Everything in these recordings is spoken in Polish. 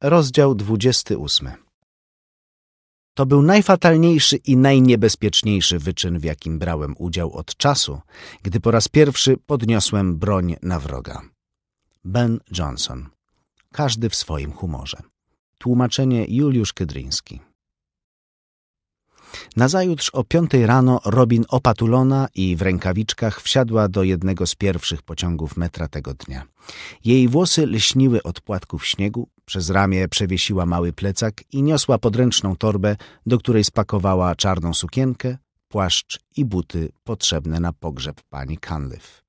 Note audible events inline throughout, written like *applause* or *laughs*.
Rozdział 28 To był najfatalniejszy i najniebezpieczniejszy wyczyn, w jakim brałem udział od czasu, gdy po raz pierwszy podniosłem broń na wroga. Ben Johnson. Każdy w swoim humorze. Tłumaczenie Juliusz Kedryński. Nazajutrz o piątej rano Robin opatulona i w rękawiczkach wsiadła do jednego z pierwszych pociągów metra tego dnia. Jej włosy lśniły od płatków śniegu, przez ramię przewiesiła mały plecak i niosła podręczną torbę, do której spakowała czarną sukienkę, płaszcz i buty potrzebne na pogrzeb pani Canliff.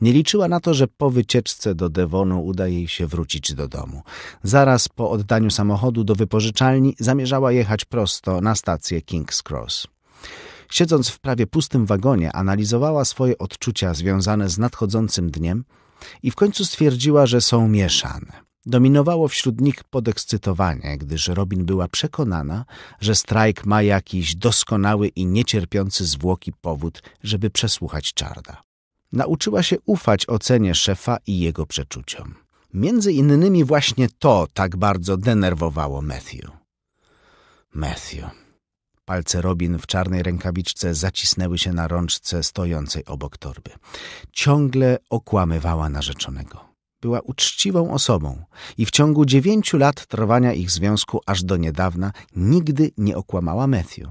Nie liczyła na to, że po wycieczce do Devonu uda jej się wrócić do domu. Zaraz po oddaniu samochodu do wypożyczalni zamierzała jechać prosto na stację King's Cross. Siedząc w prawie pustym wagonie, analizowała swoje odczucia związane z nadchodzącym dniem i w końcu stwierdziła, że są mieszane. Dominowało wśród nich podekscytowanie, gdyż Robin była przekonana, że strajk ma jakiś doskonały i niecierpiący zwłoki powód, żeby przesłuchać Czarda. Nauczyła się ufać ocenie szefa i jego przeczuciom. Między innymi właśnie to tak bardzo denerwowało Matthew. Matthew. Palce Robin w czarnej rękawiczce zacisnęły się na rączce stojącej obok torby. Ciągle okłamywała narzeczonego była uczciwą osobą i w ciągu dziewięciu lat trwania ich związku aż do niedawna nigdy nie okłamała Matthew.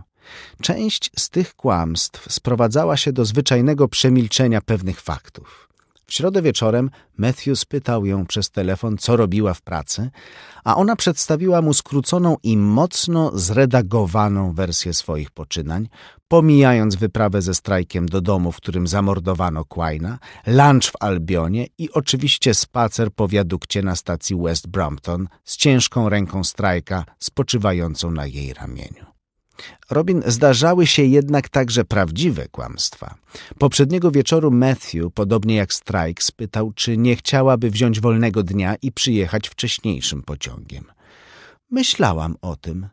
Część z tych kłamstw sprowadzała się do zwyczajnego przemilczenia pewnych faktów. W środę wieczorem Matthew spytał ją przez telefon, co robiła w pracy, a ona przedstawiła mu skróconą i mocno zredagowaną wersję swoich poczynań, pomijając wyprawę ze strajkiem do domu, w którym zamordowano Quaina, lunch w Albionie i oczywiście spacer po wiadukcie na stacji West Brompton z ciężką ręką strajka spoczywającą na jej ramieniu. Robin zdarzały się jednak także prawdziwe kłamstwa. Poprzedniego wieczoru Matthew, podobnie jak Strajk, spytał, czy nie chciałaby wziąć wolnego dnia i przyjechać wcześniejszym pociągiem. Myślałam o tym,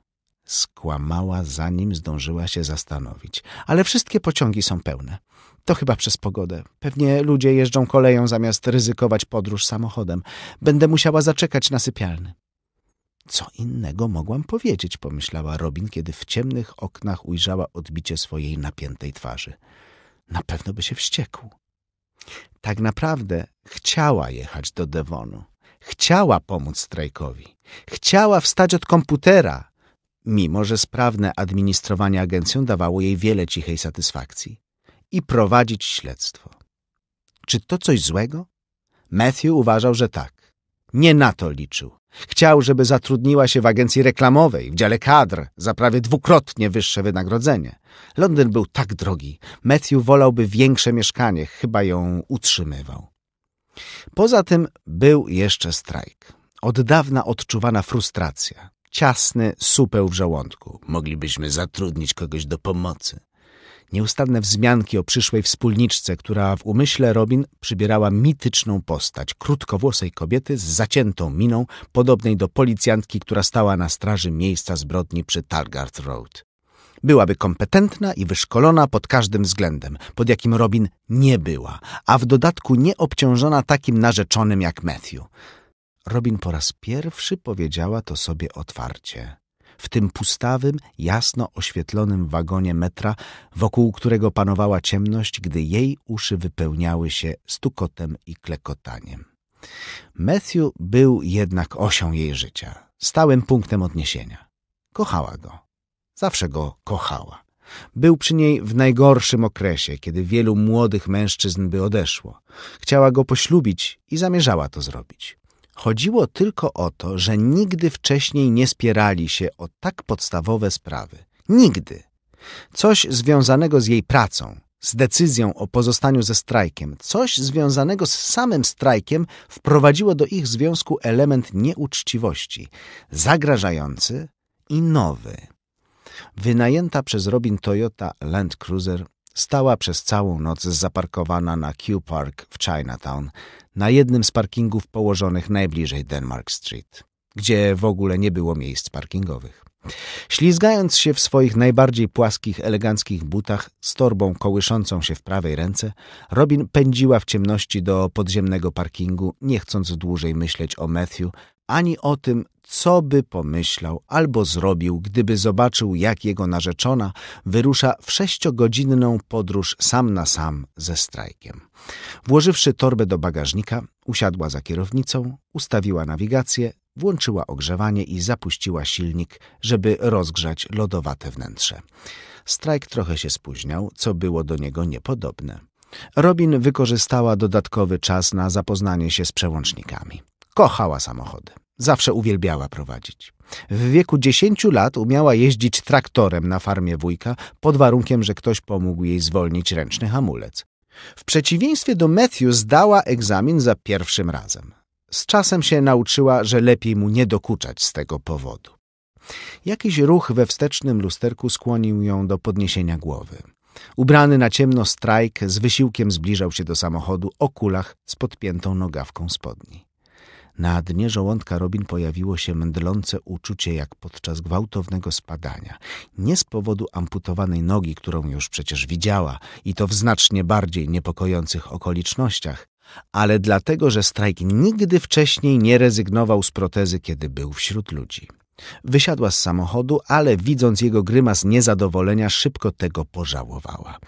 Skłamała, zanim zdążyła się zastanowić. Ale wszystkie pociągi są pełne. To chyba przez pogodę. Pewnie ludzie jeżdżą koleją zamiast ryzykować podróż samochodem. Będę musiała zaczekać na sypialny. Co innego mogłam powiedzieć, pomyślała Robin, kiedy w ciemnych oknach ujrzała odbicie swojej napiętej twarzy. Na pewno by się wściekł. Tak naprawdę chciała jechać do Devonu. Chciała pomóc strajkowi. Chciała wstać od komputera, mimo że sprawne administrowanie agencją dawało jej wiele cichej satysfakcji, i prowadzić śledztwo. Czy to coś złego? Matthew uważał, że tak. Nie na to liczył. Chciał, żeby zatrudniła się w agencji reklamowej, w dziale kadr, za prawie dwukrotnie wyższe wynagrodzenie. Londyn był tak drogi. Matthew wolałby większe mieszkanie, chyba ją utrzymywał. Poza tym był jeszcze strajk. Od dawna odczuwana frustracja ciasny supeł w żołądku. Moglibyśmy zatrudnić kogoś do pomocy. Nieustanne wzmianki o przyszłej wspólniczce, która w umyśle Robin przybierała mityczną postać krótkowłosej kobiety z zaciętą miną, podobnej do policjantki, która stała na straży miejsca zbrodni przy Targart Road. Byłaby kompetentna i wyszkolona pod każdym względem, pod jakim Robin nie była, a w dodatku nie obciążona takim narzeczonym jak Matthew. Robin po raz pierwszy powiedziała to sobie otwarcie. W tym pustawym, jasno oświetlonym wagonie metra, wokół którego panowała ciemność, gdy jej uszy wypełniały się stukotem i klekotaniem. Matthew był jednak osią jej życia, stałym punktem odniesienia. Kochała go. Zawsze go kochała. Był przy niej w najgorszym okresie, kiedy wielu młodych mężczyzn by odeszło. Chciała go poślubić i zamierzała to zrobić. Chodziło tylko o to, że nigdy wcześniej nie spierali się o tak podstawowe sprawy. Nigdy. Coś związanego z jej pracą, z decyzją o pozostaniu ze strajkiem, coś związanego z samym strajkiem wprowadziło do ich związku element nieuczciwości, zagrażający i nowy. Wynajęta przez Robin Toyota Land Cruiser Stała przez całą noc zaparkowana na Q Park w Chinatown, na jednym z parkingów położonych najbliżej Denmark Street, gdzie w ogóle nie było miejsc parkingowych. Ślizgając się w swoich najbardziej płaskich, eleganckich butach z torbą kołyszącą się w prawej ręce, Robin pędziła w ciemności do podziemnego parkingu, nie chcąc dłużej myśleć o Matthew ani o tym, co by pomyślał albo zrobił, gdyby zobaczył, jak jego narzeczona wyrusza w sześciogodzinną podróż sam na sam ze strajkiem. Włożywszy torbę do bagażnika, usiadła za kierownicą, ustawiła nawigację, włączyła ogrzewanie i zapuściła silnik, żeby rozgrzać lodowate wnętrze. Strajk trochę się spóźniał, co było do niego niepodobne. Robin wykorzystała dodatkowy czas na zapoznanie się z przełącznikami. Kochała samochody. Zawsze uwielbiała prowadzić. W wieku dziesięciu lat umiała jeździć traktorem na farmie wujka, pod warunkiem, że ktoś pomógł jej zwolnić ręczny hamulec. W przeciwieństwie do Matthew zdała egzamin za pierwszym razem. Z czasem się nauczyła, że lepiej mu nie dokuczać z tego powodu. Jakiś ruch we wstecznym lusterku skłonił ją do podniesienia głowy. Ubrany na ciemno strajk z wysiłkiem zbliżał się do samochodu o kulach z podpiętą nogawką spodni. Na dnie żołądka Robin pojawiło się mdlące uczucie jak podczas gwałtownego spadania. Nie z powodu amputowanej nogi, którą już przecież widziała i to w znacznie bardziej niepokojących okolicznościach, ale dlatego, że Strajk nigdy wcześniej nie rezygnował z protezy, kiedy był wśród ludzi. Wysiadła z samochodu, ale widząc jego grymas niezadowolenia, szybko tego pożałowała.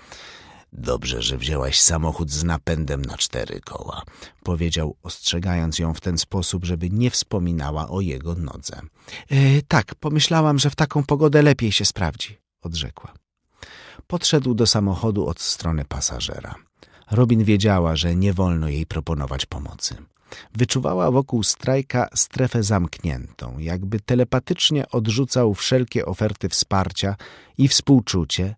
Dobrze, że wzięłaś samochód z napędem na cztery koła, powiedział, ostrzegając ją w ten sposób, żeby nie wspominała o jego nodze. E, tak, pomyślałam, że w taką pogodę lepiej się sprawdzi, odrzekła. Podszedł do samochodu od strony pasażera. Robin wiedziała, że nie wolno jej proponować pomocy. Wyczuwała wokół strajka strefę zamkniętą, jakby telepatycznie odrzucał wszelkie oferty wsparcia i współczucie,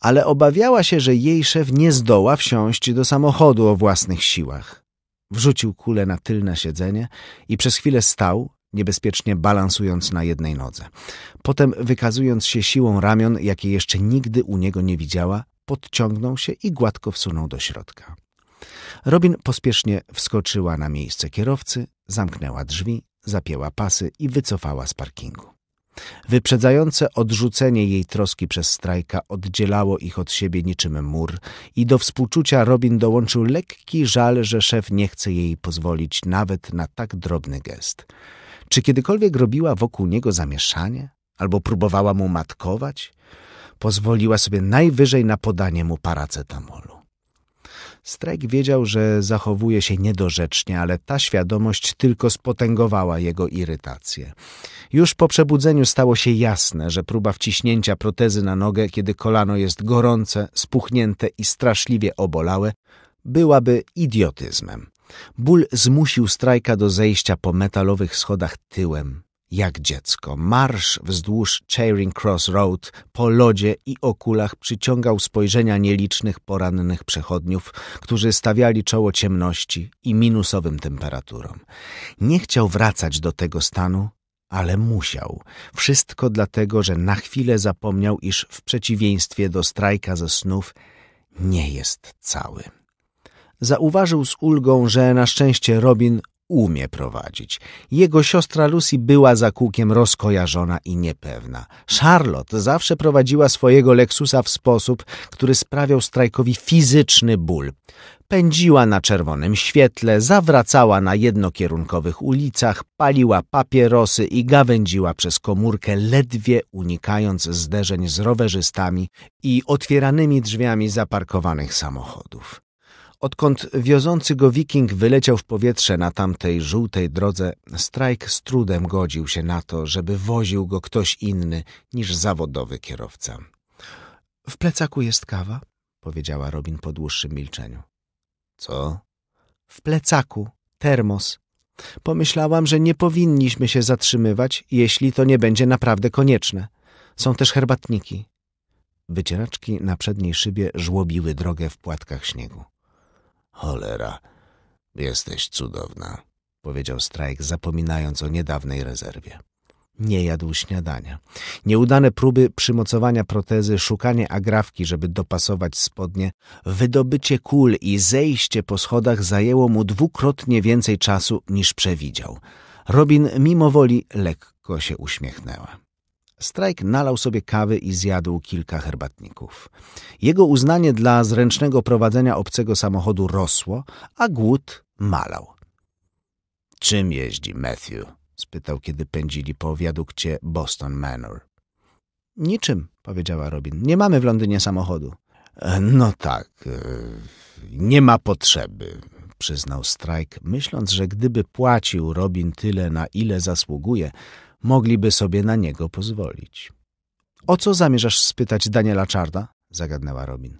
ale obawiała się, że jej szef nie zdoła wsiąść do samochodu o własnych siłach. Wrzucił kulę na tylne siedzenie i przez chwilę stał, niebezpiecznie balansując na jednej nodze. Potem, wykazując się siłą ramion, jakiej jeszcze nigdy u niego nie widziała, podciągnął się i gładko wsunął do środka. Robin pospiesznie wskoczyła na miejsce kierowcy, zamknęła drzwi, zapięła pasy i wycofała z parkingu. Wyprzedzające odrzucenie jej troski przez strajka oddzielało ich od siebie niczym mur i do współczucia Robin dołączył lekki żal, że szef nie chce jej pozwolić nawet na tak drobny gest. Czy kiedykolwiek robiła wokół niego zamieszanie? Albo próbowała mu matkować? Pozwoliła sobie najwyżej na podanie mu paracetamolu. Strajk wiedział, że zachowuje się niedorzecznie, ale ta świadomość tylko spotęgowała jego irytację. Już po przebudzeniu stało się jasne, że próba wciśnięcia protezy na nogę, kiedy kolano jest gorące, spuchnięte i straszliwie obolałe, byłaby idiotyzmem. Ból zmusił strajka do zejścia po metalowych schodach tyłem jak dziecko. Marsz wzdłuż Charing Cross Road po lodzie i okulach przyciągał spojrzenia nielicznych porannych przechodniów, którzy stawiali czoło ciemności i minusowym temperaturom. Nie chciał wracać do tego stanu, ale musiał. Wszystko dlatego, że na chwilę zapomniał, iż w przeciwieństwie do strajka ze snów nie jest cały. Zauważył z ulgą, że na szczęście Robin umie prowadzić. Jego siostra Lucy była za kółkiem rozkojarzona i niepewna. Charlotte zawsze prowadziła swojego Lexusa w sposób, który sprawiał strajkowi fizyczny ból. Pędziła na czerwonym świetle, zawracała na jednokierunkowych ulicach, paliła papierosy i gawędziła przez komórkę, ledwie unikając zderzeń z rowerzystami i otwieranymi drzwiami zaparkowanych samochodów. Odkąd wiozący go wiking wyleciał w powietrze na tamtej żółtej drodze, Strajk z trudem godził się na to, żeby woził go ktoś inny niż zawodowy kierowca. W plecaku jest kawa, powiedziała Robin po dłuższym milczeniu. Co? W plecaku, termos. Pomyślałam, że nie powinniśmy się zatrzymywać, jeśli to nie będzie naprawdę konieczne. Są też herbatniki. Wycieraczki na przedniej szybie żłobiły drogę w płatkach śniegu. Cholera, jesteś cudowna, powiedział Strajk, zapominając o niedawnej rezerwie. Nie jadł śniadania. Nieudane próby przymocowania protezy, szukanie agrawki, żeby dopasować spodnie, wydobycie kul i zejście po schodach zajęło mu dwukrotnie więcej czasu niż przewidział. Robin mimo woli lekko się uśmiechnęła. Strajk nalał sobie kawy i zjadł kilka herbatników. Jego uznanie dla zręcznego prowadzenia obcego samochodu rosło, a głód malał. Czym jeździ Matthew? spytał, kiedy pędzili po wiadukcie Boston Manor. Niczym, powiedziała Robin. Nie mamy w Londynie samochodu. E, no tak, e, nie ma potrzeby, przyznał Strajk, myśląc, że gdyby płacił Robin tyle, na ile zasługuje, mogliby sobie na niego pozwolić. O co zamierzasz spytać Daniela Czarda? zagadnęła Robin.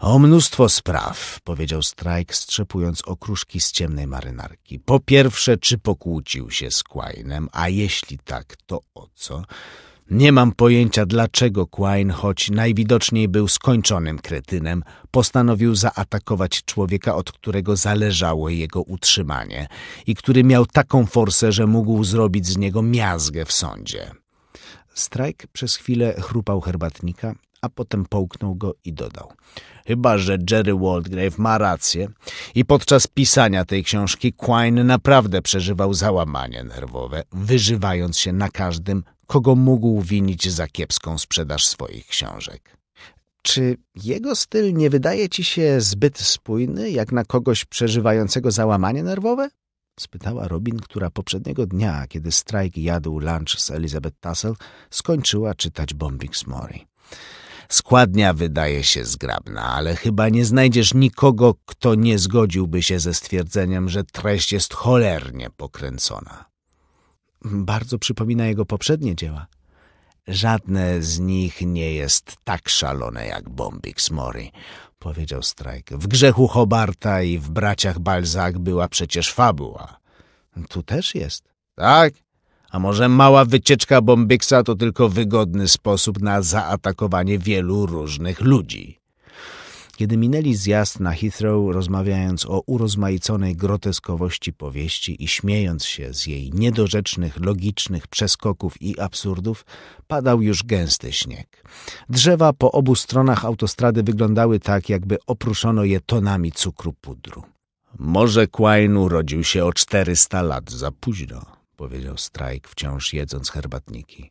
O mnóstwo spraw, powiedział Strajk, strzepując okruszki z ciemnej marynarki. Po pierwsze, czy pokłócił się z Quainem, a jeśli tak, to o co? Nie mam pojęcia, dlaczego Quine, choć najwidoczniej był skończonym kretynem, postanowił zaatakować człowieka, od którego zależało jego utrzymanie i który miał taką forsę, że mógł zrobić z niego miazgę w sądzie. Strajk przez chwilę chrupał herbatnika, a potem połknął go i dodał. Chyba, że Jerry Waldgrave ma rację i podczas pisania tej książki Quine naprawdę przeżywał załamanie nerwowe, wyżywając się na każdym kogo mógł winić za kiepską sprzedaż swoich książek. Czy jego styl nie wydaje ci się zbyt spójny, jak na kogoś przeżywającego załamanie nerwowe? spytała Robin, która poprzedniego dnia, kiedy Strajk jadł lunch z Elizabeth Tassel, skończyła czytać Bombings Mori. Składnia wydaje się zgrabna, ale chyba nie znajdziesz nikogo, kto nie zgodziłby się ze stwierdzeniem, że treść jest cholernie pokręcona bardzo przypomina jego poprzednie dzieła. Żadne z nich nie jest tak szalone jak Bombik Mori. powiedział Strajk. W grzechu Hobarta i w braciach Balzac była przecież fabuła. Tu też jest. Tak? A może mała wycieczka Bombiksa to tylko wygodny sposób na zaatakowanie wielu różnych ludzi? Kiedy minęli zjazd na Heathrow, rozmawiając o urozmaiconej groteskowości powieści i śmiejąc się z jej niedorzecznych, logicznych przeskoków i absurdów, padał już gęsty śnieg. Drzewa po obu stronach autostrady wyglądały tak, jakby opruszono je tonami cukru pudru. Może Quine urodził się o 400 lat za późno, powiedział Strajk, wciąż jedząc herbatniki.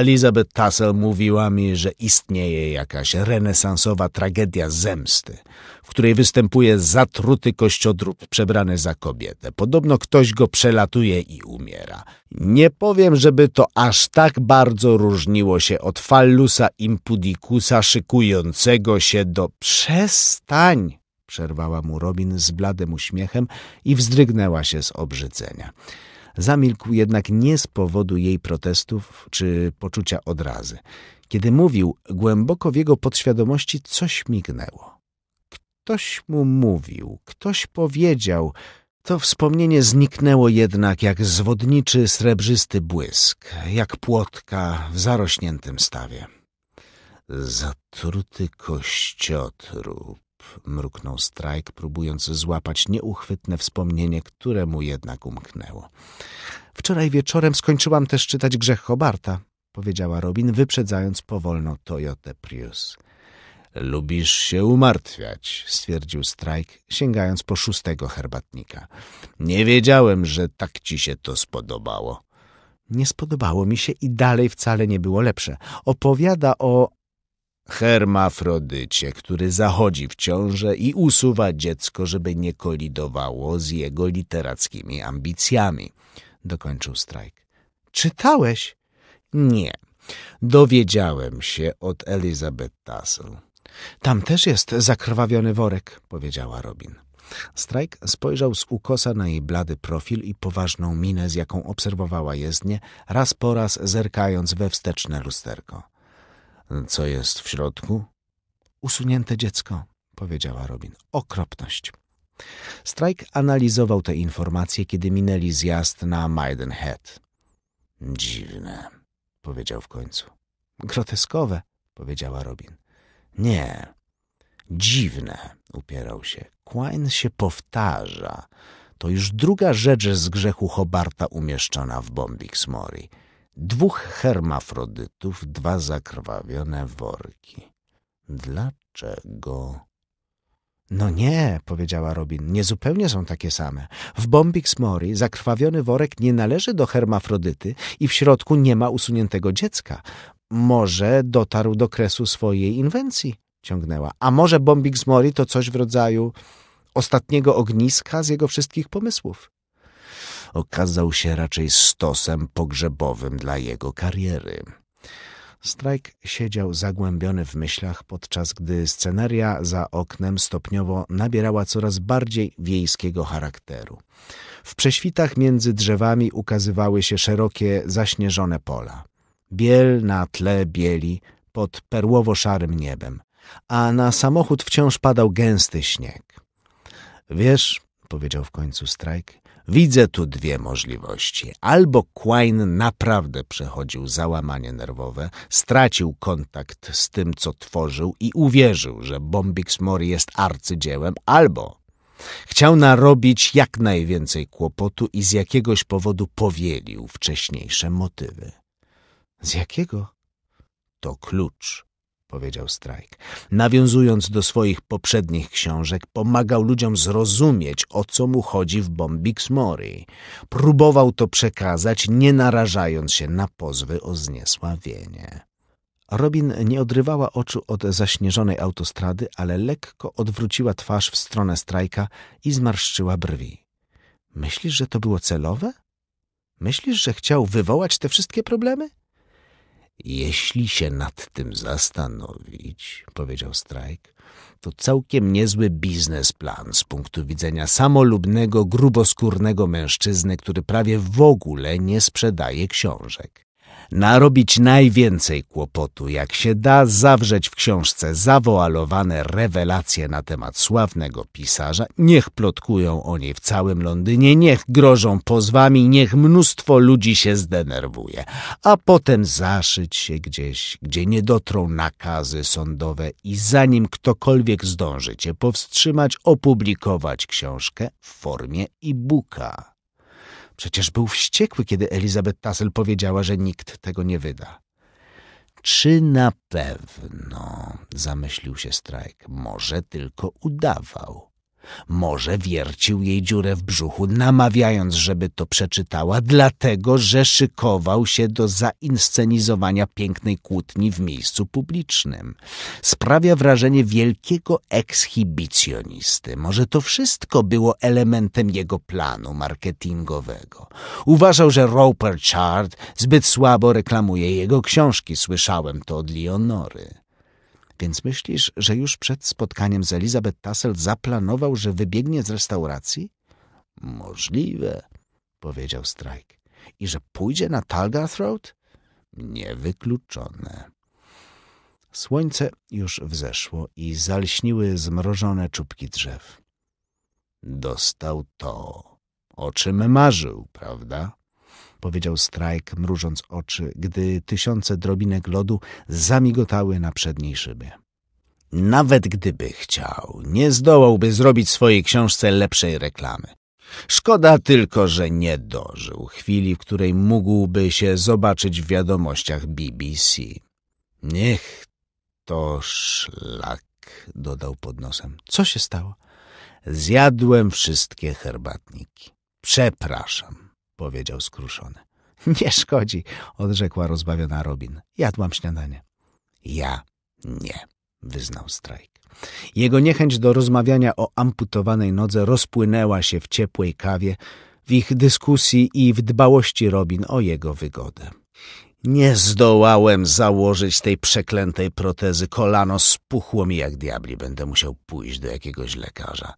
Elizabeth Tassel mówiła mi, że istnieje jakaś renesansowa tragedia zemsty, w której występuje zatruty kościodrób przebrany za kobietę. Podobno ktoś go przelatuje i umiera. Nie powiem, żeby to aż tak bardzo różniło się od fallusa impudicusa szykującego się do... Przestań! Przerwała mu Robin z bladym uśmiechem i wzdrygnęła się z obrzydzenia. Zamilkł jednak nie z powodu jej protestów czy poczucia odrazy. Kiedy mówił, głęboko w jego podświadomości coś mignęło. Ktoś mu mówił, ktoś powiedział. To wspomnienie zniknęło jednak jak zwodniczy, srebrzysty błysk, jak płotka w zarośniętym stawie. Zatruty kościotrup mruknął Strajk, próbując złapać nieuchwytne wspomnienie, które mu jednak umknęło. Wczoraj wieczorem skończyłam też czytać Grzech Hobarta, powiedziała Robin, wyprzedzając powolną Toyotę Prius. Lubisz się umartwiać, stwierdził Strajk, sięgając po szóstego herbatnika. Nie wiedziałem, że tak ci się to spodobało. Nie spodobało mi się i dalej wcale nie było lepsze. Opowiada o hermafrodycie, który zachodzi w ciąże i usuwa dziecko, żeby nie kolidowało z jego literackimi ambicjami. Dokończył strajk. Czytałeś? Nie. Dowiedziałem się od Elizabeth Tassel. Tam też jest zakrwawiony worek, powiedziała Robin. Strajk spojrzał z ukosa na jej blady profil i poważną minę, z jaką obserwowała jezdnię, raz po raz zerkając we wsteczne lusterko. Co jest w środku? Usunięte dziecko, powiedziała Robin. Okropność. Strajk analizował te informacje, kiedy minęli zjazd na Maidenhead. Dziwne, powiedział w końcu. Groteskowe, powiedziała Robin. Nie, dziwne, upierał się. Quine się powtarza. To już druga rzecz z grzechu Hobarta umieszczona w Bombix Mori dwóch hermafrodytów, dwa zakrwawione worki. Dlaczego? No nie, powiedziała Robin, nie zupełnie są takie same. W Bombix Mori zakrwawiony worek nie należy do hermafrodyty i w środku nie ma usuniętego dziecka. Może dotarł do kresu swojej inwencji, ciągnęła. A może Bombix Mori to coś w rodzaju ostatniego ogniska z jego wszystkich pomysłów okazał się raczej stosem pogrzebowym dla jego kariery. Strajk siedział zagłębiony w myślach, podczas gdy sceneria za oknem stopniowo nabierała coraz bardziej wiejskiego charakteru. W prześwitach między drzewami ukazywały się szerokie, zaśnieżone pola. Biel na tle bieli, pod perłowo-szarym niebem, a na samochód wciąż padał gęsty śnieg. Wiesz, powiedział w końcu Strajk, Widzę tu dwie możliwości. Albo Quine naprawdę przechodził załamanie nerwowe, stracił kontakt z tym, co tworzył i uwierzył, że Bombix Mori jest arcydziełem, albo chciał narobić jak najwięcej kłopotu i z jakiegoś powodu powielił wcześniejsze motywy. Z jakiego? To klucz powiedział Strajk. Nawiązując do swoich poprzednich książek, pomagał ludziom zrozumieć, o co mu chodzi w Bombix Mori. Próbował to przekazać, nie narażając się na pozwy o zniesławienie. Robin nie odrywała oczu od zaśnieżonej autostrady, ale lekko odwróciła twarz w stronę Strajka i zmarszczyła brwi. Myślisz, że to było celowe? Myślisz, że chciał wywołać te wszystkie problemy? – jeśli się nad tym zastanowić, powiedział Strajk, to całkiem niezły biznesplan z punktu widzenia samolubnego, gruboskórnego mężczyzny, który prawie w ogóle nie sprzedaje książek narobić najwięcej kłopotu, jak się da zawrzeć w książce zawoalowane rewelacje na temat sławnego pisarza, niech plotkują o niej w całym Londynie, niech grożą pozwami, niech mnóstwo ludzi się zdenerwuje, a potem zaszyć się gdzieś, gdzie nie dotrą nakazy sądowe i zanim ktokolwiek zdąży cię powstrzymać, opublikować książkę w formie e-booka. Przecież był wściekły, kiedy Elizabeth Tassel powiedziała, że nikt tego nie wyda. Czy na pewno, zamyślił się Strajk, może tylko udawał. Może wiercił jej dziurę w brzuchu, namawiając, żeby to przeczytała, dlatego że szykował się do zainscenizowania pięknej kłótni w miejscu publicznym. Sprawia wrażenie wielkiego ekshibicjonisty. Może to wszystko było elementem jego planu marketingowego. Uważał, że Roper Chard zbyt słabo reklamuje jego książki, słyszałem to od Leonory. Więc myślisz, że już przed spotkaniem z Elizabeth Tassel zaplanował, że wybiegnie z restauracji? Możliwe, powiedział Strajk. I że pójdzie na Talgarth Road? Niewykluczone. Słońce już wzeszło i zalśniły zmrożone czubki drzew. Dostał to, o czym marzył, prawda? powiedział Strajk, mrużąc oczy, gdy tysiące drobinek lodu zamigotały na przedniej szybie. Nawet gdyby chciał, nie zdołałby zrobić swojej książce lepszej reklamy. Szkoda tylko, że nie dożył chwili, w której mógłby się zobaczyć w wiadomościach BBC. Niech to szlak, dodał pod nosem. Co się stało? Zjadłem wszystkie herbatniki. Przepraszam powiedział skruszony. *laughs* Nie szkodzi, odrzekła rozbawiona Robin. Jadłam śniadanie. Ja nie, wyznał strajk. Jego niechęć do rozmawiania o amputowanej nodze rozpłynęła się w ciepłej kawie, w ich dyskusji i w dbałości Robin o jego wygodę. Nie zdołałem założyć tej przeklętej protezy. Kolano spuchło mi jak diabli. Będę musiał pójść do jakiegoś lekarza.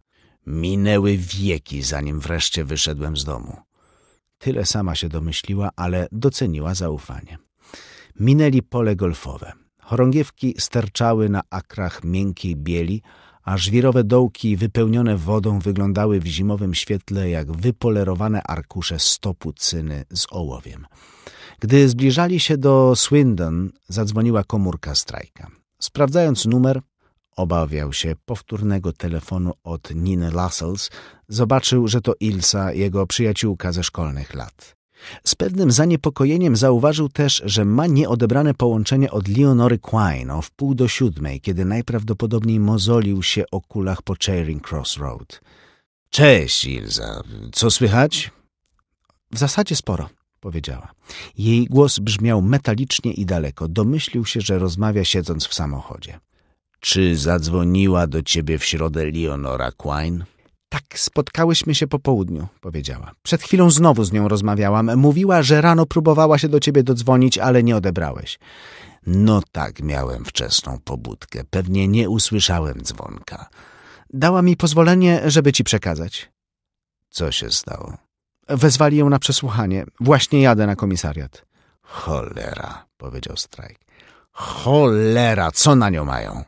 Minęły wieki, zanim wreszcie wyszedłem z domu. Tyle sama się domyśliła, ale doceniła zaufanie. Minęli pole golfowe. Chorągiewki sterczały na akrach miękkiej bieli, a żwirowe dołki wypełnione wodą wyglądały w zimowym świetle jak wypolerowane arkusze stopu cyny z ołowiem. Gdy zbliżali się do Swindon, zadzwoniła komórka strajka. Sprawdzając numer, Obawiał się powtórnego telefonu od Niny Lassels, Zobaczył, że to Ilsa, jego przyjaciółka ze szkolnych lat. Z pewnym zaniepokojeniem zauważył też, że ma nieodebrane połączenie od Leonory Quine o wpół do siódmej, kiedy najprawdopodobniej mozolił się o kulach po Charing Cross Road. Cześć, Ilza. Co słychać? — W zasadzie sporo — powiedziała. Jej głos brzmiał metalicznie i daleko. Domyślił się, że rozmawia siedząc w samochodzie. Czy zadzwoniła do ciebie w środę Leonora Quine? Tak, spotkałyśmy się po południu, powiedziała. Przed chwilą znowu z nią rozmawiałam. Mówiła, że rano próbowała się do ciebie dodzwonić, ale nie odebrałeś. No tak, miałem wczesną pobudkę. Pewnie nie usłyszałem dzwonka. Dała mi pozwolenie, żeby ci przekazać. Co się stało? Wezwali ją na przesłuchanie. Właśnie jadę na komisariat. Cholera, powiedział Strajk. Cholera, co na nią mają?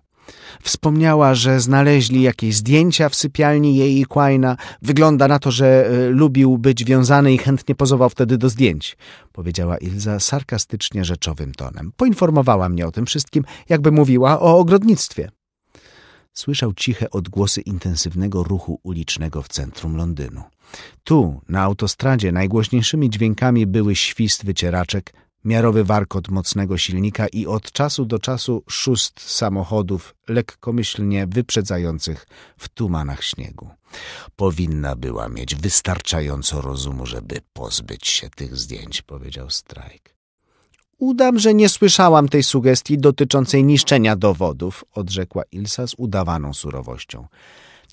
Wspomniała, że znaleźli jakieś zdjęcia w sypialni jej i Quina. Wygląda na to, że e, lubił być wiązany i chętnie pozował wtedy do zdjęć. Powiedziała Ilza sarkastycznie rzeczowym tonem. Poinformowała mnie o tym wszystkim, jakby mówiła o ogrodnictwie. Słyszał ciche odgłosy intensywnego ruchu ulicznego w centrum Londynu. Tu, na autostradzie, najgłośniejszymi dźwiękami były świst wycieraczek, miarowy warkot mocnego silnika i od czasu do czasu szóst samochodów lekkomyślnie wyprzedzających w tumanach śniegu. Powinna była mieć wystarczająco rozumu, żeby pozbyć się tych zdjęć, powiedział Strajk. Udam, że nie słyszałam tej sugestii dotyczącej niszczenia dowodów, odrzekła Ilsa z udawaną surowością.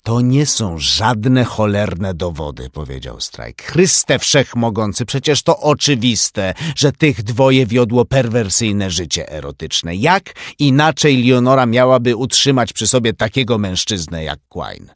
To nie są żadne cholerne dowody, powiedział Strajk. Chryste Wszechmogący, przecież to oczywiste, że tych dwoje wiodło perwersyjne życie erotyczne. Jak inaczej Leonora miałaby utrzymać przy sobie takiego mężczyznę jak Quine?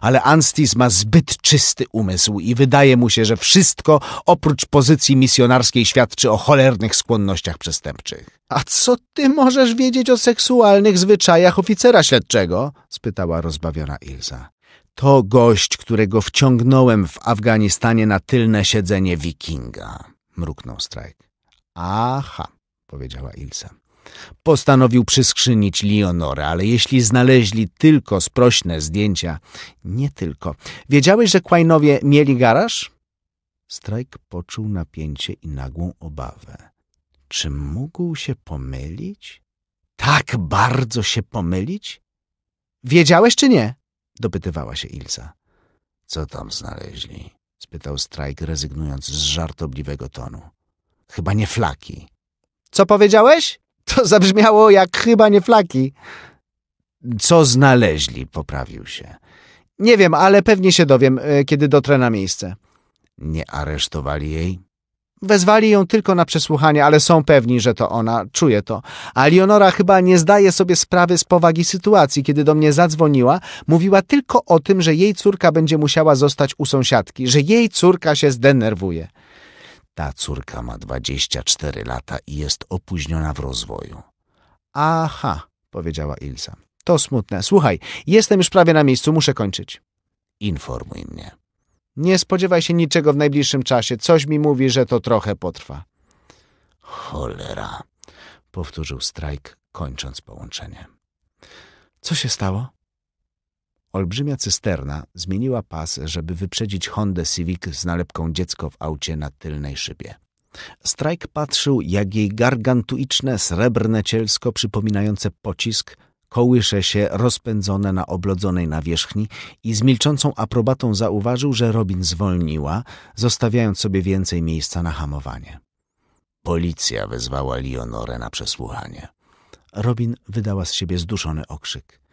ale Anstis ma zbyt czysty umysł i wydaje mu się, że wszystko oprócz pozycji misjonarskiej świadczy o cholernych skłonnościach przestępczych. A co ty możesz wiedzieć o seksualnych zwyczajach oficera śledczego? spytała rozbawiona Ilza. To gość, którego wciągnąłem w Afganistanie na tylne siedzenie wikinga, mruknął Strajk. Aha, powiedziała Ilza. Postanowił przyskrzynić Leonora, ale jeśli znaleźli tylko sprośne zdjęcia... Nie tylko. Wiedziałeś, że Quainowie mieli garaż? Strajk poczuł napięcie i nagłą obawę. Czy mógł się pomylić? Tak bardzo się pomylić? Wiedziałeś czy nie? Dopytywała się Ilza. Co tam znaleźli? Spytał Strajk, rezygnując z żartobliwego tonu. Chyba nie flaki. Co powiedziałeś? To zabrzmiało jak chyba nie flaki. Co znaleźli, poprawił się. Nie wiem, ale pewnie się dowiem, e, kiedy dotrę na miejsce. Nie aresztowali jej? Wezwali ją tylko na przesłuchanie, ale są pewni, że to ona. Czuje to. A Leonora chyba nie zdaje sobie sprawy z powagi sytuacji. Kiedy do mnie zadzwoniła, mówiła tylko o tym, że jej córka będzie musiała zostać u sąsiadki, że jej córka się zdenerwuje. Ta córka ma 24 lata i jest opóźniona w rozwoju. Aha, powiedziała Ilsa. To smutne. Słuchaj, jestem już prawie na miejscu, muszę kończyć. Informuj mnie. Nie spodziewaj się niczego w najbliższym czasie. Coś mi mówi, że to trochę potrwa. Cholera, powtórzył Strajk, kończąc połączenie. Co się stało? Olbrzymia cysterna zmieniła pas, żeby wyprzedzić Hondę Civic z nalepką dziecko w aucie na tylnej szybie. Strajk patrzył, jak jej gargantuiczne, srebrne cielsko przypominające pocisk kołysze się rozpędzone na oblodzonej nawierzchni i z milczącą aprobatą zauważył, że Robin zwolniła, zostawiając sobie więcej miejsca na hamowanie. Policja wezwała Leonorę na przesłuchanie. Robin wydała z siebie zduszony okrzyk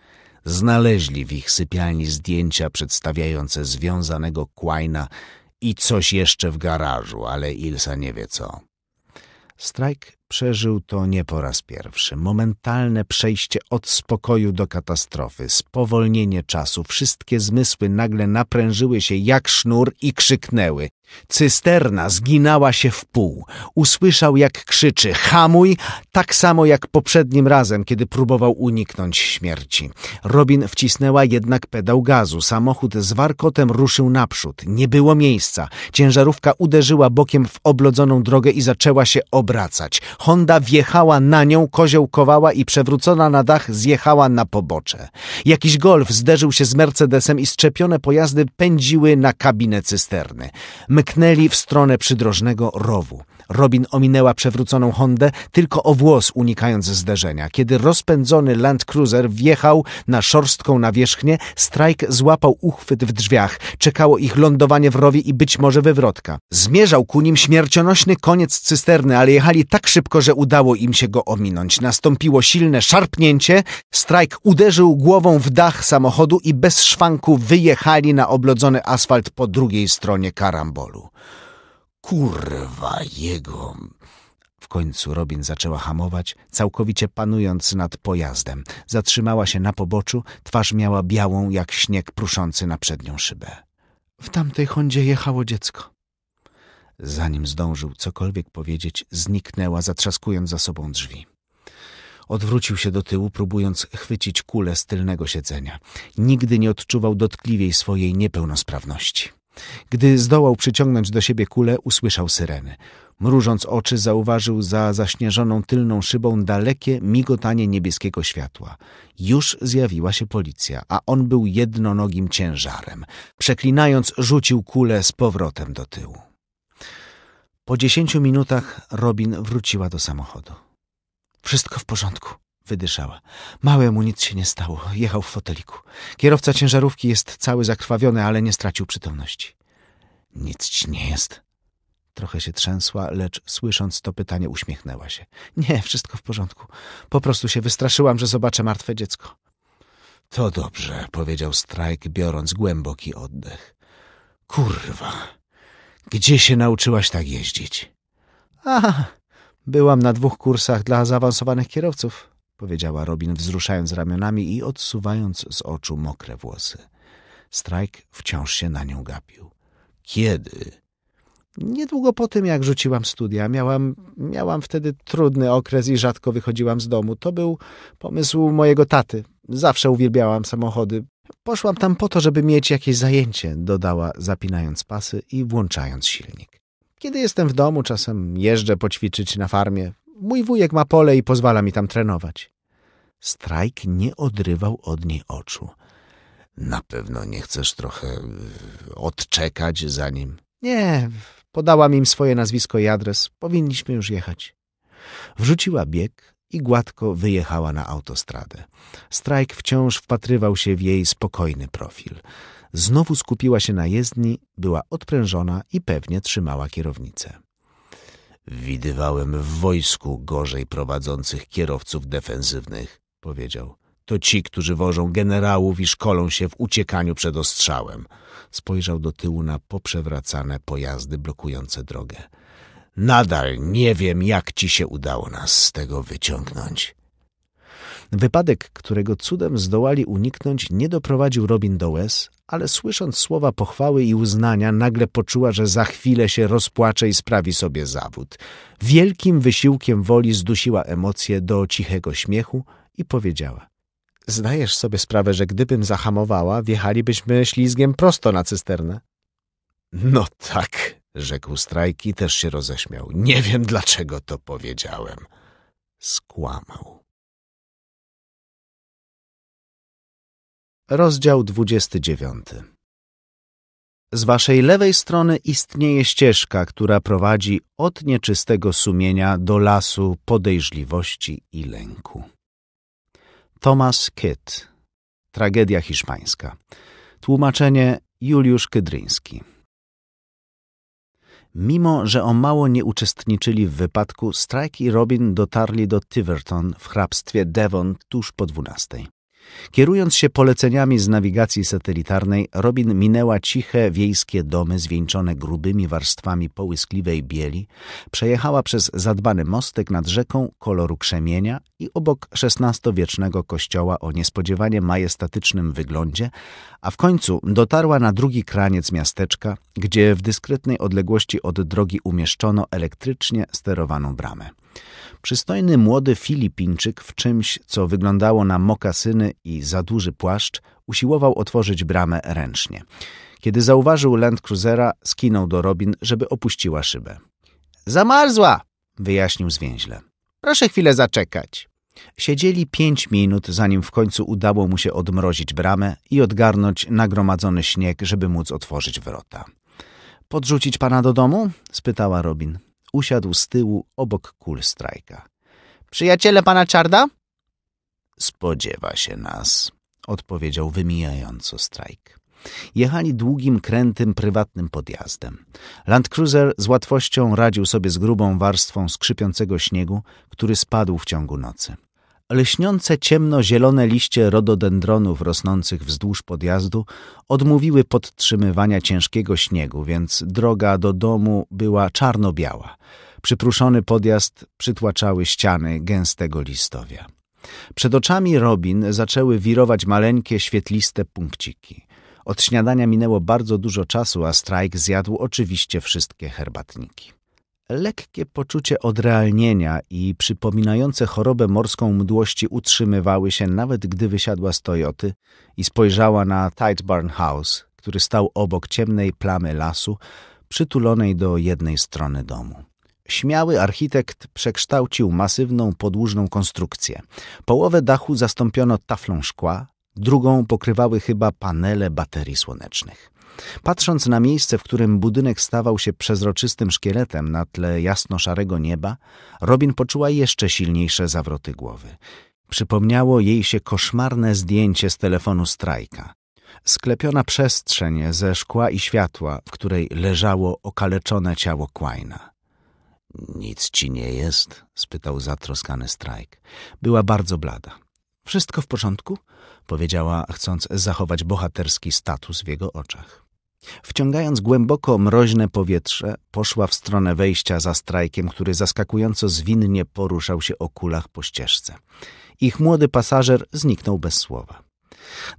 znaleźli w ich sypialni zdjęcia przedstawiające związanego Quina i coś jeszcze w garażu, ale Ilsa nie wie co. Strajk przeżył to nie po raz pierwszy. Momentalne przejście od spokoju do katastrofy, spowolnienie czasu, wszystkie zmysły nagle naprężyły się jak sznur i krzyknęły. Cysterna zginęła się w pół. Usłyszał, jak krzyczy hamuj, tak samo jak poprzednim razem, kiedy próbował uniknąć śmierci. Robin wcisnęła jednak pedał gazu. Samochód z warkotem ruszył naprzód. Nie było miejsca. Ciężarówka uderzyła bokiem w oblodzoną drogę i zaczęła się obracać. Honda wjechała na nią, kowała i przewrócona na dach zjechała na pobocze. Jakiś golf zderzył się z Mercedesem i szczepione pojazdy pędziły na kabinę cysterny mknęli w stronę przydrożnego rowu. Robin ominęła przewróconą Hondę tylko o włos unikając zderzenia. Kiedy rozpędzony Land Cruiser wjechał na szorstką nawierzchnię, Strike złapał uchwyt w drzwiach. Czekało ich lądowanie w rowie i być może wywrotka. Zmierzał ku nim śmiercionośny koniec cysterny, ale jechali tak szybko, że udało im się go ominąć. Nastąpiło silne szarpnięcie. Strike uderzył głową w dach samochodu i bez szwanku wyjechali na oblodzony asfalt po drugiej stronie karambolu. Kurwa jego... W końcu Robin zaczęła hamować, całkowicie panując nad pojazdem. Zatrzymała się na poboczu, twarz miała białą jak śnieg pruszący na przednią szybę. W tamtej Hondzie jechało dziecko. Zanim zdążył cokolwiek powiedzieć, zniknęła, zatrzaskując za sobą drzwi. Odwrócił się do tyłu, próbując chwycić kulę z tylnego siedzenia. Nigdy nie odczuwał dotkliwiej swojej niepełnosprawności. Gdy zdołał przyciągnąć do siebie kulę, usłyszał syreny. Mrużąc oczy, zauważył za zaśnieżoną tylną szybą dalekie migotanie niebieskiego światła. Już zjawiła się policja, a on był jednonogim ciężarem. Przeklinając, rzucił kulę z powrotem do tyłu. Po dziesięciu minutach Robin wróciła do samochodu. Wszystko w porządku. Wydyszała. Małemu nic się nie stało. Jechał w foteliku. Kierowca ciężarówki jest cały zakrwawiony, ale nie stracił przytomności. Nic ci nie jest. Trochę się trzęsła, lecz słysząc to pytanie uśmiechnęła się. Nie, wszystko w porządku. Po prostu się wystraszyłam, że zobaczę martwe dziecko. To dobrze, powiedział Strajk, biorąc głęboki oddech. Kurwa, gdzie się nauczyłaś tak jeździć? Aha, byłam na dwóch kursach dla zaawansowanych kierowców powiedziała Robin, wzruszając ramionami i odsuwając z oczu mokre włosy. Strajk wciąż się na nią gapił. Kiedy? Niedługo po tym, jak rzuciłam studia. Miałam, miałam wtedy trudny okres i rzadko wychodziłam z domu. To był pomysł mojego taty. Zawsze uwielbiałam samochody. Poszłam tam po to, żeby mieć jakieś zajęcie, dodała, zapinając pasy i włączając silnik. Kiedy jestem w domu, czasem jeżdżę poćwiczyć na farmie. Mój wujek ma pole i pozwala mi tam trenować. Strajk nie odrywał od niej oczu. Na pewno nie chcesz trochę e, odczekać za nim? Nie, podałam im swoje nazwisko i adres. Powinniśmy już jechać. Wrzuciła bieg i gładko wyjechała na autostradę. Strajk wciąż wpatrywał się w jej spokojny profil. Znowu skupiła się na jezdni, była odprężona i pewnie trzymała kierownicę. Widywałem w wojsku gorzej prowadzących kierowców defensywnych, powiedział. To ci, którzy wożą generałów i szkolą się w uciekaniu przed ostrzałem. Spojrzał do tyłu na poprzewracane pojazdy blokujące drogę. Nadal nie wiem, jak ci się udało nas z tego wyciągnąć. Wypadek, którego cudem zdołali uniknąć, nie doprowadził Robin do łez, ale słysząc słowa pochwały i uznania, nagle poczuła, że za chwilę się rozpłacze i sprawi sobie zawód. Wielkim wysiłkiem woli zdusiła emocje do cichego śmiechu i powiedziała – Zdajesz sobie sprawę, że gdybym zahamowała, wjechalibyśmy ślizgiem prosto na cysternę? – No tak – rzekł Strajki, też się roześmiał. – Nie wiem, dlaczego to powiedziałem. Skłamał. Rozdział 29 Z waszej lewej strony istnieje ścieżka, która prowadzi od nieczystego sumienia do lasu podejrzliwości i lęku. Thomas Kitt Tragedia hiszpańska Tłumaczenie Juliusz Kydryński Mimo, że o mało nie uczestniczyli w wypadku, Strike i Robin dotarli do Tiverton w hrabstwie Devon tuż po dwunastej. Kierując się poleceniami z nawigacji satelitarnej, Robin minęła ciche, wiejskie domy zwieńczone grubymi warstwami połyskliwej bieli, przejechała przez zadbany mostek nad rzeką koloru krzemienia i obok XVI-wiecznego kościoła o niespodziewanie majestatycznym wyglądzie, a w końcu dotarła na drugi kraniec miasteczka, gdzie w dyskretnej odległości od drogi umieszczono elektrycznie sterowaną bramę. Przystojny młody Filipińczyk w czymś, co wyglądało na mokasyny i za duży płaszcz, usiłował otworzyć bramę ręcznie. Kiedy zauważył Land Cruisera, skinął do Robin, żeby opuściła szybę. Zamarzła! wyjaśnił zwięźle. Proszę chwilę zaczekać. Siedzieli pięć minut, zanim w końcu udało mu się odmrozić bramę i odgarnąć nagromadzony śnieg, żeby móc otworzyć wrota. Podrzucić pana do domu? spytała Robin usiadł z tyłu obok Strajka. Przyjaciele pana Czarda? Spodziewa się nas, odpowiedział wymijająco Strajk. Jechali długim, krętym, prywatnym podjazdem. Land Cruiser z łatwością radził sobie z grubą warstwą skrzypiącego śniegu, który spadł w ciągu nocy. Lśniące ciemno-zielone liście rododendronów rosnących wzdłuż podjazdu odmówiły podtrzymywania ciężkiego śniegu, więc droga do domu była czarno-biała. Przypruszony podjazd przytłaczały ściany gęstego listowia. Przed oczami Robin zaczęły wirować maleńkie, świetliste punkciki. Od śniadania minęło bardzo dużo czasu, a Strajk zjadł oczywiście wszystkie herbatniki. Lekkie poczucie odrealnienia i przypominające chorobę morską mdłości utrzymywały się nawet gdy wysiadła z Toyoty i spojrzała na Barn House, który stał obok ciemnej plamy lasu, przytulonej do jednej strony domu. Śmiały architekt przekształcił masywną, podłużną konstrukcję. Połowę dachu zastąpiono taflą szkła, drugą pokrywały chyba panele baterii słonecznych. Patrząc na miejsce, w którym budynek stawał się przezroczystym szkieletem na tle jasno-szarego nieba, Robin poczuła jeszcze silniejsze zawroty głowy. Przypomniało jej się koszmarne zdjęcie z telefonu strajka. Sklepiona przestrzeń ze szkła i światła, w której leżało okaleczone ciało Kłajna. Nic ci nie jest? spytał zatroskany strajk. Była bardzo blada. Wszystko w porządku? powiedziała, chcąc zachować bohaterski status w jego oczach. Wciągając głęboko mroźne powietrze, poszła w stronę wejścia za strajkiem, który zaskakująco zwinnie poruszał się o kulach po ścieżce. Ich młody pasażer zniknął bez słowa.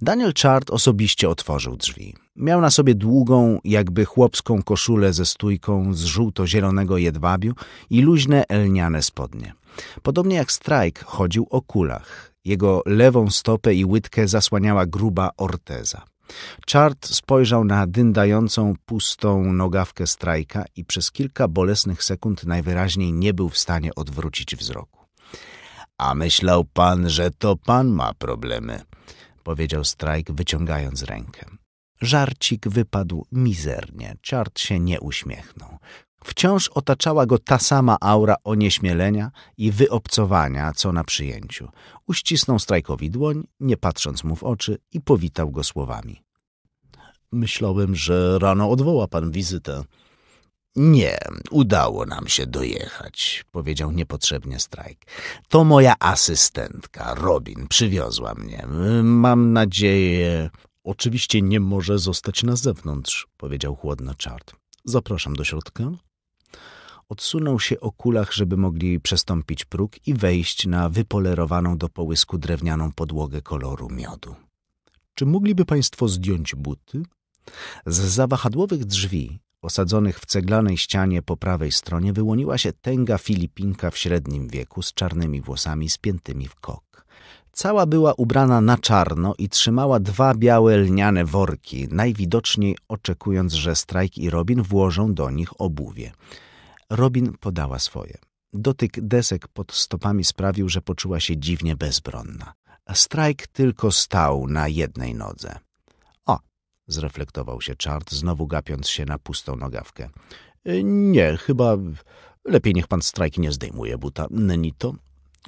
Daniel Chart osobiście otworzył drzwi. Miał na sobie długą, jakby chłopską koszulę ze stójką z żółto-zielonego jedwabiu i luźne elniane spodnie. Podobnie jak Strajk chodził o kulach. Jego lewą stopę i łydkę zasłaniała gruba orteza. Czart spojrzał na dyndającą, pustą nogawkę strajka i przez kilka bolesnych sekund najwyraźniej nie był w stanie odwrócić wzroku. A myślał pan, że to pan ma problemy, powiedział strajk, wyciągając rękę. Żarcik wypadł mizernie, czart się nie uśmiechnął. Wciąż otaczała go ta sama aura onieśmielenia i wyobcowania, co na przyjęciu. Uścisnął Strajkowi dłoń, nie patrząc mu w oczy i powitał go słowami. Myślałem, że rano odwoła pan wizytę. Nie, udało nam się dojechać, powiedział niepotrzebnie Strajk. To moja asystentka, Robin, przywiozła mnie. Mam nadzieję... Oczywiście nie może zostać na zewnątrz, powiedział chłodno czart. Zapraszam do środka odsunął się o kulach, żeby mogli przestąpić próg i wejść na wypolerowaną do połysku drewnianą podłogę koloru miodu. Czy mogliby państwo zdjąć buty? Z zawahadłowych drzwi, osadzonych w ceglanej ścianie po prawej stronie, wyłoniła się tęga Filipinka w średnim wieku z czarnymi włosami spiętymi w kok. Cała była ubrana na czarno i trzymała dwa białe lniane worki, najwidoczniej oczekując, że Strajk i Robin włożą do nich obuwie. Robin podała swoje. Dotyk desek pod stopami sprawił, że poczuła się dziwnie bezbronna. Strike strajk tylko stał na jednej nodze. O, zreflektował się Czart, znowu gapiąc się na pustą nogawkę. E, nie, chyba lepiej niech pan Strike nie zdejmuje buta. Nenito? to?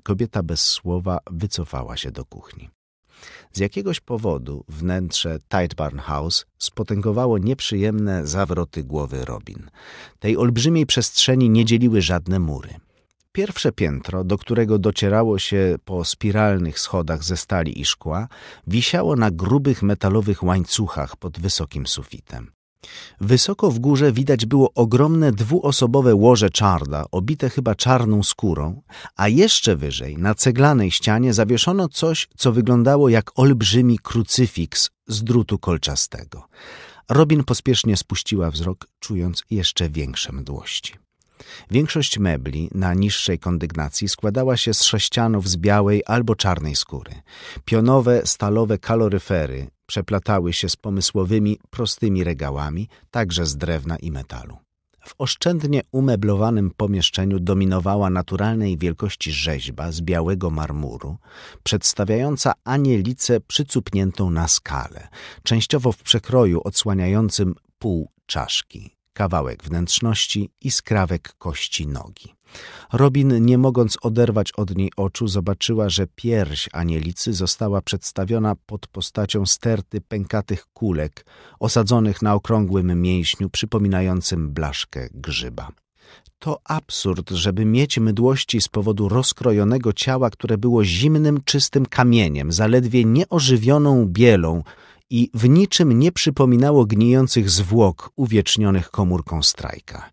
Kobieta bez słowa wycofała się do kuchni. Z jakiegoś powodu wnętrze Tidebarn House spotęgowało nieprzyjemne zawroty głowy Robin. Tej olbrzymiej przestrzeni nie dzieliły żadne mury. Pierwsze piętro, do którego docierało się po spiralnych schodach ze stali i szkła, wisiało na grubych metalowych łańcuchach pod wysokim sufitem. Wysoko w górze widać było ogromne dwuosobowe łoże czarda, obite chyba czarną skórą, a jeszcze wyżej, na ceglanej ścianie, zawieszono coś, co wyglądało jak olbrzymi krucyfiks z drutu kolczastego. Robin pospiesznie spuściła wzrok, czując jeszcze większe mdłości. Większość mebli na niższej kondygnacji składała się z sześcianów z białej albo czarnej skóry. Pionowe, stalowe kaloryfery, Przeplatały się z pomysłowymi, prostymi regałami, także z drewna i metalu. W oszczędnie umeblowanym pomieszczeniu dominowała naturalnej wielkości rzeźba z białego marmuru, przedstawiająca anielicę przycupniętą na skalę, częściowo w przekroju odsłaniającym pół czaszki, kawałek wnętrzności i skrawek kości nogi. Robin, nie mogąc oderwać od niej oczu, zobaczyła, że pierś anielicy została przedstawiona pod postacią sterty pękatych kulek, osadzonych na okrągłym mięśniu przypominającym blaszkę grzyba. To absurd, żeby mieć mydłości z powodu rozkrojonego ciała, które było zimnym, czystym kamieniem, zaledwie nieożywioną bielą i w niczym nie przypominało gnijących zwłok uwiecznionych komórką strajka.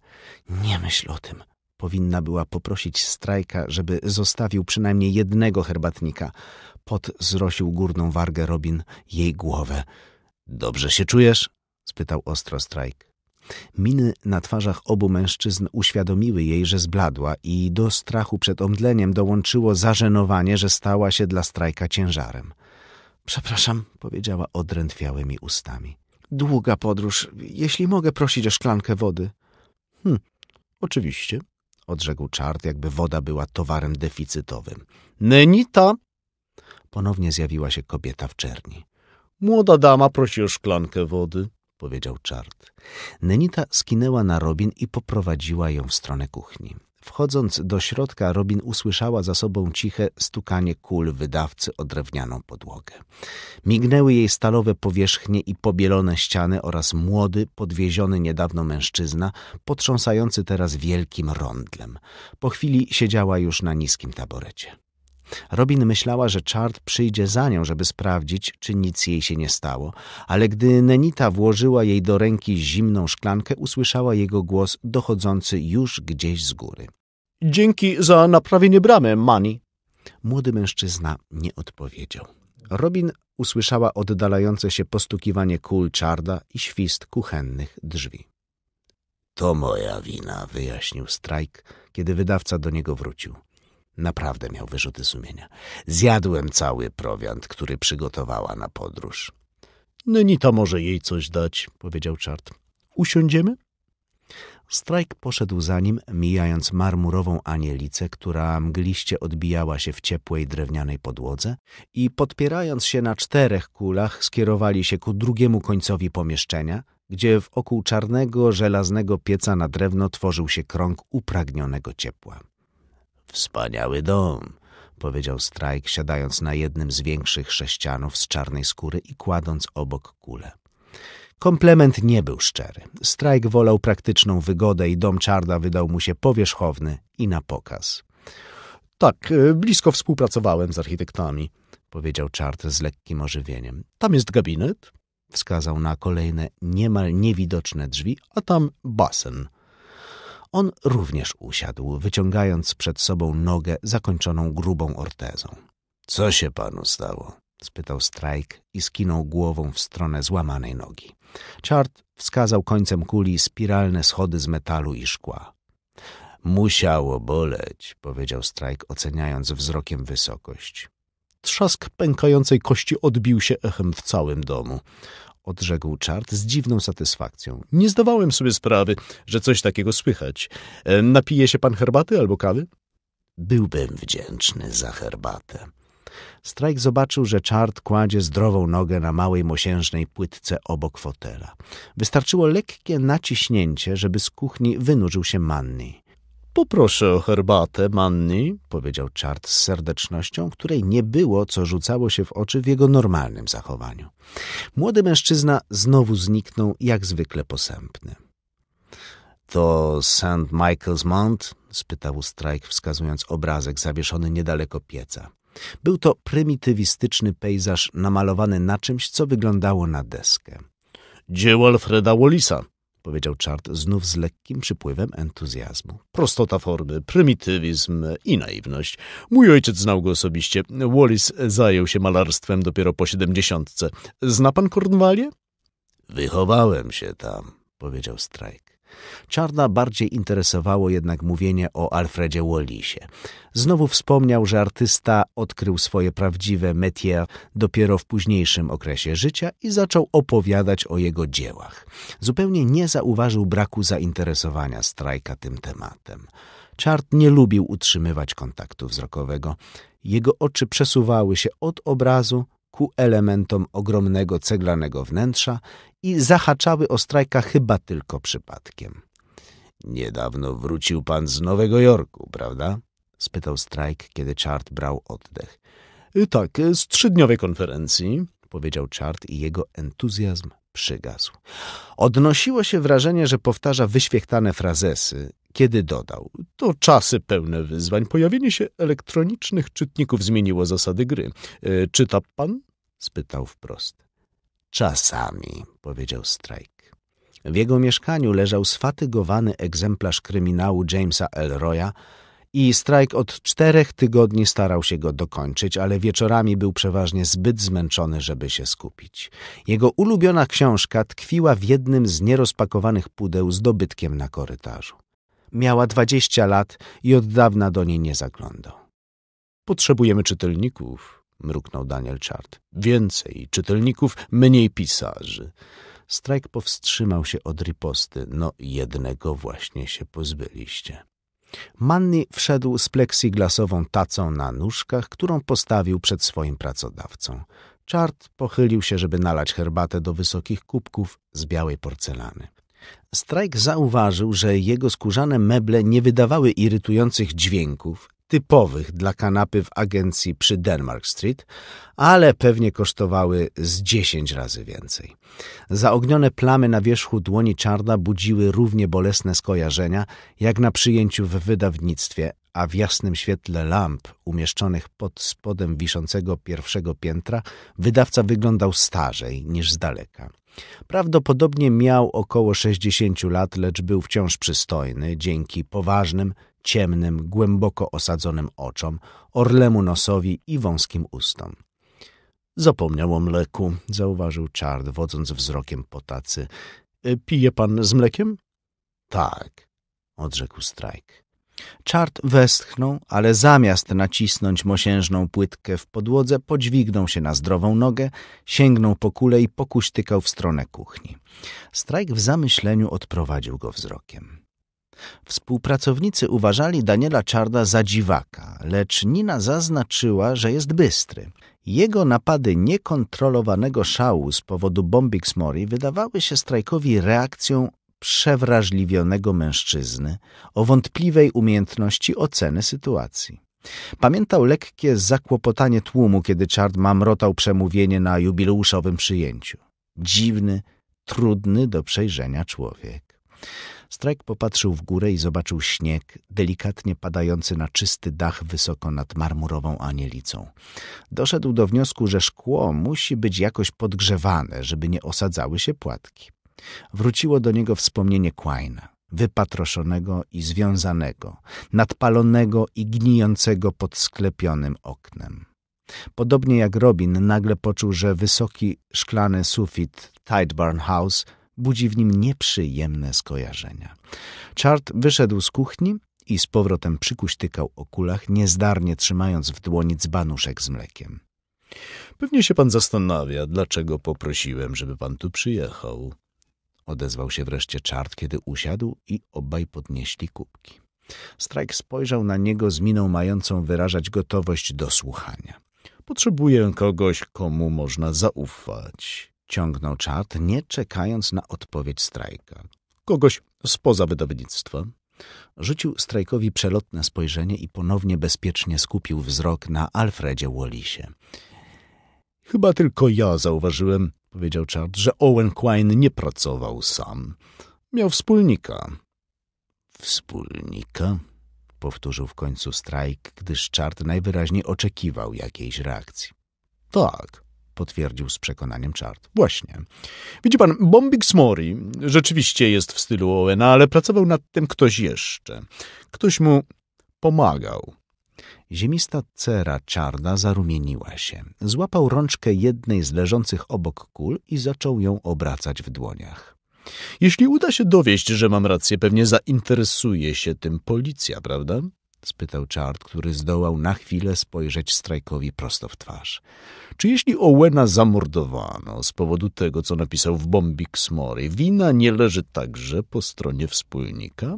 Nie myśl o tym, Powinna była poprosić strajka, żeby zostawił przynajmniej jednego herbatnika. Pot zrosił górną wargę Robin jej głowę. Dobrze się czujesz? spytał ostro strajk. Miny na twarzach obu mężczyzn uświadomiły jej, że zbladła i do strachu przed omdleniem dołączyło zażenowanie, że stała się dla strajka ciężarem. Przepraszam, powiedziała odrętwiałymi ustami. Długa podróż. Jeśli mogę prosić o szklankę wody. Hm, oczywiście, odrzekł czart, jakby woda była towarem deficytowym. Nenita! Ponownie zjawiła się kobieta w czerni. Młoda dama prosi o szklankę wody, powiedział czart. Nenita skinęła na Robin i poprowadziła ją w stronę kuchni. Wchodząc do środka, Robin usłyszała za sobą ciche stukanie kul wydawcy o drewnianą podłogę. Mignęły jej stalowe powierzchnie i pobielone ściany oraz młody, podwieziony niedawno mężczyzna, potrząsający teraz wielkim rondlem. Po chwili siedziała już na niskim taborecie. Robin myślała, że Chard przyjdzie za nią, żeby sprawdzić, czy nic jej się nie stało, ale gdy Nenita włożyła jej do ręki zimną szklankę, usłyszała jego głos dochodzący już gdzieś z góry. Dzięki za naprawienie bramy, Mani. Młody mężczyzna nie odpowiedział. Robin usłyszała oddalające się postukiwanie kul czarda i świst kuchennych drzwi. To moja wina, wyjaśnił Strajk, kiedy wydawca do niego wrócił. Naprawdę miał wyrzuty sumienia. Zjadłem cały prowiant, który przygotowała na podróż. Nenita no może jej coś dać, powiedział czart. Usiądziemy? Strajk poszedł za nim, mijając marmurową anielicę, która mgliście odbijała się w ciepłej drewnianej podłodze i podpierając się na czterech kulach skierowali się ku drugiemu końcowi pomieszczenia, gdzie wokół czarnego, żelaznego pieca na drewno tworzył się krąg upragnionego ciepła. Wspaniały dom, powiedział Strajk, siadając na jednym z większych sześcianów z czarnej skóry i kładąc obok kulę. Komplement nie był szczery. Strajk wolał praktyczną wygodę i dom Czarda wydał mu się powierzchowny i na pokaz. Tak, e, blisko współpracowałem z architektami, powiedział Czart z lekkim ożywieniem. Tam jest gabinet, wskazał na kolejne niemal niewidoczne drzwi, a tam basen. On również usiadł, wyciągając przed sobą nogę zakończoną grubą ortezą. — Co się panu stało? — spytał Strajk i skinął głową w stronę złamanej nogi. Chart wskazał końcem kuli spiralne schody z metalu i szkła. Musiało boleć, powiedział Strajk, oceniając wzrokiem wysokość. Trzask pękającej kości odbił się echem w całym domu odrzekł Czart z dziwną satysfakcją. Nie zdawałem sobie sprawy, że coś takiego słychać. E, napije się pan herbaty albo kawy? Byłbym wdzięczny za herbatę. Strajk zobaczył, że Czart kładzie zdrową nogę na małej mosiężnej płytce obok fotela. Wystarczyło lekkie naciśnięcie, żeby z kuchni wynurzył się Manny. Poproszę o herbatę, manny, powiedział czart z serdecznością, której nie było, co rzucało się w oczy w jego normalnym zachowaniu. Młody mężczyzna znowu zniknął, jak zwykle posępny. To St. Michael's Mount? spytał Strike, wskazując obrazek zawieszony niedaleko pieca. Był to prymitywistyczny pejzaż namalowany na czymś, co wyglądało na deskę. Dzieło Alfreda Wallisa, powiedział Czart znów z lekkim przypływem entuzjazmu. Prostota formy, prymitywizm i naiwność. Mój ojciec znał go osobiście. Wallis zajął się malarstwem dopiero po siedemdziesiątce. Zna pan Kornwalię? Wychowałem się tam, powiedział Strajk. Czarna bardziej interesowało jednak mówienie o Alfredzie Wallisie. Znowu wspomniał, że artysta odkrył swoje prawdziwe métier dopiero w późniejszym okresie życia i zaczął opowiadać o jego dziełach. Zupełnie nie zauważył braku zainteresowania Strajka tym tematem. Czart nie lubił utrzymywać kontaktu wzrokowego. Jego oczy przesuwały się od obrazu ku elementom ogromnego ceglanego wnętrza i zahaczały o strajka chyba tylko przypadkiem. Niedawno wrócił pan z Nowego Jorku, prawda? spytał Strajk, kiedy Chart brał oddech. E, tak, e, z trzydniowej konferencji, powiedział Chart i jego entuzjazm przygasł. Odnosiło się wrażenie, że powtarza wyświechtane frazesy kiedy dodał – to czasy pełne wyzwań. Pojawienie się elektronicznych czytników zmieniło zasady gry. E, czyta pan? – spytał wprost. – Czasami – powiedział Strajk. W jego mieszkaniu leżał sfatygowany egzemplarz kryminału Jamesa Elroya i Strajk od czterech tygodni starał się go dokończyć, ale wieczorami był przeważnie zbyt zmęczony, żeby się skupić. Jego ulubiona książka tkwiła w jednym z nierozpakowanych pudeł z dobytkiem na korytarzu miała dwadzieścia lat i od dawna do niej nie zaglądał. Potrzebujemy czytelników, mruknął Daniel Chart. Więcej czytelników, mniej pisarzy. Strajk powstrzymał się od riposty. No jednego właśnie się pozbyliście. Manny wszedł z pleksiglasową tacą na nóżkach, którą postawił przed swoim pracodawcą. Czart pochylił się, żeby nalać herbatę do wysokich kubków z białej porcelany. Strajk zauważył, że jego skórzane meble nie wydawały irytujących dźwięków, typowych dla kanapy w agencji przy Denmark Street, ale pewnie kosztowały z dziesięć razy więcej. Zaognione plamy na wierzchu dłoni czarna budziły równie bolesne skojarzenia, jak na przyjęciu w wydawnictwie, a w jasnym świetle lamp umieszczonych pod spodem wiszącego pierwszego piętra wydawca wyglądał starzej niż z daleka. Prawdopodobnie miał około 60 lat, lecz był wciąż przystojny dzięki poważnym, ciemnym, głęboko osadzonym oczom, orlemu nosowi i wąskim ustom. Zapomniał o mleku, zauważył Czard, wodząc wzrokiem po tacy. E, pije pan z mlekiem? Tak, odrzekł Strajk. Czart westchnął, ale zamiast nacisnąć mosiężną płytkę w podłodze, podźwignął się na zdrową nogę, sięgnął po kulę i pokuśtykał w stronę kuchni. Strajk w zamyśleniu odprowadził go wzrokiem. Współpracownicy uważali Daniela Czarda za dziwaka, lecz Nina zaznaczyła, że jest bystry. Jego napady niekontrolowanego szału z powodu bombik Mori wydawały się strajkowi reakcją przewrażliwionego mężczyzny o wątpliwej umiejętności oceny sytuacji. Pamiętał lekkie zakłopotanie tłumu, kiedy Czard mamrotał przemówienie na jubileuszowym przyjęciu. Dziwny, trudny do przejrzenia człowiek. Strajk popatrzył w górę i zobaczył śnieg, delikatnie padający na czysty dach wysoko nad marmurową anielicą. Doszedł do wniosku, że szkło musi być jakoś podgrzewane, żeby nie osadzały się płatki. Wróciło do niego wspomnienie Quaina, wypatroszonego i związanego, nadpalonego i gnijącego pod sklepionym oknem. Podobnie jak Robin nagle poczuł, że wysoki, szklany sufit Tidebarn House budzi w nim nieprzyjemne skojarzenia. Chart wyszedł z kuchni i z powrotem przykuśtykał o kulach, niezdarnie trzymając w dłoni dzbanuszek z mlekiem. Pewnie się pan zastanawia, dlaczego poprosiłem, żeby pan tu przyjechał odezwał się wreszcie czart, kiedy usiadł i obaj podnieśli kubki. Strajk spojrzał na niego z miną mającą wyrażać gotowość do słuchania. Potrzebuję kogoś, komu można zaufać, ciągnął czart, nie czekając na odpowiedź strajka. Kogoś spoza wydawnictwa. Rzucił strajkowi przelotne spojrzenie i ponownie bezpiecznie skupił wzrok na Alfredzie Wallisie. Chyba tylko ja zauważyłem, powiedział czart, że Owen Quine nie pracował sam. Miał wspólnika. Wspólnika? Powtórzył w końcu Strajk, gdyż czart najwyraźniej oczekiwał jakiejś reakcji. Tak, potwierdził z przekonaniem czart. Właśnie. Widzi pan, Bombigsmori rzeczywiście jest w stylu Owena, ale pracował nad tym ktoś jeszcze. Ktoś mu pomagał. Ziemista cera czarna zarumieniła się. Złapał rączkę jednej z leżących obok kul i zaczął ją obracać w dłoniach. Jeśli uda się dowieść, że mam rację, pewnie zainteresuje się tym policja, prawda? spytał Czart, który zdołał na chwilę spojrzeć strajkowi prosto w twarz. Czy jeśli Owena zamordowano z powodu tego, co napisał w Bombik Smory, wina nie leży także po stronie wspólnika?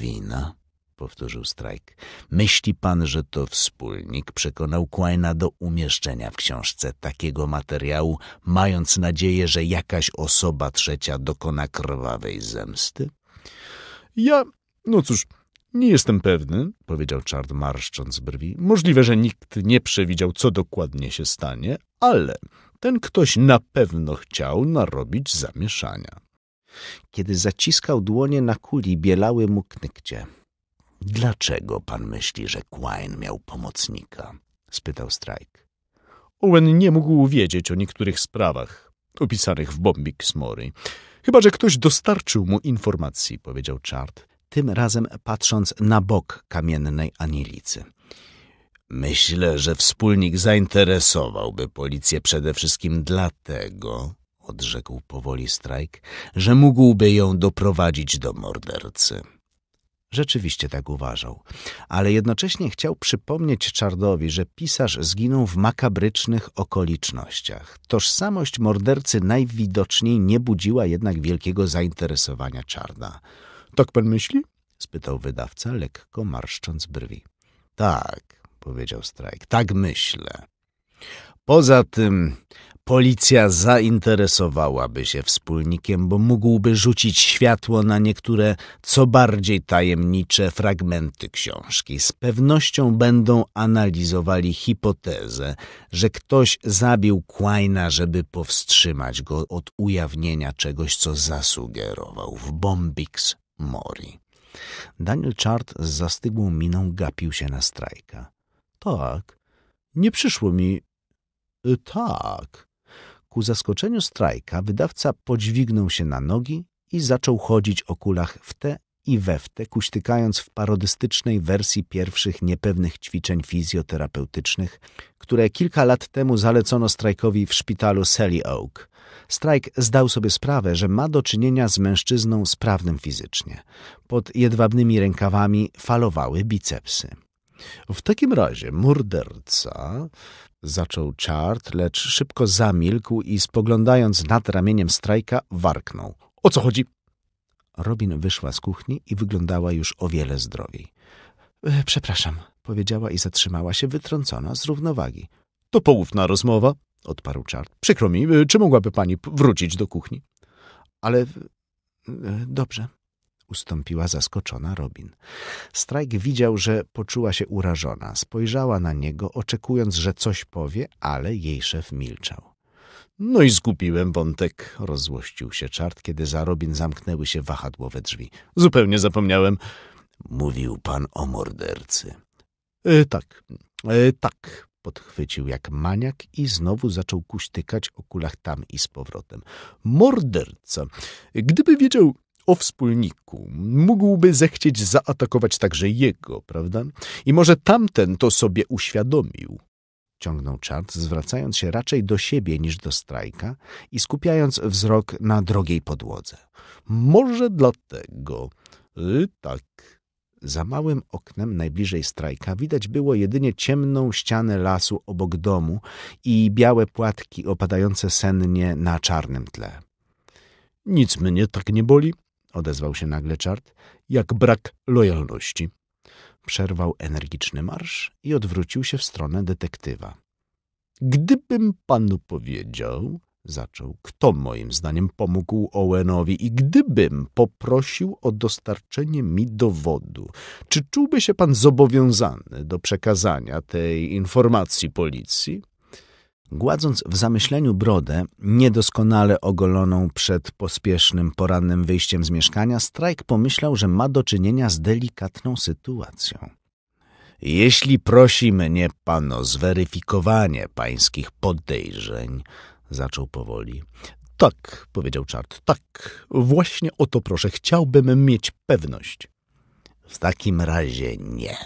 Wina? powtórzył Strajk. Myśli pan, że to wspólnik przekonał Quaina do umieszczenia w książce takiego materiału, mając nadzieję, że jakaś osoba trzecia dokona krwawej zemsty? Ja, no cóż, nie jestem pewny, powiedział Chard marszcząc brwi. Możliwe, że nikt nie przewidział, co dokładnie się stanie, ale ten ktoś na pewno chciał narobić zamieszania. Kiedy zaciskał dłonie na kuli, bielały mu knykcie. Dlaczego pan myśli, że Quine miał pomocnika? spytał Strajk. Owen nie mógł wiedzieć o niektórych sprawach opisanych w bombik Smory. Chyba, że ktoś dostarczył mu informacji, powiedział Chart, tym razem patrząc na bok kamiennej anielicy. Myślę, że wspólnik zainteresowałby policję przede wszystkim dlatego, odrzekł powoli Strajk, że mógłby ją doprowadzić do mordercy. Rzeczywiście tak uważał, ale jednocześnie chciał przypomnieć Czardowi, że pisarz zginął w makabrycznych okolicznościach. Tożsamość mordercy najwidoczniej nie budziła jednak wielkiego zainteresowania Czarda. – Tak pan myśli? – spytał wydawca, lekko marszcząc brwi. – Tak – powiedział Strajk, – tak myślę. Poza tym Policja zainteresowałaby się wspólnikiem, bo mógłby rzucić światło na niektóre co bardziej tajemnicze fragmenty książki. Z pewnością będą analizowali hipotezę, że ktoś zabił Kłajna, żeby powstrzymać go od ujawnienia czegoś, co zasugerował w Bombix Mori. Daniel Chart z zastygłą miną gapił się na strajka. Tak, nie przyszło mi... Y, tak, Ku zaskoczeniu strajka wydawca podźwignął się na nogi i zaczął chodzić o kulach w te i we w te, kuśtykając w parodystycznej wersji pierwszych niepewnych ćwiczeń fizjoterapeutycznych, które kilka lat temu zalecono strajkowi w szpitalu Selly Oak. Strajk zdał sobie sprawę, że ma do czynienia z mężczyzną sprawnym fizycznie. Pod jedwabnymi rękawami falowały bicepsy. W takim razie morderca zaczął Chart, lecz szybko zamilkł i spoglądając nad ramieniem strajka, warknął. O co chodzi? Robin wyszła z kuchni i wyglądała już o wiele zdrowiej. E, przepraszam, powiedziała i zatrzymała się wytrącona z równowagi. To poufna rozmowa, odparł Chart. Przykro mi, e, czy mogłaby pani wrócić do kuchni? Ale e, dobrze, ustąpiła zaskoczona Robin. Strajk widział, że poczuła się urażona. Spojrzała na niego, oczekując, że coś powie, ale jej szef milczał. No i zgubiłem wątek, rozzłościł się czart, kiedy za Robin zamknęły się wahadłowe drzwi. Zupełnie zapomniałem. Mówił pan o mordercy. E, tak, e, tak, podchwycił jak maniak i znowu zaczął kuśtykać o kulach tam i z powrotem. Morderca! Gdyby wiedział, o wspólniku. Mógłby zechcieć zaatakować także jego, prawda? I może tamten to sobie uświadomił. Ciągnął czart, zwracając się raczej do siebie niż do strajka i skupiając wzrok na drogiej podłodze. Może dlatego... Y, tak... Za małym oknem najbliżej strajka widać było jedynie ciemną ścianę lasu obok domu i białe płatki opadające sennie na czarnym tle. Nic mnie tak nie boli, odezwał się nagle Czart, jak brak lojalności. Przerwał energiczny marsz i odwrócił się w stronę detektywa. Gdybym panu powiedział, zaczął, kto moim zdaniem pomógł Owenowi i gdybym poprosił o dostarczenie mi dowodu, czy czułby się pan zobowiązany do przekazania tej informacji policji? Gładząc w zamyśleniu brodę, niedoskonale ogoloną przed pospiesznym porannym wyjściem z mieszkania, Strajk pomyślał, że ma do czynienia z delikatną sytuacją. Jeśli prosi mnie pan o zweryfikowanie pańskich podejrzeń, zaczął powoli. Tak, powiedział czart, tak, właśnie o to proszę, chciałbym mieć pewność. W takim razie nie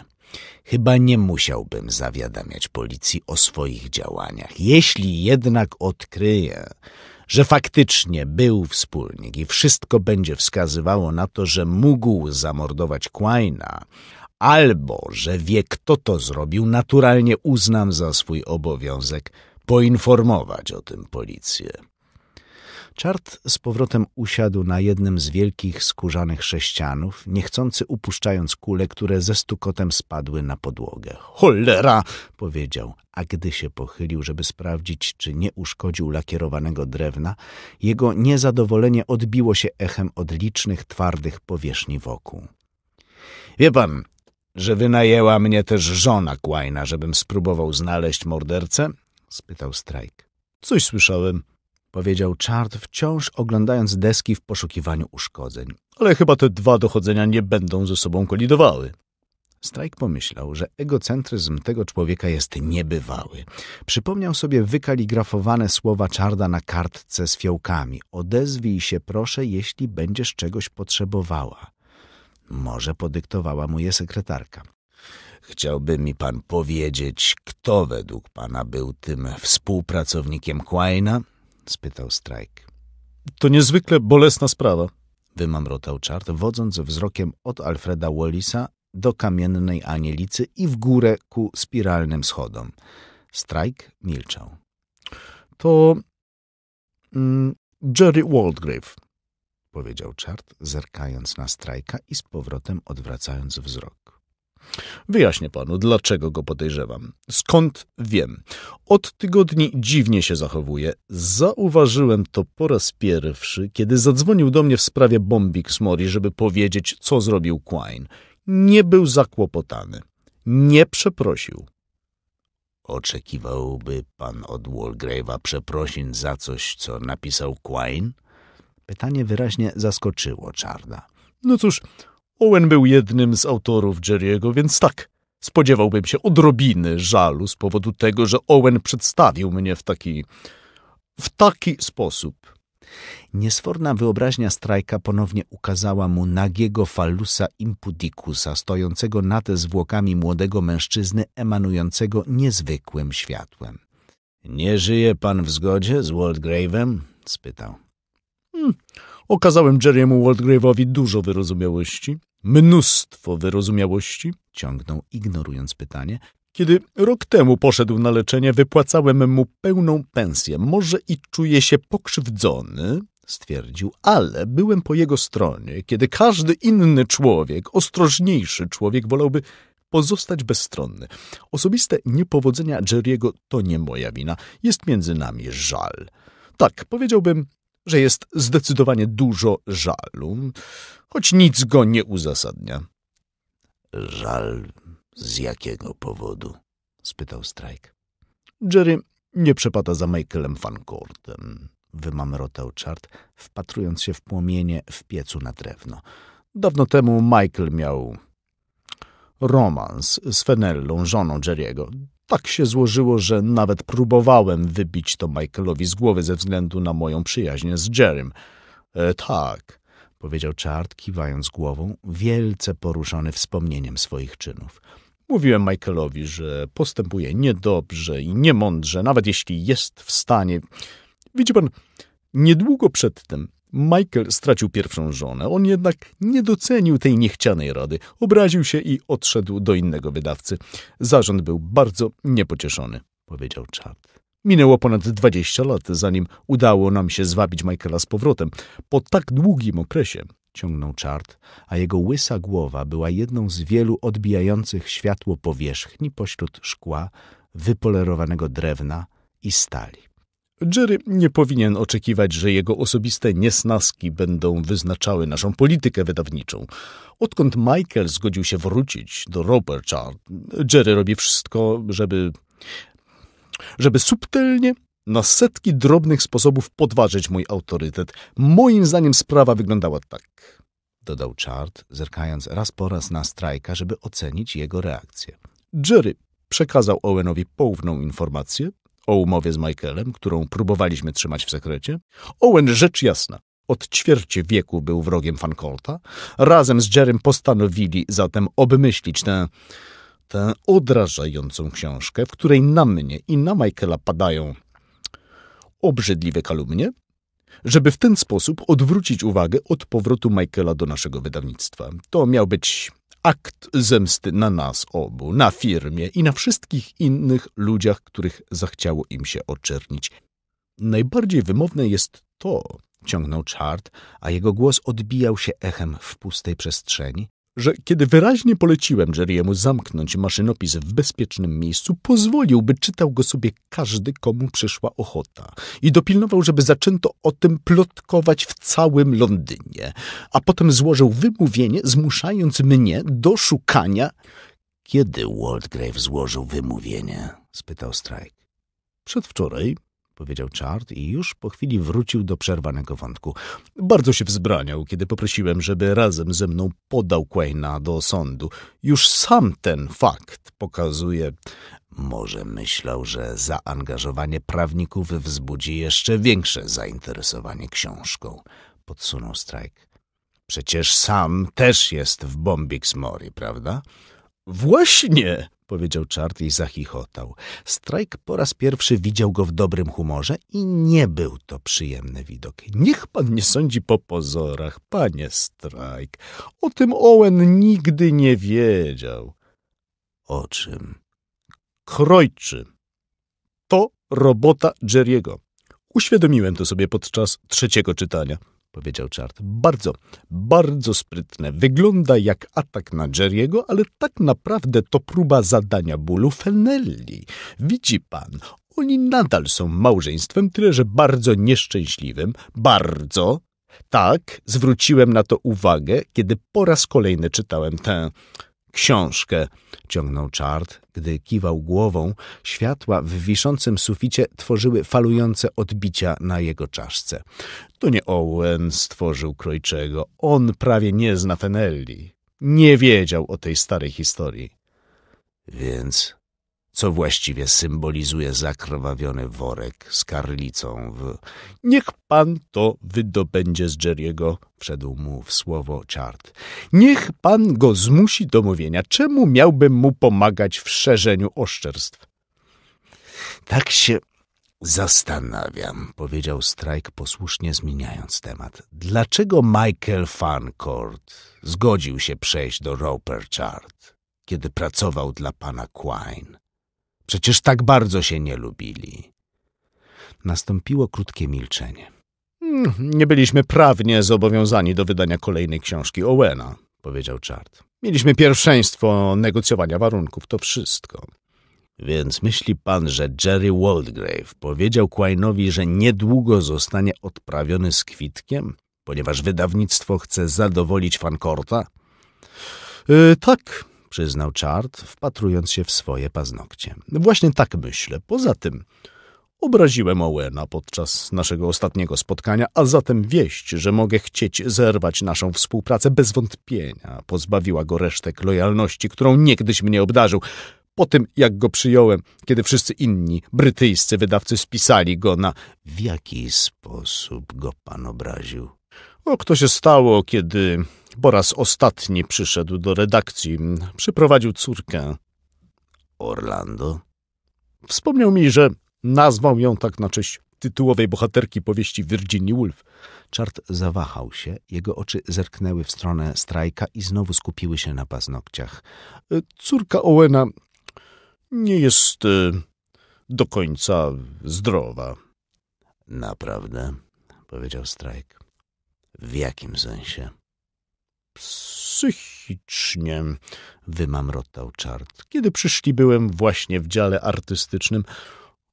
Chyba nie musiałbym zawiadamiać policji o swoich działaniach. Jeśli jednak odkryję, że faktycznie był wspólnik i wszystko będzie wskazywało na to, że mógł zamordować Quaina, albo że wie, kto to zrobił, naturalnie uznam za swój obowiązek poinformować o tym policję. Czart z powrotem usiadł na jednym z wielkich skórzanych sześcianów, niechcący upuszczając kule, które ze stukotem spadły na podłogę. Cholera! powiedział, a gdy się pochylił, żeby sprawdzić, czy nie uszkodził lakierowanego drewna, jego niezadowolenie odbiło się echem od licznych twardych powierzchni wokół. Wie pan, że wynajęła mnie też żona Kłajna, żebym spróbował znaleźć mordercę? spytał Strajk. Coś słyszałem powiedział Chard, wciąż oglądając deski w poszukiwaniu uszkodzeń. Ale chyba te dwa dochodzenia nie będą ze sobą kolidowały. Strajk pomyślał, że egocentryzm tego człowieka jest niebywały. Przypomniał sobie wykaligrafowane słowa Czarda na kartce z fiołkami. Odezwij się proszę, jeśli będziesz czegoś potrzebowała. Może podyktowała mu je sekretarka. Chciałby mi pan powiedzieć, kto według pana był tym współpracownikiem Quaina? spytał Strajk. To niezwykle bolesna sprawa, wymamrotał czart, wodząc wzrokiem od Alfreda Wallisa do kamiennej anielicy i w górę ku spiralnym schodom. Strajk milczał. To mm, Jerry Waldgrave, powiedział czart, zerkając na Strajka i z powrotem odwracając wzrok. Wyjaśnię panu, dlaczego go podejrzewam. Skąd wiem? Od tygodni dziwnie się zachowuje. Zauważyłem to po raz pierwszy, kiedy zadzwonił do mnie w sprawie bombik Mori, żeby powiedzieć, co zrobił Quine. Nie był zakłopotany. Nie przeprosił. Oczekiwałby pan od Walgrave'a przeprosin za coś, co napisał Quine? Pytanie wyraźnie zaskoczyło Czarda. No cóż, Owen był jednym z autorów Jerry'ego, więc tak, spodziewałbym się odrobiny żalu z powodu tego, że Owen przedstawił mnie w taki... w taki sposób. Niesforna wyobraźnia strajka ponownie ukazała mu nagiego falusa impudicusa, stojącego nad zwłokami młodego mężczyzny emanującego niezwykłym światłem. — Nie żyje pan w zgodzie z Waldgrave'em? — spytał. Hmm. Okazałem Jerry'emu Waldgrave'owi dużo wyrozumiałości, mnóstwo wyrozumiałości, ciągnął ignorując pytanie. Kiedy rok temu poszedł na leczenie, wypłacałem mu pełną pensję. Może i czuję się pokrzywdzony, stwierdził, ale byłem po jego stronie, kiedy każdy inny człowiek, ostrożniejszy człowiek, wolałby pozostać bezstronny. Osobiste niepowodzenia Jerry'ego to nie moja wina. Jest między nami żal. Tak, powiedziałbym, że jest zdecydowanie dużo żalu, choć nic go nie uzasadnia. Żal z jakiego powodu? spytał Strajk. Jerry nie przepada za Michaelem Fancourtem, wymamrotał Chart, wpatrując się w płomienie w piecu na drewno. Dawno temu Michael miał romans z Fenellą, żoną Jerry'ego. Tak się złożyło, że nawet próbowałem wybić to Michaelowi z głowy ze względu na moją przyjaźń z Jerrym. E, tak, powiedział Czart, kiwając głową, wielce poruszony wspomnieniem swoich czynów. Mówiłem Michaelowi, że postępuje niedobrze i niemądrze, nawet jeśli jest w stanie. Widzi pan, niedługo przed tym Michael stracił pierwszą żonę, on jednak nie docenił tej niechcianej rady, obraził się i odszedł do innego wydawcy. Zarząd był bardzo niepocieszony, powiedział Chad. Minęło ponad 20 lat, zanim udało nam się zwabić Michaela z powrotem. Po tak długim okresie ciągnął czart, a jego łysa głowa była jedną z wielu odbijających światło powierzchni pośród szkła, wypolerowanego drewna i stali. Jerry nie powinien oczekiwać, że jego osobiste niesnaski będą wyznaczały naszą politykę wydawniczą. Odkąd Michael zgodził się wrócić do Roberta, Jerry robi wszystko, żeby, żeby subtelnie na setki drobnych sposobów podważyć mój autorytet. Moim zdaniem sprawa wyglądała tak. Dodał Chart, zerkając raz po raz na strajka, żeby ocenić jego reakcję. Jerry przekazał Owenowi poufną informację, o umowie z Michaelem, którą próbowaliśmy trzymać w sekrecie. Owen rzecz jasna od ćwierci wieku był wrogiem Fankolta. Razem z Jerem postanowili zatem obmyślić tę, tę odrażającą książkę, w której na mnie i na Michaela padają obrzydliwe kalumnie, żeby w ten sposób odwrócić uwagę od powrotu Michaela do naszego wydawnictwa. To miał być akt zemsty na nas obu, na firmie i na wszystkich innych ludziach, których zachciało im się oczernić. Najbardziej wymowne jest to, ciągnął czart, a jego głos odbijał się echem w pustej przestrzeni, że kiedy wyraźnie poleciłem Jerry'emu zamknąć maszynopis w bezpiecznym miejscu, pozwolił, by czytał go sobie każdy, komu przyszła ochota i dopilnował, żeby zaczęto o tym plotkować w całym Londynie, a potem złożył wymówienie, zmuszając mnie do szukania... — Kiedy Waldgrave złożył wymówienie? — spytał Strike. — Przedwczoraj powiedział Chart i już po chwili wrócił do przerwanego wątku. Bardzo się wzbraniał, kiedy poprosiłem, żeby razem ze mną podał Quayna do sądu. Już sam ten fakt pokazuje... Może myślał, że zaangażowanie prawników wzbudzi jeszcze większe zainteresowanie książką. Podsunął Strajk. Przecież sam też jest w Bombix Mori, prawda? Właśnie, powiedział czart i zachichotał. Strajk po raz pierwszy widział go w dobrym humorze i nie był to przyjemny widok. Niech pan nie sądzi po pozorach, panie Strajk. O tym Owen nigdy nie wiedział. O czym? Krojczy. To robota Jerry'ego. Uświadomiłem to sobie podczas trzeciego czytania powiedział Czart. Bardzo, bardzo sprytne. Wygląda jak atak na Jerry'ego, ale tak naprawdę to próba zadania bólu Fenelli. Widzi pan, oni nadal są małżeństwem, tyle że bardzo nieszczęśliwym. Bardzo. Tak, zwróciłem na to uwagę, kiedy po raz kolejny czytałem tę książkę, ciągnął czart, gdy kiwał głową, światła w wiszącym suficie tworzyły falujące odbicia na jego czaszce. To nie Owen stworzył Krojczego, on prawie nie zna Fenelli. Nie wiedział o tej starej historii. Więc co właściwie symbolizuje zakrwawiony worek z karlicą w... Niech pan to wydobędzie z Jerry'ego, wszedł mu w słowo czart. Niech pan go zmusi do mówienia. Czemu miałbym mu pomagać w szerzeniu oszczerstw? Tak się zastanawiam, powiedział Strajk posłusznie zmieniając temat. Dlaczego Michael Fancourt zgodził się przejść do Roper Chart, kiedy pracował dla pana Quine? Przecież tak bardzo się nie lubili. Nastąpiło krótkie milczenie. Mm, nie byliśmy prawnie zobowiązani do wydania kolejnej książki Owena, powiedział Czart. Mieliśmy pierwszeństwo negocjowania warunków, to wszystko. Więc myśli pan, że Jerry Waldgrave powiedział Quine'owi, że niedługo zostanie odprawiony z kwitkiem, ponieważ wydawnictwo chce zadowolić fankorta? Yy, tak, przyznał Czart, wpatrując się w swoje paznokcie. Właśnie tak myślę. Poza tym obraziłem Owena podczas naszego ostatniego spotkania, a zatem wieść, że mogę chcieć zerwać naszą współpracę bez wątpienia pozbawiła go resztek lojalności, którą niegdyś mnie obdarzył. Po tym, jak go przyjąłem, kiedy wszyscy inni brytyjscy wydawcy spisali go na... W jaki sposób go pan obraził? O, to się stało, kiedy po raz ostatni przyszedł do redakcji. Przyprowadził córkę. Orlando. Wspomniał mi, że nazwał ją tak na cześć tytułowej bohaterki powieści Virginia Woolf. Czart zawahał się, jego oczy zerknęły w stronę strajka i znowu skupiły się na paznokciach. E, córka Owena nie jest e, do końca zdrowa. Naprawdę, powiedział strajk. W jakim sensie? Psychicznie, wymamrotał czart. Kiedy przyszli, byłem właśnie w dziale artystycznym.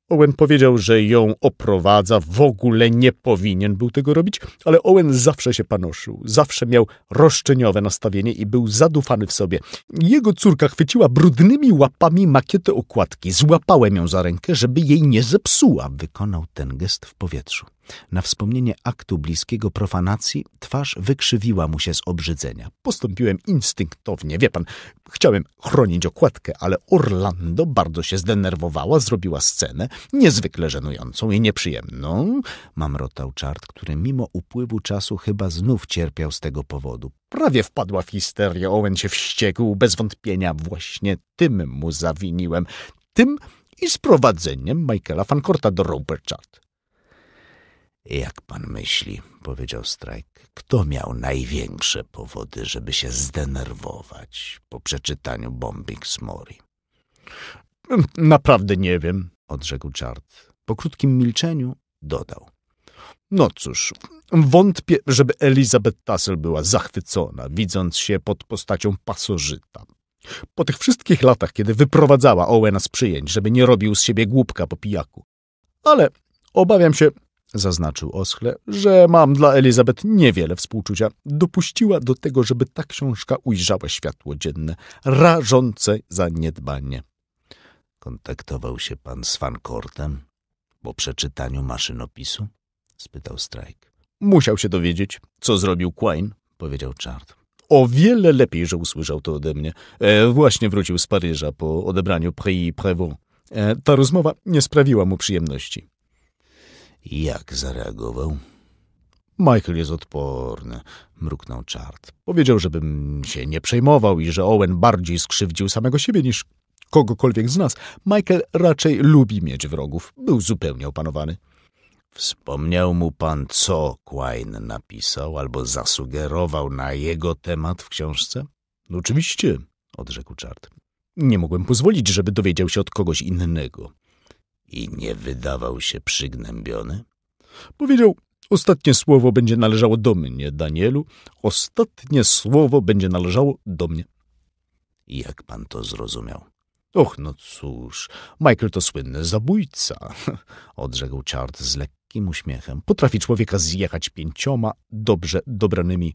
Owen powiedział, że ją oprowadza, w ogóle nie powinien był tego robić, ale Owen zawsze się panoszył, zawsze miał roszczeniowe nastawienie i był zadufany w sobie. Jego córka chwyciła brudnymi łapami makietę okładki. Złapałem ją za rękę, żeby jej nie zepsuła. Wykonał ten gest w powietrzu. Na wspomnienie aktu bliskiego profanacji twarz wykrzywiła mu się z obrzydzenia. Postąpiłem instynktownie, wie pan, chciałem chronić okładkę, ale Orlando bardzo się zdenerwowała, zrobiła scenę niezwykle żenującą i nieprzyjemną, mamrotał czart, który mimo upływu czasu chyba znów cierpiał z tego powodu. Prawie wpadła w histerię, Owen się wściekł, bez wątpienia właśnie tym mu zawiniłem, tym i sprowadzeniem Michaela Fancorta do Robert Chart. Jak pan myśli, powiedział Strajk, kto miał największe powody, żeby się zdenerwować po przeczytaniu bombing Smori? Naprawdę nie wiem, odrzekł Czart. Po krótkim milczeniu dodał. No cóż, wątpię, żeby Elizabeth Tassel była zachwycona, widząc się pod postacią pasożyta. Po tych wszystkich latach, kiedy wyprowadzała Owena z przyjęć, żeby nie robił z siebie głupka po pijaku. Ale obawiam się, Zaznaczył oschle, że mam dla Elizabeth niewiele współczucia. Dopuściła do tego, żeby ta książka ujrzała światło dzienne. Rażące zaniedbanie. Kontaktował się pan z Fankortem po przeczytaniu maszynopisu? spytał Strajk. Musiał się dowiedzieć, co zrobił Quine, powiedział Czart. O wiele lepiej, że usłyszał to ode mnie. E, właśnie wrócił z Paryża po odebraniu Prix Prévot. E, ta rozmowa nie sprawiła mu przyjemności. Jak zareagował? Michael jest odporny, mruknął Chart. Powiedział, żebym się nie przejmował i że Owen bardziej skrzywdził samego siebie niż kogokolwiek z nas. Michael raczej lubi mieć wrogów. Był zupełnie opanowany. Wspomniał mu pan, co Quine napisał albo zasugerował na jego temat w książce? Oczywiście, odrzekł Chart. Nie mogłem pozwolić, żeby dowiedział się od kogoś innego. I nie wydawał się przygnębiony? Powiedział, ostatnie słowo będzie należało do mnie, Danielu. Ostatnie słowo będzie należało do mnie. I jak pan to zrozumiał? Och, no cóż, Michael to słynny zabójca, *laughs* odrzekł Charles z lekkim uśmiechem. Potrafi człowieka zjechać pięcioma dobrze dobranymi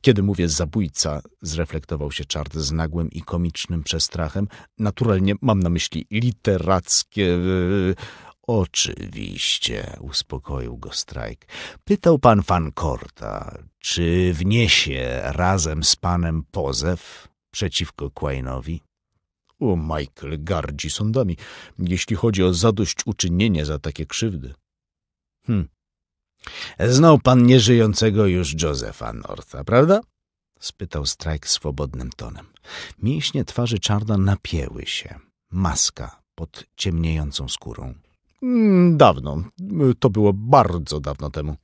kiedy mówię zabójca, zreflektował się czart z nagłym i komicznym przestrachem. Naturalnie mam na myśli literackie... E, oczywiście, uspokoił go Strajk. Pytał pan Fankorta, czy wniesie razem z panem pozew przeciwko Quainowi? O, Michael gardzi sądami, jeśli chodzi o zadośćuczynienie za takie krzywdy. Hm, Znał pan nieżyjącego już Josefa Northa, prawda? spytał Strajk swobodnym tonem. Mięśnie twarzy Czarda napięły się. Maska pod ciemniejącą skórą. Mm, dawno. To było bardzo dawno temu.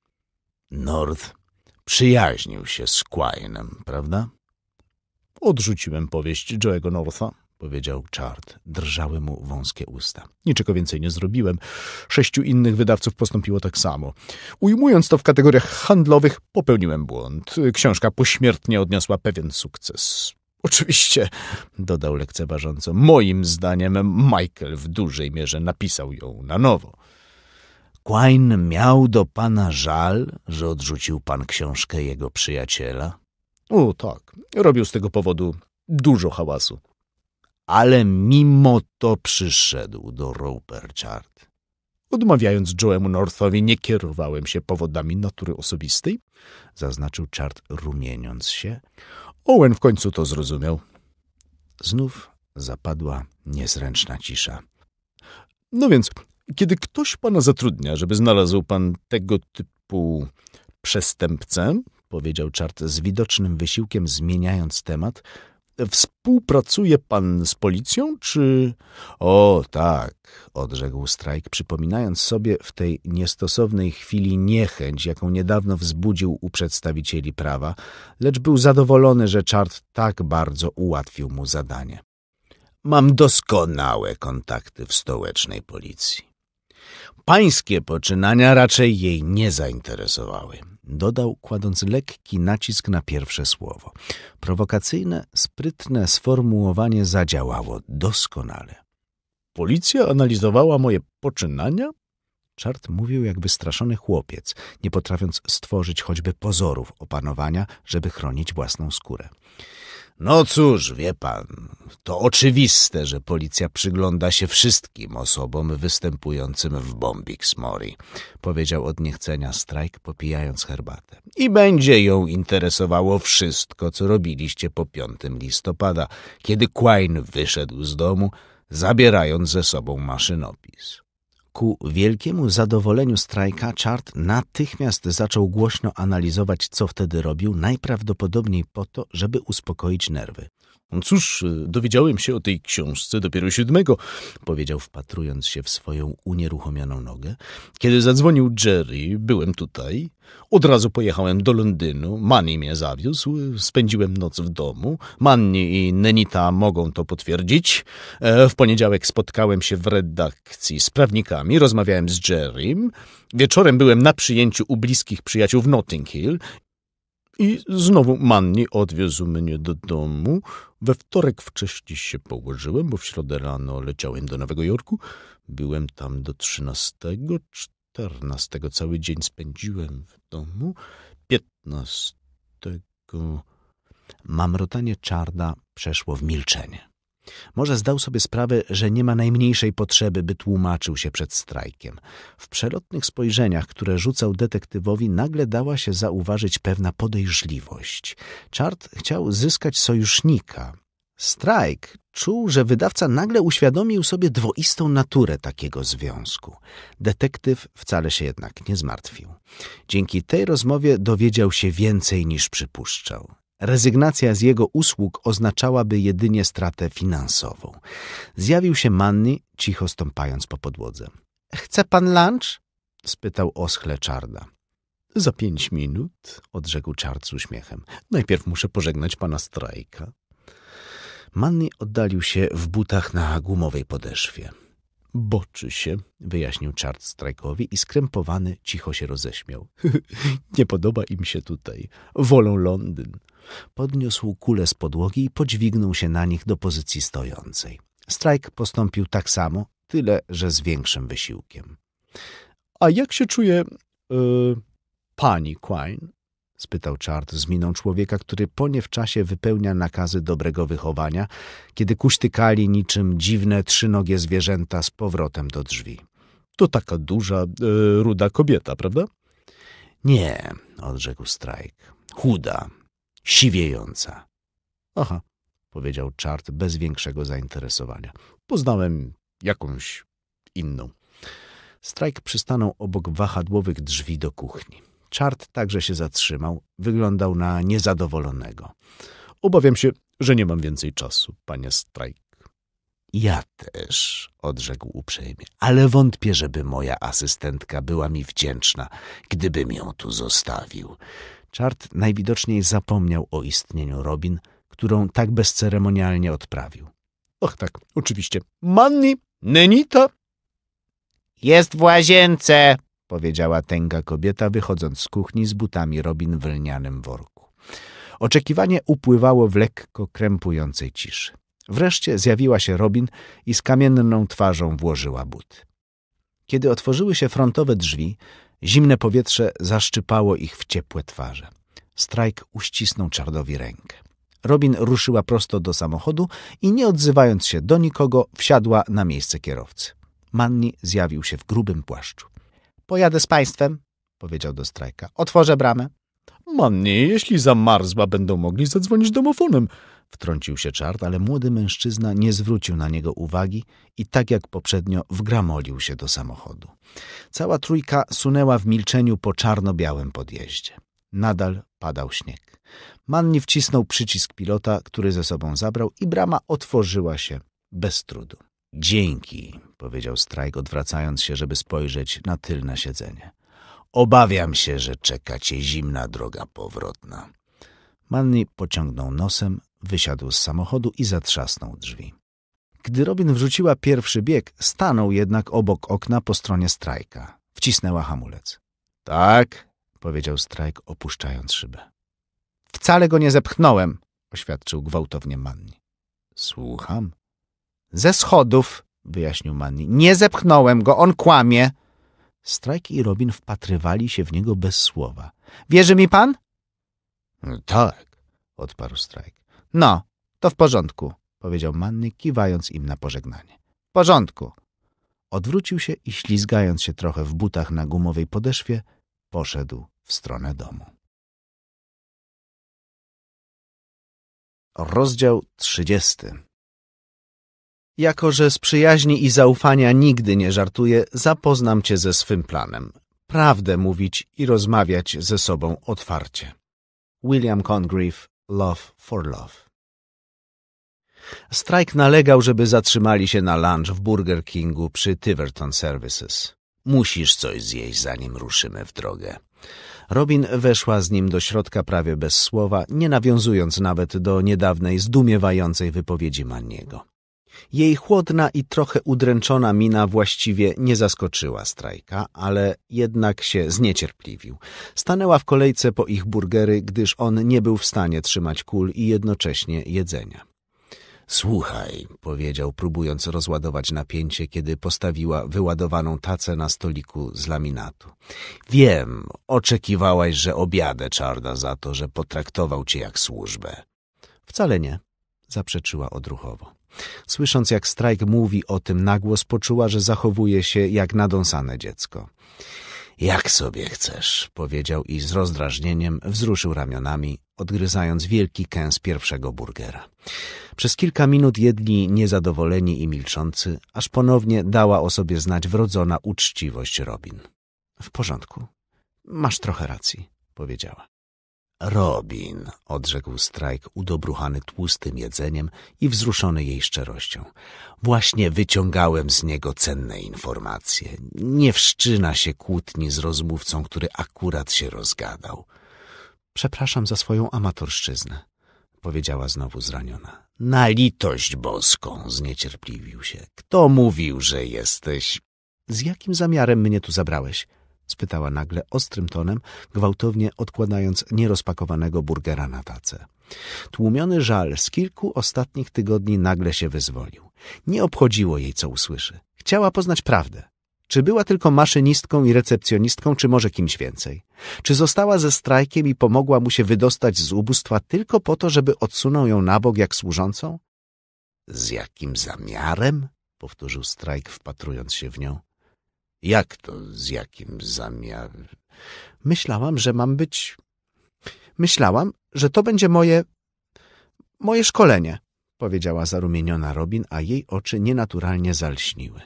North przyjaźnił się z Quainem, prawda? Odrzuciłem powieść Joe'ego Northa powiedział Czart. Drżały mu wąskie usta. Niczego więcej nie zrobiłem. Sześciu innych wydawców postąpiło tak samo. Ujmując to w kategoriach handlowych, popełniłem błąd. Książka pośmiertnie odniosła pewien sukces. Oczywiście, dodał lekceważąco, moim zdaniem Michael w dużej mierze napisał ją na nowo. Quine miał do pana żal, że odrzucił pan książkę jego przyjaciela? O tak, robił z tego powodu dużo hałasu ale mimo to przyszedł do Roperchard. Odmawiając Joe'emu Northowi, nie kierowałem się powodami natury osobistej, zaznaczył Chart rumieniąc się. Owen w końcu to zrozumiał. Znów zapadła niezręczna cisza. No więc, kiedy ktoś pana zatrudnia, żeby znalazł pan tego typu przestępcę, powiedział Chart z widocznym wysiłkiem zmieniając temat, Współpracuje pan z policją, czy... O, tak, odrzekł Strajk, przypominając sobie w tej niestosownej chwili niechęć, jaką niedawno wzbudził u przedstawicieli prawa, lecz był zadowolony, że czart tak bardzo ułatwił mu zadanie. Mam doskonałe kontakty w stołecznej policji. Pańskie poczynania raczej jej nie zainteresowały dodał, kładąc lekki nacisk na pierwsze słowo. Prowokacyjne, sprytne sformułowanie zadziałało doskonale. Policja analizowała moje poczynania? Czart mówił jak wystraszony chłopiec, nie potrafiąc stworzyć choćby pozorów opanowania, żeby chronić własną skórę. No cóż, wie pan, to oczywiste, że policja przygląda się wszystkim osobom występującym w Bombix Mori, powiedział od niechcenia Strajk, popijając herbatę. I będzie ją interesowało wszystko, co robiliście po 5 listopada, kiedy Quine wyszedł z domu, zabierając ze sobą maszynopis. Ku wielkiemu zadowoleniu strajka Chart natychmiast zaczął głośno analizować, co wtedy robił, najprawdopodobniej po to, żeby uspokoić nerwy. No cóż, y, dowiedziałem się o tej książce dopiero siódmego, powiedział, wpatrując się w swoją unieruchomioną nogę. Kiedy zadzwonił Jerry, byłem tutaj. Od razu pojechałem do Londynu. Manny mnie zawiózł. Spędziłem noc w domu. Manny i Nenita mogą to potwierdzić. E, w poniedziałek spotkałem się w redakcji z prawnikami. Rozmawiałem z Jerrym. Wieczorem byłem na przyjęciu u bliskich przyjaciół w Notting Hill i znowu Manni odwiózł mnie do domu. We wtorek wcześniej się położyłem, bo w środę rano leciałem do Nowego Jorku. Byłem tam do 13, 14 cały dzień spędziłem w domu. 15 mamrotanie czarda przeszło w milczenie. Może zdał sobie sprawę, że nie ma najmniejszej potrzeby, by tłumaczył się przed strajkiem. W przelotnych spojrzeniach, które rzucał detektywowi, nagle dała się zauważyć pewna podejrzliwość. Czart chciał zyskać sojusznika. Strajk czuł, że wydawca nagle uświadomił sobie dwoistą naturę takiego związku. Detektyw wcale się jednak nie zmartwił. Dzięki tej rozmowie dowiedział się więcej niż przypuszczał. Rezygnacja z jego usług oznaczałaby jedynie stratę finansową. Zjawił się Manny, cicho stąpając po podłodze. — Chce pan lunch? — spytał oschle Czarda. — Za pięć minut — odrzekł Czard z uśmiechem. — Najpierw muszę pożegnać pana strajka. Manny oddalił się w butach na gumowej podeszwie. Boczy się, wyjaśnił Czart Strajkowi i skrępowany cicho się roześmiał. *laughs* Nie podoba im się tutaj. Wolą Londyn. Podniósł kule z podłogi i podźwignął się na nich do pozycji stojącej. Strajk postąpił tak samo, tyle że z większym wysiłkiem. A jak się czuje yy, pani Quine? spytał Chart z miną człowieka, który po nie w czasie wypełnia nakazy dobrego wychowania, kiedy kuśtykali niczym dziwne trzynogie zwierzęta z powrotem do drzwi. To taka duża, yy, ruda kobieta, prawda? Nie, odrzekł Strajk. Chuda, siwiejąca. Aha, powiedział czart bez większego zainteresowania. Poznałem jakąś inną. Strajk przystanął obok wahadłowych drzwi do kuchni. Czart także się zatrzymał, wyglądał na niezadowolonego. Obawiam się, że nie mam więcej czasu, panie Strajk. Ja też, odrzekł uprzejmie, ale wątpię, żeby moja asystentka była mi wdzięczna, gdybym ją tu zostawił. Czart najwidoczniej zapomniał o istnieniu Robin, którą tak bezceremonialnie odprawił. Och tak, oczywiście. Manni, Nenita. Jest w łazience, powiedziała tęga kobieta, wychodząc z kuchni z butami Robin w lnianym worku. Oczekiwanie upływało w lekko krępującej ciszy. Wreszcie zjawiła się Robin i z kamienną twarzą włożyła but. Kiedy otworzyły się frontowe drzwi, Zimne powietrze zaszczypało ich w ciepłe twarze. Strajk uścisnął Czardowi rękę. Robin ruszyła prosto do samochodu i nie odzywając się do nikogo, wsiadła na miejsce kierowcy. Manni zjawił się w grubym płaszczu. Pojadę z państwem, powiedział do strajka. Otworzę bramę. Manni, jeśli zamarzła, będą mogli zadzwonić domofonem. Wtrącił się czart, ale młody mężczyzna nie zwrócił na niego uwagi i tak jak poprzednio wgramolił się do samochodu. Cała trójka sunęła w milczeniu po czarno-białym podjeździe. Nadal padał śnieg. Manni wcisnął przycisk pilota, który ze sobą zabrał i brama otworzyła się bez trudu. Dzięki, powiedział Strajk, odwracając się, żeby spojrzeć na tylne siedzenie. Obawiam się, że czeka cię zimna droga powrotna. Manny pociągnął nosem, wysiadł z samochodu i zatrzasnął drzwi. Gdy Robin wrzuciła pierwszy bieg, stanął jednak obok okna po stronie strajka. Wcisnęła hamulec. Tak, powiedział strajk, opuszczając szybę. Wcale go nie zepchnąłem, oświadczył gwałtownie Manni. Słucham. Ze schodów, wyjaśnił Manni. Nie zepchnąłem go, on kłamie. Strajk i Robin wpatrywali się w niego bez słowa. Wierzy mi pan? Tak, odparł Strajk. No, to w porządku, powiedział Manny, kiwając im na pożegnanie. W porządku. Odwrócił się i ślizgając się trochę w butach na gumowej podeszwie, poszedł w stronę domu. Rozdział 30 Jako, że z przyjaźni i zaufania nigdy nie żartuję, zapoznam cię ze swym planem. Prawdę mówić i rozmawiać ze sobą otwarcie. William Congreve, Love for Love Strajk nalegał, żeby zatrzymali się na lunch w Burger Kingu przy Tiverton Services. Musisz coś zjeść, zanim ruszymy w drogę. Robin weszła z nim do środka prawie bez słowa, nie nawiązując nawet do niedawnej zdumiewającej wypowiedzi Maniego. Jej chłodna i trochę udręczona mina właściwie nie zaskoczyła strajka, ale jednak się zniecierpliwił. Stanęła w kolejce po ich burgery, gdyż on nie był w stanie trzymać kul i jednocześnie jedzenia. Słuchaj, powiedział, próbując rozładować napięcie, kiedy postawiła wyładowaną tacę na stoliku z laminatu. Wiem, oczekiwałaś, że obiadę czarda za to, że potraktował cię jak służbę. Wcale nie, zaprzeczyła odruchowo. Słysząc, jak Strajk mówi o tym nagłos, poczuła, że zachowuje się jak nadąsane dziecko. Jak sobie chcesz, powiedział i z rozdrażnieniem wzruszył ramionami, odgryzając wielki kęs pierwszego burgera. Przez kilka minut jedli niezadowoleni i milczący, aż ponownie dała o sobie znać wrodzona uczciwość Robin. W porządku, masz trochę racji, powiedziała. Robin, odrzekł Strajk, udobruchany tłustym jedzeniem i wzruszony jej szczerością. Właśnie wyciągałem z niego cenne informacje. Nie wszczyna się kłótni z rozmówcą, który akurat się rozgadał. Przepraszam za swoją amatorszczyznę, powiedziała znowu zraniona. Na litość boską, zniecierpliwił się. Kto mówił, że jesteś? Z jakim zamiarem mnie tu zabrałeś? spytała nagle ostrym tonem, gwałtownie odkładając nierozpakowanego burgera na tacę. Tłumiony żal z kilku ostatnich tygodni nagle się wyzwolił. Nie obchodziło jej, co usłyszy. Chciała poznać prawdę. Czy była tylko maszynistką i recepcjonistką, czy może kimś więcej? Czy została ze strajkiem i pomogła mu się wydostać z ubóstwa tylko po to, żeby odsunął ją na bok jak służącą? Z jakim zamiarem? powtórzył strajk, wpatrując się w nią. Jak to, z jakim zamiarem? Myślałam, że mam być... Myślałam, że to będzie moje... moje szkolenie, powiedziała zarumieniona Robin, a jej oczy nienaturalnie zalśniły.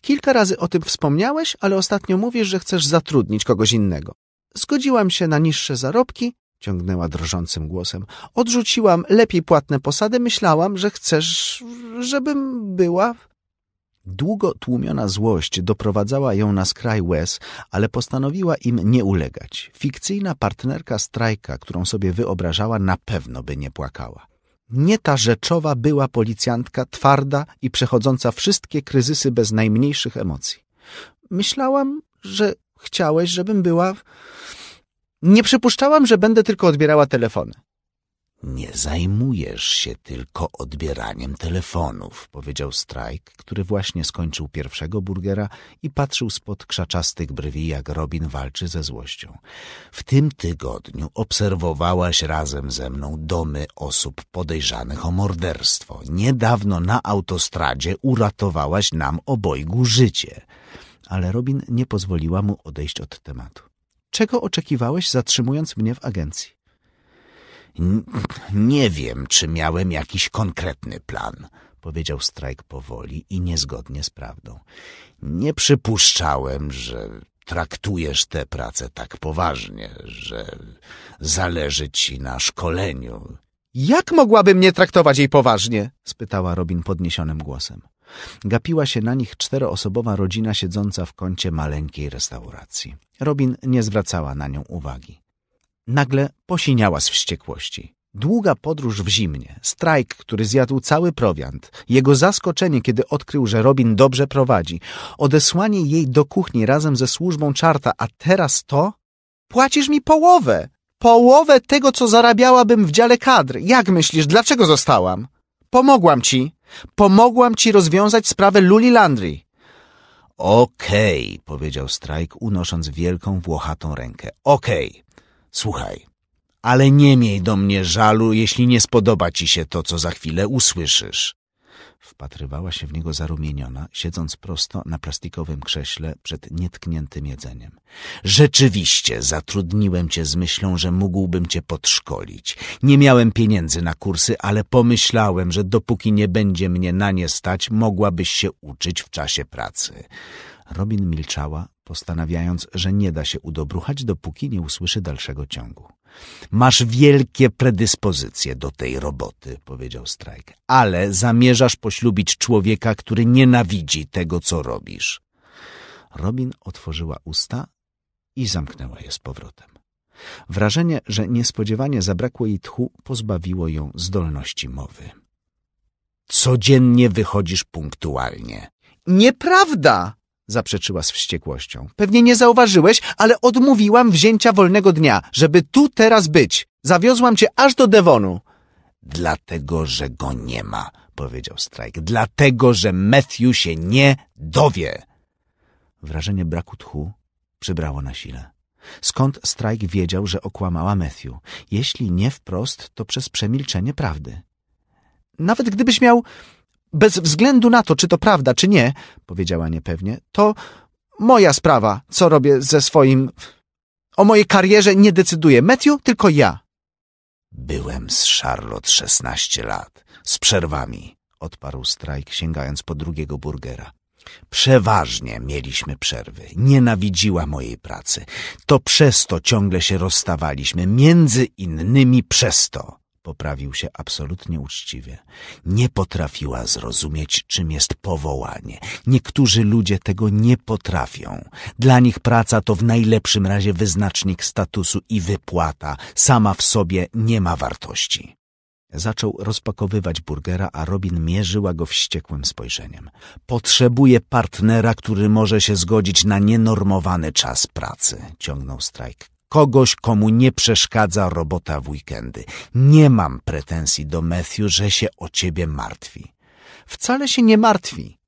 Kilka razy o tym wspomniałeś, ale ostatnio mówisz, że chcesz zatrudnić kogoś innego. Zgodziłam się na niższe zarobki, ciągnęła drżącym głosem. Odrzuciłam lepiej płatne posady, myślałam, że chcesz, żebym była Długo tłumiona złość doprowadzała ją na skraj łez, ale postanowiła im nie ulegać. Fikcyjna partnerka strajka, którą sobie wyobrażała, na pewno by nie płakała. Nie ta rzeczowa była policjantka, twarda i przechodząca wszystkie kryzysy bez najmniejszych emocji. Myślałam, że chciałeś, żebym była... Nie przypuszczałam, że będę tylko odbierała telefony. Nie zajmujesz się tylko odbieraniem telefonów, powiedział Strajk, który właśnie skończył pierwszego burgera i patrzył spod krzaczastych brwi, jak Robin walczy ze złością. W tym tygodniu obserwowałaś razem ze mną domy osób podejrzanych o morderstwo. Niedawno na autostradzie uratowałaś nam obojgu życie. Ale Robin nie pozwoliła mu odejść od tematu. Czego oczekiwałeś, zatrzymując mnie w agencji? Nie wiem, czy miałem jakiś konkretny plan, powiedział Strajk powoli i niezgodnie z prawdą. Nie przypuszczałem, że traktujesz tę pracę tak poważnie, że zależy ci na szkoleniu. Jak mogłabym nie traktować jej poważnie? spytała Robin podniesionym głosem. Gapiła się na nich czteroosobowa rodzina siedząca w kącie maleńkiej restauracji. Robin nie zwracała na nią uwagi. Nagle posiniała z wściekłości. Długa podróż w zimnie, strajk, który zjadł cały prowiant, jego zaskoczenie, kiedy odkrył, że Robin dobrze prowadzi, odesłanie jej do kuchni razem ze służbą czarta, a teraz to? Płacisz mi połowę! Połowę tego, co zarabiałabym w dziale kadr. Jak myślisz, dlaczego zostałam? Pomogłam ci. Pomogłam ci rozwiązać sprawę Luli Landry. Okej, okay, powiedział Strajk, unosząc wielką, włochatą rękę. Okej. Okay. Słuchaj, ale nie miej do mnie żalu, jeśli nie spodoba ci się to, co za chwilę usłyszysz. Wpatrywała się w niego zarumieniona, siedząc prosto na plastikowym krześle przed nietkniętym jedzeniem. Rzeczywiście zatrudniłem cię z myślą, że mógłbym cię podszkolić. Nie miałem pieniędzy na kursy, ale pomyślałem, że dopóki nie będzie mnie na nie stać, mogłabyś się uczyć w czasie pracy. Robin milczała, postanawiając, że nie da się udobruchać, dopóki nie usłyszy dalszego ciągu. Masz wielkie predyspozycje do tej roboty, powiedział Strajk, ale zamierzasz poślubić człowieka, który nienawidzi tego, co robisz. Robin otworzyła usta i zamknęła je z powrotem. Wrażenie, że niespodziewanie zabrakło jej tchu, pozbawiło ją zdolności mowy. Codziennie wychodzisz punktualnie. Nieprawda! zaprzeczyła z wściekłością. Pewnie nie zauważyłeś, ale odmówiłam wzięcia wolnego dnia, żeby tu teraz być. Zawiozłam cię aż do Devonu. Dlatego, że go nie ma, powiedział Strajk. Dlatego, że Matthew się nie dowie. Wrażenie braku tchu przybrało na sile. Skąd Strajk wiedział, że okłamała Matthew? Jeśli nie wprost, to przez przemilczenie prawdy. Nawet gdybyś miał bez względu na to, czy to prawda, czy nie, powiedziała niepewnie, to moja sprawa, co robię ze swoim... O mojej karierze nie decyduje Matthew, tylko ja. Byłem z Charlotte szesnaście lat, z przerwami, odparł Strajk, sięgając po drugiego burgera. Przeważnie mieliśmy przerwy. Nienawidziła mojej pracy. To przez to ciągle się rozstawaliśmy, między innymi przez to poprawił się absolutnie uczciwie. Nie potrafiła zrozumieć, czym jest powołanie. Niektórzy ludzie tego nie potrafią. Dla nich praca to w najlepszym razie wyznacznik statusu i wypłata. Sama w sobie nie ma wartości. Zaczął rozpakowywać burgera, a Robin mierzyła go wściekłym spojrzeniem. Potrzebuje partnera, który może się zgodzić na nienormowany czas pracy, ciągnął strajk kogoś, komu nie przeszkadza robota w weekendy. Nie mam pretensji do Matthew, że się o ciebie martwi. Wcale się nie martwi,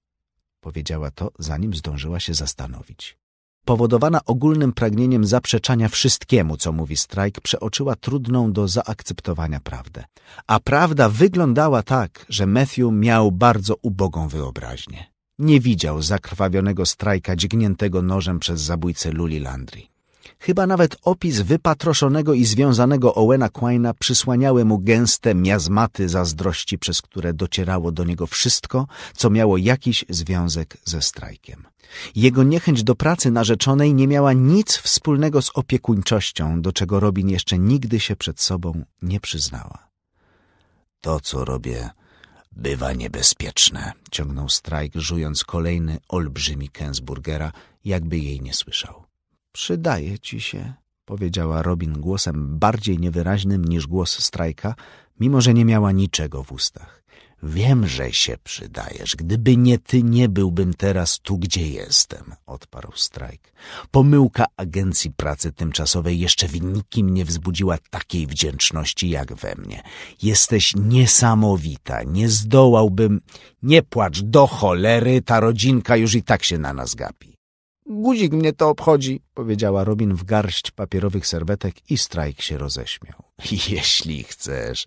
powiedziała to, zanim zdążyła się zastanowić. Powodowana ogólnym pragnieniem zaprzeczania wszystkiemu, co mówi strajk, przeoczyła trudną do zaakceptowania prawdę. A prawda wyglądała tak, że Matthew miał bardzo ubogą wyobraźnię. Nie widział zakrwawionego strajka dźgniętego nożem przez zabójcę Luli Landry. Chyba nawet opis wypatroszonego i związanego Owena Quina przysłaniały mu gęste miazmaty zazdrości, przez które docierało do niego wszystko, co miało jakiś związek ze strajkiem. Jego niechęć do pracy narzeczonej nie miała nic wspólnego z opiekuńczością, do czego Robin jeszcze nigdy się przed sobą nie przyznała. To, co robię, bywa niebezpieczne, ciągnął Strajk, żując kolejny olbrzymi Kensburgera, jakby jej nie słyszał. Przydaje ci się, powiedziała Robin głosem bardziej niewyraźnym niż głos strajka, mimo że nie miała niczego w ustach. Wiem, że się przydajesz. Gdyby nie ty, nie byłbym teraz tu, gdzie jestem, odparł strajk. Pomyłka agencji pracy tymczasowej jeszcze w nikim nie wzbudziła takiej wdzięczności jak we mnie. Jesteś niesamowita, nie zdołałbym... Nie płacz, do cholery, ta rodzinka już i tak się na nas gapi. Guzik mnie to obchodzi, powiedziała Robin w garść papierowych serwetek i strajk się roześmiał. *laughs* Jeśli chcesz,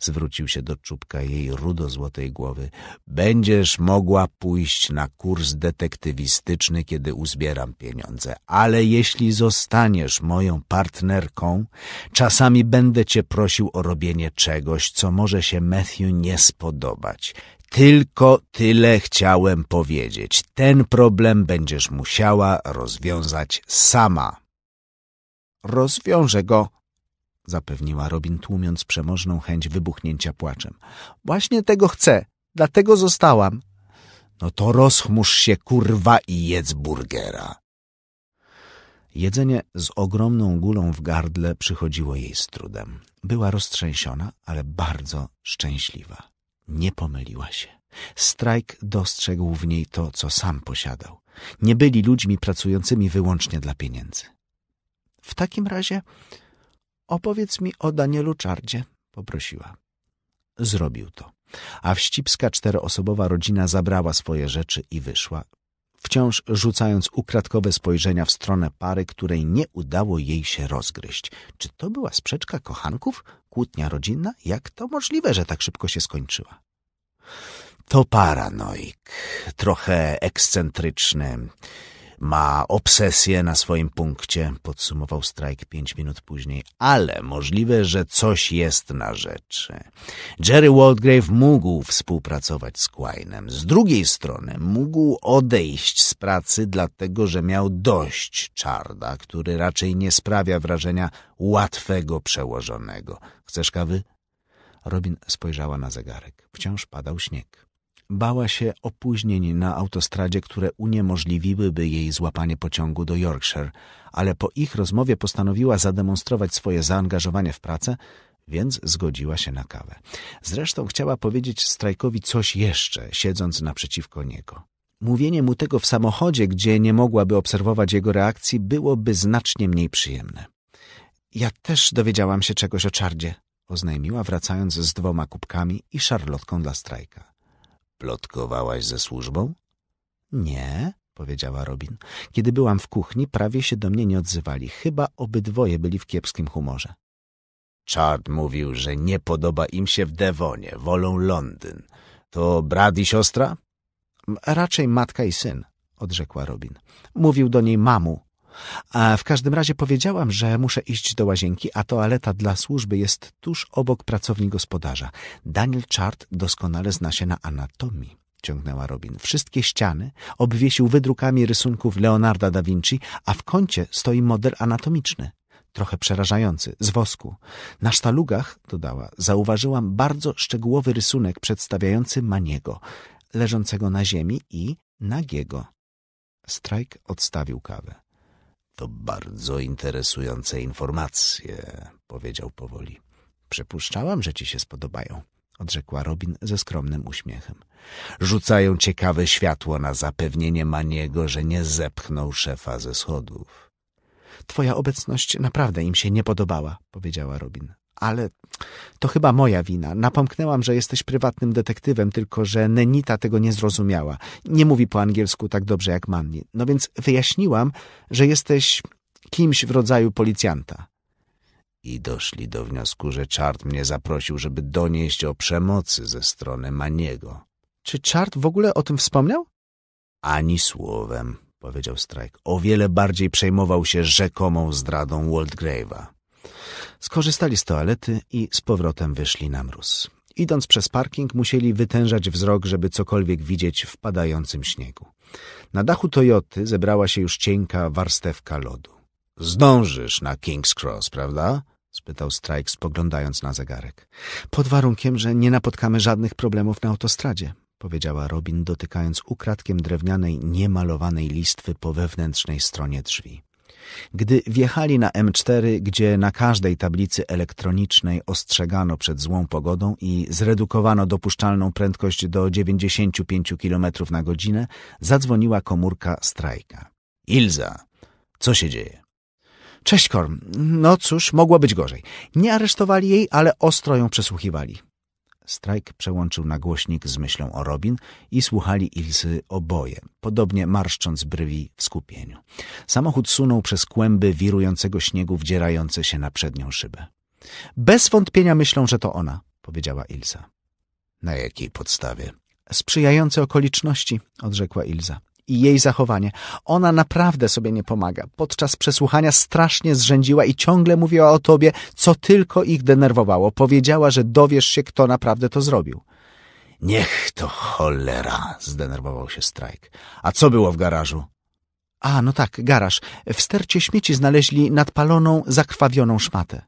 zwrócił się do czubka jej rudo-złotej głowy, będziesz mogła pójść na kurs detektywistyczny, kiedy uzbieram pieniądze, ale jeśli zostaniesz moją partnerką, czasami będę cię prosił o robienie czegoś, co może się Matthew nie spodobać. Tylko tyle chciałem powiedzieć. Ten problem będziesz musiała rozwiązać sama. Rozwiążę go, zapewniła Robin, tłumiąc przemożną chęć wybuchnięcia płaczem. Właśnie tego chcę, dlatego zostałam. No to rozchmurz się, kurwa, i jedz burgera. Jedzenie z ogromną gulą w gardle przychodziło jej z trudem. Była roztrzęsiona, ale bardzo szczęśliwa. Nie pomyliła się. Strajk dostrzegł w niej to, co sam posiadał. Nie byli ludźmi pracującymi wyłącznie dla pieniędzy. W takim razie opowiedz mi o Danielu Czardzie, poprosiła. Zrobił to. A wścibska czteroosobowa rodzina zabrała swoje rzeczy i wyszła, wciąż rzucając ukradkowe spojrzenia w stronę pary, której nie udało jej się rozgryźć. Czy to była sprzeczka kochanków? Kłótnia rodzinna? Jak to możliwe, że tak szybko się skończyła? To paranoik, trochę ekscentryczny. Ma obsesję na swoim punkcie, podsumował Strike pięć minut później, ale możliwe, że coś jest na rzeczy. Jerry Waldgrave mógł współpracować z Quainem. Z drugiej strony mógł odejść z pracy, dlatego że miał dość czarda, który raczej nie sprawia wrażenia łatwego przełożonego. Chcesz kawy? Robin spojrzała na zegarek. Wciąż padał śnieg. Bała się opóźnień na autostradzie, które uniemożliwiłyby jej złapanie pociągu do Yorkshire, ale po ich rozmowie postanowiła zademonstrować swoje zaangażowanie w pracę, więc zgodziła się na kawę. Zresztą chciała powiedzieć Strajkowi coś jeszcze, siedząc naprzeciwko niego. Mówienie mu tego w samochodzie, gdzie nie mogłaby obserwować jego reakcji, byłoby znacznie mniej przyjemne. Ja też dowiedziałam się czegoś o czardzie, oznajmiła, wracając z dwoma kubkami i szarlotką dla Strajka. Plotkowałaś ze służbą? Nie, powiedziała Robin. Kiedy byłam w kuchni, prawie się do mnie nie odzywali. Chyba obydwoje byli w kiepskim humorze. Chard mówił, że nie podoba im się w Devonie, wolą Londyn. To brat i siostra? Raczej matka i syn, odrzekła Robin. Mówił do niej mamu, a w każdym razie powiedziałam, że muszę iść do łazienki, a toaleta dla służby jest tuż obok pracowni gospodarza. Daniel Chart doskonale zna się na anatomii ciągnęła Robin. Wszystkie ściany obwiesił wydrukami rysunków Leonarda da Vinci, a w kącie stoi model anatomiczny. Trochę przerażający, z wosku. Na sztalugach, dodała, zauważyłam bardzo szczegółowy rysunek przedstawiający Maniego, leżącego na ziemi i nagiego. Strajk odstawił kawę. To bardzo interesujące informacje, powiedział powoli. Przypuszczałam, że ci się spodobają, odrzekła Robin ze skromnym uśmiechem. Rzucają ciekawe światło na zapewnienie Maniego, że nie zepchnął szefa ze schodów. Twoja obecność naprawdę im się nie podobała, powiedziała Robin ale to chyba moja wina. Napomknęłam, że jesteś prywatnym detektywem, tylko że Nenita tego nie zrozumiała. Nie mówi po angielsku tak dobrze jak Manni. No więc wyjaśniłam, że jesteś kimś w rodzaju policjanta. I doszli do wniosku, że Czart mnie zaprosił, żeby donieść o przemocy ze strony Maniego. Czy Czart w ogóle o tym wspomniał? Ani słowem, powiedział Strajk. O wiele bardziej przejmował się rzekomą zdradą Waldgrave'a. Skorzystali z toalety i z powrotem wyszli na mróz. Idąc przez parking musieli wytężać wzrok, żeby cokolwiek widzieć w padającym śniegu. Na dachu Toyoty zebrała się już cienka warstewka lodu. Zdążysz na King's Cross, prawda? spytał Strike, spoglądając na zegarek. Pod warunkiem, że nie napotkamy żadnych problemów na autostradzie, powiedziała Robin, dotykając ukradkiem drewnianej, niemalowanej listwy po wewnętrznej stronie drzwi. Gdy wjechali na M4, gdzie na każdej tablicy elektronicznej ostrzegano przed złą pogodą i zredukowano dopuszczalną prędkość do 95 km na godzinę, zadzwoniła komórka strajka. Ilza, co się dzieje? Cześć, Korm. No cóż, mogło być gorzej. Nie aresztowali jej, ale ostro ją przesłuchiwali. Strajk przełączył na głośnik z myślą o Robin i słuchali Ilsy oboje, podobnie marszcząc brwi w skupieniu. Samochód sunął przez kłęby wirującego śniegu wdzierające się na przednią szybę. Bez wątpienia myślą, że to ona, powiedziała Ilsa. Na jakiej podstawie? Sprzyjające okoliczności, odrzekła Ilza i jej zachowanie. Ona naprawdę sobie nie pomaga. Podczas przesłuchania strasznie zrzędziła i ciągle mówiła o tobie, co tylko ich denerwowało. Powiedziała, że dowiesz się, kto naprawdę to zrobił. Niech to cholera, zdenerwował się Strajk. A co było w garażu? A, no tak, garaż. W stercie śmieci znaleźli nadpaloną, zakrwawioną szmatę.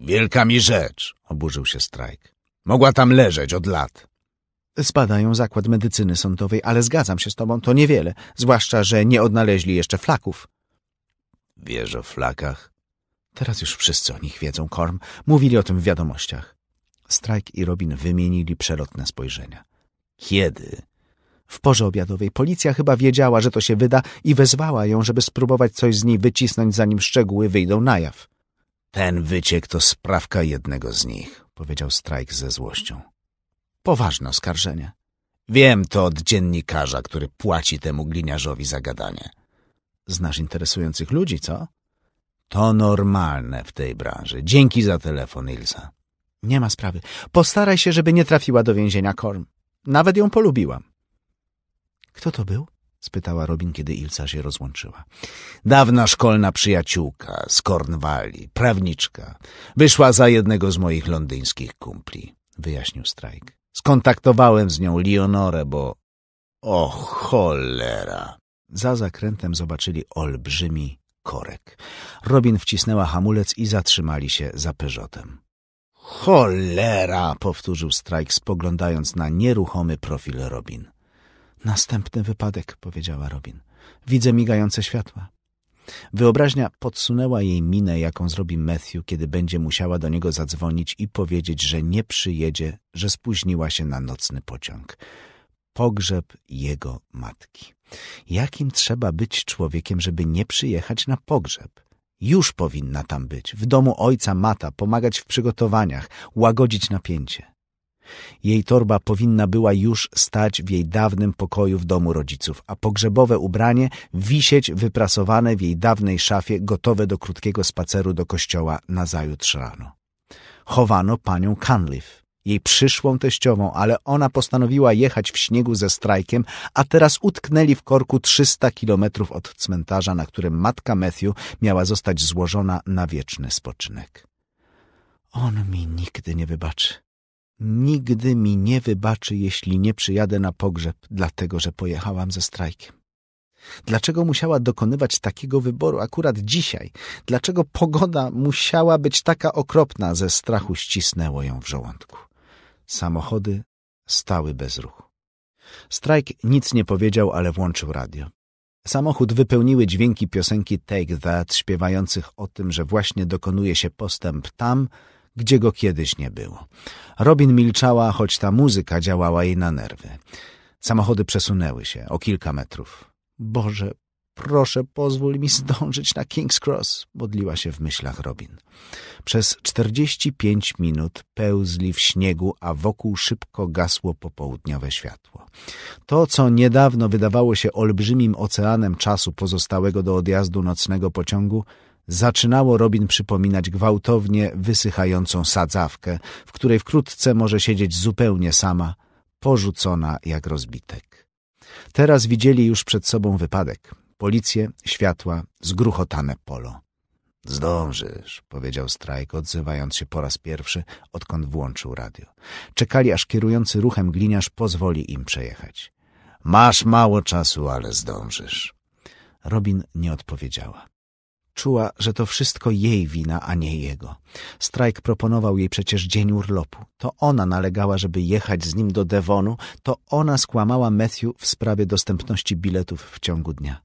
Wielka mi rzecz, oburzył się Strajk. Mogła tam leżeć od lat. Spadają zakład medycyny sądowej, ale zgadzam się z tobą, to niewiele, zwłaszcza, że nie odnaleźli jeszcze flaków. Wiesz o flakach? Teraz już wszyscy o nich wiedzą, Korm. Mówili o tym w wiadomościach. Strajk i Robin wymienili przelotne spojrzenia. Kiedy? W porze obiadowej policja chyba wiedziała, że to się wyda i wezwała ją, żeby spróbować coś z niej wycisnąć, zanim szczegóły wyjdą na jaw. Ten wyciek to sprawka jednego z nich, powiedział Strajk ze złością. Poważne oskarżenie. Wiem to od dziennikarza, który płaci temu gliniarzowi za gadanie. Znasz interesujących ludzi, co? To normalne w tej branży. Dzięki za telefon, Ilsa. Nie ma sprawy. Postaraj się, żeby nie trafiła do więzienia Korm. Nawet ją polubiłam. Kto to był? spytała Robin, kiedy Ilsa się rozłączyła. Dawna szkolna przyjaciółka z Kornwali, prawniczka. Wyszła za jednego z moich londyńskich kumpli, wyjaśnił Strajk. Skontaktowałem z nią Leonorę, bo... O cholera! Za zakrętem zobaczyli olbrzymi korek. Robin wcisnęła hamulec i zatrzymali się za Peugeotem. Cholera! powtórzył Strajk, spoglądając na nieruchomy profil Robin. Następny wypadek, powiedziała Robin. Widzę migające światła. Wyobraźnia podsunęła jej minę, jaką zrobi Matthew, kiedy będzie musiała do niego zadzwonić i powiedzieć, że nie przyjedzie, że spóźniła się na nocny pociąg. Pogrzeb jego matki. Jakim trzeba być człowiekiem, żeby nie przyjechać na pogrzeb? Już powinna tam być, w domu ojca Mata, pomagać w przygotowaniach, łagodzić napięcie. Jej torba powinna była już stać w jej dawnym pokoju w domu rodziców, a pogrzebowe ubranie wisieć wyprasowane w jej dawnej szafie, gotowe do krótkiego spaceru do kościoła nazajutrz rano. Chowano panią Canliff, jej przyszłą teściową, ale ona postanowiła jechać w śniegu ze strajkiem, a teraz utknęli w korku 300 kilometrów od cmentarza, na którym matka Matthew miała zostać złożona na wieczny spoczynek. On mi nigdy nie wybaczy, nigdy mi nie wybaczy, jeśli nie przyjadę na pogrzeb, dlatego że pojechałam ze strajkiem. Dlaczego musiała dokonywać takiego wyboru akurat dzisiaj? Dlaczego pogoda musiała być taka okropna? Ze strachu ścisnęło ją w żołądku. Samochody stały bez ruchu. Strajk nic nie powiedział, ale włączył radio. Samochód wypełniły dźwięki piosenki Take That, śpiewających o tym, że właśnie dokonuje się postęp tam, gdzie go kiedyś nie było. Robin milczała, choć ta muzyka działała jej na nerwy. Samochody przesunęły się o kilka metrów. Boże, proszę, pozwól mi zdążyć na King's Cross, modliła się w myślach Robin. Przez czterdzieści pięć minut pełzli w śniegu, a wokół szybko gasło popołudniowe światło. To, co niedawno wydawało się olbrzymim oceanem czasu pozostałego do odjazdu nocnego pociągu, zaczynało Robin przypominać gwałtownie wysychającą sadzawkę, w której wkrótce może siedzieć zupełnie sama, porzucona jak rozbitek. Teraz widzieli już przed sobą wypadek. Policję, światła, zgruchotane polo. Zdążysz, powiedział Strajk, odzywając się po raz pierwszy, odkąd włączył radio. Czekali, aż kierujący ruchem gliniarz pozwoli im przejechać. Masz mało czasu, ale zdążysz. Robin nie odpowiedziała. Czuła, że to wszystko jej wina, a nie jego. Strajk proponował jej przecież dzień urlopu. To ona nalegała, żeby jechać z nim do Devonu, to ona skłamała Matthew w sprawie dostępności biletów w ciągu dnia.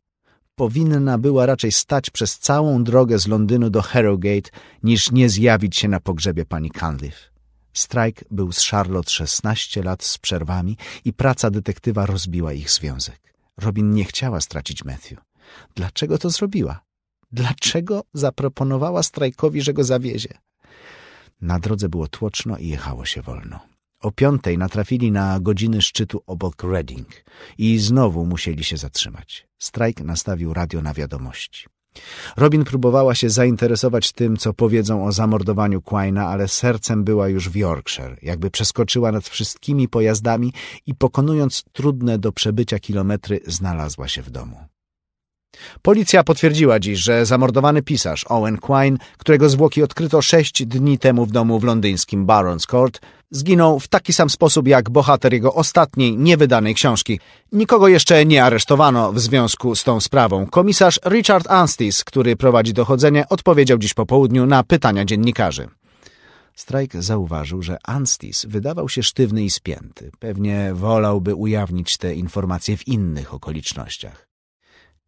Powinna była raczej stać przez całą drogę z Londynu do Harrogate, niż nie zjawić się na pogrzebie pani Cunliffe. Strajk był z Charlotte 16 lat z przerwami i praca detektywa rozbiła ich związek. Robin nie chciała stracić Matthew. Dlaczego to zrobiła? Dlaczego zaproponowała strajkowi, że go zawiezie? Na drodze było tłoczno i jechało się wolno. O piątej natrafili na godziny szczytu obok Reading i znowu musieli się zatrzymać. Strajk nastawił radio na wiadomości. Robin próbowała się zainteresować tym, co powiedzą o zamordowaniu Quina, ale sercem była już w Yorkshire, jakby przeskoczyła nad wszystkimi pojazdami i pokonując trudne do przebycia kilometry, znalazła się w domu. Policja potwierdziła dziś, że zamordowany pisarz Owen Quine, którego zwłoki odkryto sześć dni temu w domu w londyńskim Barons Court, zginął w taki sam sposób jak bohater jego ostatniej, niewydanej książki. Nikogo jeszcze nie aresztowano w związku z tą sprawą. Komisarz Richard Anstis, który prowadzi dochodzenie, odpowiedział dziś po południu na pytania dziennikarzy. Strajk zauważył, że Anstis wydawał się sztywny i spięty. Pewnie wolałby ujawnić te informacje w innych okolicznościach.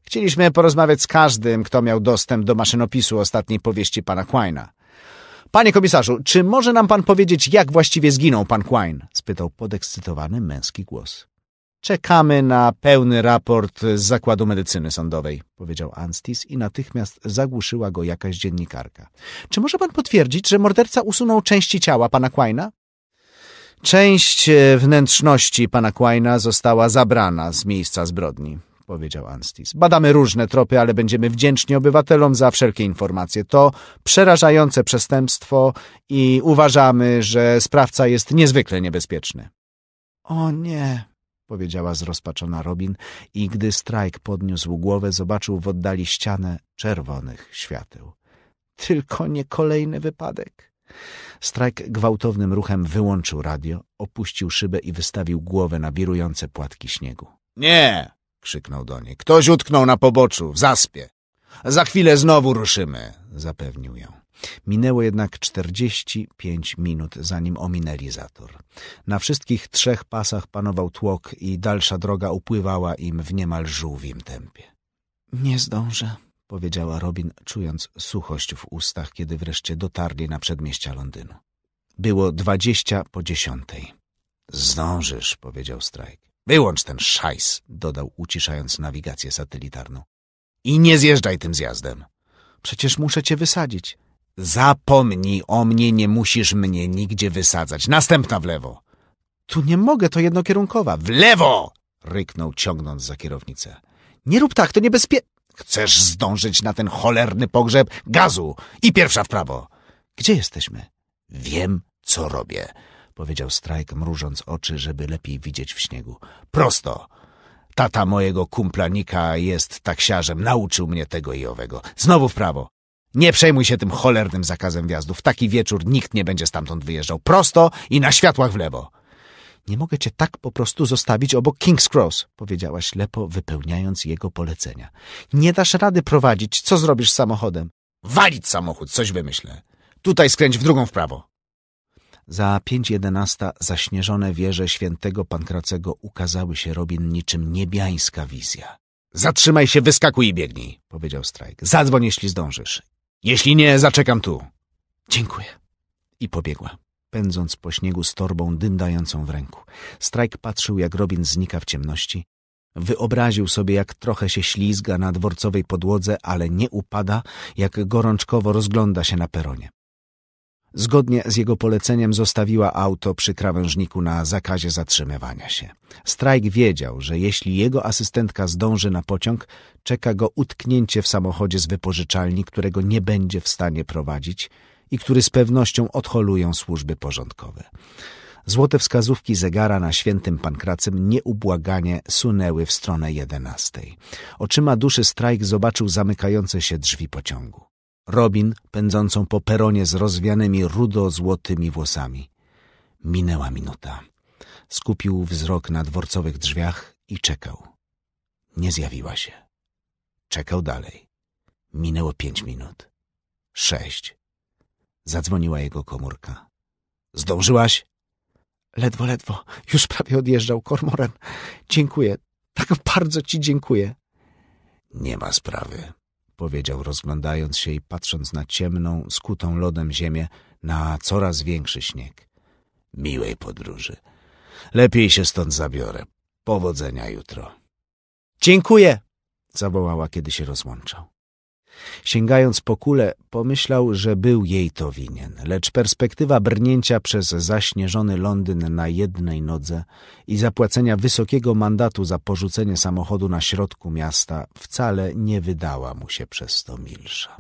Chcieliśmy porozmawiać z każdym, kto miał dostęp do maszynopisu ostatniej powieści pana Quina. Panie komisarzu, czy może nam pan powiedzieć, jak właściwie zginął pan Quine? spytał podekscytowany męski głos. Czekamy na pełny raport z zakładu medycyny sądowej, powiedział Anstis i natychmiast zagłuszyła go jakaś dziennikarka. Czy może pan potwierdzić, że morderca usunął części ciała pana Quina? Część e, wnętrzności pana Quina została zabrana z miejsca zbrodni powiedział Anstis. Badamy różne tropy, ale będziemy wdzięczni obywatelom za wszelkie informacje. To przerażające przestępstwo i uważamy, że sprawca jest niezwykle niebezpieczny. O nie, powiedziała zrozpaczona Robin i gdy Strajk podniósł głowę, zobaczył w oddali ścianę czerwonych świateł. Tylko nie kolejny wypadek. Strajk gwałtownym ruchem wyłączył radio, opuścił szybę i wystawił głowę na wirujące płatki śniegu. Nie! krzyknął do niej. Ktoś utknął na poboczu, w zaspie. Za chwilę znowu ruszymy, zapewnił ją. Minęło jednak 45 minut, zanim ominęli zator. Na wszystkich trzech pasach panował tłok i dalsza droga upływała im w niemal żółwim tempie. Nie zdążę, powiedziała Robin, czując suchość w ustach, kiedy wreszcie dotarli na przedmieścia Londynu. Było dwadzieścia po dziesiątej. Zdążysz, powiedział Strajk. Wyłącz ten szajs, dodał, uciszając nawigację satelitarną. I nie zjeżdżaj tym zjazdem. Przecież muszę cię wysadzić. Zapomnij o mnie, nie musisz mnie nigdzie wysadzać. Następna w lewo. Tu nie mogę, to jednokierunkowa. W lewo! Ryknął, ciągnąc za kierownicę. Nie rób tak, to niebezpieczne. Chcesz zdążyć na ten cholerny pogrzeb? Gazu! I pierwsza w prawo! Gdzie jesteśmy? Wiem, co robię powiedział Strajk, mrużąc oczy, żeby lepiej widzieć w śniegu. Prosto! Tata mojego kumplanika jest taksiarzem, nauczył mnie tego i owego. Znowu w prawo! Nie przejmuj się tym cholernym zakazem wjazdu. W taki wieczór nikt nie będzie stamtąd wyjeżdżał. Prosto i na światłach w lewo. Nie mogę cię tak po prostu zostawić obok King's Cross, powiedziała ślepo, wypełniając jego polecenia. Nie dasz rady prowadzić. Co zrobisz z samochodem? Walić samochód, coś wymyślę. Tutaj skręć w drugą w prawo. Za pięć jedenasta zaśnieżone wieże świętego Pankracego ukazały się Robin niczym niebiańska wizja. Zatrzymaj się, wyskakuj i biegnij, powiedział Strajk. Zadzwoń, jeśli zdążysz. Jeśli nie, zaczekam tu. Dziękuję. I pobiegła, pędząc po śniegu z torbą dyndającą w ręku. Strajk patrzył, jak Robin znika w ciemności. Wyobraził sobie, jak trochę się ślizga na dworcowej podłodze, ale nie upada, jak gorączkowo rozgląda się na peronie. Zgodnie z jego poleceniem zostawiła auto przy krawężniku na zakazie zatrzymywania się. Strajk wiedział, że jeśli jego asystentka zdąży na pociąg, czeka go utknięcie w samochodzie z wypożyczalni, którego nie będzie w stanie prowadzić i który z pewnością odholują służby porządkowe. Złote wskazówki zegara na świętym pankracym nieubłaganie sunęły w stronę jedenastej. Oczyma duszy strajk zobaczył zamykające się drzwi pociągu. Robin, pędzącą po peronie z rozwianymi rudo-złotymi włosami. Minęła minuta. Skupił wzrok na dworcowych drzwiach i czekał. Nie zjawiła się. Czekał dalej. Minęło pięć minut. Sześć. Zadzwoniła jego komórka. Zdążyłaś? Ledwo, ledwo. Już prawie odjeżdżał kormoran. Dziękuję. Tak bardzo ci dziękuję. Nie ma sprawy powiedział, rozglądając się i patrząc na ciemną, skutą lodem ziemię, na coraz większy śnieg. Miłej podróży. Lepiej się stąd zabiorę. Powodzenia jutro. Dziękuję! zawołała, kiedy się rozłączał. Sięgając po kulę, pomyślał, że był jej to winien, lecz perspektywa brnięcia przez zaśnieżony Londyn na jednej nodze i zapłacenia wysokiego mandatu za porzucenie samochodu na środku miasta wcale nie wydała mu się przez to milsza.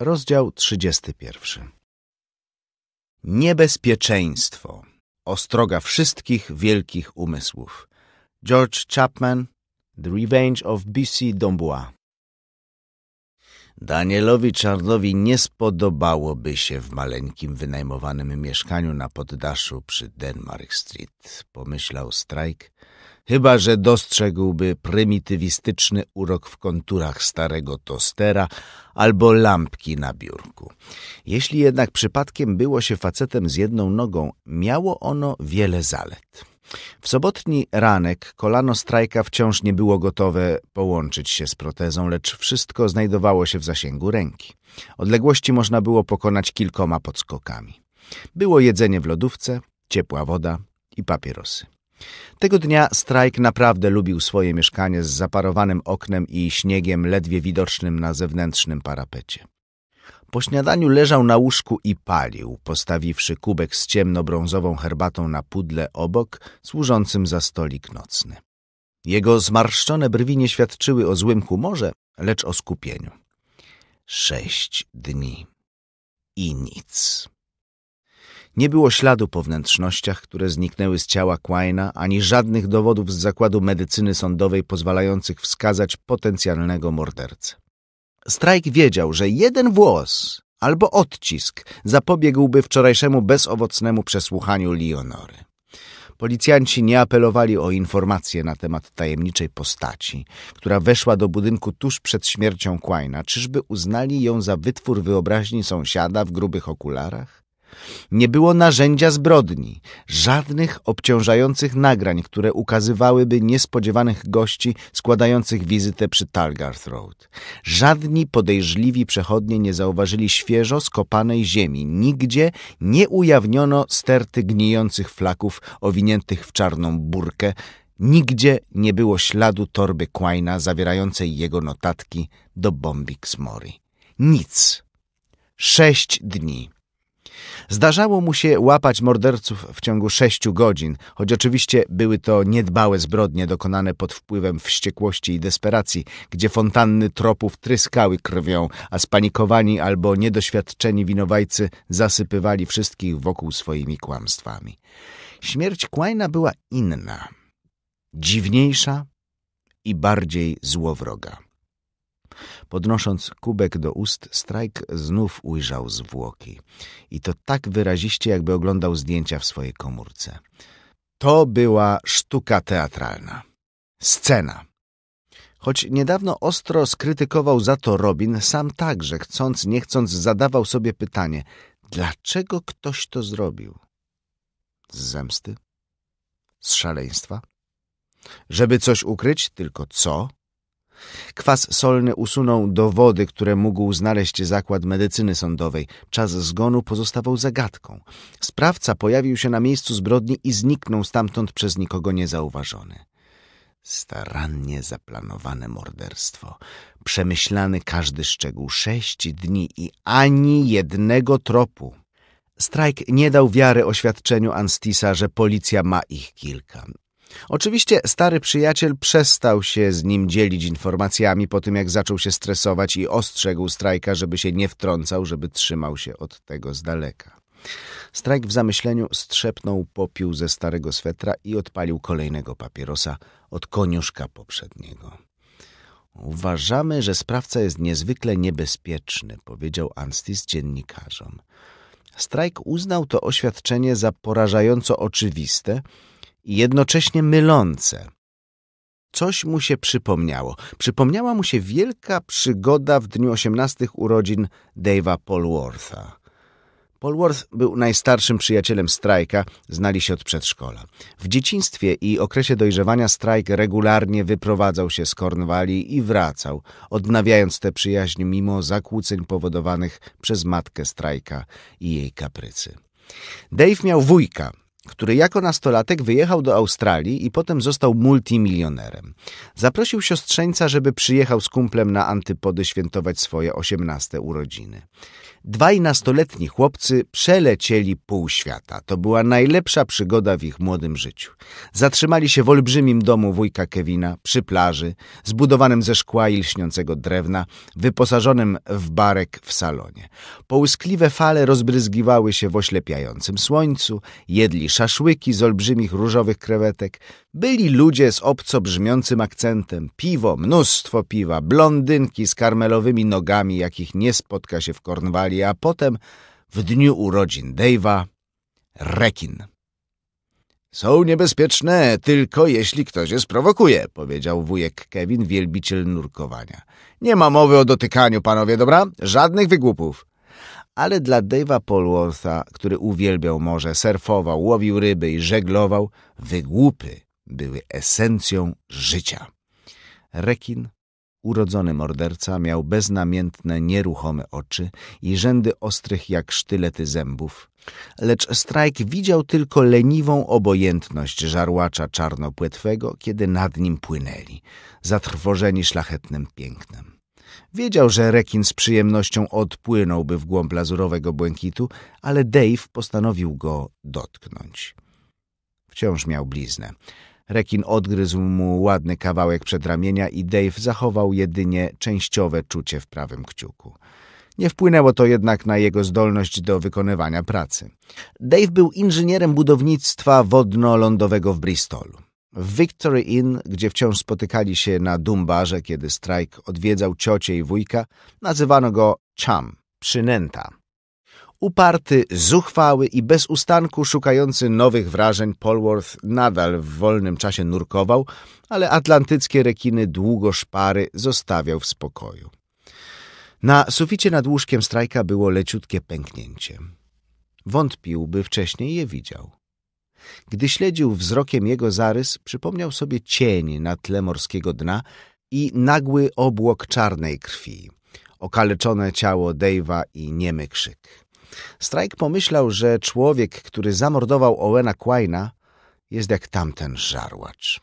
Rozdział 31 Niebezpieczeństwo Ostroga wszystkich wielkich umysłów George Chapman, The Revenge of B.C. Dombois. Danielowi Czarnowi nie spodobałoby się w maleńkim wynajmowanym mieszkaniu na poddaszu przy Denmark Street, pomyślał Strajk, chyba że dostrzegłby prymitywistyczny urok w konturach starego tostera albo lampki na biurku. Jeśli jednak przypadkiem było się facetem z jedną nogą, miało ono wiele zalet. W sobotni ranek kolano strajka wciąż nie było gotowe połączyć się z protezą, lecz wszystko znajdowało się w zasięgu ręki. Odległości można było pokonać kilkoma podskokami. Było jedzenie w lodówce, ciepła woda i papierosy. Tego dnia Strajk naprawdę lubił swoje mieszkanie z zaparowanym oknem i śniegiem ledwie widocznym na zewnętrznym parapecie. Po śniadaniu leżał na łóżku i palił, postawiwszy kubek z ciemnobrązową herbatą na pudle obok, służącym za stolik nocny. Jego zmarszczone brwi nie świadczyły o złym humorze, lecz o skupieniu. Sześć dni i nic. Nie było śladu po wnętrznościach, które zniknęły z ciała Quaina, ani żadnych dowodów z zakładu medycyny sądowej pozwalających wskazać potencjalnego mordercę. Strajk wiedział, że jeden włos albo odcisk zapobiegłby wczorajszemu bezowocnemu przesłuchaniu Leonory. Policjanci nie apelowali o informacje na temat tajemniczej postaci, która weszła do budynku tuż przed śmiercią Kłajna. Czyżby uznali ją za wytwór wyobraźni sąsiada w grubych okularach? Nie było narzędzia zbrodni, żadnych obciążających nagrań, które ukazywałyby niespodziewanych gości składających wizytę przy Talgarth Road. Żadni podejrzliwi przechodnie nie zauważyli świeżo skopanej ziemi. Nigdzie nie ujawniono sterty gnijących flaków owiniętych w czarną burkę. Nigdzie nie było śladu torby kłajna zawierającej jego notatki do Bombix Mori. Nic. Sześć dni Zdarzało mu się łapać morderców w ciągu sześciu godzin, choć oczywiście były to niedbałe zbrodnie dokonane pod wpływem wściekłości i desperacji, gdzie fontanny tropów tryskały krwią, a spanikowani albo niedoświadczeni winowajcy zasypywali wszystkich wokół swoimi kłamstwami. Śmierć Kłajna była inna, dziwniejsza i bardziej złowroga. Podnosząc kubek do ust, Strajk znów ujrzał zwłoki. I to tak wyraziście, jakby oglądał zdjęcia w swojej komórce. To była sztuka teatralna. Scena. Choć niedawno ostro skrytykował za to Robin, sam także, chcąc nie chcąc, zadawał sobie pytanie, dlaczego ktoś to zrobił? Z zemsty? Z szaleństwa? Żeby coś ukryć, tylko co? Kwas solny usunął dowody, które mógł znaleźć zakład medycyny sądowej. Czas zgonu pozostawał zagadką. Sprawca pojawił się na miejscu zbrodni i zniknął stamtąd przez nikogo niezauważony. Starannie zaplanowane morderstwo, przemyślany każdy szczegół, sześć dni i ani jednego tropu. Strajk nie dał wiary oświadczeniu Anstisa, że policja ma ich kilka. Oczywiście stary przyjaciel przestał się z nim dzielić informacjami po tym, jak zaczął się stresować i ostrzegł strajka, żeby się nie wtrącał, żeby trzymał się od tego z daleka. Strajk w zamyśleniu strzepnął popiół ze starego swetra i odpalił kolejnego papierosa od koniuszka poprzedniego. Uważamy, że sprawca jest niezwykle niebezpieczny, powiedział Anstis dziennikarzom. Strajk uznał to oświadczenie za porażająco oczywiste i jednocześnie mylące. Coś mu się przypomniało. Przypomniała mu się wielka przygoda w dniu 18 urodzin Dave'a Polwortha. Polworth był najstarszym przyjacielem Strajka, znali się od przedszkola. W dzieciństwie i okresie dojrzewania Strajk regularnie wyprowadzał się z Kornwali i wracał, odnawiając tę przyjaźń mimo zakłóceń powodowanych przez matkę Strajka i jej kaprycy. Dave miał wujka, który jako nastolatek wyjechał do Australii i potem został multimilionerem. Zaprosił siostrzeńca, żeby przyjechał z kumplem na antypody świętować swoje osiemnaste urodziny dwaj nastoletni chłopcy przelecieli pół świata. To była najlepsza przygoda w ich młodym życiu. Zatrzymali się w olbrzymim domu wujka Kevina przy plaży, zbudowanym ze szkła i lśniącego drewna, wyposażonym w barek w salonie. Połyskliwe fale rozbryzgiwały się w oślepiającym słońcu, jedli szaszłyki z olbrzymich różowych krewetek, byli ludzie z obco brzmiącym akcentem, piwo, mnóstwo piwa, blondynki z karmelowymi nogami, jakich nie spotka się w Kornwali, a potem w dniu urodzin Dave'a rekin. Są niebezpieczne tylko jeśli ktoś je sprowokuje, powiedział wujek Kevin, wielbiciel nurkowania. Nie ma mowy o dotykaniu, panowie, dobra? Żadnych wygłupów. Ale dla Dave'a Polwortha, który uwielbiał morze, surfował, łowił ryby i żeglował, wygłupy były esencją życia. Rekin, urodzony morderca, miał beznamiętne, nieruchome oczy i rzędy ostrych jak sztylety zębów, lecz Strajk widział tylko leniwą obojętność żarłacza czarnopłetwego, kiedy nad nim płynęli, zatrwożeni szlachetnym pięknem. Wiedział, że rekin z przyjemnością odpłynąłby w głąb lazurowego błękitu, ale Dave postanowił go dotknąć. Wciąż miał bliznę. Rekin odgryzł mu ładny kawałek przedramienia i Dave zachował jedynie częściowe czucie w prawym kciuku. Nie wpłynęło to jednak na jego zdolność do wykonywania pracy. Dave był inżynierem budownictwa wodno-lądowego w Bristolu. W Victory Inn, gdzie wciąż spotykali się na dumbarze, kiedy strajk odwiedzał ciocie i wujka, nazywano go Cham, przynęta. Uparty, zuchwały i bez ustanku szukający nowych wrażeń, Polworth nadal w wolnym czasie nurkował, ale atlantyckie rekiny długo szpary zostawiał w spokoju. Na suficie nad łóżkiem strajka było leciutkie pęknięcie. Wątpił, by wcześniej je widział. Gdy śledził wzrokiem jego zarys, przypomniał sobie cień na tle morskiego dna i nagły obłok czarnej krwi, okaleczone ciało Dave'a i niemy krzyk. Strajk pomyślał, że człowiek, który zamordował Owena Quaina, jest jak tamten żarłacz.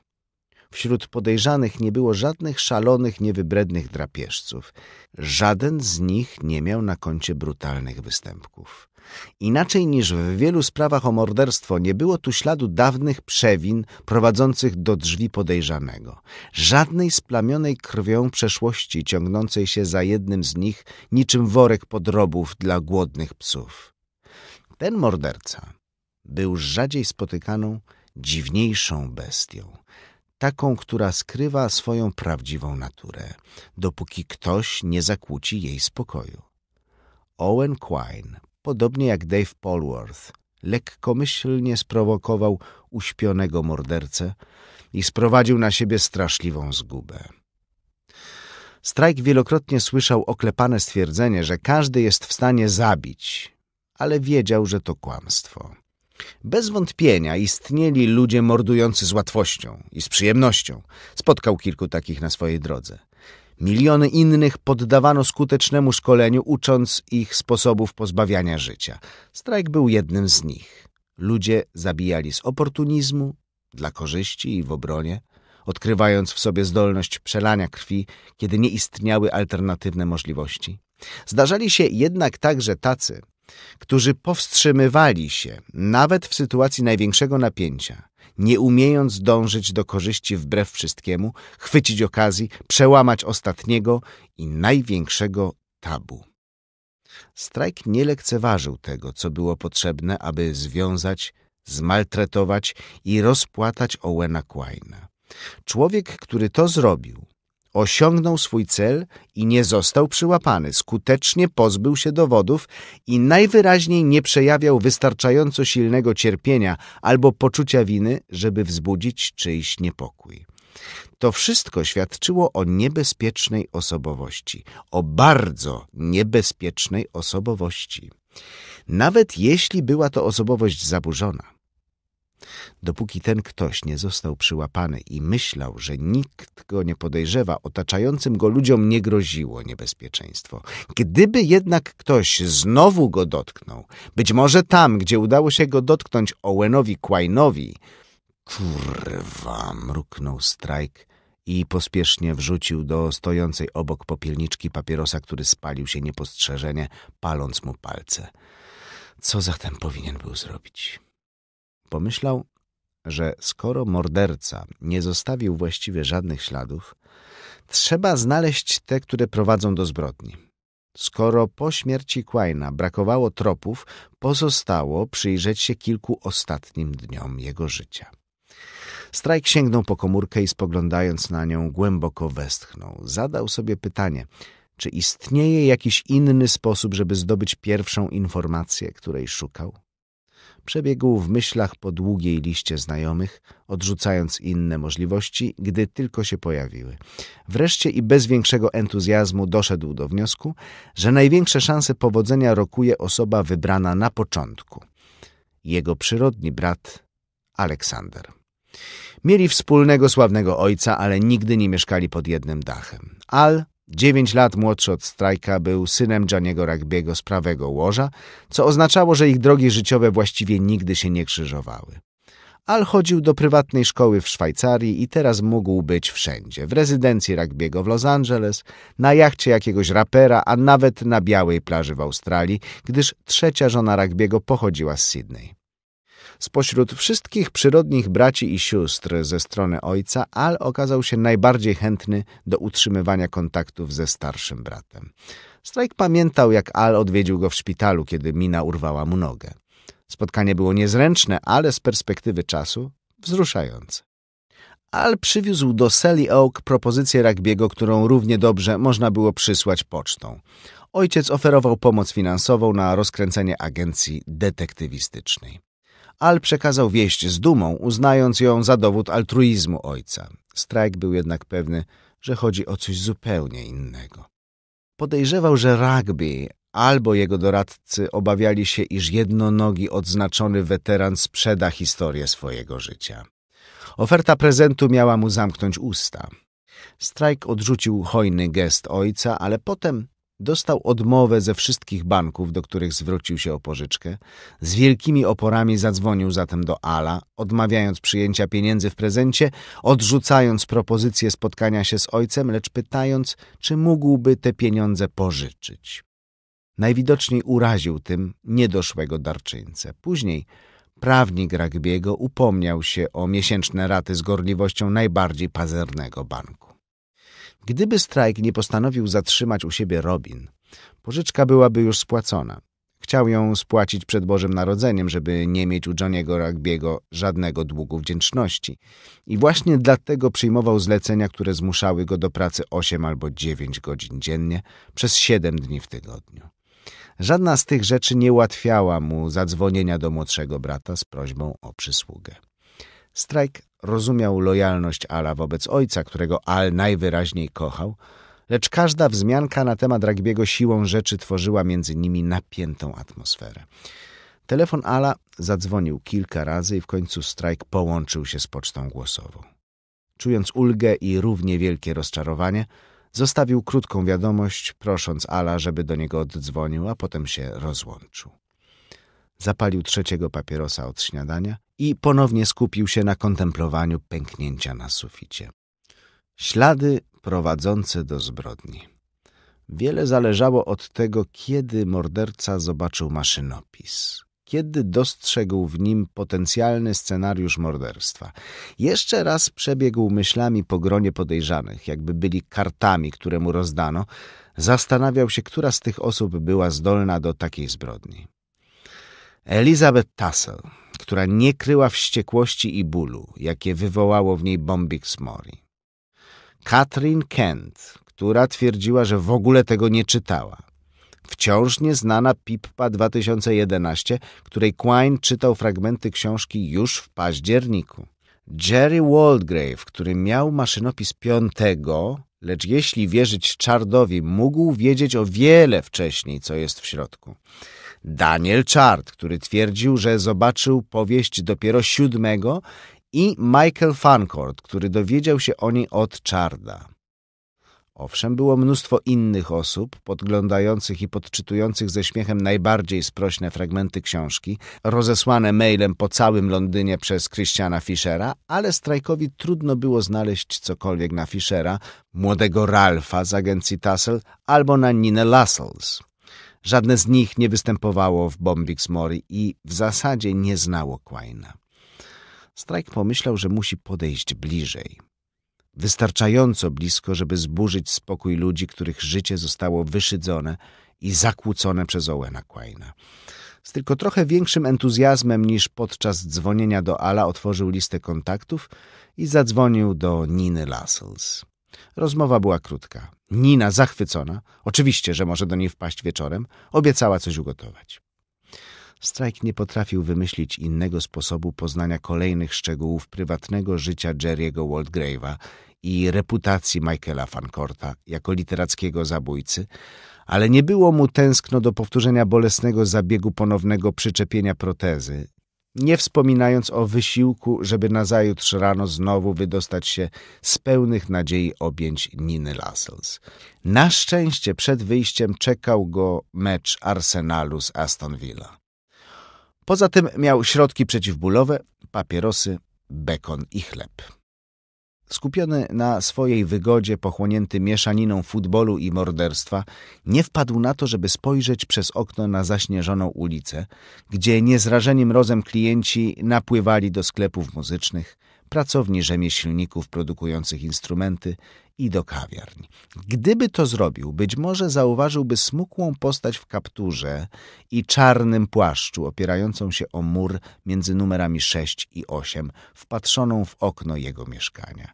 Wśród podejrzanych nie było żadnych szalonych, niewybrednych drapieżców. Żaden z nich nie miał na koncie brutalnych występków. Inaczej niż w wielu sprawach o morderstwo nie było tu śladu dawnych przewin prowadzących do drzwi podejrzanego. Żadnej splamionej krwią przeszłości ciągnącej się za jednym z nich niczym worek podrobów dla głodnych psów. Ten morderca był rzadziej spotykaną, dziwniejszą bestią. Taką, która skrywa swoją prawdziwą naturę, dopóki ktoś nie zakłóci jej spokoju. Owen Quine podobnie jak Dave Polworth, lekkomyślnie sprowokował uśpionego mordercę i sprowadził na siebie straszliwą zgubę. Strajk wielokrotnie słyszał oklepane stwierdzenie, że każdy jest w stanie zabić, ale wiedział, że to kłamstwo. Bez wątpienia istnieli ludzie mordujący z łatwością i z przyjemnością. Spotkał kilku takich na swojej drodze. Miliony innych poddawano skutecznemu szkoleniu, ucząc ich sposobów pozbawiania życia. Strajk był jednym z nich. Ludzie zabijali z oportunizmu, dla korzyści i w obronie, odkrywając w sobie zdolność przelania krwi, kiedy nie istniały alternatywne możliwości. Zdarzali się jednak także tacy, którzy powstrzymywali się nawet w sytuacji największego napięcia – nie umiejąc dążyć do korzyści wbrew wszystkiemu, chwycić okazji, przełamać ostatniego i największego tabu. Strajk nie lekceważył tego, co było potrzebne, aby związać, zmaltretować i rozpłatać Owena Quina. Człowiek, który to zrobił, Osiągnął swój cel i nie został przyłapany. Skutecznie pozbył się dowodów i najwyraźniej nie przejawiał wystarczająco silnego cierpienia albo poczucia winy, żeby wzbudzić czyjś niepokój. To wszystko świadczyło o niebezpiecznej osobowości, o bardzo niebezpiecznej osobowości. Nawet jeśli była to osobowość zaburzona, Dopóki ten ktoś nie został przyłapany i myślał, że nikt go nie podejrzewa, otaczającym go ludziom nie groziło niebezpieczeństwo. Gdyby jednak ktoś znowu go dotknął, być może tam, gdzie udało się go dotknąć Owenowi Quainowi, kurwa, mruknął Strajk i pospiesznie wrzucił do stojącej obok popielniczki papierosa, który spalił się niepostrzeżenie, paląc mu palce. Co zatem powinien był zrobić? Pomyślał, że skoro morderca nie zostawił właściwie żadnych śladów, trzeba znaleźć te, które prowadzą do zbrodni. Skoro po śmierci Quaina brakowało tropów, pozostało przyjrzeć się kilku ostatnim dniom jego życia. Strajk sięgnął po komórkę i spoglądając na nią głęboko westchnął. Zadał sobie pytanie, czy istnieje jakiś inny sposób, żeby zdobyć pierwszą informację, której szukał? Przebiegł w myślach po długiej liście znajomych, odrzucając inne możliwości, gdy tylko się pojawiły. Wreszcie i bez większego entuzjazmu doszedł do wniosku, że największe szanse powodzenia rokuje osoba wybrana na początku. Jego przyrodni brat Aleksander. Mieli wspólnego sławnego ojca, ale nigdy nie mieszkali pod jednym dachem. Al Dziewięć lat młodszy od Strajka był synem Janiego Ragbiego z prawego łoża, co oznaczało, że ich drogi życiowe właściwie nigdy się nie krzyżowały. Al chodził do prywatnej szkoły w Szwajcarii i teraz mógł być wszędzie. W rezydencji Ragbiego w Los Angeles, na jachcie jakiegoś rapera, a nawet na białej plaży w Australii, gdyż trzecia żona Ragbiego pochodziła z Sydney. Spośród wszystkich przyrodnich braci i sióstr ze strony ojca, Al okazał się najbardziej chętny do utrzymywania kontaktów ze starszym bratem. Strajk pamiętał, jak Al odwiedził go w szpitalu, kiedy mina urwała mu nogę. Spotkanie było niezręczne, ale z perspektywy czasu wzruszające. Al przywiózł do Sally Oak propozycję Ragbiego, którą równie dobrze można było przysłać pocztą. Ojciec oferował pomoc finansową na rozkręcenie agencji detektywistycznej. Al przekazał wieść z dumą, uznając ją za dowód altruizmu ojca. Strajk był jednak pewny, że chodzi o coś zupełnie innego. Podejrzewał, że rugby albo jego doradcy obawiali się, iż jednonogi odznaczony weteran sprzeda historię swojego życia. Oferta prezentu miała mu zamknąć usta. Strajk odrzucił hojny gest ojca, ale potem Dostał odmowę ze wszystkich banków, do których zwrócił się o pożyczkę. Z wielkimi oporami zadzwonił zatem do Ala, odmawiając przyjęcia pieniędzy w prezencie, odrzucając propozycję spotkania się z ojcem, lecz pytając, czy mógłby te pieniądze pożyczyć. Najwidoczniej uraził tym niedoszłego darczyńcę. Później prawnik Ragbiego upomniał się o miesięczne raty z gorliwością najbardziej pazernego banku. Gdyby strajk nie postanowił zatrzymać u siebie Robin, pożyczka byłaby już spłacona. Chciał ją spłacić przed Bożym Narodzeniem, żeby nie mieć u Johniego Rugby'ego żadnego długu wdzięczności. I właśnie dlatego przyjmował zlecenia, które zmuszały go do pracy 8 albo 9 godzin dziennie przez 7 dni w tygodniu. Żadna z tych rzeczy nie ułatwiała mu zadzwonienia do młodszego brata z prośbą o przysługę. Strajk rozumiał lojalność Ala wobec ojca, którego Al najwyraźniej kochał, lecz każda wzmianka na temat Ragbiego siłą rzeczy tworzyła między nimi napiętą atmosferę. Telefon Ala zadzwonił kilka razy i w końcu strajk połączył się z pocztą głosową. Czując ulgę i równie wielkie rozczarowanie, zostawił krótką wiadomość, prosząc Ala, żeby do niego oddzwonił, a potem się rozłączył. Zapalił trzeciego papierosa od śniadania i ponownie skupił się na kontemplowaniu pęknięcia na suficie. Ślady prowadzące do zbrodni. Wiele zależało od tego, kiedy morderca zobaczył maszynopis kiedy dostrzegł w nim potencjalny scenariusz morderstwa. Jeszcze raz przebiegł myślami po gronie podejrzanych, jakby byli kartami, które mu rozdano. Zastanawiał się, która z tych osób była zdolna do takiej zbrodni. Elizabeth Tassel, która nie kryła wściekłości i bólu, jakie wywołało w niej bombik Smori. Katrin Kent, która twierdziła, że w ogóle tego nie czytała. Wciąż nieznana Pippa 2011, której Quine czytał fragmenty książki już w październiku. Jerry Waldgrave, który miał maszynopis piątego, lecz jeśli wierzyć Czardowi, mógł wiedzieć o wiele wcześniej, co jest w środku. Daniel Chard, który twierdził, że zobaczył powieść dopiero siódmego i Michael Fancourt, który dowiedział się o niej od Czarda. Owszem, było mnóstwo innych osób podglądających i podczytujących ze śmiechem najbardziej sprośne fragmenty książki, rozesłane mailem po całym Londynie przez Christiana Fischera, ale strajkowi trudno było znaleźć cokolwiek na Fischera, młodego Ralfa z agencji Tassel albo na Ninę Lassels. Żadne z nich nie występowało w Bombix Mori i w zasadzie nie znało Quaina. Strajk pomyślał, że musi podejść bliżej. Wystarczająco blisko, żeby zburzyć spokój ludzi, których życie zostało wyszydzone i zakłócone przez Owena Quaina. Z tylko trochę większym entuzjazmem niż podczas dzwonienia do Ala otworzył listę kontaktów i zadzwonił do Niny Lassells. Rozmowa była krótka. Nina, zachwycona, oczywiście, że może do niej wpaść wieczorem, obiecała coś ugotować. Strajk nie potrafił wymyślić innego sposobu poznania kolejnych szczegółów prywatnego życia Jerry'ego Waldgrave'a i reputacji Michaela Fancorta jako literackiego zabójcy, ale nie było mu tęskno do powtórzenia bolesnego zabiegu ponownego przyczepienia protezy, nie wspominając o wysiłku, żeby nazajutrz rano znowu wydostać się z pełnych nadziei objęć Niny Lassels. Na szczęście przed wyjściem czekał go mecz Arsenalu z Aston Villa. Poza tym miał środki przeciwbólowe, papierosy, bekon i chleb. Skupiony na swojej wygodzie, pochłonięty mieszaniną futbolu i morderstwa, nie wpadł na to, żeby spojrzeć przez okno na zaśnieżoną ulicę, gdzie niezrażeni mrozem klienci napływali do sklepów muzycznych, pracowni rzemieślników produkujących instrumenty i do kawiarni. Gdyby to zrobił, być może zauważyłby smukłą postać w kapturze i czarnym płaszczu opierającą się o mur między numerami 6 i 8, wpatrzoną w okno jego mieszkania.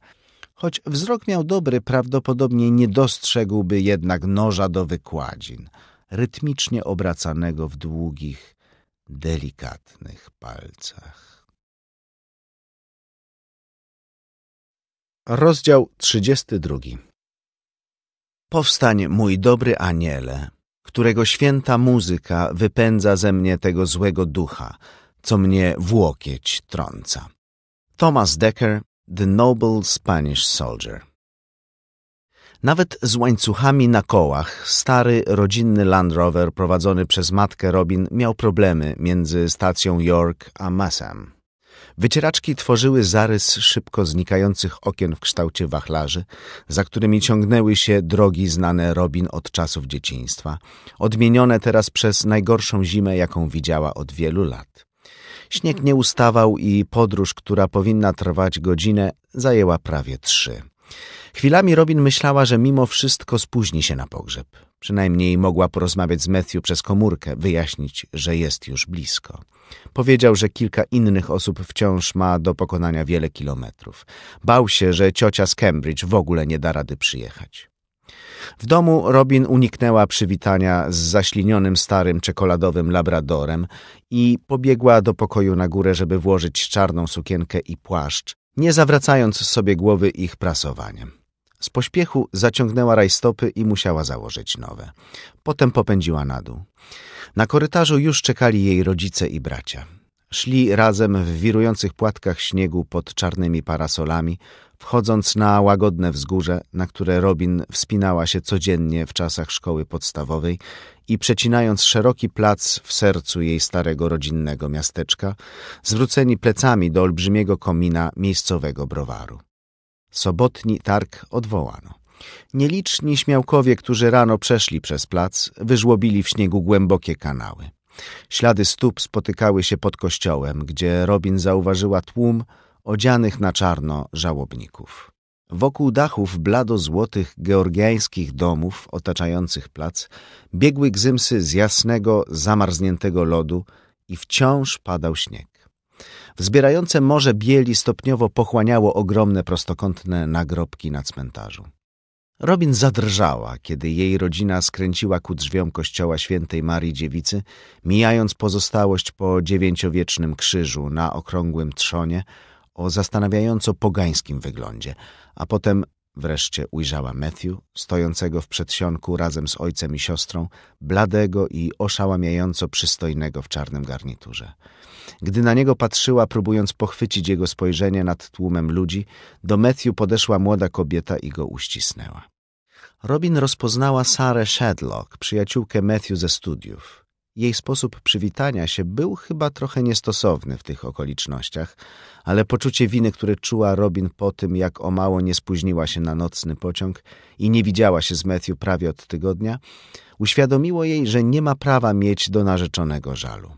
Choć wzrok miał dobry, prawdopodobnie nie dostrzegłby jednak noża do wykładzin, rytmicznie obracanego w długich, delikatnych palcach. Rozdział 32 Powstań, mój dobry aniele, którego święta muzyka wypędza ze mnie tego złego ducha, co mnie w łokieć trąca. Thomas Decker, The Noble Spanish Soldier Nawet z łańcuchami na kołach stary, rodzinny Land Rover prowadzony przez matkę Robin miał problemy między stacją York a Massam. Wycieraczki tworzyły zarys szybko znikających okien w kształcie wachlarzy, za którymi ciągnęły się drogi znane Robin od czasów dzieciństwa, odmienione teraz przez najgorszą zimę, jaką widziała od wielu lat. Śnieg nie ustawał i podróż, która powinna trwać godzinę, zajęła prawie trzy. Chwilami Robin myślała, że mimo wszystko spóźni się na pogrzeb. Przynajmniej mogła porozmawiać z Matthew przez komórkę, wyjaśnić, że jest już blisko. Powiedział, że kilka innych osób wciąż ma do pokonania wiele kilometrów. Bał się, że ciocia z Cambridge w ogóle nie da rady przyjechać. W domu Robin uniknęła przywitania z zaślinionym starym czekoladowym labradorem i pobiegła do pokoju na górę, żeby włożyć czarną sukienkę i płaszcz, nie zawracając sobie głowy ich prasowaniem. Z pośpiechu zaciągnęła rajstopy i musiała założyć nowe. Potem popędziła na dół. Na korytarzu już czekali jej rodzice i bracia. Szli razem w wirujących płatkach śniegu pod czarnymi parasolami, wchodząc na łagodne wzgórze, na które Robin wspinała się codziennie w czasach szkoły podstawowej i przecinając szeroki plac w sercu jej starego rodzinnego miasteczka, zwróceni plecami do olbrzymiego komina miejscowego browaru. Sobotni targ odwołano. Nieliczni śmiałkowie, którzy rano przeszli przez plac, wyżłobili w śniegu głębokie kanały. Ślady stóp spotykały się pod kościołem, gdzie Robin zauważyła tłum odzianych na czarno żałobników. Wokół dachów blado-złotych georgiańskich domów otaczających plac biegły gzymsy z jasnego, zamarzniętego lodu i wciąż padał śnieg. Wzbierające morze bieli stopniowo pochłaniało ogromne prostokątne nagrobki na cmentarzu. Robin zadrżała, kiedy jej rodzina skręciła ku drzwiom kościoła świętej Marii Dziewicy, mijając pozostałość po dziewięciowiecznym krzyżu na okrągłym trzonie o zastanawiająco pogańskim wyglądzie, a potem wreszcie ujrzała Matthew, stojącego w przedsionku razem z ojcem i siostrą, bladego i oszałamiająco przystojnego w czarnym garniturze. Gdy na niego patrzyła, próbując pochwycić jego spojrzenie nad tłumem ludzi, do Matthew podeszła młoda kobieta i go uścisnęła. Robin rozpoznała Sarę Shadlock, przyjaciółkę Matthew ze studiów. Jej sposób przywitania się był chyba trochę niestosowny w tych okolicznościach, ale poczucie winy, które czuła Robin po tym, jak o mało nie spóźniła się na nocny pociąg i nie widziała się z Matthew prawie od tygodnia, uświadomiło jej, że nie ma prawa mieć do narzeczonego żalu.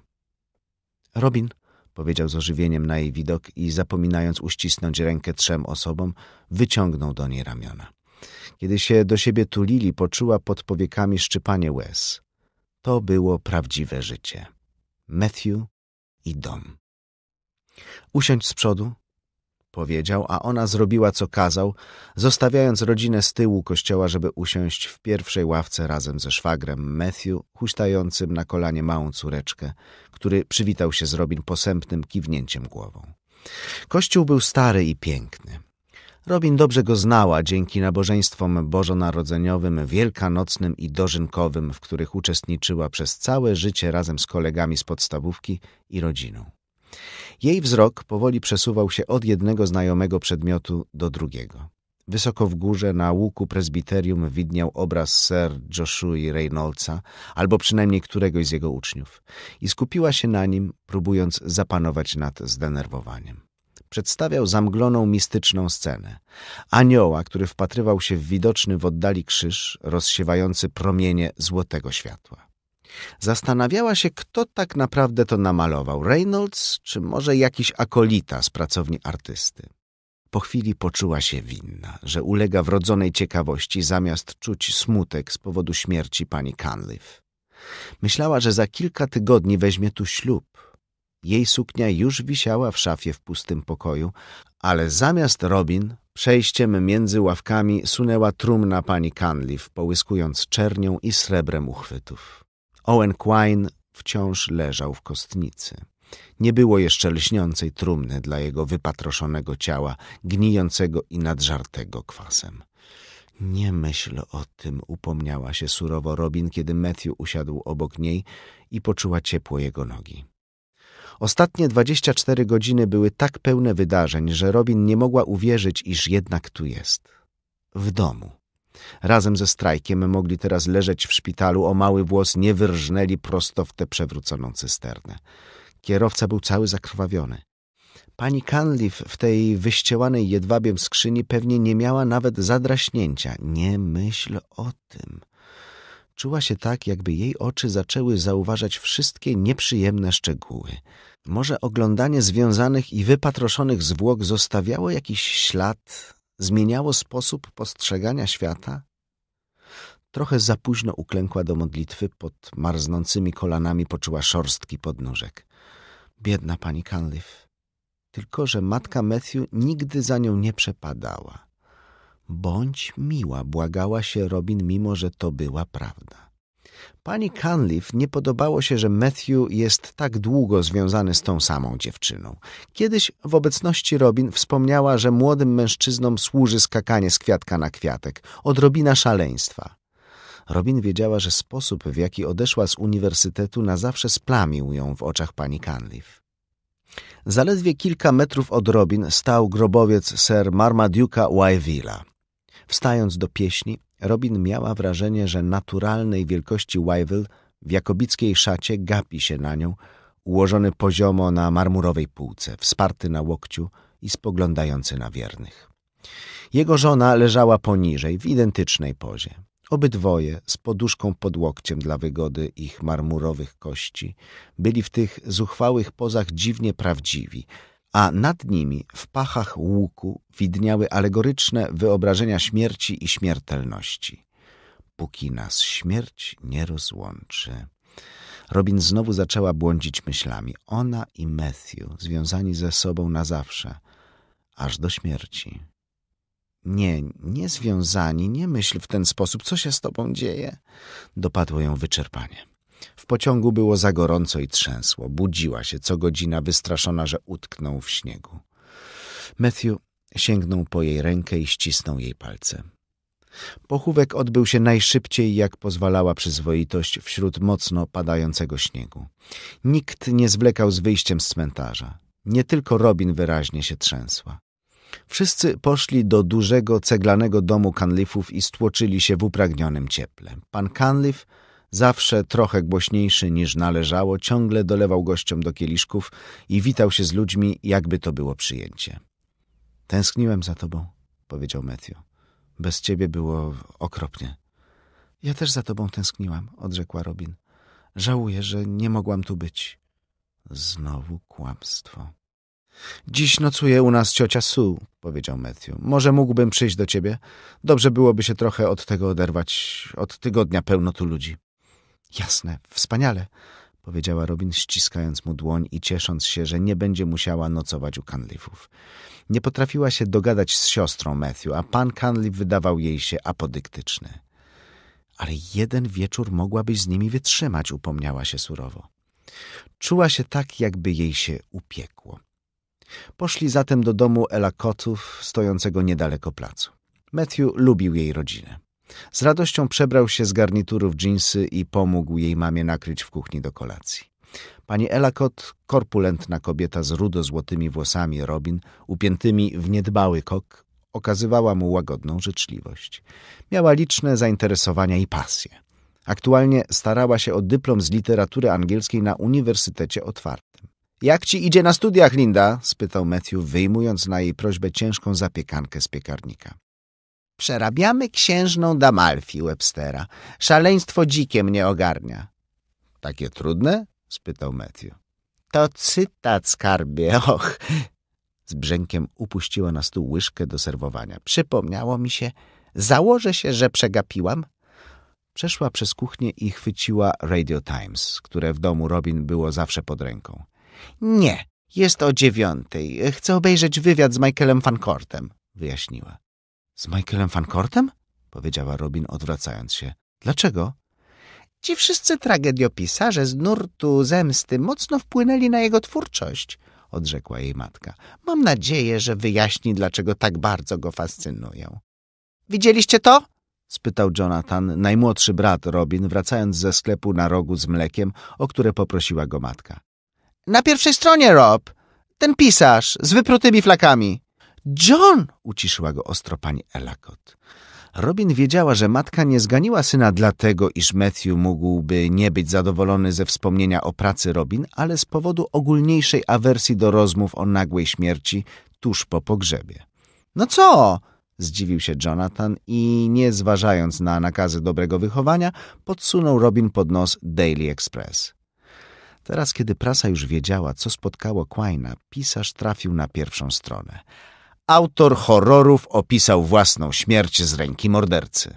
Robin, powiedział z ożywieniem na jej widok i zapominając uścisnąć rękę trzem osobom, wyciągnął do niej ramiona. Kiedy się do siebie tulili, poczuła pod powiekami szczypanie łez. To było prawdziwe życie. Matthew i dom. Usiądź z przodu, powiedział, a ona zrobiła, co kazał, zostawiając rodzinę z tyłu kościoła, żeby usiąść w pierwszej ławce razem ze szwagrem Matthew, huśtającym na kolanie małą córeczkę, który przywitał się z Robin posępnym kiwnięciem głową. Kościół był stary i piękny. Robin dobrze go znała dzięki nabożeństwom bożonarodzeniowym, wielkanocnym i dożynkowym, w których uczestniczyła przez całe życie razem z kolegami z podstawówki i rodziną. Jej wzrok powoli przesuwał się od jednego znajomego przedmiotu do drugiego. Wysoko w górze na łuku prezbiterium widniał obraz Sir Joshua Reynoldsa albo przynajmniej któregoś z jego uczniów i skupiła się na nim, próbując zapanować nad zdenerwowaniem. Przedstawiał zamgloną, mistyczną scenę. Anioła, który wpatrywał się w widoczny w oddali krzyż, rozsiewający promienie złotego światła. Zastanawiała się, kto tak naprawdę to namalował, Reynolds czy może jakiś akolita z pracowni artysty. Po chwili poczuła się winna, że ulega wrodzonej ciekawości zamiast czuć smutek z powodu śmierci pani Canliff. Myślała, że za kilka tygodni weźmie tu ślub. Jej suknia już wisiała w szafie w pustym pokoju, ale zamiast Robin przejściem między ławkami sunęła trumna pani Canliff, połyskując czernią i srebrem uchwytów. Owen Quine wciąż leżał w kostnicy. Nie było jeszcze lśniącej trumny dla jego wypatroszonego ciała, gnijącego i nadżartego kwasem. Nie myśl o tym, upomniała się surowo Robin, kiedy Matthew usiadł obok niej i poczuła ciepło jego nogi. Ostatnie 24 godziny były tak pełne wydarzeń, że Robin nie mogła uwierzyć, iż jednak tu jest. W domu. Razem ze strajkiem mogli teraz leżeć w szpitalu, o mały włos nie wyrżnęli prosto w tę przewróconą cysternę. Kierowca był cały zakrwawiony. Pani Canliff w tej wyścielanej jedwabiem skrzyni pewnie nie miała nawet zadraśnięcia. Nie myśl o tym. Czuła się tak, jakby jej oczy zaczęły zauważać wszystkie nieprzyjemne szczegóły. Może oglądanie związanych i wypatroszonych zwłok zostawiało jakiś ślad zmieniało sposób postrzegania świata? Trochę za późno uklękła do modlitwy, pod marznącymi kolanami poczuła szorstki podnóżek. Biedna pani Canliff. Tylko, że matka Matthew nigdy za nią nie przepadała. Bądź miła, błagała się Robin, mimo że to była prawda. Pani Canliff nie podobało się, że Matthew jest tak długo związany z tą samą dziewczyną. Kiedyś w obecności Robin wspomniała, że młodym mężczyznom służy skakanie z kwiatka na kwiatek, odrobina szaleństwa. Robin wiedziała, że sposób, w jaki odeszła z uniwersytetu, na zawsze splamił ją w oczach pani Canliff. Zaledwie kilka metrów od Robin stał grobowiec sir Marmaduke'a Wyville'a. Wstając do pieśni, Robin miała wrażenie, że naturalnej wielkości Wyvil w jakobickiej szacie gapi się na nią, ułożony poziomo na marmurowej półce, wsparty na łokciu i spoglądający na wiernych. Jego żona leżała poniżej, w identycznej pozie. Obydwoje, z poduszką pod łokciem dla wygody ich marmurowych kości, byli w tych zuchwałych pozach dziwnie prawdziwi – a nad nimi w pachach łuku widniały alegoryczne wyobrażenia śmierci i śmiertelności. Póki nas śmierć nie rozłączy. Robin znowu zaczęła błądzić myślami. Ona i Matthew związani ze sobą na zawsze, aż do śmierci. Nie, nie związani, nie myśl w ten sposób. Co się z tobą dzieje? Dopadło ją wyczerpanie pociągu było za gorąco i trzęsło. Budziła się co godzina, wystraszona, że utknął w śniegu. Matthew sięgnął po jej rękę i ścisnął jej palce. Pochówek odbył się najszybciej, jak pozwalała przyzwoitość wśród mocno padającego śniegu. Nikt nie zwlekał z wyjściem z cmentarza. Nie tylko Robin wyraźnie się trzęsła. Wszyscy poszli do dużego, ceglanego domu Canliffów i stłoczyli się w upragnionym cieple. Pan Canliff zawsze trochę głośniejszy niż należało, ciągle dolewał gościom do kieliszków i witał się z ludźmi, jakby to było przyjęcie. Tęskniłem za tobą, powiedział Matthew. Bez ciebie było okropnie. Ja też za tobą tęskniłam, odrzekła Robin. Żałuję, że nie mogłam tu być. Znowu kłamstwo. Dziś nocuje u nas ciocia Su, powiedział Matthew. Może mógłbym przyjść do ciebie? Dobrze byłoby się trochę od tego oderwać. Od tygodnia pełno tu ludzi. Jasne, wspaniale, powiedziała Robin, ściskając mu dłoń i ciesząc się, że nie będzie musiała nocować u Canlifów. Nie potrafiła się dogadać z siostrą Matthew, a pan Canlif wydawał jej się apodyktyczny. Ale jeden wieczór mogłabyś z nimi wytrzymać, upomniała się surowo. Czuła się tak, jakby jej się upiekło. Poszli zatem do domu Elakotów, stojącego niedaleko placu. Matthew lubił jej rodzinę. Z radością przebrał się z garniturów dżinsy i pomógł jej mamie nakryć w kuchni do kolacji. Pani Elakot, korpulentna kobieta z rudo-złotymi włosami Robin, upiętymi w niedbały kok, okazywała mu łagodną życzliwość. Miała liczne zainteresowania i pasje. Aktualnie starała się o dyplom z literatury angielskiej na Uniwersytecie Otwartym. Jak ci idzie na studiach, Linda? spytał Matthew, wyjmując na jej prośbę ciężką zapiekankę z piekarnika. Przerabiamy księżną Damalfi Webstera. Szaleństwo dzikie mnie ogarnia. Takie trudne? spytał Matthew. To cytat, skarbie, och. Z brzękiem upuściła na stół łyżkę do serwowania. Przypomniało mi się, założę się, że przegapiłam. Przeszła przez kuchnię i chwyciła Radio Times, które w domu Robin było zawsze pod ręką. Nie, jest o dziewiątej. Chcę obejrzeć wywiad z Michaelem Fancortem, wyjaśniła. Z Michaelem Fankortem? Powiedziała Robin, odwracając się. Dlaczego? Ci wszyscy tragediopisarze z nurtu zemsty mocno wpłynęli na jego twórczość, odrzekła jej matka. Mam nadzieję, że wyjaśni, dlaczego tak bardzo go fascynują. Widzieliście to? spytał Jonathan, najmłodszy brat Robin, wracając ze sklepu na rogu z mlekiem, o które poprosiła go matka. Na pierwszej stronie, Rob! Ten pisarz z wyprutymi flakami! John! uciszyła go ostro pani Elakot. Robin wiedziała, że matka nie zganiła syna dlatego, iż Matthew mógłby nie być zadowolony ze wspomnienia o pracy Robin, ale z powodu ogólniejszej awersji do rozmów o nagłej śmierci tuż po pogrzebie. No co? Zdziwił się Jonathan i, nie zważając na nakazy dobrego wychowania, podsunął Robin pod nos Daily Express. Teraz, kiedy prasa już wiedziała, co spotkało Quaina, pisarz trafił na pierwszą stronę – Autor horrorów opisał własną śmierć z ręki mordercy.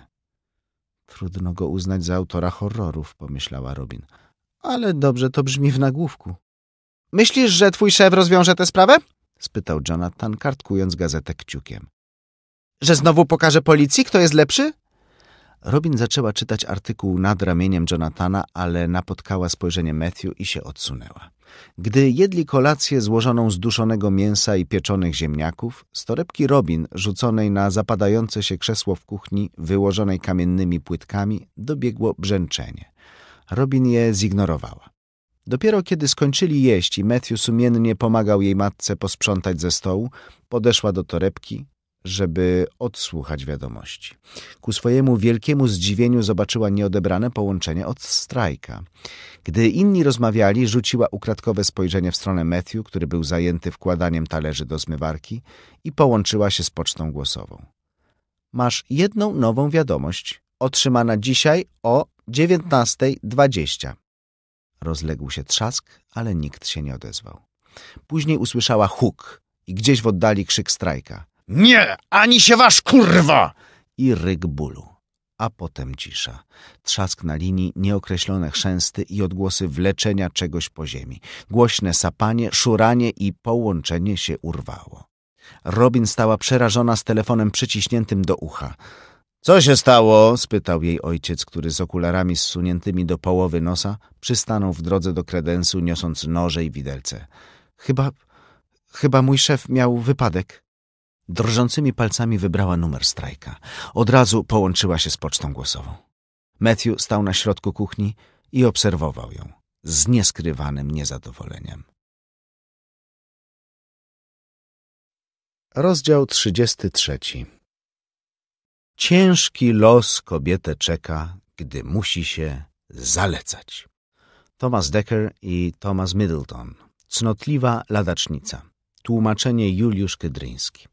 Trudno go uznać za autora horrorów, pomyślała Robin. Ale dobrze to brzmi w nagłówku. Myślisz, że twój szef rozwiąże tę sprawę? spytał Jonathan, kartkując gazetę kciukiem. Że znowu pokaże policji, kto jest lepszy? Robin zaczęła czytać artykuł nad ramieniem Jonathana, ale napotkała spojrzenie Matthew i się odsunęła. Gdy jedli kolację złożoną z duszonego mięsa i pieczonych ziemniaków, z torebki Robin, rzuconej na zapadające się krzesło w kuchni, wyłożonej kamiennymi płytkami, dobiegło brzęczenie. Robin je zignorowała. Dopiero kiedy skończyli jeść i Matthew sumiennie pomagał jej matce posprzątać ze stołu, podeszła do torebki, żeby odsłuchać wiadomości. Ku swojemu wielkiemu zdziwieniu zobaczyła nieodebrane połączenie od strajka. Gdy inni rozmawiali, rzuciła ukradkowe spojrzenie w stronę Matthew, który był zajęty wkładaniem talerzy do zmywarki i połączyła się z pocztą głosową. Masz jedną nową wiadomość, otrzymana dzisiaj o 19.20. Rozległ się trzask, ale nikt się nie odezwał. Później usłyszała huk i gdzieś w oddali krzyk strajka – nie, ani się wasz kurwa! I ryk bólu. A potem cisza. Trzask na linii, nieokreślone chrzęsty i odgłosy wleczenia czegoś po ziemi. Głośne sapanie, szuranie i połączenie się urwało. Robin stała przerażona z telefonem przyciśniętym do ucha. Co się stało? spytał jej ojciec, który z okularami zsuniętymi do połowy nosa przystanął w drodze do kredensu, niosąc noże i widelce. Chyba, chyba mój szef miał wypadek. Drżącymi palcami wybrała numer strajka. Od razu połączyła się z pocztą głosową. Matthew stał na środku kuchni i obserwował ją z nieskrywanym niezadowoleniem. Rozdział 33 Ciężki los kobietę czeka, gdy musi się zalecać. Thomas Decker i Thomas Middleton. Cnotliwa ladacznica. Tłumaczenie Juliusz Kedryński.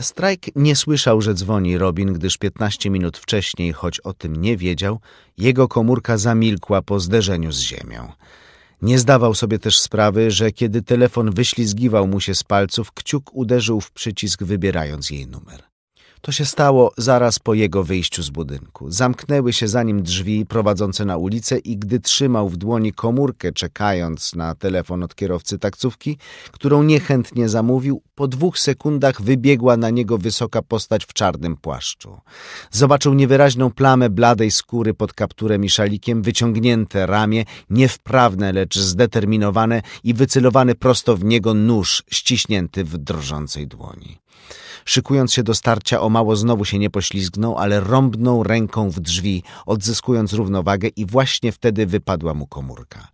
Strajk nie słyszał, że dzwoni Robin, gdyż 15 minut wcześniej, choć o tym nie wiedział, jego komórka zamilkła po zderzeniu z ziemią. Nie zdawał sobie też sprawy, że kiedy telefon wyślizgiwał mu się z palców, kciuk uderzył w przycisk, wybierając jej numer. To się stało zaraz po jego wyjściu z budynku. Zamknęły się za nim drzwi prowadzące na ulicę i gdy trzymał w dłoni komórkę, czekając na telefon od kierowcy taksówki, którą niechętnie zamówił, po dwóch sekundach wybiegła na niego wysoka postać w czarnym płaszczu. Zobaczył niewyraźną plamę bladej skóry pod kapturem i szalikiem, wyciągnięte ramię, niewprawne, lecz zdeterminowane i wycelowany prosto w niego nóż ściśnięty w drżącej dłoni. Szykując się do starcia, o mało znowu się nie poślizgnął, ale rąbnął ręką w drzwi, odzyskując równowagę i właśnie wtedy wypadła mu komórka.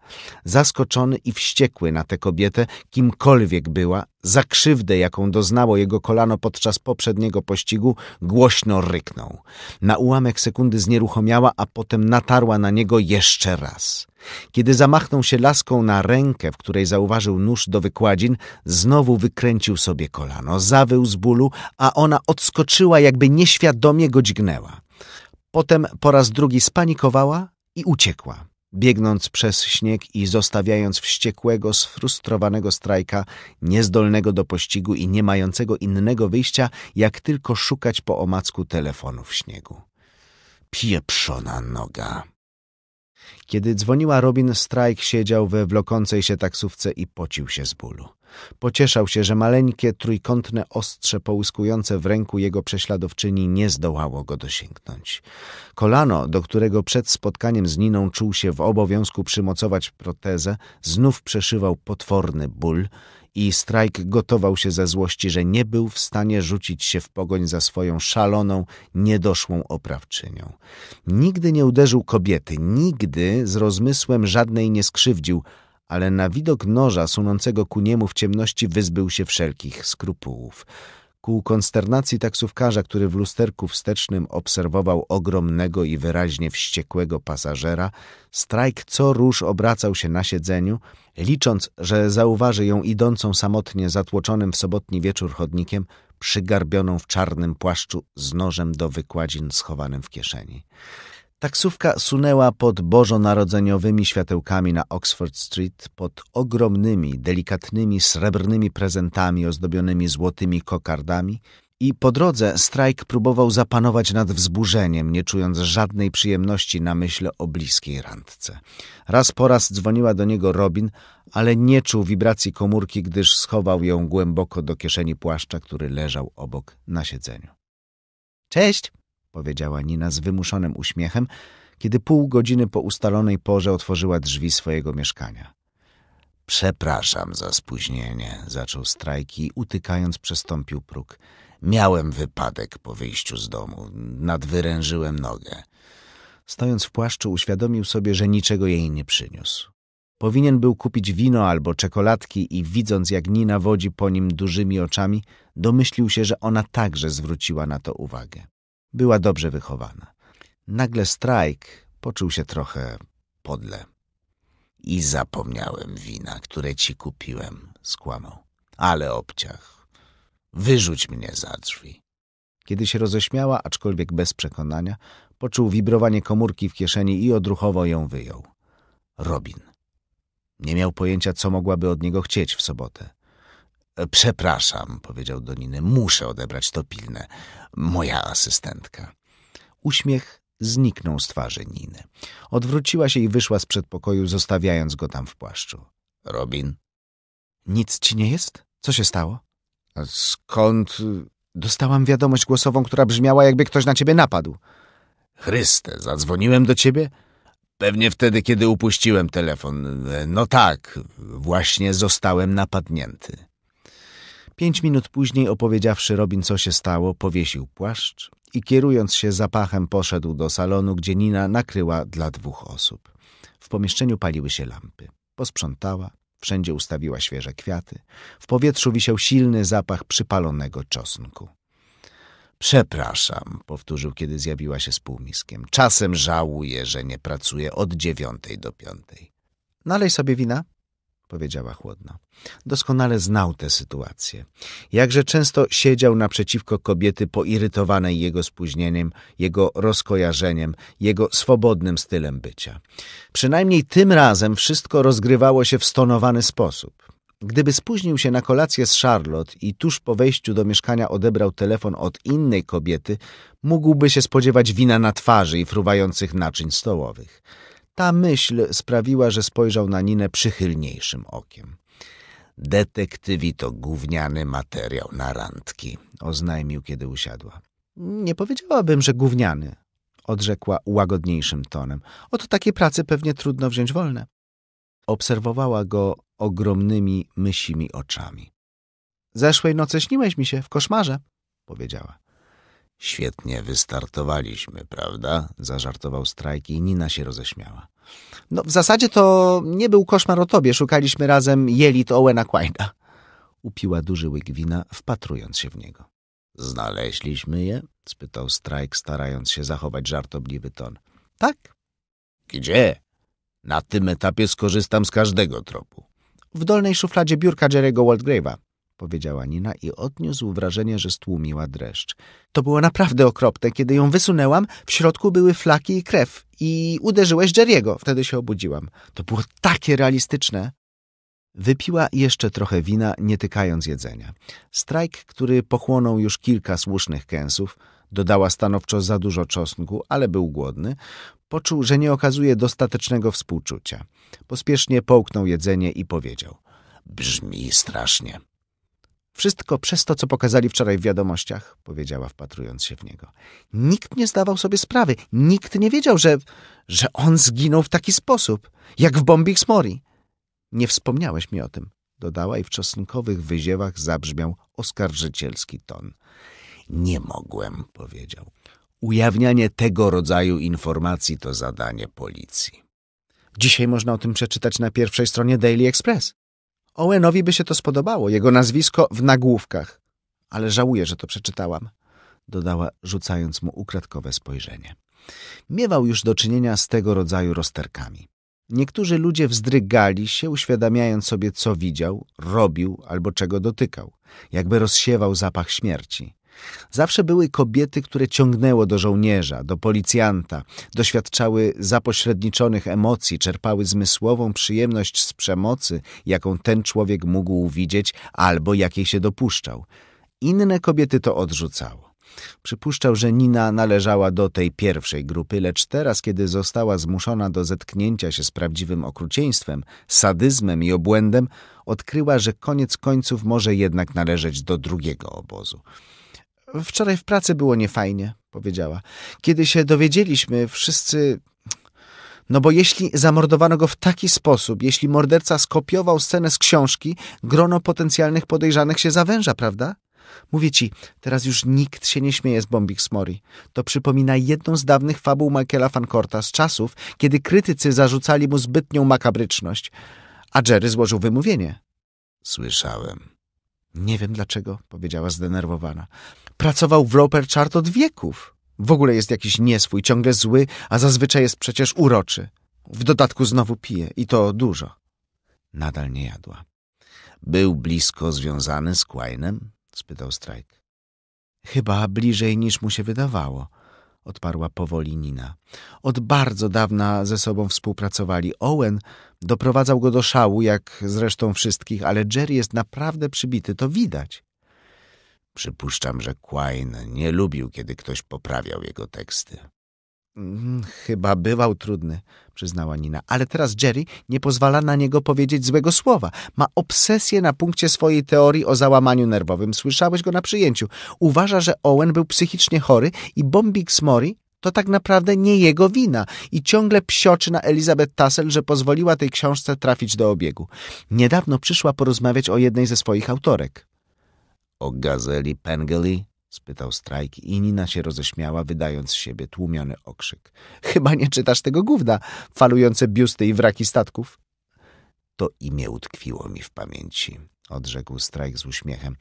Zaskoczony i wściekły na tę kobietę, kimkolwiek była, za krzywdę, jaką doznało jego kolano podczas poprzedniego pościgu, głośno ryknął. Na ułamek sekundy znieruchomiała, a potem natarła na niego jeszcze raz. Kiedy zamachnął się laską na rękę, w której zauważył nóż do wykładzin, znowu wykręcił sobie kolano, zawył z bólu, a ona odskoczyła, jakby nieświadomie go dźgnęła. Potem po raz drugi spanikowała i uciekła biegnąc przez śnieg i zostawiając wściekłego, sfrustrowanego strajka, niezdolnego do pościgu i nie mającego innego wyjścia, jak tylko szukać po omacku telefonu w śniegu. Pieprzona noga! Kiedy dzwoniła Robin, Strajk siedział we wlokącej się taksówce i pocił się z bólu. Pocieszał się, że maleńkie, trójkątne ostrze połyskujące w ręku jego prześladowczyni nie zdołało go dosięgnąć. Kolano, do którego przed spotkaniem z Niną czuł się w obowiązku przymocować protezę, znów przeszywał potworny ból i Strajk gotował się ze złości, że nie był w stanie rzucić się w pogoń za swoją szaloną, niedoszłą oprawczynią. Nigdy nie uderzył kobiety, nigdy z rozmysłem żadnej nie skrzywdził, ale na widok noża sunącego ku niemu w ciemności wyzbył się wszelkich skrupułów. Ku konsternacji taksówkarza, który w lusterku wstecznym obserwował ogromnego i wyraźnie wściekłego pasażera, Strajk co rusz obracał się na siedzeniu, Licząc, że zauważy ją idącą samotnie zatłoczonym w sobotni wieczór chodnikiem, przygarbioną w czarnym płaszczu z nożem do wykładzin schowanym w kieszeni. Taksówka sunęła pod bożonarodzeniowymi światełkami na Oxford Street, pod ogromnymi, delikatnymi, srebrnymi prezentami ozdobionymi złotymi kokardami – i po drodze Strajk próbował zapanować nad wzburzeniem, nie czując żadnej przyjemności na myśl o bliskiej randce. Raz po raz dzwoniła do niego Robin, ale nie czuł wibracji komórki, gdyż schował ją głęboko do kieszeni płaszcza, który leżał obok na siedzeniu. – Cześć! – powiedziała Nina z wymuszonym uśmiechem, kiedy pół godziny po ustalonej porze otworzyła drzwi swojego mieszkania. – Przepraszam za spóźnienie – zaczął Strajki, utykając przestąpił próg – Miałem wypadek po wyjściu z domu. Nadwyrężyłem nogę. Stojąc w płaszczu, uświadomił sobie, że niczego jej nie przyniósł. Powinien był kupić wino albo czekoladki i widząc, jak Nina wodzi po nim dużymi oczami, domyślił się, że ona także zwróciła na to uwagę. Była dobrze wychowana. Nagle strajk poczuł się trochę podle. I zapomniałem wina, które ci kupiłem, skłamał. Ale obciach. Wyrzuć mnie za drzwi. Kiedy się roześmiała, aczkolwiek bez przekonania, poczuł wibrowanie komórki w kieszeni i odruchowo ją wyjął. Robin. Nie miał pojęcia, co mogłaby od niego chcieć w sobotę. E, przepraszam, powiedział do Niny, muszę odebrać to pilne. Moja asystentka. Uśmiech zniknął z twarzy Niny. Odwróciła się i wyszła z przedpokoju, zostawiając go tam w płaszczu. Robin? Nic ci nie jest? Co się stało? Skąd? Y, dostałam wiadomość głosową, która brzmiała, jakby ktoś na ciebie napadł. Chryste, zadzwoniłem do ciebie? Pewnie wtedy, kiedy upuściłem telefon. No tak, właśnie zostałem napadnięty. Pięć minut później, opowiedziawszy Robin, co się stało, powiesił płaszcz i kierując się zapachem poszedł do salonu, gdzie Nina nakryła dla dwóch osób. W pomieszczeniu paliły się lampy. Posprzątała, Wszędzie ustawiła świeże kwiaty. W powietrzu wisiał silny zapach przypalonego czosnku. Przepraszam, powtórzył, kiedy zjawiła się z półmiskiem. Czasem żałuję, że nie pracuję od dziewiątej do piątej. Nalej sobie wina, powiedziała chłodno. Doskonale znał tę sytuację. Jakże często siedział naprzeciwko kobiety poirytowanej jego spóźnieniem, jego rozkojarzeniem, jego swobodnym stylem bycia. Przynajmniej tym razem wszystko rozgrywało się w stonowany sposób. Gdyby spóźnił się na kolację z Charlotte i tuż po wejściu do mieszkania odebrał telefon od innej kobiety, mógłby się spodziewać wina na twarzy i fruwających naczyń stołowych. Ta myśl sprawiła, że spojrzał na Ninę przychylniejszym okiem. Detektywi to gówniany materiał na randki, oznajmił, kiedy usiadła. Nie powiedziałabym, że gówniany, odrzekła łagodniejszym tonem. Oto takie prace pewnie trudno wziąć wolne. Obserwowała go ogromnymi, mysimi oczami. Zeszłej nocy śniłeś mi się w koszmarze, powiedziała. Świetnie wystartowaliśmy, prawda? Zażartował Strajk i Nina się roześmiała. No, w zasadzie to nie był koszmar o tobie. Szukaliśmy razem jelit Owena Quaida. Upiła duży łyk wina, wpatrując się w niego. Znaleźliśmy je? spytał Strajk, starając się zachować żartobliwy ton. Tak? Gdzie? Na tym etapie skorzystam z każdego tropu. W dolnej szufladzie biurka Jerego Waldgrave'a powiedziała Nina i odniósł wrażenie, że stłumiła dreszcz. To było naprawdę okropne. Kiedy ją wysunęłam, w środku były flaki i krew i uderzyłeś Jerry'ego. Wtedy się obudziłam. To było takie realistyczne. Wypiła jeszcze trochę wina, nie tykając jedzenia. Strajk, który pochłonął już kilka słusznych kęsów, dodała stanowczo za dużo czosnku, ale był głodny, poczuł, że nie okazuje dostatecznego współczucia. Pospiesznie połknął jedzenie i powiedział – brzmi strasznie. Wszystko przez to, co pokazali wczoraj w wiadomościach, powiedziała, wpatrując się w niego. Nikt nie zdawał sobie sprawy, nikt nie wiedział, że, że on zginął w taki sposób, jak w Bombix Mori. Nie wspomniałeś mi o tym, dodała i w czosnkowych wyziewach zabrzmiał oskarżycielski ton. Nie mogłem, powiedział. Ujawnianie tego rodzaju informacji to zadanie policji. Dzisiaj można o tym przeczytać na pierwszej stronie Daily Express. Owenowi by się to spodobało, jego nazwisko w nagłówkach. Ale żałuję, że to przeczytałam, dodała, rzucając mu ukradkowe spojrzenie. Miewał już do czynienia z tego rodzaju rozterkami. Niektórzy ludzie wzdrygali się, uświadamiając sobie, co widział, robił albo czego dotykał, jakby rozsiewał zapach śmierci. Zawsze były kobiety, które ciągnęło do żołnierza, do policjanta, doświadczały zapośredniczonych emocji, czerpały zmysłową przyjemność z przemocy, jaką ten człowiek mógł widzieć albo jakiej się dopuszczał. Inne kobiety to odrzucało. Przypuszczał, że Nina należała do tej pierwszej grupy, lecz teraz, kiedy została zmuszona do zetknięcia się z prawdziwym okrucieństwem, sadyzmem i obłędem, odkryła, że koniec końców może jednak należeć do drugiego obozu. Wczoraj w pracy było niefajnie, powiedziała. Kiedy się dowiedzieliśmy, wszyscy no bo jeśli zamordowano go w taki sposób, jeśli morderca skopiował scenę z książki, grono potencjalnych podejrzanych się zawęża, prawda? Mówię ci, teraz już nikt się nie śmieje z Bombik Smori. To przypomina jedną z dawnych fabuł Michaela Fancorta z czasów, kiedy krytycy zarzucali mu zbytnią makabryczność. A Jerry złożył wymówienie. Słyszałem. Nie wiem dlaczego, powiedziała zdenerwowana. Pracował w Roper Chart od wieków. W ogóle jest jakiś nieswój, ciągle zły, a zazwyczaj jest przecież uroczy. W dodatku znowu pije i to dużo. Nadal nie jadła. Był blisko związany z Quainem? spytał Strajk. Chyba bliżej niż mu się wydawało, odparła powoli Nina. Od bardzo dawna ze sobą współpracowali. Owen doprowadzał go do szału, jak zresztą wszystkich, ale Jerry jest naprawdę przybity, to widać. Przypuszczam, że Quine nie lubił, kiedy ktoś poprawiał jego teksty. Mm, chyba bywał trudny, przyznała Nina, ale teraz Jerry nie pozwala na niego powiedzieć złego słowa. Ma obsesję na punkcie swojej teorii o załamaniu nerwowym. Słyszałeś go na przyjęciu. Uważa, że Owen był psychicznie chory i bombik Mori to tak naprawdę nie jego wina i ciągle psioczy na Elizabeth Tassel, że pozwoliła tej książce trafić do obiegu. Niedawno przyszła porozmawiać o jednej ze swoich autorek. O gazeli Pengeli? spytał Strajk i Nina się roześmiała, wydając z siebie tłumiony okrzyk. Chyba nie czytasz tego gówna, falujące biusty i wraki statków. To imię utkwiło mi w pamięci, odrzekł Strajk z uśmiechem.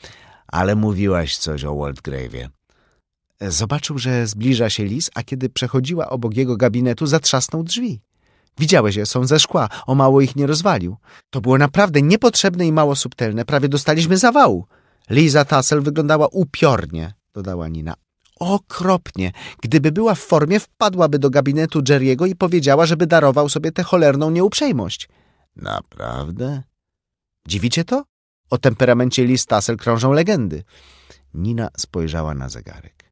Ale mówiłaś coś o Waldgrave'ie. Zobaczył, że zbliża się lis, a kiedy przechodziła obok jego gabinetu, zatrzasnął drzwi. Widziałeś że są ze szkła, o mało ich nie rozwalił. To było naprawdę niepotrzebne i mało subtelne, prawie dostaliśmy zawału. Liza Tassel wyglądała upiornie, dodała Nina. Okropnie. Gdyby była w formie, wpadłaby do gabinetu Jerry'ego i powiedziała, żeby darował sobie tę cholerną nieuprzejmość. Naprawdę? Dziwicie to? O temperamencie Liz Tassel krążą legendy. Nina spojrzała na zegarek.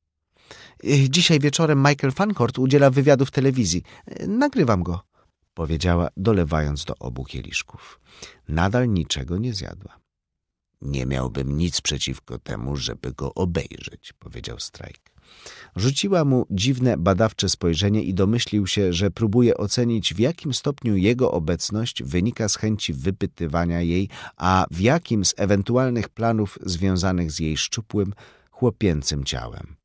Y, dzisiaj wieczorem Michael Fancourt udziela wywiadu w telewizji. Y, nagrywam go, powiedziała, dolewając do obu kieliszków. Nadal niczego nie zjadła. Nie miałbym nic przeciwko temu, żeby go obejrzeć, powiedział Strajk. Rzuciła mu dziwne, badawcze spojrzenie i domyślił się, że próbuje ocenić, w jakim stopniu jego obecność wynika z chęci wypytywania jej, a w jakim z ewentualnych planów związanych z jej szczupłym, chłopięcym ciałem.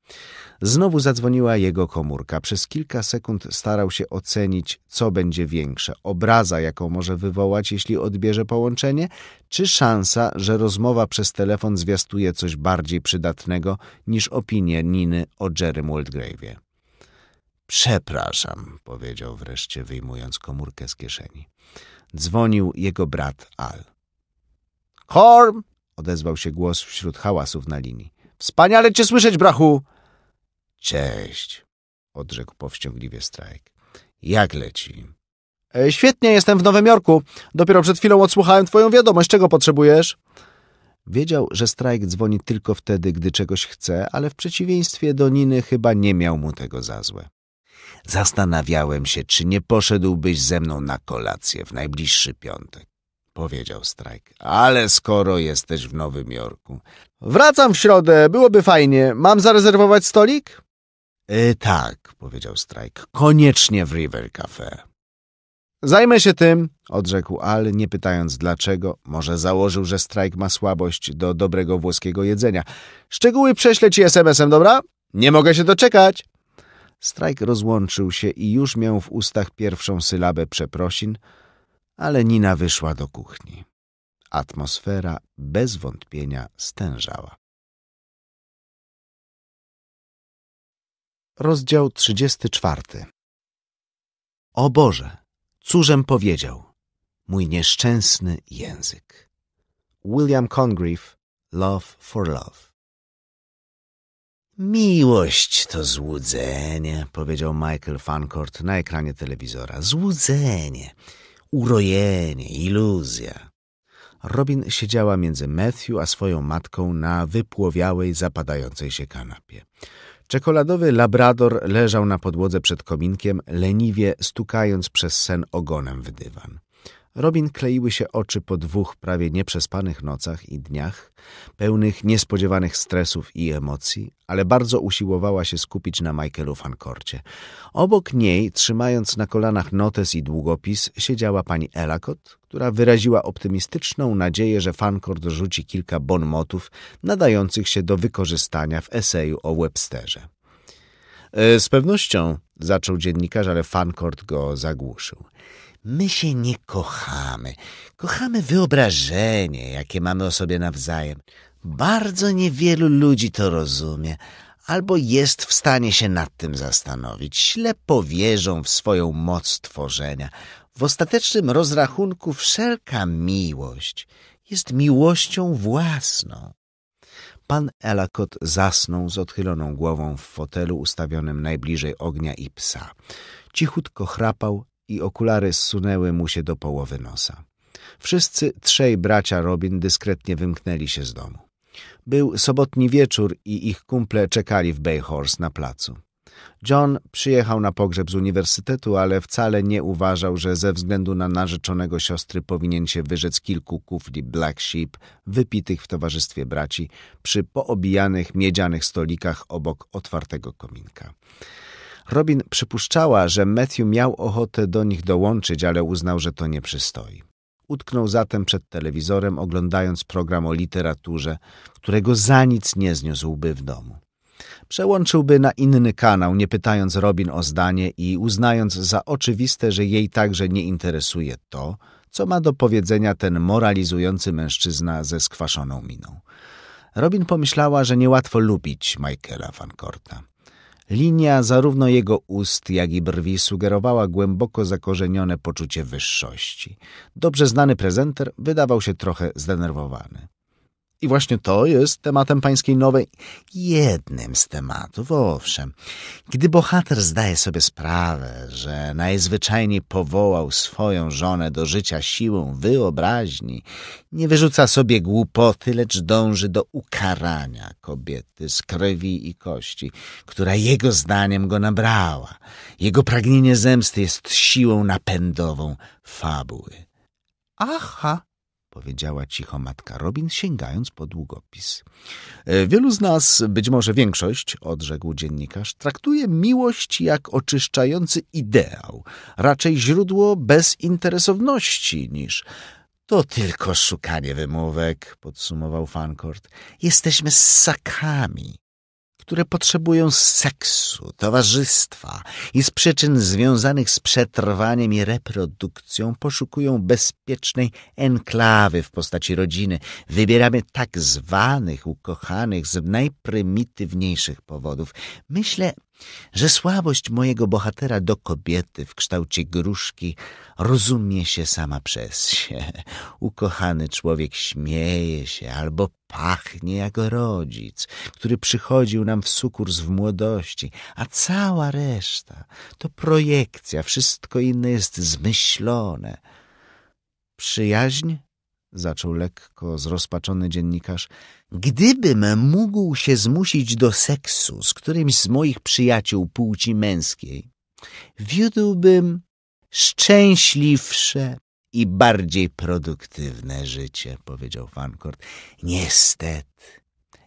Znowu zadzwoniła jego komórka. Przez kilka sekund starał się ocenić, co będzie większe. Obraza, jaką może wywołać, jeśli odbierze połączenie, czy szansa, że rozmowa przez telefon zwiastuje coś bardziej przydatnego niż opinie Niny o Jerrym Oldgrave'ie. Przepraszam, powiedział wreszcie, wyjmując komórkę z kieszeni. Dzwonił jego brat Al. Horm! odezwał się głos wśród hałasów na linii. Wspaniale cię słyszeć, brachu! Cześć, odrzekł powściągliwie Strajk. Jak leci? E, świetnie, jestem w Nowym Jorku. Dopiero przed chwilą odsłuchałem twoją wiadomość. Czego potrzebujesz? Wiedział, że Strajk dzwoni tylko wtedy, gdy czegoś chce, ale w przeciwieństwie do Niny chyba nie miał mu tego za złe. Zastanawiałem się, czy nie poszedłbyś ze mną na kolację w najbliższy piątek, powiedział Strajk. Ale skoro jesteś w Nowym Jorku... Wracam w środę, byłoby fajnie. Mam zarezerwować stolik? E, tak, powiedział Strajk, koniecznie w River Cafe. Zajmę się tym, odrzekł Al, nie pytając dlaczego. Może założył, że Strajk ma słabość do dobrego włoskiego jedzenia. Szczegóły prześlę ci SMS-em, dobra? Nie mogę się doczekać. Strajk rozłączył się i już miał w ustach pierwszą sylabę przeprosin, ale Nina wyszła do kuchni. Atmosfera bez wątpienia stężała. Rozdział 34 O Boże, cóżem powiedział mój nieszczęsny język. William Congreve, Love for Love Miłość to złudzenie, powiedział Michael Fancourt na ekranie telewizora. Złudzenie, urojenie, iluzja. Robin siedziała między Matthew a swoją matką na wypłowiałej, zapadającej się kanapie. Czekoladowy labrador leżał na podłodze przed kominkiem, leniwie stukając przez sen ogonem w dywan. Robin kleiły się oczy po dwóch prawie nieprzespanych nocach i dniach, pełnych niespodziewanych stresów i emocji, ale bardzo usiłowała się skupić na Michaelu Fancorcie. Obok niej, trzymając na kolanach notes i długopis, siedziała pani Elakot, która wyraziła optymistyczną nadzieję, że Fankort rzuci kilka bonmotów nadających się do wykorzystania w eseju o Websterze. E, z pewnością, zaczął dziennikarz, ale Fankort go zagłuszył. My się nie kochamy. Kochamy wyobrażenie, jakie mamy o sobie nawzajem. Bardzo niewielu ludzi to rozumie, albo jest w stanie się nad tym zastanowić. Ślepo wierzą w swoją moc tworzenia. W ostatecznym rozrachunku wszelka miłość jest miłością własną. Pan Elakot zasnął z odchyloną głową w fotelu ustawionym najbliżej ognia i psa. Cichutko chrapał, i okulary zsunęły mu się do połowy nosa. Wszyscy trzej bracia Robin dyskretnie wymknęli się z domu. Był sobotni wieczór i ich kumple czekali w Bayhorse na placu. John przyjechał na pogrzeb z uniwersytetu, ale wcale nie uważał, że ze względu na narzeczonego siostry powinien się wyrzec kilku kufli Black Sheep wypitych w towarzystwie braci przy poobijanych miedzianych stolikach obok otwartego kominka. Robin przypuszczała, że Matthew miał ochotę do nich dołączyć, ale uznał, że to nie przystoi. Utknął zatem przed telewizorem, oglądając program o literaturze, którego za nic nie zniósłby w domu. Przełączyłby na inny kanał, nie pytając Robin o zdanie i uznając za oczywiste, że jej także nie interesuje to, co ma do powiedzenia ten moralizujący mężczyzna ze skwaszoną miną. Robin pomyślała, że niełatwo lubić Michaela Van Korta. Linia zarówno jego ust, jak i brwi sugerowała głęboko zakorzenione poczucie wyższości. Dobrze znany prezenter wydawał się trochę zdenerwowany. I właśnie to jest tematem pańskiej nowej. Jednym z tematów, owszem. Gdy bohater zdaje sobie sprawę, że najzwyczajniej powołał swoją żonę do życia siłą wyobraźni, nie wyrzuca sobie głupoty, lecz dąży do ukarania kobiety z krwi i kości, która jego zdaniem go nabrała. Jego pragnienie zemsty jest siłą napędową fabuły. Aha! powiedziała cicho matka Robin, sięgając po długopis. E, wielu z nas, być może większość, odrzekł dziennikarz, traktuje miłość jak oczyszczający ideał, raczej źródło bezinteresowności niż... To tylko szukanie wymówek, podsumował Fankort. Jesteśmy ssakami, które potrzebują seksu, towarzystwa i z przyczyn związanych z przetrwaniem i reprodukcją poszukują bezpiecznej enklawy w postaci rodziny. Wybieramy tak zwanych ukochanych z najprymitywniejszych powodów. Myślę, że słabość mojego bohatera do kobiety w kształcie gruszki rozumie się sama przez się. *laughs* Ukochany człowiek śmieje się albo pachnie jak rodzic, który przychodził nam w sukurs w młodości, a cała reszta to projekcja, wszystko inne jest zmyślone. Przyjaźń zaczął lekko zrozpaczony dziennikarz, gdybym mógł się zmusić do seksu z którymś z moich przyjaciół płci męskiej, wiódłbym szczęśliwsze i bardziej produktywne życie, powiedział Fankort. Niestety,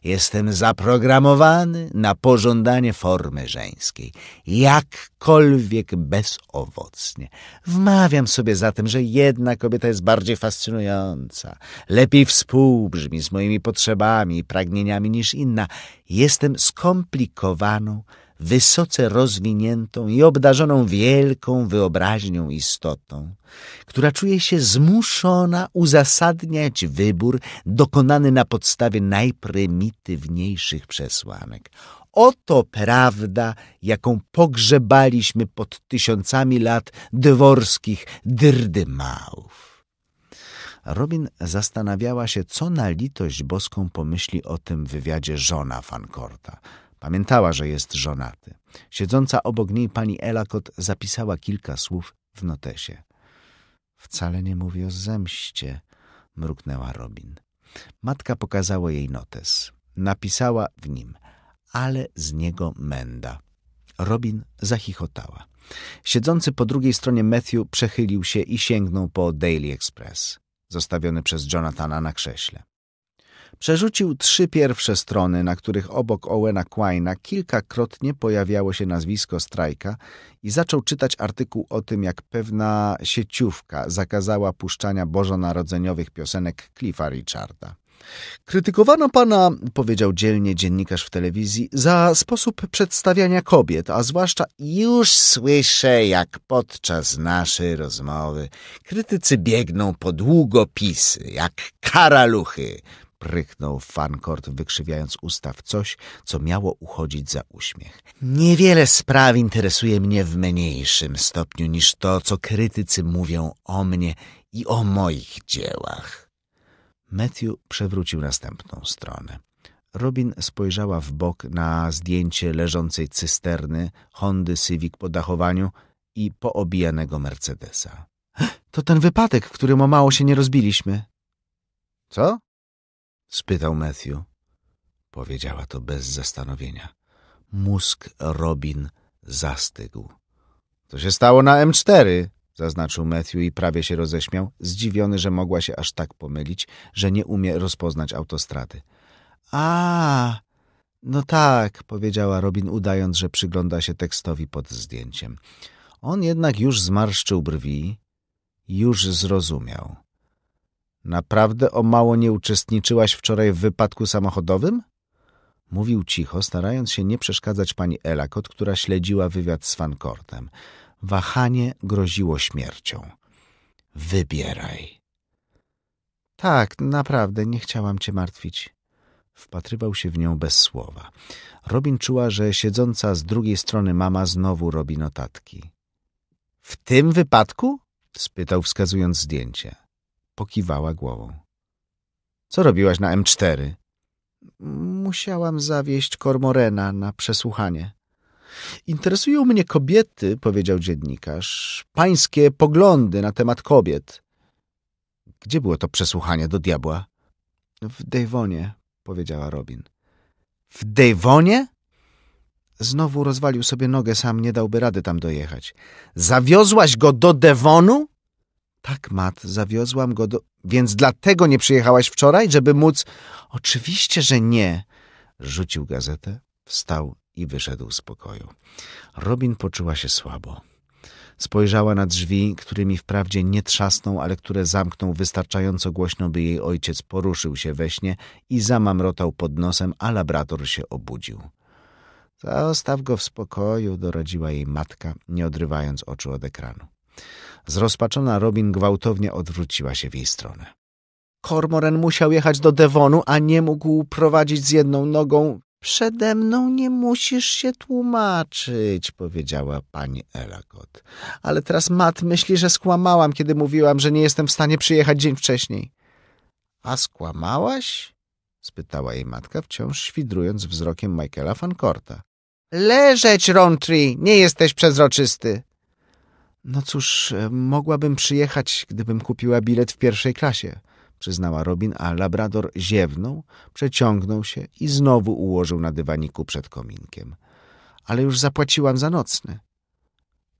Jestem zaprogramowany na pożądanie formy żeńskiej, jakkolwiek bezowocnie. Wmawiam sobie zatem, że jedna kobieta jest bardziej fascynująca, lepiej współbrzmi z moimi potrzebami i pragnieniami niż inna. Jestem skomplikowaną, wysoce rozwiniętą i obdarzoną wielką wyobraźnią istotą, która czuje się zmuszona uzasadniać wybór dokonany na podstawie najprymitywniejszych przesłanek. Oto prawda, jaką pogrzebaliśmy pod tysiącami lat dworskich dyrdymałów. Robin zastanawiała się, co na litość boską pomyśli o tym wywiadzie żona Fankorta. Pamiętała, że jest żonaty. Siedząca obok niej pani Elakot zapisała kilka słów w notesie. Wcale nie mówi o zemście, mruknęła Robin. Matka pokazała jej notes. Napisała w nim, ale z niego menda. Robin zachichotała. Siedzący po drugiej stronie Matthew przechylił się i sięgnął po Daily Express, zostawiony przez Jonathana na krześle. Przerzucił trzy pierwsze strony, na których obok Owena Quina kilkakrotnie pojawiało się nazwisko Strajka i zaczął czytać artykuł o tym, jak pewna sieciówka zakazała puszczania bożonarodzeniowych piosenek Cliffa Richarda. Krytykowano pana, powiedział dzielnie dziennikarz w telewizji, za sposób przedstawiania kobiet, a zwłaszcza już słyszę, jak podczas naszej rozmowy krytycy biegną po długopisy, jak karaluchy prychnął Fancourt, wykrzywiając usta w coś, co miało uchodzić za uśmiech. Niewiele spraw interesuje mnie w mniejszym stopniu niż to, co krytycy mówią o mnie i o moich dziełach. Matthew przewrócił następną stronę. Robin spojrzała w bok na zdjęcie leżącej cysterny Hondy Civic po dachowaniu i poobijanego Mercedesa. To ten wypadek, w którym o mało się nie rozbiliśmy. Co? spytał Matthew. Powiedziała to bez zastanowienia. Mózg Robin zastygł. To się stało na M4, zaznaczył Matthew i prawie się roześmiał, zdziwiony, że mogła się aż tak pomylić, że nie umie rozpoznać autostrady. A, no tak, powiedziała Robin, udając, że przygląda się tekstowi pod zdjęciem. On jednak już zmarszczył brwi, już zrozumiał. Naprawdę o mało nie uczestniczyłaś wczoraj w wypadku samochodowym? Mówił cicho, starając się nie przeszkadzać pani Elakot, która śledziła wywiad z Fankortem. Wahanie groziło śmiercią. Wybieraj. Tak, naprawdę, nie chciałam cię martwić. Wpatrywał się w nią bez słowa. Robin czuła, że siedząca z drugiej strony mama znowu robi notatki. W tym wypadku? spytał, wskazując zdjęcie. Pokiwała głową. Co robiłaś na M4? Musiałam zawieść Kormorena na przesłuchanie. Interesują mnie kobiety, powiedział dziennikarz. Pańskie poglądy na temat kobiet. Gdzie było to przesłuchanie do diabła? W Devonie, powiedziała Robin. W Devonie? Znowu rozwalił sobie nogę, sam nie dałby rady tam dojechać. Zawiozłaś go do Devonu? Tak, Mat, zawiozłam go do... Więc dlatego nie przyjechałaś wczoraj, żeby móc... Oczywiście, że nie. Rzucił gazetę, wstał i wyszedł z pokoju. Robin poczuła się słabo. Spojrzała na drzwi, którymi wprawdzie nie trzasnął, ale które zamknął wystarczająco głośno, by jej ojciec poruszył się we śnie i zamamrotał pod nosem, a labrator się obudził. Zostaw go w spokoju, doradziła jej matka, nie odrywając oczu od ekranu. Zrozpaczona Robin gwałtownie odwróciła się w jej stronę. Kormoren musiał jechać do Devonu, a nie mógł prowadzić z jedną nogą. Przede mną nie musisz się tłumaczyć, powiedziała pani Elakot. Ale teraz Matt myśli, że skłamałam, kiedy mówiłam, że nie jestem w stanie przyjechać dzień wcześniej. A skłamałaś? spytała jej matka, wciąż świdrując wzrokiem Michaela Fancorta. Leżeć, Rontree, nie jesteś przezroczysty. No cóż, e, mogłabym przyjechać, gdybym kupiła bilet w pierwszej klasie, przyznała Robin, a labrador ziewnął, przeciągnął się i znowu ułożył na dywaniku przed kominkiem. Ale już zapłaciłam za nocny.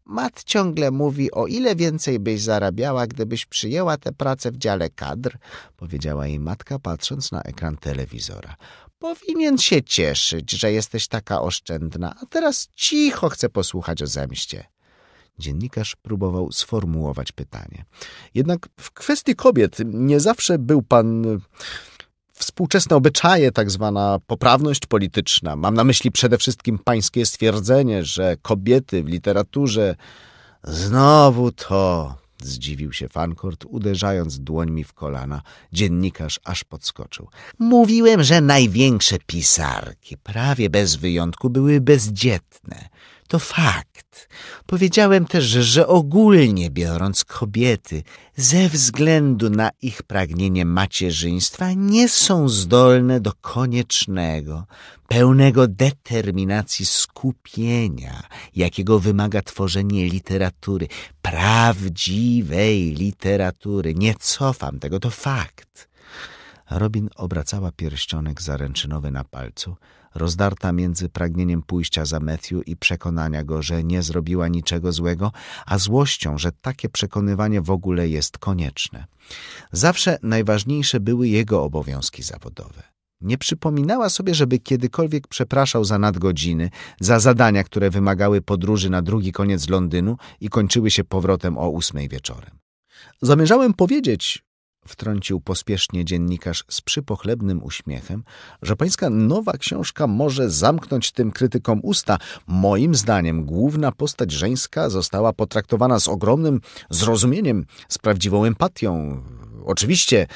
Mat ciągle mówi, o ile więcej byś zarabiała, gdybyś przyjęła tę pracę w dziale kadr, powiedziała jej matka, patrząc na ekran telewizora. Powinien się cieszyć, że jesteś taka oszczędna, a teraz cicho chcę posłuchać o zemście. Dziennikarz próbował sformułować pytanie. Jednak w kwestii kobiet nie zawsze był pan e, współczesne obyczaje, tak zwana poprawność polityczna. Mam na myśli przede wszystkim pańskie stwierdzenie, że kobiety w literaturze znowu to. Zdziwił się Fankort, uderzając dłońmi w kolana. Dziennikarz aż podskoczył. Mówiłem, że największe pisarki, prawie bez wyjątku, były bezdzietne. To fakt. Powiedziałem też, że ogólnie biorąc kobiety, ze względu na ich pragnienie macierzyństwa, nie są zdolne do koniecznego, pełnego determinacji skupienia, jakiego wymaga tworzenie literatury, prawdziwej literatury. Nie cofam tego, to fakt. Robin obracała pierścionek zaręczynowy na palcu, rozdarta między pragnieniem pójścia za Matthew i przekonania go, że nie zrobiła niczego złego, a złością, że takie przekonywanie w ogóle jest konieczne. Zawsze najważniejsze były jego obowiązki zawodowe. Nie przypominała sobie, żeby kiedykolwiek przepraszał za nadgodziny, za zadania, które wymagały podróży na drugi koniec Londynu i kończyły się powrotem o ósmej wieczorem. Zamierzałem powiedzieć, wtrącił pospiesznie dziennikarz z przypochlebnym uśmiechem, że pańska nowa książka może zamknąć tym krytykom usta. Moim zdaniem główna postać żeńska została potraktowana z ogromnym zrozumieniem, z prawdziwą empatią. Oczywiście...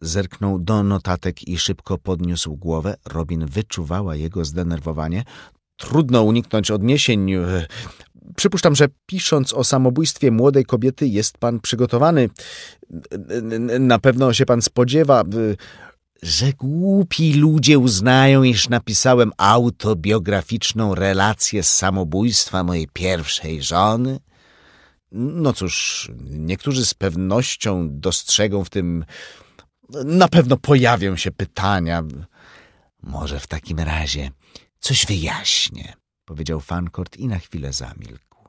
Zerknął do notatek i szybko podniósł głowę. Robin wyczuwała jego zdenerwowanie. Trudno uniknąć odniesień e, Przypuszczam, że pisząc o samobójstwie młodej kobiety jest pan przygotowany. Na pewno się pan spodziewa, y, że głupi ludzie uznają, iż napisałem autobiograficzną relację z samobójstwa mojej pierwszej żony. No cóż, niektórzy z pewnością dostrzegą w tym. Na pewno pojawią się pytania. Może w takim razie coś wyjaśnię powiedział Fancourt i na chwilę zamilkł.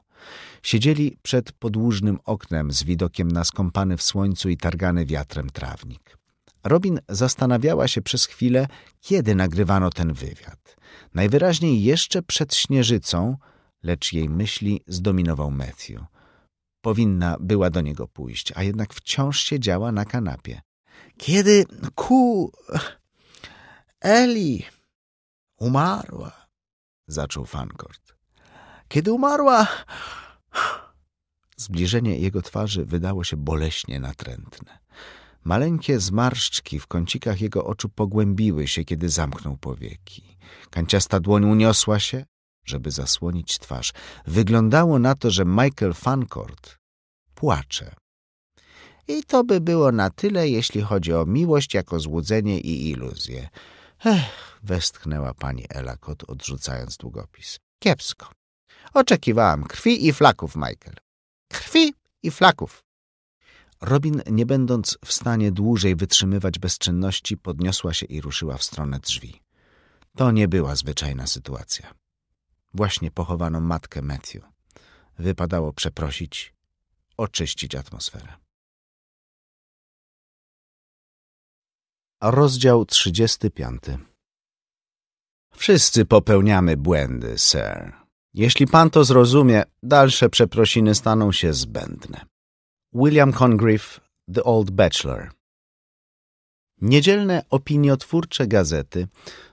Siedzieli przed podłużnym oknem z widokiem na skąpany w słońcu i targany wiatrem trawnik. Robin zastanawiała się przez chwilę, kiedy nagrywano ten wywiad. Najwyraźniej jeszcze przed śnieżycą, lecz jej myśli zdominował Matthew. Powinna była do niego pójść, a jednak wciąż siedziała na kanapie. Kiedy ku... Eli umarła, zaczął Fancourt. Kiedy umarła... Zbliżenie jego twarzy wydało się boleśnie natrętne. Maleńkie zmarszczki w kącikach jego oczu pogłębiły się, kiedy zamknął powieki. Kanciasta dłoń uniosła się, żeby zasłonić twarz. Wyglądało na to, że Michael Fancourt płacze. I to by było na tyle, jeśli chodzi o miłość jako złudzenie i iluzję. Ech, westchnęła pani Elakot, odrzucając długopis. Kiepsko. Oczekiwałam krwi i flaków, Michael. Krwi i flaków. Robin, nie będąc w stanie dłużej wytrzymywać bezczynności, podniosła się i ruszyła w stronę drzwi. To nie była zwyczajna sytuacja. Właśnie pochowano matkę Matthew. Wypadało przeprosić, oczyścić atmosferę. Rozdział 35 Wszyscy popełniamy błędy, sir. Jeśli pan to zrozumie, dalsze przeprosiny staną się zbędne. William Congreve, The Old Bachelor Niedzielne opiniotwórcze gazety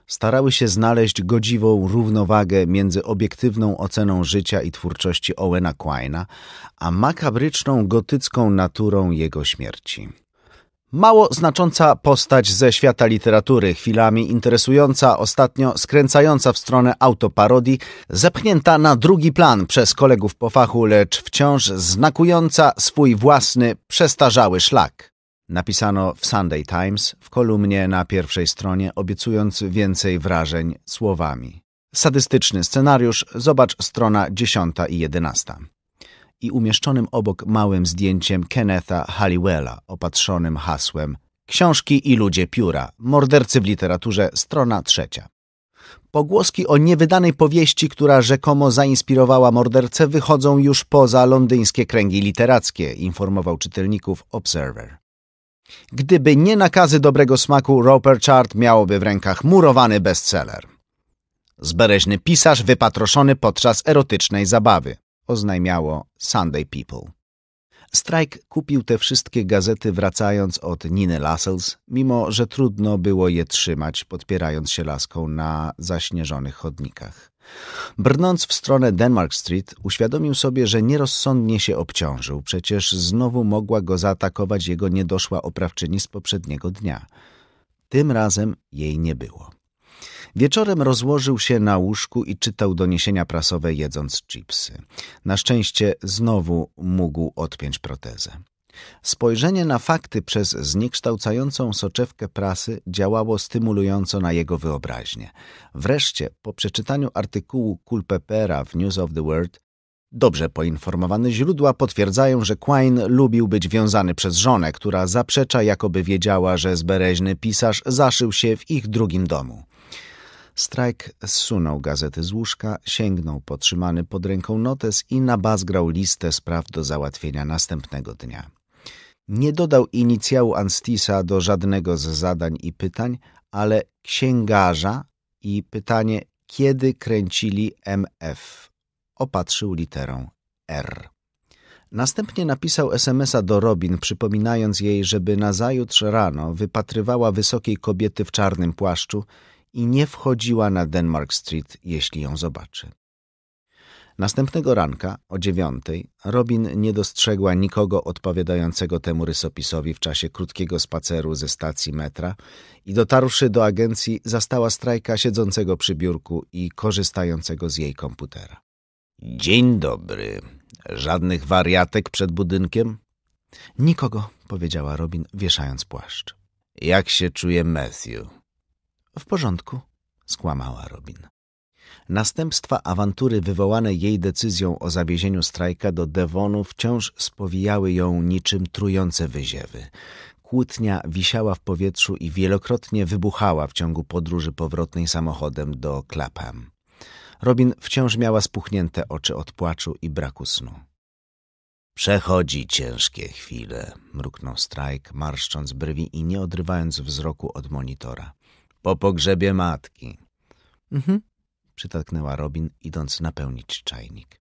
starały się znaleźć godziwą równowagę między obiektywną oceną życia i twórczości Owena Quina, a makabryczną gotycką naturą jego śmierci. Mało znacząca postać ze świata literatury, chwilami interesująca, ostatnio skręcająca w stronę autoparodii, zepchnięta na drugi plan przez kolegów po fachu, lecz wciąż znakująca swój własny, przestarzały szlak. Napisano w Sunday Times w kolumnie na pierwszej stronie, obiecując więcej wrażeń słowami. Sadystyczny scenariusz, zobacz strona 10 i 11 i umieszczonym obok małym zdjęciem Kennetha Halliwella, opatrzonym hasłem Książki i ludzie pióra. Mordercy w literaturze, strona trzecia. Pogłoski o niewydanej powieści, która rzekomo zainspirowała mordercę, wychodzą już poza londyńskie kręgi literackie, informował czytelników Observer. Gdyby nie nakazy dobrego smaku, Roper Chart miałoby w rękach murowany bestseller. Zbereźny pisarz wypatroszony podczas erotycznej zabawy oznajmiało Sunday People. Strajk kupił te wszystkie gazety wracając od Niny Lassells, mimo że trudno było je trzymać, podpierając się laską na zaśnieżonych chodnikach. Brnąc w stronę Denmark Street, uświadomił sobie, że nierozsądnie się obciążył, przecież znowu mogła go zaatakować jego niedoszła oprawczyni z poprzedniego dnia. Tym razem jej nie było. Wieczorem rozłożył się na łóżku i czytał doniesienia prasowe jedząc chipsy. Na szczęście znowu mógł odpiąć protezę. Spojrzenie na fakty przez zniekształcającą soczewkę prasy działało stymulująco na jego wyobraźnię. Wreszcie, po przeczytaniu artykułu Culpepera w News of the World, Dobrze poinformowane źródła potwierdzają, że Quine lubił być wiązany przez żonę, która zaprzecza, jakoby wiedziała, że zbereźny pisarz zaszył się w ich drugim domu. Strajk zsunął gazety z łóżka, sięgnął potrzymany pod ręką notes i nabazgrał listę spraw do załatwienia następnego dnia. Nie dodał inicjału Anstisa do żadnego z zadań i pytań, ale księgarza i pytanie, kiedy kręcili MF, opatrzył literą R. Następnie napisał SMSa do Robin, przypominając jej, żeby nazajutrz rano wypatrywała wysokiej kobiety w czarnym płaszczu i nie wchodziła na Denmark Street, jeśli ją zobaczy. Następnego ranka, o dziewiątej, Robin nie dostrzegła nikogo odpowiadającego temu rysopisowi w czasie krótkiego spaceru ze stacji metra i dotarłszy do agencji zastała strajka siedzącego przy biurku i korzystającego z jej komputera. Dzień dobry. Żadnych wariatek przed budynkiem? Nikogo, powiedziała Robin, wieszając płaszcz. Jak się czuje Matthew? W porządku, skłamała Robin. Następstwa awantury wywołane jej decyzją o zawiezieniu strajka do Devonu wciąż spowijały ją niczym trujące wyziewy. Kłótnia wisiała w powietrzu i wielokrotnie wybuchała w ciągu podróży powrotnej samochodem do Clapham. Robin wciąż miała spuchnięte oczy od płaczu i braku snu. Przechodzi ciężkie chwile, mruknął Strajk, marszcząc brwi i nie odrywając wzroku od monitora po pogrzebie matki. Mhm, przytaknęła Robin, idąc napełnić czajnik.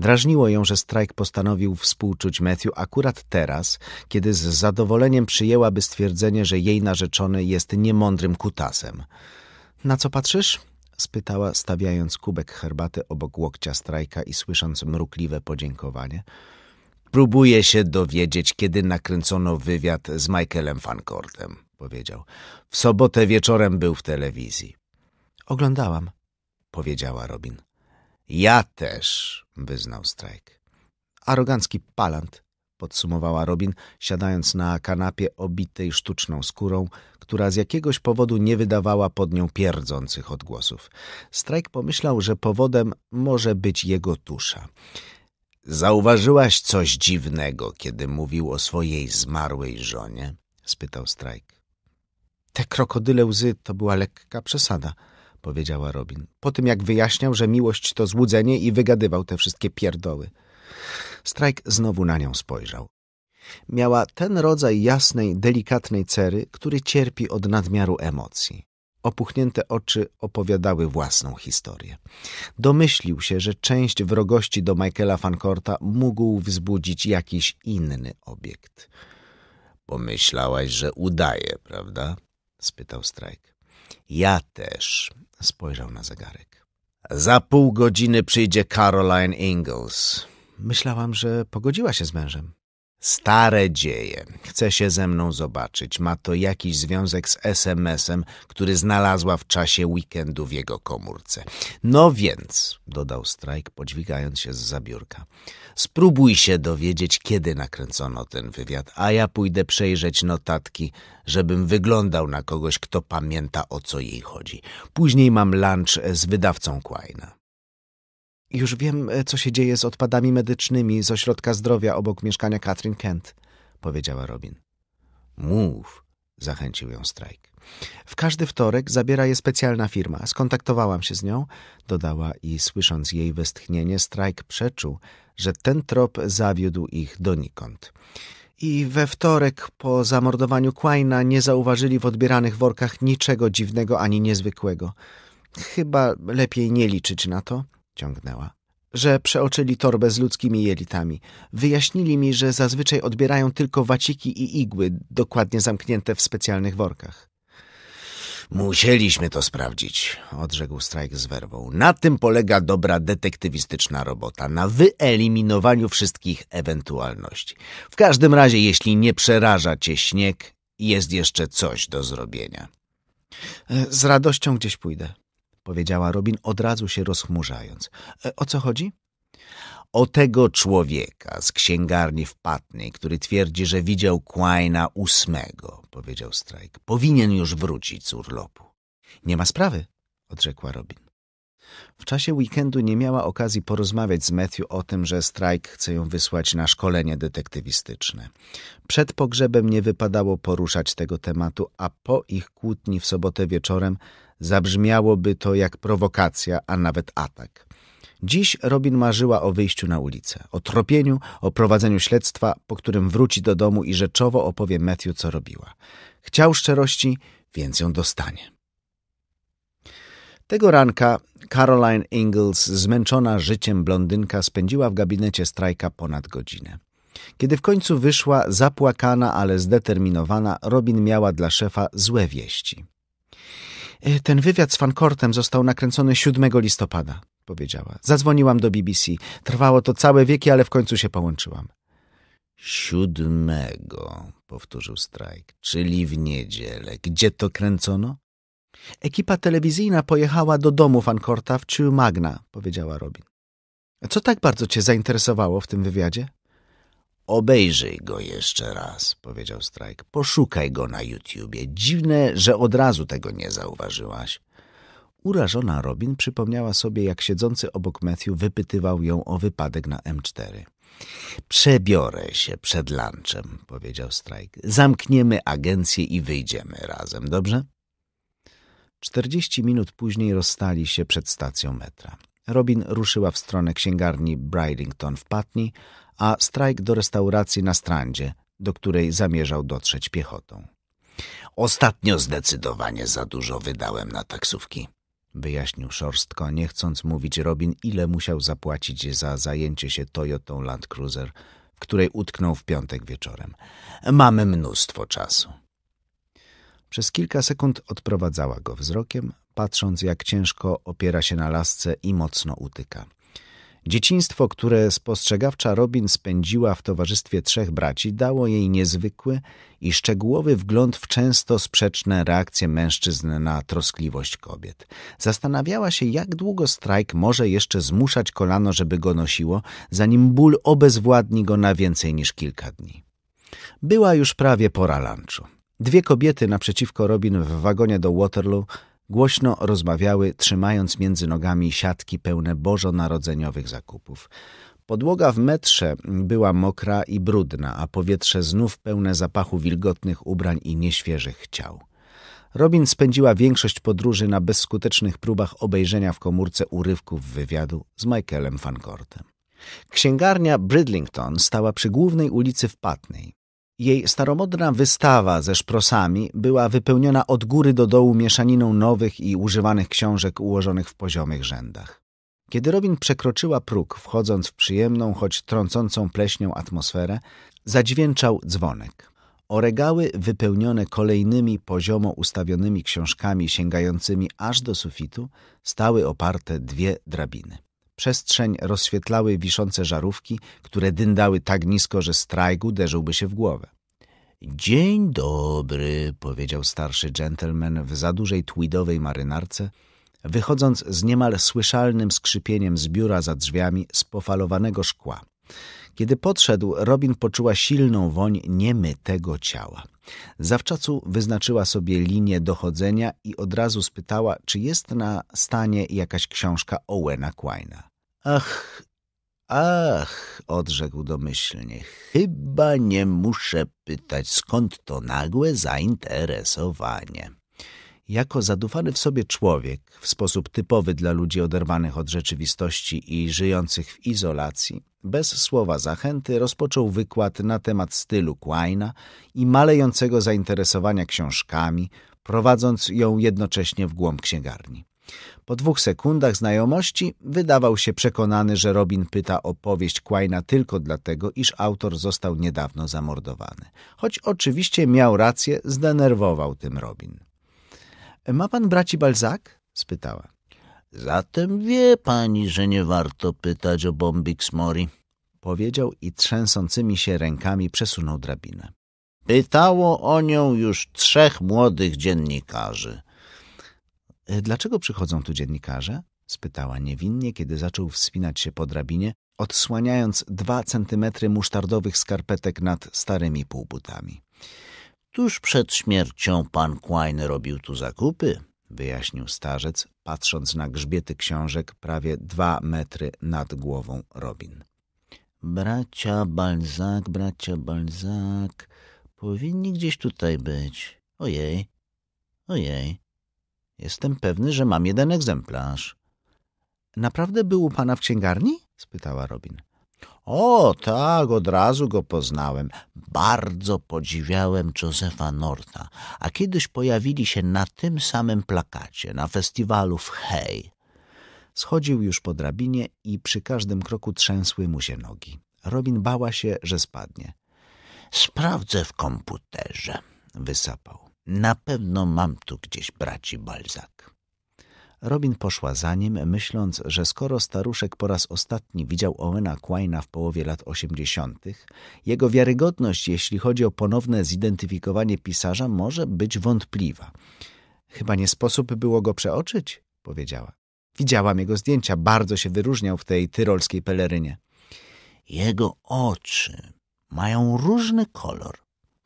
Drażniło ją, że strajk postanowił współczuć Matthew akurat teraz, kiedy z zadowoleniem przyjęłaby stwierdzenie, że jej narzeczony jest niemądrym kutasem. Na co patrzysz? spytała, stawiając kubek herbaty obok łokcia strajka i słysząc mrukliwe podziękowanie. Próbuję się dowiedzieć, kiedy nakręcono wywiad z Michaelem Fancortem powiedział. W sobotę wieczorem był w telewizji. Oglądałam, powiedziała Robin. Ja też, wyznał Strajk. Arogancki palant, podsumowała Robin, siadając na kanapie obitej sztuczną skórą, która z jakiegoś powodu nie wydawała pod nią pierdzących odgłosów. Strajk pomyślał, że powodem może być jego tusza. Zauważyłaś coś dziwnego, kiedy mówił o swojej zmarłej żonie? spytał Strajk. Te krokodyle łzy to była lekka przesada, powiedziała Robin. Po tym jak wyjaśniał, że miłość to złudzenie i wygadywał te wszystkie pierdoły. Strajk znowu na nią spojrzał. Miała ten rodzaj jasnej, delikatnej cery, który cierpi od nadmiaru emocji. Opuchnięte oczy opowiadały własną historię. Domyślił się, że część wrogości do Michaela Fancorta mógł wzbudzić jakiś inny obiekt. Pomyślałaś, że udaje, prawda? spytał Strajk. Ja też, spojrzał na zegarek. Za pół godziny przyjdzie Caroline Ingalls. Myślałam, że pogodziła się z mężem. Stare dzieje. Chce się ze mną zobaczyć. Ma to jakiś związek z SMS-em, który znalazła w czasie weekendu w jego komórce. No więc, dodał Strajk, podźwigając się z zabiórka, spróbuj się dowiedzieć, kiedy nakręcono ten wywiad, a ja pójdę przejrzeć notatki, żebym wyglądał na kogoś, kto pamięta, o co jej chodzi. Później mam lunch z wydawcą Quina. Już wiem, e, co się dzieje z odpadami medycznymi z ośrodka zdrowia obok mieszkania Katrin Kent, powiedziała Robin. Mów, zachęcił ją Strajk. W każdy wtorek zabiera je specjalna firma. Skontaktowałam się z nią, dodała i słysząc jej westchnienie, Strajk przeczuł, że ten trop zawiódł ich donikąd. I we wtorek po zamordowaniu Quaina nie zauważyli w odbieranych workach niczego dziwnego ani niezwykłego. Chyba lepiej nie liczyć na to ciągnęła, że przeoczyli torbę z ludzkimi jelitami. Wyjaśnili mi, że zazwyczaj odbierają tylko waciki i igły, dokładnie zamknięte w specjalnych workach. Musieliśmy to sprawdzić, odrzekł Strajk z werwą. Na tym polega dobra detektywistyczna robota, na wyeliminowaniu wszystkich ewentualności. W każdym razie, jeśli nie przeraża cię śnieg, jest jeszcze coś do zrobienia. E, z radością gdzieś pójdę powiedziała Robin, od razu się rozchmurzając. E, o co chodzi? O tego człowieka z księgarni w Patnej, który twierdzi, że widział Quaina ósmego, powiedział Strajk. Powinien już wrócić z urlopu. Nie ma sprawy, odrzekła Robin. W czasie weekendu nie miała okazji porozmawiać z Matthew o tym, że strajk chce ją wysłać na szkolenie detektywistyczne. Przed pogrzebem nie wypadało poruszać tego tematu, a po ich kłótni w sobotę wieczorem zabrzmiałoby to jak prowokacja, a nawet atak. Dziś Robin marzyła o wyjściu na ulicę, o tropieniu, o prowadzeniu śledztwa, po którym wróci do domu i rzeczowo opowie Matthew, co robiła. Chciał szczerości, więc ją dostanie. Tego ranka Caroline Ingalls, zmęczona życiem blondynka, spędziła w gabinecie strajka ponad godzinę. Kiedy w końcu wyszła, zapłakana, ale zdeterminowana, Robin miała dla szefa złe wieści. E, ten wywiad z Fankortem został nakręcony 7 listopada, powiedziała. Zadzwoniłam do BBC. Trwało to całe wieki, ale w końcu się połączyłam. Siódmego, powtórzył Strajk, czyli w niedzielę. Gdzie to kręcono? Ekipa telewizyjna pojechała do domu Fankorta w Magna, powiedziała Robin. Co tak bardzo cię zainteresowało w tym wywiadzie? Obejrzyj go jeszcze raz, powiedział Strajk. Poszukaj go na YouTubie. Dziwne, że od razu tego nie zauważyłaś. Urażona Robin przypomniała sobie, jak siedzący obok Matthew wypytywał ją o wypadek na M4. Przebiorę się przed lunchem, powiedział Strajk. Zamkniemy agencję i wyjdziemy razem, dobrze? Czterdzieści minut później rozstali się przed stacją metra. Robin ruszyła w stronę księgarni Bridlington w Patni, a strajk do restauracji na Strandzie, do której zamierzał dotrzeć piechotą. Ostatnio zdecydowanie za dużo wydałem na taksówki. Wyjaśnił szorstko, nie chcąc mówić Robin, ile musiał zapłacić za zajęcie się Toyotą Land Cruiser, w której utknął w piątek wieczorem. Mamy mnóstwo czasu. Przez kilka sekund odprowadzała go wzrokiem, patrząc jak ciężko opiera się na lasce i mocno utyka. Dzieciństwo, które spostrzegawcza Robin spędziła w towarzystwie trzech braci, dało jej niezwykły i szczegółowy wgląd w często sprzeczne reakcje mężczyzn na troskliwość kobiet. Zastanawiała się, jak długo strajk może jeszcze zmuszać kolano, żeby go nosiło, zanim ból obezwładni go na więcej niż kilka dni. Była już prawie pora lunchu. Dwie kobiety naprzeciwko Robin w wagonie do Waterloo Głośno rozmawiały, trzymając między nogami siatki pełne bożonarodzeniowych zakupów. Podłoga w metrze była mokra i brudna, a powietrze znów pełne zapachu wilgotnych ubrań i nieświeżych ciał. Robin spędziła większość podróży na bezskutecznych próbach obejrzenia w komórce urywków wywiadu z Michaelem Fancortem. Księgarnia Bridlington stała przy głównej ulicy w Patnej. Jej staromodna wystawa ze szprosami była wypełniona od góry do dołu mieszaniną nowych i używanych książek ułożonych w poziomych rzędach. Kiedy Robin przekroczyła próg, wchodząc w przyjemną, choć trącącą pleśnią atmosferę, zadźwięczał dzwonek. O regały wypełnione kolejnymi poziomo ustawionymi książkami sięgającymi aż do sufitu stały oparte dwie drabiny. Przestrzeń rozświetlały wiszące żarówki, które dyndały tak nisko, że strajk uderzyłby się w głowę. Dzień dobry, powiedział starszy gentleman w za dużej tweedowej marynarce, wychodząc z niemal słyszalnym skrzypieniem z biura za drzwiami z pofalowanego szkła. Kiedy podszedł, Robin poczuła silną woń niemytego ciała. Zawczasu wyznaczyła sobie linię dochodzenia i od razu spytała, czy jest na stanie jakaś książka Owena Quina. Ach, ach, odrzekł domyślnie, chyba nie muszę pytać, skąd to nagłe zainteresowanie. Jako zadufany w sobie człowiek, w sposób typowy dla ludzi oderwanych od rzeczywistości i żyjących w izolacji, bez słowa zachęty rozpoczął wykład na temat stylu Quaina i malejącego zainteresowania książkami, prowadząc ją jednocześnie w głąb księgarni. Po dwóch sekundach znajomości wydawał się przekonany, że Robin pyta o powieść Quaina tylko dlatego, iż autor został niedawno zamordowany. Choć oczywiście miał rację, zdenerwował tym Robin. Ma pan braci Balzac? spytała. Zatem wie pani, że nie warto pytać o Bombix Mori. Powiedział i trzęsącymi się rękami przesunął drabinę. Pytało o nią już trzech młodych dziennikarzy. E, dlaczego przychodzą tu dziennikarze? spytała niewinnie, kiedy zaczął wspinać się po drabinie, odsłaniając dwa centymetry musztardowych skarpetek nad starymi półbutami. Tuż przed śmiercią pan Quine robił tu zakupy, wyjaśnił starzec, patrząc na grzbiety książek prawie dwa metry nad głową Robin. Bracia Balzac, bracia Balzac, powinni gdzieś tutaj być. Ojej, ojej. Jestem pewny, że mam jeden egzemplarz. Naprawdę był u pana w księgarni? spytała Robin. O, tak, od razu go poznałem. Bardzo podziwiałem Josefa Norta, a kiedyś pojawili się na tym samym plakacie, na festiwalu w Hej. Schodził już po drabinie i przy każdym kroku trzęsły mu się nogi. Robin bała się, że spadnie. Sprawdzę w komputerze, wysapał. Na pewno mam tu gdzieś braci Balzac. Robin poszła za nim, myśląc, że skoro staruszek po raz ostatni widział Owena Quaina w połowie lat osiemdziesiątych, jego wiarygodność, jeśli chodzi o ponowne zidentyfikowanie pisarza, może być wątpliwa. Chyba nie sposób było go przeoczyć, powiedziała. Widziałam jego zdjęcia, bardzo się wyróżniał w tej tyrolskiej pelerynie. Jego oczy mają różny kolor,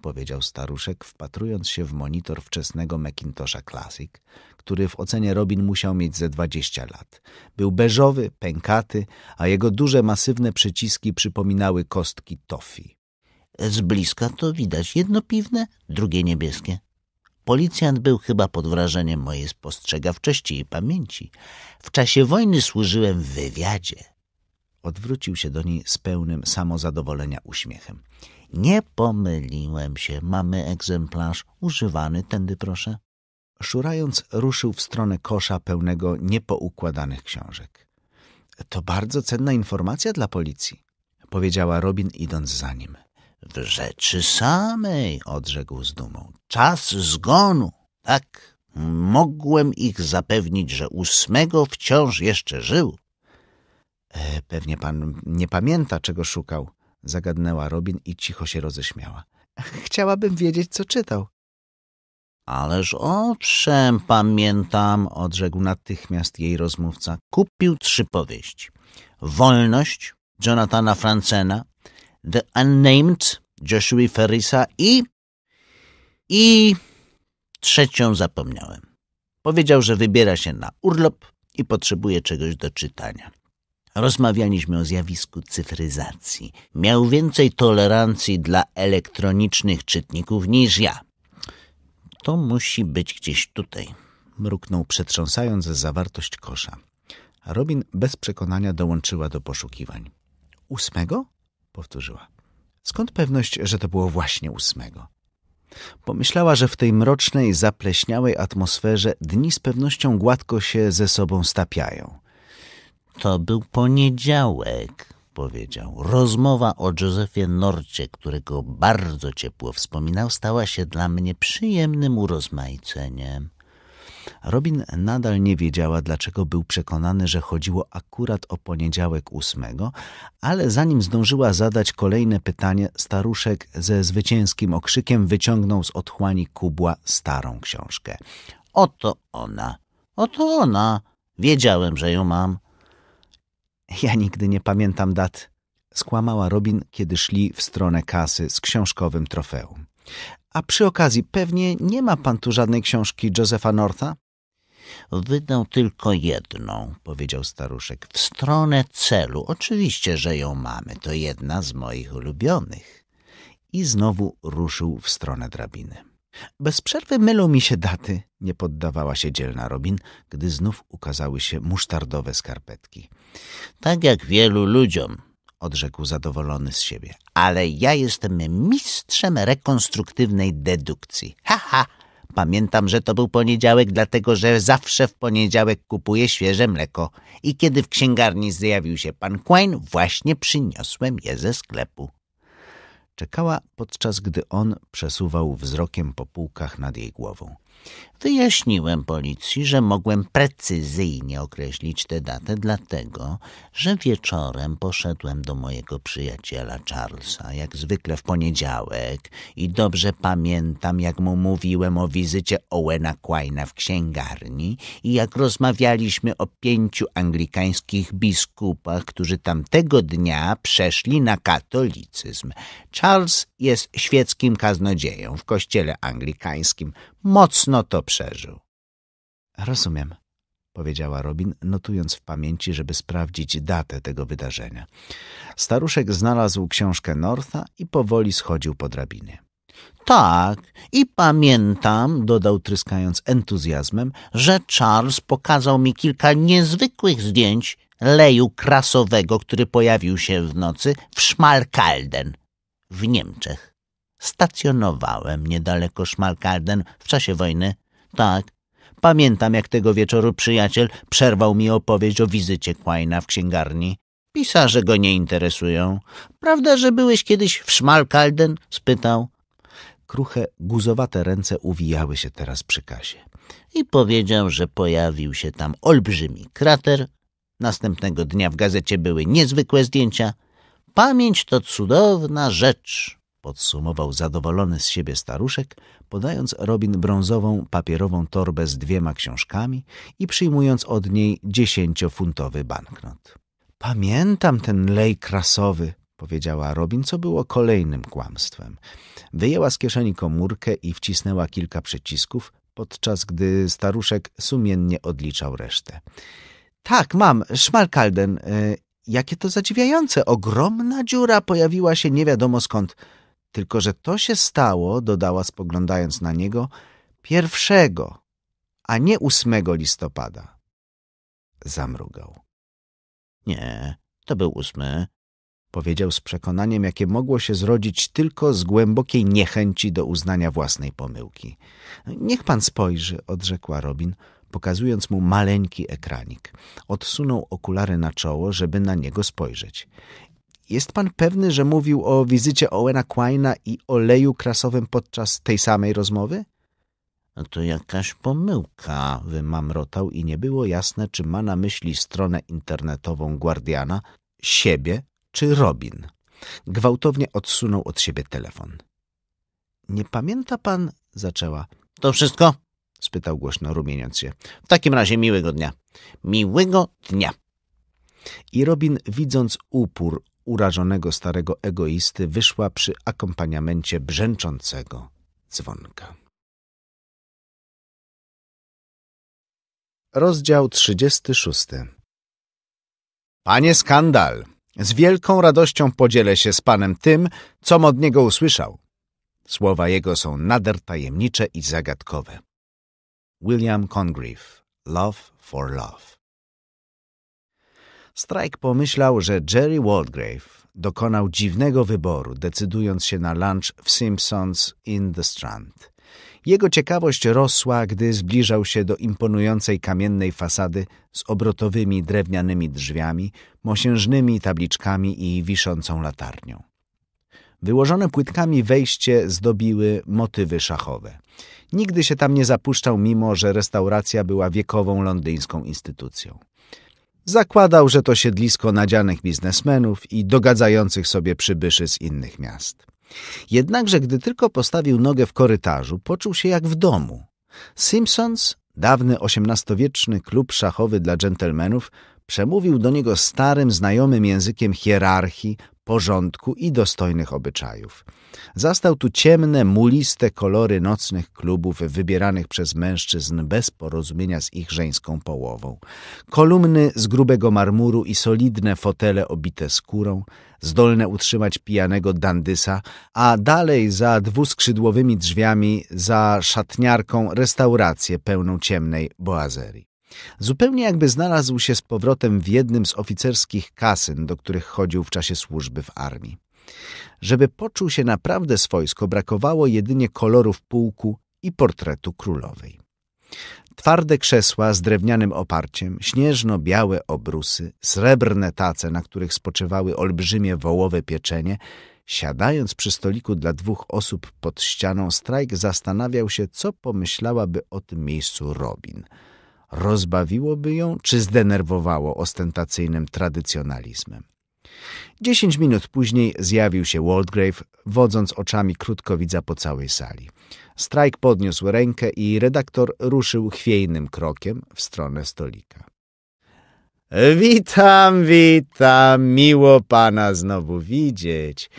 powiedział staruszek, wpatrując się w monitor wczesnego Macintosha Classic, który w ocenie Robin musiał mieć ze dwadzieścia lat. Był beżowy, pękaty, a jego duże, masywne przyciski przypominały kostki tofi. Z bliska to widać jedno piwne, drugie niebieskie. Policjant był chyba pod wrażeniem mojej spostrzegawczości i pamięci. W czasie wojny służyłem w wywiadzie. Odwrócił się do niej z pełnym samozadowolenia uśmiechem. Nie pomyliłem się, mamy egzemplarz używany, tędy proszę. Szurając, ruszył w stronę kosza pełnego niepoukładanych książek. To bardzo cenna informacja dla policji, powiedziała Robin idąc za nim. W rzeczy samej, odrzekł z dumą. Czas zgonu, tak. Mogłem ich zapewnić, że ósmego wciąż jeszcze żył. E, pewnie pan nie pamięta, czego szukał, zagadnęła Robin i cicho się roześmiała. *laughs* Chciałabym wiedzieć, co czytał. Ależ owszem, pamiętam, odrzekł natychmiast jej rozmówca. Kupił trzy powieści. Wolność Jonathana Francena, The Unnamed Joshua Ferrisa i... i... trzecią zapomniałem. Powiedział, że wybiera się na urlop i potrzebuje czegoś do czytania. Rozmawialiśmy o zjawisku cyfryzacji. Miał więcej tolerancji dla elektronicznych czytników niż ja. To musi być gdzieś tutaj, mruknął przetrząsając zawartość kosza. Robin bez przekonania dołączyła do poszukiwań. Ósmego? powtórzyła. Skąd pewność, że to było właśnie ósmego? Pomyślała, że w tej mrocznej, zapleśniałej atmosferze dni z pewnością gładko się ze sobą stapiają – to był poniedziałek, powiedział. Rozmowa o Józefie Norcie, którego bardzo ciepło wspominał, stała się dla mnie przyjemnym urozmaiceniem. Robin nadal nie wiedziała, dlaczego był przekonany, że chodziło akurat o poniedziałek ósmego, ale zanim zdążyła zadać kolejne pytanie, staruszek ze zwycięskim okrzykiem wyciągnął z otchłani kubła starą książkę. Oto ona, oto ona, wiedziałem, że ją mam. Ja nigdy nie pamiętam dat. Skłamała Robin, kiedy szli w stronę kasy z książkowym trofeum. A przy okazji, pewnie nie ma pan tu żadnej książki Josefa Northa? Wydał tylko jedną, powiedział staruszek, w stronę celu. Oczywiście, że ją mamy. To jedna z moich ulubionych. I znowu ruszył w stronę drabiny. Bez przerwy mylą mi się daty, nie poddawała się dzielna Robin, gdy znów ukazały się musztardowe skarpetki. Tak jak wielu ludziom, odrzekł zadowolony z siebie, ale ja jestem mistrzem rekonstruktywnej dedukcji. Ha ha. Pamiętam, że to był poniedziałek, dlatego że zawsze w poniedziałek kupuję świeże mleko. I kiedy w księgarni zjawił się pan Quine, właśnie przyniosłem je ze sklepu czekała, podczas gdy on przesuwał wzrokiem po półkach nad jej głową. Wyjaśniłem policji, że mogłem precyzyjnie określić tę datę, dlatego że wieczorem poszedłem do mojego przyjaciela Charlesa, jak zwykle w poniedziałek, i dobrze pamiętam, jak mu mówiłem o wizycie Owena Quaina w księgarni i jak rozmawialiśmy o pięciu anglikańskich biskupach, którzy tamtego dnia przeszli na katolicyzm. Charles jest świeckim kaznodzieją w kościele anglikańskim. Mocno to przeżył. Rozumiem, powiedziała Robin, notując w pamięci, żeby sprawdzić datę tego wydarzenia. Staruszek znalazł książkę Northa i powoli schodził po drabinie. Tak, i pamiętam, dodał tryskając entuzjazmem, że Charles pokazał mi kilka niezwykłych zdjęć leju krasowego, który pojawił się w nocy w Schmalkalden w Niemczech. Stacjonowałem niedaleko Szmalkalden w czasie wojny. Tak, pamiętam jak tego wieczoru przyjaciel przerwał mi opowieść o wizycie Quaina w księgarni. Pisarze go nie interesują. Prawda, że byłeś kiedyś w Szmalkalden? spytał. Kruche, guzowate ręce uwijały się teraz przy kasie. I powiedział, że pojawił się tam olbrzymi krater. Następnego dnia w gazecie były niezwykłe zdjęcia. Pamięć to cudowna rzecz. Podsumował zadowolony z siebie staruszek, podając Robin brązową, papierową torbę z dwiema książkami i przyjmując od niej dziesięciofuntowy banknot. Pamiętam ten lej krasowy, powiedziała Robin, co było kolejnym kłamstwem. Wyjęła z kieszeni komórkę i wcisnęła kilka przycisków, podczas gdy staruszek sumiennie odliczał resztę. Tak, mam, szmalkalden. E, jakie to zadziwiające! Ogromna dziura pojawiła się nie wiadomo skąd. Tylko, że to się stało, dodała spoglądając na niego, pierwszego, a nie ósmego listopada. Zamrugał. Nie, to był ósmy, powiedział z przekonaniem, jakie mogło się zrodzić tylko z głębokiej niechęci do uznania własnej pomyłki. Niech pan spojrzy, odrzekła Robin, pokazując mu maleńki ekranik. Odsunął okulary na czoło, żeby na niego spojrzeć. Jest pan pewny, że mówił o wizycie Owena Quina i oleju krasowym podczas tej samej rozmowy? No to jakaś pomyłka, wymamrotał i nie było jasne, czy ma na myśli stronę internetową Guardiana, siebie czy Robin. Gwałtownie odsunął od siebie telefon. Nie pamięta pan, zaczęła. To wszystko? spytał głośno, rumieniąc się. W takim razie miłego dnia. Miłego dnia. I Robin, widząc upór urażonego starego egoisty wyszła przy akompaniamencie brzęczącego dzwonka. Rozdział 36 Panie Skandal, z wielką radością podzielę się z panem tym, com od niego usłyszał. Słowa jego są nader tajemnicze i zagadkowe. William Congreve, Love for Love Strike pomyślał, że Jerry Waldgrave dokonał dziwnego wyboru, decydując się na lunch w Simpsons in the Strand. Jego ciekawość rosła, gdy zbliżał się do imponującej kamiennej fasady z obrotowymi drewnianymi drzwiami, mosiężnymi tabliczkami i wiszącą latarnią. Wyłożone płytkami wejście zdobiły motywy szachowe. Nigdy się tam nie zapuszczał, mimo że restauracja była wiekową londyńską instytucją. Zakładał, że to siedlisko nadzianych biznesmenów i dogadzających sobie przybyszy z innych miast. Jednakże gdy tylko postawił nogę w korytarzu, poczuł się jak w domu. Simpsons, dawny osiemnastowieczny klub szachowy dla dżentelmenów, przemówił do niego starym, znajomym językiem hierarchii, porządku i dostojnych obyczajów. Zastał tu ciemne, muliste kolory nocnych klubów wybieranych przez mężczyzn bez porozumienia z ich żeńską połową. Kolumny z grubego marmuru i solidne fotele obite skórą, zdolne utrzymać pijanego dandysa, a dalej za dwuskrzydłowymi drzwiami, za szatniarką restaurację pełną ciemnej boazerii. Zupełnie jakby znalazł się z powrotem w jednym z oficerskich kasyn, do których chodził w czasie służby w armii. Żeby poczuł się naprawdę swojsko, brakowało jedynie kolorów pułku i portretu królowej. Twarde krzesła z drewnianym oparciem, śnieżno-białe obrusy, srebrne tace, na których spoczywały olbrzymie wołowe pieczenie. Siadając przy stoliku dla dwóch osób pod ścianą, Strajk zastanawiał się, co pomyślałaby o tym miejscu Robin – rozbawiłoby ją czy zdenerwowało ostentacyjnym tradycjonalizmem. Dziesięć minut później zjawił się Waldgrave, wodząc oczami krótkowidza po całej sali. Strajk podniósł rękę i redaktor ruszył chwiejnym krokiem w stronę stolika. Witam, witam, miło pana znowu widzieć.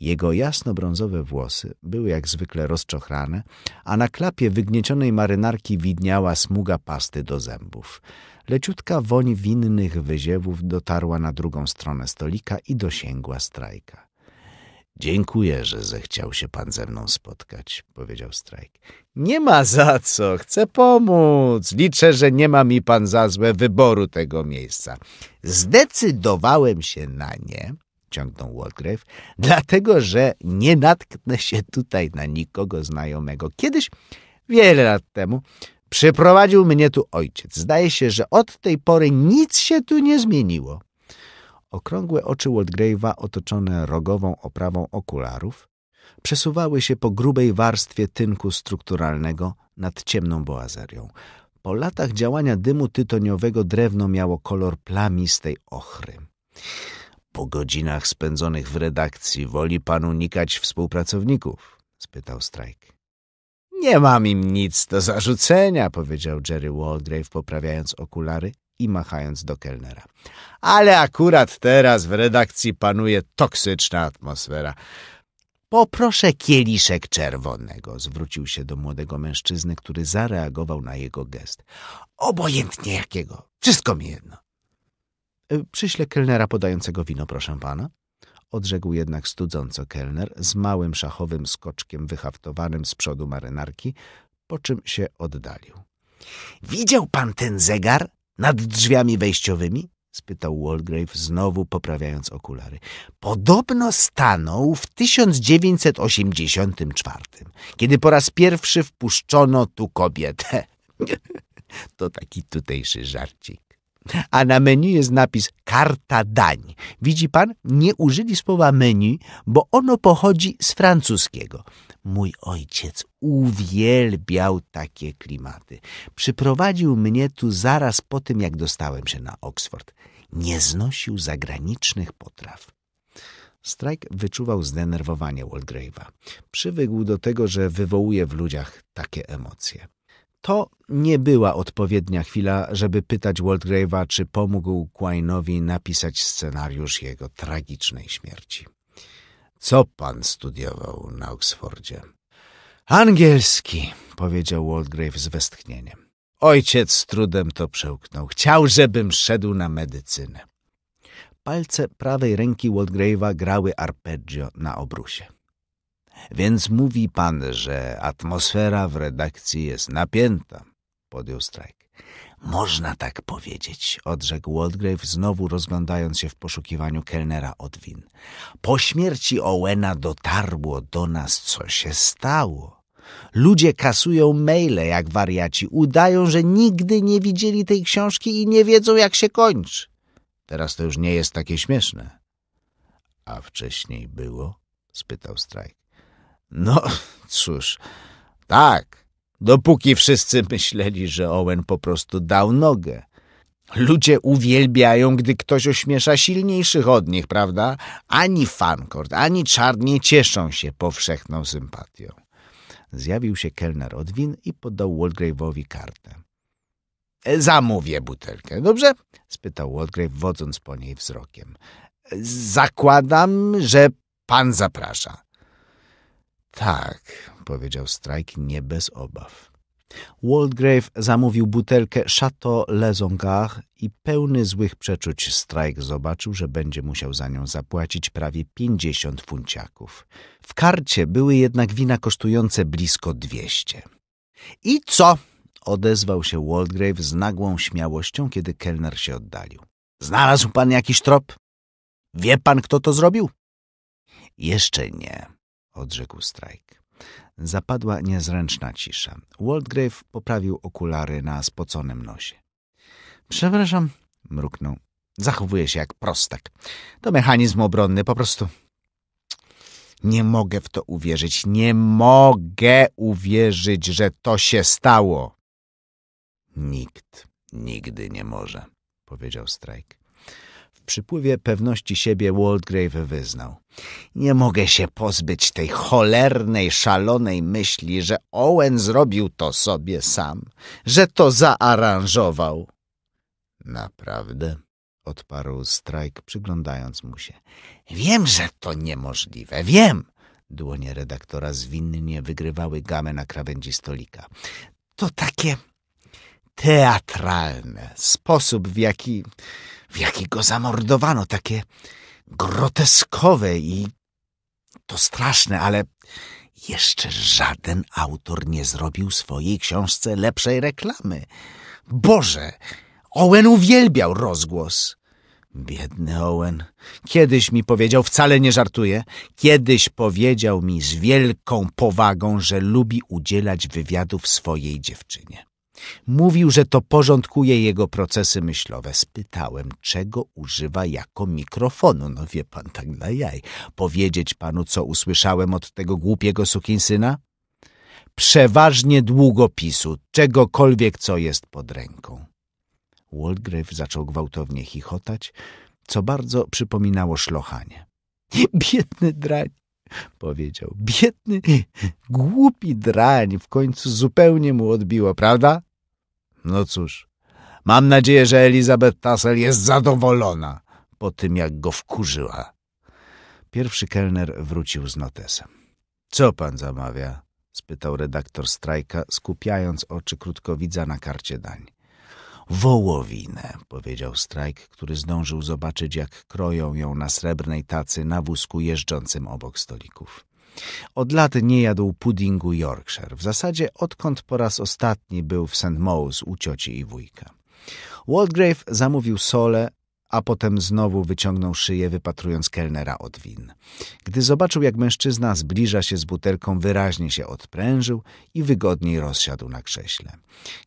Jego jasno-brązowe włosy były jak zwykle rozczochrane, a na klapie wygniecionej marynarki widniała smuga pasty do zębów. Leciutka woń winnych wyziewów dotarła na drugą stronę stolika i dosięgła strajka. Dziękuję, że zechciał się pan ze mną spotkać, powiedział Strajk. Nie ma za co, chcę pomóc. Liczę, że nie ma mi pan za złe wyboru tego miejsca. Zdecydowałem się na nie, ciągnął Walgrave, *laughs* dlatego, że nie natknę się tutaj na nikogo znajomego. Kiedyś, wiele lat temu, przyprowadził mnie tu ojciec. Zdaje się, że od tej pory nic się tu nie zmieniło. Okrągłe oczy Walgrave'a, otoczone rogową oprawą okularów, przesuwały się po grubej warstwie tynku strukturalnego nad ciemną boazerią. Po latach działania dymu tytoniowego drewno miało kolor plamistej ochry. Po godzinach spędzonych w redakcji woli pan unikać współpracowników? spytał Strajk. Nie mam im nic do zarzucenia, powiedział Jerry Walgrave, poprawiając okulary i machając do kelnera. Ale akurat teraz w redakcji panuje toksyczna atmosfera. Poproszę kieliszek czerwonego, zwrócił się do młodego mężczyzny, który zareagował na jego gest. Obojętnie jakiego, wszystko mi jedno. E, przyślę kelnera podającego wino, proszę pana. Odrzekł jednak studząco kelner z małym szachowym skoczkiem wyhaftowanym z przodu marynarki, po czym się oddalił. Widział pan ten zegar nad drzwiami wejściowymi? spytał Walgrave, znowu poprawiając okulary. Podobno stanął w 1984, kiedy po raz pierwszy wpuszczono tu kobietę. *laughs* to taki tutejszy żarcik a na menu jest napis karta dań. Widzi pan, nie użyli słowa menu, bo ono pochodzi z francuskiego. Mój ojciec uwielbiał takie klimaty. Przyprowadził mnie tu zaraz po tym, jak dostałem się na Oxford. Nie znosił zagranicznych potraw. Strajk wyczuwał zdenerwowanie Walgrave'a. Przywykł do tego, że wywołuje w ludziach takie emocje. To nie była odpowiednia chwila, żeby pytać Waltgrave'a, czy pomógł Quine'owi napisać scenariusz jego tragicznej śmierci. Co pan studiował na Oksfordzie? Angielski, powiedział Waltgrave z westchnieniem. Ojciec z trudem to przełknął. Chciał, żebym szedł na medycynę. Palce prawej ręki Waltgrave'a grały arpeggio na obrusie. Więc mówi pan, że atmosfera w redakcji jest napięta, podjął Strajk. Można tak powiedzieć, odrzekł Walgrave, znowu rozglądając się w poszukiwaniu kelnera od win. Po śmierci Owena dotarło do nas, co się stało. Ludzie kasują maile jak wariaci, udają, że nigdy nie widzieli tej książki i nie wiedzą, jak się kończy. Teraz to już nie jest takie śmieszne. A wcześniej było? spytał Strajk. No, cóż, tak, dopóki wszyscy myśleli, że Owen po prostu dał nogę. Ludzie uwielbiają, gdy ktoś ośmiesza silniejszych od nich, prawda? Ani Fancourt, ani Czar nie cieszą się powszechną sympatią. Zjawił się kelner od win i podał Walgrave'owi kartę. E, zamówię butelkę, dobrze? spytał Walgrave, wodząc po niej wzrokiem. E, zakładam, że pan zaprasza. Tak, powiedział Strajk nie bez obaw. Waldgrave zamówił butelkę Chateau Lesongard i pełny złych przeczuć Strajk zobaczył, że będzie musiał za nią zapłacić prawie pięćdziesiąt funciaków. W karcie były jednak wina kosztujące blisko dwieście. I co? odezwał się Waldgrave z nagłą śmiałością, kiedy kelner się oddalił. Znalazł pan jakiś trop? Wie pan, kto to zrobił? Jeszcze nie odrzekł Strajk. Zapadła niezręczna cisza. Waldgrave poprawił okulary na spoconym nosie. Przepraszam, mruknął. Zachowuje się jak prostak. To mechanizm obronny, po prostu. Nie mogę w to uwierzyć. Nie mogę uwierzyć, że to się stało. Nikt nigdy nie może, powiedział Strajk przypływie pewności siebie Waldgrave wyznał. Nie mogę się pozbyć tej cholernej, szalonej myśli, że Owen zrobił to sobie sam, że to zaaranżował. Naprawdę? odparł Strajk, przyglądając mu się. Wiem, że to niemożliwe, wiem! Dłonie redaktora zwinnie wygrywały gamę na krawędzi stolika. To takie teatralne, sposób w jaki w jaki go zamordowano, takie groteskowe i to straszne, ale jeszcze żaden autor nie zrobił swojej książce lepszej reklamy. Boże, Owen uwielbiał rozgłos. Biedny Owen. Kiedyś mi powiedział, wcale nie żartuję, kiedyś powiedział mi z wielką powagą, że lubi udzielać wywiadów swojej dziewczynie. Mówił, że to porządkuje jego procesy myślowe. Spytałem, czego używa jako mikrofonu. No wie pan, tak dla jaj. Powiedzieć panu, co usłyszałem od tego głupiego sukinsyna? Przeważnie długopisu, czegokolwiek, co jest pod ręką. Walgrew zaczął gwałtownie chichotać, co bardzo przypominało szlochanie. *laughs* Biedny drań, powiedział. Biedny, głupi drań. W końcu zupełnie mu odbiło, prawda? No cóż, mam nadzieję, że Elizabeth Tassel jest zadowolona po tym, jak go wkurzyła. Pierwszy kelner wrócił z notesem. Co pan zamawia? spytał redaktor strajka, skupiając oczy krótkowidza na karcie dań. Wołowinę, powiedział strajk, który zdążył zobaczyć, jak kroją ją na srebrnej tacy na wózku jeżdżącym obok stolików. Od lat nie jadł puddingu Yorkshire, w zasadzie odkąd po raz ostatni był w St. Mose u cioci i wujka. Waldgrave zamówił sole, a potem znowu wyciągnął szyję, wypatrując kelnera od win. Gdy zobaczył, jak mężczyzna zbliża się z butelką, wyraźnie się odprężył i wygodniej rozsiadł na krześle.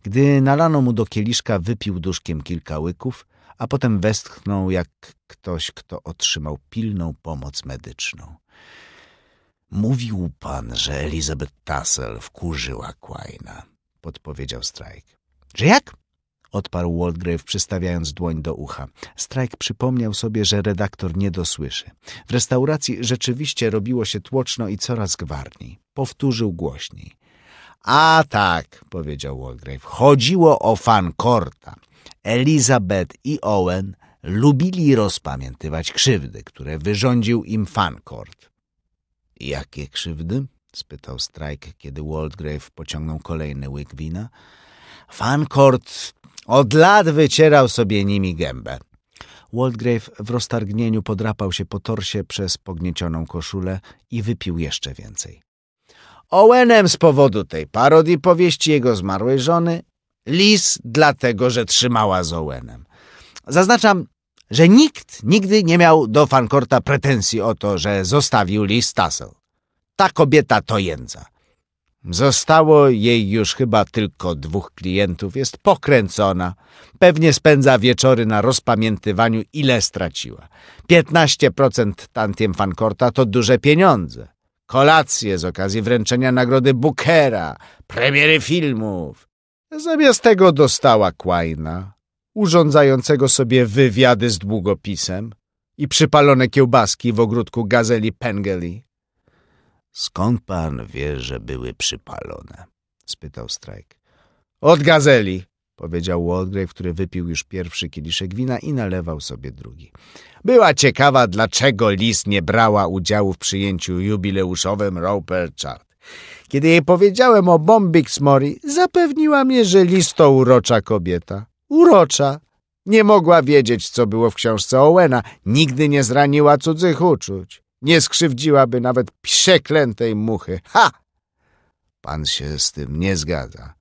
Gdy nalano mu do kieliszka, wypił duszkiem kilka łyków, a potem westchnął jak ktoś, kto otrzymał pilną pomoc medyczną. Mówił pan, że Elizabeth Tassel wkurzyła Quaina, podpowiedział Strajk. Że jak? Odparł Waldgrave, przystawiając dłoń do ucha. Strajk przypomniał sobie, że redaktor nie dosłyszy. W restauracji rzeczywiście robiło się tłoczno i coraz gwarniej. Powtórzył głośniej. A tak, powiedział Walgrave, chodziło o Fankorta. Elizabeth i Owen lubili rozpamiętywać krzywdy, które wyrządził im Fankort. Jakie krzywdy? spytał Strajk, kiedy Waldgrave pociągnął kolejny łyk wina. Fancourt od lat wycierał sobie nimi gębę. Waldgrave w roztargnieniu podrapał się po torsie przez pogniecioną koszulę i wypił jeszcze więcej. Owenem z powodu tej parodii powieści jego zmarłej żony, Lis dlatego, że trzymała z Owenem. Zaznaczam, że nikt nigdy nie miał do Fankorta pretensji o to, że zostawił list Tassel. Ta kobieta to jędza. Zostało jej już chyba tylko dwóch klientów, jest pokręcona. Pewnie spędza wieczory na rozpamiętywaniu, ile straciła. 15% tantiem Fankorta to duże pieniądze. Kolacje z okazji wręczenia nagrody Bookera, premiery filmów. Zamiast tego dostała Quaina, urządzającego sobie wywiady z długopisem i przypalone kiełbaski w ogródku gazeli Pengeli. Skąd pan wie, że były przypalone? spytał Strajk. Od gazeli, powiedział Walgrave, który wypił już pierwszy kieliszek wina i nalewał sobie drugi. Była ciekawa, dlaczego Lis nie brała udziału w przyjęciu jubileuszowym Roper Chart. Kiedy jej powiedziałem o Bombix Mori, zapewniła mnie, że Lis to urocza kobieta. Urocza. Nie mogła wiedzieć, co było w książce Owena. Nigdy nie zraniła cudzych uczuć. Nie skrzywdziłaby nawet przeklętej muchy. Ha! Pan się z tym nie zgadza.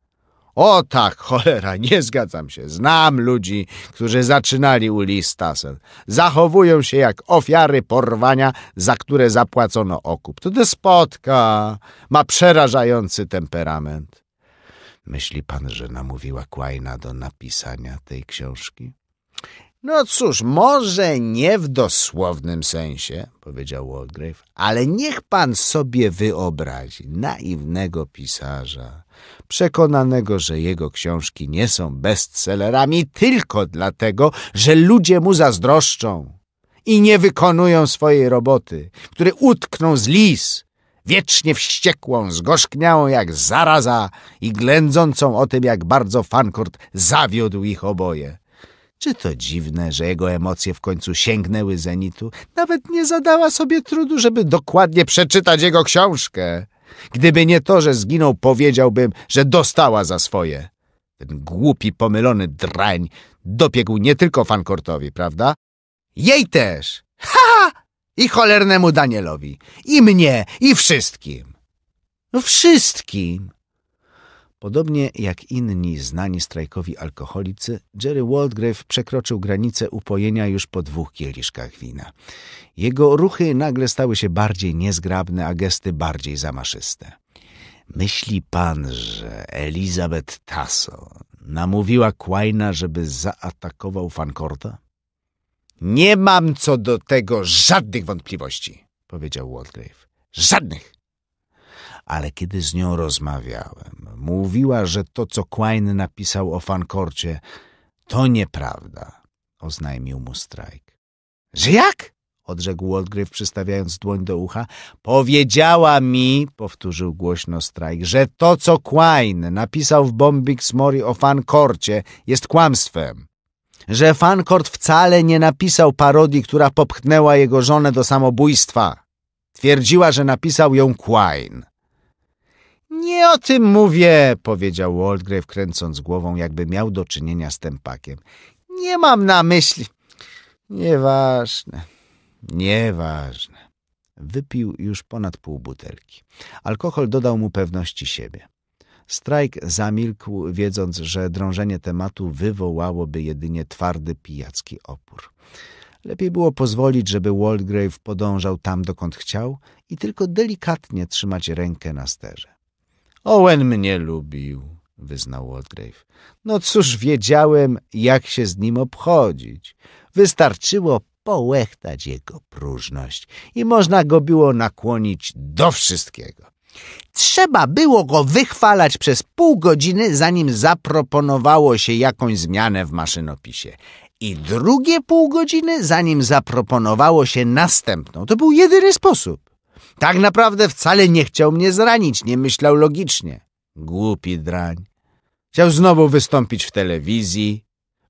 O tak, cholera, nie zgadzam się. Znam ludzi, którzy zaczynali u Lee Stassel. Zachowują się jak ofiary porwania, za które zapłacono okup. To despotka. Ma przerażający temperament. Myśli pan, że namówiła Quaina do napisania tej książki? No cóż, może nie w dosłownym sensie, powiedział Walgrave, ale niech pan sobie wyobrazi naiwnego pisarza, przekonanego, że jego książki nie są bestsellerami tylko dlatego, że ludzie mu zazdroszczą i nie wykonują swojej roboty, który utknął z lis wiecznie wściekłą, zgorzkniałą jak zaraza i ględzącą o tym, jak bardzo Fankurt zawiódł ich oboje. Czy to dziwne, że jego emocje w końcu sięgnęły zenitu? Nawet nie zadała sobie trudu, żeby dokładnie przeczytać jego książkę. Gdyby nie to, że zginął, powiedziałbym, że dostała za swoje. Ten głupi, pomylony drań dopiekł nie tylko Fankortowi, prawda? Jej też! Ha! I cholernemu Danielowi. I mnie. I wszystkim. No, wszystkim. Podobnie jak inni znani strajkowi alkoholicy, Jerry Waldgrave przekroczył granicę upojenia już po dwóch kieliszkach wina. Jego ruchy nagle stały się bardziej niezgrabne, a gesty bardziej zamaszyste. Myśli pan, że Elizabeth Tasso namówiła Quaina, żeby zaatakował Fancorta? Nie mam co do tego żadnych wątpliwości, powiedział Walgrave. Żadnych. Ale kiedy z nią rozmawiałem, mówiła, że to, co Quine napisał o fankorcie, to nieprawda, oznajmił mu Strajk. Że jak? odrzekł Walgrave, przystawiając dłoń do ucha. Powiedziała mi, powtórzył głośno Strajk, że to, co Quine napisał w Bombix Mori o fankorcie, jest kłamstwem że Fancourt wcale nie napisał parodii, która popchnęła jego żonę do samobójstwa. Twierdziła, że napisał ją Quine. Nie o tym mówię, powiedział Waldgrave, kręcąc głową, jakby miał do czynienia z tępakiem. Nie mam na myśli. Nieważne, nieważne. Wypił już ponad pół butelki. Alkohol dodał mu pewności siebie. Strajk zamilkł, wiedząc, że drążenie tematu wywołałoby jedynie twardy pijacki opór. Lepiej było pozwolić, żeby Walgrave podążał tam, dokąd chciał i tylko delikatnie trzymać rękę na sterze. Owen mnie lubił, wyznał Walgrave. No cóż, wiedziałem, jak się z nim obchodzić. Wystarczyło połechtać jego próżność i można go było nakłonić do wszystkiego. Trzeba było go wychwalać przez pół godziny, zanim zaproponowało się jakąś zmianę w maszynopisie. I drugie pół godziny, zanim zaproponowało się następną. To był jedyny sposób. Tak naprawdę wcale nie chciał mnie zranić, nie myślał logicznie. Głupi drań. Chciał znowu wystąpić w telewizji.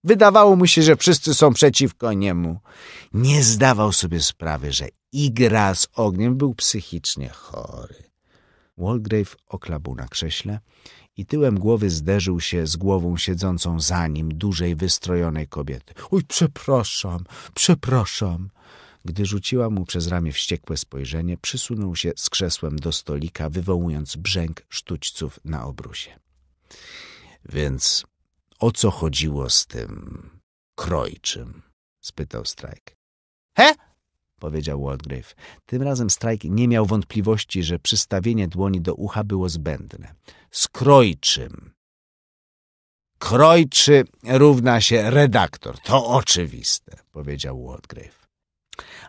Wydawało mu się, że wszyscy są przeciwko niemu. Nie zdawał sobie sprawy, że igra z ogniem był psychicznie chory. Walgrave oklabł na krześle i tyłem głowy zderzył się z głową siedzącą za nim dużej wystrojonej kobiety. Oj, przepraszam, przepraszam. Gdy rzuciła mu przez ramię wściekłe spojrzenie, przysunął się z krzesłem do stolika, wywołując brzęk sztućców na obrusie. Więc o co chodziło z tym krojczym? spytał Strajk. He? powiedział Walgrave. Tym razem Strajk nie miał wątpliwości, że przystawienie dłoni do ucha było zbędne. Skrojczym. Krojczy równa się redaktor, to oczywiste, powiedział Walgrave.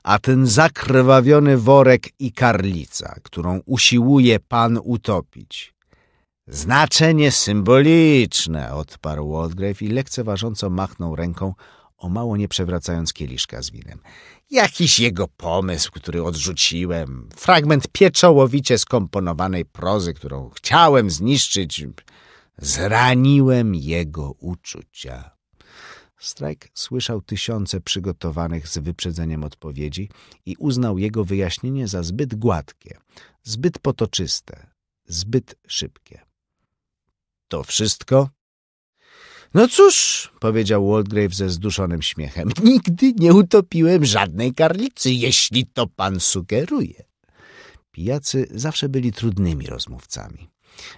A ten zakrwawiony worek i karlica, którą usiłuje pan utopić. Znaczenie symboliczne, odparł Walgrave i lekceważąco machnął ręką, o mało nie przewracając kieliszka z winem. Jakiś jego pomysł, który odrzuciłem, fragment pieczołowicie skomponowanej prozy, którą chciałem zniszczyć, zraniłem jego uczucia. Strajk słyszał tysiące przygotowanych z wyprzedzeniem odpowiedzi i uznał jego wyjaśnienie za zbyt gładkie, zbyt potoczyste, zbyt szybkie. To wszystko? No cóż, powiedział Waldgrave ze zduszonym śmiechem, *laughs* nigdy nie utopiłem żadnej karlicy, jeśli to pan sugeruje. Pijacy zawsze byli trudnymi rozmówcami.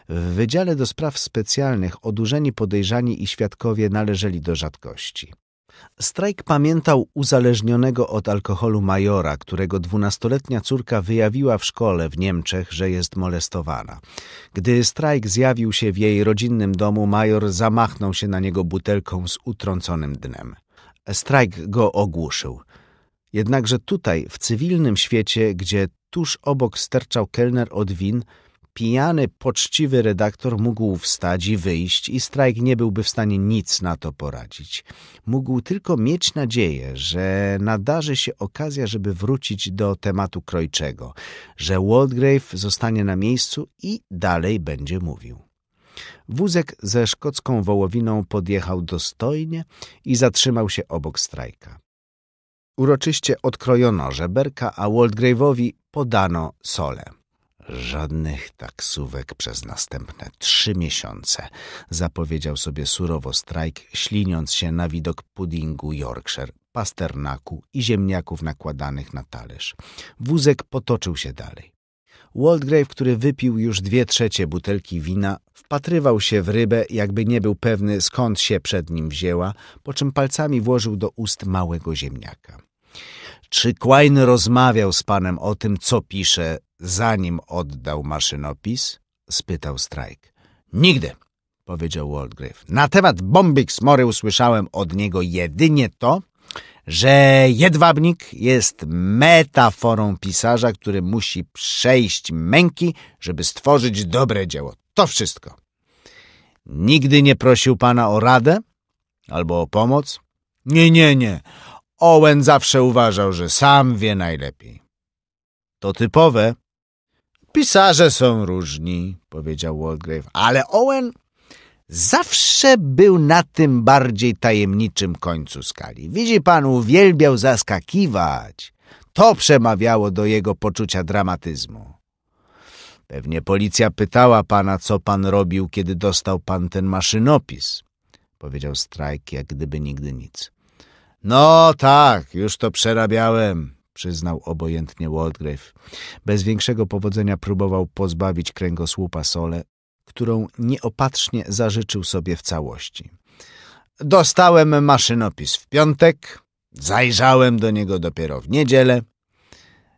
W Wydziale do Spraw Specjalnych odurzeni podejrzani i świadkowie należeli do rzadkości. Strajk pamiętał uzależnionego od alkoholu majora, którego dwunastoletnia córka wyjawiła w szkole w Niemczech, że jest molestowana. Gdy strajk zjawił się w jej rodzinnym domu, major zamachnął się na niego butelką z utrąconym dnem. Strajk go ogłuszył. Jednakże tutaj, w cywilnym świecie, gdzie tuż obok sterczał kelner od win, Pijany, poczciwy redaktor mógł wstać i wyjść i strajk nie byłby w stanie nic na to poradzić. Mógł tylko mieć nadzieję, że nadarzy się okazja, żeby wrócić do tematu Krojczego, że Waldgrave zostanie na miejscu i dalej będzie mówił. Wózek ze szkocką wołowiną podjechał dostojnie i zatrzymał się obok strajka. Uroczyście odkrojono żeberka, a Waldgrave'owi podano sole. Żadnych taksówek przez następne trzy miesiące. Zapowiedział sobie surowo strajk, śliniąc się na widok pudingu, Yorkshire, pasternaku i ziemniaków nakładanych na talerz. Wózek potoczył się dalej. Waldgrave, który wypił już dwie trzecie butelki wina, wpatrywał się w rybę, jakby nie był pewny, skąd się przed nim wzięła, po czym palcami włożył do ust małego ziemniaka. Czy Quine rozmawiał z panem o tym, co pisze zanim oddał maszynopis? spytał Strajk. Nigdy, powiedział Waldgrave. Na temat bombik smory usłyszałem od niego jedynie to, że jedwabnik jest metaforą pisarza, który musi przejść męki, żeby stworzyć dobre dzieło. To wszystko. Nigdy nie prosił pana o radę albo o pomoc? Nie, nie, nie. Owen zawsze uważał, że sam wie najlepiej. To typowe, Pisarze są różni, powiedział Walgrave, ale Owen zawsze był na tym bardziej tajemniczym końcu skali. Widzi pan, uwielbiał zaskakiwać. To przemawiało do jego poczucia dramatyzmu. Pewnie policja pytała pana, co pan robił, kiedy dostał pan ten maszynopis, powiedział Strajk, jak gdyby nigdy nic. No tak, już to przerabiałem przyznał obojętnie Walgrave. Bez większego powodzenia próbował pozbawić kręgosłupa Sole, którą nieopatrznie zażyczył sobie w całości. Dostałem maszynopis w piątek, zajrzałem do niego dopiero w niedzielę.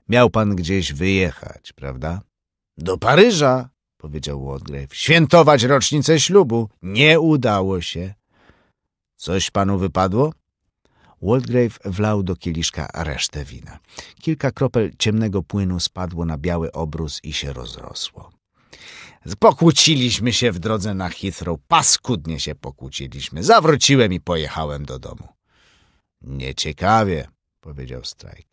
Miał pan gdzieś wyjechać, prawda? Do Paryża, powiedział Walgrave. Świętować rocznicę ślubu. Nie udało się. Coś panu wypadło? Woldgrave wlał do kieliszka resztę wina. Kilka kropel ciemnego płynu spadło na biały obrus i się rozrosło. Pokłóciliśmy się w drodze na Heathrow. Paskudnie się pokłóciliśmy. Zawróciłem i pojechałem do domu. Nieciekawie, powiedział Strajk.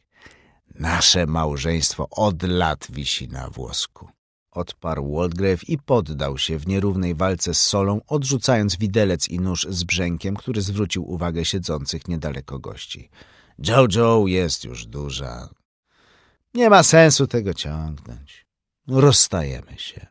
Nasze małżeństwo od lat wisi na włosku. Odparł Waldgrave i poddał się w nierównej walce z solą, odrzucając widelec i nóż z brzękiem, który zwrócił uwagę siedzących niedaleko gości. Jojo jest już duża. Nie ma sensu tego ciągnąć. Rozstajemy się.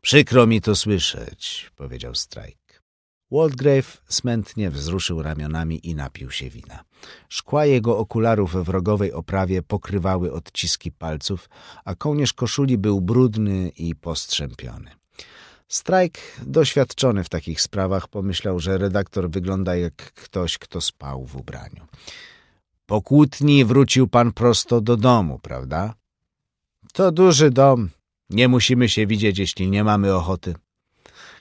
Przykro mi to słyszeć, powiedział Strajk. Waldgrave smętnie wzruszył ramionami i napił się wina. Szkła jego okularów w rogowej oprawie pokrywały odciski palców, a kołnierz koszuli był brudny i postrzępiony. Strajk, doświadczony w takich sprawach, pomyślał, że redaktor wygląda jak ktoś, kto spał w ubraniu. Po kłótni wrócił pan prosto do domu, prawda? To duży dom. Nie musimy się widzieć, jeśli nie mamy ochoty.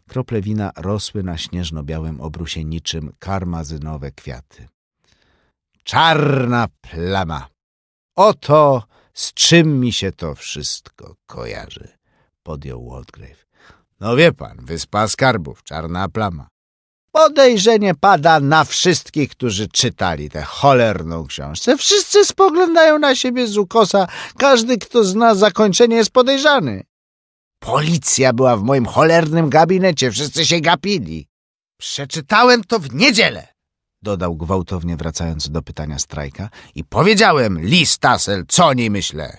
Krople wina rosły na śnieżno-białym obrusie niczym karmazynowe kwiaty czarna plama. Oto z czym mi się to wszystko kojarzy, podjął Waldgrave. No wie pan, wyspa skarbów, czarna plama. Podejrzenie pada na wszystkich, którzy czytali tę cholerną książkę. Wszyscy spoglądają na siebie z ukosa. Każdy, kto zna zakończenie, jest podejrzany. Policja była w moim cholernym gabinecie. Wszyscy się gapili. Przeczytałem to w niedzielę dodał gwałtownie wracając do pytania strajka i powiedziałem Lee co o niej myślę.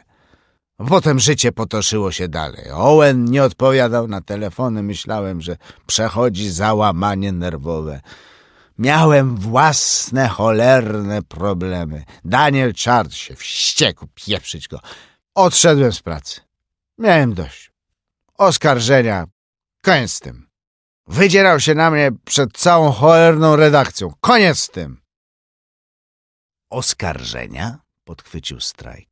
Potem życie potoszyło się dalej. Owen nie odpowiadał na telefony, myślałem, że przechodzi załamanie nerwowe. Miałem własne cholerne problemy. Daniel Czard się wściekł, pieprzyć go. Odszedłem z pracy. Miałem dość. Oskarżenia. Koniec z tym. Wydzierał się na mnie przed całą cholerną redakcją. Koniec z tym! Oskarżenia? Podchwycił Strajk.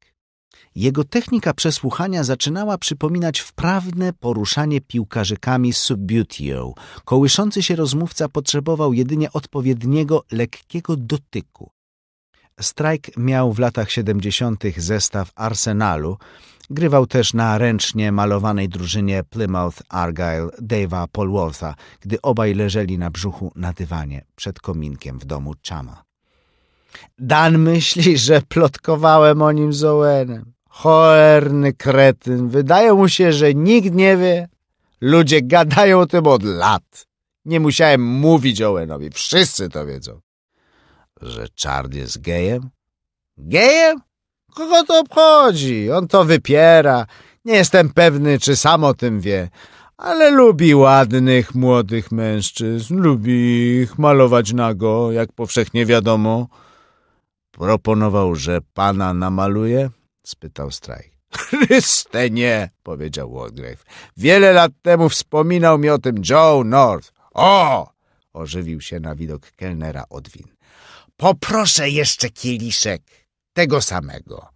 Jego technika przesłuchania zaczynała przypominać wprawne poruszanie piłkarzykami subutio. Kołyszący się rozmówca potrzebował jedynie odpowiedniego, lekkiego dotyku. Strajk miał w latach 70. zestaw Arsenalu, Grywał też na ręcznie malowanej drużynie Plymouth Argyle Dave'a Polwortha, gdy obaj leżeli na brzuchu na dywanie przed kominkiem w domu Chama. Dan myśli, że plotkowałem o nim z Owenem. Cholerny kretyn. Wydaje mu się, że nikt nie wie. Ludzie gadają o tym od lat. Nie musiałem mówić Owenowi. Wszyscy to wiedzą. Że Czard jest gejem? Gejem? Kogo to obchodzi? On to wypiera. Nie jestem pewny, czy sam o tym wie. Ale lubi ładnych, młodych mężczyzn. Lubi ich malować nago, jak powszechnie wiadomo. Proponował, że pana namaluje? Spytał Strajk. Chryste nie, powiedział Walgrave. Wiele lat temu wspominał mi o tym Joe North. O! Ożywił się na widok kelnera Odwin. Poproszę jeszcze kieliszek tego samego.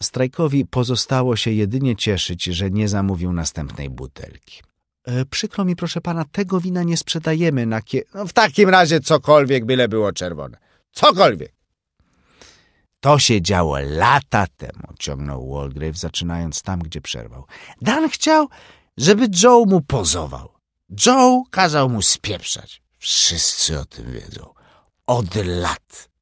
Strajkowi pozostało się jedynie cieszyć, że nie zamówił następnej butelki. E, przykro mi, proszę pana, tego wina nie sprzedajemy na kie... No, w takim razie cokolwiek, byle było czerwone. Cokolwiek. To się działo lata temu, ciągnął Walgrave, zaczynając tam, gdzie przerwał. Dan chciał, żeby Joe mu pozował. Joe kazał mu spieprzać. Wszyscy o tym wiedzą. Od lat.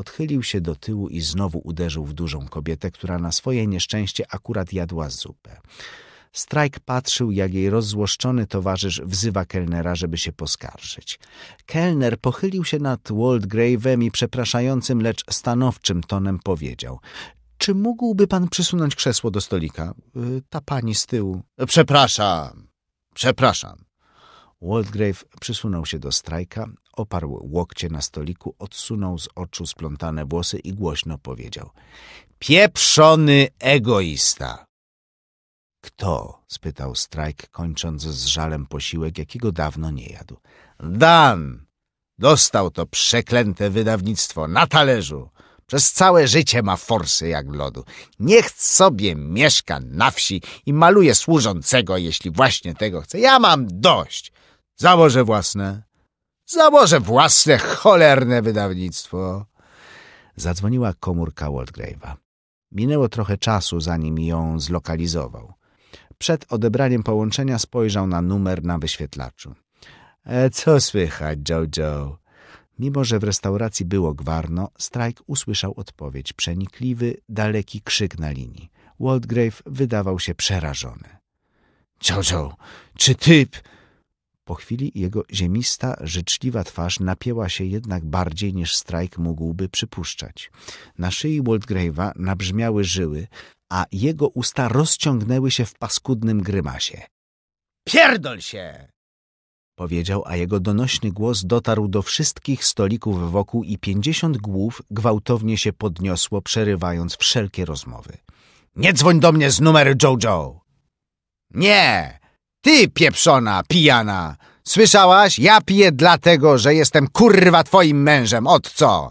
Odchylił się do tyłu i znowu uderzył w dużą kobietę, która na swoje nieszczęście akurat jadła zupę. Strajk patrzył, jak jej rozzłoszczony towarzysz wzywa kelnera, żeby się poskarżyć. Kelner pochylił się nad Waldgrave'em i przepraszającym, lecz stanowczym tonem powiedział – Czy mógłby pan przysunąć krzesło do stolika? Y, ta pani z tyłu. Przepraszam, przepraszam. Waldgrave przysunął się do strajka, oparł łokcie na stoliku, odsunął z oczu splątane włosy i głośno powiedział – Pieprzony egoista! – Kto? – spytał Strajk, kończąc z żalem posiłek, jakiego dawno nie jadł. – Dan! Dostał to przeklęte wydawnictwo na talerzu! Przez całe życie ma forsy jak lodu. Niech sobie mieszka na wsi i maluje służącego, jeśli właśnie tego chce. Ja mam dość! Założę własne. Założę własne cholerne wydawnictwo. Zadzwoniła komórka Waldgrave'a. Minęło trochę czasu, zanim ją zlokalizował. Przed odebraniem połączenia spojrzał na numer na wyświetlaczu. E, co słychać, Jojo? Mimo, że w restauracji było gwarno, Strajk usłyszał odpowiedź, przenikliwy, daleki krzyk na linii. Waldgrave wydawał się przerażony. Jojo, czy typ... Po chwili jego ziemista, życzliwa twarz napięła się jednak bardziej niż strajk mógłby przypuszczać. Na szyi Waldgrave'a nabrzmiały żyły, a jego usta rozciągnęły się w paskudnym grymasie. Pierdol się! powiedział, a jego donośny głos dotarł do wszystkich stolików wokół i pięćdziesiąt głów gwałtownie się podniosło, przerywając wszelkie rozmowy. Nie dzwoń do mnie z numeru Jojo! Nie! Ty, pieprzona, pijana! Słyszałaś? Ja piję dlatego, że jestem kurwa twoim mężem, od co?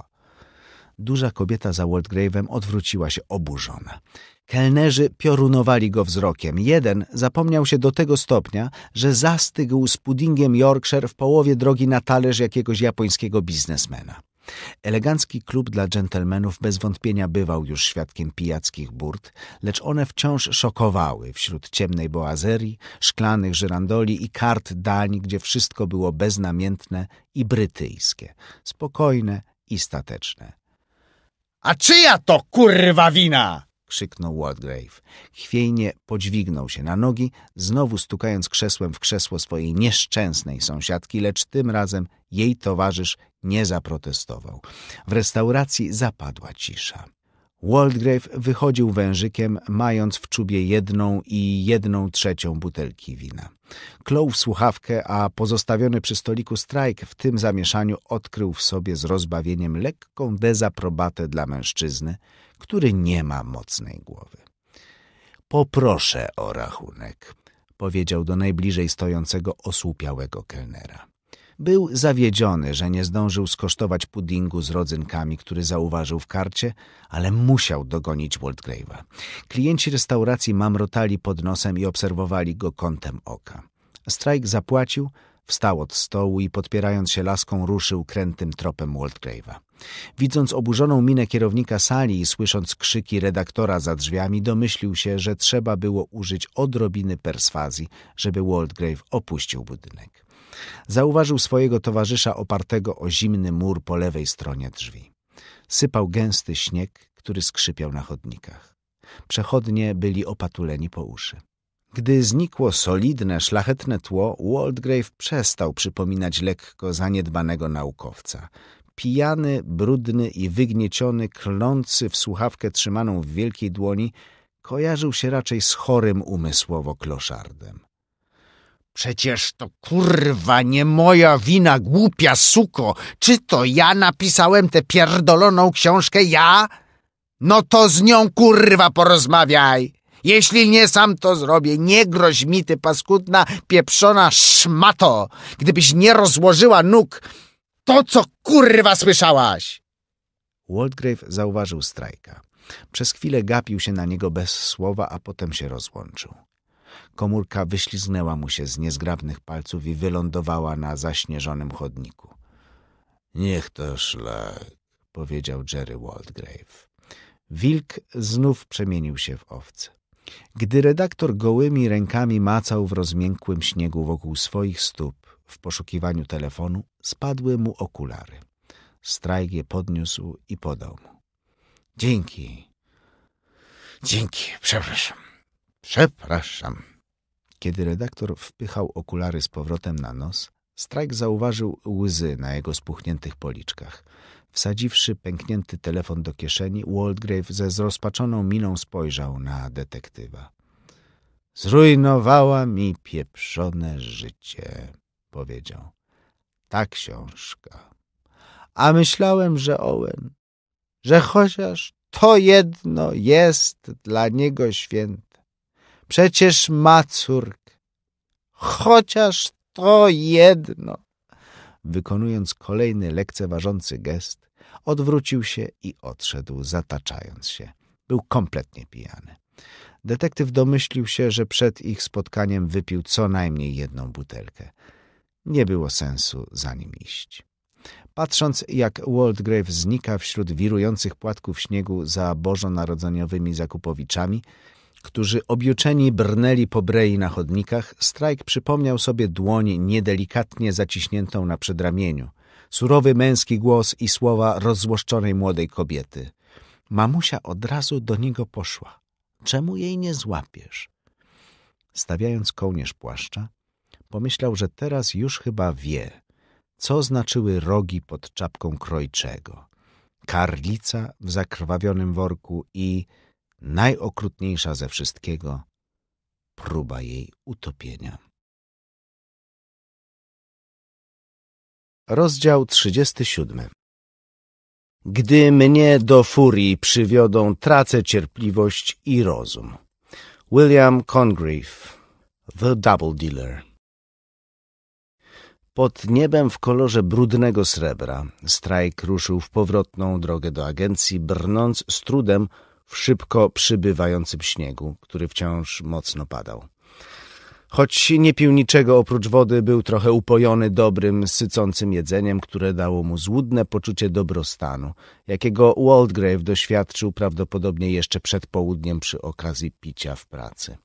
Duża kobieta za Waldgrave'em odwróciła się oburzona. Kelnerzy piorunowali go wzrokiem. Jeden zapomniał się do tego stopnia, że zastygł z puddingiem Yorkshire w połowie drogi na talerz jakiegoś japońskiego biznesmena. Elegancki klub dla dżentelmenów bez wątpienia bywał już świadkiem pijackich burt, lecz one wciąż szokowały wśród ciemnej boazerii, szklanych żyrandoli i kart dań, gdzie wszystko było beznamiętne i brytyjskie, spokojne i stateczne. A czyja to kurwa wina? krzyknął Wardgrave, Chwiejnie podźwignął się na nogi, znowu stukając krzesłem w krzesło swojej nieszczęsnej sąsiadki, lecz tym razem jej towarzysz nie zaprotestował. W restauracji zapadła cisza. Waldgrave wychodził wężykiem, mając w czubie jedną i jedną trzecią butelki wina. Klął w słuchawkę, a pozostawiony przy stoliku strajk w tym zamieszaniu odkrył w sobie z rozbawieniem lekką dezaprobatę dla mężczyzny, który nie ma mocnej głowy. Poproszę o rachunek, powiedział do najbliżej stojącego osłupiałego kelnera. Był zawiedziony, że nie zdążył skosztować puddingu z rodzynkami, który zauważył w karcie, ale musiał dogonić Waltgrave'a. Klienci restauracji mamrotali pod nosem i obserwowali go kątem oka. Strajk zapłacił, Wstał od stołu i podpierając się laską ruszył krętym tropem Waltgrave'a. Widząc oburzoną minę kierownika sali i słysząc krzyki redaktora za drzwiami, domyślił się, że trzeba było użyć odrobiny perswazji, żeby Waltgrave opuścił budynek. Zauważył swojego towarzysza opartego o zimny mur po lewej stronie drzwi. Sypał gęsty śnieg, który skrzypiał na chodnikach. Przechodnie byli opatuleni po uszy. Gdy znikło solidne, szlachetne tło, Waldgrave przestał przypominać lekko zaniedbanego naukowca. Pijany, brudny i wygnieciony, klnący w słuchawkę trzymaną w wielkiej dłoni, kojarzył się raczej z chorym umysłowo kloszardem. Przecież to kurwa nie moja wina, głupia suko. Czy to ja napisałem tę pierdoloną książkę? Ja? No to z nią kurwa porozmawiaj. Jeśli nie sam to zrobię, nie groź mi ty paskudna, pieprzona szmato, gdybyś nie rozłożyła nóg to, co kurwa słyszałaś. Waldgrave zauważył strajka. Przez chwilę gapił się na niego bez słowa, a potem się rozłączył. Komórka wyślizgnęła mu się z niezgrabnych palców i wylądowała na zaśnieżonym chodniku. Niech to szlak, powiedział Jerry Waldgrave. Wilk znów przemienił się w owce. Gdy redaktor gołymi rękami macał w rozmiękłym śniegu wokół swoich stóp w poszukiwaniu telefonu, spadły mu okulary. Strajk je podniósł i podał mu. Dzięki. Dzięki, przepraszam. Przepraszam. Kiedy redaktor wpychał okulary z powrotem na nos, Strajk zauważył łzy na jego spuchniętych policzkach. Wsadziwszy pęknięty telefon do kieszeni, Waldgrave ze zrozpaczoną miną spojrzał na detektywa. Zrujnowała mi pieprzone życie, powiedział. Ta książka. A myślałem, że Owen, że chociaż to jedno jest dla niego święte przecież ma córkę. Chociaż to jedno. Wykonując kolejny lekceważący gest, odwrócił się i odszedł, zataczając się. Był kompletnie pijany. Detektyw domyślił się, że przed ich spotkaniem wypił co najmniej jedną butelkę. Nie było sensu za nim iść. Patrząc, jak Waldgrave znika wśród wirujących płatków śniegu za bożonarodzeniowymi zakupowiczami, którzy objuczeni brnęli po brei na chodnikach, Strajk przypomniał sobie dłoń niedelikatnie zaciśniętą na przedramieniu, surowy męski głos i słowa rozzłoszczonej młodej kobiety. Mamusia od razu do niego poszła. Czemu jej nie złapiesz? Stawiając kołnierz płaszcza, pomyślał, że teraz już chyba wie, co znaczyły rogi pod czapką krojczego, karlica w zakrwawionym worku i najokrutniejsza ze wszystkiego próba jej utopienia. Rozdział 37 Gdy mnie do furii przywiodą, tracę cierpliwość i rozum. William Congreve The Double Dealer Pod niebem w kolorze brudnego srebra strajk ruszył w powrotną drogę do agencji, brnąc z trudem w szybko przybywającym śniegu, który wciąż mocno padał. Choć nie pił niczego oprócz wody, był trochę upojony dobrym, sycącym jedzeniem, które dało mu złudne poczucie dobrostanu, jakiego Waldgrave doświadczył prawdopodobnie jeszcze przed południem przy okazji picia w pracy.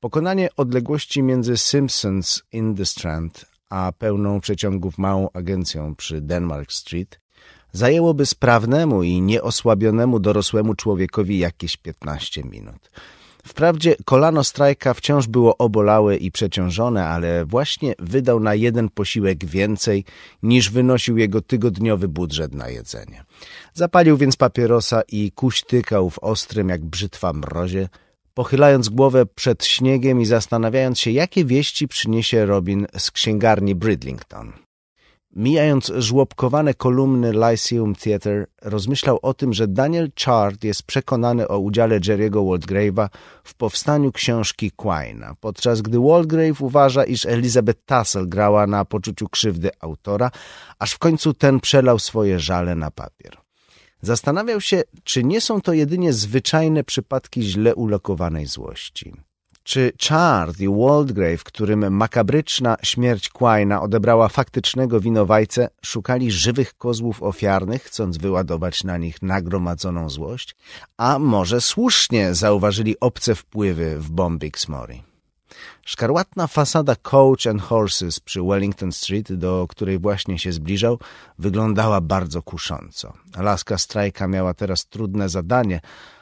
Pokonanie odległości między Simpsons in the Strand a pełną przeciągów małą agencją przy Denmark Street zajęłoby sprawnemu i nieosłabionemu dorosłemu człowiekowi jakieś 15 minut. Wprawdzie kolano strajka wciąż było obolałe i przeciążone, ale właśnie wydał na jeden posiłek więcej niż wynosił jego tygodniowy budżet na jedzenie. Zapalił więc papierosa i kuśtykał w ostrym jak brzytwa mrozie, pochylając głowę przed śniegiem i zastanawiając się, jakie wieści przyniesie Robin z księgarni Bridlington. Mijając żłobkowane kolumny Lyceum Theatre, rozmyślał o tym, że Daniel Chard jest przekonany o udziale Jerry'ego Walgrave'a w powstaniu książki Quine'a, podczas gdy Walgrave uważa, iż Elizabeth Tassel grała na poczuciu krzywdy autora, aż w końcu ten przelał swoje żale na papier. Zastanawiał się, czy nie są to jedynie zwyczajne przypadki źle ulokowanej złości. Czy Charles i Waldgrave, którym makabryczna śmierć Quina odebrała faktycznego winowajcę, szukali żywych kozłów ofiarnych, chcąc wyładować na nich nagromadzoną złość? A może słusznie zauważyli obce wpływy w Bombix Mori? Szkarłatna fasada Coach and Horses przy Wellington Street, do której właśnie się zbliżał, wyglądała bardzo kusząco. Laska Strajka miała teraz trudne zadanie,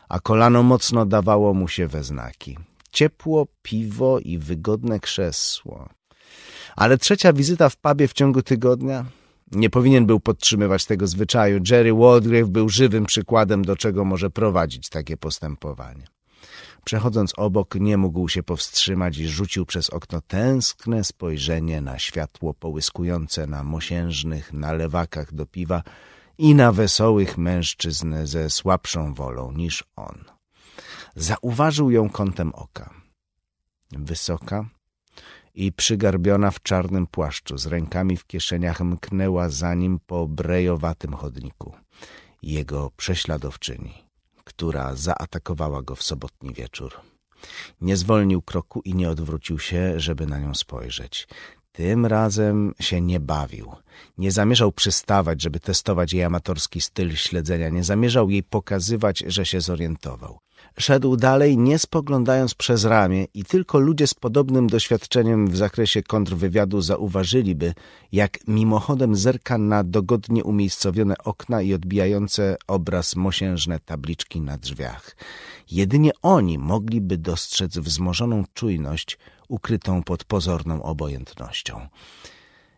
a kolano mocno dawało mu się we znaki ciepło, piwo i wygodne krzesło. Ale trzecia wizyta w pubie w ciągu tygodnia? Nie powinien był podtrzymywać tego zwyczaju. Jerry Walgrave był żywym przykładem, do czego może prowadzić takie postępowanie. Przechodząc obok, nie mógł się powstrzymać i rzucił przez okno tęskne spojrzenie na światło połyskujące na mosiężnych nalewakach do piwa i na wesołych mężczyzn ze słabszą wolą niż on. Zauważył ją kątem oka. Wysoka i przygarbiona w czarnym płaszczu, z rękami w kieszeniach mknęła za nim po brejowatym chodniku. Jego prześladowczyni, która zaatakowała go w sobotni wieczór. Nie zwolnił kroku i nie odwrócił się, żeby na nią spojrzeć. Tym razem się nie bawił. Nie zamierzał przystawać, żeby testować jej amatorski styl śledzenia. Nie zamierzał jej pokazywać, że się zorientował. Szedł dalej, nie spoglądając przez ramię i tylko ludzie z podobnym doświadczeniem w zakresie kontrwywiadu zauważyliby, jak mimochodem zerka na dogodnie umiejscowione okna i odbijające obraz mosiężne tabliczki na drzwiach. Jedynie oni mogliby dostrzec wzmożoną czujność ukrytą pod pozorną obojętnością.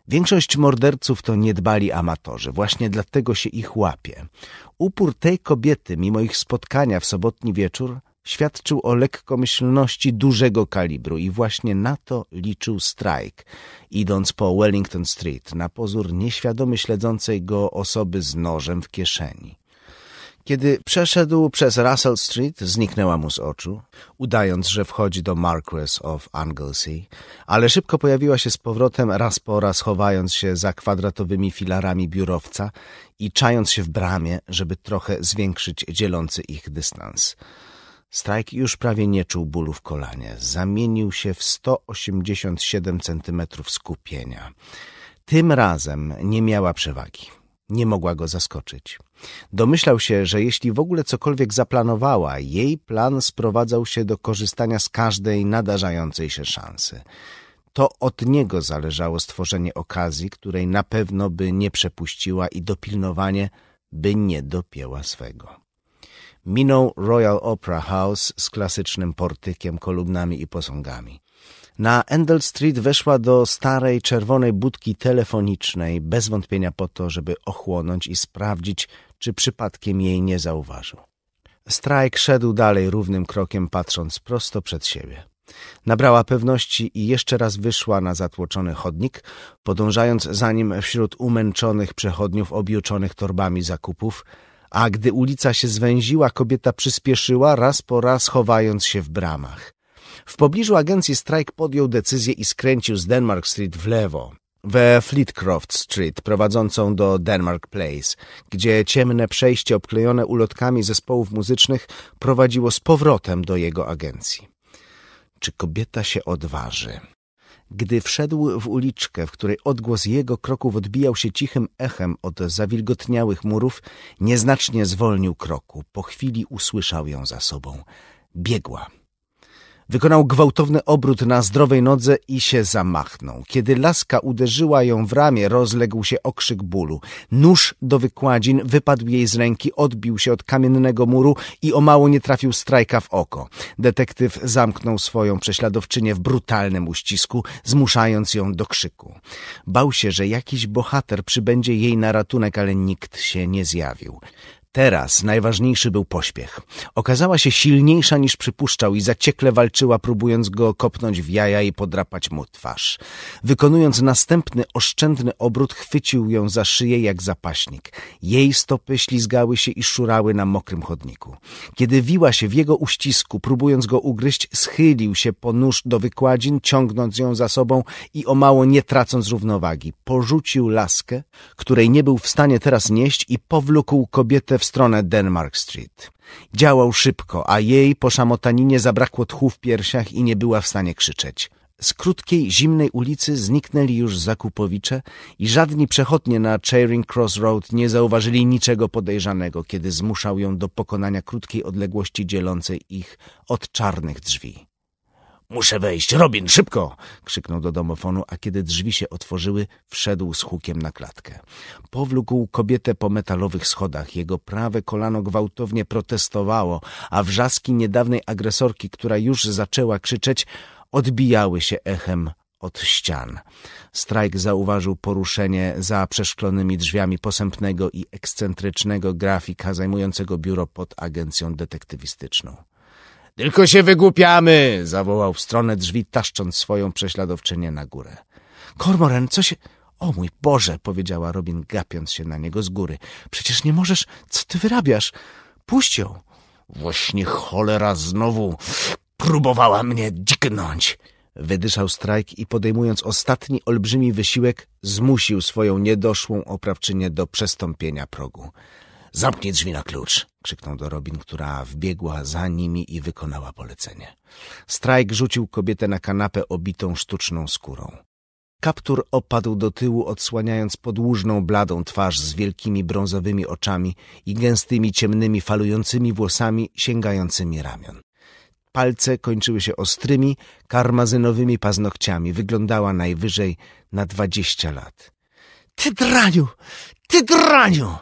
Większość morderców to niedbali amatorzy, właśnie dlatego się ich łapie. Upór tej kobiety, mimo ich spotkania w sobotni wieczór, świadczył o lekkomyślności dużego kalibru i właśnie na to liczył strajk, idąc po Wellington Street, na pozór nieświadomy śledzącej go osoby z nożem w kieszeni. Kiedy przeszedł przez Russell Street, zniknęła mu z oczu, udając, że wchodzi do Marquess of Anglesey, ale szybko pojawiła się z powrotem raz po raz, chowając się za kwadratowymi filarami biurowca i czając się w bramie, żeby trochę zwiększyć dzielący ich dystans. Strajk już prawie nie czuł bólu w kolanie. Zamienił się w 187 centymetrów skupienia. Tym razem nie miała przewagi. Nie mogła go zaskoczyć. Domyślał się, że jeśli w ogóle cokolwiek zaplanowała, jej plan sprowadzał się do korzystania z każdej nadarzającej się szansy. To od niego zależało stworzenie okazji, której na pewno by nie przepuściła i dopilnowanie, by nie dopięła swego. Minął Royal Opera House z klasycznym portykiem, kolumnami i posągami. Na Endel Street weszła do starej, czerwonej budki telefonicznej, bez wątpienia po to, żeby ochłonąć i sprawdzić, czy przypadkiem jej nie zauważył. Strajk szedł dalej równym krokiem, patrząc prosto przed siebie. Nabrała pewności i jeszcze raz wyszła na zatłoczony chodnik, podążając za nim wśród umęczonych przechodniów objuczonych torbami zakupów, a gdy ulica się zwęziła, kobieta przyspieszyła raz po raz chowając się w bramach. W pobliżu agencji Strike podjął decyzję i skręcił z Denmark Street w lewo, we Fleetcroft Street prowadzącą do Denmark Place, gdzie ciemne przejście obklejone ulotkami zespołów muzycznych prowadziło z powrotem do jego agencji. Czy kobieta się odważy? Gdy wszedł w uliczkę, w której odgłos jego kroków odbijał się cichym echem od zawilgotniałych murów, nieznacznie zwolnił kroku. Po chwili usłyszał ją za sobą. Biegła Wykonał gwałtowny obrót na zdrowej nodze i się zamachnął. Kiedy laska uderzyła ją w ramię, rozległ się okrzyk bólu. Nóż do wykładzin wypadł jej z ręki, odbił się od kamiennego muru i o mało nie trafił strajka w oko. Detektyw zamknął swoją prześladowczynię w brutalnym uścisku, zmuszając ją do krzyku. Bał się, że jakiś bohater przybędzie jej na ratunek, ale nikt się nie zjawił. Teraz najważniejszy był pośpiech. Okazała się silniejsza niż przypuszczał i zaciekle walczyła, próbując go kopnąć w jaja i podrapać mu twarz. Wykonując następny oszczędny obrót, chwycił ją za szyję jak zapaśnik. Jej stopy ślizgały się i szurały na mokrym chodniku. Kiedy wiła się w jego uścisku, próbując go ugryźć, schylił się po nóż do wykładzin, ciągnąc ją za sobą i o mało nie tracąc równowagi. Porzucił laskę, której nie był w stanie teraz nieść i powlókł kobietę w stronę Denmark Street. Działał szybko, a jej po szamotaninie zabrakło tchu w piersiach i nie była w stanie krzyczeć. Z krótkiej, zimnej ulicy zniknęli już zakupowicze i żadni przechodnie na Charing Cross Road nie zauważyli niczego podejrzanego, kiedy zmuszał ją do pokonania krótkiej odległości dzielącej ich od czarnych drzwi. Muszę wejść, Robin, szybko! krzyknął do domofonu, a kiedy drzwi się otworzyły, wszedł z hukiem na klatkę. Powlókł kobietę po metalowych schodach. Jego prawe kolano gwałtownie protestowało, a wrzaski niedawnej agresorki, która już zaczęła krzyczeć, odbijały się echem od ścian. Strajk zauważył poruszenie za przeszklonymi drzwiami posępnego i ekscentrycznego grafika zajmującego biuro pod agencją detektywistyczną. Tylko się wygłupiamy! zawołał w stronę drzwi, taszcząc swoją prześladowczynię na górę. Kormoren, co się... O mój Boże! powiedziała Robin, gapiąc się na niego z góry. Przecież nie możesz... Co ty wyrabiasz? Puść ją! Właśnie cholera znowu próbowała mnie dźgnąć! Wydyszał strajk i podejmując ostatni olbrzymi wysiłek, zmusił swoją niedoszłą oprawczynię do przestąpienia progu. Zamknij drzwi na klucz! krzyknął do Robin, która wbiegła za nimi i wykonała polecenie. Strajk rzucił kobietę na kanapę obitą sztuczną skórą. Kaptur opadł do tyłu, odsłaniając podłużną, bladą twarz z wielkimi brązowymi oczami i gęstymi, ciemnymi, falującymi włosami sięgającymi ramion. Palce kończyły się ostrymi, karmazynowymi paznokciami. Wyglądała najwyżej na dwadzieścia lat. — Ty draniu! Ty draniu!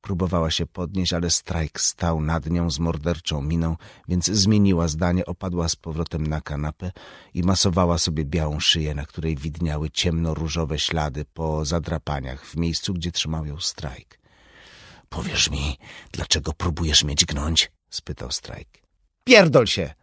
Próbowała się podnieść, ale Strajk stał nad nią z morderczą miną, więc zmieniła zdanie, opadła z powrotem na kanapę i masowała sobie białą szyję, na której widniały ciemnoróżowe ślady po zadrapaniach w miejscu, gdzie trzymał ją Strajk. — Powiesz mi, dlaczego próbujesz mnie gnąć? — spytał Strajk. — Pierdol się!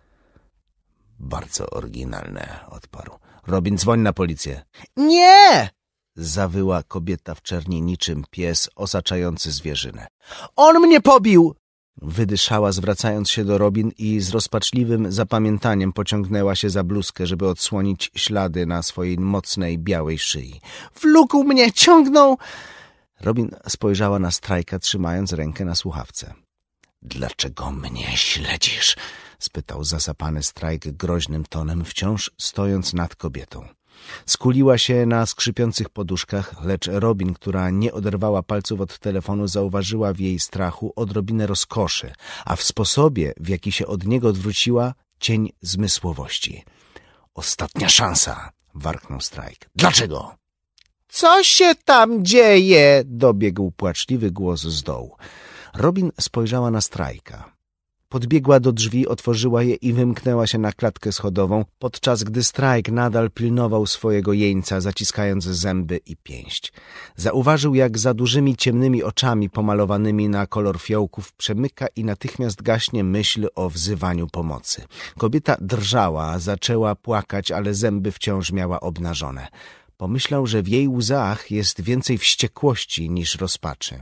— Bardzo oryginalne — odparł. — Robin, dzwoń na policję. — Nie! Zawyła kobieta w czerni niczym pies osaczający zwierzynę. On mnie pobił! Wydyszała, zwracając się do Robin i z rozpaczliwym zapamiętaniem pociągnęła się za bluzkę, żeby odsłonić ślady na swojej mocnej, białej szyi. Wlókł mnie, ciągnął! Robin spojrzała na strajka, trzymając rękę na słuchawce. Dlaczego mnie śledzisz? spytał zasapany strajk groźnym tonem, wciąż stojąc nad kobietą. Skuliła się na skrzypiących poduszkach, lecz Robin, która nie oderwała palców od telefonu, zauważyła w jej strachu odrobinę rozkoszy, a w sposobie, w jaki się od niego odwróciła, cień zmysłowości. Ostatnia szansa! warknął Strajk. Dlaczego? Co się tam dzieje? dobiegł płaczliwy głos z dołu. Robin spojrzała na Strajka. Podbiegła do drzwi, otworzyła je i wymknęła się na klatkę schodową, podczas gdy Strajk nadal pilnował swojego jeńca, zaciskając zęby i pięść. Zauważył, jak za dużymi ciemnymi oczami pomalowanymi na kolor fiołków przemyka i natychmiast gaśnie myśl o wzywaniu pomocy. Kobieta drżała, zaczęła płakać, ale zęby wciąż miała obnażone. Pomyślał, że w jej łzach jest więcej wściekłości niż rozpaczy.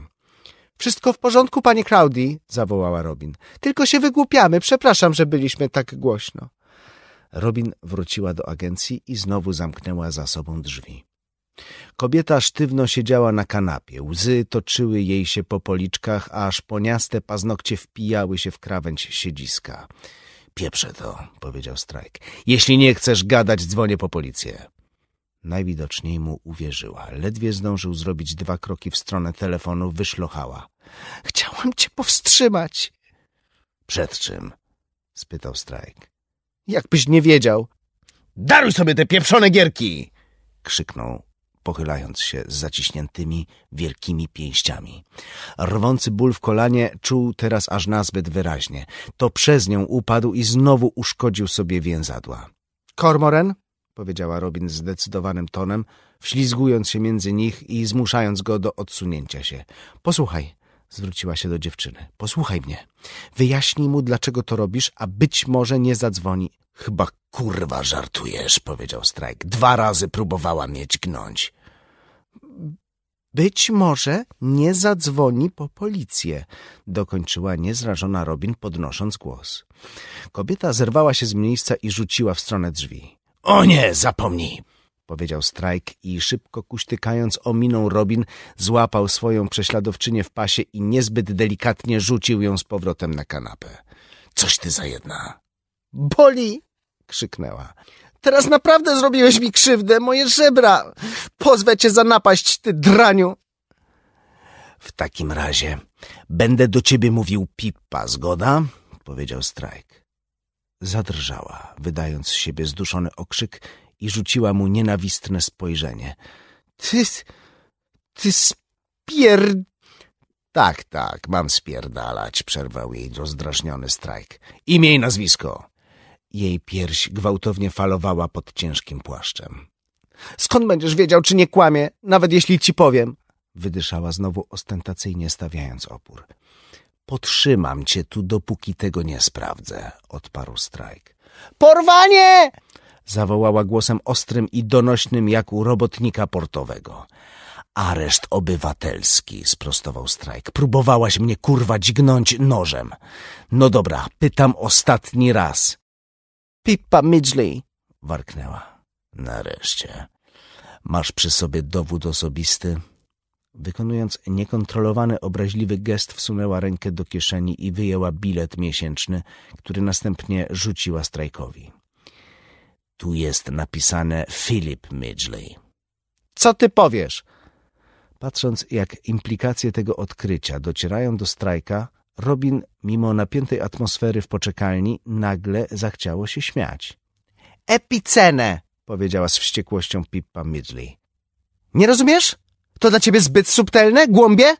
Wszystko w porządku, panie Crowdy? zawołała Robin. Tylko się wygłupiamy, przepraszam, że byliśmy tak głośno. Robin wróciła do agencji i znowu zamknęła za sobą drzwi. Kobieta sztywno siedziała na kanapie, łzy toczyły jej się po policzkach, aż poniaste paznokcie wpijały się w krawędź siedziska. Pieprze to, powiedział Strajk. Jeśli nie chcesz gadać, dzwonię po policję. Najwidoczniej mu uwierzyła. Ledwie zdążył zrobić dwa kroki w stronę telefonu, wyszlochała. *laughs* — Chciałam cię powstrzymać! — Przed czym? — spytał Strajk. — Jakbyś nie wiedział! — Daruj sobie te pieprzone gierki! — krzyknął pochylając się z zaciśniętymi, wielkimi pięściami. Rwący ból w kolanie czuł teraz aż nazbyt wyraźnie. To przez nią upadł i znowu uszkodził sobie więzadła. — Kormoren? powiedziała Robin zdecydowanym tonem, wślizgując się między nich i zmuszając go do odsunięcia się. Posłuchaj, zwróciła się do dziewczyny. Posłuchaj mnie. Wyjaśnij mu, dlaczego to robisz, a być może nie zadzwoni. Chyba kurwa żartujesz, powiedział Strajk. Dwa razy próbowała mnie gnąć. Być może nie zadzwoni po policję, dokończyła niezrażona Robin, podnosząc głos. Kobieta zerwała się z miejsca i rzuciła w stronę drzwi. O nie, zapomnij! powiedział Strajk i szybko kuśtykając ominął Robin, złapał swoją prześladowczynię w pasie i niezbyt delikatnie rzucił ją z powrotem na kanapę. Coś ty za jedna! Boli! krzyknęła. Teraz naprawdę zrobiłeś mi krzywdę, moje żebra! Pozwę cię za napaść, ty draniu! W takim razie będę do ciebie mówił Pippa, zgoda? powiedział Strajk zadrżała, wydając z siebie zduszony okrzyk i rzuciła mu nienawistne spojrzenie. Ty... ty spier... Tak, tak, mam spierdalać, przerwał jej rozdrażniony strajk. Imię i nazwisko. Jej pierś gwałtownie falowała pod ciężkim płaszczem. Skąd będziesz wiedział, czy nie kłamie, nawet jeśli ci powiem? Wydyszała znowu ostentacyjnie stawiając opór. Potrzymam cię tu, dopóki tego nie sprawdzę, odparł Strajk. Porwanie! zawołała głosem ostrym i donośnym jak u robotnika portowego. Areszt obywatelski, sprostował Strajk. Próbowałaś mnie kurwa dźgnąć nożem. No dobra, pytam ostatni raz. Pippa Midgley, warknęła. Nareszcie. Masz przy sobie dowód osobisty? Wykonując niekontrolowany, obraźliwy gest, wsunęła rękę do kieszeni i wyjęła bilet miesięczny, który następnie rzuciła strajkowi. Tu jest napisane Philip Midgley. Co ty powiesz? Patrząc, jak implikacje tego odkrycia docierają do strajka, Robin, mimo napiętej atmosfery w poczekalni, nagle zachciało się śmiać. Epicenę! powiedziała z wściekłością Pippa Midgley. Nie rozumiesz? To dla ciebie zbyt subtelne, głąbie?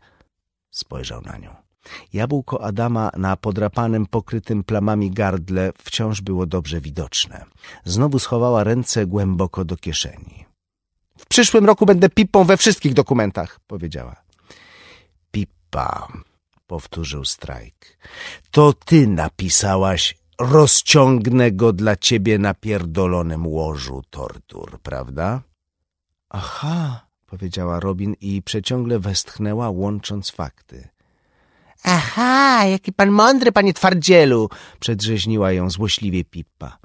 Spojrzał na nią. Jabłko Adama na podrapanym, pokrytym plamami gardle wciąż było dobrze widoczne. Znowu schowała ręce głęboko do kieszeni. W przyszłym roku będę pipą we wszystkich dokumentach, powiedziała. Pipa, powtórzył Strajk. To ty napisałaś, rozciągnę go dla ciebie na pierdolonym łożu tortur, prawda? Aha, powiedziała Robin i przeciągle westchnęła, łącząc fakty. Aha, jaki pan mądry, panie twardzielu, przedrzeźniła ją złośliwie Pippa.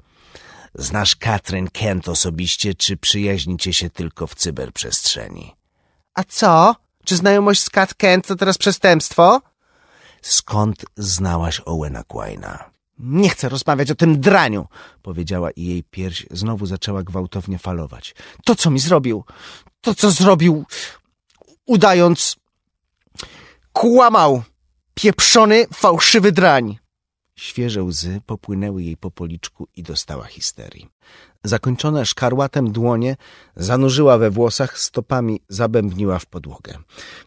Znasz Katrin Kent osobiście, czy przyjaźnicie się tylko w cyberprzestrzeni? A co? Czy znajomość z Kat Kent to teraz przestępstwo? Skąd znałaś Owena Quaina? Nie chcę rozmawiać o tym draniu, powiedziała i jej pierś znowu zaczęła gwałtownie falować. To, co mi zrobił, to, co zrobił, udając. Kłamał! Pieprzony, fałszywy drań! Świeże łzy popłynęły jej po policzku i dostała histerii. Zakończone szkarłatem dłonie zanurzyła we włosach, stopami zabębniła w podłogę.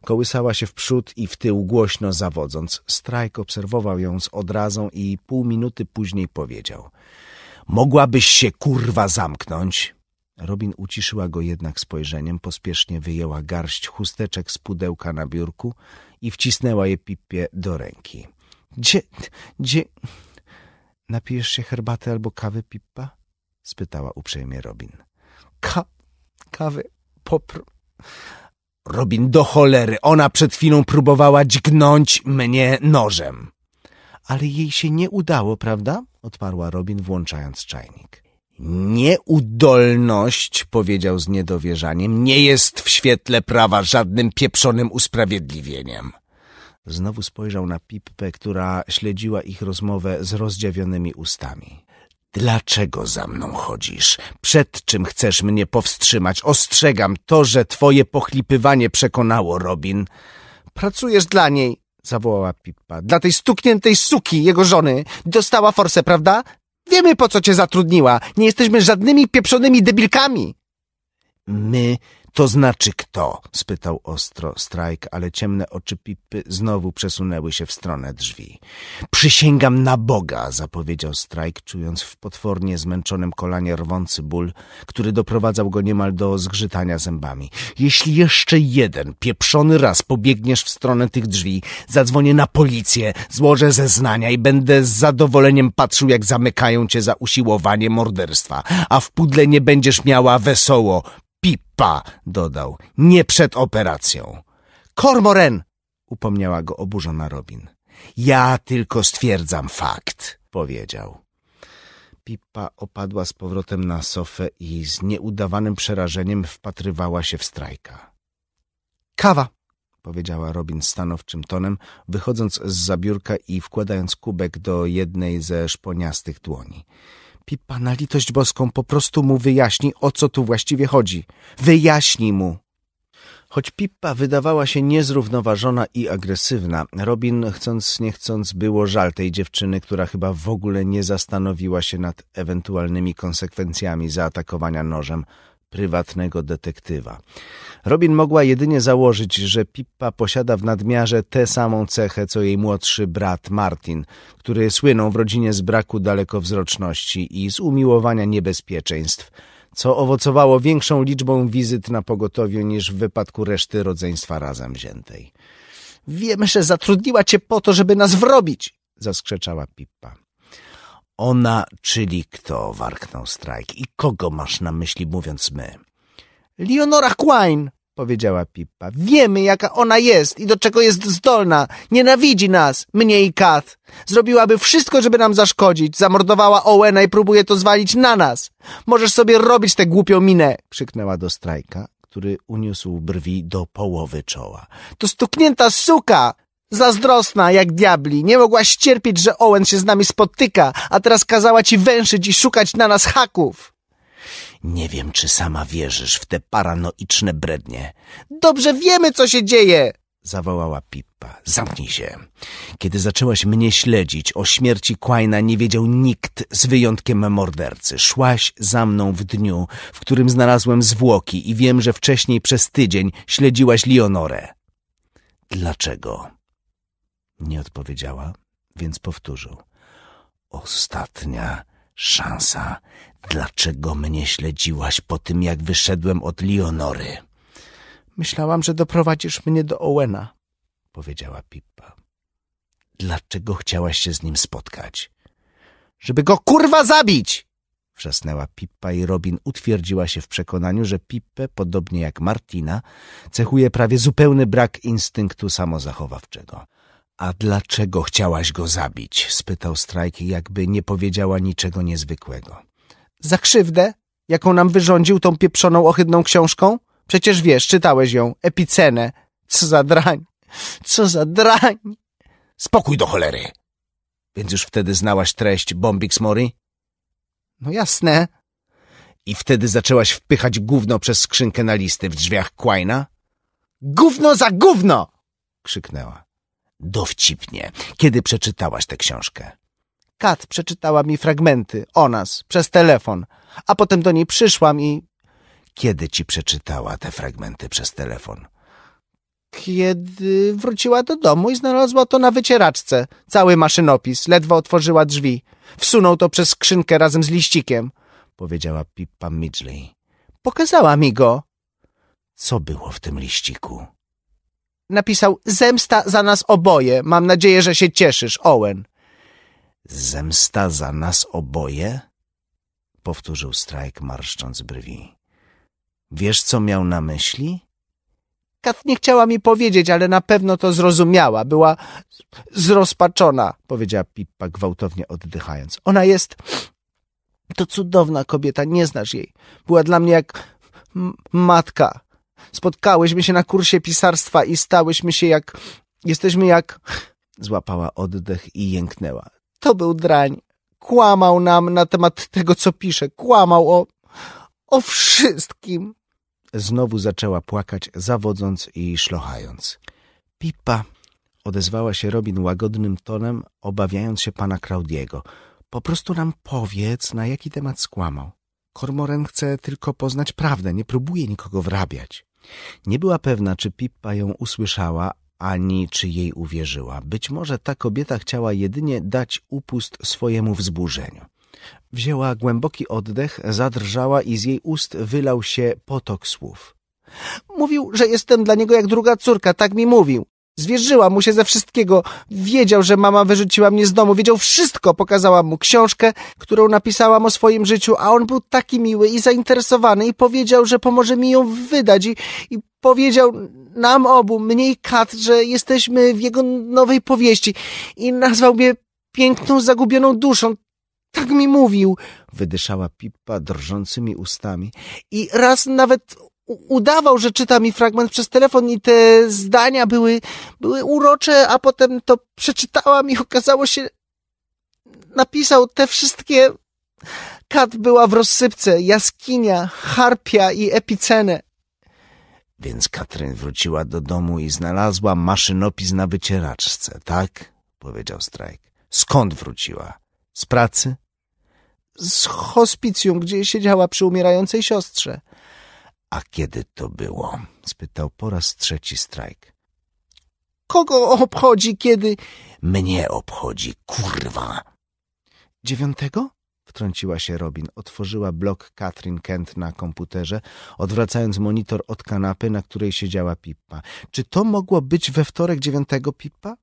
Kołysała się w przód i w tył głośno zawodząc. Strajk obserwował ją z odrazą i pół minuty później powiedział. Mogłabyś się kurwa zamknąć? Robin uciszyła go jednak spojrzeniem, pospiesznie wyjęła garść chusteczek z pudełka na biurku i wcisnęła je Pipie do ręki. — Gdzie, gdzie... Napijesz się herbaty albo kawy, Pippa? — spytała uprzejmie Robin. Ka — Kawy, popr... Robin, do cholery! Ona przed chwilą próbowała dźgnąć mnie nożem! — Ale jej się nie udało, prawda? — odparła Robin, włączając czajnik. Nieudolność, powiedział z niedowierzaniem, nie jest w świetle prawa żadnym pieprzonym usprawiedliwieniem. Znowu spojrzał na Pippę, która śledziła ich rozmowę z rozdziawionymi ustami. Dlaczego za mną chodzisz? Przed czym chcesz mnie powstrzymać? Ostrzegam to, że twoje pochlipywanie przekonało Robin. Pracujesz dla niej, zawołała Pippa. Dla tej stukniętej suki, jego żony. Dostała forsę, prawda? Wiemy, po co cię zatrudniła. Nie jesteśmy żadnymi pieprzonymi debilkami. My to znaczy kto? spytał ostro Strajk, ale ciemne oczy Pipy znowu przesunęły się w stronę drzwi. Przysięgam na Boga, zapowiedział Strajk, czując w potwornie zmęczonym kolanie rwący ból, który doprowadzał go niemal do zgrzytania zębami. Jeśli jeszcze jeden pieprzony raz pobiegniesz w stronę tych drzwi, zadzwonię na policję, złożę zeznania i będę z zadowoleniem patrzył, jak zamykają cię za usiłowanie morderstwa, a w pudle nie będziesz miała wesoło, Pipa, dodał, nie przed operacją. Kormoren, upomniała go oburzona Robin. Ja tylko stwierdzam fakt, powiedział. Pipa opadła z powrotem na sofę i z nieudawanym przerażeniem wpatrywała się w strajka. Kawa, powiedziała Robin stanowczym tonem, wychodząc z zabiórka i wkładając kubek do jednej ze szponiastych dłoni. Pipa na litość boską po prostu mu wyjaśni, o co tu właściwie chodzi. Wyjaśnij mu! Choć Pippa wydawała się niezrównoważona i agresywna, Robin chcąc nie chcąc było żal tej dziewczyny, która chyba w ogóle nie zastanowiła się nad ewentualnymi konsekwencjami zaatakowania nożem prywatnego detektywa. Robin mogła jedynie założyć, że Pippa posiada w nadmiarze tę samą cechę, co jej młodszy brat Martin, który słynął w rodzinie z braku dalekowzroczności i z umiłowania niebezpieczeństw, co owocowało większą liczbą wizyt na pogotowiu niż w wypadku reszty rodzeństwa razem wziętej. Wiemy, że zatrudniła cię po to, żeby nas wrobić! zaskrzeczała Pippa. Ona, czyli kto? warknął Strajk. I kogo masz na myśli, mówiąc my? Leonora Quine, powiedziała Pippa. Wiemy, jaka ona jest i do czego jest zdolna. Nienawidzi nas, mnie i Kat. Zrobiłaby wszystko, żeby nam zaszkodzić. Zamordowała Owena i próbuje to zwalić na nas. Możesz sobie robić tę głupią minę, krzyknęła do Strajka, który uniósł brwi do połowy czoła. To stuknięta suka! Zazdrosna jak diabli, nie mogłaś cierpieć, że Owen się z nami spotyka, a teraz kazała ci węszyć i szukać na nas haków. Nie wiem, czy sama wierzysz w te paranoiczne brednie. Dobrze wiemy, co się dzieje! zawołała Pippa. Zamknij się. Kiedy zaczęłaś mnie śledzić, o śmierci Quaina nie wiedział nikt z wyjątkiem mordercy. Szłaś za mną w dniu, w którym znalazłem zwłoki i wiem, że wcześniej przez tydzień śledziłaś Leonorę. Dlaczego? Nie odpowiedziała, więc powtórzył. Ostatnia szansa. Dlaczego mnie śledziłaś po tym, jak wyszedłem od Leonory? Myślałam, że doprowadzisz mnie do Owena, powiedziała Pippa. Dlaczego chciałaś się z nim spotkać? Żeby go kurwa zabić! Wrzasnęła Pippa i Robin utwierdziła się w przekonaniu, że Pippę, podobnie jak Martina, cechuje prawie zupełny brak instynktu samozachowawczego. A dlaczego chciałaś go zabić? spytał Strajk, jakby nie powiedziała niczego niezwykłego. Za krzywdę, jaką nam wyrządził tą pieprzoną, ohydną książką? Przecież wiesz, czytałeś ją, epicenę. Co za drań, co za drań. Spokój do cholery. Więc już wtedy znałaś treść Bombix Mori? No jasne. I wtedy zaczęłaś wpychać gówno przez skrzynkę na listy w drzwiach Quaina? Gówno za gówno! krzyknęła dowcipnie, kiedy przeczytałaś tę książkę. Kat przeczytała mi fragmenty o nas przez telefon, a potem do niej przyszłam i... Kiedy ci przeczytała te fragmenty przez telefon? Kiedy wróciła do domu i znalazła to na wycieraczce, cały maszynopis, ledwo otworzyła drzwi. Wsunął to przez skrzynkę razem z liścikiem, powiedziała Pippa Midgley. Pokazała mi go. Co było w tym liściku? Napisał Zemsta za nas oboje. Mam nadzieję, że się cieszysz, Owen. Zemsta za nas oboje? Powtórzył Strajk, marszcząc brwi. Wiesz, co miał na myśli? Kat nie chciała mi powiedzieć, ale na pewno to zrozumiała. Była zrozpaczona, powiedziała Pippa, gwałtownie oddychając. Ona jest... To cudowna kobieta, nie znasz jej. Była dla mnie jak matka. Spotkałyśmy się na kursie pisarstwa i stałyśmy się jak... Jesteśmy jak... Złapała oddech i jęknęła. To był drań. Kłamał nam na temat tego, co pisze. Kłamał o... o wszystkim. Znowu zaczęła płakać, zawodząc i szlochając. Pipa, odezwała się Robin łagodnym tonem, obawiając się pana Klaudiego. Po prostu nam powiedz, na jaki temat skłamał. Kormoren chce tylko poznać prawdę, nie próbuje nikogo wrabiać. Nie była pewna, czy Pippa ją usłyszała, ani czy jej uwierzyła. Być może ta kobieta chciała jedynie dać upust swojemu wzburzeniu. Wzięła głęboki oddech, zadrżała i z jej ust wylał się potok słów. Mówił, że jestem dla niego jak druga córka, tak mi mówił. Zwierzyła mu się ze wszystkiego. Wiedział, że mama wyrzuciła mnie z domu. Wiedział wszystko. Pokazała mu książkę, którą napisałam o swoim życiu, a on był taki miły i zainteresowany i powiedział, że pomoże mi ją wydać i, i powiedział nam obu, mnie i Kat, że jesteśmy w jego nowej powieści i nazwał mnie piękną, zagubioną duszą. Tak mi mówił, wydyszała Pippa drżącymi ustami. I raz nawet udawał, że czyta mi fragment przez telefon i te zdania były, były urocze, a potem to przeczytałam i okazało się, napisał te wszystkie. Kat była w rozsypce, jaskinia, harpia i epicenę. Więc Katryn wróciła do domu i znalazła maszynopis na wycieraczce, tak? Powiedział Strajk. Skąd wróciła? Z pracy? Z hospicjum, gdzie siedziała przy umierającej siostrze. A kiedy to było? spytał po raz trzeci strajk. Kogo obchodzi kiedy? Mnie obchodzi, kurwa. Dziewiątego? Wtrąciła się Robin. Otworzyła blok Katrin Kent na komputerze, odwracając monitor od kanapy, na której siedziała Pippa. Czy to mogło być we wtorek dziewiątego, Pippa?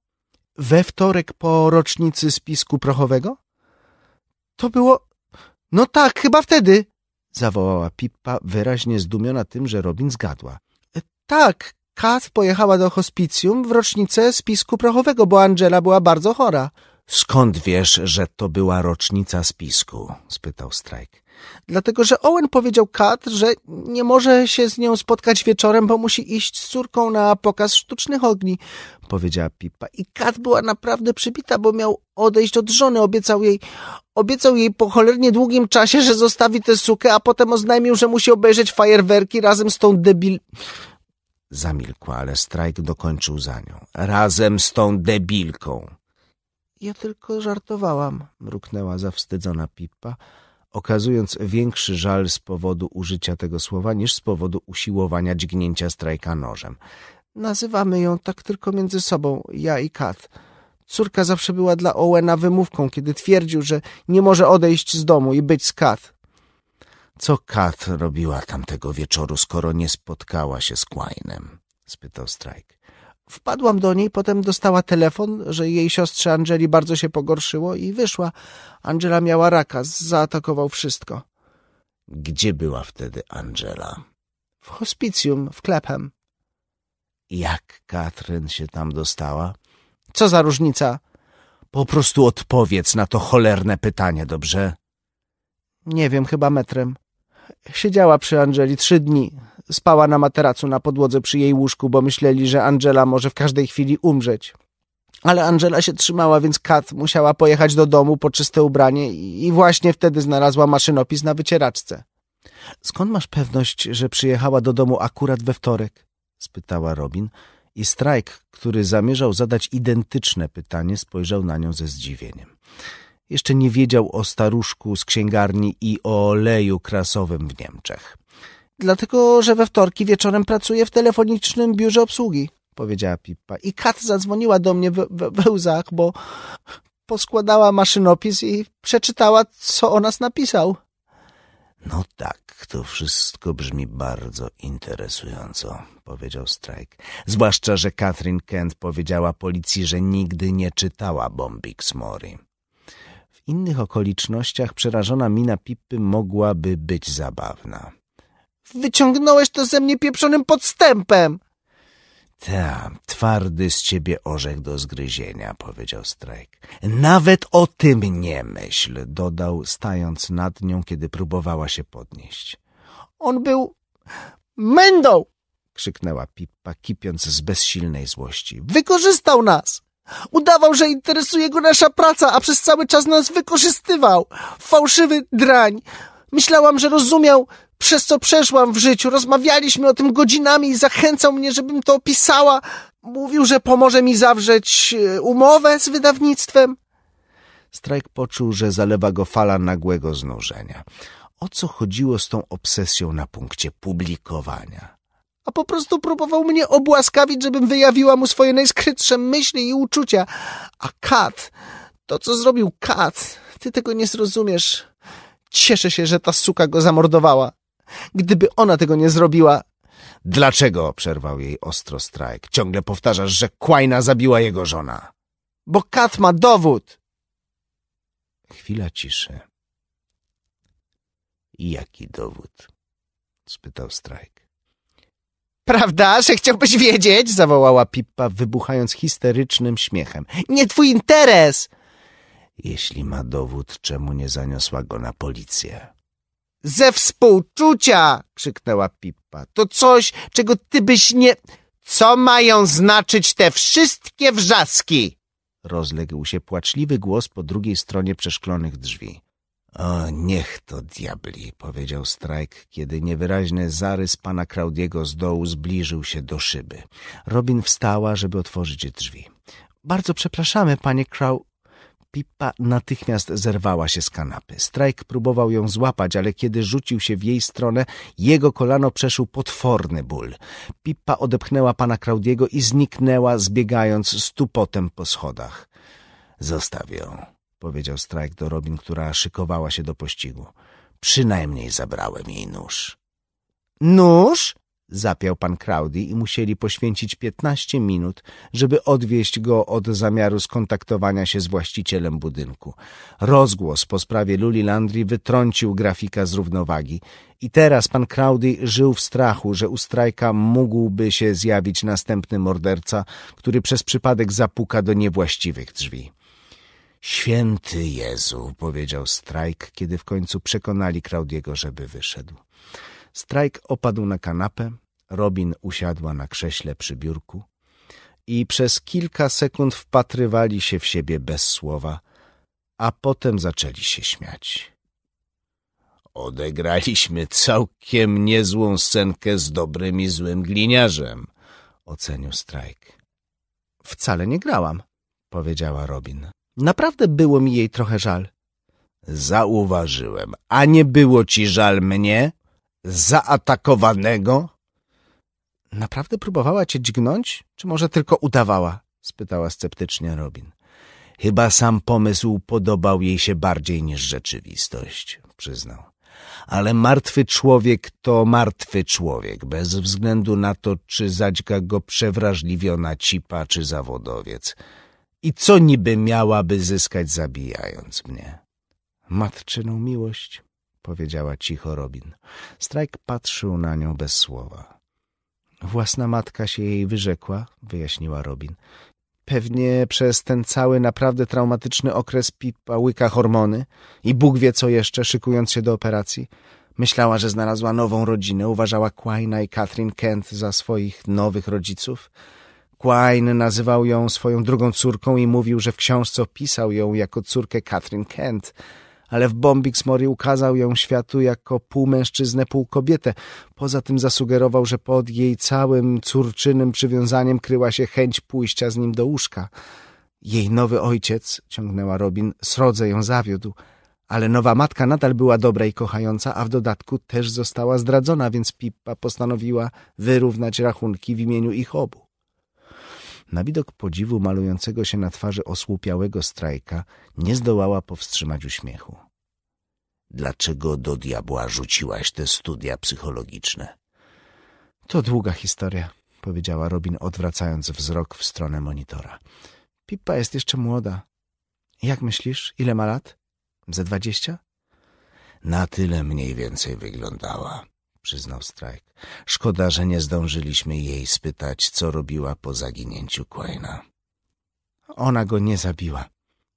We wtorek po rocznicy spisku prochowego? To było... No tak, chyba wtedy, zawołała Pippa, wyraźnie zdumiona tym, że Robin zgadła. E, tak, Kat pojechała do hospicjum w rocznicę spisku prochowego, bo Angela była bardzo chora. Skąd wiesz, że to była rocznica spisku? spytał Strajk dlatego że Owen powiedział Kat, że nie może się z nią spotkać wieczorem, bo musi iść z córką na pokaz sztucznych ogni, powiedziała Pipa. I Kat była naprawdę przybita, bo miał odejść od żony, obiecał jej, obiecał jej po cholernie długim czasie, że zostawi tę sukę, a potem oznajmił, że musi obejrzeć fajerwerki razem z tą debil... Zamilkła, ale strajk dokończył za nią. Razem z tą debilką. Ja tylko żartowałam, mruknęła zawstydzona Pipa okazując większy żal z powodu użycia tego słowa niż z powodu usiłowania dźgnięcia strajka nożem. Nazywamy ją tak tylko między sobą, ja i Kat. Córka zawsze była dla Owena wymówką, kiedy twierdził, że nie może odejść z domu i być z Kat. Co Kat robiła tamtego wieczoru, skoro nie spotkała się z Quainem? spytał Strajk. Wpadłam do niej, potem dostała telefon, że jej siostrze Angeli bardzo się pogorszyło i wyszła. Angela miała raka, zaatakował wszystko. Gdzie była wtedy Angela? W hospicjum, w klepem. Jak Katrin się tam dostała? Co za różnica? Po prostu odpowiedz na to cholerne pytanie, dobrze? Nie wiem, chyba metrem. Siedziała przy Angeli trzy dni. Spała na materacu na podłodze przy jej łóżku, bo myśleli, że Angela może w każdej chwili umrzeć. Ale Angela się trzymała, więc Kat musiała pojechać do domu po czyste ubranie i właśnie wtedy znalazła maszynopis na wycieraczce. Skąd masz pewność, że przyjechała do domu akurat we wtorek? spytała Robin i Strajk, który zamierzał zadać identyczne pytanie, spojrzał na nią ze zdziwieniem. Jeszcze nie wiedział o staruszku z księgarni i o oleju krasowym w Niemczech dlatego że we wtorki wieczorem pracuję w telefonicznym biurze obsługi, powiedziała Pippa. I Kat zadzwoniła do mnie we, we, we łzach, bo poskładała maszynopis i przeczytała, co o nas napisał. No tak, to wszystko brzmi bardzo interesująco, powiedział Strajk. Zwłaszcza, że Catherine Kent powiedziała policji, że nigdy nie czytała Bombix Mori. W innych okolicznościach przerażona mina Pippy mogłaby być zabawna. Wyciągnąłeś to ze mnie pieprzonym podstępem! Tam, twardy z ciebie orzech do zgryzienia, powiedział Strajk. Nawet o tym nie myśl, dodał, stając nad nią, kiedy próbowała się podnieść. On był mędą! krzyknęła Pippa, kipiąc z bezsilnej złości. Wykorzystał nas! Udawał, że interesuje go nasza praca, a przez cały czas nas wykorzystywał. Fałszywy drań! Myślałam, że rozumiał, przez co przeszłam w życiu. Rozmawialiśmy o tym godzinami i zachęcał mnie, żebym to opisała. Mówił, że pomoże mi zawrzeć e, umowę z wydawnictwem. Strajk poczuł, że zalewa go fala nagłego znużenia. O co chodziło z tą obsesją na punkcie publikowania? A po prostu próbował mnie obłaskawić, żebym wyjawiła mu swoje najskrytsze myśli i uczucia. A Kat, to co zrobił Kat, ty tego nie zrozumiesz. Cieszę się, że ta suka go zamordowała. Gdyby ona tego nie zrobiła... Dlaczego, przerwał jej ostro Strajk, ciągle powtarzasz, że Kłajna zabiła jego żona? Bo Kat ma dowód! Chwila ciszy. Jaki dowód? spytał Strajk. Prawda, że chciałbyś wiedzieć? zawołała Pippa, wybuchając histerycznym śmiechem. Nie twój interes! Jeśli ma dowód, czemu nie zaniosła go na policję? Ze współczucia! krzyknęła Pippa. To coś, czego ty byś nie... Co mają znaczyć te wszystkie wrzaski? Rozległ się płaczliwy głos po drugiej stronie przeszklonych drzwi. O, niech to diabli, powiedział Strajk, kiedy niewyraźny zarys pana Klaudiego z dołu zbliżył się do szyby. Robin wstała, żeby otworzyć drzwi. Bardzo przepraszamy, panie Krau... Pippa natychmiast zerwała się z kanapy. Strajk próbował ją złapać, ale kiedy rzucił się w jej stronę, jego kolano przeszło potworny ból. Pippa odepchnęła pana Claudiego i zniknęła, zbiegając stupotem po schodach. Zostaw ją, powiedział Strajk do Robin, która szykowała się do pościgu. Przynajmniej zabrałem jej nóż. Nóż? zapiał pan Crowdy i musieli poświęcić 15 minut, żeby odwieźć go od zamiaru skontaktowania się z właścicielem budynku. Rozgłos po sprawie Luli Landry wytrącił grafika z równowagi i teraz pan Crowdy żył w strachu, że u strajka mógłby się zjawić następny morderca, który przez przypadek zapuka do niewłaściwych drzwi. Święty Jezu, powiedział Strajk, kiedy w końcu przekonali Crowdiego, żeby wyszedł. Strajk opadł na kanapę, Robin usiadła na krześle przy biurku i przez kilka sekund wpatrywali się w siebie bez słowa, a potem zaczęli się śmiać. Odegraliśmy całkiem niezłą scenkę z dobrym i złym gliniarzem, ocenił Strajk. Wcale nie grałam, powiedziała Robin. Naprawdę było mi jej trochę żal. Zauważyłem. A nie było ci żal mnie? zaatakowanego? Naprawdę próbowała cię dźgnąć? Czy może tylko udawała? spytała sceptycznie Robin. Chyba sam pomysł podobał jej się bardziej niż rzeczywistość, przyznał. Ale martwy człowiek to martwy człowiek, bez względu na to, czy zadźga go przewrażliwiona cipa czy zawodowiec. I co niby miałaby zyskać zabijając mnie? Matczyną miłość powiedziała cicho Robin. Strajk patrzył na nią bez słowa. Własna matka się jej wyrzekła, wyjaśniła Robin. Pewnie przez ten cały naprawdę traumatyczny okres Pipa łyka hormony i Bóg wie co jeszcze, szykując się do operacji. Myślała, że znalazła nową rodzinę, uważała Quina i Katrin Kent za swoich nowych rodziców. Quine nazywał ją swoją drugą córką i mówił, że w książce opisał ją jako córkę Katrin Kent – ale w Bombix Mori ukazał ją światu jako pół mężczyznę, pół kobietę. Poza tym zasugerował, że pod jej całym córczynym przywiązaniem kryła się chęć pójścia z nim do łóżka. Jej nowy ojciec, ciągnęła Robin, srodze ją zawiódł. Ale nowa matka nadal była dobra i kochająca, a w dodatku też została zdradzona, więc Pippa postanowiła wyrównać rachunki w imieniu ich obu na widok podziwu malującego się na twarzy osłupiałego strajka nie zdołała powstrzymać uśmiechu. Dlaczego do diabła rzuciłaś te studia psychologiczne? To długa historia, powiedziała Robin, odwracając wzrok w stronę monitora. Pippa jest jeszcze młoda. Jak myślisz, ile ma lat? Ze dwadzieścia? Na tyle mniej więcej wyglądała przyznał Strajk. Szkoda, że nie zdążyliśmy jej spytać, co robiła po zaginięciu Quayna. Ona go nie zabiła,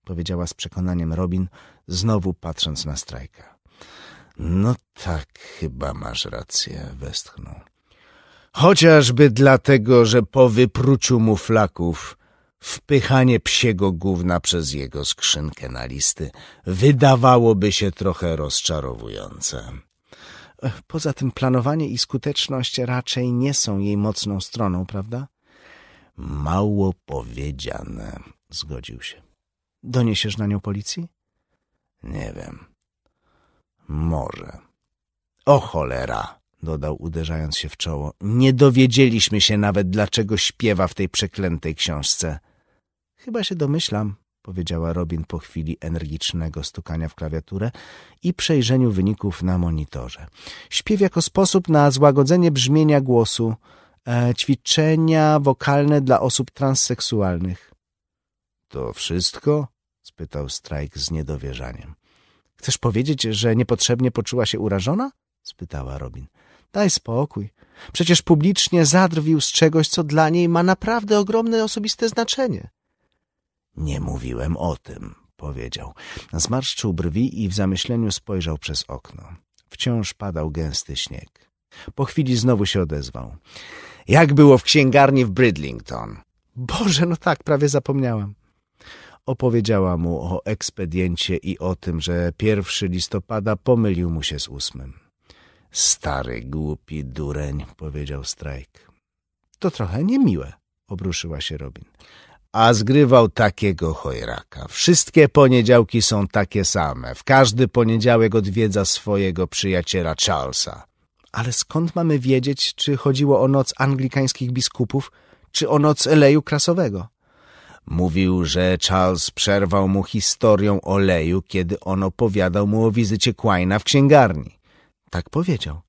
powiedziała z przekonaniem Robin, znowu patrząc na Strajka. No tak, chyba masz rację, westchnął. Chociażby dlatego, że po wypruciu mu flaków wpychanie psiego gówna przez jego skrzynkę na listy wydawałoby się trochę rozczarowujące. Poza tym planowanie i skuteczność raczej nie są jej mocną stroną, prawda? Mało powiedziane, zgodził się. Doniesiesz na nią policji? Nie wiem. Może. O cholera, dodał uderzając się w czoło. Nie dowiedzieliśmy się nawet, dlaczego śpiewa w tej przeklętej książce. Chyba się domyślam, powiedziała Robin po chwili energicznego stukania w klawiaturę i przejrzeniu wyników na monitorze. Śpiew jako sposób na złagodzenie brzmienia głosu, e, ćwiczenia wokalne dla osób transseksualnych. To wszystko? spytał Strajk z niedowierzaniem. Chcesz powiedzieć, że niepotrzebnie poczuła się urażona? spytała Robin. Daj spokój. Przecież publicznie zadrwił z czegoś, co dla niej ma naprawdę ogromne osobiste znaczenie. Nie mówiłem o tym, powiedział. Zmarszczył brwi i w zamyśleniu spojrzał przez okno. Wciąż padał gęsty śnieg. Po chwili znowu się odezwał. Jak było w księgarni w Bridlington? Boże, no tak, prawie zapomniałam. Opowiedziała mu o ekspediencie i o tym, że pierwszy listopada pomylił mu się z ósmym. Stary, głupi dureń, powiedział Strajk. To trochę niemiłe, obruszyła się Robin a zgrywał takiego chojraka. Wszystkie poniedziałki są takie same. W każdy poniedziałek odwiedza swojego przyjaciela Charlesa. Ale skąd mamy wiedzieć, czy chodziło o noc anglikańskich biskupów, czy o noc eleju krasowego? Mówił, że Charles przerwał mu historią oleju, kiedy on opowiadał mu o wizycie Kłajna w księgarni. Tak powiedział.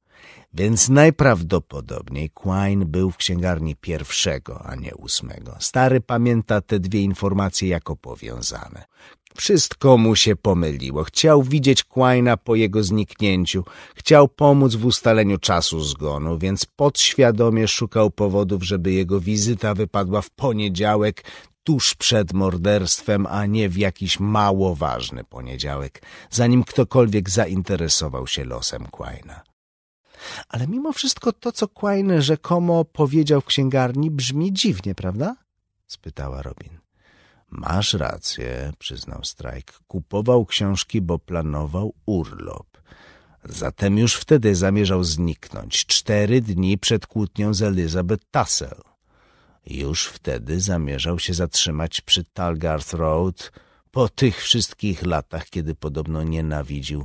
Więc najprawdopodobniej Quine był w księgarni pierwszego, a nie ósmego. Stary pamięta te dwie informacje jako powiązane. Wszystko mu się pomyliło. Chciał widzieć Quina po jego zniknięciu. Chciał pomóc w ustaleniu czasu zgonu, więc podświadomie szukał powodów, żeby jego wizyta wypadła w poniedziałek tuż przed morderstwem, a nie w jakiś mało ważny poniedziałek, zanim ktokolwiek zainteresował się losem Quina. Ale mimo wszystko to, co Quine rzekomo powiedział w księgarni, brzmi dziwnie, prawda? spytała Robin. Masz rację, przyznał Strajk. Kupował książki, bo planował urlop. Zatem już wtedy zamierzał zniknąć, cztery dni przed kłótnią z Elizabeth Tassel. Już wtedy zamierzał się zatrzymać przy Talgarth Road po tych wszystkich latach, kiedy podobno nienawidził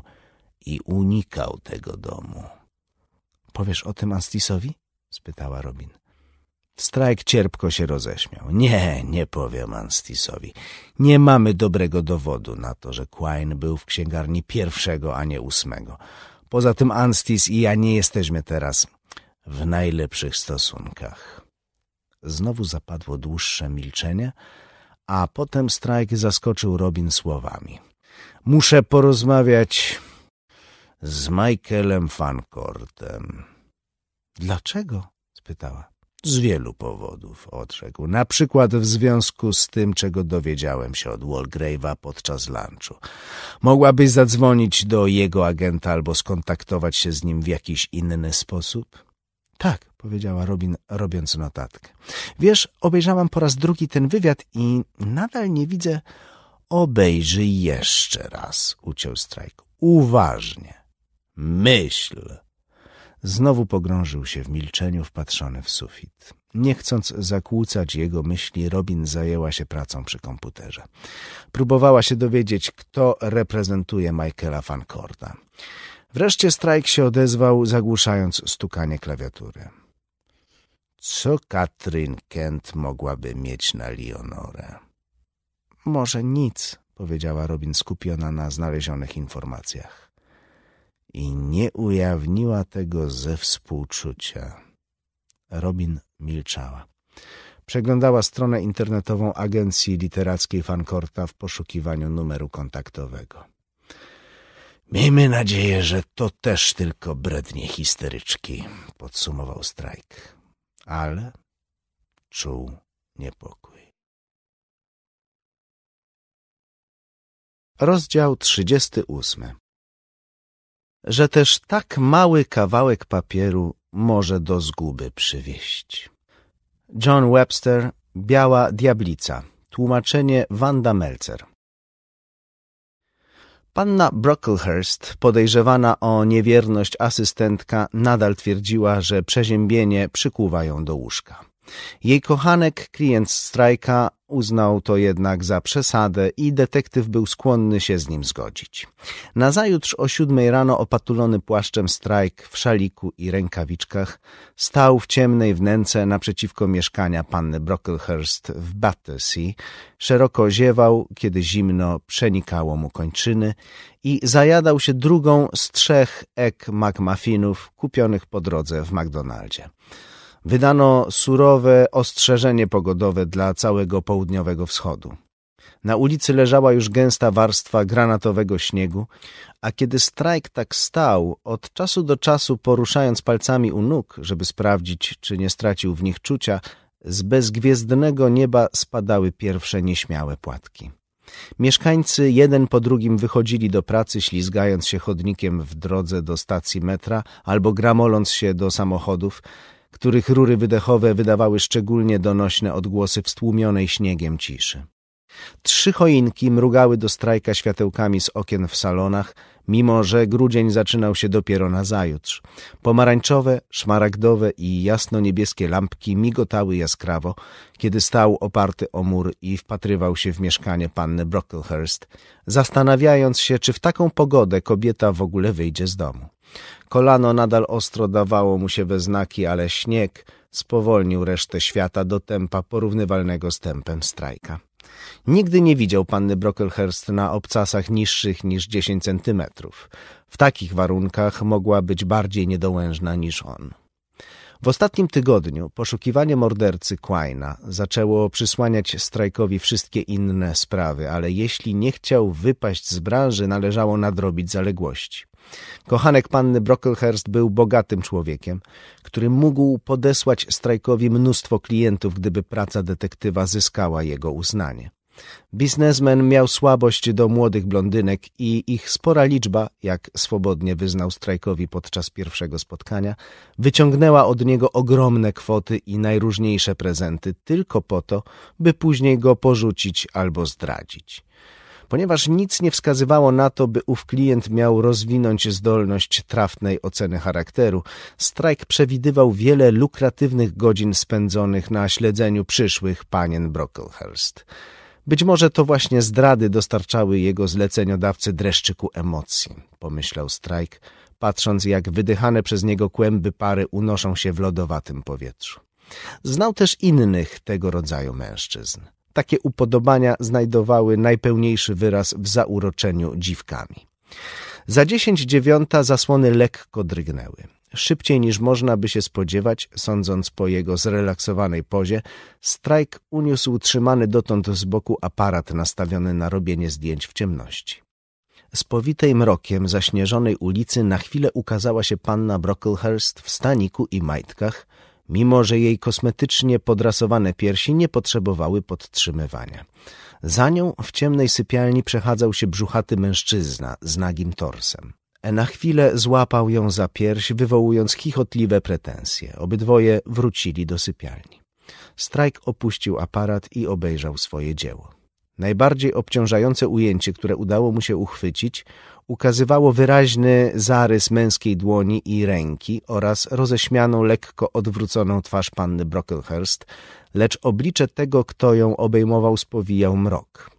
i unikał tego domu. Powiesz o tym Anstisowi? spytała Robin. Strajk cierpko się roześmiał. Nie, nie powiem Anstisowi. Nie mamy dobrego dowodu na to, że Quine był w księgarni pierwszego, a nie ósmego. Poza tym Anstis i ja nie jesteśmy teraz w najlepszych stosunkach. Znowu zapadło dłuższe milczenie, a potem Strajk zaskoczył Robin słowami. Muszę porozmawiać z Michaelem Fancortem. Dlaczego? spytała. Z wielu powodów, odrzekł. Na przykład w związku z tym, czego dowiedziałem się od Walgrave'a podczas lunchu. Mogłabyś zadzwonić do jego agenta albo skontaktować się z nim w jakiś inny sposób? Tak, powiedziała Robin, robiąc notatkę. Wiesz, obejrzałam po raz drugi ten wywiad i nadal nie widzę... Obejrzyj jeszcze raz, uciął strajk. Uważnie. Myśl! Znowu pogrążył się w milczeniu wpatrzony w sufit. Nie chcąc zakłócać jego myśli, Robin zajęła się pracą przy komputerze. Próbowała się dowiedzieć, kto reprezentuje Michaela Fancorda. Wreszcie strajk się odezwał, zagłuszając stukanie klawiatury. Co Katrin Kent mogłaby mieć na Leonorę? Może nic, powiedziała Robin skupiona na znalezionych informacjach i nie ujawniła tego ze współczucia. Robin milczała. Przeglądała stronę internetową agencji literackiej Fankorta w poszukiwaniu numeru kontaktowego. Miejmy nadzieję, że to też tylko brednie histeryczki, podsumował strajk. Ale czuł niepokój. Rozdział 38 że też tak mały kawałek papieru może do zguby przywieść. John Webster, Biała Diablica, tłumaczenie Wanda Melcer. Panna Brocklehurst, podejrzewana o niewierność asystentka, nadal twierdziła, że przeziębienie przykuwa ją do łóżka. Jej kochanek, klient strajka, Uznał to jednak za przesadę i detektyw był skłonny się z nim zgodzić. Nazajutrz o siódmej rano opatulony płaszczem strajk w szaliku i rękawiczkach stał w ciemnej wnęce naprzeciwko mieszkania panny Brocklehurst w Battersea. Szeroko ziewał, kiedy zimno przenikało mu kończyny i zajadał się drugą z trzech ek McMuffinów kupionych po drodze w McDonaldzie wydano surowe ostrzeżenie pogodowe dla całego południowego wschodu. Na ulicy leżała już gęsta warstwa granatowego śniegu, a kiedy strajk tak stał, od czasu do czasu poruszając palcami u nóg, żeby sprawdzić, czy nie stracił w nich czucia, z bezgwiezdnego nieba spadały pierwsze nieśmiałe płatki. Mieszkańcy jeden po drugim wychodzili do pracy, ślizgając się chodnikiem w drodze do stacji metra albo gramoląc się do samochodów, których rury wydechowe wydawały szczególnie donośne odgłosy w stłumionej śniegiem ciszy. Trzy choinki mrugały do strajka światełkami z okien w salonach, mimo że grudzień zaczynał się dopiero nazajutrz. Pomarańczowe, szmaragdowe i jasno-niebieskie lampki migotały jaskrawo, kiedy stał oparty o mur i wpatrywał się w mieszkanie panny Brocklehurst, zastanawiając się, czy w taką pogodę kobieta w ogóle wyjdzie z domu. Kolano nadal ostro dawało mu się we znaki, ale śnieg spowolnił resztę świata do tempa porównywalnego z tempem strajka. Nigdy nie widział panny Brocklehurst na obcasach niższych niż 10 centymetrów. W takich warunkach mogła być bardziej niedołężna niż on. W ostatnim tygodniu poszukiwanie mordercy Quina zaczęło przysłaniać strajkowi wszystkie inne sprawy, ale jeśli nie chciał wypaść z branży, należało nadrobić zaległości. Kochanek panny Brocklehurst był bogatym człowiekiem, który mógł podesłać strajkowi mnóstwo klientów, gdyby praca detektywa zyskała jego uznanie. Biznesmen miał słabość do młodych blondynek i ich spora liczba, jak swobodnie wyznał strajkowi podczas pierwszego spotkania, wyciągnęła od niego ogromne kwoty i najróżniejsze prezenty tylko po to, by później go porzucić albo zdradzić ponieważ nic nie wskazywało na to, by ów klient miał rozwinąć zdolność trafnej oceny charakteru. Strajk przewidywał wiele lukratywnych godzin spędzonych na śledzeniu przyszłych panien Brocklehurst. Być może to właśnie zdrady dostarczały jego zleceniodawcy dreszczyku emocji, pomyślał Strajk, patrząc jak wydychane przez niego kłęby pary unoszą się w lodowatym powietrzu. Znał też innych tego rodzaju mężczyzn. Takie upodobania znajdowały najpełniejszy wyraz w zauroczeniu dziwkami. Za dziesięć dziewiąta zasłony lekko drgnęły. Szybciej niż można by się spodziewać, sądząc po jego zrelaksowanej pozie, strajk uniósł trzymany dotąd z boku aparat nastawiony na robienie zdjęć w ciemności. Z powitej mrokiem zaśnieżonej ulicy na chwilę ukazała się panna Brocklehurst w staniku i majtkach, mimo że jej kosmetycznie podrasowane piersi nie potrzebowały podtrzymywania. Za nią w ciemnej sypialni przechadzał się brzuchaty mężczyzna z nagim torsem. Na chwilę złapał ją za pierś, wywołując chichotliwe pretensje. Obydwoje wrócili do sypialni. Strajk opuścił aparat i obejrzał swoje dzieło. Najbardziej obciążające ujęcie, które udało mu się uchwycić, ukazywało wyraźny zarys męskiej dłoni i ręki oraz roześmianą, lekko odwróconą twarz panny Brocklehurst, lecz oblicze tego, kto ją obejmował, spowijał mrok.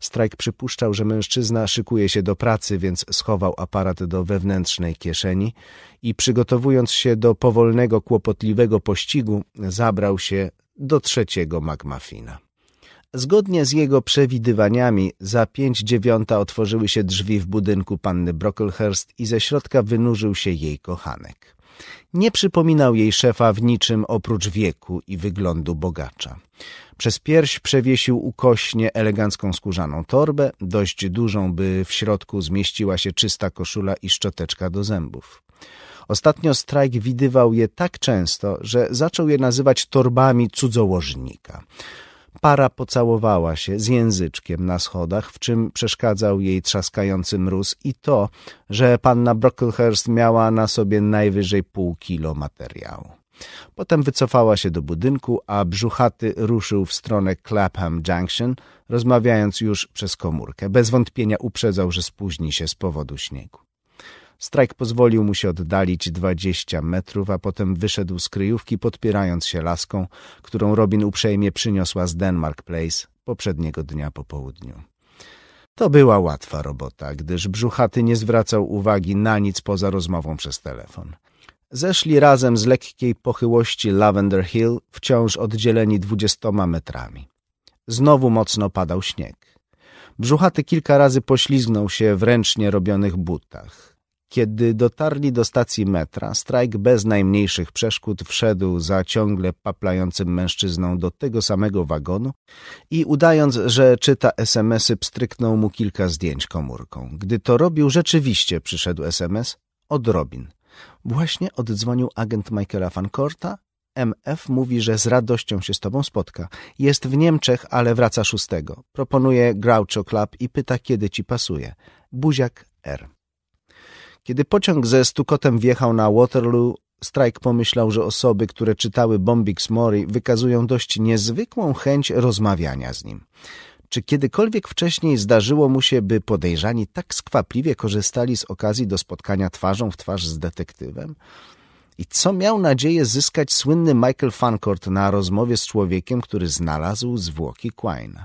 Strajk przypuszczał, że mężczyzna szykuje się do pracy, więc schował aparat do wewnętrznej kieszeni i przygotowując się do powolnego, kłopotliwego pościgu, zabrał się do trzeciego magmafina. Zgodnie z jego przewidywaniami, za pięć dziewiąta otworzyły się drzwi w budynku panny Brocklehurst i ze środka wynurzył się jej kochanek. Nie przypominał jej szefa w niczym oprócz wieku i wyglądu bogacza. Przez pierś przewiesił ukośnie elegancką skórzaną torbę, dość dużą, by w środku zmieściła się czysta koszula i szczoteczka do zębów. Ostatnio strajk widywał je tak często, że zaczął je nazywać torbami cudzołożnika. Para pocałowała się z języczkiem na schodach, w czym przeszkadzał jej trzaskający mróz i to, że panna Brocklehurst miała na sobie najwyżej pół kilo materiału. Potem wycofała się do budynku, a brzuchaty ruszył w stronę Clapham Junction, rozmawiając już przez komórkę. Bez wątpienia uprzedzał, że spóźni się z powodu śniegu. Strajk pozwolił mu się oddalić dwadzieścia metrów, a potem wyszedł z kryjówki podpierając się laską, którą Robin uprzejmie przyniosła z Denmark Place poprzedniego dnia po południu. To była łatwa robota, gdyż brzuchaty nie zwracał uwagi na nic poza rozmową przez telefon. Zeszli razem z lekkiej pochyłości Lavender Hill, wciąż oddzieleni dwudziestoma metrami. Znowu mocno padał śnieg. Brzuchaty kilka razy poślizgnął się w ręcznie robionych butach. Kiedy dotarli do stacji metra, strajk bez najmniejszych przeszkód wszedł za ciągle paplającym mężczyzną do tego samego wagonu i udając, że czyta SMSy, pstryknął mu kilka zdjęć komórką. Gdy to robił, rzeczywiście przyszedł SMS od Robin. Właśnie oddzwonił agent Michaela Fancorta. MF mówi, że z radością się z tobą spotka. Jest w Niemczech, ale wraca szóstego. Proponuje Groucho Club i pyta, kiedy ci pasuje. Buziak R. Kiedy pociąg ze stukotem wjechał na Waterloo, Strajk pomyślał, że osoby, które czytały Bombix Mori, wykazują dość niezwykłą chęć rozmawiania z nim. Czy kiedykolwiek wcześniej zdarzyło mu się, by podejrzani tak skwapliwie korzystali z okazji do spotkania twarzą w twarz z detektywem? I co miał nadzieję zyskać słynny Michael Fancourt na rozmowie z człowiekiem, który znalazł zwłoki Quine?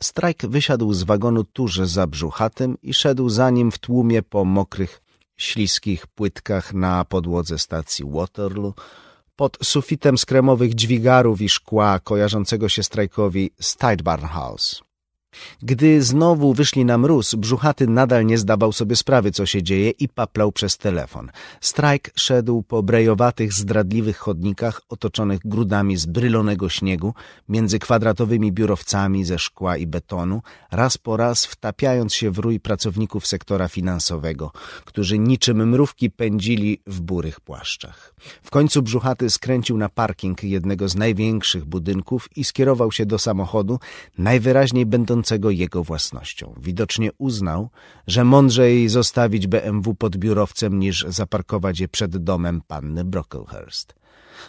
Strajk wysiadł z wagonu tuż za brzuchatym i szedł za nim w tłumie po mokrych śliskich płytkach na podłodze stacji Waterloo, pod sufitem skremowych dźwigarów i szkła kojarzącego się strajkowi Steidbarn House. Gdy znowu wyszli na mróz, brzuchaty nadal nie zdawał sobie sprawy, co się dzieje i paplał przez telefon. Strajk szedł po brejowatych, zdradliwych chodnikach otoczonych grudami zbrylonego śniegu, między kwadratowymi biurowcami ze szkła i betonu, raz po raz wtapiając się w rój pracowników sektora finansowego, którzy niczym mrówki pędzili w burych płaszczach. W końcu brzuchaty skręcił na parking jednego z największych budynków i skierował się do samochodu, najwyraźniej będącego będącego jego własnością. Widocznie uznał, że mądrzej zostawić BMW pod biurowcem niż zaparkować je przed domem panny Brocklehurst.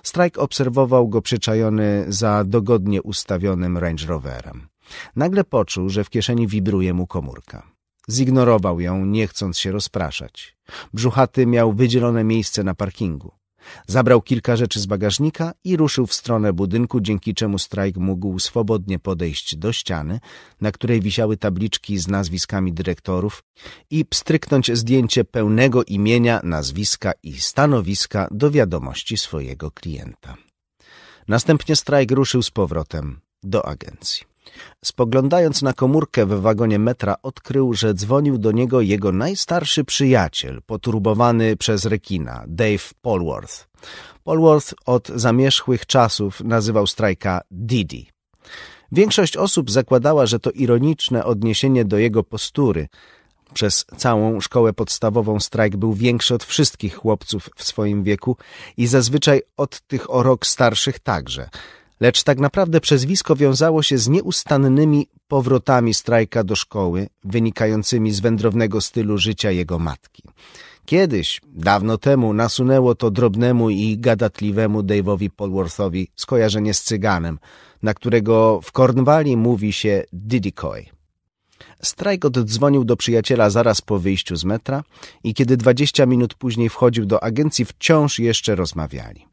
Strajk obserwował go przyczajony za dogodnie ustawionym Range Roverem. Nagle poczuł, że w kieszeni wibruje mu komórka. Zignorował ją, nie chcąc się rozpraszać. Brzuchaty miał wydzielone miejsce na parkingu. Zabrał kilka rzeczy z bagażnika i ruszył w stronę budynku, dzięki czemu strajk mógł swobodnie podejść do ściany, na której wisiały tabliczki z nazwiskami dyrektorów i pstryknąć zdjęcie pełnego imienia, nazwiska i stanowiska do wiadomości swojego klienta. Następnie strajk ruszył z powrotem do agencji. Spoglądając na komórkę w wagonie metra, odkrył, że dzwonił do niego jego najstarszy przyjaciel, poturbowany przez rekina, Dave Polworth. Polworth od zamierzchłych czasów nazywał strajka Didi. Większość osób zakładała, że to ironiczne odniesienie do jego postury. Przez całą szkołę podstawową strajk był większy od wszystkich chłopców w swoim wieku i zazwyczaj od tych o rok starszych także – lecz tak naprawdę przezwisko wiązało się z nieustannymi powrotami strajka do szkoły, wynikającymi z wędrownego stylu życia jego matki. Kiedyś, dawno temu, nasunęło to drobnemu i gadatliwemu Dave'owi Polworthowi skojarzenie z cyganem, na którego w Cornwalli mówi się Didikoi. Strajk oddzwonił do przyjaciela zaraz po wyjściu z metra i kiedy 20 minut później wchodził do agencji, wciąż jeszcze rozmawiali.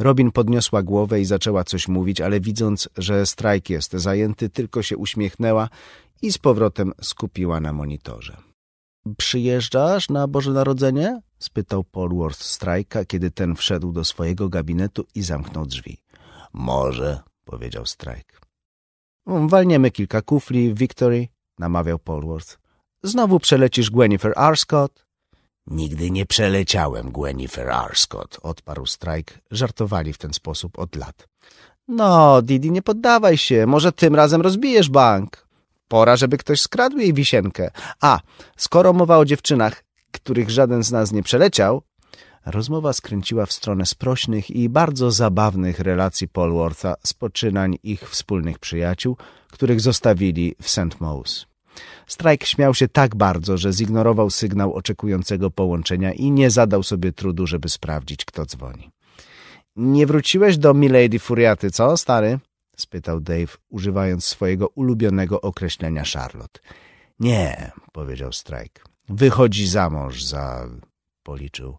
Robin podniosła głowę i zaczęła coś mówić, ale widząc, że strajk jest zajęty, tylko się uśmiechnęła i z powrotem skupiła na monitorze. Przyjeżdżasz na Boże Narodzenie? spytał Polworth Strajka, kiedy ten wszedł do swojego gabinetu i zamknął drzwi. Może, powiedział Strajk. Mm, walniemy kilka kufli w Victory, namawiał Polworth. Znowu przelecisz Gwenifer Arscott, Nigdy nie przeleciałem Gwenifer Arscott, odparł Strajk. Żartowali w ten sposób od lat. No, Didi, nie poddawaj się. Może tym razem rozbijesz bank. Pora, żeby ktoś skradł jej wisienkę. A, skoro mowa o dziewczynach, których żaden z nas nie przeleciał... Rozmowa skręciła w stronę sprośnych i bardzo zabawnych relacji Polwortha z poczynań ich wspólnych przyjaciół, których zostawili w St. Mose. Strajk śmiał się tak bardzo, że zignorował sygnał oczekującego połączenia i nie zadał sobie trudu, żeby sprawdzić, kto dzwoni. Nie wróciłeś do Milady Furiaty, co, stary? spytał Dave, używając swojego ulubionego określenia Charlotte. Nie, powiedział Strajk. Wychodzi za mąż za... policzył.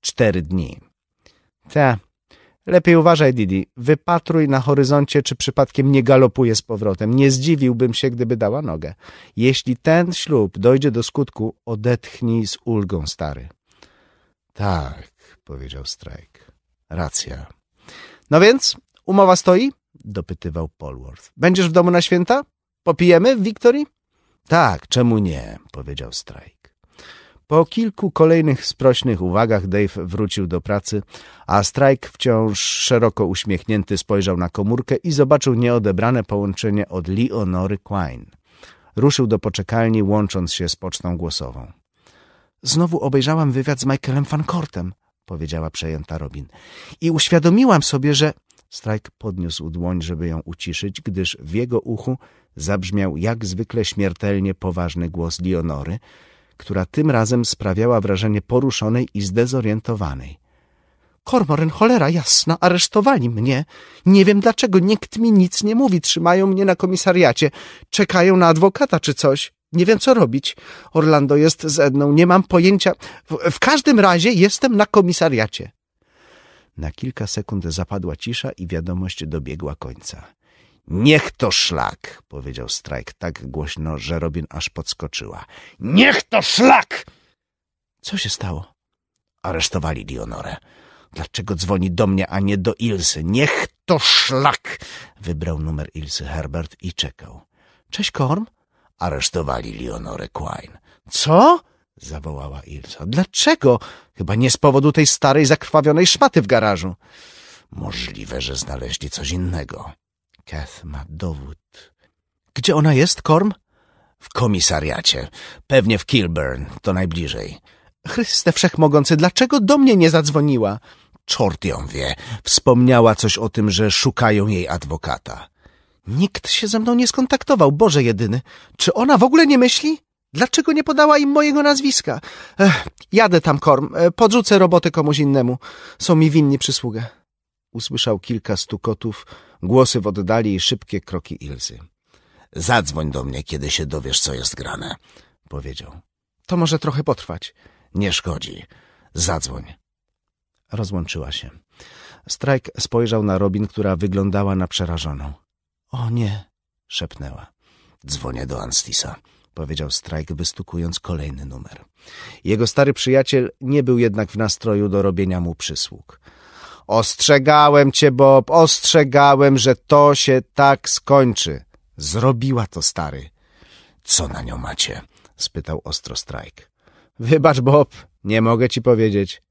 Cztery dni. Ta, Lepiej uważaj, Didi. Wypatruj na horyzoncie, czy przypadkiem nie galopuje z powrotem. Nie zdziwiłbym się, gdyby dała nogę. Jeśli ten ślub dojdzie do skutku, odetchnij z ulgą, stary. Tak, powiedział Strajk. Racja. No więc, umowa stoi? Dopytywał Polworth. Będziesz w domu na święta? Popijemy w Wiktorii? Tak, czemu nie? Powiedział Strajk. Po kilku kolejnych sprośnych uwagach Dave wrócił do pracy, a Strike wciąż szeroko uśmiechnięty spojrzał na komórkę i zobaczył nieodebrane połączenie od Leonory Quine. Ruszył do poczekalni, łącząc się z pocztą głosową. Znowu obejrzałam wywiad z Michaelem Fancortem, powiedziała przejęta Robin. I uświadomiłam sobie, że... Strike podniósł dłoń, żeby ją uciszyć, gdyż w jego uchu zabrzmiał jak zwykle śmiertelnie poważny głos Leonory, która tym razem sprawiała wrażenie poruszonej i zdezorientowanej. Kormoren, cholera jasna, aresztowali mnie. Nie wiem dlaczego, nikt mi nic nie mówi. Trzymają mnie na komisariacie, czekają na adwokata czy coś. Nie wiem, co robić. Orlando jest ze mną, nie mam pojęcia. W, w każdym razie jestem na komisariacie. Na kilka sekund zapadła cisza i wiadomość dobiegła końca. Niech to szlak, powiedział Strajk tak głośno, że Robin aż podskoczyła. Niech to szlak! Co się stało? Aresztowali Dionorę. Dlaczego dzwoni do mnie, a nie do Ilsy? Niech to szlak! Wybrał numer Ilsy Herbert i czekał. Cześć, Korm. Aresztowali Leonorę Quine. Co? zawołała Ilsa. Dlaczego? Chyba nie z powodu tej starej, zakrwawionej szmaty w garażu. Możliwe, że znaleźli coś innego. Kath ma dowód. Gdzie ona jest, Korm? W komisariacie. Pewnie w Kilburn, to najbliżej. Chryste Wszechmogący, dlaczego do mnie nie zadzwoniła? Czort ją wie. Wspomniała coś o tym, że szukają jej adwokata. Nikt się ze mną nie skontaktował, Boże jedyny. Czy ona w ogóle nie myśli? Dlaczego nie podała im mojego nazwiska? Ech, jadę tam, Korm. E, podrzucę robotę komuś innemu. Są mi winni przysługę. Usłyszał kilka stukotów, głosy w oddali i szybkie kroki Ilzy. Zadzwoń do mnie, kiedy się dowiesz, co jest grane, powiedział. To może trochę potrwać. Nie szkodzi. Zadzwoń. Rozłączyła się. Strajk spojrzał na Robin, która wyglądała na przerażoną. O nie, szepnęła. Dzwonię do Anstisa, powiedział Strajk, wystukując kolejny numer. Jego stary przyjaciel nie był jednak w nastroju do robienia mu przysług. Ostrzegałem cię, Bob, ostrzegałem, że to się tak skończy. Zrobiła to, stary. Co na nią macie? spytał ostro Strajk. Wybacz, Bob, nie mogę ci powiedzieć.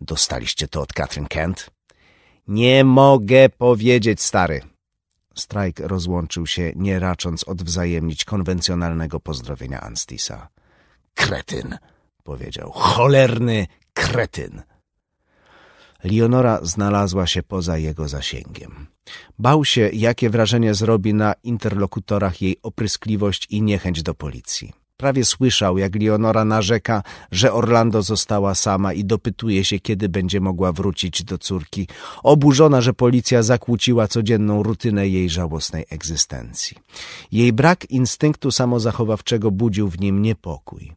Dostaliście to od Katrin Kent? Nie mogę powiedzieć, stary. Strajk rozłączył się, nie racząc odwzajemnić konwencjonalnego pozdrowienia Anstisa. Kretyn, powiedział. Cholerny kretyn. Leonora znalazła się poza jego zasięgiem. Bał się, jakie wrażenie zrobi na interlokutorach jej opryskliwość i niechęć do policji. Prawie słyszał, jak Leonora narzeka, że Orlando została sama i dopytuje się, kiedy będzie mogła wrócić do córki, oburzona, że policja zakłóciła codzienną rutynę jej żałosnej egzystencji. Jej brak instynktu samozachowawczego budził w nim niepokój.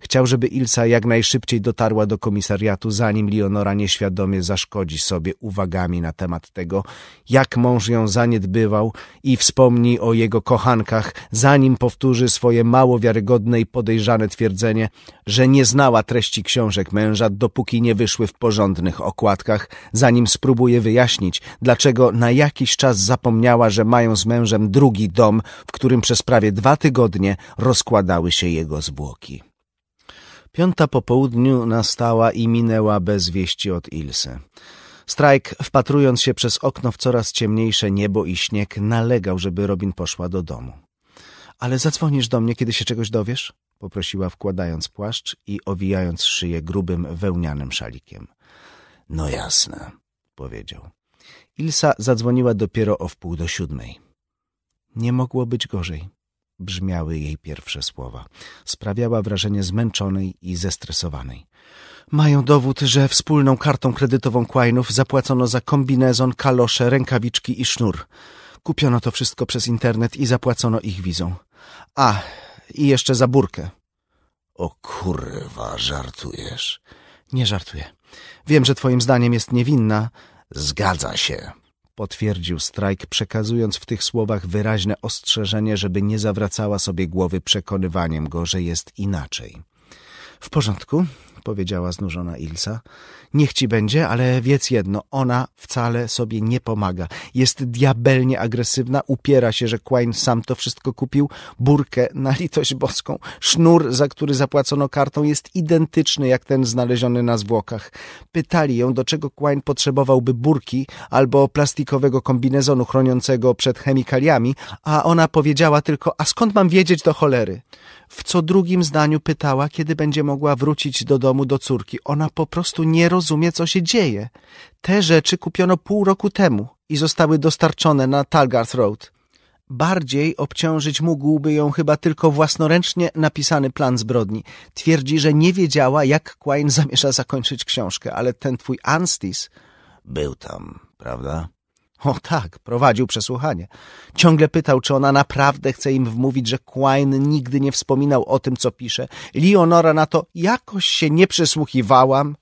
Chciał, żeby Ilsa jak najszybciej dotarła do komisariatu, zanim Leonora nieświadomie zaszkodzi sobie uwagami na temat tego, jak mąż ją zaniedbywał i wspomni o jego kochankach, zanim powtórzy swoje mało wiarygodne i podejrzane twierdzenie, że nie znała treści książek męża, dopóki nie wyszły w porządnych okładkach, zanim spróbuje wyjaśnić, dlaczego na jakiś czas zapomniała, że mają z mężem drugi dom, w którym przez prawie dwa tygodnie rozkładały się jego zwłoki. Piąta po południu nastała i minęła bez wieści od Ilse. Strajk, wpatrując się przez okno w coraz ciemniejsze niebo i śnieg, nalegał, żeby Robin poszła do domu. Ale zadzwonisz do mnie, kiedy się czegoś dowiesz? poprosiła, wkładając płaszcz i owijając szyję grubym, wełnianym szalikiem. No jasne, powiedział. Ilsa zadzwoniła dopiero o wpół do siódmej. Nie mogło być gorzej brzmiały jej pierwsze słowa. Sprawiała wrażenie zmęczonej i zestresowanej. Mają dowód, że wspólną kartą kredytową Quainów zapłacono za kombinezon, kalosze, rękawiczki i sznur. Kupiono to wszystko przez internet i zapłacono ich wizą. A, i jeszcze za burkę. O kurwa, żartujesz? Nie żartuję. Wiem, że twoim zdaniem jest niewinna. Zgadza się. Potwierdził strajk, przekazując w tych słowach wyraźne ostrzeżenie, żeby nie zawracała sobie głowy przekonywaniem go, że jest inaczej. W porządku, powiedziała znużona Ilsa. Niech ci będzie, ale wiedz jedno, ona wcale sobie nie pomaga. Jest diabelnie agresywna, upiera się, że Quine sam to wszystko kupił. Burkę na litość boską, sznur, za który zapłacono kartą, jest identyczny jak ten znaleziony na zwłokach. Pytali ją, do czego Quine potrzebowałby burki albo plastikowego kombinezonu chroniącego przed chemikaliami, a ona powiedziała tylko, a skąd mam wiedzieć do cholery? w co drugim zdaniu pytała, kiedy będzie mogła wrócić do domu do córki. Ona po prostu nie rozumie, co się dzieje. Te rzeczy kupiono pół roku temu i zostały dostarczone na Talgarth Road. Bardziej obciążyć mógłby ją chyba tylko własnoręcznie napisany plan zbrodni. Twierdzi, że nie wiedziała, jak Quine zamierza zakończyć książkę, ale ten twój Anstis... Był tam, prawda? O tak, prowadził przesłuchanie. Ciągle pytał, czy ona naprawdę chce im wmówić, że Quine nigdy nie wspominał o tym, co pisze. Leonora na to jakoś się nie przysłuchiwałam.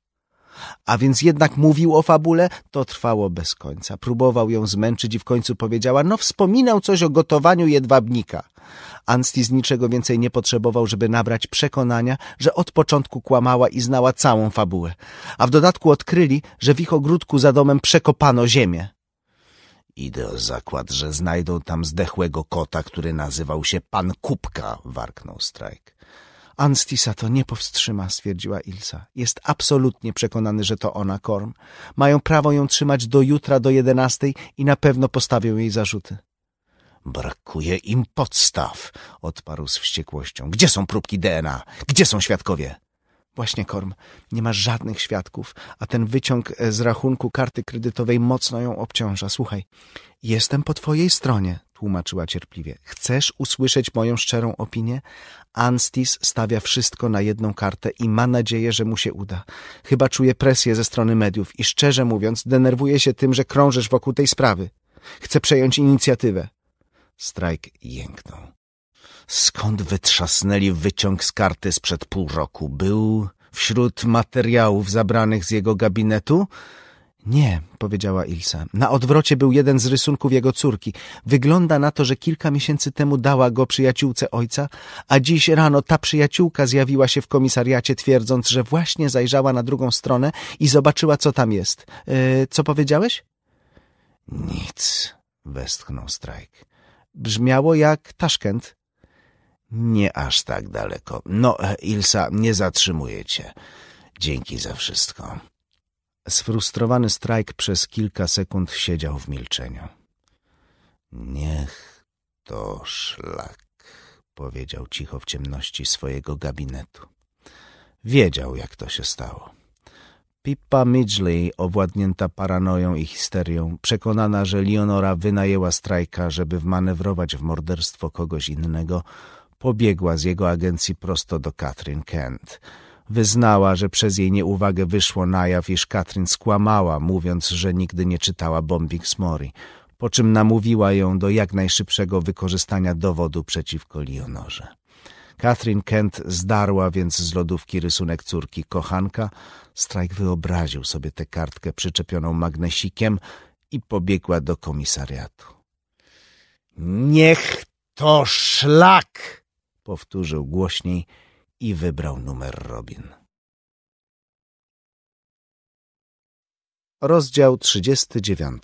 A więc jednak mówił o fabule? To trwało bez końca. Próbował ją zmęczyć i w końcu powiedziała, no wspominał coś o gotowaniu jedwabnika. Anstis z niczego więcej nie potrzebował, żeby nabrać przekonania, że od początku kłamała i znała całą fabułę. A w dodatku odkryli, że w ich ogródku za domem przekopano ziemię. Idę zakład, że znajdą tam zdechłego kota, który nazywał się Pan Kubka, warknął Strajk. Anstisa to nie powstrzyma, stwierdziła Ilsa. Jest absolutnie przekonany, że to ona korm. Mają prawo ją trzymać do jutra, do jedenastej i na pewno postawią jej zarzuty. Brakuje im podstaw, odparł z wściekłością. Gdzie są próbki DNA? Gdzie są świadkowie? Właśnie Korm, nie ma żadnych świadków, a ten wyciąg e, z rachunku karty kredytowej mocno ją obciąża. Słuchaj, jestem po twojej stronie, tłumaczyła cierpliwie. Chcesz usłyszeć moją szczerą opinię? Anstis stawia wszystko na jedną kartę i ma nadzieję, że mu się uda. Chyba czuje presję ze strony mediów i szczerze mówiąc denerwuje się tym, że krążysz wokół tej sprawy. Chce przejąć inicjatywę. Strajk jęknął skąd wytrzasnęli wyciąg z karty sprzed pół roku. Był wśród materiałów zabranych z jego gabinetu? Nie, powiedziała Ilsa. Na odwrocie był jeden z rysunków jego córki. Wygląda na to, że kilka miesięcy temu dała go przyjaciółce ojca, a dziś rano ta przyjaciółka zjawiła się w komisariacie, twierdząc, że właśnie zajrzała na drugą stronę i zobaczyła, co tam jest. E, co powiedziałeś? Nic, westchnął Strajk. Brzmiało jak Taszkent. Nie aż tak daleko. No, e, Ilsa, nie zatrzymuję cię. Dzięki za wszystko. Sfrustrowany strajk przez kilka sekund siedział w milczeniu. Niech to szlak, powiedział cicho w ciemności swojego gabinetu. Wiedział, jak to się stało. Pippa Midgley, owładnięta paranoją i histerią, przekonana, że Leonora wynajęła strajka, żeby wmanewrować w morderstwo kogoś innego, Pobiegła z jego agencji prosto do Katrin Kent. Wyznała, że przez jej nieuwagę wyszło na jaw, iż Katrin skłamała, mówiąc, że nigdy nie czytała Bombing Mori, po czym namówiła ją do jak najszybszego wykorzystania dowodu przeciwko Leonorze. Katrin Kent zdarła więc z lodówki rysunek córki kochanka. Strajk wyobraził sobie tę kartkę przyczepioną magnesikiem i pobiegła do komisariatu. Niech to szlak! Powtórzył głośniej i wybrał numer Robin. Rozdział 39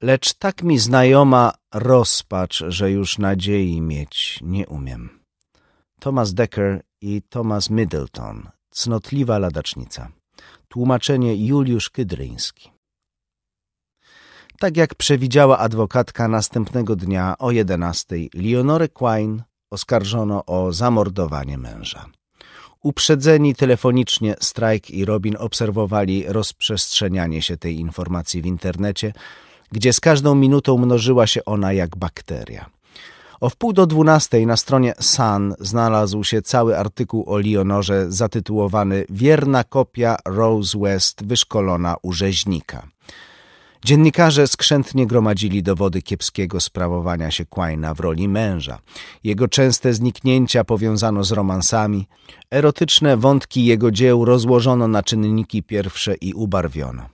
Lecz tak mi znajoma rozpacz, że już nadziei mieć nie umiem. Thomas Decker i Thomas Middleton, cnotliwa ladacznica. Tłumaczenie Juliusz Kydryński tak jak przewidziała adwokatka następnego dnia o 11, Leonore Quine oskarżono o zamordowanie męża. Uprzedzeni telefonicznie Strike i Robin obserwowali rozprzestrzenianie się tej informacji w internecie, gdzie z każdą minutą mnożyła się ona jak bakteria. O wpół do dwunastej na stronie Sun znalazł się cały artykuł o Leonorze zatytułowany Wierna kopia Rose West wyszkolona u rzeźnika. Dziennikarze skrzętnie gromadzili dowody kiepskiego sprawowania się Quaina w roli męża. Jego częste zniknięcia powiązano z romansami, erotyczne wątki jego dzieł rozłożono na czynniki pierwsze i ubarwiono.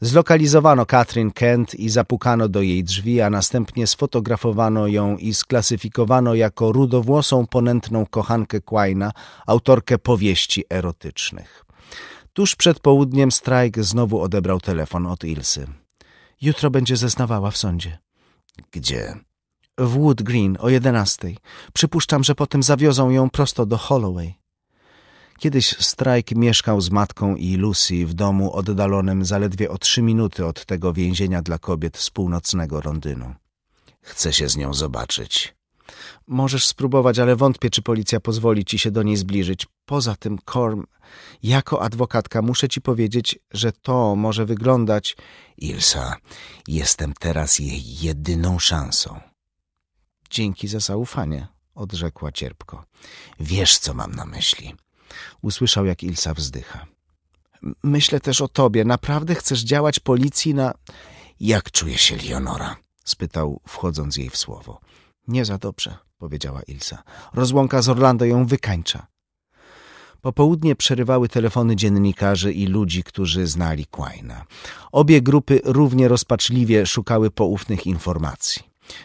Zlokalizowano Katrin Kent i zapukano do jej drzwi, a następnie sfotografowano ją i sklasyfikowano jako rudowłosą ponętną kochankę Quaina, autorkę powieści erotycznych. Tuż przed południem Strajk znowu odebrał telefon od Ilsy. Jutro będzie zeznawała w sądzie. Gdzie? W Wood Green o jedenastej. Przypuszczam, że potem zawiozą ją prosto do Holloway. Kiedyś Strajk mieszkał z matką i Lucy w domu oddalonym zaledwie o trzy minuty od tego więzienia dla kobiet z północnego Londynu. Chcę się z nią zobaczyć. Możesz spróbować, ale wątpię, czy policja pozwoli ci się do niej zbliżyć. Poza tym, Korm, jako adwokatka muszę ci powiedzieć, że to może wyglądać... Ilsa, jestem teraz jej jedyną szansą. Dzięki za zaufanie, odrzekła cierpko. Wiesz, co mam na myśli. Usłyszał, jak Ilsa wzdycha. Myślę też o tobie. Naprawdę chcesz działać policji na... Jak czuje się Leonora? spytał, wchodząc jej w słowo. Nie za dobrze, powiedziała Ilsa. Rozłąka z Orlando ją wykańcza. Popołudnie przerywały telefony dziennikarzy i ludzi, którzy znali Quaina. Obie grupy równie rozpaczliwie szukały poufnych informacji.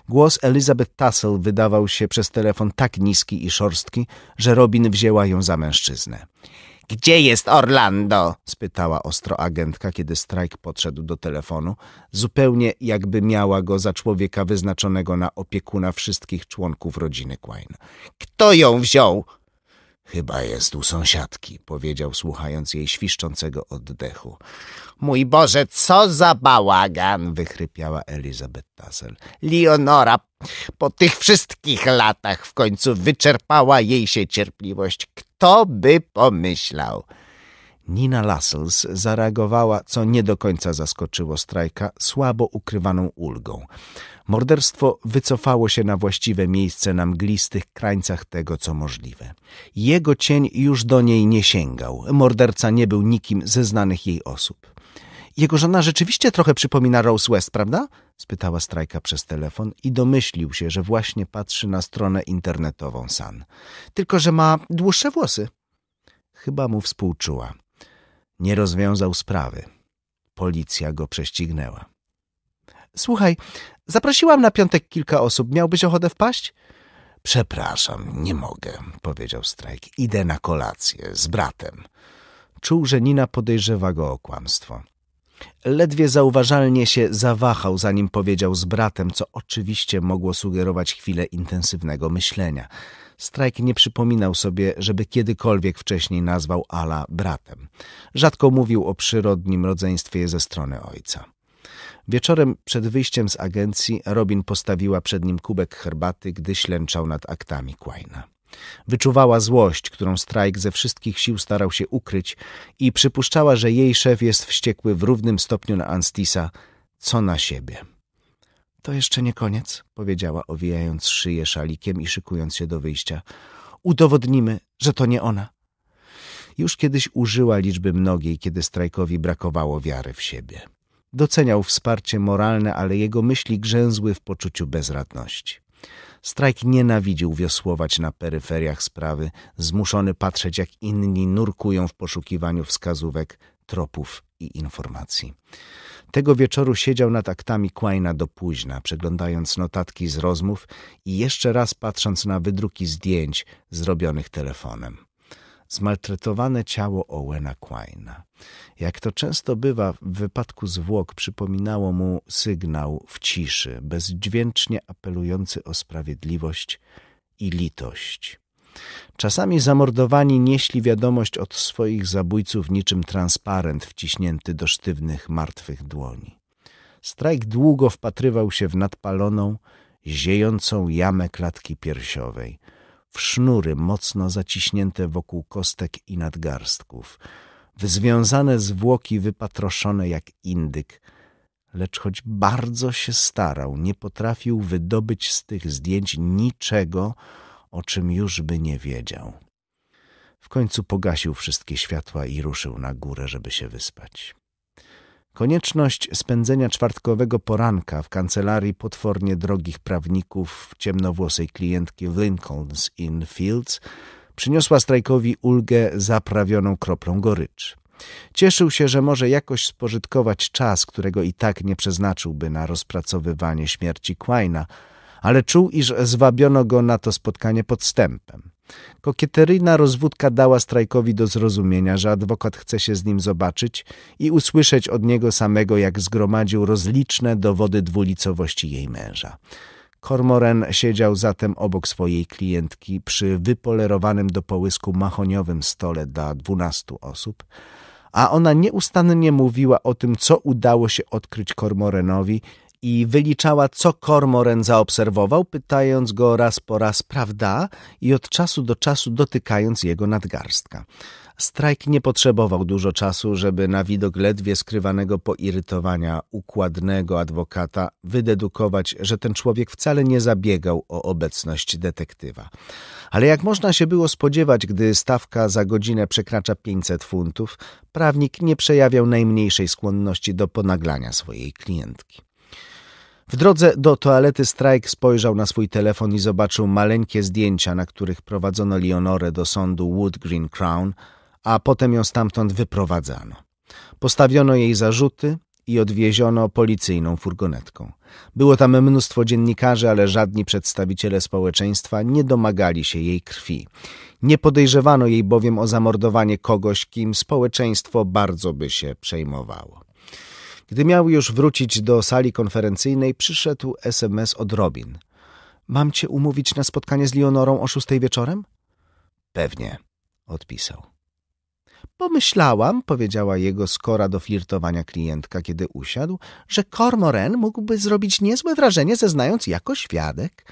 Głos Elizabeth Tassel wydawał się przez telefon tak niski i szorstki, że Robin wzięła ją za mężczyznę. Gdzie jest Orlando? spytała ostro agentka, kiedy Strajk podszedł do telefonu, zupełnie jakby miała go za człowieka wyznaczonego na opiekuna wszystkich członków rodziny Quain. Kto ją wziął? Chyba jest u sąsiadki, powiedział, słuchając jej świszczącego oddechu. Mój Boże, co za bałagan! wychrypiała Elizabeth Tassel. Leonora po tych wszystkich latach w końcu wyczerpała jej się cierpliwość. Kto kto by pomyślał? Nina Lassels zareagowała, co nie do końca zaskoczyło strajka, słabo ukrywaną ulgą. Morderstwo wycofało się na właściwe miejsce na mglistych krańcach tego, co możliwe. Jego cień już do niej nie sięgał. Morderca nie był nikim ze znanych jej osób. Jego żona rzeczywiście trochę przypomina Rose West, prawda? spytała Strajka przez telefon i domyślił się, że właśnie patrzy na stronę internetową San. Tylko, że ma dłuższe włosy. Chyba mu współczuła. Nie rozwiązał sprawy. Policja go prześcignęła. Słuchaj, zaprosiłam na piątek kilka osób. Miałbyś ochotę wpaść? Przepraszam, nie mogę, powiedział Strajk. Idę na kolację z bratem. Czuł, że Nina podejrzewa go o kłamstwo. Ledwie zauważalnie się zawahał, zanim powiedział z bratem, co oczywiście mogło sugerować chwilę intensywnego myślenia. Strajk nie przypominał sobie, żeby kiedykolwiek wcześniej nazwał Ala bratem. Rzadko mówił o przyrodnim rodzeństwie ze strony ojca. Wieczorem przed wyjściem z agencji Robin postawiła przed nim kubek herbaty, gdy ślęczał nad aktami Quaina. Wyczuwała złość, którą strajk ze wszystkich sił starał się ukryć i przypuszczała, że jej szef jest wściekły w równym stopniu na Anstisa, co na siebie. To jeszcze nie koniec, powiedziała, owijając szyję szalikiem i szykując się do wyjścia. Udowodnimy, że to nie ona. Już kiedyś użyła liczby mnogiej, kiedy strajkowi brakowało wiary w siebie. Doceniał wsparcie moralne, ale jego myśli grzęzły w poczuciu bezradności. Strajk nienawidził wiosłować na peryferiach sprawy, zmuszony patrzeć jak inni nurkują w poszukiwaniu wskazówek, tropów i informacji. Tego wieczoru siedział nad aktami Quaina do późna, przeglądając notatki z rozmów i jeszcze raz patrząc na wydruki zdjęć zrobionych telefonem. Zmaltretowane ciało Owena Quina. Jak to często bywa w wypadku zwłok, przypominało mu sygnał w ciszy, bezdźwięcznie apelujący o sprawiedliwość i litość. Czasami zamordowani nieśli wiadomość od swoich zabójców niczym transparent wciśnięty do sztywnych, martwych dłoni. Strajk długo wpatrywał się w nadpaloną, ziejącą jamę klatki piersiowej – w sznury mocno zaciśnięte wokół kostek i nadgarstków, związane zwłoki wypatroszone jak indyk, lecz choć bardzo się starał, nie potrafił wydobyć z tych zdjęć niczego, o czym już by nie wiedział. W końcu pogasił wszystkie światła i ruszył na górę, żeby się wyspać. Konieczność spędzenia czwartkowego poranka w kancelarii potwornie drogich prawników ciemnowłosej klientki w Lincoln's Inn Fields przyniosła strajkowi ulgę zaprawioną kroplą gorycz. Cieszył się, że może jakoś spożytkować czas, którego i tak nie przeznaczyłby na rozpracowywanie śmierci Quina, ale czuł, iż zwabiono go na to spotkanie podstępem. Kokieteryjna rozwódka dała strajkowi do zrozumienia, że adwokat chce się z nim zobaczyć i usłyszeć od niego samego, jak zgromadził rozliczne dowody dwulicowości jej męża. Kormoren siedział zatem obok swojej klientki przy wypolerowanym do połysku mahoniowym stole dla dwunastu osób, a ona nieustannie mówiła o tym, co udało się odkryć Kormorenowi i wyliczała, co kormoren zaobserwował, pytając go raz po raz prawda i od czasu do czasu dotykając jego nadgarstka. Strajk nie potrzebował dużo czasu, żeby na widok ledwie skrywanego poirytowania układnego adwokata wydedukować, że ten człowiek wcale nie zabiegał o obecność detektywa. Ale jak można się było spodziewać, gdy stawka za godzinę przekracza 500 funtów, prawnik nie przejawiał najmniejszej skłonności do ponaglania swojej klientki. W drodze do toalety Strajk spojrzał na swój telefon i zobaczył maleńkie zdjęcia, na których prowadzono Leonorę do sądu Wood Green Crown, a potem ją stamtąd wyprowadzano. Postawiono jej zarzuty i odwieziono policyjną furgonetką. Było tam mnóstwo dziennikarzy, ale żadni przedstawiciele społeczeństwa nie domagali się jej krwi. Nie podejrzewano jej bowiem o zamordowanie kogoś, kim społeczeństwo bardzo by się przejmowało. Gdy miał już wrócić do sali konferencyjnej, przyszedł SMS od Robin. Mam cię umówić na spotkanie z Leonorą o szóstej wieczorem? Pewnie, odpisał. Pomyślałam, powiedziała jego skora do flirtowania klientka, kiedy usiadł, że Cormoran mógłby zrobić niezłe wrażenie, zeznając jako świadek.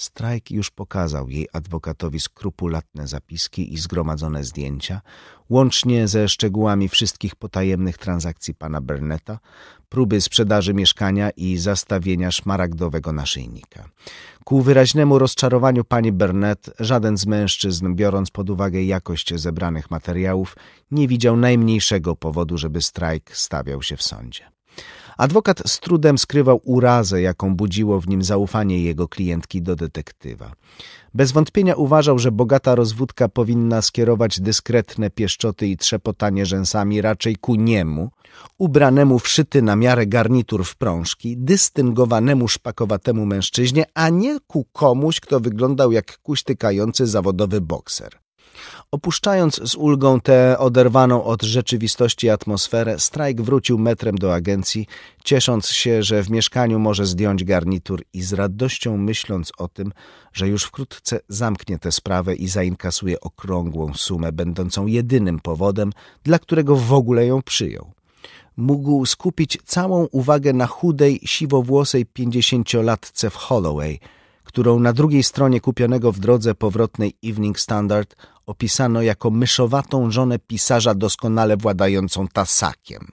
Strajk już pokazał jej adwokatowi skrupulatne zapiski i zgromadzone zdjęcia, łącznie ze szczegółami wszystkich potajemnych transakcji pana Berneta, próby sprzedaży mieszkania i zastawienia szmaragdowego naszyjnika. Ku wyraźnemu rozczarowaniu pani Bernet żaden z mężczyzn, biorąc pod uwagę jakość zebranych materiałów, nie widział najmniejszego powodu, żeby strajk stawiał się w sądzie. Adwokat z trudem skrywał urazę, jaką budziło w nim zaufanie jego klientki do detektywa. Bez wątpienia uważał, że bogata rozwódka powinna skierować dyskretne pieszczoty i trzepotanie rzęsami raczej ku niemu, ubranemu w szyty na miarę garnitur w prążki, dystyngowanemu szpakowatemu mężczyźnie, a nie ku komuś, kto wyglądał jak kuśtykający zawodowy bokser. Opuszczając z ulgą tę oderwaną od rzeczywistości atmosferę, Strajk wrócił metrem do agencji, ciesząc się, że w mieszkaniu może zdjąć garnitur i z radością myśląc o tym, że już wkrótce zamknie tę sprawę i zainkasuje okrągłą sumę, będącą jedynym powodem, dla którego w ogóle ją przyjął mógł skupić całą uwagę na chudej, siwowłosej pięćdziesięciolatce w Holloway, którą na drugiej stronie kupionego w drodze powrotnej Evening Standard opisano jako myszowatą żonę pisarza doskonale władającą tasakiem.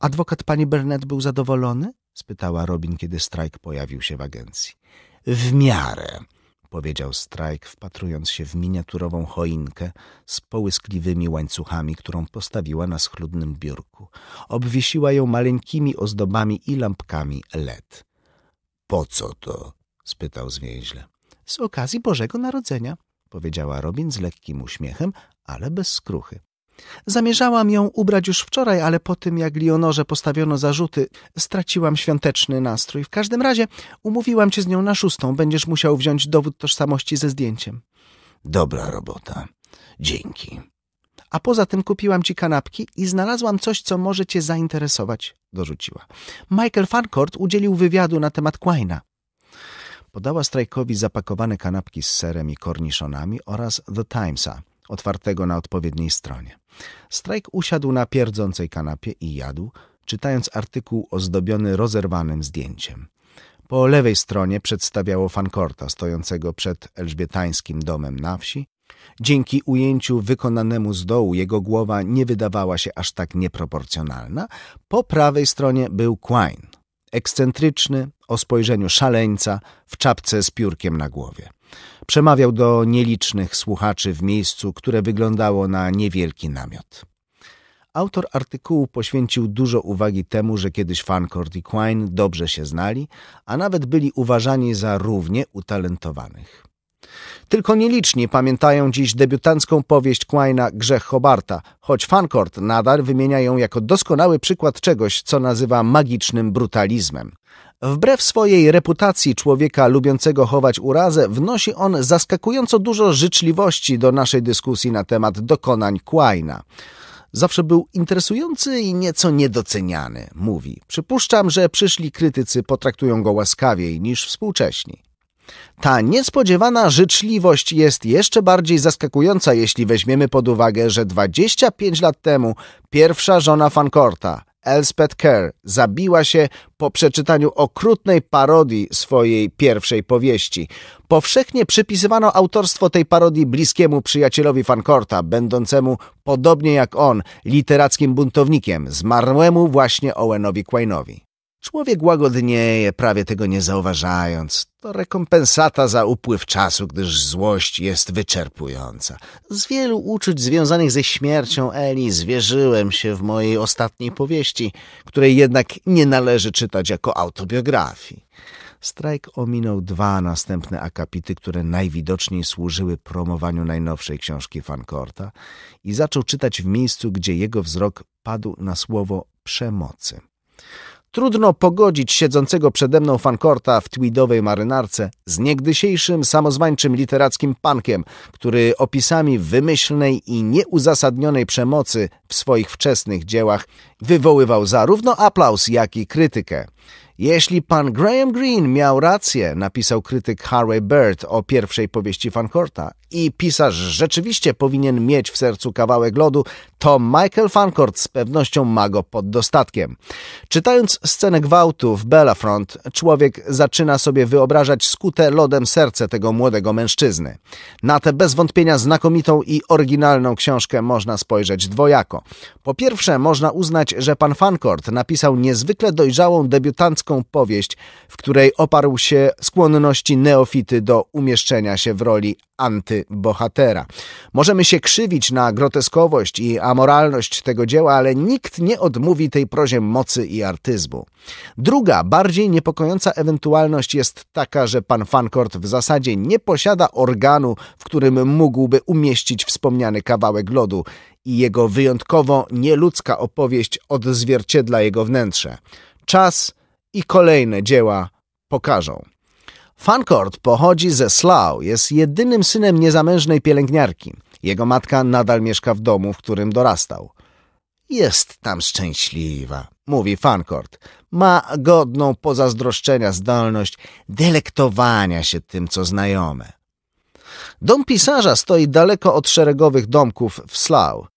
Adwokat pani Burnett był zadowolony? spytała Robin, kiedy Strajk pojawił się w agencji. W miarę, powiedział Strajk, wpatrując się w miniaturową choinkę z połyskliwymi łańcuchami, którą postawiła na schludnym biurku. Obwiesiła ją maleńkimi ozdobami i lampkami LED. Po co to? spytał zwięźle. Z okazji Bożego Narodzenia, powiedziała Robin z lekkim uśmiechem, ale bez skruchy. Zamierzałam ją ubrać już wczoraj, ale po tym jak Leonorze postawiono zarzuty, straciłam świąteczny nastrój. W każdym razie umówiłam cię z nią na szóstą. Będziesz musiał wziąć dowód tożsamości ze zdjęciem. Dobra robota. Dzięki. A poza tym kupiłam ci kanapki i znalazłam coś, co może cię zainteresować, dorzuciła. Michael Fancourt udzielił wywiadu na temat Quaina. Podała strajkowi zapakowane kanapki z serem i korniszonami oraz The Timesa, otwartego na odpowiedniej stronie. Strajk usiadł na pierdzącej kanapie i jadł, czytając artykuł ozdobiony rozerwanym zdjęciem. Po lewej stronie przedstawiało fankorta stojącego przed elżbietańskim domem na wsi. Dzięki ujęciu wykonanemu z dołu jego głowa nie wydawała się aż tak nieproporcjonalna. Po prawej stronie był Quine, ekscentryczny, o spojrzeniu szaleńca, w czapce z piórkiem na głowie. Przemawiał do nielicznych słuchaczy w miejscu, które wyglądało na niewielki namiot. Autor artykułu poświęcił dużo uwagi temu, że kiedyś Fancourt i Quine dobrze się znali, a nawet byli uważani za równie utalentowanych. Tylko nieliczni pamiętają dziś debiutancką powieść Quina Grzech Hobarta, choć Fancourt nadal wymienia ją jako doskonały przykład czegoś, co nazywa magicznym brutalizmem. Wbrew swojej reputacji człowieka lubiącego chować urazę, wnosi on zaskakująco dużo życzliwości do naszej dyskusji na temat dokonań Quina zawsze był interesujący i nieco niedoceniany, mówi. Przypuszczam, że przyszli krytycy potraktują go łaskawiej niż współcześni. Ta niespodziewana życzliwość jest jeszcze bardziej zaskakująca, jeśli weźmiemy pod uwagę, że 25 lat temu pierwsza żona Fancorta, Elspeth Kerr, zabiła się po przeczytaniu okrutnej parodii swojej pierwszej powieści. Powszechnie przypisywano autorstwo tej parodii bliskiemu przyjacielowi Fancorta, będącemu, podobnie jak on, literackim buntownikiem, zmarłemu właśnie Owenowi Quaine'owi. Człowiek łagodnieje, prawie tego nie zauważając. To rekompensata za upływ czasu, gdyż złość jest wyczerpująca. Z wielu uczuć związanych ze śmiercią Eli zwierzyłem się w mojej ostatniej powieści, której jednak nie należy czytać jako autobiografii. Strajk ominął dwa następne akapity, które najwidoczniej służyły promowaniu najnowszej książki Fankorta i zaczął czytać w miejscu, gdzie jego wzrok padł na słowo przemocy. Trudno pogodzić siedzącego przede mną fankorta w tweedowej marynarce z niegdysiejszym samozwańczym literackim pankiem, który opisami wymyślnej i nieuzasadnionej przemocy w swoich wczesnych dziełach wywoływał zarówno aplauz, jak i krytykę. Jeśli pan Graham Greene miał rację, napisał krytyk Harvey Bird o pierwszej powieści Fancorta, i pisarz rzeczywiście powinien mieć w sercu kawałek lodu, to Michael Fancourt z pewnością ma go pod dostatkiem. Czytając scenę gwałtu w Belafront, człowiek zaczyna sobie wyobrażać skute lodem serce tego młodego mężczyzny. Na tę bez wątpienia znakomitą i oryginalną książkę można spojrzeć dwojako. Po pierwsze, można uznać, że pan Fancourt napisał niezwykle dojrzałą debiutancką powieść, w której oparł się skłonności neofity do umieszczenia się w roli antybohatera. Możemy się krzywić na groteskowość i amoralność tego dzieła, ale nikt nie odmówi tej prozie mocy i artyzmu. Druga, bardziej niepokojąca ewentualność jest taka, że pan Fancourt w zasadzie nie posiada organu, w którym mógłby umieścić wspomniany kawałek lodu i jego wyjątkowo nieludzka opowieść odzwierciedla jego wnętrze. Czas i kolejne dzieła pokażą. Fancourt pochodzi ze Slough, jest jedynym synem niezamężnej pielęgniarki. Jego matka nadal mieszka w domu, w którym dorastał. Jest tam szczęśliwa, mówi Fancourt. Ma godną pozazdroszczenia zdolność delektowania się tym, co znajome. Dom pisarza stoi daleko od szeregowych domków w Slough.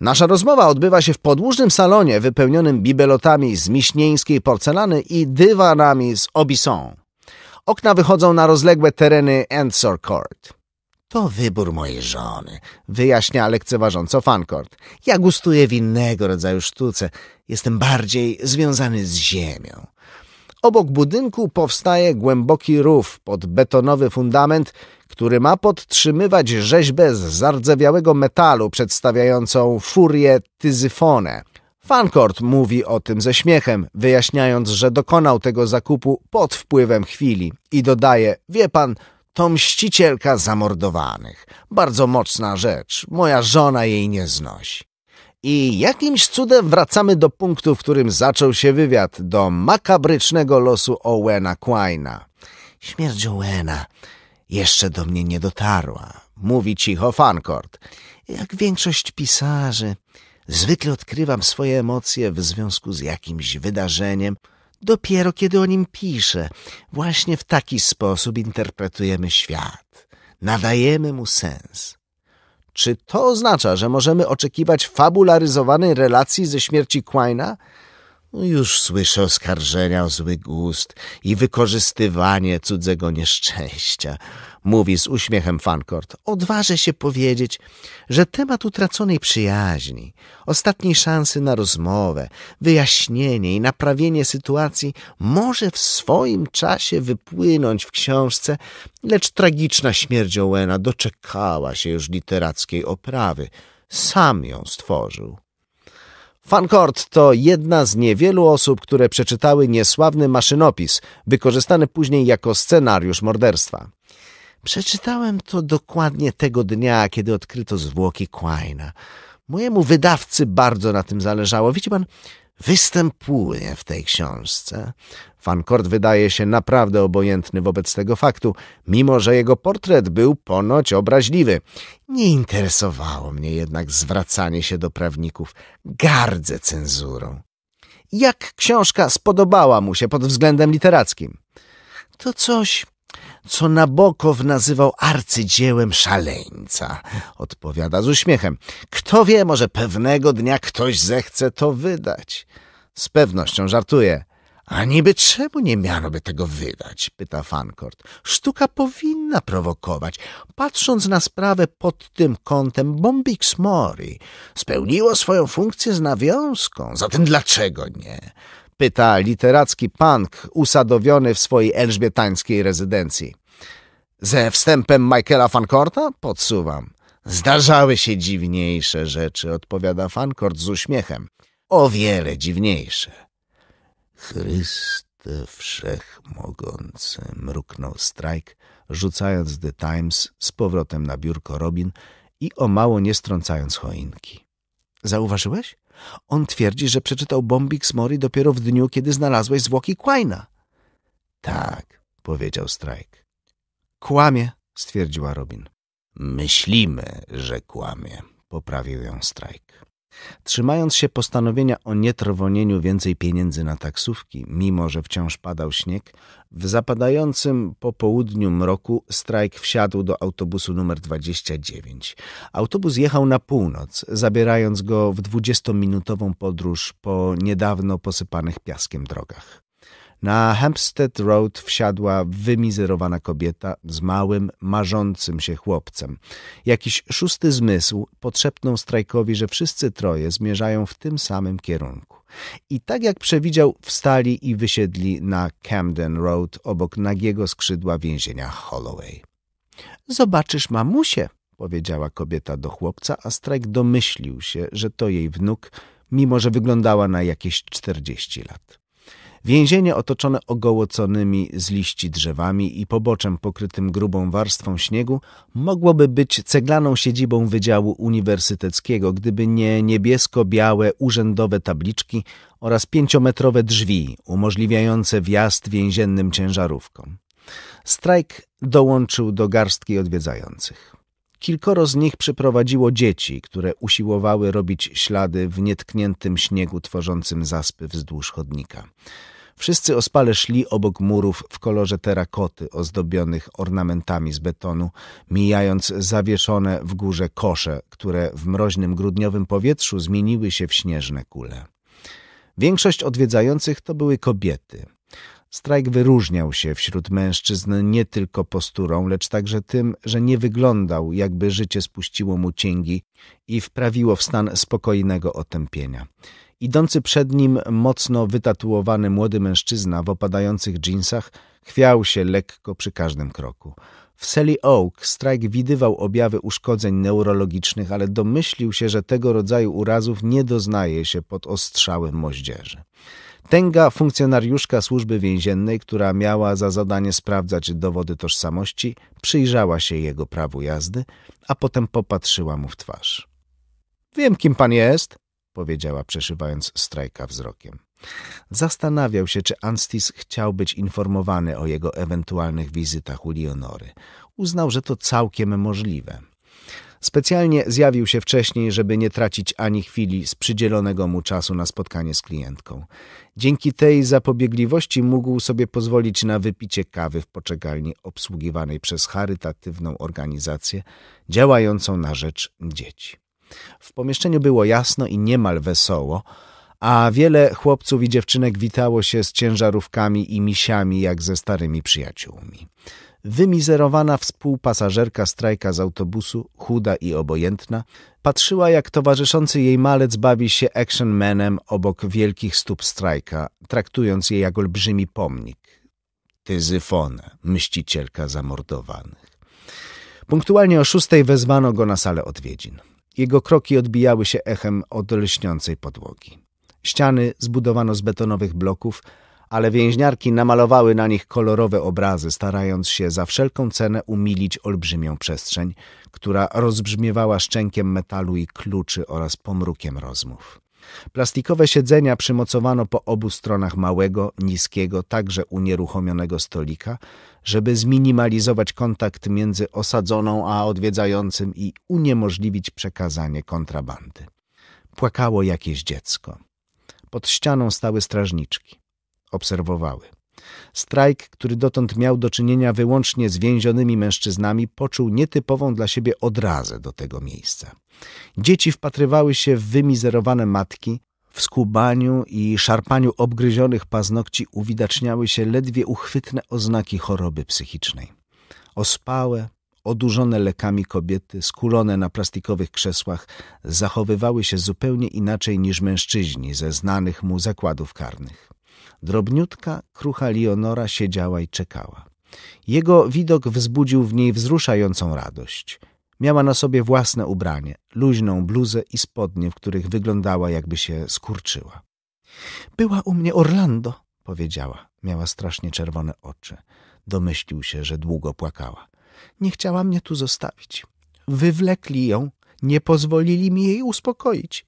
Nasza rozmowa odbywa się w podłużnym salonie wypełnionym bibelotami z miśnieńskiej porcelany i dywanami z Aubisson. Okna wychodzą na rozległe tereny Ensor Court. To wybór mojej żony, wyjaśnia lekceważąco Fancourt. Ja gustuję w innego rodzaju sztuce. Jestem bardziej związany z ziemią. Obok budynku powstaje głęboki rów pod betonowy fundament, który ma podtrzymywać rzeźbę z zardzewiałego metalu przedstawiającą furię Tyzyfonę – Fancourt mówi o tym ze śmiechem, wyjaśniając, że dokonał tego zakupu pod wpływem chwili i dodaje, wie pan, to mścicielka zamordowanych. Bardzo mocna rzecz, moja żona jej nie znosi. I jakimś cudem wracamy do punktu, w którym zaczął się wywiad, do makabrycznego losu Owena Quina. Śmierć Owena jeszcze do mnie nie dotarła, mówi cicho Fancourt. Jak większość pisarzy, Zwykle odkrywam swoje emocje w związku z jakimś wydarzeniem, dopiero kiedy o nim piszę. Właśnie w taki sposób interpretujemy świat. Nadajemy mu sens. Czy to oznacza, że możemy oczekiwać fabularyzowanej relacji ze śmierci Quina? Już słyszę oskarżenia o zły gust i wykorzystywanie cudzego nieszczęścia mówi z uśmiechem Fancourt. odważę się powiedzieć, że temat utraconej przyjaźni, ostatniej szansy na rozmowę, wyjaśnienie i naprawienie sytuacji może w swoim czasie wypłynąć w książce, lecz tragiczna śmierć Owena doczekała się już literackiej oprawy. Sam ją stworzył. Fancourt to jedna z niewielu osób, które przeczytały niesławny maszynopis, wykorzystany później jako scenariusz morderstwa. Przeczytałem to dokładnie tego dnia, kiedy odkryto zwłoki Quaina. Mojemu wydawcy bardzo na tym zależało. Widzicie, pan, występuje w tej książce. Fancourt wydaje się naprawdę obojętny wobec tego faktu, mimo że jego portret był ponoć obraźliwy. Nie interesowało mnie jednak zwracanie się do prawników. Gardzę cenzurą. Jak książka spodobała mu się pod względem literackim? To coś co Nabokow nazywał arcydziełem szaleńca, odpowiada z uśmiechem. Kto wie, może pewnego dnia ktoś zechce to wydać. Z pewnością żartuje. A niby czemu nie miano by tego wydać? pyta Fancourt. Sztuka powinna prowokować. Patrząc na sprawę pod tym kątem, Bombix Mori spełniło swoją funkcję z nawiązką. Zatem dlaczego nie? Pyta literacki punk usadowiony w swojej elżbietańskiej rezydencji. Ze wstępem Michaela Fancorta? Podsuwam. Zdarzały się dziwniejsze rzeczy, odpowiada Fankort z uśmiechem. O wiele dziwniejsze. Chryste wszechmogący, mruknął Strike, rzucając The Times z powrotem na biurko Robin i o mało nie strącając choinki. Zauważyłeś? On twierdzi, że przeczytał bombik z Mori dopiero w dniu, kiedy znalazłeś zwłoki Quaina. Tak, powiedział Strajk. Kłamie, stwierdziła Robin. Myślimy, że kłamie, poprawił ją Strajk. Trzymając się postanowienia o nietrwonieniu więcej pieniędzy na taksówki, mimo że wciąż padał śnieg, w zapadającym po południu mroku strajk wsiadł do autobusu numer 29. Autobus jechał na północ, zabierając go w dwudziestominutową podróż po niedawno posypanych piaskiem drogach. Na Hampstead Road wsiadła wymizerowana kobieta z małym, marzącym się chłopcem. Jakiś szósty zmysł podszepnął strajkowi, że wszyscy troje zmierzają w tym samym kierunku. I tak jak przewidział, wstali i wysiedli na Camden Road obok nagiego skrzydła więzienia Holloway. Zobaczysz mamusie, powiedziała kobieta do chłopca, a strajk domyślił się, że to jej wnuk, mimo że wyglądała na jakieś czterdzieści lat. Więzienie otoczone ogołoconymi z liści drzewami i poboczem pokrytym grubą warstwą śniegu mogłoby być ceglaną siedzibą Wydziału Uniwersyteckiego, gdyby nie niebiesko-białe urzędowe tabliczki oraz pięciometrowe drzwi umożliwiające wjazd więziennym ciężarówkom. Strajk dołączył do garstki odwiedzających. Kilkoro z nich przyprowadziło dzieci, które usiłowały robić ślady w nietkniętym śniegu tworzącym zaspy wzdłuż chodnika. Wszyscy ospale szli obok murów w kolorze terakoty, ozdobionych ornamentami z betonu, mijając zawieszone w górze kosze, które w mroźnym grudniowym powietrzu zmieniły się w śnieżne kule. Większość odwiedzających to były kobiety. Strajk wyróżniał się wśród mężczyzn nie tylko posturą, lecz także tym, że nie wyglądał, jakby życie spuściło mu cięgi i wprawiło w stan spokojnego otępienia. Idący przed nim mocno wytatuowany młody mężczyzna w opadających dżinsach chwiał się lekko przy każdym kroku. W Selly Oak Strike widywał objawy uszkodzeń neurologicznych, ale domyślił się, że tego rodzaju urazów nie doznaje się pod ostrzałem moździerzy. Tęga funkcjonariuszka służby więziennej, która miała za zadanie sprawdzać dowody tożsamości, przyjrzała się jego prawu jazdy, a potem popatrzyła mu w twarz. Wiem, kim pan jest, powiedziała, przeszywając strajka wzrokiem. Zastanawiał się, czy Anstis chciał być informowany o jego ewentualnych wizytach u Leonory. Uznał, że to całkiem możliwe. Specjalnie zjawił się wcześniej, żeby nie tracić ani chwili z przydzielonego mu czasu na spotkanie z klientką. Dzięki tej zapobiegliwości mógł sobie pozwolić na wypicie kawy w poczekalni obsługiwanej przez charytatywną organizację działającą na rzecz dzieci. W pomieszczeniu było jasno i niemal wesoło, a wiele chłopców i dziewczynek witało się z ciężarówkami i misiami jak ze starymi przyjaciółmi. Wymizerowana współpasażerka strajka z autobusu, chuda i obojętna, patrzyła jak towarzyszący jej malec bawi się action manem obok wielkich stóp strajka, traktując je jak olbrzymi pomnik. Tyzyfona, mścicielka zamordowanych. Punktualnie o szóstej wezwano go na salę odwiedzin. Jego kroki odbijały się echem od lśniącej podłogi. Ściany zbudowano z betonowych bloków, ale więźniarki namalowały na nich kolorowe obrazy, starając się za wszelką cenę umilić olbrzymią przestrzeń, która rozbrzmiewała szczękiem metalu i kluczy oraz pomrukiem rozmów. Plastikowe siedzenia przymocowano po obu stronach małego, niskiego, także unieruchomionego stolika, żeby zminimalizować kontakt między osadzoną a odwiedzającym i uniemożliwić przekazanie kontrabandy. Płakało jakieś dziecko. Pod ścianą stały strażniczki. Obserwowały. Strajk, który dotąd miał do czynienia wyłącznie z więzionymi mężczyznami, poczuł nietypową dla siebie odrazę do tego miejsca. Dzieci wpatrywały się w wymizerowane matki, w skubaniu i szarpaniu obgryzionych paznokci uwidaczniały się ledwie uchwytne oznaki choroby psychicznej. Ospałe, odurzone lekami kobiety, skulone na plastikowych krzesłach, zachowywały się zupełnie inaczej niż mężczyźni ze znanych mu zakładów karnych. Drobniutka, krucha Leonora siedziała i czekała. Jego widok wzbudził w niej wzruszającą radość – Miała na sobie własne ubranie, luźną bluzę i spodnie, w których wyglądała, jakby się skurczyła. Była u mnie Orlando, powiedziała. Miała strasznie czerwone oczy. Domyślił się, że długo płakała. Nie chciała mnie tu zostawić. Wywlekli ją, nie pozwolili mi jej uspokoić.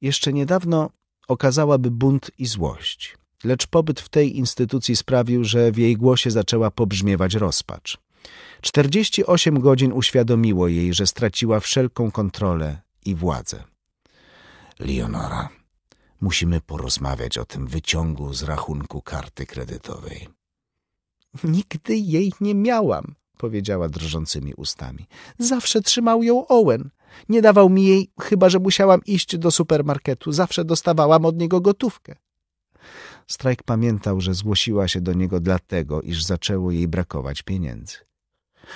Jeszcze niedawno okazałaby bunt i złość, lecz pobyt w tej instytucji sprawił, że w jej głosie zaczęła pobrzmiewać rozpacz. 48 godzin uświadomiło jej, że straciła wszelką kontrolę i władzę. Leonora, musimy porozmawiać o tym wyciągu z rachunku karty kredytowej. Nigdy jej nie miałam, powiedziała drżącymi ustami. Zawsze trzymał ją Owen. Nie dawał mi jej, chyba że musiałam iść do supermarketu. Zawsze dostawałam od niego gotówkę. Strajk pamiętał, że zgłosiła się do niego dlatego, iż zaczęło jej brakować pieniędzy.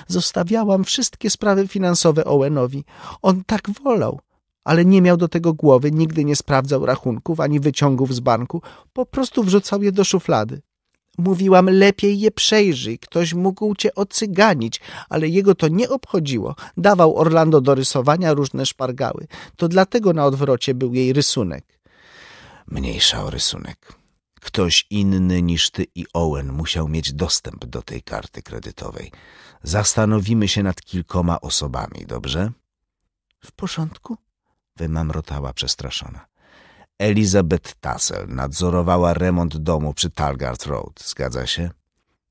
Zostawiałam wszystkie sprawy finansowe Owenowi. On tak wolał, ale nie miał do tego głowy, nigdy nie sprawdzał rachunków ani wyciągów z banku, po prostu wrzucał je do szuflady. Mówiłam, lepiej je przejrzyj, ktoś mógł cię ocyganić, ale jego to nie obchodziło. Dawał Orlando do rysowania różne szpargały. To dlatego na odwrocie był jej rysunek. Mniejsza o rysunek. Ktoś inny niż ty i Owen musiał mieć dostęp do tej karty kredytowej zastanowimy się nad kilkoma osobami, dobrze? W porządku? wymamrotała przestraszona. Elizabeth Tassel nadzorowała remont domu przy Talgard Road, zgadza się?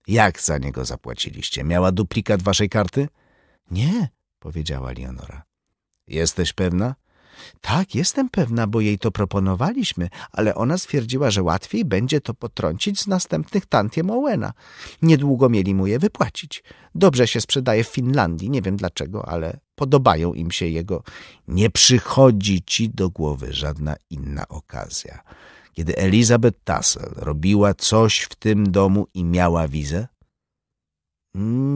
Jak za niego zapłaciliście? Miała duplikat waszej karty? Nie, powiedziała Leonora. Jesteś pewna? Tak, jestem pewna, bo jej to proponowaliśmy, ale ona stwierdziła, że łatwiej będzie to potrącić z następnych tantiem Owena. Niedługo mieli mu je wypłacić. Dobrze się sprzedaje w Finlandii, nie wiem dlaczego, ale podobają im się jego. Nie przychodzi ci do głowy żadna inna okazja. Kiedy Elizabeth Tassel robiła coś w tym domu i miała wizę?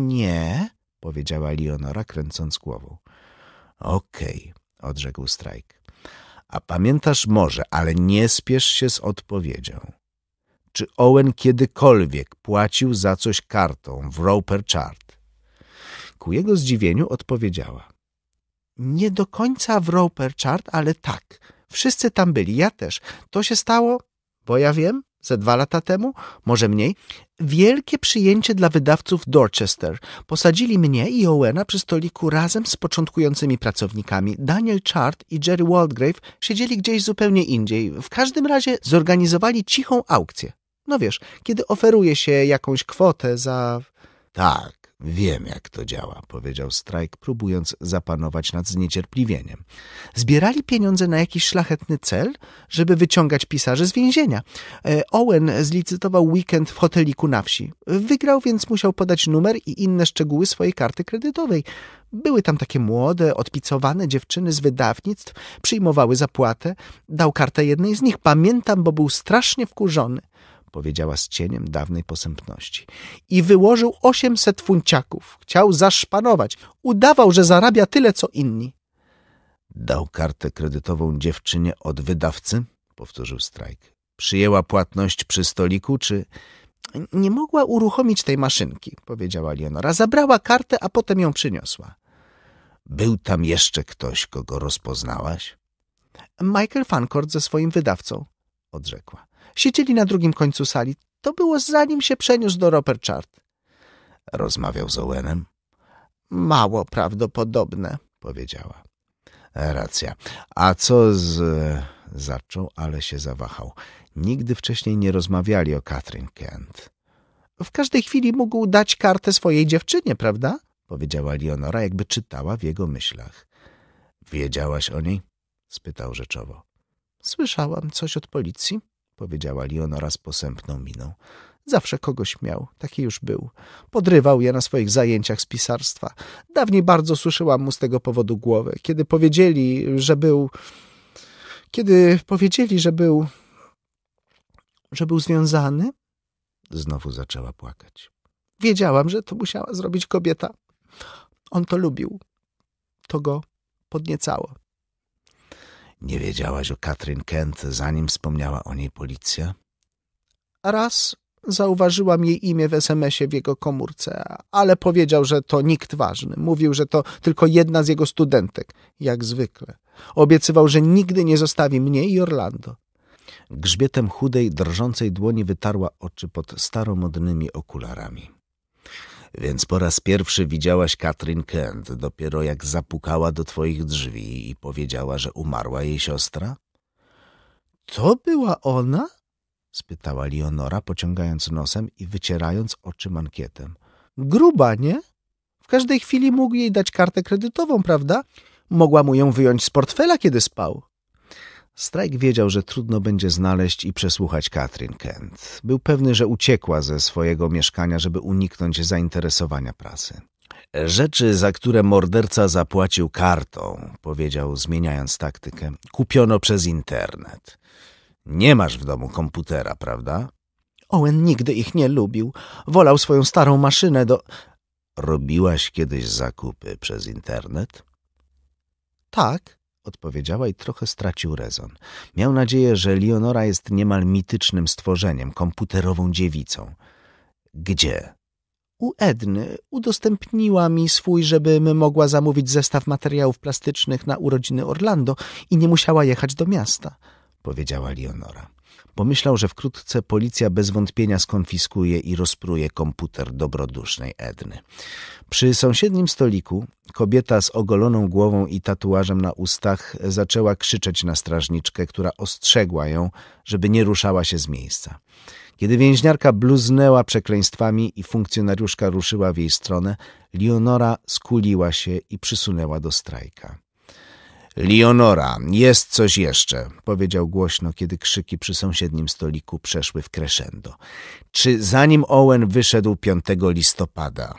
Nie, powiedziała Leonora, kręcąc głową. Okej, okay odrzekł Strajk. A pamiętasz może, ale nie spiesz się z odpowiedzią. Czy Owen kiedykolwiek płacił za coś kartą w Roper Chart? Ku jego zdziwieniu odpowiedziała. Nie do końca w Roper Chart, ale tak. Wszyscy tam byli, ja też. To się stało, bo ja wiem, ze dwa lata temu, może mniej, wielkie przyjęcie dla wydawców Dorchester. Posadzili mnie i Owena przy stoliku razem z początkującymi pracownikami. Daniel Chart i Jerry Waldgrave siedzieli gdzieś zupełnie indziej. W każdym razie zorganizowali cichą aukcję. No wiesz, kiedy oferuje się jakąś kwotę za... Tak, Wiem, jak to działa, powiedział Strajk, próbując zapanować nad zniecierpliwieniem. Zbierali pieniądze na jakiś szlachetny cel, żeby wyciągać pisarzy z więzienia. E, Owen zlicytował weekend w hoteliku na wsi. Wygrał, więc musiał podać numer i inne szczegóły swojej karty kredytowej. Były tam takie młode, odpicowane dziewczyny z wydawnictw, przyjmowały zapłatę. Dał kartę jednej z nich. Pamiętam, bo był strasznie wkurzony powiedziała z cieniem dawnej posępności. I wyłożył osiemset funciaków. Chciał zaszpanować. Udawał, że zarabia tyle, co inni. Dał kartę kredytową dziewczynie od wydawcy? Powtórzył strajk. Przyjęła płatność przy stoliku, czy... Nie mogła uruchomić tej maszynki, powiedziała Leonora. Zabrała kartę, a potem ją przyniosła. Był tam jeszcze ktoś, kogo rozpoznałaś? Michael Fancourt ze swoim wydawcą, odrzekła. Siedzieli na drugim końcu sali. To było zanim się przeniósł do Roperchart. Rozmawiał z Owenem. Mało prawdopodobne, powiedziała. Racja. A co z... E, Zaczął, ale się zawahał. Nigdy wcześniej nie rozmawiali o Katrin Kent. W każdej chwili mógł dać kartę swojej dziewczynie, prawda? Powiedziała Leonora, jakby czytała w jego myślach. Wiedziałaś o niej? Spytał rzeczowo. Słyszałam coś od policji powiedziała Leonora z posępną miną. Zawsze kogoś miał, taki już był. Podrywał je na swoich zajęciach z pisarstwa. Dawniej bardzo suszyłam mu z tego powodu głowę. Kiedy powiedzieli, że był... Kiedy powiedzieli, że był... że był związany... Znowu zaczęła płakać. Wiedziałam, że to musiała zrobić kobieta. On to lubił. To go podniecało. Nie wiedziałaś o Katrin Kent, zanim wspomniała o niej policja? Raz zauważyłam jej imię w SMS-ie w jego komórce, ale powiedział, że to nikt ważny. Mówił, że to tylko jedna z jego studentek, jak zwykle. Obiecywał, że nigdy nie zostawi mnie i Orlando. Grzbietem chudej, drżącej dłoni wytarła oczy pod staromodnymi okularami więc po raz pierwszy widziałaś Katrin Kent dopiero jak zapukała do twoich drzwi i powiedziała, że umarła jej siostra? To była ona? spytała Leonora, pociągając nosem i wycierając oczy mankietem. Gruba, nie? W każdej chwili mógł jej dać kartę kredytową, prawda? Mogła mu ją wyjąć z portfela, kiedy spał. Strajk wiedział, że trudno będzie znaleźć i przesłuchać Katrin Kent. Był pewny, że uciekła ze swojego mieszkania, żeby uniknąć zainteresowania prasy. Rzeczy, za które morderca zapłacił kartą, powiedział, zmieniając taktykę, kupiono przez internet. Nie masz w domu komputera, prawda? Owen nigdy ich nie lubił. Wolał swoją starą maszynę do... Robiłaś kiedyś zakupy przez internet? Tak, odpowiedziała i trochę stracił rezon. Miał nadzieję, że Leonora jest niemal mitycznym stworzeniem, komputerową dziewicą. Gdzie? U Edny udostępniła mi swój, żebym mogła zamówić zestaw materiałów plastycznych na urodziny Orlando i nie musiała jechać do miasta, powiedziała Leonora. Pomyślał, że wkrótce policja bez wątpienia skonfiskuje i rozpruje komputer dobrodusznej Edny. Przy sąsiednim stoliku kobieta z ogoloną głową i tatuażem na ustach zaczęła krzyczeć na strażniczkę, która ostrzegła ją, żeby nie ruszała się z miejsca. Kiedy więźniarka bluznęła przekleństwami i funkcjonariuszka ruszyła w jej stronę, Leonora skuliła się i przysunęła do strajka. Leonora, jest coś jeszcze, powiedział głośno, kiedy krzyki przy sąsiednim stoliku przeszły w crescendo. Czy zanim Owen wyszedł 5 listopada,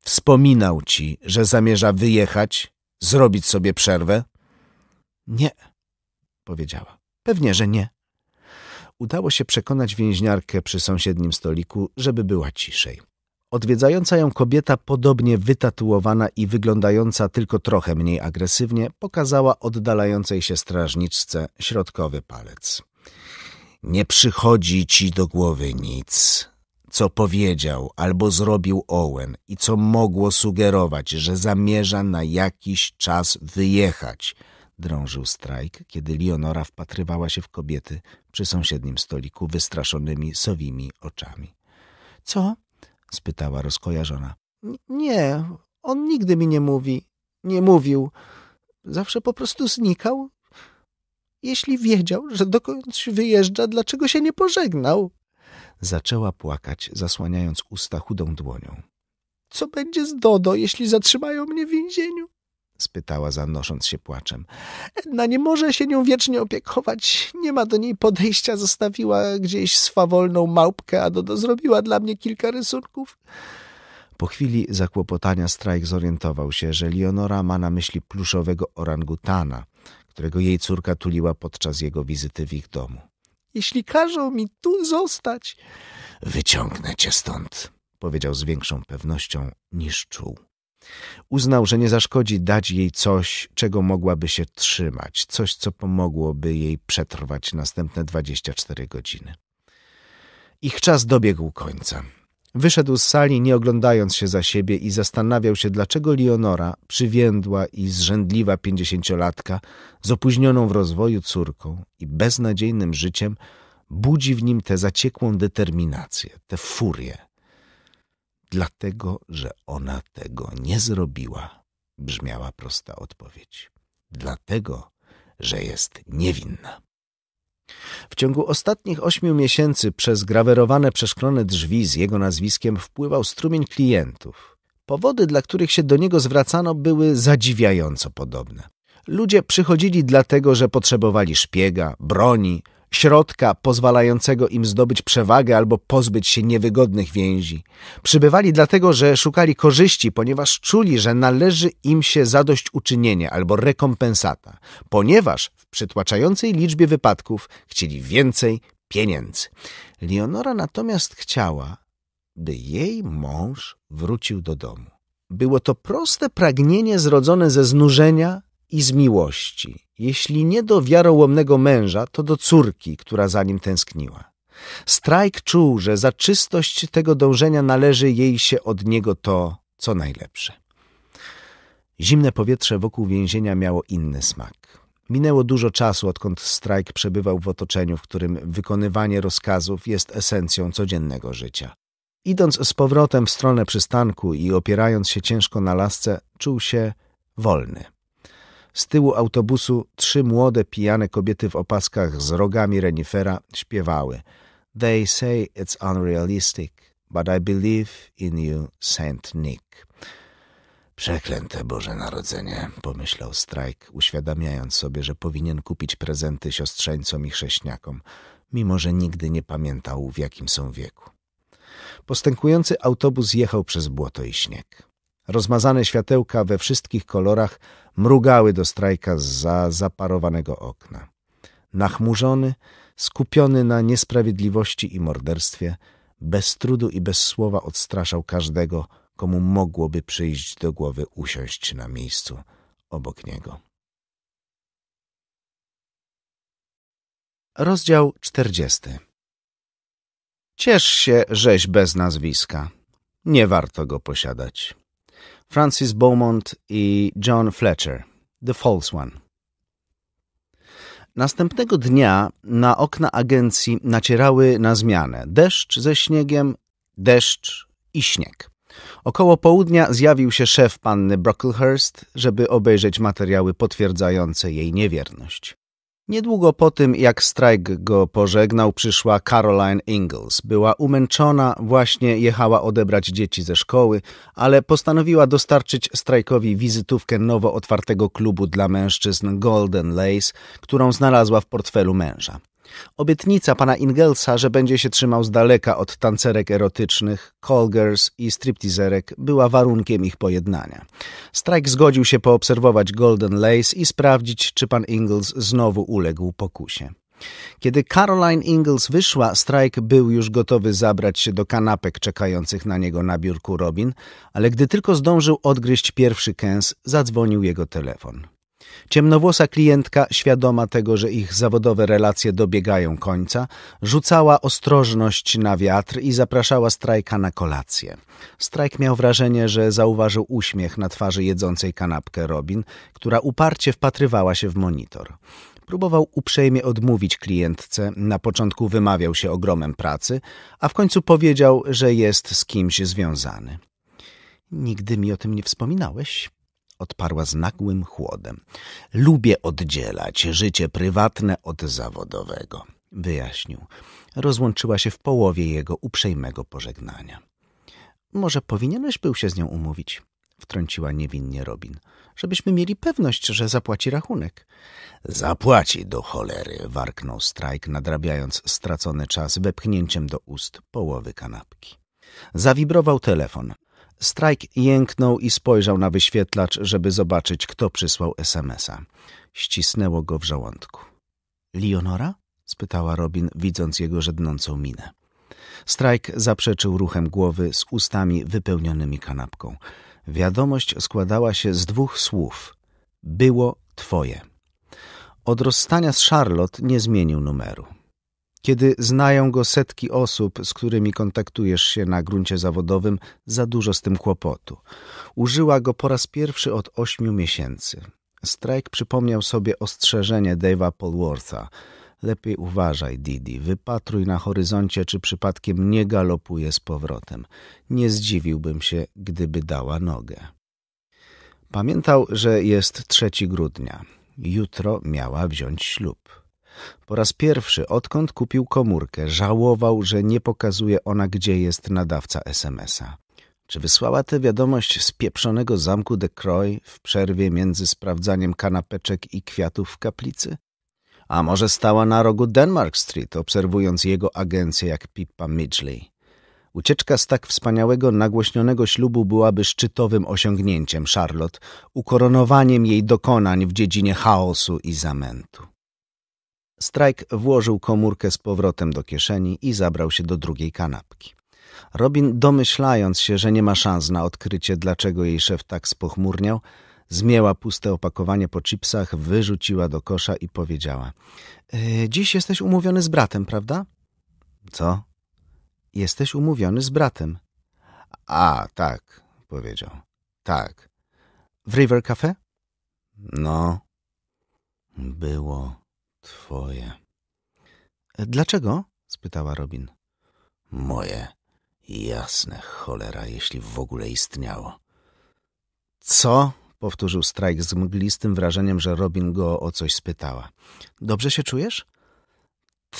wspominał ci, że zamierza wyjechać, zrobić sobie przerwę? Nie, powiedziała. Pewnie, że nie. Udało się przekonać więźniarkę przy sąsiednim stoliku, żeby była ciszej. Odwiedzająca ją kobieta, podobnie wytatuowana i wyglądająca tylko trochę mniej agresywnie, pokazała oddalającej się strażniczce środkowy palec. Nie przychodzi ci do głowy nic, co powiedział albo zrobił Owen i co mogło sugerować, że zamierza na jakiś czas wyjechać, drążył strajk, kiedy Leonora wpatrywała się w kobiety przy sąsiednim stoliku wystraszonymi, sowimi oczami. Co? spytała rozkojarzona. Nie, on nigdy mi nie mówi. Nie mówił. Zawsze po prostu znikał. Jeśli wiedział, że dokądś wyjeżdża, dlaczego się nie pożegnał? Zaczęła płakać, zasłaniając usta chudą dłonią. Co będzie z Dodo, jeśli zatrzymają mnie w więzieniu? spytała, zanosząc się płaczem. Edna nie może się nią wiecznie opiekować. Nie ma do niej podejścia. Zostawiła gdzieś swawolną małpkę, a Dodo zrobiła dla mnie kilka rysunków. Po chwili zakłopotania Strajk zorientował się, że Leonora ma na myśli pluszowego orangutana, którego jej córka tuliła podczas jego wizyty w ich domu. Jeśli każą mi tu zostać... Wyciągnę cię stąd, powiedział z większą pewnością niż czuł. Uznał, że nie zaszkodzi dać jej coś, czego mogłaby się trzymać, coś, co pomogłoby jej przetrwać następne 24 godziny. Ich czas dobiegł końca. Wyszedł z sali, nie oglądając się za siebie i zastanawiał się, dlaczego Leonora, przywiędła i zrzędliwa pięćdziesięciolatka, z opóźnioną w rozwoju córką i beznadziejnym życiem, budzi w nim tę zaciekłą determinację, tę furię – Dlatego, że ona tego nie zrobiła, brzmiała prosta odpowiedź. Dlatego, że jest niewinna. W ciągu ostatnich ośmiu miesięcy przez grawerowane przeszklone drzwi z jego nazwiskiem wpływał strumień klientów. Powody, dla których się do niego zwracano, były zadziwiająco podobne. Ludzie przychodzili dlatego, że potrzebowali szpiega, broni, środka pozwalającego im zdobyć przewagę albo pozbyć się niewygodnych więzi. Przybywali dlatego, że szukali korzyści, ponieważ czuli, że należy im się zadośćuczynienie albo rekompensata, ponieważ w przytłaczającej liczbie wypadków chcieli więcej pieniędzy. Leonora natomiast chciała, by jej mąż wrócił do domu. Było to proste pragnienie zrodzone ze znużenia, i z miłości. Jeśli nie do wiarołomnego męża, to do córki, która za nim tęskniła. Strajk czuł, że za czystość tego dążenia należy jej się od niego to, co najlepsze. Zimne powietrze wokół więzienia miało inny smak. Minęło dużo czasu, odkąd Strajk przebywał w otoczeniu, w którym wykonywanie rozkazów jest esencją codziennego życia. Idąc z powrotem w stronę przystanku i opierając się ciężko na lasce, czuł się wolny. Z tyłu autobusu trzy młode, pijane kobiety w opaskach z rogami renifera śpiewały They say it's unrealistic, but I believe in you, Saint Nick. Przeklęte Boże Narodzenie, pomyślał Strajk, uświadamiając sobie, że powinien kupić prezenty siostrzeńcom i chrześniakom, mimo że nigdy nie pamiętał, w jakim są wieku. Postępujący autobus jechał przez błoto i śnieg. Rozmazane światełka we wszystkich kolorach mrugały do strajka za zaparowanego okna. Nachmurzony, skupiony na niesprawiedliwości i morderstwie, bez trudu i bez słowa odstraszał każdego, komu mogłoby przyjść do głowy usiąść na miejscu obok niego. Rozdział 40. Ciesz się, żeś bez nazwiska. Nie warto go posiadać. Francis Beaumont i John Fletcher, The False One. Następnego dnia na okna agencji nacierały na zmianę deszcz ze śniegiem, deszcz i śnieg. Około południa zjawił się szef panny Brocklehurst, żeby obejrzeć materiały potwierdzające jej niewierność. Niedługo po tym, jak strajk go pożegnał, przyszła Caroline Ingalls. Była umęczona, właśnie jechała odebrać dzieci ze szkoły, ale postanowiła dostarczyć strajkowi wizytówkę nowo otwartego klubu dla mężczyzn Golden Lace, którą znalazła w portfelu męża. Obietnica pana Ingelsa, że będzie się trzymał z daleka od tancerek erotycznych, callgirls i striptizerek była warunkiem ich pojednania. Strike zgodził się poobserwować Golden Lace i sprawdzić, czy pan Ingels znowu uległ pokusie. Kiedy Caroline Ingalls wyszła, Strike był już gotowy zabrać się do kanapek czekających na niego na biurku Robin, ale gdy tylko zdążył odgryźć pierwszy kęs, zadzwonił jego telefon. Ciemnowłosa klientka, świadoma tego, że ich zawodowe relacje dobiegają końca, rzucała ostrożność na wiatr i zapraszała Strajka na kolację. Strajk miał wrażenie, że zauważył uśmiech na twarzy jedzącej kanapkę Robin, która uparcie wpatrywała się w monitor. Próbował uprzejmie odmówić klientce, na początku wymawiał się ogromem pracy, a w końcu powiedział, że jest z kimś związany. Nigdy mi o tym nie wspominałeś, odparła z nagłym chłodem. Lubię oddzielać życie prywatne od zawodowego, wyjaśnił. Rozłączyła się w połowie jego uprzejmego pożegnania. Może powinieneś był się z nią umówić, wtrąciła niewinnie Robin, żebyśmy mieli pewność, że zapłaci rachunek. Zapłaci do cholery, warknął Strajk, nadrabiając stracony czas wepchnięciem do ust połowy kanapki. Zawibrował telefon. Strajk jęknął i spojrzał na wyświetlacz, żeby zobaczyć, kto przysłał SMS-a. Ścisnęło go w żołądku. Leonora? spytała Robin, widząc jego żednącą minę. Strajk zaprzeczył ruchem głowy z ustami wypełnionymi kanapką. Wiadomość składała się z dwóch słów. Było twoje. Od rozstania z Charlotte nie zmienił numeru. Kiedy znają go setki osób, z którymi kontaktujesz się na gruncie zawodowym, za dużo z tym kłopotu. Użyła go po raz pierwszy od ośmiu miesięcy. Strajk przypomniał sobie ostrzeżenie Dave'a Polwortha. Lepiej uważaj, Didi, wypatruj na horyzoncie, czy przypadkiem nie galopuje z powrotem. Nie zdziwiłbym się, gdyby dała nogę. Pamiętał, że jest 3 grudnia. Jutro miała wziąć ślub. Po raz pierwszy, odkąd kupił komórkę, żałował, że nie pokazuje ona, gdzie jest nadawca SMS-a. Czy wysłała tę wiadomość z pieprzonego zamku de Croix w przerwie między sprawdzaniem kanapeczek i kwiatów w kaplicy? A może stała na rogu Denmark Street, obserwując jego agencję jak Pippa Midgley? Ucieczka z tak wspaniałego, nagłośnionego ślubu byłaby szczytowym osiągnięciem Charlotte, ukoronowaniem jej dokonań w dziedzinie chaosu i zamętu. Strajk włożył komórkę z powrotem do kieszeni i zabrał się do drugiej kanapki. Robin, domyślając się, że nie ma szans na odkrycie, dlaczego jej szef tak spochmurniał, zmięła puste opakowanie po chipsach, wyrzuciła do kosza i powiedziała: e, Dziś jesteś umówiony z bratem, prawda? Co? Jesteś umówiony z bratem. A, tak, powiedział. Tak. W River Cafe? No. Było. Twoje. Dlaczego? spytała Robin. Moje. Jasne, cholera, jeśli w ogóle istniało. Co? powtórzył Strajk z mglistym wrażeniem, że Robin go o coś spytała. Dobrze się czujesz?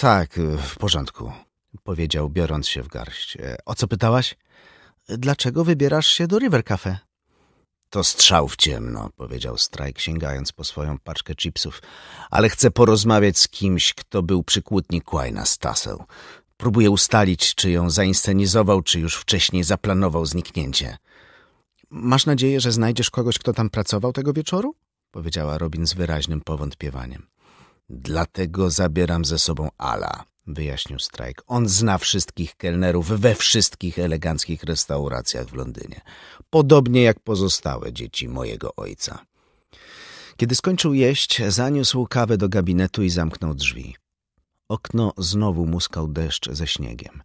Tak, w porządku, powiedział, biorąc się w garść. E, o co pytałaś? Dlaczego wybierasz się do River Cafe? To strzał w ciemno, powiedział Strajk, sięgając po swoją paczkę chipsów. Ale chcę porozmawiać z kimś, kto był przy kłótni Quaina z Próbuję ustalić, czy ją zainscenizował, czy już wcześniej zaplanował zniknięcie. Masz nadzieję, że znajdziesz kogoś, kto tam pracował tego wieczoru? Powiedziała Robin z wyraźnym powątpiewaniem. Dlatego zabieram ze sobą Ala, wyjaśnił Strajk. On zna wszystkich kelnerów we wszystkich eleganckich restauracjach w Londynie podobnie jak pozostałe dzieci mojego ojca. Kiedy skończył jeść, zaniósł kawę do gabinetu i zamknął drzwi. Okno znowu muskał deszcz ze śniegiem.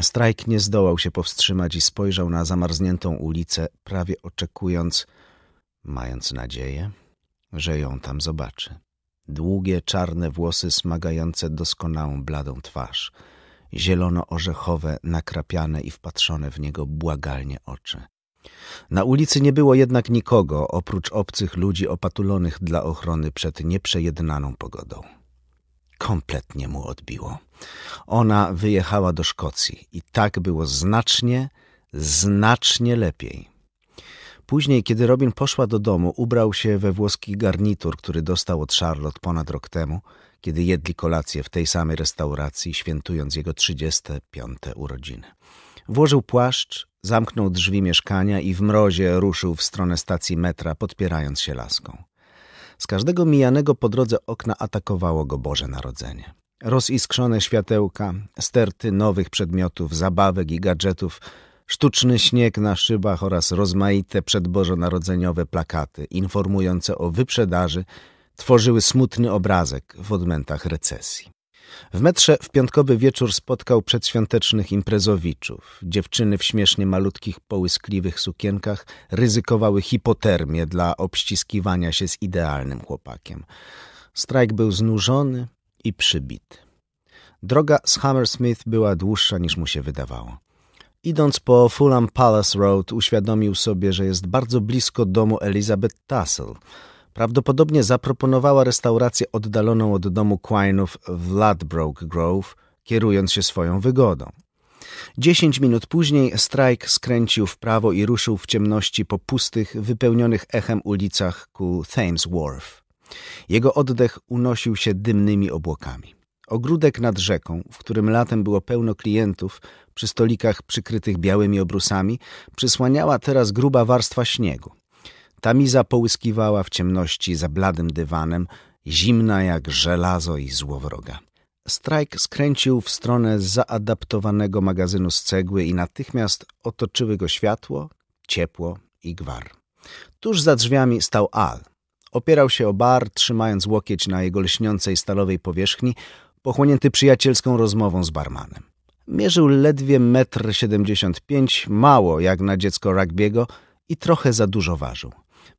Strajk nie zdołał się powstrzymać i spojrzał na zamarzniętą ulicę, prawie oczekując, mając nadzieję, że ją tam zobaczy. Długie, czarne włosy smagające doskonałą, bladą twarz, zielono-orzechowe, nakrapiane i wpatrzone w niego błagalnie oczy. Na ulicy nie było jednak nikogo, oprócz obcych ludzi opatulonych dla ochrony przed nieprzejednaną pogodą. Kompletnie mu odbiło. Ona wyjechała do Szkocji i tak było znacznie, znacznie lepiej. Później, kiedy Robin poszła do domu, ubrał się we włoski garnitur, który dostał od Charlotte ponad rok temu, kiedy jedli kolację w tej samej restauracji, świętując jego 35. urodziny. Włożył płaszcz, zamknął drzwi mieszkania i w mrozie ruszył w stronę stacji metra, podpierając się laską. Z każdego mijanego po drodze okna atakowało go Boże Narodzenie. Roziskrzone światełka, sterty nowych przedmiotów, zabawek i gadżetów, sztuczny śnieg na szybach oraz rozmaite przedbożonarodzeniowe plakaty informujące o wyprzedaży tworzyły smutny obrazek w odmętach recesji. W metrze w piątkowy wieczór spotkał przedświątecznych imprezowiczów. Dziewczyny w śmiesznie malutkich, połyskliwych sukienkach ryzykowały hipotermię dla obściskiwania się z idealnym chłopakiem. Strajk był znużony i przybity. Droga z Hammersmith była dłuższa niż mu się wydawało. Idąc po Fulham Palace Road, uświadomił sobie, że jest bardzo blisko domu Elizabeth Tassel – Prawdopodobnie zaproponowała restaurację oddaloną od domu Quine'ów w Ladbroke Grove, kierując się swoją wygodą. Dziesięć minut później Strike skręcił w prawo i ruszył w ciemności po pustych, wypełnionych echem ulicach ku Thames Wharf. Jego oddech unosił się dymnymi obłokami. Ogródek nad rzeką, w którym latem było pełno klientów, przy stolikach przykrytych białymi obrusami, przysłaniała teraz gruba warstwa śniegu. Tamiza połyskiwała w ciemności za bladym dywanem, zimna jak żelazo i złowroga. Strajk skręcił w stronę zaadaptowanego magazynu z cegły i natychmiast otoczyły go światło, ciepło i gwar. Tuż za drzwiami stał Al. Opierał się o bar, trzymając łokieć na jego lśniącej stalowej powierzchni, pochłonięty przyjacielską rozmową z barmanem. Mierzył ledwie metr siedemdziesiąt pięć, mało jak na dziecko rugby'ego i trochę za dużo ważył.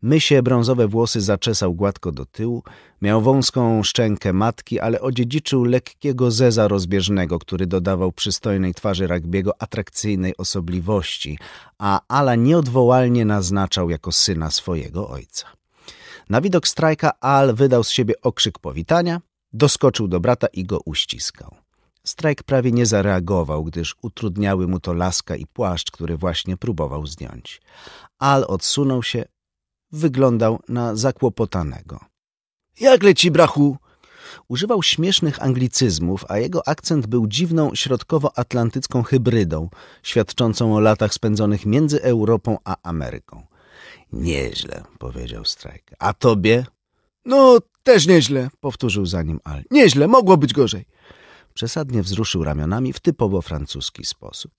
Mysie brązowe włosy zaczesał gładko do tyłu, miał wąską szczękę matki, ale odziedziczył lekkiego zeza rozbieżnego, który dodawał przystojnej twarzy Ragbiego atrakcyjnej osobliwości, a Ala nieodwołalnie naznaczał jako syna swojego ojca. Na widok strajka Al wydał z siebie okrzyk powitania, doskoczył do brata i go uściskał. Strajk prawie nie zareagował, gdyż utrudniały mu to laska i płaszcz, który właśnie próbował zdjąć. Al odsunął się, Wyglądał na zakłopotanego. Jak leci, brachu? Używał śmiesznych anglicyzmów, a jego akcent był dziwną środkowoatlantycką hybrydą, świadczącą o latach spędzonych między Europą a Ameryką. Nieźle, powiedział Strajk. A tobie? No, też nieźle, powtórzył za nim Al. Nieźle, mogło być gorzej. Przesadnie wzruszył ramionami w typowo francuski sposób.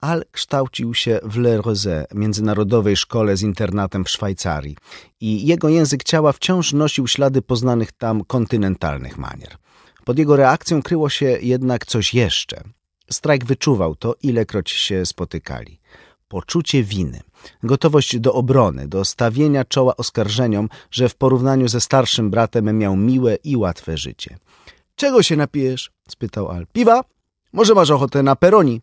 Al kształcił się w Le Rose, międzynarodowej szkole z internatem w Szwajcarii i jego język ciała wciąż nosił ślady poznanych tam kontynentalnych manier. Pod jego reakcją kryło się jednak coś jeszcze. Strajk wyczuwał to, ilekroć się spotykali. Poczucie winy, gotowość do obrony, do stawienia czoła oskarżeniom, że w porównaniu ze starszym bratem miał miłe i łatwe życie. – Czego się napijesz? – spytał Al. – Piwa? Może masz ochotę na peroni?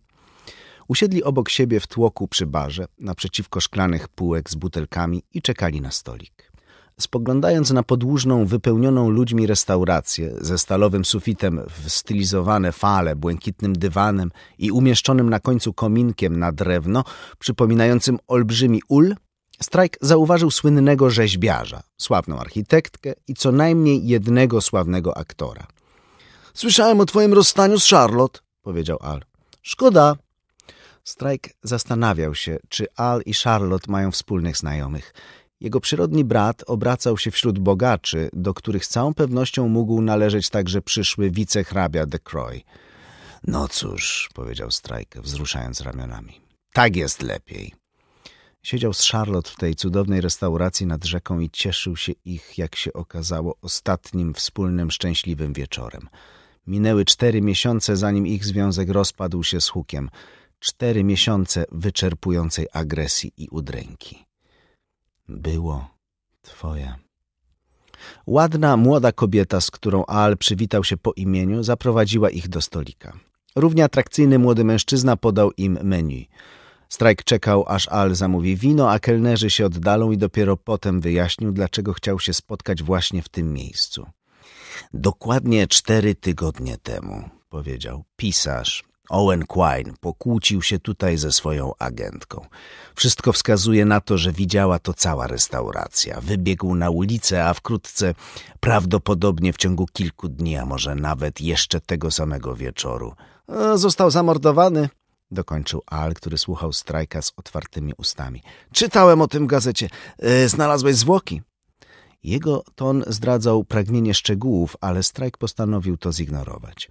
Usiedli obok siebie w tłoku przy barze, naprzeciwko szklanych półek z butelkami i czekali na stolik. Spoglądając na podłużną, wypełnioną ludźmi restaurację ze stalowym sufitem w stylizowane fale, błękitnym dywanem i umieszczonym na końcu kominkiem na drewno, przypominającym olbrzymi ul, Strajk zauważył słynnego rzeźbiarza, sławną architektkę i co najmniej jednego sławnego aktora. Słyszałem o twoim rozstaniu z Charlotte, powiedział Al. Szkoda, Strike zastanawiał się, czy Al i Charlotte mają wspólnych znajomych. Jego przyrodni brat obracał się wśród bogaczy, do których z całą pewnością mógł należeć także przyszły wicehrabia de Croy. No cóż, powiedział Strike, wzruszając ramionami. Tak jest lepiej. Siedział z Charlotte w tej cudownej restauracji nad rzeką i cieszył się ich, jak się okazało, ostatnim wspólnym szczęśliwym wieczorem. Minęły cztery miesiące, zanim ich związek rozpadł się z hukiem – cztery miesiące wyczerpującej agresji i udręki. Było twoje. Ładna, młoda kobieta, z którą Al przywitał się po imieniu, zaprowadziła ich do stolika. Równie atrakcyjny młody mężczyzna podał im menu. Strajk czekał, aż Al zamówi wino, a kelnerzy się oddalą i dopiero potem wyjaśnił, dlaczego chciał się spotkać właśnie w tym miejscu. Dokładnie cztery tygodnie temu, powiedział pisarz, Owen Quine pokłócił się tutaj ze swoją agentką. Wszystko wskazuje na to, że widziała to cała restauracja. Wybiegł na ulicę, a wkrótce, prawdopodobnie w ciągu kilku dni, a może nawet jeszcze tego samego wieczoru, e, został zamordowany. Dokończył Al, który słuchał strajka z otwartymi ustami. Czytałem o tym w gazecie. E, znalazłeś zwłoki? Jego ton zdradzał pragnienie szczegółów, ale strajk postanowił to zignorować.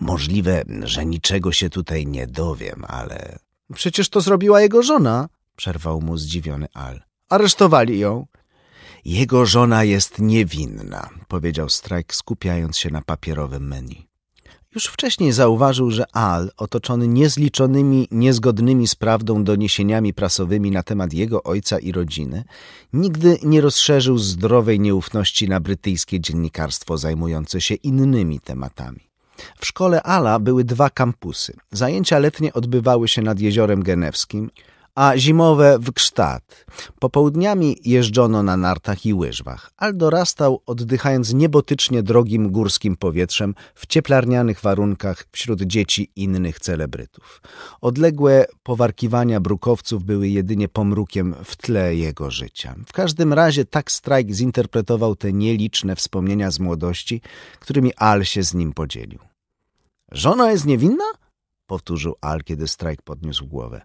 Możliwe, że niczego się tutaj nie dowiem, ale... Przecież to zrobiła jego żona, przerwał mu zdziwiony Al. Aresztowali ją. Jego żona jest niewinna, powiedział Strajk, skupiając się na papierowym menu. Już wcześniej zauważył, że Al, otoczony niezliczonymi, niezgodnymi z prawdą doniesieniami prasowymi na temat jego ojca i rodziny, nigdy nie rozszerzył zdrowej nieufności na brytyjskie dziennikarstwo zajmujące się innymi tematami. W szkole Ala były dwa kampusy. Zajęcia letnie odbywały się nad Jeziorem Genewskim, a zimowe w kształt. Popołudniami jeżdżono na nartach i łyżwach. Aldo rastał, oddychając niebotycznie drogim górskim powietrzem w cieplarnianych warunkach wśród dzieci innych celebrytów. Odległe powarkiwania brukowców były jedynie pomrukiem w tle jego życia. W każdym razie tak Strajk zinterpretował te nieliczne wspomnienia z młodości, którymi Al się z nim podzielił. Żona jest niewinna? Powtórzył Al, kiedy Strajk podniósł głowę.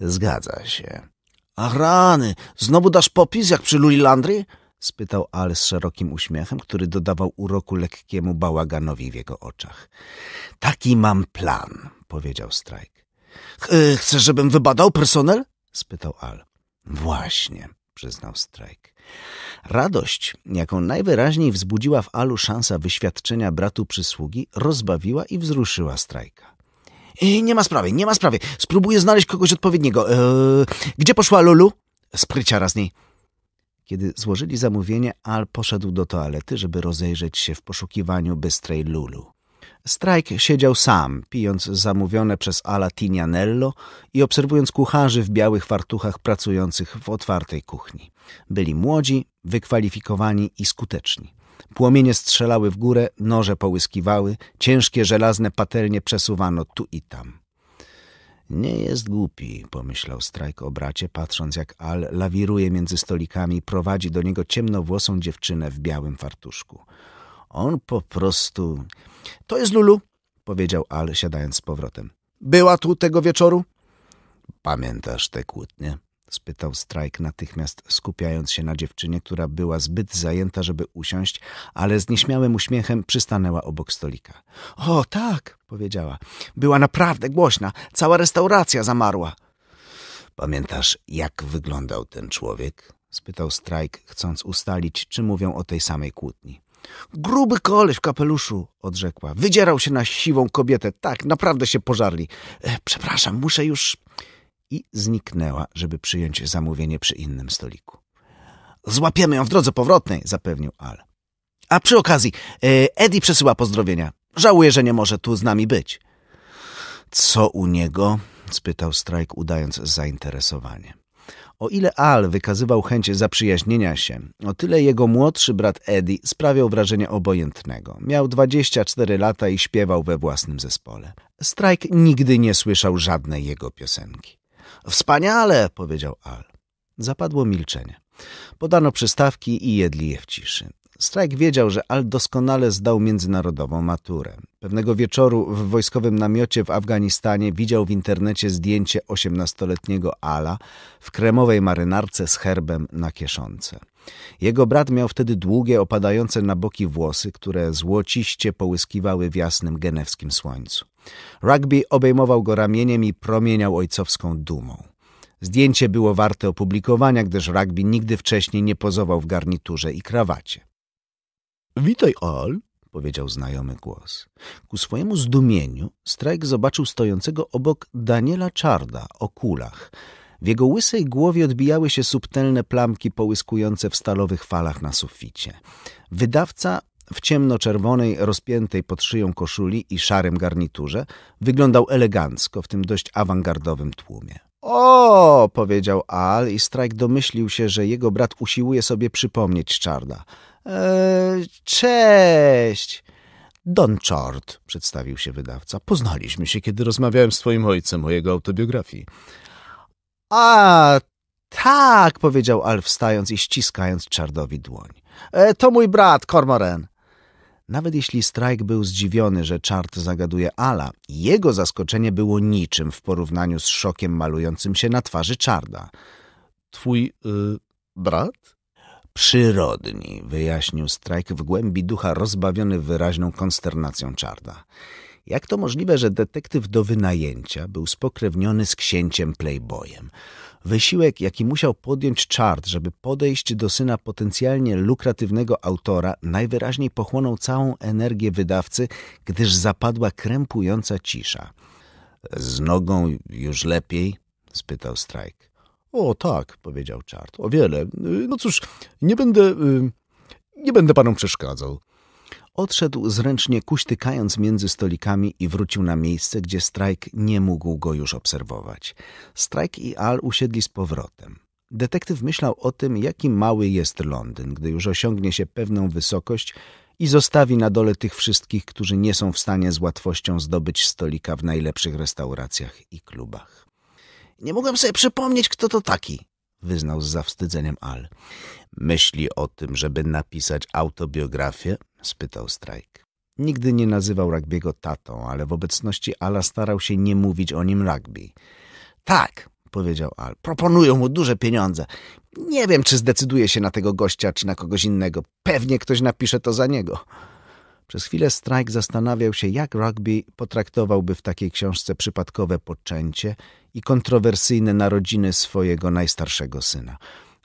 Zgadza się. Ach rany, znowu dasz popis jak przy Landry? – spytał Al z szerokim uśmiechem, który dodawał uroku lekkiemu bałaganowi w jego oczach. Taki mam plan, powiedział Strajk. Ch e, chcesz, żebym wybadał personel? spytał Al. Właśnie, przyznał Strajk. Radość, jaką najwyraźniej wzbudziła w Alu szansa wyświadczenia bratu przysługi, rozbawiła i wzruszyła Strajka. Yy, nie ma sprawy, nie ma sprawy. Spróbuję znaleźć kogoś odpowiedniego. Eee, gdzie poszła Lulu? Spryciara z niej. Kiedy złożyli zamówienie, Al poszedł do toalety, żeby rozejrzeć się w poszukiwaniu bystrej Lulu. Strajk siedział sam, pijąc zamówione przez Ala Tinianello i obserwując kucharzy w białych fartuchach pracujących w otwartej kuchni. Byli młodzi, wykwalifikowani i skuteczni. Płomienie strzelały w górę, noże połyskiwały, ciężkie żelazne patelnie przesuwano tu i tam. Nie jest głupi, pomyślał Strajk o bracie, patrząc jak Al lawiruje między stolikami i prowadzi do niego ciemnowłosą dziewczynę w białym fartuszku. On po prostu... To jest Lulu, powiedział Al, siadając z powrotem. Była tu tego wieczoru? Pamiętasz te kłótnie? spytał Strajk natychmiast skupiając się na dziewczynie, która była zbyt zajęta, żeby usiąść, ale z nieśmiałym uśmiechem przystanęła obok stolika. O, tak, powiedziała. Była naprawdę głośna. Cała restauracja zamarła. Pamiętasz, jak wyglądał ten człowiek? spytał Strajk, chcąc ustalić, czy mówią o tej samej kłótni. Gruby koleś w kapeluszu, odrzekła. Wydzierał się na siwą kobietę. Tak, naprawdę się pożarli. E, przepraszam, muszę już i zniknęła, żeby przyjąć zamówienie przy innym stoliku. Złapiemy ją w drodze powrotnej, zapewnił Al. A przy okazji, e, Eddie przesyła pozdrowienia. Żałuję, że nie może tu z nami być. Co u niego? spytał Strajk, udając zainteresowanie. O ile Al wykazywał chęć zaprzyjaźnienia się, o tyle jego młodszy brat Eddie sprawiał wrażenie obojętnego. Miał 24 lata i śpiewał we własnym zespole. Strajk nigdy nie słyszał żadnej jego piosenki. Wspaniale, powiedział Al. Zapadło milczenie. Podano przystawki i jedli je w ciszy. Strajk wiedział, że Al doskonale zdał międzynarodową maturę. Pewnego wieczoru w wojskowym namiocie w Afganistanie widział w internecie zdjęcie osiemnastoletniego Ala w kremowej marynarce z herbem na kieszonce. Jego brat miał wtedy długie, opadające na boki włosy, które złociście połyskiwały w jasnym genewskim słońcu. Rugby obejmował go ramieniem i promieniał ojcowską dumą. Zdjęcie było warte opublikowania, gdyż rugby nigdy wcześniej nie pozował w garniturze i krawacie. Witaj, Al, powiedział znajomy głos. Ku swojemu zdumieniu Strajk zobaczył stojącego obok Daniela Czarda o kulach. W jego łysej głowie odbijały się subtelne plamki połyskujące w stalowych falach na suficie. Wydawca w ciemnoczerwonej, rozpiętej pod szyją koszuli i szarym garniturze, wyglądał elegancko w tym dość awangardowym tłumie. O, powiedział Al i Strike domyślił się, że jego brat usiłuje sobie przypomnieć Czarda. Eee, cześć! Don Chord, przedstawił się wydawca. Poznaliśmy się, kiedy rozmawiałem z twoim ojcem o jego autobiografii. A, tak, powiedział Al wstając i ściskając Czardowi dłoń. E, to mój brat, Kormoren. Nawet jeśli Strike był zdziwiony, że czart zagaduje Ala, jego zaskoczenie było niczym w porównaniu z szokiem malującym się na twarzy czarda. Twój y, brat? Przyrodni, wyjaśnił Strike w głębi ducha rozbawiony wyraźną konsternacją czarda. Jak to możliwe, że detektyw do wynajęcia był spokrewniony z księciem Playboyem? Wysiłek, jaki musiał podjąć czart, żeby podejść do syna potencjalnie lukratywnego autora, najwyraźniej pochłonął całą energię wydawcy, gdyż zapadła krępująca cisza. Z nogą już lepiej? spytał Strajk. O tak, powiedział czart. O wiele. No cóż, nie będę. Y, nie będę panu przeszkadzał. Odszedł zręcznie kuśtykając między stolikami i wrócił na miejsce, gdzie Strajk nie mógł go już obserwować. Strajk i Al usiedli z powrotem. Detektyw myślał o tym, jaki mały jest Londyn, gdy już osiągnie się pewną wysokość i zostawi na dole tych wszystkich, którzy nie są w stanie z łatwością zdobyć stolika w najlepszych restauracjach i klubach. Nie mogłem sobie przypomnieć, kto to taki, wyznał z zawstydzeniem Al. Myśli o tym, żeby napisać autobiografię? spytał Strajk. Nigdy nie nazywał rugby'ego tatą, ale w obecności Ala starał się nie mówić o nim rugby. Tak, powiedział Al. Proponują mu duże pieniądze. Nie wiem, czy zdecyduje się na tego gościa, czy na kogoś innego. Pewnie ktoś napisze to za niego. Przez chwilę Strike zastanawiał się, jak rugby potraktowałby w takiej książce przypadkowe poczęcie i kontrowersyjne narodziny swojego najstarszego syna.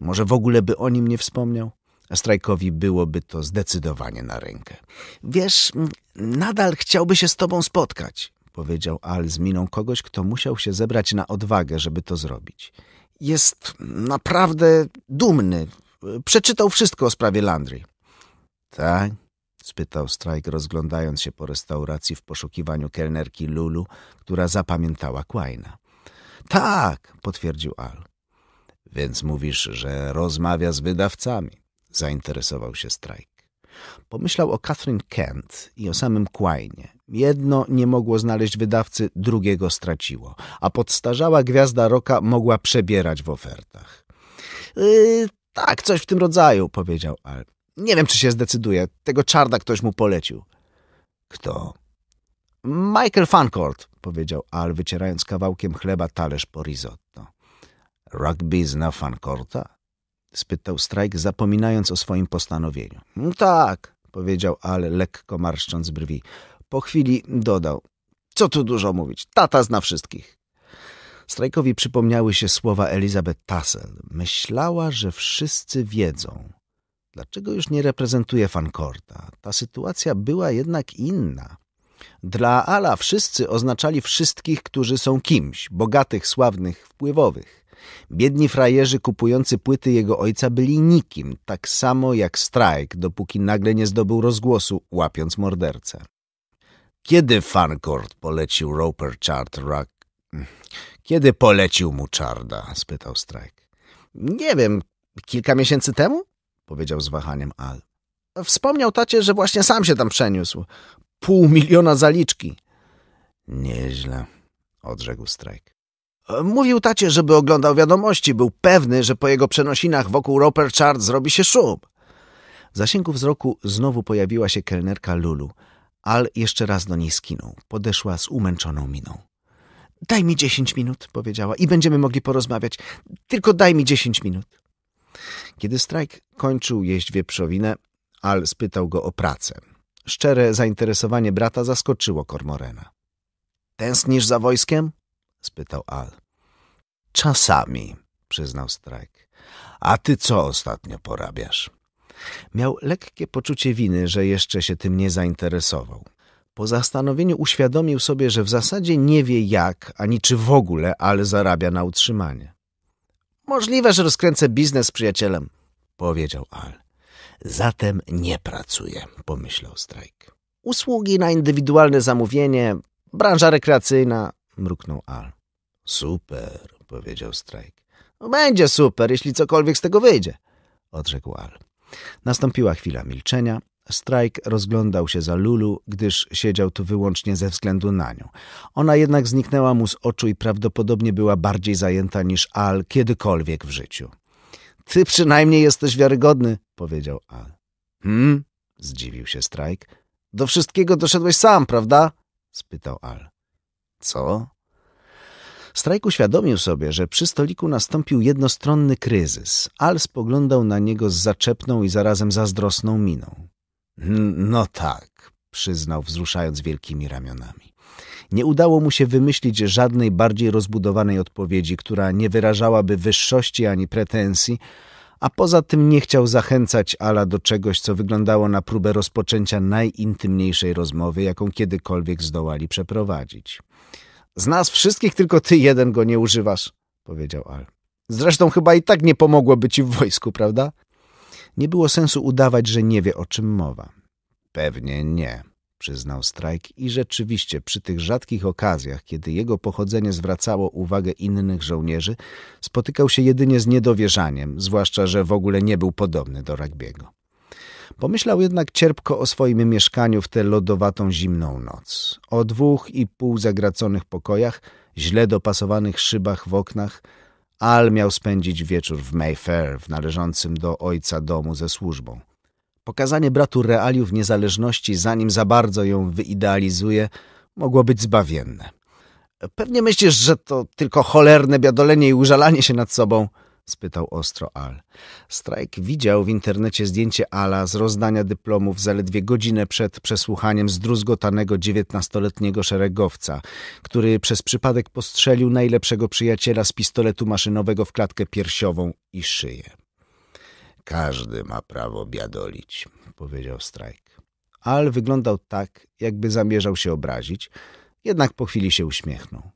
Może w ogóle by o nim nie wspomniał? Strajkowi byłoby to zdecydowanie na rękę. Wiesz, nadal chciałby się z tobą spotkać, powiedział Al z miną kogoś, kto musiał się zebrać na odwagę, żeby to zrobić. Jest naprawdę dumny. Przeczytał wszystko o sprawie Landry. Tak? spytał Strajk, rozglądając się po restauracji w poszukiwaniu kelnerki Lulu, która zapamiętała Quaina. Tak, potwierdził Al. Więc mówisz, że rozmawia z wydawcami zainteresował się Strajk. Pomyślał o Catherine Kent i o samym Quainie. Jedno nie mogło znaleźć wydawcy, drugiego straciło, a podstarzała gwiazda roka mogła przebierać w ofertach. Y, tak, coś w tym rodzaju, powiedział Al. Nie wiem, czy się zdecyduje. Tego czarda ktoś mu polecił. Kto? Michael Fancourt, powiedział Al, wycierając kawałkiem chleba talerz po risotto. Rugby zna Fancourta? spytał Strajk, zapominając o swoim postanowieniu. No tak, powiedział Ale, lekko marszcząc brwi. Po chwili dodał. Co tu dużo mówić, tata zna wszystkich. Strajkowi przypomniały się słowa Elizabeth Tassel. Myślała, że wszyscy wiedzą. Dlaczego już nie reprezentuje Fankorta? Ta sytuacja była jednak inna. Dla Ala wszyscy oznaczali wszystkich, którzy są kimś, bogatych, sławnych, wpływowych. Biedni frajerzy kupujący płyty jego ojca byli nikim, tak samo jak Strike, dopóki nagle nie zdobył rozgłosu, łapiąc mordercę. Kiedy Fancourt polecił Roper Chart Rock? Kiedy polecił mu Czarda? spytał Strike. Nie wiem, kilka miesięcy temu? powiedział z wahaniem Al. Wspomniał tacie, że właśnie sam się tam przeniósł. Pół miliona zaliczki. Nieźle, odrzekł Strike. Mówił tacie, żeby oglądał wiadomości. Był pewny, że po jego przenosinach wokół Roper Chart zrobi się szum. W zasięgu wzroku znowu pojawiła się kelnerka Lulu. Al jeszcze raz do niej skinął. Podeszła z umęczoną miną. Daj mi dziesięć minut, powiedziała, i będziemy mogli porozmawiać. Tylko daj mi dziesięć minut. Kiedy Strajk kończył jeść wieprzowinę, Al spytał go o pracę. Szczere zainteresowanie brata zaskoczyło Kormorena. Tęsknisz za wojskiem? spytał Al. Czasami, przyznał Strajk. A ty co ostatnio porabiasz? Miał lekkie poczucie winy, że jeszcze się tym nie zainteresował. Po zastanowieniu uświadomił sobie, że w zasadzie nie wie jak, ani czy w ogóle, ale zarabia na utrzymanie. Możliwe, że rozkręcę biznes z przyjacielem, powiedział Al. Zatem nie pracuję, pomyślał Strajk. Usługi na indywidualne zamówienie, branża rekreacyjna, mruknął Al. Super, powiedział Strajk. Będzie super, jeśli cokolwiek z tego wyjdzie, odrzekł Al. Nastąpiła chwila milczenia. Strajk rozglądał się za Lulu, gdyż siedział tu wyłącznie ze względu na nią. Ona jednak zniknęła mu z oczu i prawdopodobnie była bardziej zajęta niż Al kiedykolwiek w życiu. Ty przynajmniej jesteś wiarygodny, powiedział Al. Hmm? zdziwił się Strajk. Do wszystkiego doszedłeś sam, prawda? spytał Al. Co? Strajk uświadomił sobie, że przy stoliku nastąpił jednostronny kryzys. Al spoglądał na niego z zaczepną i zarazem zazdrosną miną. No tak, przyznał, wzruszając wielkimi ramionami. Nie udało mu się wymyślić żadnej bardziej rozbudowanej odpowiedzi, która nie wyrażałaby wyższości ani pretensji, a poza tym nie chciał zachęcać Ala do czegoś, co wyglądało na próbę rozpoczęcia najintymniejszej rozmowy, jaką kiedykolwiek zdołali przeprowadzić. Z nas wszystkich tylko ty jeden go nie używasz, powiedział Al. Zresztą chyba i tak nie pomogłoby ci w wojsku, prawda? Nie było sensu udawać, że nie wie, o czym mowa. Pewnie nie, przyznał Strajk i rzeczywiście przy tych rzadkich okazjach, kiedy jego pochodzenie zwracało uwagę innych żołnierzy, spotykał się jedynie z niedowierzaniem, zwłaszcza, że w ogóle nie był podobny do Ragbiego. Pomyślał jednak cierpko o swoim mieszkaniu w tę lodowatą zimną noc. O dwóch i pół zagraconych pokojach, źle dopasowanych szybach w oknach, Al miał spędzić wieczór w Mayfair, w należącym do ojca domu ze służbą. Pokazanie bratu realiów niezależności, zanim za bardzo ją wyidealizuje, mogło być zbawienne. Pewnie myślisz, że to tylko cholerne biadolenie i użalanie się nad sobą, spytał ostro Al. Strajk widział w internecie zdjęcie Ala z rozdania dyplomów zaledwie godzinę przed przesłuchaniem zdruzgotanego dziewiętnastoletniego szeregowca, który przez przypadek postrzelił najlepszego przyjaciela z pistoletu maszynowego w klatkę piersiową i szyję. Każdy ma prawo biadolić, powiedział Strajk. Al wyglądał tak, jakby zamierzał się obrazić, jednak po chwili się uśmiechnął.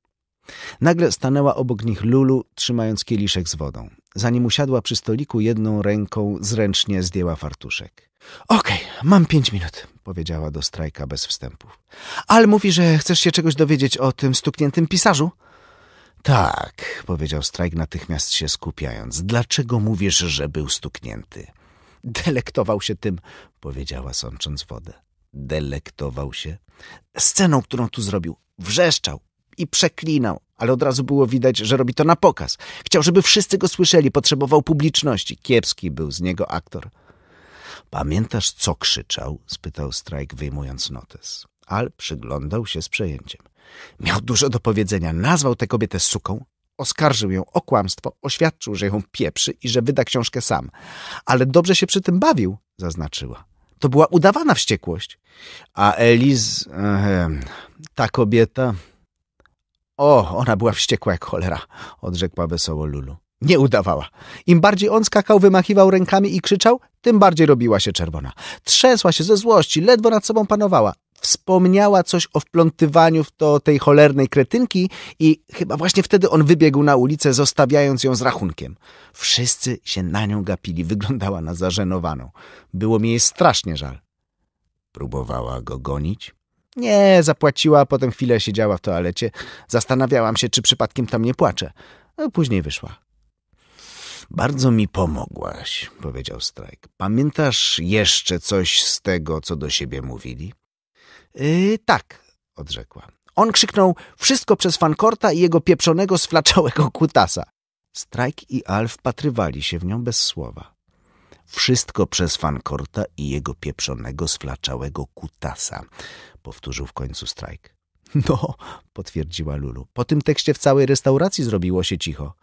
Nagle stanęła obok nich Lulu, trzymając kieliszek z wodą. Zanim usiadła przy stoliku, jedną ręką zręcznie zdjęła fartuszek. Okej, okay, mam pięć minut, powiedziała do strajka bez wstępów. Ale mówi, że chcesz się czegoś dowiedzieć o tym stukniętym pisarzu? Tak, powiedział strajk natychmiast się skupiając. Dlaczego mówisz, że był stuknięty? Delektował się tym, powiedziała sącząc wodę. Delektował się sceną, którą tu zrobił. Wrzeszczał, i przeklinał ale od razu było widać, że robi to na pokaz. Chciał, żeby wszyscy go słyszeli, potrzebował publiczności. Kiepski był z niego aktor. Pamiętasz, co krzyczał? spytał Strajk, wyjmując notes. Al przyglądał się z przejęciem. Miał dużo do powiedzenia. Nazwał tę kobietę suką, oskarżył ją o kłamstwo, oświadczył, że ją pieprzy i że wyda książkę sam. Ale dobrze się przy tym bawił, zaznaczyła. To była udawana wściekłość. A Eliz... Ehem, ta kobieta o, ona była wściekła jak cholera, odrzekła wesoło Lulu. Nie udawała. Im bardziej on skakał, wymachiwał rękami i krzyczał, tym bardziej robiła się czerwona. Trzęsła się ze złości, ledwo nad sobą panowała. Wspomniała coś o wplątywaniu w to tej cholernej kretynki i chyba właśnie wtedy on wybiegł na ulicę, zostawiając ją z rachunkiem. Wszyscy się na nią gapili, wyglądała na zażenowaną. Było mi jej strasznie żal. Próbowała go gonić? Nie, zapłaciła, a potem chwilę siedziała w toalecie. Zastanawiałam się, czy przypadkiem tam nie płacze. A no, później wyszła. Bardzo mi pomogłaś, powiedział Strajk. Pamiętasz jeszcze coś z tego, co do siebie mówili? Yy, tak, odrzekła. On krzyknął wszystko przez Fankorta i jego pieprzonego, sflaczałego kutasa. Strajk i Al wpatrywali się w nią bez słowa. Wszystko przez Fankorta i jego pieprzonego, sflaczałego kutasa powtórzył w końcu strajk. *laughs* No, potwierdziła Lulu. Po tym tekście w całej restauracji zrobiło się cicho.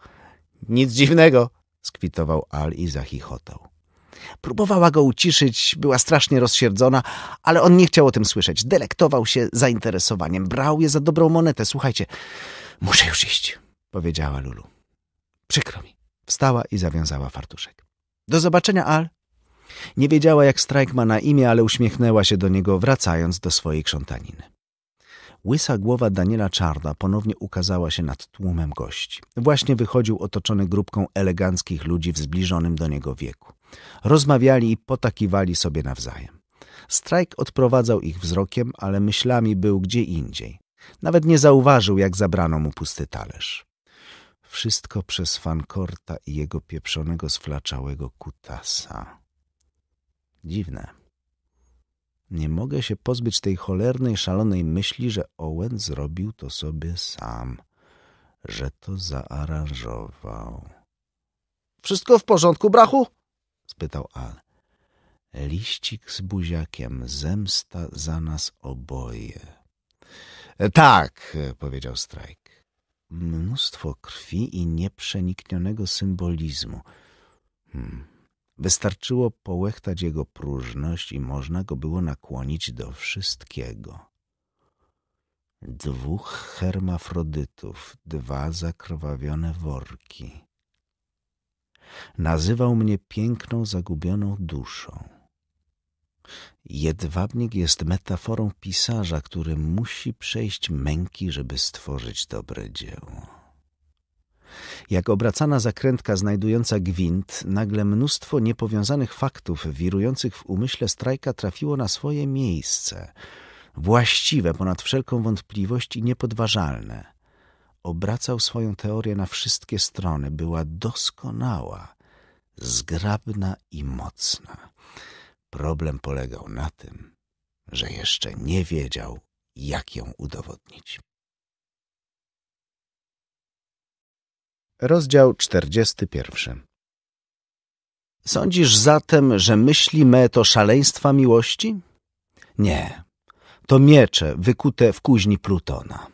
Nic dziwnego, skwitował Al i zachichotał. Próbowała go uciszyć, była strasznie rozsierdzona, ale on nie chciał o tym słyszeć. Delektował się zainteresowaniem, brał je za dobrą monetę. Słuchajcie, muszę już iść, powiedziała Lulu. Przykro mi. Wstała i zawiązała fartuszek. Do zobaczenia, Al, nie wiedziała, jak Strajk ma na imię, ale uśmiechnęła się do niego, wracając do swojej krzątaniny. Łysa głowa Daniela Czarda ponownie ukazała się nad tłumem gości. Właśnie wychodził otoczony grupką eleganckich ludzi w zbliżonym do niego wieku. Rozmawiali i potakiwali sobie nawzajem. Strajk odprowadzał ich wzrokiem, ale myślami był gdzie indziej. Nawet nie zauważył, jak zabrano mu pusty talerz. Wszystko przez Fankorta i jego pieprzonego, sflaczałego kutasa. Dziwne. Nie mogę się pozbyć tej cholernej, szalonej myśli, że Owen zrobił to sobie sam, że to zaaranżował. Wszystko w porządku, brachu? spytał Al. Liścik z buziakiem, zemsta za nas oboje. E, tak, e, powiedział Strajk. Mnóstwo krwi i nieprzeniknionego symbolizmu. Hmm. Wystarczyło połechtać jego próżność i można go było nakłonić do wszystkiego. Dwóch hermafrodytów, dwa zakrwawione worki. Nazywał mnie piękną, zagubioną duszą. Jedwabnik jest metaforą pisarza, który musi przejść męki, żeby stworzyć dobre dzieło. Jak obracana zakrętka znajdująca gwint, nagle mnóstwo niepowiązanych faktów wirujących w umyśle strajka trafiło na swoje miejsce. Właściwe ponad wszelką wątpliwość i niepodważalne. Obracał swoją teorię na wszystkie strony. Była doskonała, zgrabna i mocna. Problem polegał na tym, że jeszcze nie wiedział, jak ją udowodnić. Rozdział 41 Sądzisz zatem, że myśli me to szaleństwa miłości? Nie, to miecze wykute w kuźni Plutona.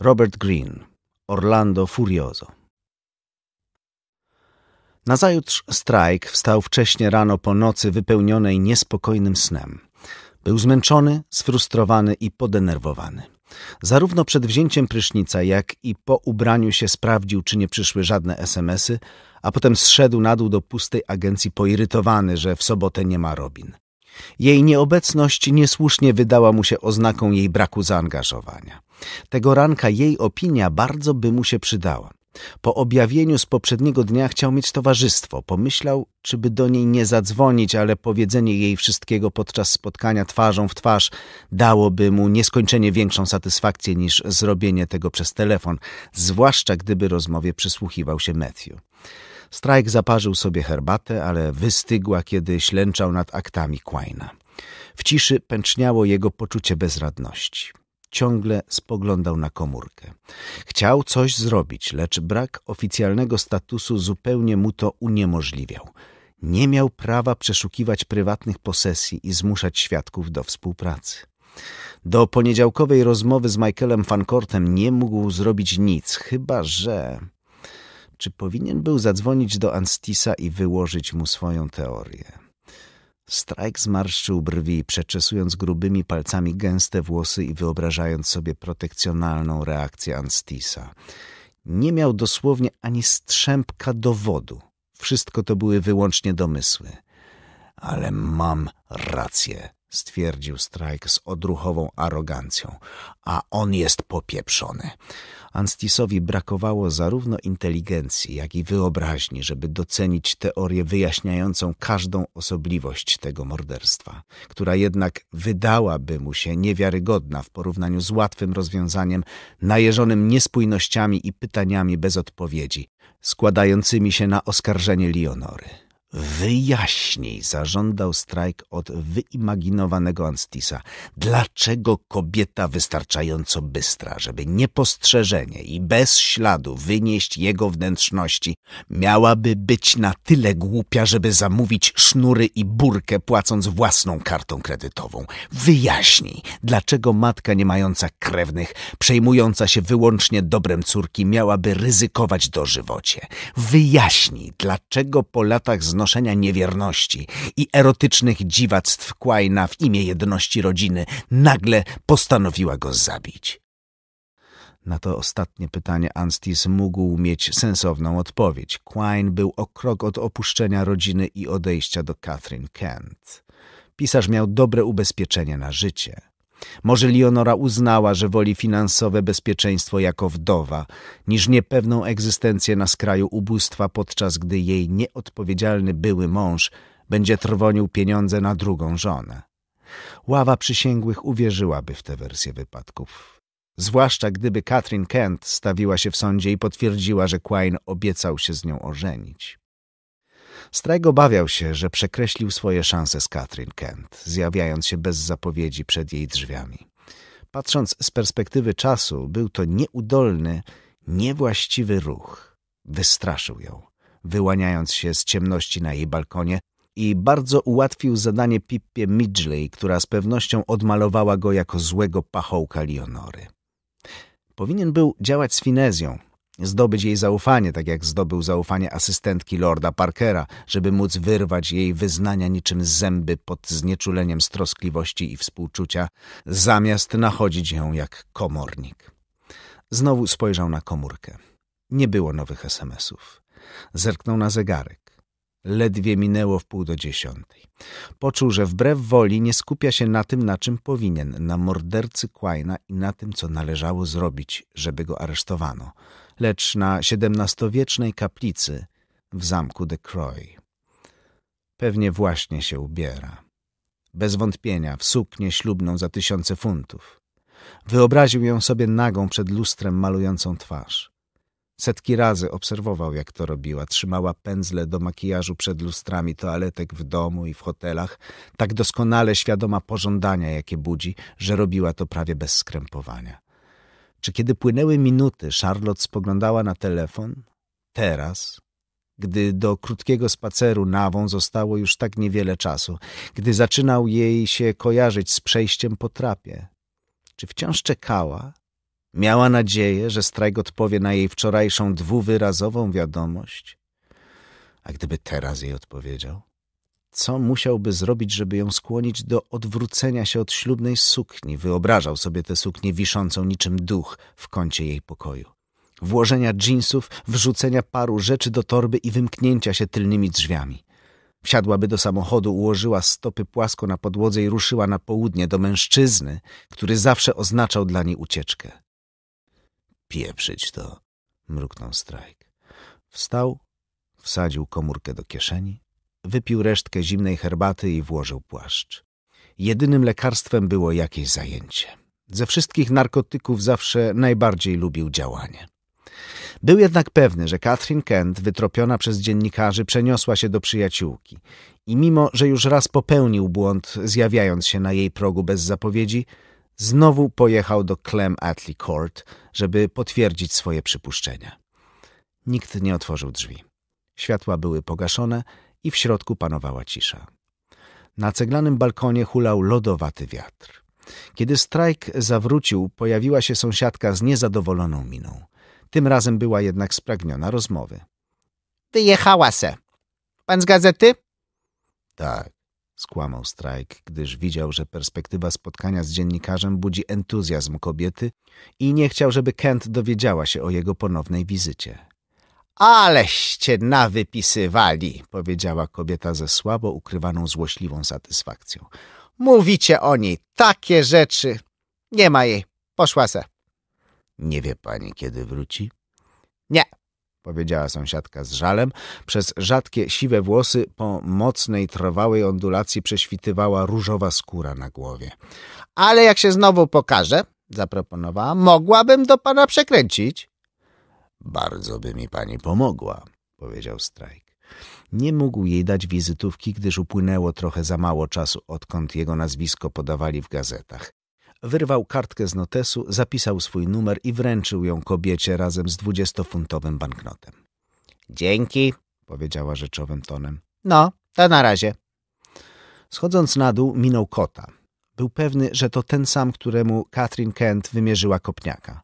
Robert Green, Orlando Furioso Nazajutrz Strajk wstał wcześnie rano po nocy wypełnionej niespokojnym snem. Był zmęczony, sfrustrowany i podenerwowany. Zarówno przed wzięciem prysznica, jak i po ubraniu się sprawdził, czy nie przyszły żadne SMSy, a potem zszedł na dół do pustej agencji poirytowany, że w sobotę nie ma Robin. Jej nieobecność niesłusznie wydała mu się oznaką jej braku zaangażowania. Tego ranka jej opinia bardzo by mu się przydała. Po objawieniu z poprzedniego dnia chciał mieć towarzystwo. Pomyślał, czyby do niej nie zadzwonić, ale powiedzenie jej wszystkiego podczas spotkania twarzą w twarz dałoby mu nieskończenie większą satysfakcję niż zrobienie tego przez telefon, zwłaszcza gdyby rozmowie przysłuchiwał się Matthew. Strajk zaparzył sobie herbatę, ale wystygła, kiedy ślęczał nad aktami Quaina. W ciszy pęczniało jego poczucie bezradności ciągle spoglądał na komórkę. Chciał coś zrobić, lecz brak oficjalnego statusu zupełnie mu to uniemożliwiał. Nie miał prawa przeszukiwać prywatnych posesji i zmuszać świadków do współpracy. Do poniedziałkowej rozmowy z Michaelem Fankortem nie mógł zrobić nic, chyba że... Czy powinien był zadzwonić do Anstisa i wyłożyć mu swoją teorię? Strajk zmarszczył brwi, przeczesując grubymi palcami gęste włosy i wyobrażając sobie protekcjonalną reakcję Anstisa. Nie miał dosłownie ani strzępka dowodu. Wszystko to były wyłącznie domysły. Ale mam rację, stwierdził Strajk z odruchową arogancją. A on jest popieprzony. Anstisowi brakowało zarówno inteligencji, jak i wyobraźni, żeby docenić teorię wyjaśniającą każdą osobliwość tego morderstwa, która jednak wydałaby mu się niewiarygodna w porównaniu z łatwym rozwiązaniem najeżonym niespójnościami i pytaniami bez odpowiedzi, składającymi się na oskarżenie Leonory. Wyjaśnij, zażądał strajk od wyimaginowanego Anstisa. Dlaczego kobieta wystarczająco bystra, żeby niepostrzeżenie i bez śladu wynieść jego wnętrzności, miałaby być na tyle głupia, żeby zamówić sznury i burkę płacąc własną kartą kredytową? Wyjaśnij, dlaczego matka nie mająca krewnych, przejmująca się wyłącznie dobrem córki, miałaby ryzykować dożywocie? Wyjaśnij, dlaczego po latach znaleźć znoszenia niewierności i erotycznych dziwactw Quaina w imię jedności rodziny, nagle postanowiła go zabić. Na to ostatnie pytanie Anstis mógł mieć sensowną odpowiedź. Quine był o krok od opuszczenia rodziny i odejścia do Catherine Kent. Pisarz miał dobre ubezpieczenie na życie. Może Leonora uznała, że woli finansowe bezpieczeństwo jako wdowa, niż niepewną egzystencję na skraju ubóstwa, podczas gdy jej nieodpowiedzialny były mąż będzie trwonił pieniądze na drugą żonę. Ława przysięgłych uwierzyłaby w tę wersję wypadków. Zwłaszcza gdyby Katrin Kent stawiła się w sądzie i potwierdziła, że Quine obiecał się z nią ożenić. Strajgo bawiał się, że przekreślił swoje szanse z Katrin Kent, zjawiając się bez zapowiedzi przed jej drzwiami. Patrząc z perspektywy czasu, był to nieudolny, niewłaściwy ruch. Wystraszył ją, wyłaniając się z ciemności na jej balkonie i bardzo ułatwił zadanie Pippie Midgley, która z pewnością odmalowała go jako złego pachołka Leonory. Powinien był działać z finezją, zdobyć jej zaufanie, tak jak zdobył zaufanie asystentki Lorda Parkera, żeby móc wyrwać jej wyznania niczym zęby pod znieczuleniem stroskliwości i współczucia, zamiast nachodzić ją jak komornik. Znowu spojrzał na komórkę. Nie było nowych SMS-ów. Zerknął na zegarek. Ledwie minęło w pół do dziesiątej. Poczuł, że wbrew woli nie skupia się na tym, na czym powinien, na mordercy Quaina i na tym, co należało zrobić, żeby go aresztowano – lecz na XVII-wiecznej kaplicy w zamku de Croy. Pewnie właśnie się ubiera. Bez wątpienia w suknię ślubną za tysiące funtów. Wyobraził ją sobie nagą przed lustrem malującą twarz. Setki razy obserwował, jak to robiła. Trzymała pędzle do makijażu przed lustrami toaletek w domu i w hotelach, tak doskonale świadoma pożądania, jakie budzi, że robiła to prawie bez skrępowania. Czy kiedy płynęły minuty, Charlotte spoglądała na telefon? Teraz, gdy do krótkiego spaceru nawą zostało już tak niewiele czasu, gdy zaczynał jej się kojarzyć z przejściem po trapie. Czy wciąż czekała? Miała nadzieję, że Strajg odpowie na jej wczorajszą dwuwyrazową wiadomość? A gdyby teraz jej odpowiedział? co musiałby zrobić, żeby ją skłonić do odwrócenia się od ślubnej sukni. Wyobrażał sobie tę suknię wiszącą niczym duch w kącie jej pokoju. Włożenia dżinsów, wrzucenia paru rzeczy do torby i wymknięcia się tylnymi drzwiami. Wsiadłaby do samochodu, ułożyła stopy płasko na podłodze i ruszyła na południe do mężczyzny, który zawsze oznaczał dla niej ucieczkę. Pieprzyć to, mruknął Strajk. Wstał, wsadził komórkę do kieszeni wypił resztkę zimnej herbaty i włożył płaszcz. Jedynym lekarstwem było jakieś zajęcie. Ze wszystkich narkotyków zawsze najbardziej lubił działanie. Był jednak pewny, że Catherine Kent, wytropiona przez dziennikarzy, przeniosła się do przyjaciółki i mimo, że już raz popełnił błąd, zjawiając się na jej progu bez zapowiedzi, znowu pojechał do Clem Atley Court, żeby potwierdzić swoje przypuszczenia. Nikt nie otworzył drzwi. Światła były pogaszone i w środku panowała cisza. Na ceglanym balkonie hulał lodowaty wiatr. Kiedy strajk zawrócił, pojawiła się sąsiadka z niezadowoloną miną. Tym razem była jednak spragniona rozmowy. — Wyjechała se. Pan z gazety? Tak, — Tak, skłamał strajk, gdyż widział, że perspektywa spotkania z dziennikarzem budzi entuzjazm kobiety i nie chciał, żeby Kent dowiedziała się o jego ponownej wizycie. Aleście nawypisywali, powiedziała kobieta ze słabo ukrywaną złośliwą satysfakcją. Mówicie o niej takie rzeczy. Nie ma jej. Poszła se. Nie wie pani, kiedy wróci? Nie, powiedziała sąsiadka z żalem. Przez rzadkie siwe włosy po mocnej, trwałej ondulacji prześwitywała różowa skóra na głowie. Ale jak się znowu pokaże, zaproponowała, mogłabym do pana przekręcić. Bardzo by mi pani pomogła, powiedział Strajk. Nie mógł jej dać wizytówki, gdyż upłynęło trochę za mało czasu, odkąd jego nazwisko podawali w gazetach. Wyrwał kartkę z notesu, zapisał swój numer i wręczył ją kobiecie razem z dwudziestofuntowym banknotem. Dzięki, powiedziała rzeczowym tonem. No, to na razie. Schodząc na dół, minął kota. Był pewny, że to ten sam, któremu Katrin Kent wymierzyła kopniaka.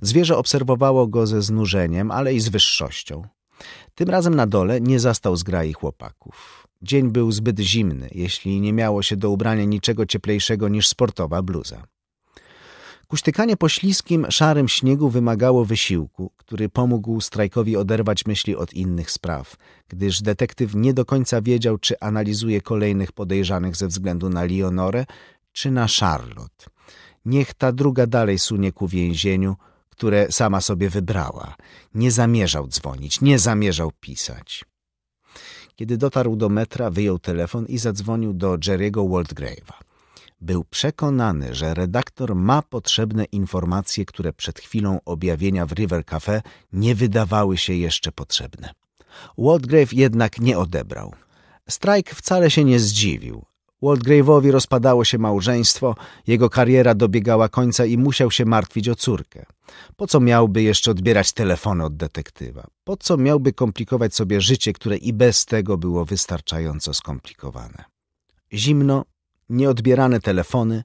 Zwierzę obserwowało go ze znużeniem, ale i z wyższością. Tym razem na dole nie zastał zgrai chłopaków. Dzień był zbyt zimny, jeśli nie miało się do ubrania niczego cieplejszego niż sportowa bluza. Kuśtykanie po śliskim, szarym śniegu wymagało wysiłku, który pomógł strajkowi oderwać myśli od innych spraw, gdyż detektyw nie do końca wiedział, czy analizuje kolejnych podejrzanych ze względu na Leonorę, czy na Charlotte niech ta druga dalej sunie ku więzieniu, które sama sobie wybrała. Nie zamierzał dzwonić, nie zamierzał pisać. Kiedy dotarł do metra, wyjął telefon i zadzwonił do Jerry'ego Waldgrave'a. Był przekonany, że redaktor ma potrzebne informacje, które przed chwilą objawienia w River Cafe nie wydawały się jeszcze potrzebne. Waldgrave jednak nie odebrał. Strajk wcale się nie zdziwił, Waldgraveowi rozpadało się małżeństwo, jego kariera dobiegała końca i musiał się martwić o córkę. Po co miałby jeszcze odbierać telefony od detektywa? Po co miałby komplikować sobie życie, które i bez tego było wystarczająco skomplikowane? Zimno, nieodbierane telefony,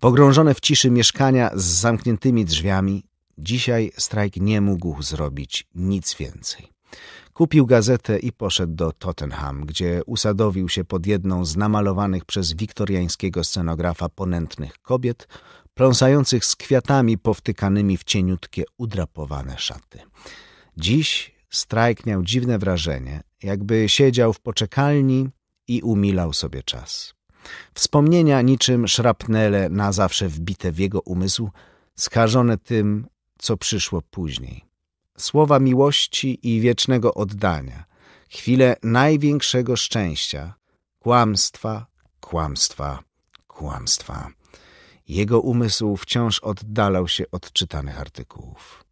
pogrążone w ciszy mieszkania z zamkniętymi drzwiami, dzisiaj strajk nie mógł zrobić nic więcej. Kupił gazetę i poszedł do Tottenham, gdzie usadowił się pod jedną z namalowanych przez wiktoriańskiego scenografa ponętnych kobiet, pląsających z kwiatami powtykanymi w cieniutkie, udrapowane szaty. Dziś strajk miał dziwne wrażenie, jakby siedział w poczekalni i umilał sobie czas. Wspomnienia niczym szrapnele na zawsze wbite w jego umysł, skażone tym, co przyszło później słowa miłości i wiecznego oddania, chwile największego szczęścia, kłamstwa, kłamstwa, kłamstwa. Jego umysł wciąż oddalał się od czytanych artykułów.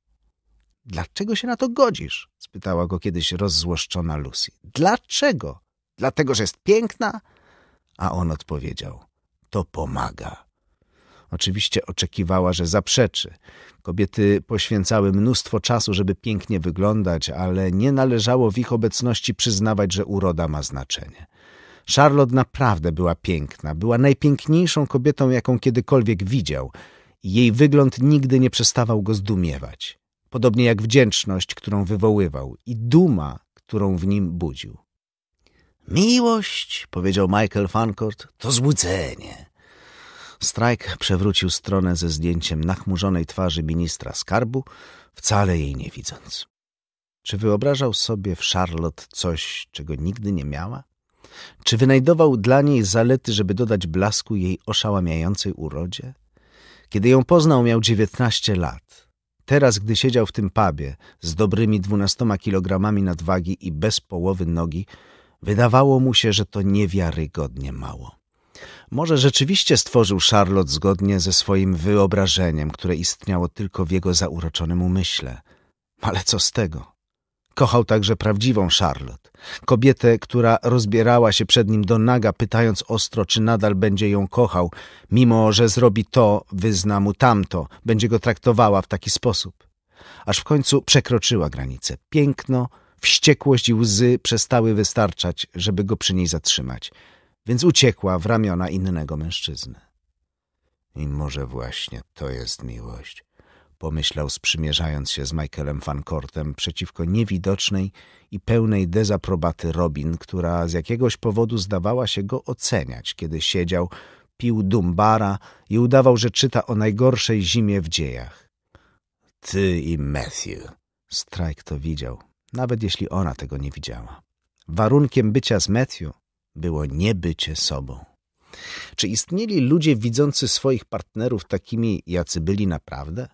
Dlaczego się na to godzisz? spytała go kiedyś rozzłoszczona Lucy. Dlaczego? Dlatego, że jest piękna? A on odpowiedział: To pomaga. Oczywiście oczekiwała, że zaprzeczy. Kobiety poświęcały mnóstwo czasu, żeby pięknie wyglądać, ale nie należało w ich obecności przyznawać, że uroda ma znaczenie. Charlotte naprawdę była piękna, była najpiękniejszą kobietą, jaką kiedykolwiek widział i jej wygląd nigdy nie przestawał go zdumiewać. Podobnie jak wdzięczność, którą wywoływał i duma, którą w nim budził. Miłość, powiedział Michael Fancourt, to złudzenie. Strajk przewrócił stronę ze zdjęciem nachmurzonej twarzy ministra skarbu, wcale jej nie widząc. Czy wyobrażał sobie w Charlotte coś, czego nigdy nie miała? Czy wynajdował dla niej zalety, żeby dodać blasku jej oszałamiającej urodzie? Kiedy ją poznał, miał dziewiętnaście lat. Teraz, gdy siedział w tym pubie z dobrymi dwunastoma kilogramami nadwagi i bez połowy nogi, wydawało mu się, że to niewiarygodnie mało. Może rzeczywiście stworzył Charlotte zgodnie ze swoim wyobrażeniem, które istniało tylko w jego zauroczonym umyśle. Ale co z tego? Kochał także prawdziwą Charlotte, kobietę, która rozbierała się przed nim do naga, pytając ostro, czy nadal będzie ją kochał, mimo że zrobi to, wyzna mu tamto, będzie go traktowała w taki sposób. Aż w końcu przekroczyła granicę. Piękno, wściekłość i łzy przestały wystarczać, żeby go przy niej zatrzymać – więc uciekła w ramiona innego mężczyzny. I może właśnie to jest miłość, pomyślał sprzymierzając się z Michaelem Fancortem przeciwko niewidocznej i pełnej dezaprobaty Robin, która z jakiegoś powodu zdawała się go oceniać, kiedy siedział, pił dumbara i udawał, że czyta o najgorszej zimie w dziejach. Ty i Matthew. Strajk to widział, nawet jeśli ona tego nie widziała. Warunkiem bycia z Matthew było niebycie sobą. Czy istnieli ludzie widzący swoich partnerów takimi, jacy byli naprawdę?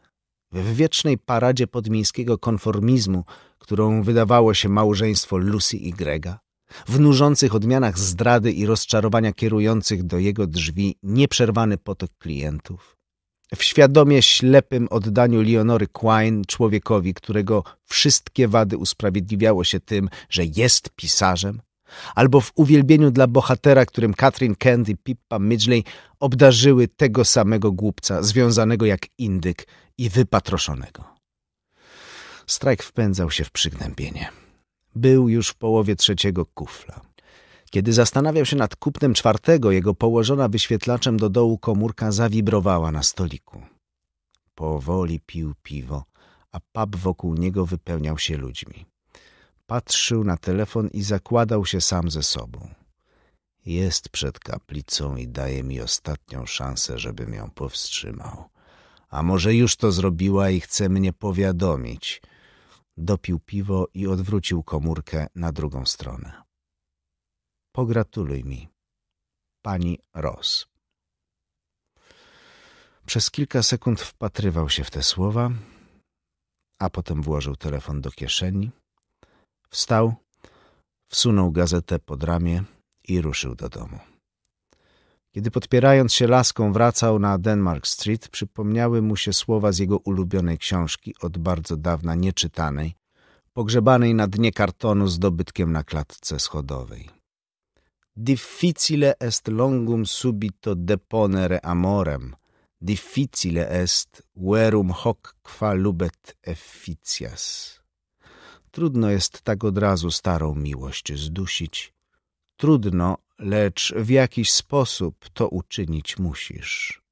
W wiecznej paradzie podmiejskiego konformizmu, którą wydawało się małżeństwo Lucy i Grega? W nużących odmianach zdrady i rozczarowania kierujących do jego drzwi nieprzerwany potok klientów? W świadomie ślepym oddaniu Leonory Quine człowiekowi, którego wszystkie wady usprawiedliwiało się tym, że jest pisarzem? albo w uwielbieniu dla bohatera, którym Katrin Kent i Pippa Midgley obdarzyły tego samego głupca, związanego jak indyk i wypatroszonego. Strajk wpędzał się w przygnębienie. Był już w połowie trzeciego kufla. Kiedy zastanawiał się nad kupnem czwartego, jego położona wyświetlaczem do dołu komórka zawibrowała na stoliku. Powoli pił piwo, a pub wokół niego wypełniał się ludźmi patrzył na telefon i zakładał się sam ze sobą. Jest przed kaplicą i daje mi ostatnią szansę, żebym ją powstrzymał. A może już to zrobiła i chce mnie powiadomić. Dopił piwo i odwrócił komórkę na drugą stronę. Pogratuluj mi. Pani Ross. Przez kilka sekund wpatrywał się w te słowa, a potem włożył telefon do kieszeni Wstał, wsunął gazetę pod ramię i ruszył do domu. Kiedy podpierając się laską wracał na Denmark Street, przypomniały mu się słowa z jego ulubionej książki, od bardzo dawna nieczytanej, pogrzebanej na dnie kartonu z dobytkiem na klatce schodowej. Difficile est longum subito deponere amorem, difficile est verum hoc qua lubet efficias. Trudno jest tak od razu starą miłość zdusić. Trudno, lecz w jakiś sposób to uczynić musisz.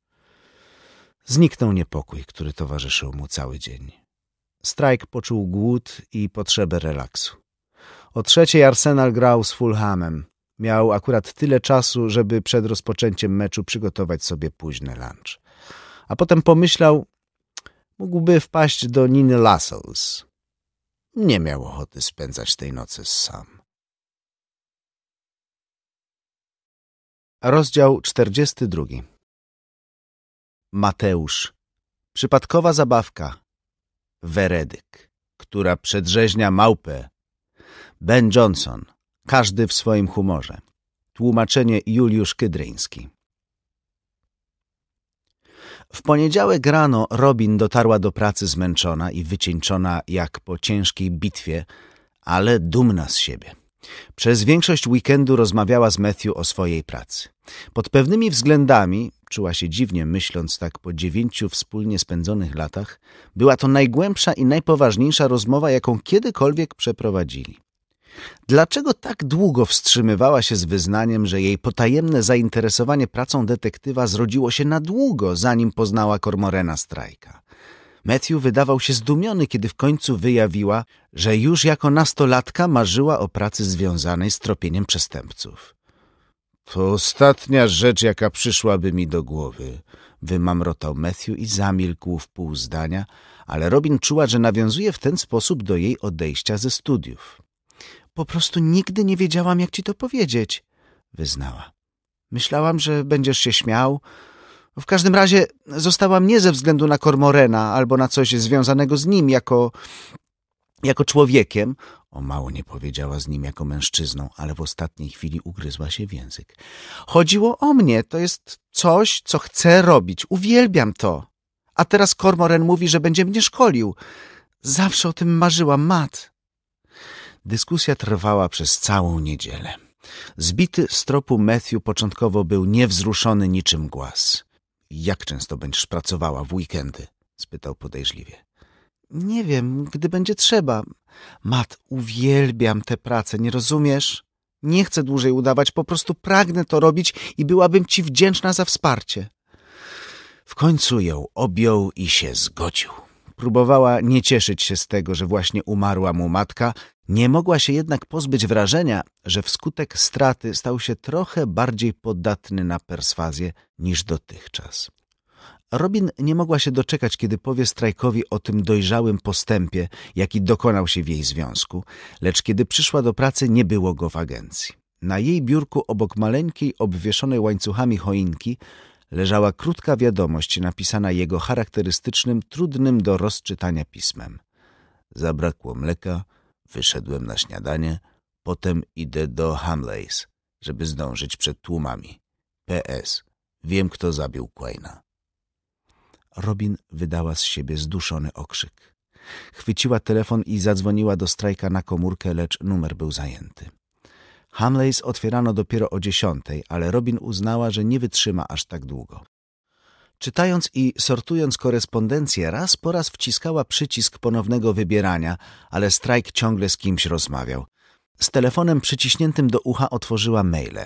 Zniknął niepokój, który towarzyszył mu cały dzień. Strajk poczuł głód i potrzebę relaksu. O trzeciej Arsenal grał z Fulhamem. Miał akurat tyle czasu, żeby przed rozpoczęciem meczu przygotować sobie późny lunch. A potem pomyślał, mógłby wpaść do Niny Lassels nie miał ochoty spędzać tej nocy sam. Rozdział 42 Mateusz Przypadkowa zabawka Weredyk, która przedrzeźnia małpę Ben Johnson, każdy w swoim humorze Tłumaczenie Juliusz Kydryński w poniedziałek rano Robin dotarła do pracy zmęczona i wycieńczona jak po ciężkiej bitwie, ale dumna z siebie. Przez większość weekendu rozmawiała z Matthew o swojej pracy. Pod pewnymi względami, czuła się dziwnie myśląc tak po dziewięciu wspólnie spędzonych latach, była to najgłębsza i najpoważniejsza rozmowa, jaką kiedykolwiek przeprowadzili. Dlaczego tak długo wstrzymywała się z wyznaniem, że jej potajemne zainteresowanie pracą detektywa zrodziło się na długo, zanim poznała Kormorena Strajka? Matthew wydawał się zdumiony, kiedy w końcu wyjawiła, że już jako nastolatka marzyła o pracy związanej z tropieniem przestępców. To ostatnia rzecz, jaka przyszłaby mi do głowy, wymamrotał Matthew i zamilkł w pół zdania, ale Robin czuła, że nawiązuje w ten sposób do jej odejścia ze studiów. Po prostu nigdy nie wiedziałam, jak ci to powiedzieć, wyznała. Myślałam, że będziesz się śmiał. W każdym razie zostałam nie ze względu na Kormorena albo na coś związanego z nim jako, jako człowiekiem. O mało nie powiedziała z nim jako mężczyzną, ale w ostatniej chwili ugryzła się w język. Chodziło o mnie, to jest coś, co chcę robić. Uwielbiam to. A teraz Kormoren mówi, że będzie mnie szkolił. Zawsze o tym marzyłam, Mat. Dyskusja trwała przez całą niedzielę. Zbity z tropu Matthew początkowo był niewzruszony niczym głaz. Jak często będziesz pracowała w weekendy? spytał podejrzliwie. Nie wiem, gdy będzie trzeba. Mat, uwielbiam tę pracę, nie rozumiesz? Nie chcę dłużej udawać, po prostu pragnę to robić i byłabym ci wdzięczna za wsparcie. W końcu ją objął i się zgodził. Próbowała nie cieszyć się z tego, że właśnie umarła mu matka nie mogła się jednak pozbyć wrażenia, że wskutek straty stał się trochę bardziej podatny na perswazję niż dotychczas. Robin nie mogła się doczekać, kiedy powie Strajkowi o tym dojrzałym postępie, jaki dokonał się w jej związku, lecz kiedy przyszła do pracy, nie było go w agencji. Na jej biurku obok maleńkiej, obwieszonej łańcuchami choinki leżała krótka wiadomość napisana jego charakterystycznym, trudnym do rozczytania pismem. Zabrakło mleka, Wyszedłem na śniadanie, potem idę do Hamleys, żeby zdążyć przed tłumami. PS. Wiem, kto zabił Quayna. Robin wydała z siebie zduszony okrzyk. Chwyciła telefon i zadzwoniła do strajka na komórkę, lecz numer był zajęty. Hamleys otwierano dopiero o dziesiątej, ale Robin uznała, że nie wytrzyma aż tak długo. Czytając i sortując korespondencję, raz po raz wciskała przycisk ponownego wybierania, ale strajk ciągle z kimś rozmawiał. Z telefonem przyciśniętym do ucha otworzyła maile.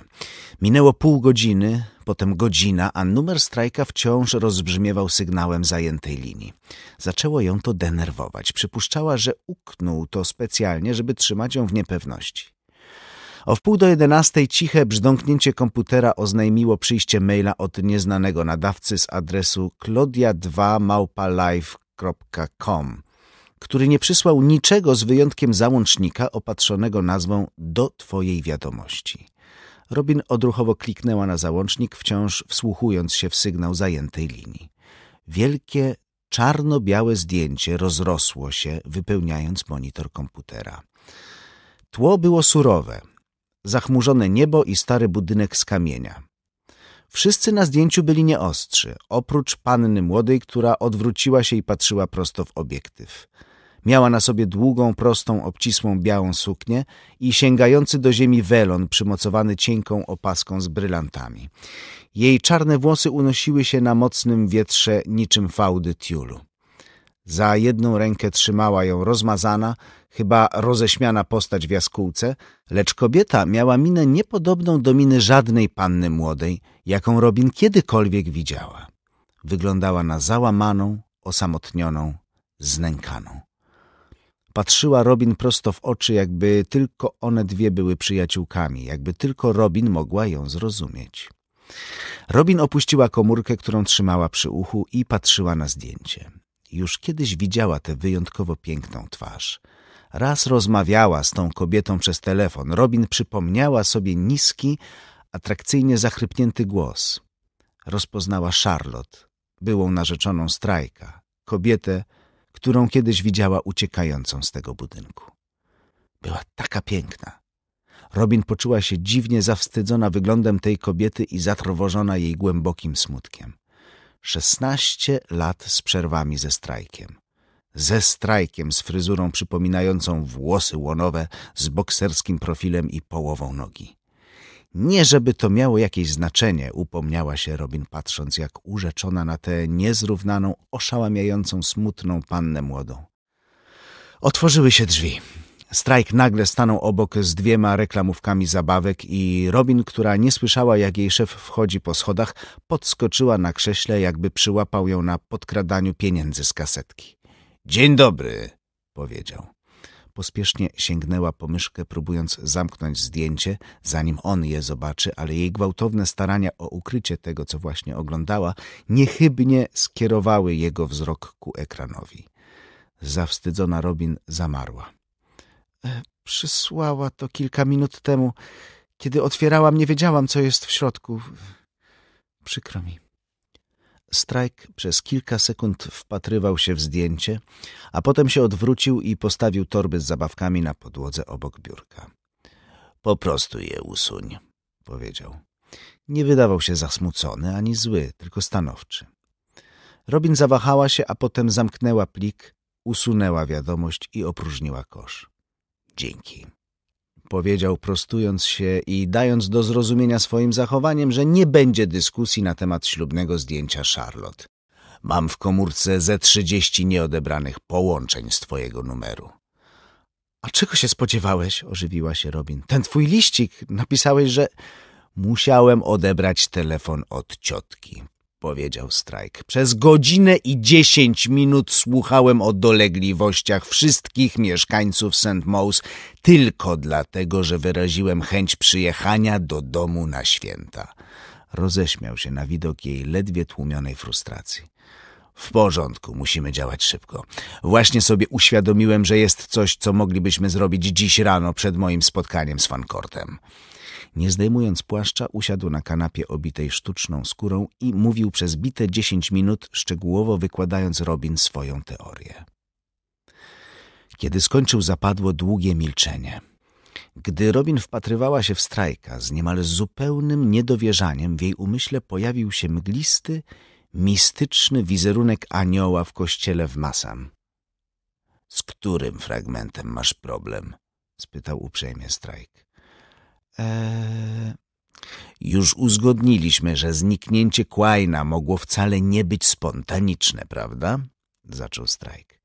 Minęło pół godziny, potem godzina, a numer strajka wciąż rozbrzmiewał sygnałem zajętej linii. Zaczęło ją to denerwować. Przypuszczała, że uknął to specjalnie, żeby trzymać ją w niepewności. O wpół do jedenastej ciche brzdąknięcie komputera oznajmiło przyjście maila od nieznanego nadawcy z adresu klodia2małpalife.com, który nie przysłał niczego z wyjątkiem załącznika opatrzonego nazwą do twojej wiadomości. Robin odruchowo kliknęła na załącznik, wciąż wsłuchując się w sygnał zajętej linii. Wielkie, czarno-białe zdjęcie rozrosło się, wypełniając monitor komputera. Tło było surowe, zachmurzone niebo i stary budynek z kamienia. Wszyscy na zdjęciu byli nieostrzy, oprócz panny młodej, która odwróciła się i patrzyła prosto w obiektyw. Miała na sobie długą, prostą, obcisłą białą suknię i sięgający do ziemi welon przymocowany cienką opaską z brylantami. Jej czarne włosy unosiły się na mocnym wietrze niczym fałdy tiulu. Za jedną rękę trzymała ją rozmazana, chyba roześmiana postać w jaskółce, lecz kobieta miała minę niepodobną do miny żadnej panny młodej, jaką Robin kiedykolwiek widziała. Wyglądała na załamaną, osamotnioną, znękaną. Patrzyła Robin prosto w oczy, jakby tylko one dwie były przyjaciółkami, jakby tylko Robin mogła ją zrozumieć. Robin opuściła komórkę, którą trzymała przy uchu i patrzyła na zdjęcie już kiedyś widziała tę wyjątkowo piękną twarz. Raz rozmawiała z tą kobietą przez telefon. Robin przypomniała sobie niski, atrakcyjnie zachrypnięty głos. Rozpoznała Charlotte, byłą narzeczoną Strajka, kobietę, którą kiedyś widziała uciekającą z tego budynku. Była taka piękna. Robin poczuła się dziwnie zawstydzona wyglądem tej kobiety i zatrwożona jej głębokim smutkiem. 16 lat z przerwami ze strajkiem. Ze strajkiem z fryzurą przypominającą włosy łonowe, z bokserskim profilem i połową nogi. Nie żeby to miało jakieś znaczenie, upomniała się Robin, patrząc jak urzeczona na tę niezrównaną, oszałamiającą, smutną pannę młodą. Otworzyły się drzwi. Strajk nagle stanął obok z dwiema reklamówkami zabawek i Robin, która nie słyszała, jak jej szef wchodzi po schodach, podskoczyła na krześle, jakby przyłapał ją na podkradaniu pieniędzy z kasetki. Dzień dobry, powiedział. Pospiesznie sięgnęła po myszkę, próbując zamknąć zdjęcie, zanim on je zobaczy, ale jej gwałtowne starania o ukrycie tego, co właśnie oglądała, niechybnie skierowały jego wzrok ku ekranowi. Zawstydzona Robin zamarła. E, przysłała to kilka minut temu. Kiedy otwierałam, nie wiedziałam, co jest w środku. Przykro mi. Strajk przez kilka sekund wpatrywał się w zdjęcie, a potem się odwrócił i postawił torby z zabawkami na podłodze obok biurka. Po prostu je usuń, powiedział. Nie wydawał się zasmucony ani zły, tylko stanowczy. Robin zawahała się, a potem zamknęła plik, usunęła wiadomość i opróżniła kosz. Dzięki. Powiedział prostując się i dając do zrozumienia swoim zachowaniem, że nie będzie dyskusji na temat ślubnego zdjęcia Charlotte. Mam w komórce ze trzydzieści nieodebranych połączeń z twojego numeru. A czego się spodziewałeś? Ożywiła się Robin. Ten twój liścik. Napisałeś, że... Musiałem odebrać telefon od ciotki powiedział Strajk. Przez godzinę i dziesięć minut słuchałem o dolegliwościach wszystkich mieszkańców St. Mose tylko dlatego, że wyraziłem chęć przyjechania do domu na święta. Roześmiał się na widok jej ledwie tłumionej frustracji. W porządku, musimy działać szybko. Właśnie sobie uświadomiłem, że jest coś, co moglibyśmy zrobić dziś rano przed moim spotkaniem z Fancortem. Nie zdejmując płaszcza, usiadł na kanapie obitej sztuczną skórą i mówił przez bite dziesięć minut, szczegółowo wykładając Robin swoją teorię. Kiedy skończył, zapadło długie milczenie. Gdy Robin wpatrywała się w strajka, z niemal zupełnym niedowierzaniem w jej umyśle pojawił się mglisty, mistyczny wizerunek anioła w kościele w Masam. Z którym fragmentem masz problem? spytał uprzejmie strajk. E, już uzgodniliśmy, że zniknięcie Quaina mogło wcale nie być spontaniczne, prawda? Zaczął strajk.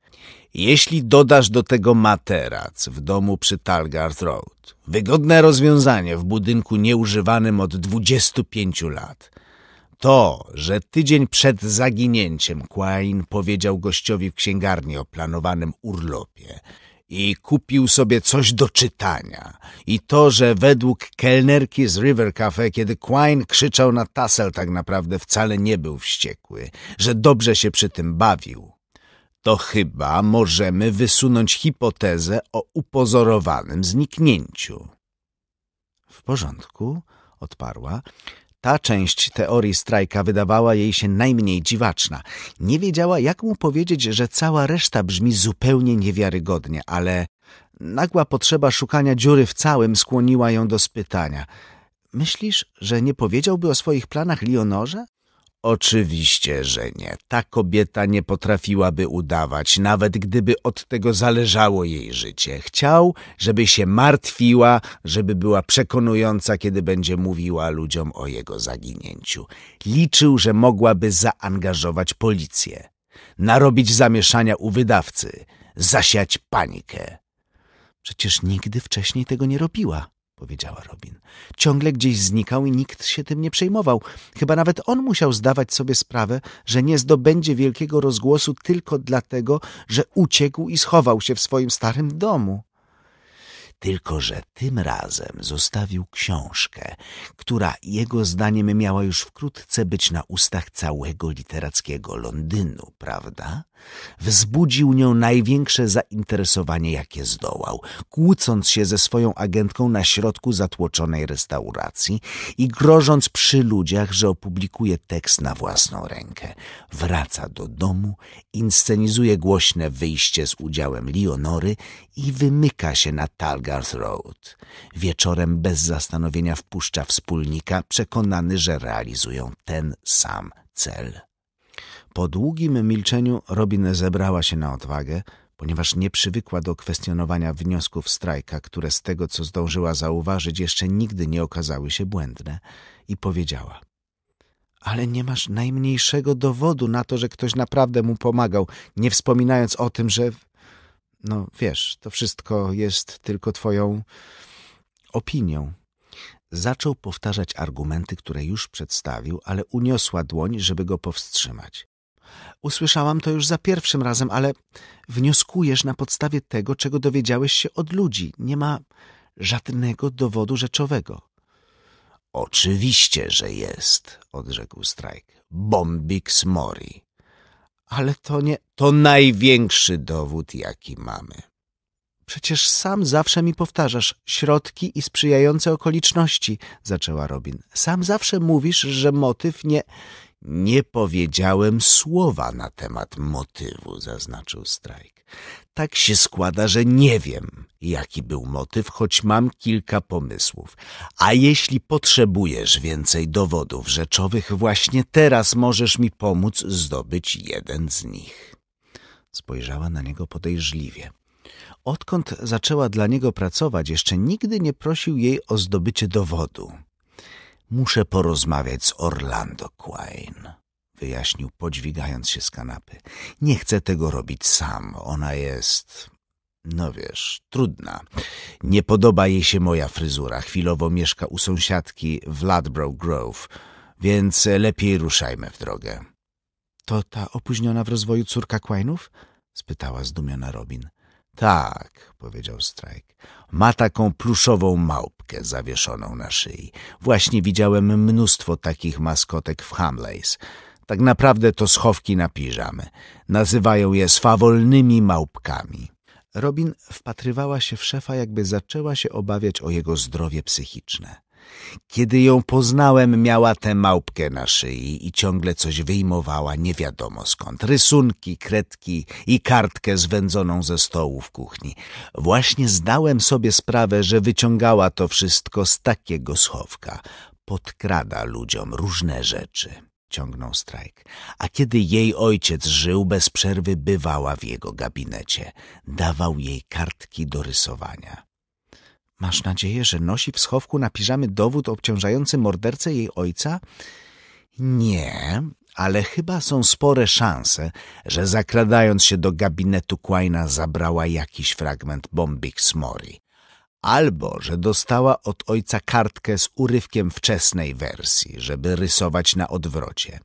Jeśli dodasz do tego materac w domu przy Talgard Road, wygodne rozwiązanie w budynku nieużywanym od 25 lat, to, że tydzień przed zaginięciem Quain powiedział gościowi w księgarni o planowanym urlopie – i kupił sobie coś do czytania. I to, że według kelnerki z River Cafe, kiedy Quine krzyczał na Tassel, tak naprawdę wcale nie był wściekły, że dobrze się przy tym bawił. To chyba możemy wysunąć hipotezę o upozorowanym zniknięciu. W porządku, odparła. Ta część teorii strajka wydawała jej się najmniej dziwaczna. Nie wiedziała, jak mu powiedzieć, że cała reszta brzmi zupełnie niewiarygodnie, ale nagła potrzeba szukania dziury w całym skłoniła ją do spytania. Myślisz, że nie powiedziałby o swoich planach Leonorze? Oczywiście, że nie. Ta kobieta nie potrafiłaby udawać, nawet gdyby od tego zależało jej życie. Chciał, żeby się martwiła, żeby była przekonująca, kiedy będzie mówiła ludziom o jego zaginięciu. Liczył, że mogłaby zaangażować policję, narobić zamieszania u wydawcy, zasiać panikę. Przecież nigdy wcześniej tego nie robiła powiedziała Robin. Ciągle gdzieś znikał i nikt się tym nie przejmował. Chyba nawet on musiał zdawać sobie sprawę, że nie zdobędzie wielkiego rozgłosu tylko dlatego, że uciekł i schował się w swoim starym domu. Tylko, że tym razem zostawił książkę, która jego zdaniem miała już wkrótce być na ustach całego literackiego Londynu, prawda? Wzbudził nią największe zainteresowanie, jakie zdołał, kłócąc się ze swoją agentką na środku zatłoczonej restauracji i grożąc przy ludziach, że opublikuje tekst na własną rękę. Wraca do domu, inscenizuje głośne wyjście z udziałem Leonory i wymyka się na Talgarth Road. Wieczorem bez zastanowienia wpuszcza wspólnika, przekonany, że realizują ten sam cel. Po długim milczeniu Robin zebrała się na odwagę, ponieważ nie przywykła do kwestionowania wniosków strajka, które z tego, co zdążyła zauważyć, jeszcze nigdy nie okazały się błędne, i powiedziała. Ale nie masz najmniejszego dowodu na to, że ktoś naprawdę mu pomagał, nie wspominając o tym, że... No wiesz, to wszystko jest tylko twoją opinią. Zaczął powtarzać argumenty, które już przedstawił, ale uniosła dłoń, żeby go powstrzymać. Usłyszałam to już za pierwszym razem, ale wnioskujesz na podstawie tego, czego dowiedziałeś się od ludzi. Nie ma żadnego dowodu rzeczowego. Oczywiście, że jest, odrzekł Strajk. Bombix mori. Ale to nie... To największy dowód, jaki mamy. Przecież sam zawsze mi powtarzasz środki i sprzyjające okoliczności, zaczęła Robin. Sam zawsze mówisz, że motyw nie... Nie powiedziałem słowa na temat motywu, zaznaczył Strajk. Tak się składa, że nie wiem, jaki był motyw, choć mam kilka pomysłów. A jeśli potrzebujesz więcej dowodów rzeczowych, właśnie teraz możesz mi pomóc zdobyć jeden z nich. Spojrzała na niego podejrzliwie. Odkąd zaczęła dla niego pracować, jeszcze nigdy nie prosił jej o zdobycie dowodu. Muszę porozmawiać z Orlando Quine, wyjaśnił, podźwigając się z kanapy. Nie chcę tego robić sam. Ona jest, no wiesz, trudna. Nie podoba jej się moja fryzura. Chwilowo mieszka u sąsiadki w Ladbroke Grove, więc lepiej ruszajmy w drogę. To ta opóźniona w rozwoju córka Quine'ów? spytała zdumiona Robin. Tak, powiedział Strajk. Ma taką pluszową małpkę zawieszoną na szyi. Właśnie widziałem mnóstwo takich maskotek w Hamleys. Tak naprawdę to schowki na piżamy. Nazywają je swawolnymi małpkami. Robin wpatrywała się w szefa, jakby zaczęła się obawiać o jego zdrowie psychiczne. Kiedy ją poznałem, miała tę małpkę na szyi i ciągle coś wyjmowała nie wiadomo skąd. Rysunki, kredki i kartkę zwędzoną ze stołu w kuchni. Właśnie zdałem sobie sprawę, że wyciągała to wszystko z takiego schowka. Podkrada ludziom różne rzeczy. Ciągnął strajk. A kiedy jej ojciec żył, bez przerwy bywała w jego gabinecie. Dawał jej kartki do rysowania. Masz nadzieję, że nosi w schowku na piżamy dowód obciążający mordercę jej ojca? Nie, ale chyba są spore szanse, że zakradając się do gabinetu Quaina zabrała jakiś fragment bombik z Mori. Albo, że dostała od ojca kartkę z urywkiem wczesnej wersji, żeby rysować na odwrocie.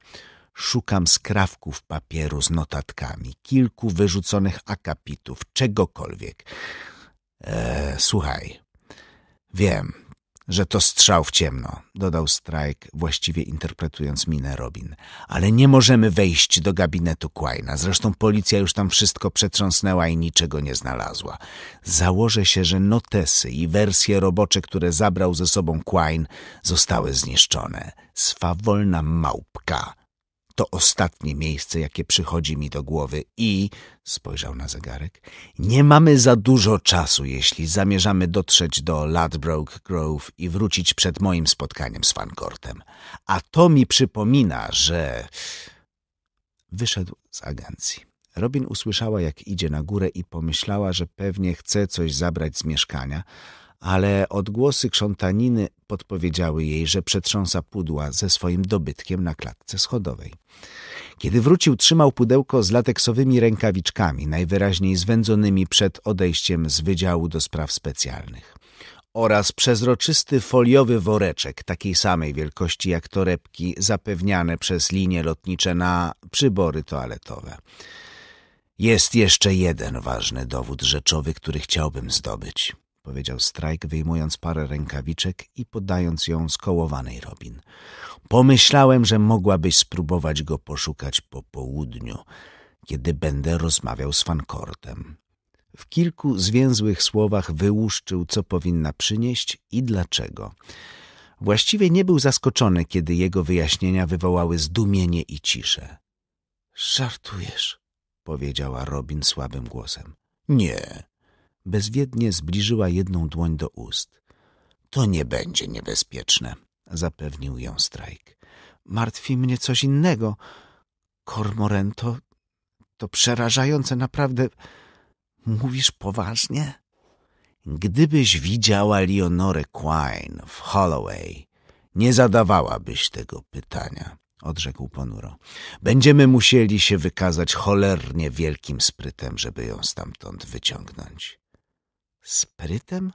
Szukam skrawków papieru z notatkami, kilku wyrzuconych akapitów, czegokolwiek. Eee, słuchaj, Wiem, że to strzał w ciemno, dodał Strajk, właściwie interpretując minę Robin. Ale nie możemy wejść do gabinetu Quaina. Zresztą policja już tam wszystko przetrząsnęła i niczego nie znalazła. Założę się, że notesy i wersje robocze, które zabrał ze sobą Quain, zostały zniszczone. Swawolna małpka to ostatnie miejsce, jakie przychodzi mi do głowy i, spojrzał na zegarek, nie mamy za dużo czasu, jeśli zamierzamy dotrzeć do Ladbroke Grove i wrócić przed moim spotkaniem z Fankortem. A to mi przypomina, że... Wyszedł z agencji. Robin usłyszała, jak idzie na górę i pomyślała, że pewnie chce coś zabrać z mieszkania, ale odgłosy krzątaniny podpowiedziały jej, że przetrząsa pudła ze swoim dobytkiem na klatce schodowej. Kiedy wrócił, trzymał pudełko z lateksowymi rękawiczkami, najwyraźniej zwędzonymi przed odejściem z Wydziału do Spraw Specjalnych oraz przezroczysty foliowy woreczek takiej samej wielkości jak torebki zapewniane przez linie lotnicze na przybory toaletowe. Jest jeszcze jeden ważny dowód rzeczowy, który chciałbym zdobyć powiedział Strajk, wyjmując parę rękawiczek i podając ją skołowanej Robin. Pomyślałem, że mogłabyś spróbować go poszukać po południu, kiedy będę rozmawiał z Fankortem. W kilku zwięzłych słowach wyłuszczył, co powinna przynieść i dlaczego. Właściwie nie był zaskoczony, kiedy jego wyjaśnienia wywołały zdumienie i ciszę. — Żartujesz — powiedziała Robin słabym głosem. — Nie bezwiednie zbliżyła jedną dłoń do ust. To nie będzie niebezpieczne, zapewnił ją Strajk. Martwi mnie coś innego. Kormorento, to przerażające naprawdę. Mówisz poważnie? Gdybyś widziała Leonorę Quine w Holloway, nie zadawałabyś tego pytania, odrzekł ponuro. Będziemy musieli się wykazać cholernie wielkim sprytem, żeby ją stamtąd wyciągnąć. Sprytem?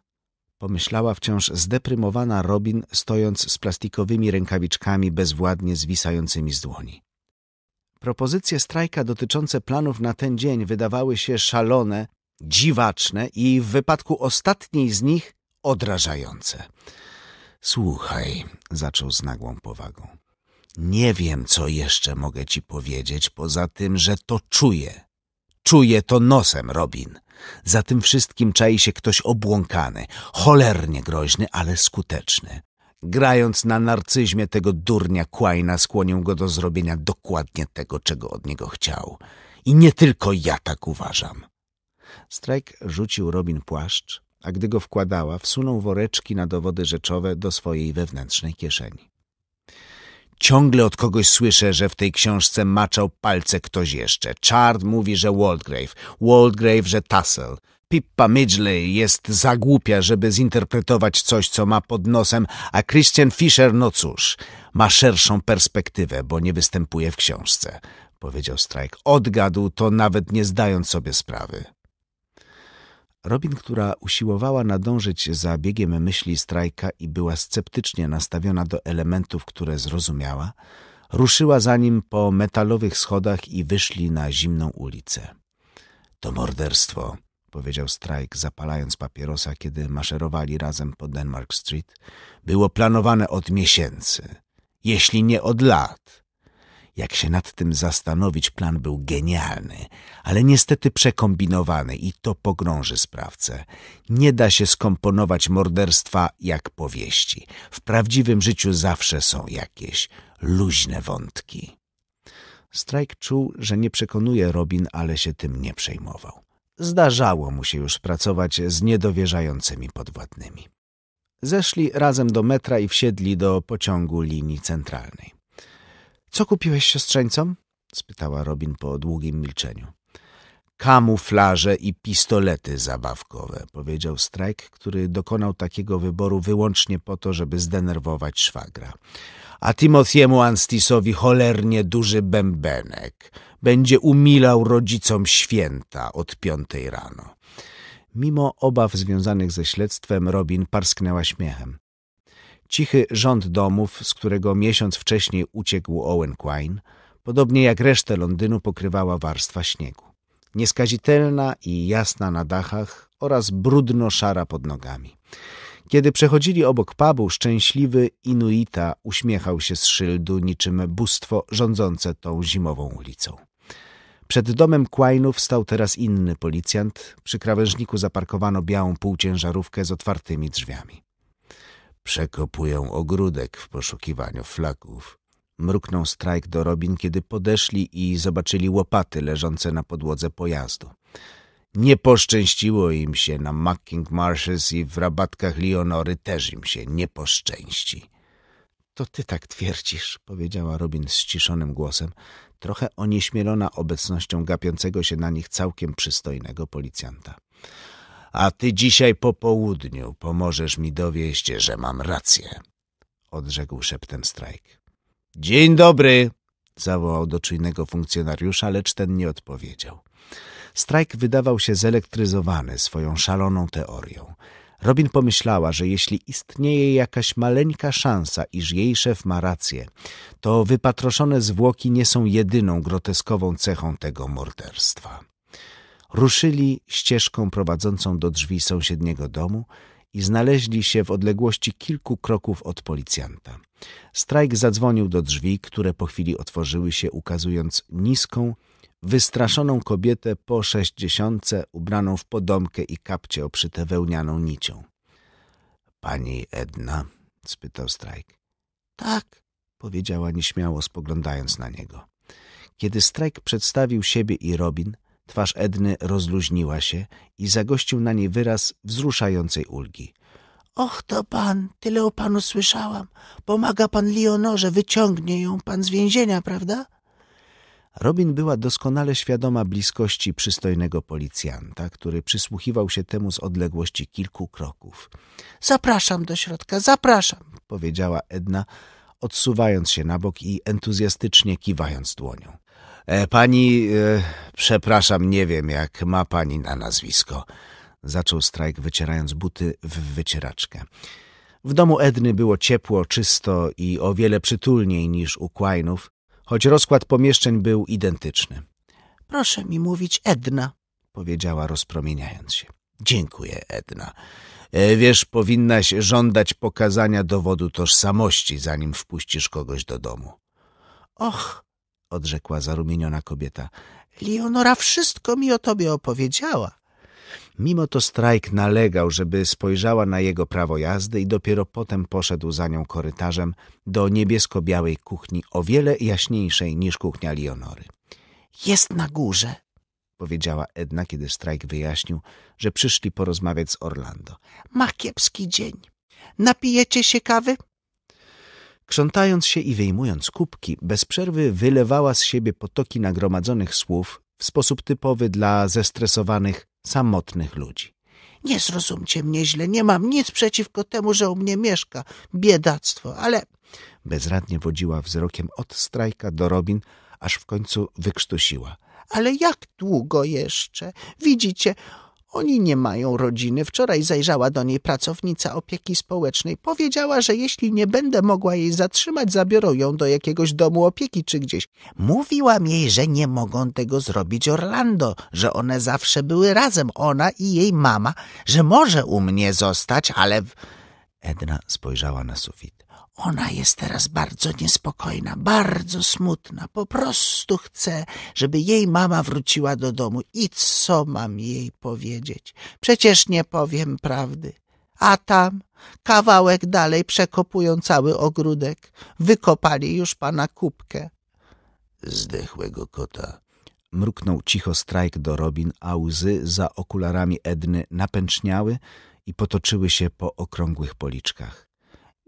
Pomyślała wciąż zdeprymowana Robin, stojąc z plastikowymi rękawiczkami bezwładnie zwisającymi z dłoni. Propozycje strajka dotyczące planów na ten dzień wydawały się szalone, dziwaczne i w wypadku ostatniej z nich odrażające. Słuchaj, zaczął z nagłą powagą. Nie wiem, co jeszcze mogę ci powiedzieć, poza tym, że to czuję. Czuje to nosem, Robin. Za tym wszystkim czai się ktoś obłąkany, cholernie groźny, ale skuteczny. Grając na narcyzmie tego durnia Kłajna skłonił go do zrobienia dokładnie tego, czego od niego chciał. I nie tylko ja tak uważam. Strajk rzucił Robin płaszcz, a gdy go wkładała, wsunął woreczki na dowody rzeczowe do swojej wewnętrznej kieszeni. Ciągle od kogoś słyszę, że w tej książce maczał palce ktoś jeszcze. Chard mówi, że Waldgrave, Waldgrave, że Tassel. Pippa Midgley jest za głupia, żeby zinterpretować coś, co ma pod nosem, a Christian Fischer, no cóż, ma szerszą perspektywę, bo nie występuje w książce, powiedział Strajk. Odgadł to nawet nie zdając sobie sprawy. Robin, która usiłowała nadążyć za biegiem myśli strajka i była sceptycznie nastawiona do elementów, które zrozumiała, ruszyła za nim po metalowych schodach i wyszli na zimną ulicę. To morderstwo, powiedział Strajk, zapalając papierosa, kiedy maszerowali razem po Denmark Street, było planowane od miesięcy, jeśli nie od lat. Jak się nad tym zastanowić, plan był genialny, ale niestety przekombinowany i to pogrąży sprawcę. Nie da się skomponować morderstwa jak powieści. W prawdziwym życiu zawsze są jakieś luźne wątki. Strajk czuł, że nie przekonuje Robin, ale się tym nie przejmował. Zdarzało mu się już pracować z niedowierzającymi podwładnymi. Zeszli razem do metra i wsiedli do pociągu linii centralnej. Co kupiłeś siostrzeńcom? spytała Robin po długim milczeniu. Kamuflaże i pistolety zabawkowe, powiedział Strajk, który dokonał takiego wyboru wyłącznie po to, żeby zdenerwować szwagra. A Timothy'emu Anstisowi cholernie duży bębenek. Będzie umilał rodzicom święta od piątej rano. Mimo obaw związanych ze śledztwem, Robin parsknęła śmiechem. Cichy rząd domów, z którego miesiąc wcześniej uciekł Owen Quine, podobnie jak resztę Londynu pokrywała warstwa śniegu. Nieskazitelna i jasna na dachach oraz brudno-szara pod nogami. Kiedy przechodzili obok pubu, szczęśliwy Inuita uśmiechał się z szyldu niczym bóstwo rządzące tą zimową ulicą. Przed domem Kłajnów stał teraz inny policjant. Przy krawężniku zaparkowano białą półciężarówkę z otwartymi drzwiami. Przekopują ogródek w poszukiwaniu flaków. Mruknął strajk do Robin, kiedy podeszli i zobaczyli łopaty leżące na podłodze pojazdu. Nie poszczęściło im się na Macking Marshes i w rabatkach Leonory też im się nie poszczęści. To ty tak twierdzisz, powiedziała Robin z ciszonym głosem, trochę onieśmielona obecnością gapiącego się na nich całkiem przystojnego policjanta a ty dzisiaj po południu pomożesz mi dowieść, że mam rację. Odrzekł szeptem Strajk. Dzień dobry! Zawołał do czujnego funkcjonariusza, lecz ten nie odpowiedział. Strajk wydawał się zelektryzowany swoją szaloną teorią. Robin pomyślała, że jeśli istnieje jakaś maleńka szansa, iż jej szef ma rację, to wypatroszone zwłoki nie są jedyną groteskową cechą tego morderstwa. Ruszyli ścieżką prowadzącą do drzwi sąsiedniego domu i znaleźli się w odległości kilku kroków od policjanta. Strajk zadzwonił do drzwi, które po chwili otworzyły się, ukazując niską, wystraszoną kobietę po sześćdziesiątce, ubraną w podomkę i kapcie oprzyte wełnianą nicią. — Pani Edna? — spytał Strajk. — Tak — powiedziała nieśmiało, spoglądając na niego. Kiedy Strajk przedstawił siebie i Robin, Twarz Edny rozluźniła się i zagościł na niej wyraz wzruszającej ulgi. Och to pan, tyle o panu słyszałam. Pomaga pan Leonorze, wyciągnie ją pan z więzienia, prawda? Robin była doskonale świadoma bliskości przystojnego policjanta, który przysłuchiwał się temu z odległości kilku kroków. Zapraszam do środka, zapraszam, powiedziała Edna, odsuwając się na bok i entuzjastycznie kiwając dłonią. E, pani, e, przepraszam, nie wiem jak ma pani na nazwisko. Zaczął strajk wycierając buty w wycieraczkę. W domu Edny było ciepło, czysto i o wiele przytulniej niż u Kłajnów, choć rozkład pomieszczeń był identyczny. Proszę mi mówić Edna, powiedziała rozpromieniając się. Dziękuję, Edna. E, wiesz, powinnaś żądać pokazania dowodu tożsamości, zanim wpuścisz kogoś do domu. Och, odrzekła zarumieniona kobieta. Leonora wszystko mi o tobie opowiedziała. Mimo to Strajk nalegał, żeby spojrzała na jego prawo jazdy i dopiero potem poszedł za nią korytarzem do niebiesko-białej kuchni, o wiele jaśniejszej niż kuchnia Leonory. Jest na górze, powiedziała Edna, kiedy Strajk wyjaśnił, że przyszli porozmawiać z Orlando. Ma kiepski dzień. Napijecie się kawy? Krzątając się i wyjmując kubki, bez przerwy wylewała z siebie potoki nagromadzonych słów w sposób typowy dla zestresowanych, samotnych ludzi. Nie zrozumcie mnie źle, nie mam nic przeciwko temu, że u mnie mieszka. Biedactwo, ale... Bezradnie wodziła wzrokiem od strajka do Robin, aż w końcu wykrztusiła. Ale jak długo jeszcze? Widzicie, oni nie mają rodziny. Wczoraj zajrzała do niej pracownica opieki społecznej. Powiedziała, że jeśli nie będę mogła jej zatrzymać, zabiorą ją do jakiegoś domu opieki czy gdzieś. Mówiłam jej, że nie mogą tego zrobić Orlando, że one zawsze były razem, ona i jej mama, że może u mnie zostać, ale... Edna spojrzała na sufit. Ona jest teraz bardzo niespokojna, bardzo smutna. Po prostu chce, żeby jej mama wróciła do domu. I co mam jej powiedzieć? Przecież nie powiem prawdy. A tam, kawałek dalej, przekopują cały ogródek. Wykopali już pana kubkę. Zdechłego kota. Mruknął cicho strajk do Robin, a łzy za okularami Edny napęczniały i potoczyły się po okrągłych policzkach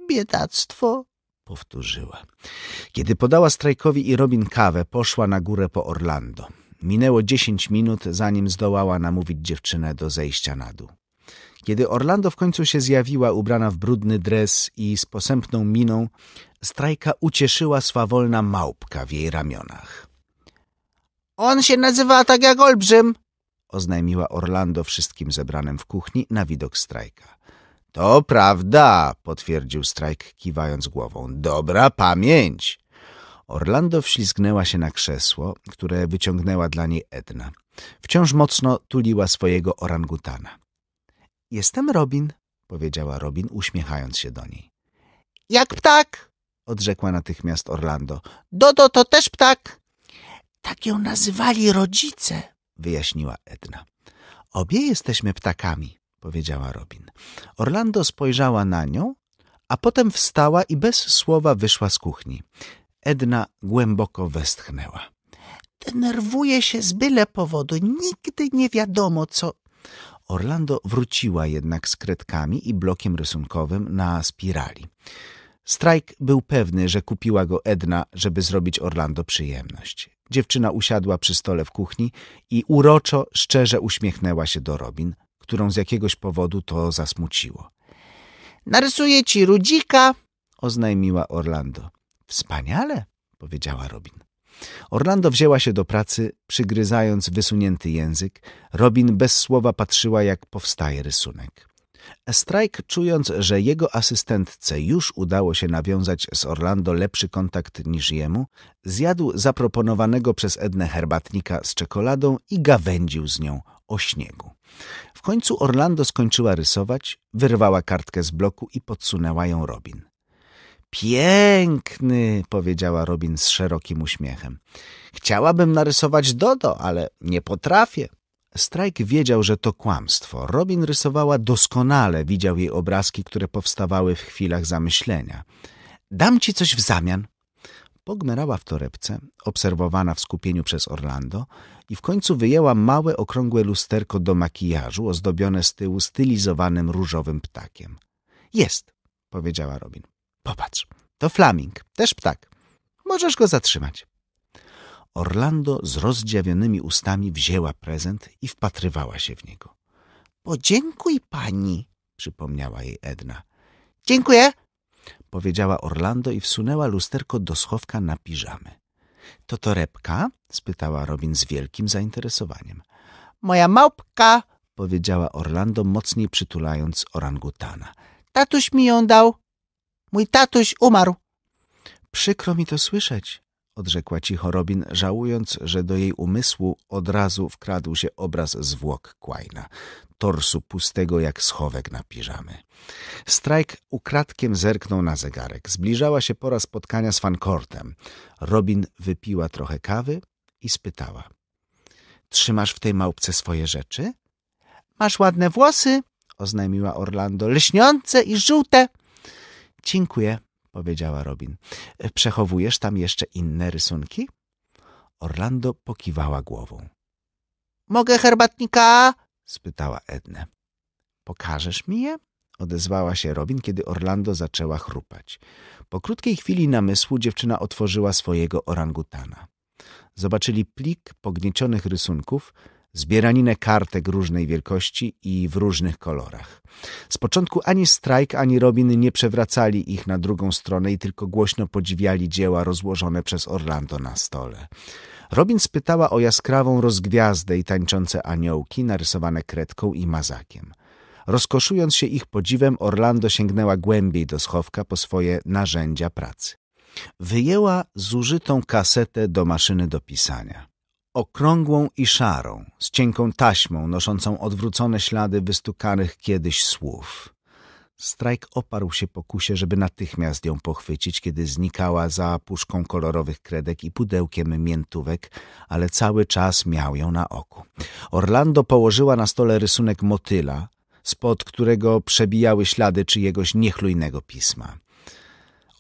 biedactwo, powtórzyła. Kiedy podała Strajkowi i Robin kawę, poszła na górę po Orlando. Minęło dziesięć minut, zanim zdołała namówić dziewczynę do zejścia na dół. Kiedy Orlando w końcu się zjawiła, ubrana w brudny dres i z posępną miną, Strajka ucieszyła swawolna małpka w jej ramionach. On się nazywa tak jak olbrzym, oznajmiła Orlando wszystkim zebranym w kuchni na widok Strajka. To prawda, potwierdził Strajk, kiwając głową. Dobra pamięć. Orlando wślizgnęła się na krzesło, które wyciągnęła dla niej Edna. Wciąż mocno tuliła swojego orangutana. Jestem Robin, powiedziała Robin, uśmiechając się do niej. Jak ptak, odrzekła natychmiast Orlando. Dodo to też ptak. Tak ją nazywali rodzice, wyjaśniła Edna. Obie jesteśmy ptakami powiedziała Robin. Orlando spojrzała na nią, a potem wstała i bez słowa wyszła z kuchni. Edna głęboko westchnęła. Denerwuje się z byle powodu. Nigdy nie wiadomo, co... Orlando wróciła jednak z kredkami i blokiem rysunkowym na spirali. Strajk był pewny, że kupiła go Edna, żeby zrobić Orlando przyjemność. Dziewczyna usiadła przy stole w kuchni i uroczo, szczerze uśmiechnęła się do Robin, którą z jakiegoś powodu to zasmuciło. Narysuję ci rudzika, oznajmiła Orlando. Wspaniale, powiedziała Robin. Orlando wzięła się do pracy, przygryzając wysunięty język. Robin bez słowa patrzyła, jak powstaje rysunek. Strajk, czując, że jego asystentce już udało się nawiązać z Orlando lepszy kontakt niż jemu, zjadł zaproponowanego przez Ednę herbatnika z czekoladą i gawędził z nią o śniegu. W końcu Orlando skończyła rysować, wyrwała kartkę z bloku i podsunęła ją Robin. Piękny, powiedziała Robin z szerokim uśmiechem. Chciałabym narysować Dodo, ale nie potrafię. Strajk wiedział, że to kłamstwo. Robin rysowała doskonale, widział jej obrazki, które powstawały w chwilach zamyślenia. Dam ci coś w zamian. Pogmerała w torebce, obserwowana w skupieniu przez Orlando, i w końcu wyjęła małe, okrągłe lusterko do makijażu ozdobione z tyłu stylizowanym różowym ptakiem. Jest, powiedziała Robin. Popatrz, to flaming, też ptak. Możesz go zatrzymać. Orlando z rozdziawionymi ustami wzięła prezent i wpatrywała się w niego. Podziękuj pani, przypomniała jej Edna. Dziękuję, powiedziała Orlando i wsunęła lusterko do schowka na piżamy. To torebka? spytała Robin z wielkim zainteresowaniem. Moja małpka, powiedziała Orlando, mocniej przytulając orangutana. Tatuś mi ją dał. Mój tatuś umarł. Przykro mi to słyszeć, odrzekła cicho Robin, żałując, że do jej umysłu od razu wkradł się obraz zwłok Quaina, torsu pustego jak schowek na piżamy. Strajk ukradkiem zerknął na zegarek. Zbliżała się pora spotkania z Fankortem. Robin wypiła trochę kawy i spytała. Trzymasz w tej małpce swoje rzeczy? Masz ładne włosy, oznajmiła Orlando. Lśniące i żółte. Dziękuję, powiedziała Robin. Przechowujesz tam jeszcze inne rysunki? Orlando pokiwała głową. Mogę herbatnika? spytała Edne. Pokażesz mi je? odezwała się Robin, kiedy Orlando zaczęła chrupać. Po krótkiej chwili namysłu dziewczyna otworzyła swojego orangutana. Zobaczyli plik pogniecionych rysunków, Zbieraninę kartek różnej wielkości i w różnych kolorach. Z początku ani Strajk, ani Robin nie przewracali ich na drugą stronę i tylko głośno podziwiali dzieła rozłożone przez Orlando na stole. Robin spytała o jaskrawą rozgwiazdę i tańczące aniołki narysowane kredką i mazakiem. Rozkoszując się ich podziwem, Orlando sięgnęła głębiej do schowka po swoje narzędzia pracy. Wyjęła zużytą kasetę do maszyny do pisania okrągłą i szarą, z cienką taśmą noszącą odwrócone ślady wystukanych kiedyś słów. Strajk oparł się pokusie, żeby natychmiast ją pochwycić, kiedy znikała za puszką kolorowych kredek i pudełkiem miętówek, ale cały czas miał ją na oku. Orlando położyła na stole rysunek motyla, spod którego przebijały ślady czyjegoś niechlujnego pisma.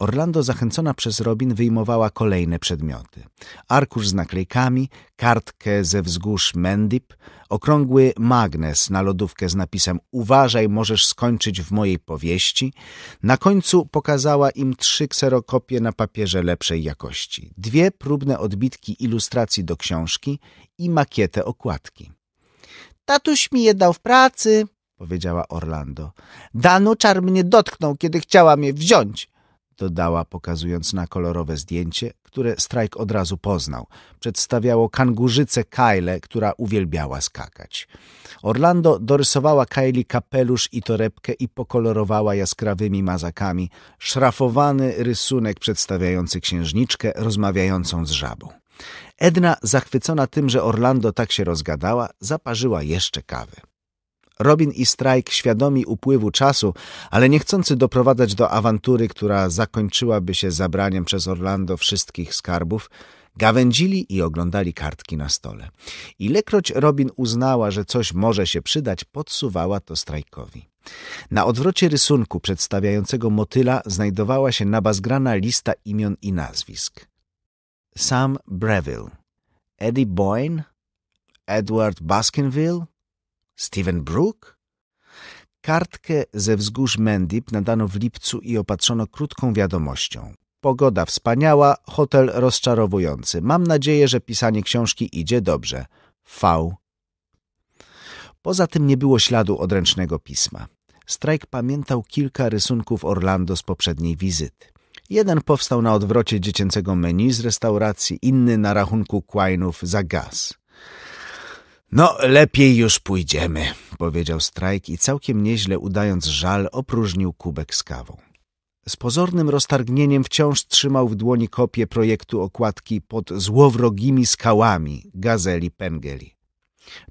Orlando zachęcona przez Robin wyjmowała kolejne przedmioty. Arkusz z naklejkami, kartkę ze wzgórz Mendip, okrągły magnes na lodówkę z napisem Uważaj, możesz skończyć w mojej powieści. Na końcu pokazała im trzy kserokopie na papierze lepszej jakości, dwie próbne odbitki ilustracji do książki i makietę okładki. Tatuś mi je dał w pracy, powiedziała Orlando. Danuczar mnie dotknął, kiedy chciała mnie wziąć dodała, pokazując na kolorowe zdjęcie, które Strajk od razu poznał. Przedstawiało kangurzycę Kyle, która uwielbiała skakać. Orlando dorysowała Kylie kapelusz i torebkę i pokolorowała jaskrawymi mazakami szrafowany rysunek przedstawiający księżniczkę rozmawiającą z żabą. Edna, zachwycona tym, że Orlando tak się rozgadała, zaparzyła jeszcze kawę. Robin i Strike świadomi upływu czasu, ale nie chcący doprowadzać do awantury, która zakończyłaby się zabraniem przez Orlando wszystkich skarbów, gawędzili i oglądali kartki na stole. Ilekroć Robin uznała, że coś może się przydać, podsuwała to Strajkowi. Na odwrocie rysunku przedstawiającego motyla znajdowała się nabazgrana lista imion i nazwisk. Sam Breville, Eddie Boyne, Edward Baskinville, Steven Brook? Kartkę ze wzgórz Mendip nadano w lipcu i opatrzono krótką wiadomością. Pogoda wspaniała, hotel rozczarowujący. Mam nadzieję, że pisanie książki idzie dobrze. V. Poza tym nie było śladu odręcznego pisma. Strajk pamiętał kilka rysunków Orlando z poprzedniej wizyty. Jeden powstał na odwrocie dziecięcego menu z restauracji, inny na rachunku kłajnów za gaz. No, lepiej już pójdziemy, powiedział Strajk i całkiem nieźle udając żal opróżnił kubek z kawą. Z pozornym roztargnieniem wciąż trzymał w dłoni kopię projektu okładki pod złowrogimi skałami gazeli Pengeli.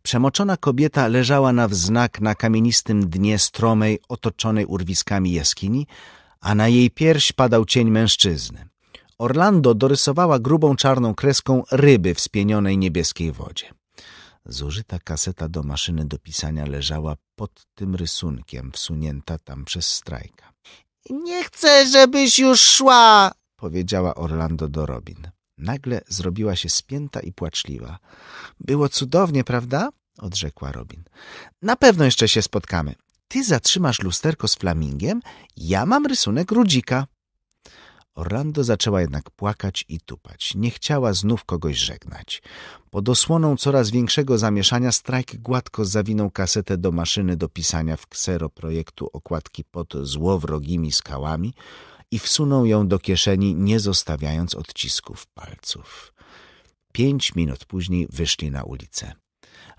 Przemoczona kobieta leżała na wznak na kamienistym dnie stromej, otoczonej urwiskami jaskini, a na jej pierś padał cień mężczyzny. Orlando dorysowała grubą czarną kreską ryby w spienionej niebieskiej wodzie. Zużyta kaseta do maszyny do pisania leżała pod tym rysunkiem, wsunięta tam przez strajka. Nie chcę, żebyś już szła, powiedziała Orlando do Robin. Nagle zrobiła się spięta i płaczliwa. Było cudownie, prawda? odrzekła Robin. Na pewno jeszcze się spotkamy. Ty zatrzymasz lusterko z flamingiem, ja mam rysunek rudzika. Orlando zaczęła jednak płakać i tupać. Nie chciała znów kogoś żegnać. Pod osłoną coraz większego zamieszania Strajk gładko zawinął kasetę do maszyny do pisania w ksero projektu okładki pod złowrogimi skałami i wsunął ją do kieszeni, nie zostawiając odcisków palców. Pięć minut później wyszli na ulicę.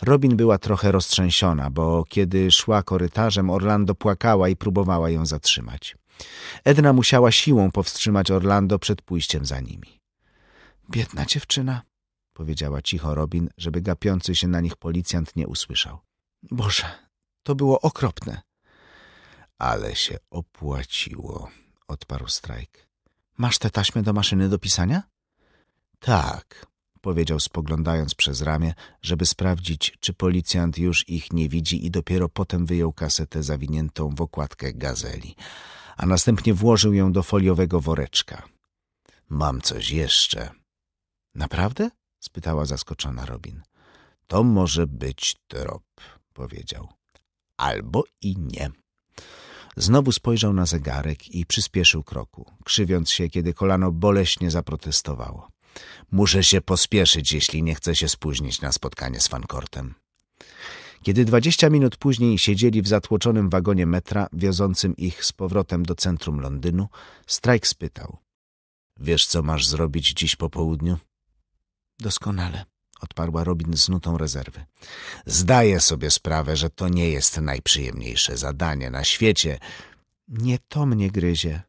Robin była trochę roztrzęsiona, bo kiedy szła korytarzem, Orlando płakała i próbowała ją zatrzymać. Edna musiała siłą powstrzymać Orlando przed pójściem za nimi. Biedna dziewczyna, powiedziała cicho Robin, żeby gapiący się na nich policjant nie usłyszał. Boże, to było okropne. Ale się opłaciło, odparł Strajk. Masz te taśmy do maszyny do pisania? Tak, powiedział spoglądając przez ramię, żeby sprawdzić, czy policjant już ich nie widzi i dopiero potem wyjął kasetę zawiniętą w okładkę gazeli a następnie włożył ją do foliowego woreczka. Mam coś jeszcze. Naprawdę? spytała zaskoczona Robin. To może być trop, powiedział. Albo i nie. Znowu spojrzał na zegarek i przyspieszył kroku, krzywiąc się, kiedy kolano boleśnie zaprotestowało. Muszę się pospieszyć, jeśli nie chcę się spóźnić na spotkanie z Fankortem. Kiedy 20 minut później siedzieli w zatłoczonym wagonie metra wiozącym ich z powrotem do centrum Londynu, Strajk spytał. Wiesz, co masz zrobić dziś po południu? Doskonale, odparła Robin z nutą rezerwy. Zdaję sobie sprawę, że to nie jest najprzyjemniejsze zadanie na świecie. Nie to mnie gryzie.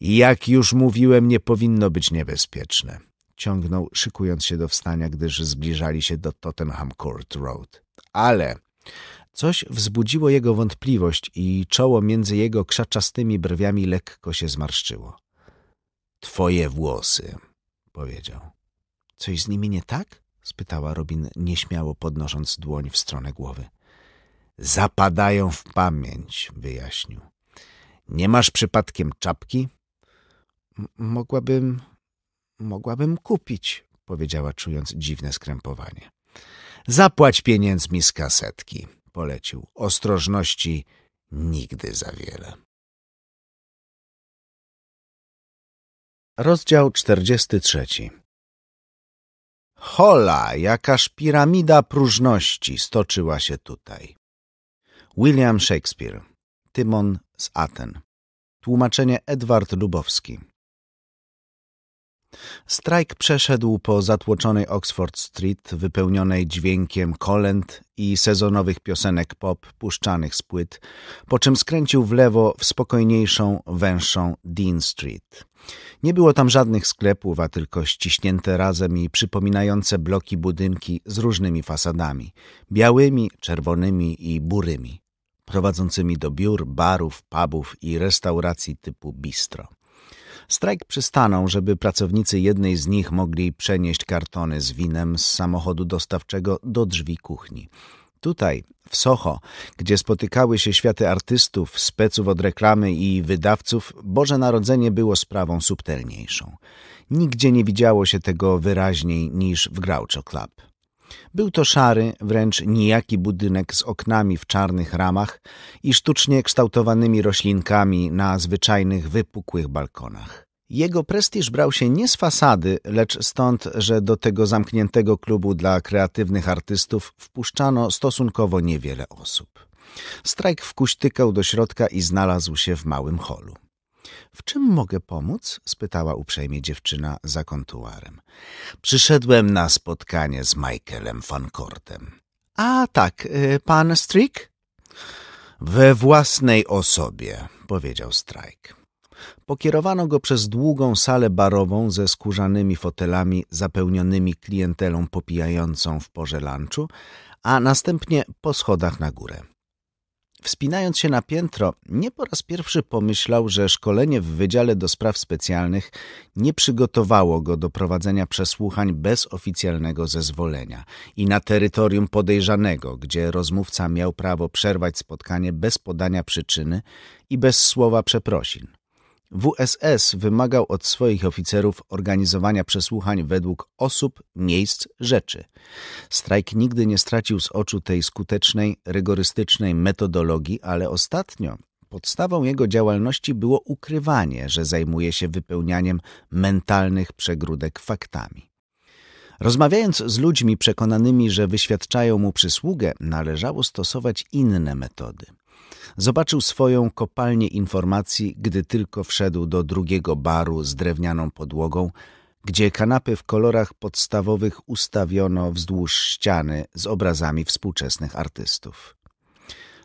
Jak już mówiłem, nie powinno być niebezpieczne. Ciągnął, szykując się do wstania, gdyż zbliżali się do Tottenham Court Road ale Coś wzbudziło jego wątpliwość i czoło między jego krzaczastymi brwiami lekko się zmarszczyło. — Twoje włosy — powiedział. — Coś z nimi nie tak? — spytała Robin, nieśmiało podnosząc dłoń w stronę głowy. — Zapadają w pamięć — wyjaśnił. — Nie masz przypadkiem czapki? — Mogłabym... mogłabym kupić — powiedziała, czując dziwne skrępowanie. — Zapłać pieniędzmi z kasetki, polecił. Ostrożności nigdy za wiele. Rozdział 43 Hola, jakaż piramida próżności stoczyła się tutaj. William Shakespeare, Tymon z Aten. Tłumaczenie Edward Lubowski. Strajk przeszedł po zatłoczonej Oxford Street, wypełnionej dźwiękiem kolęd i sezonowych piosenek pop puszczanych z płyt, po czym skręcił w lewo w spokojniejszą, węższą Dean Street. Nie było tam żadnych sklepów, a tylko ściśnięte razem i przypominające bloki budynki z różnymi fasadami białymi, czerwonymi i burymi prowadzącymi do biur, barów, pubów i restauracji typu bistro. Strajk przystanął, żeby pracownicy jednej z nich mogli przenieść kartony z winem z samochodu dostawczego do drzwi kuchni. Tutaj, w Soho, gdzie spotykały się światy artystów, speców od reklamy i wydawców, Boże Narodzenie było sprawą subtelniejszą. Nigdzie nie widziało się tego wyraźniej niż w Groucho Club. Był to szary, wręcz nijaki budynek z oknami w czarnych ramach i sztucznie kształtowanymi roślinkami na zwyczajnych, wypukłych balkonach. Jego prestiż brał się nie z fasady, lecz stąd, że do tego zamkniętego klubu dla kreatywnych artystów wpuszczano stosunkowo niewiele osób. Strajk wkuśtykał do środka i znalazł się w małym holu. W czym mogę pomóc? spytała uprzejmie dziewczyna za kontuarem. Przyszedłem na spotkanie z Michaelem Fankortem. A tak, y, pan Strick? We własnej osobie, powiedział Strajk. Pokierowano go przez długą salę barową ze skórzanymi fotelami zapełnionymi klientelą popijającą w porze lunchu, a następnie po schodach na górę. Wspinając się na piętro, nie po raz pierwszy pomyślał, że szkolenie w Wydziale do Spraw Specjalnych nie przygotowało go do prowadzenia przesłuchań bez oficjalnego zezwolenia i na terytorium podejrzanego, gdzie rozmówca miał prawo przerwać spotkanie bez podania przyczyny i bez słowa przeprosin. WSS wymagał od swoich oficerów organizowania przesłuchań według osób, miejsc, rzeczy. Strajk nigdy nie stracił z oczu tej skutecznej, rygorystycznej metodologii, ale ostatnio podstawą jego działalności było ukrywanie, że zajmuje się wypełnianiem mentalnych przegródek faktami. Rozmawiając z ludźmi przekonanymi, że wyświadczają mu przysługę, należało stosować inne metody – Zobaczył swoją kopalnię informacji, gdy tylko wszedł do drugiego baru z drewnianą podłogą, gdzie kanapy w kolorach podstawowych ustawiono wzdłuż ściany z obrazami współczesnych artystów.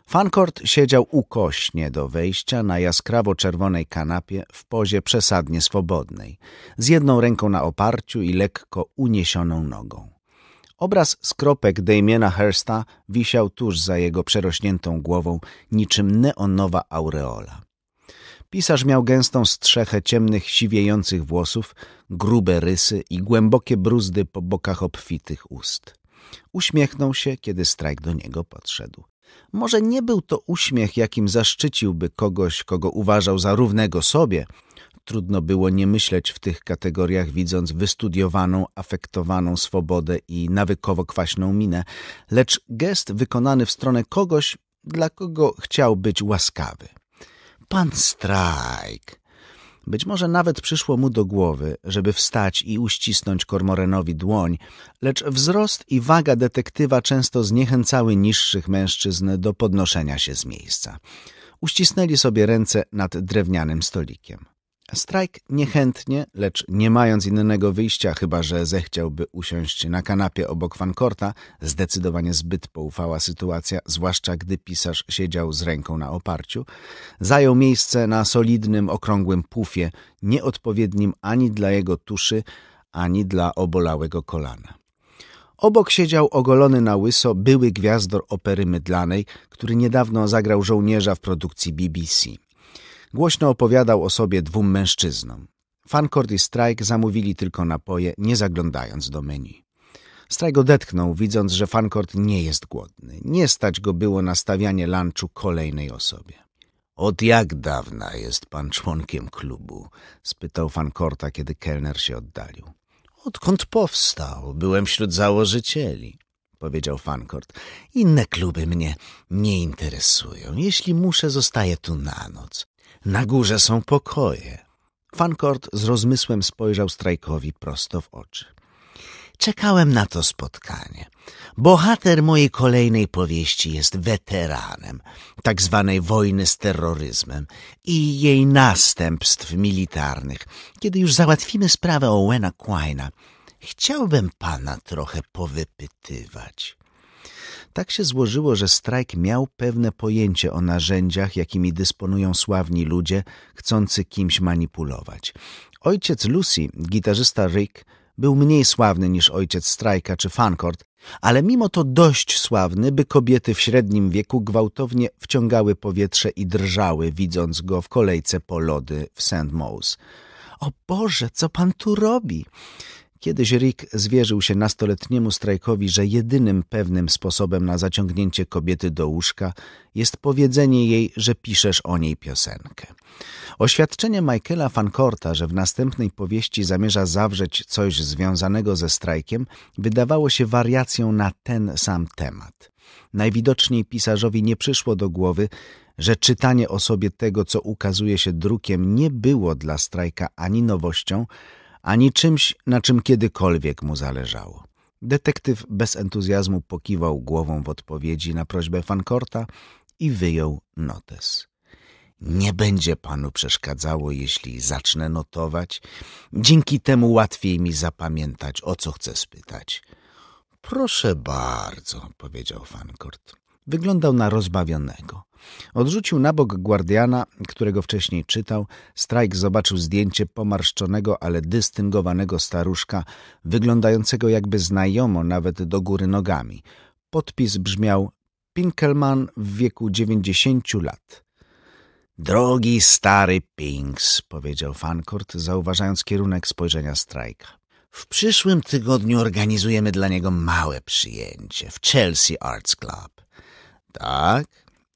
Fancourt siedział ukośnie do wejścia na jaskrawo-czerwonej kanapie w pozie przesadnie swobodnej, z jedną ręką na oparciu i lekko uniesioną nogą. Obraz skropek Damiena Hersta wisiał tuż za jego przerośniętą głową, niczym neonowa aureola. Pisarz miał gęstą strzechę ciemnych, siwiejących włosów, grube rysy i głębokie bruzdy po bokach obfitych ust. Uśmiechnął się, kiedy strajk do niego podszedł. Może nie był to uśmiech, jakim zaszczyciłby kogoś, kogo uważał za równego sobie, trudno było nie myśleć w tych kategoriach, widząc wystudiowaną, afektowaną swobodę i nawykowo kwaśną minę, lecz gest wykonany w stronę kogoś, dla kogo chciał być łaskawy. Pan Strajk! Być może nawet przyszło mu do głowy, żeby wstać i uścisnąć Kormorenowi dłoń, lecz wzrost i waga detektywa często zniechęcały niższych mężczyzn do podnoszenia się z miejsca. Uścisnęli sobie ręce nad drewnianym stolikiem. Strajk niechętnie, lecz nie mając innego wyjścia, chyba że zechciałby usiąść na kanapie obok Fankorta, zdecydowanie zbyt poufała sytuacja, zwłaszcza gdy pisarz siedział z ręką na oparciu, zajął miejsce na solidnym, okrągłym pufie, nieodpowiednim ani dla jego tuszy, ani dla obolałego kolana. Obok siedział ogolony na łyso były gwiazdor opery mydlanej, który niedawno zagrał żołnierza w produkcji BBC. Głośno opowiadał o sobie dwóm mężczyznom. Fancourt i Strike zamówili tylko napoje, nie zaglądając do menu. Strajk odetchnął, widząc, że Fancourt nie jest głodny. Nie stać go było na stawianie lunchu kolejnej osobie. Od jak dawna jest pan członkiem klubu? spytał Fancorta, kiedy kelner się oddalił. Odkąd powstał? Byłem wśród założycieli, powiedział Fancourt. Inne kluby mnie nie interesują. Jeśli muszę, zostaję tu na noc. Na górze są pokoje. Fancourt z rozmysłem spojrzał Strajkowi prosto w oczy. Czekałem na to spotkanie. Bohater mojej kolejnej powieści jest weteranem tak zwanej wojny z terroryzmem i jej następstw militarnych. Kiedy już załatwimy sprawę Owena Quina, chciałbym pana trochę powypytywać. Tak się złożyło, że strajk miał pewne pojęcie o narzędziach, jakimi dysponują sławni ludzie, chcący kimś manipulować. Ojciec Lucy, gitarzysta Rick, był mniej sławny niż ojciec Strajka czy Fancourt, ale mimo to dość sławny, by kobiety w średnim wieku gwałtownie wciągały powietrze i drżały, widząc go w kolejce po lody w St. Mose. O Boże, co pan tu robi? Kiedyś Rick zwierzył się nastoletniemu strajkowi, że jedynym pewnym sposobem na zaciągnięcie kobiety do łóżka jest powiedzenie jej, że piszesz o niej piosenkę. Oświadczenie Michaela Fancorta, że w następnej powieści zamierza zawrzeć coś związanego ze strajkiem, wydawało się wariacją na ten sam temat. Najwidoczniej pisarzowi nie przyszło do głowy, że czytanie o sobie tego, co ukazuje się drukiem, nie było dla strajka ani nowością, ani czymś, na czym kiedykolwiek mu zależało. Detektyw bez entuzjazmu pokiwał głową w odpowiedzi na prośbę Fancorta i wyjął notes. Nie będzie panu przeszkadzało, jeśli zacznę notować. Dzięki temu łatwiej mi zapamiętać, o co chcę spytać. Proszę bardzo, powiedział Fankort. Wyglądał na rozbawionego. Odrzucił na bok Guardiana, którego wcześniej czytał. Strajk zobaczył zdjęcie pomarszczonego, ale dystyngowanego staruszka, wyglądającego jakby znajomo nawet do góry nogami. Podpis brzmiał Pinkelman w wieku dziewięćdziesięciu lat. Drogi stary Pinks, powiedział Fancourt, zauważając kierunek spojrzenia strajka. W przyszłym tygodniu organizujemy dla niego małe przyjęcie w Chelsea Arts Club. Tak?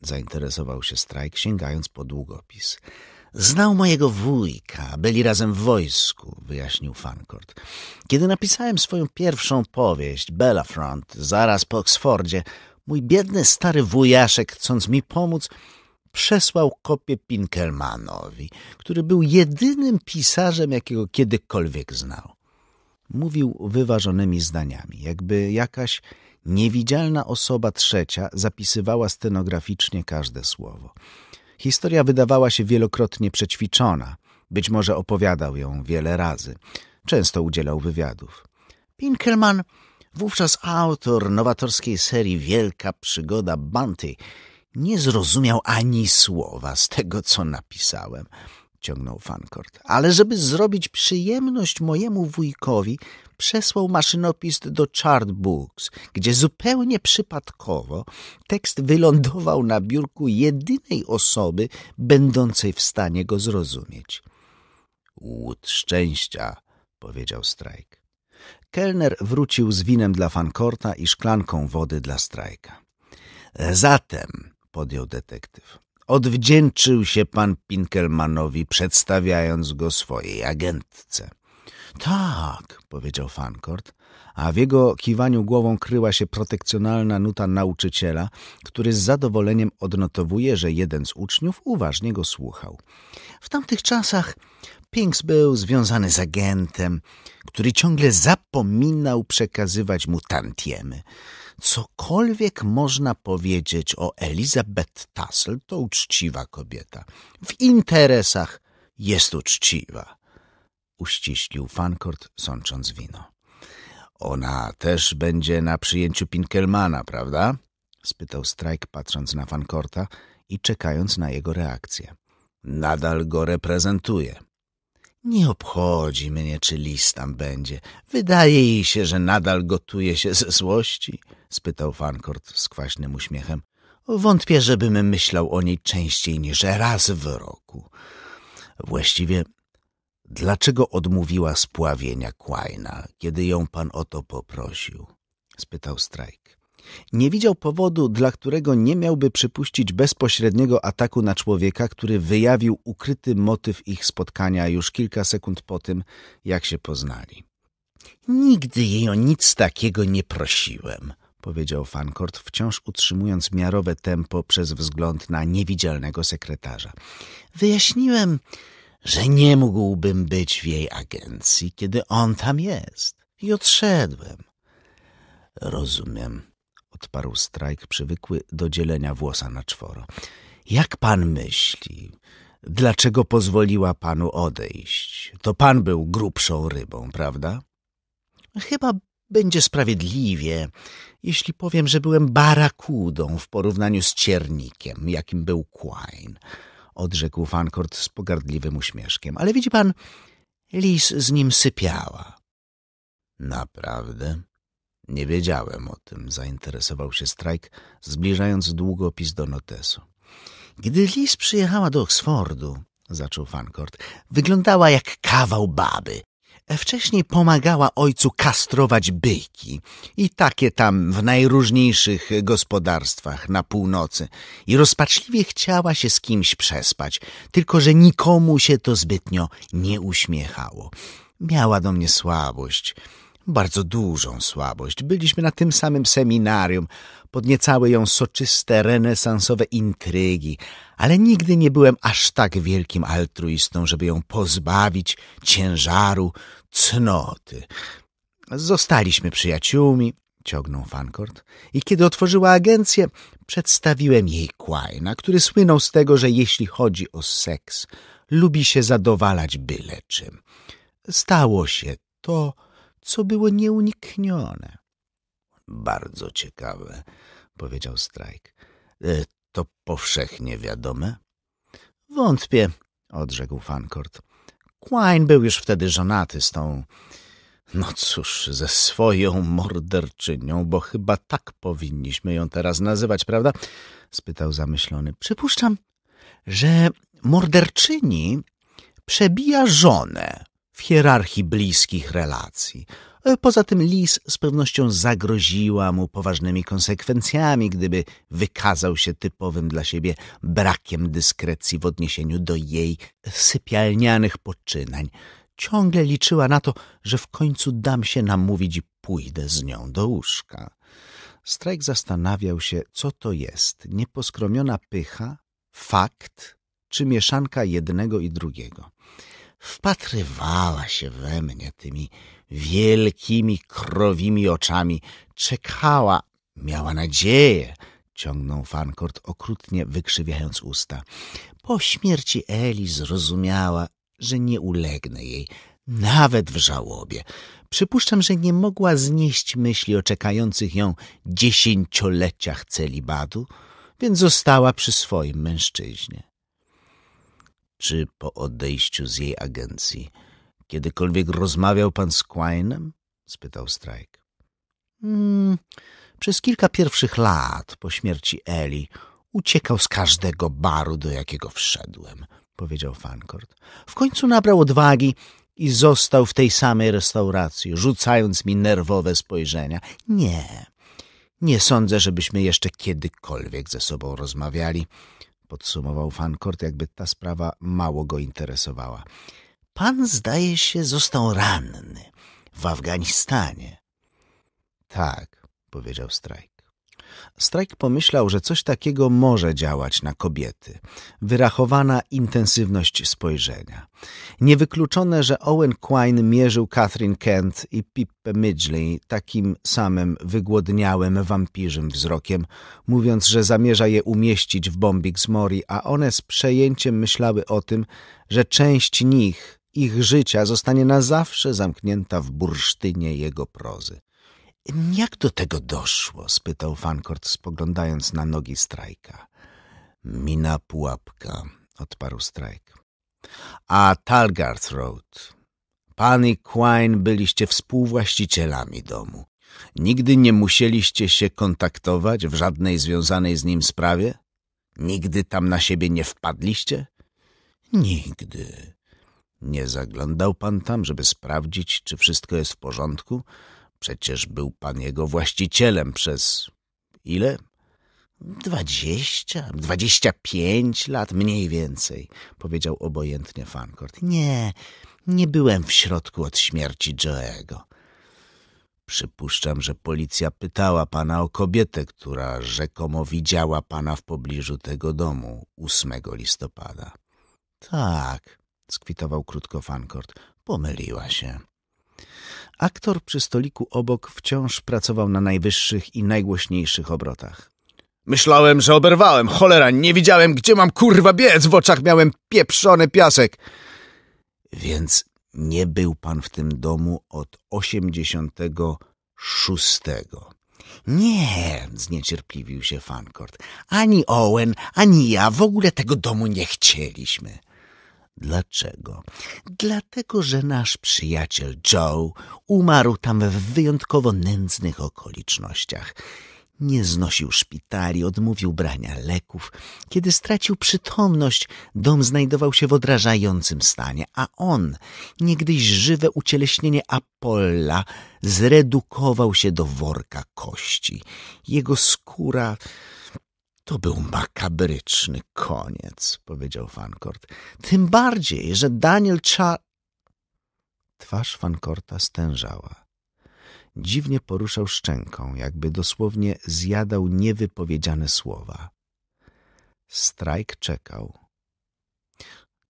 Zainteresował się Strajk, sięgając po długopis. Znał mojego wujka, byli razem w wojsku, wyjaśnił Fancourt. Kiedy napisałem swoją pierwszą powieść, Belafront, zaraz po Oksfordzie, mój biedny stary wujaszek, chcąc mi pomóc, przesłał kopię Pinkelmanowi, który był jedynym pisarzem, jakiego kiedykolwiek znał. Mówił wyważonymi zdaniami, jakby jakaś Niewidzialna osoba trzecia zapisywała stenograficznie każde słowo. Historia wydawała się wielokrotnie przećwiczona. Być może opowiadał ją wiele razy. Często udzielał wywiadów. Pinkelman, wówczas autor nowatorskiej serii Wielka Przygoda Bunty, nie zrozumiał ani słowa z tego, co napisałem, ciągnął Fancourt, Ale żeby zrobić przyjemność mojemu wujkowi, przesłał maszynopis do Chart Books, gdzie zupełnie przypadkowo tekst wylądował na biurku jedynej osoby będącej w stanie go zrozumieć. Łód szczęścia, powiedział Strajk. Kelner wrócił z winem dla Fankorta i szklanką wody dla Strajka. Zatem, podjął detektyw, odwdzięczył się pan Pinkelmanowi, przedstawiając go swojej agentce. Tak, powiedział Fankort, a w jego kiwaniu głową kryła się protekcjonalna nuta nauczyciela, który z zadowoleniem odnotowuje, że jeden z uczniów uważnie go słuchał. W tamtych czasach Pinks był związany z agentem, który ciągle zapominał przekazywać mu tantiemy. Cokolwiek można powiedzieć o Elizabeth Tassel, to uczciwa kobieta. W interesach jest uczciwa uściślił Fankort, sącząc wino. Ona też będzie na przyjęciu Pinkelmana, prawda? spytał Strajk, patrząc na Fankorta i czekając na jego reakcję. Nadal go reprezentuje. Nie obchodzi mnie, czy list tam będzie. Wydaje jej się, że nadal gotuje się ze złości? spytał Fankort z kwaśnym uśmiechem. Wątpię, żebym myślał o niej częściej niż raz w roku. Właściwie Dlaczego odmówiła spławienia Kłajna, kiedy ją pan o to poprosił? spytał Strajk. Nie widział powodu, dla którego nie miałby przypuścić bezpośredniego ataku na człowieka, który wyjawił ukryty motyw ich spotkania już kilka sekund po tym, jak się poznali. Nigdy jej o nic takiego nie prosiłem, powiedział Fancourt, wciąż utrzymując miarowe tempo przez wzgląd na niewidzialnego sekretarza. Wyjaśniłem, że nie mógłbym być w jej agencji, kiedy on tam jest. I odszedłem. Rozumiem, odparł Strajk, przywykły do dzielenia włosa na czworo. Jak pan myśli, dlaczego pozwoliła panu odejść? To pan był grubszą rybą, prawda? Chyba będzie sprawiedliwie, jeśli powiem, że byłem barakudą w porównaniu z ciernikiem, jakim był Quine odrzekł Fancourt z pogardliwym uśmieszkiem. Ale widzi pan, lis z nim sypiała. Naprawdę? Nie wiedziałem o tym, zainteresował się Strajk, zbliżając długopis do notesu. Gdy lis przyjechała do Oksfordu, zaczął Fancourt, wyglądała jak kawał baby, Wcześniej pomagała ojcu kastrować byki i takie tam w najróżniejszych gospodarstwach na północy i rozpaczliwie chciała się z kimś przespać, tylko że nikomu się to zbytnio nie uśmiechało. Miała do mnie słabość, bardzo dużą słabość. Byliśmy na tym samym seminarium, podniecały ją soczyste, renesansowe intrygi, ale nigdy nie byłem aż tak wielkim altruistą, żeby ją pozbawić ciężaru, cnoty. Zostaliśmy przyjaciółmi, ciągnął Fankort, i kiedy otworzyła agencję, przedstawiłem jej Quaina, który słynął z tego, że jeśli chodzi o seks, lubi się zadowalać byle czym. Stało się to, co było nieuniknione. Bardzo ciekawe powiedział Strajk. E, to powszechnie wiadome? Wątpię, odrzekł Fankort. Quine był już wtedy żonaty z tą... No cóż, ze swoją morderczynią, bo chyba tak powinniśmy ją teraz nazywać, prawda? spytał zamyślony. Przypuszczam, że morderczyni przebija żonę w hierarchii bliskich relacji. E, poza tym Lis z pewnością zagroziła mu poważnymi konsekwencjami, gdyby wykazał się typowym dla siebie brakiem dyskrecji w odniesieniu do jej sypialnianych poczynań. Ciągle liczyła na to, że w końcu dam się namówić i pójdę z nią do łóżka. Strajk zastanawiał się, co to jest nieposkromiona pycha, fakt czy mieszanka jednego i drugiego. Wpatrywała się we mnie tymi wielkimi krowimi oczami. Czekała, miała nadzieję, ciągnął Fancourt okrutnie wykrzywiając usta. Po śmierci Eli zrozumiała, że nie ulegnę jej, nawet w żałobie. Przypuszczam, że nie mogła znieść myśli o czekających ją dziesięcioleciach celibatu, więc została przy swoim mężczyźnie. Czy po odejściu z jej agencji Kiedykolwiek rozmawiał pan z Quainem? spytał Strajk. Mm, przez kilka pierwszych lat po śmierci Eli uciekał z każdego baru, do jakiego wszedłem, powiedział Fankort. W końcu nabrał odwagi i został w tej samej restauracji, rzucając mi nerwowe spojrzenia. Nie, nie sądzę, żebyśmy jeszcze kiedykolwiek ze sobą rozmawiali, podsumował Fankort, jakby ta sprawa mało go interesowała. Pan, zdaje się, został ranny w Afganistanie. Tak, powiedział Strajk. Strajk pomyślał, że coś takiego może działać na kobiety. Wyrachowana intensywność spojrzenia. Niewykluczone, że Owen Quine mierzył Catherine Kent i Pippę Midgley takim samym wygłodniałym wampirzym wzrokiem, mówiąc, że zamierza je umieścić w bombik z mori, a one z przejęciem myślały o tym, że część nich ich życia zostanie na zawsze zamknięta w bursztynie jego prozy. — Jak do tego doszło? — spytał Fancourt, spoglądając na nogi Strajka. — Mina pułapka — odparł Strajk. — A Talgarth Road. Pan i Quine byliście współwłaścicielami domu. Nigdy nie musieliście się kontaktować w żadnej związanej z nim sprawie? Nigdy tam na siebie nie wpadliście? Nigdy. Nie zaglądał pan tam, żeby sprawdzić, czy wszystko jest w porządku? Przecież był pan jego właścicielem przez... ile? Dwadzieścia, dwadzieścia pięć lat mniej więcej, powiedział obojętnie Fancourt. Nie, nie byłem w środku od śmierci Joe'ego. Przypuszczam, że policja pytała pana o kobietę, która rzekomo widziała pana w pobliżu tego domu 8 listopada. Tak, skwitował krótko Fankort. Pomyliła się. Aktor przy stoliku obok wciąż pracował na najwyższych i najgłośniejszych obrotach. Myślałem, że oberwałem. Cholera, nie widziałem, gdzie mam kurwa biec. W oczach miałem pieprzony piasek. Więc nie był pan w tym domu od osiemdziesiątego szóstego. Nie, zniecierpliwił się Fankort. Ani Owen, ani ja w ogóle tego domu nie chcieliśmy. Dlaczego? Dlatego, że nasz przyjaciel Joe umarł tam w wyjątkowo nędznych okolicznościach. Nie znosił szpitali, odmówił brania leków. Kiedy stracił przytomność, dom znajdował się w odrażającym stanie, a on, niegdyś żywe ucieleśnienie Apolla, zredukował się do worka kości. Jego skóra to był makabryczny koniec, powiedział Fankort. Tym bardziej, że Daniel Cza... Twarz Fankorta stężała. Dziwnie poruszał szczęką, jakby dosłownie zjadał niewypowiedziane słowa. Strajk czekał.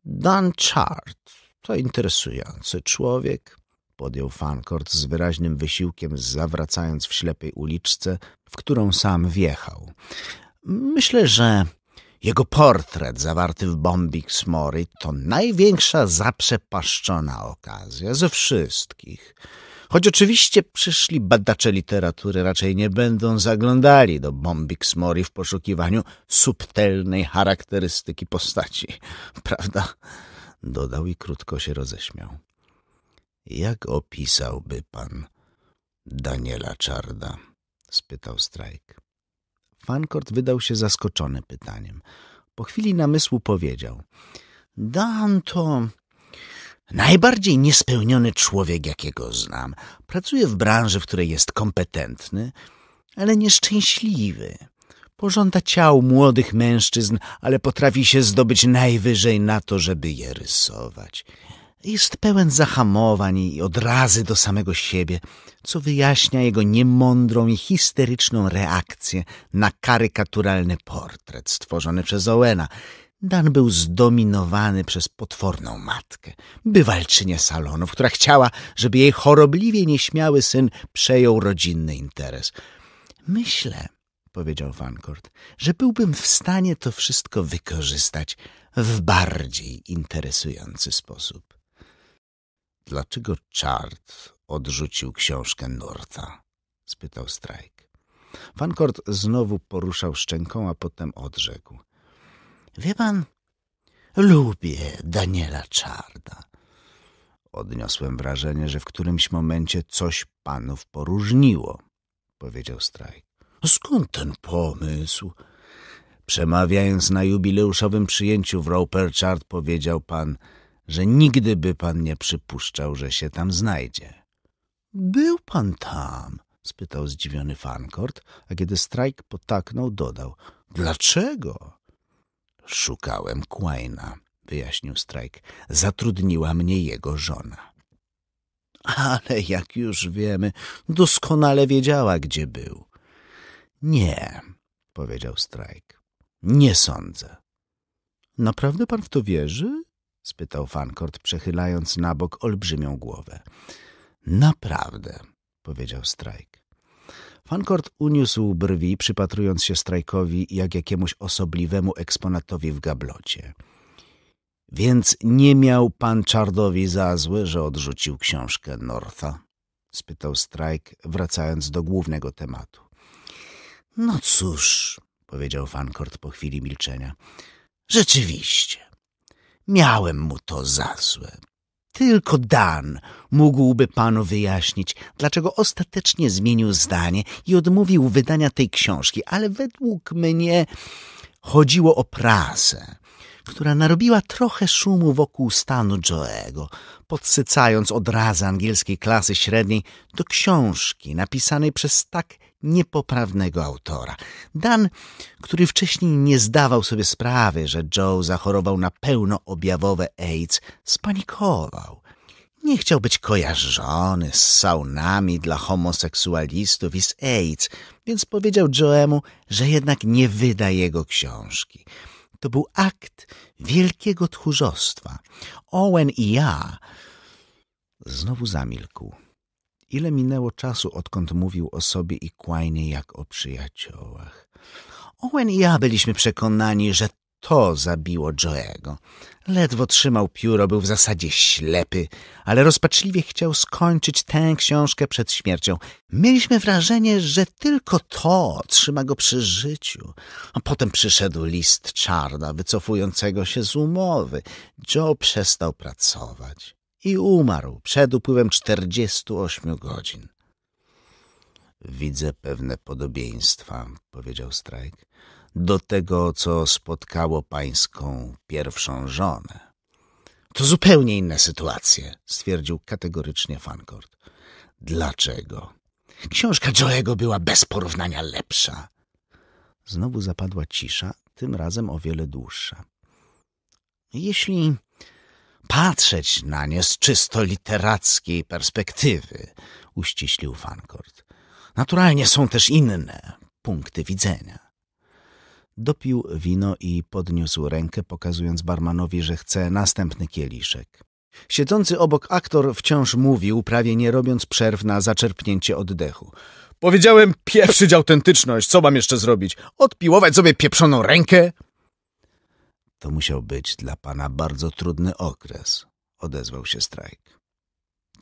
Dan Chart to interesujący człowiek, podjął Fankort z wyraźnym wysiłkiem, zawracając w ślepej uliczce, w którą sam wjechał. Myślę, że jego portret zawarty w bombik to największa zaprzepaszczona okazja ze wszystkich. Choć oczywiście przyszli badacze literatury raczej nie będą zaglądali do bombik w poszukiwaniu subtelnej charakterystyki postaci. *laughs* Prawda? Dodał i krótko się roześmiał. Jak opisałby pan Daniela Czarda? spytał Strajk. Fankort wydał się zaskoczony pytaniem. Po chwili namysłu powiedział: Dan to najbardziej niespełniony człowiek, jakiego znam. Pracuje w branży, w której jest kompetentny, ale nieszczęśliwy. Pożąda ciał młodych mężczyzn, ale potrafi się zdobyć najwyżej na to, żeby je rysować. Jest pełen zahamowań i odrazy do samego siebie, co wyjaśnia jego niemądrą i histeryczną reakcję na karykaturalny portret stworzony przez Owena. Dan był zdominowany przez potworną matkę, bywalczynię salonów, która chciała, żeby jej chorobliwie nieśmiały syn przejął rodzinny interes. Myślę, powiedział Fancourt, że byłbym w stanie to wszystko wykorzystać w bardziej interesujący sposób. Dlaczego czart odrzucił książkę Norta? spytał Strajk. Vankort znowu poruszał szczęką, a potem odrzekł. Wie pan, lubię Daniela Czarda. Odniosłem wrażenie, że w którymś momencie coś panów poróżniło, powiedział Strajk. Skąd ten pomysł? Przemawiając na jubileuszowym przyjęciu w Roper Chart powiedział pan – że nigdy by pan nie przypuszczał, że się tam znajdzie. Był pan tam? spytał zdziwiony Fankort, a kiedy Strajk potaknął, dodał. Dlaczego? Szukałem Quaina, wyjaśnił Strajk. Zatrudniła mnie jego żona. Ale jak już wiemy, doskonale wiedziała, gdzie był. Nie, powiedział Strajk. Nie sądzę. Naprawdę pan w to wierzy? spytał Fancourt przechylając na bok olbrzymią głowę. Naprawdę, powiedział Strajk. Fancourt uniósł brwi, przypatrując się Strajkowi jak jakiemuś osobliwemu eksponatowi w gablocie. Więc nie miał pan Czardowi za złe, że odrzucił książkę Northa? spytał Strajk, wracając do głównego tematu. No cóż, powiedział Fancourt po chwili milczenia. Rzeczywiście. Miałem mu to za złe. Tylko Dan mógłby panu wyjaśnić, dlaczego ostatecznie zmienił zdanie i odmówił wydania tej książki, ale według mnie chodziło o prasę, która narobiła trochę szumu wokół stanu Joego, podsycając odrazy angielskiej klasy średniej do książki napisanej przez tak niepoprawnego autora. Dan, który wcześniej nie zdawał sobie sprawy, że Joe zachorował na pełnoobjawowe AIDS, spanikował. Nie chciał być kojarzony z saunami dla homoseksualistów i z AIDS, więc powiedział Joemu, że jednak nie wyda jego książki. To był akt wielkiego tchórzostwa. Owen i ja... Znowu zamilkł. Ile minęło czasu, odkąd mówił o sobie i kłajnie jak o przyjaciołach. Owen i ja byliśmy przekonani, że to zabiło Joego. Ledwo trzymał pióro, był w zasadzie ślepy, ale rozpaczliwie chciał skończyć tę książkę przed śmiercią. Mieliśmy wrażenie, że tylko to trzyma go przy życiu. A potem przyszedł list czarna, wycofującego się z umowy. Joe przestał pracować i umarł przed upływem 48 godzin. Widzę pewne podobieństwa, powiedział Strajk, do tego, co spotkało pańską pierwszą żonę. To zupełnie inne sytuacje, stwierdził kategorycznie Fancourt. Dlaczego? Książka Joego była bez porównania lepsza. Znowu zapadła cisza, tym razem o wiele dłuższa. Jeśli patrzeć na nie z czysto literackiej perspektywy, uściślił Fankort. Naturalnie są też inne punkty widzenia. Dopił wino i podniósł rękę, pokazując barmanowi, że chce następny kieliszek. Siedzący obok aktor wciąż mówił, prawie nie robiąc przerw na zaczerpnięcie oddechu. Powiedziałem pieprzyć autentyczność, co mam jeszcze zrobić? Odpiłować sobie pieprzoną rękę? To musiał być dla pana bardzo trudny okres, odezwał się Strajk.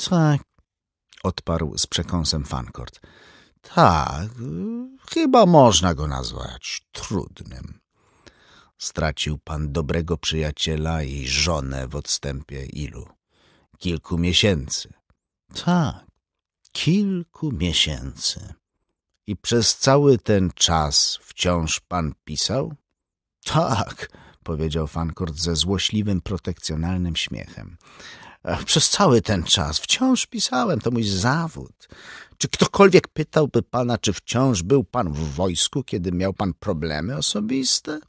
Tak, odparł z przekąsem Fankort. Tak, chyba można go nazwać trudnym. Stracił pan dobrego przyjaciela i żonę w odstępie ilu? Kilku miesięcy. Tak, kilku miesięcy. I przez cały ten czas wciąż pan pisał? Tak, powiedział Fancourt ze złośliwym, protekcjonalnym śmiechem. E, przez cały ten czas wciąż pisałem, to mój zawód. Czy ktokolwiek pytałby pana, czy wciąż był pan w wojsku, kiedy miał pan problemy osobiste?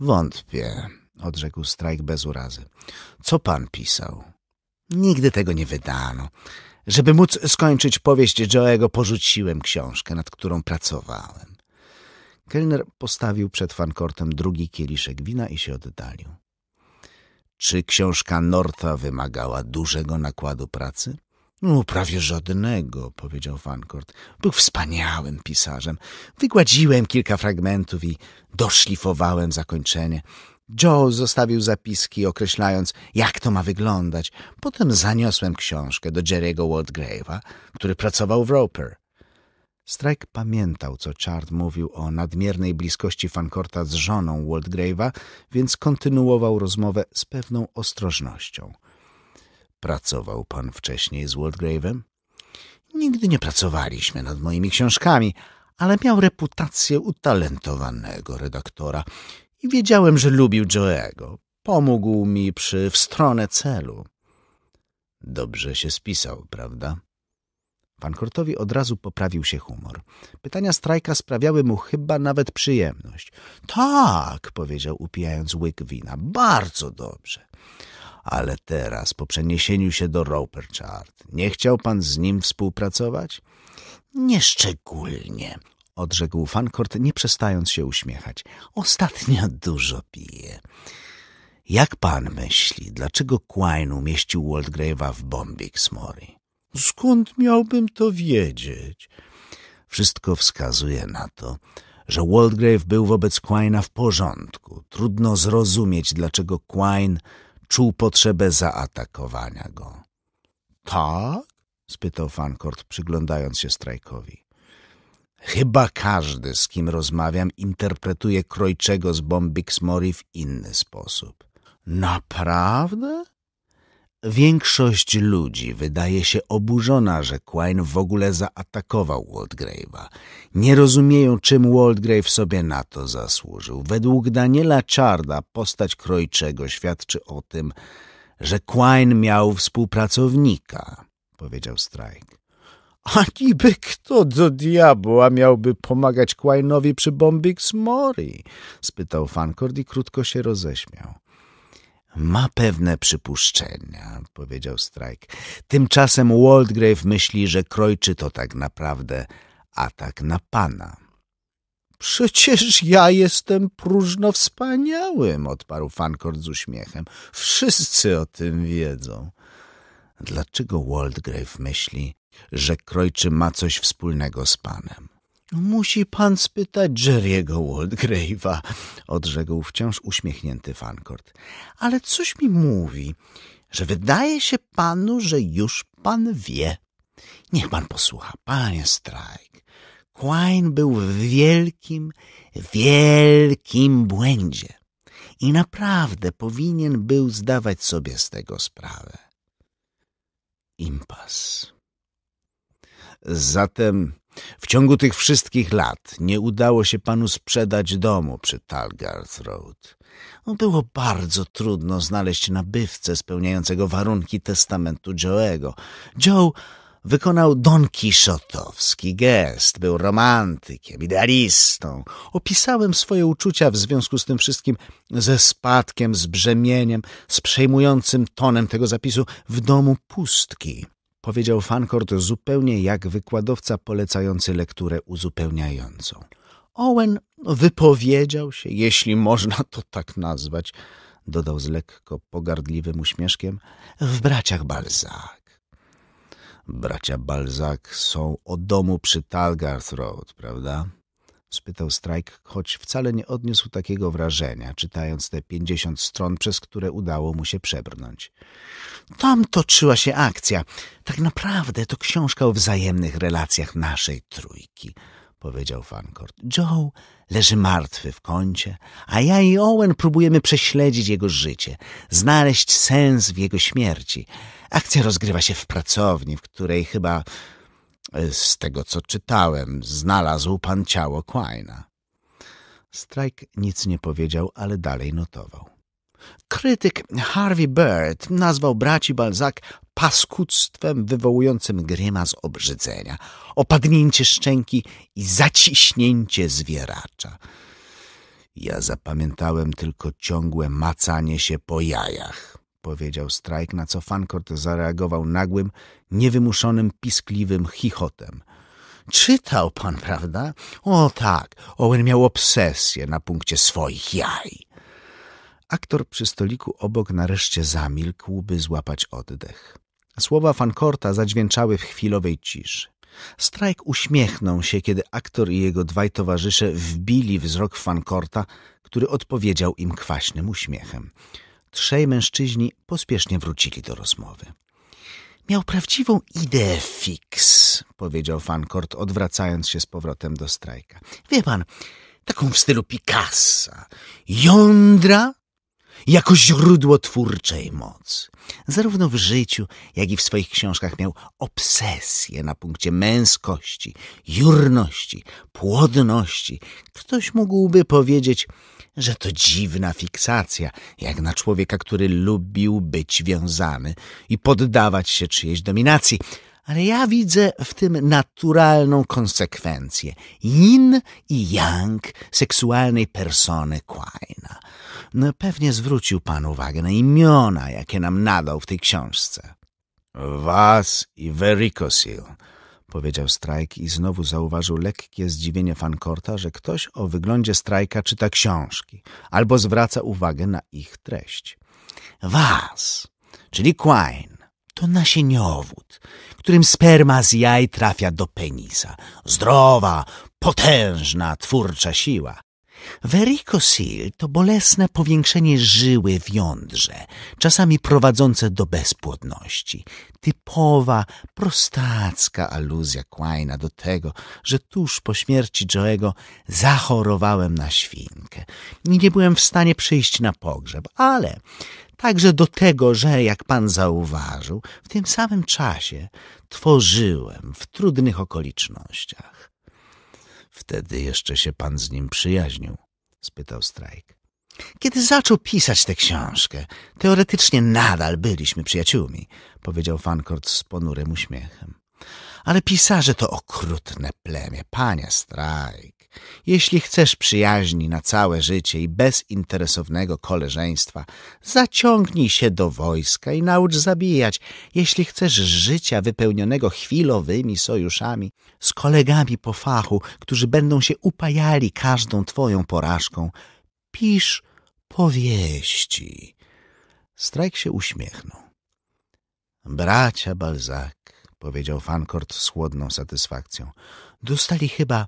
Wątpię, odrzekł Strajk bez urazy. Co pan pisał? Nigdy tego nie wydano. Żeby móc skończyć powieść Joego, porzuciłem książkę, nad którą pracowałem. Kelner postawił przed Fankortem drugi kieliszek wina i się oddalił. Czy książka Norta wymagała dużego nakładu pracy? No, prawie żadnego, powiedział Fankort. Był wspaniałym pisarzem. Wygładziłem kilka fragmentów i doszlifowałem zakończenie. Joe zostawił zapiski, określając, jak to ma wyglądać. Potem zaniosłem książkę do Jerry'ego Waldgrave'a, który pracował w Roper. Strike pamiętał, co Chart mówił o nadmiernej bliskości Fankorta z żoną Waldgrave'a, więc kontynuował rozmowę z pewną ostrożnością. Pracował pan wcześniej z Waldgrave'em? Nigdy nie pracowaliśmy nad moimi książkami, ale miał reputację utalentowanego redaktora i wiedziałem, że lubił Joe'ego. Pomógł mi przy w stronę celu. Dobrze się spisał, prawda? Kortowi od razu poprawił się humor. Pytania strajka sprawiały mu chyba nawet przyjemność. Tak, powiedział upijając łyk wina, bardzo dobrze. Ale teraz, po przeniesieniu się do Roperchart, nie chciał pan z nim współpracować? Nieszczególnie, odrzekł Fankort, nie przestając się uśmiechać. Ostatnio dużo pije. Jak pan myśli, dlaczego Quine umieścił Waldgrave'a w bombie Mori? Skąd miałbym to wiedzieć? Wszystko wskazuje na to, że Waldgrave był wobec Quina w porządku. Trudno zrozumieć, dlaczego Quine czuł potrzebę zaatakowania go. Tak? spytał Fancourt, przyglądając się strajkowi. Chyba każdy, z kim rozmawiam, interpretuje Krojczego z Bombix Mori w inny sposób. Naprawdę? Większość ludzi wydaje się oburzona, że Quine w ogóle zaatakował Waldgrave'a. Nie rozumieją, czym Waldgrave sobie na to zasłużył. Według Daniela Czarda postać Krojczego świadczy o tym, że Quine miał współpracownika, powiedział Strajk. A niby kto do diabła miałby pomagać Quine'owi przy Bombix Mori? spytał Fancord i krótko się roześmiał. Ma pewne przypuszczenia, powiedział Strajk. Tymczasem Waldgrave myśli, że krojczy to tak naprawdę atak na pana. Przecież ja jestem próżno wspaniałym, odparł Fankord z uśmiechem. Wszyscy o tym wiedzą. Dlaczego Waldgrave myśli, że krojczy ma coś wspólnego z panem? Musi pan spytać Jerry'ego Waldgrave'a, odrzekł wciąż uśmiechnięty Fankort. Ale coś mi mówi, że wydaje się panu, że już pan wie. Niech pan posłucha, panie Strajk. Quine był w wielkim, wielkim błędzie i naprawdę powinien był zdawać sobie z tego sprawę. Impas. Zatem w ciągu tych wszystkich lat nie udało się panu sprzedać domu przy Talgarth Road. No, było bardzo trudno znaleźć nabywcę spełniającego warunki testamentu Joe'ego. Joe wykonał Don Kiszotowski gest, był romantykiem, idealistą. Opisałem swoje uczucia w związku z tym wszystkim ze spadkiem, z brzemieniem, z przejmującym tonem tego zapisu w domu pustki powiedział Fancourt zupełnie jak wykładowca polecający lekturę uzupełniającą. Owen wypowiedział się, jeśli można to tak nazwać, dodał z lekko pogardliwym uśmieszkiem, w braciach Balzac. Bracia Balzac są o domu przy Talgarth Road, prawda? spytał Strajk, choć wcale nie odniósł takiego wrażenia, czytając te pięćdziesiąt stron, przez które udało mu się przebrnąć. Tam toczyła się akcja. Tak naprawdę to książka o wzajemnych relacjach naszej trójki, powiedział Fancourt. Joe leży martwy w kącie, a ja i Owen próbujemy prześledzić jego życie, znaleźć sens w jego śmierci. Akcja rozgrywa się w pracowni, w której chyba z tego, co czytałem, znalazł pan ciało Quina. Strajk nic nie powiedział, ale dalej notował. Krytyk Harvey Bird nazwał braci Balzac paskudztwem wywołującym grymas obrzydzenia, opadnięcie szczęki i zaciśnięcie zwieracza. Ja zapamiętałem tylko ciągłe macanie się po jajach powiedział Strajk, na co Fankort zareagował nagłym, niewymuszonym, piskliwym chichotem. Czytał pan, prawda? O tak, Owen miał obsesję na punkcie swoich jaj. Aktor przy stoliku obok nareszcie zamilkł, by złapać oddech. Słowa Fankorta zadźwięczały w chwilowej ciszy. Strajk uśmiechnął się, kiedy aktor i jego dwaj towarzysze wbili wzrok Fankorta, który odpowiedział im kwaśnym uśmiechem trzej mężczyźni pospiesznie wrócili do rozmowy. Miał prawdziwą ideę fix, powiedział Fancourt, odwracając się z powrotem do strajka. Wie pan, taką w stylu Picassa. Jądra jako źródło twórczej mocy. Zarówno w życiu, jak i w swoich książkach miał obsesję na punkcie męskości, jurności, płodności. Ktoś mógłby powiedzieć że to dziwna fiksacja, jak na człowieka, który lubił być wiązany i poddawać się czyjejś dominacji. Ale ja widzę w tym naturalną konsekwencję yin i yang seksualnej persony quina. No, pewnie zwrócił pan uwagę na imiona, jakie nam nadał w tej książce. Was i Vericosil powiedział Strajk i znowu zauważył lekkie zdziwienie Fankorta, że ktoś o wyglądzie Strajka czyta książki albo zwraca uwagę na ich treść. Was, czyli Quine, to nasieniowód, którym sperma z jaj trafia do penisa. Zdrowa, potężna, twórcza siła, Vericocil to bolesne powiększenie żyły w jądrze, czasami prowadzące do bezpłodności. Typowa, prostacka aluzja Quina do tego, że tuż po śmierci Joego zachorowałem na świnkę i nie byłem w stanie przyjść na pogrzeb, ale także do tego, że, jak pan zauważył, w tym samym czasie tworzyłem w trudnych okolicznościach. Wtedy jeszcze się pan z nim przyjaźnił? spytał Strajk. Kiedy zaczął pisać tę książkę, teoretycznie nadal byliśmy przyjaciółmi, powiedział Fankort z ponurym uśmiechem. Ale pisarze to okrutne plemię, panie Strajk. Jeśli chcesz przyjaźni na całe życie i bezinteresownego koleżeństwa, zaciągnij się do wojska i naucz zabijać. Jeśli chcesz życia wypełnionego chwilowymi sojuszami z kolegami po fachu, którzy będą się upajali każdą twoją porażką, pisz powieści. Strajk się uśmiechnął. Bracia Balzac, powiedział Fancourt z chłodną satysfakcją. Dostali chyba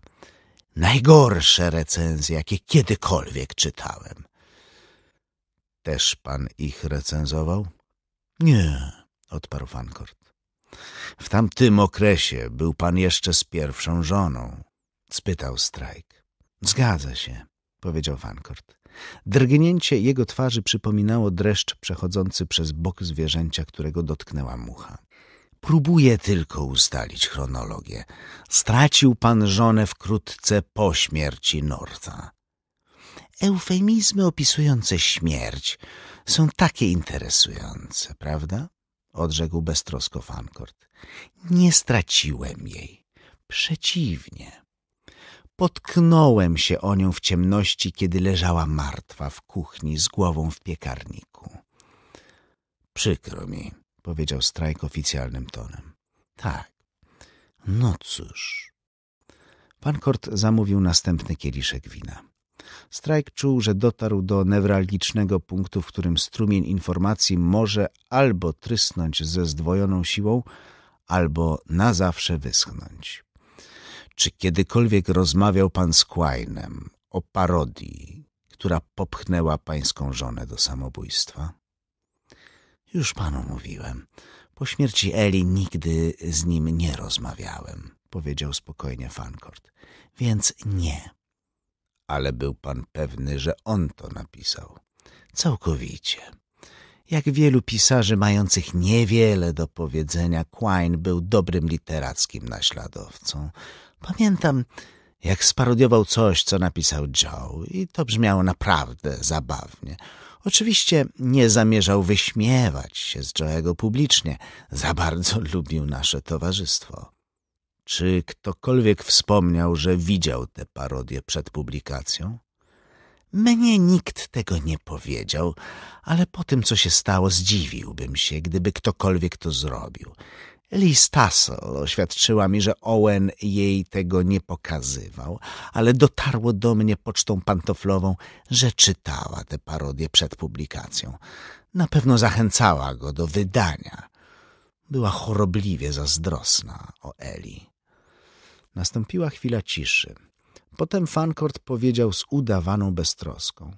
Najgorsze recenzje, jakie kiedykolwiek czytałem. Też pan ich recenzował? Nie, odparł Fankort. W tamtym okresie był pan jeszcze z pierwszą żoną, spytał Strajk. Zgadza się, powiedział Fankort. Drgnięcie jego twarzy przypominało dreszcz przechodzący przez bok zwierzęcia, którego dotknęła mucha. Próbuję tylko ustalić chronologię. Stracił pan żonę wkrótce po śmierci Norta. Eufemizmy opisujące śmierć są takie interesujące, prawda? Odrzekł beztrosko Fankort. Nie straciłem jej. Przeciwnie. Potknąłem się o nią w ciemności, kiedy leżała martwa w kuchni z głową w piekarniku. Przykro mi, powiedział Strajk oficjalnym tonem. Tak. No cóż. Pan Kort zamówił następny kieliszek wina. Strajk czuł, że dotarł do newralgicznego punktu, w którym strumień informacji może albo trysnąć ze zdwojoną siłą, albo na zawsze wyschnąć. Czy kiedykolwiek rozmawiał pan z Quainem o parodii, która popchnęła pańską żonę do samobójstwa? Już panu mówiłem. Po śmierci Eli nigdy z nim nie rozmawiałem, powiedział spokojnie Fankort. Więc nie. Ale był pan pewny, że on to napisał. Całkowicie. Jak wielu pisarzy mających niewiele do powiedzenia, Quine był dobrym literackim naśladowcą. Pamiętam, jak sparodiował coś, co napisał Joe i to brzmiało naprawdę zabawnie. Oczywiście nie zamierzał wyśmiewać się z Joego publicznie. Za bardzo *laughs* lubił nasze towarzystwo. Czy ktokolwiek wspomniał, że widział tę parodię przed publikacją? Mnie nikt tego nie powiedział, ale po tym, co się stało, zdziwiłbym się, gdyby ktokolwiek to zrobił. Liz Tassel oświadczyła mi, że Owen jej tego nie pokazywał, ale dotarło do mnie pocztą pantoflową, że czytała tę parodię przed publikacją. Na pewno zachęcała go do wydania. Była chorobliwie zazdrosna o Eli. Nastąpiła chwila ciszy. Potem Fancourt powiedział z udawaną beztroską.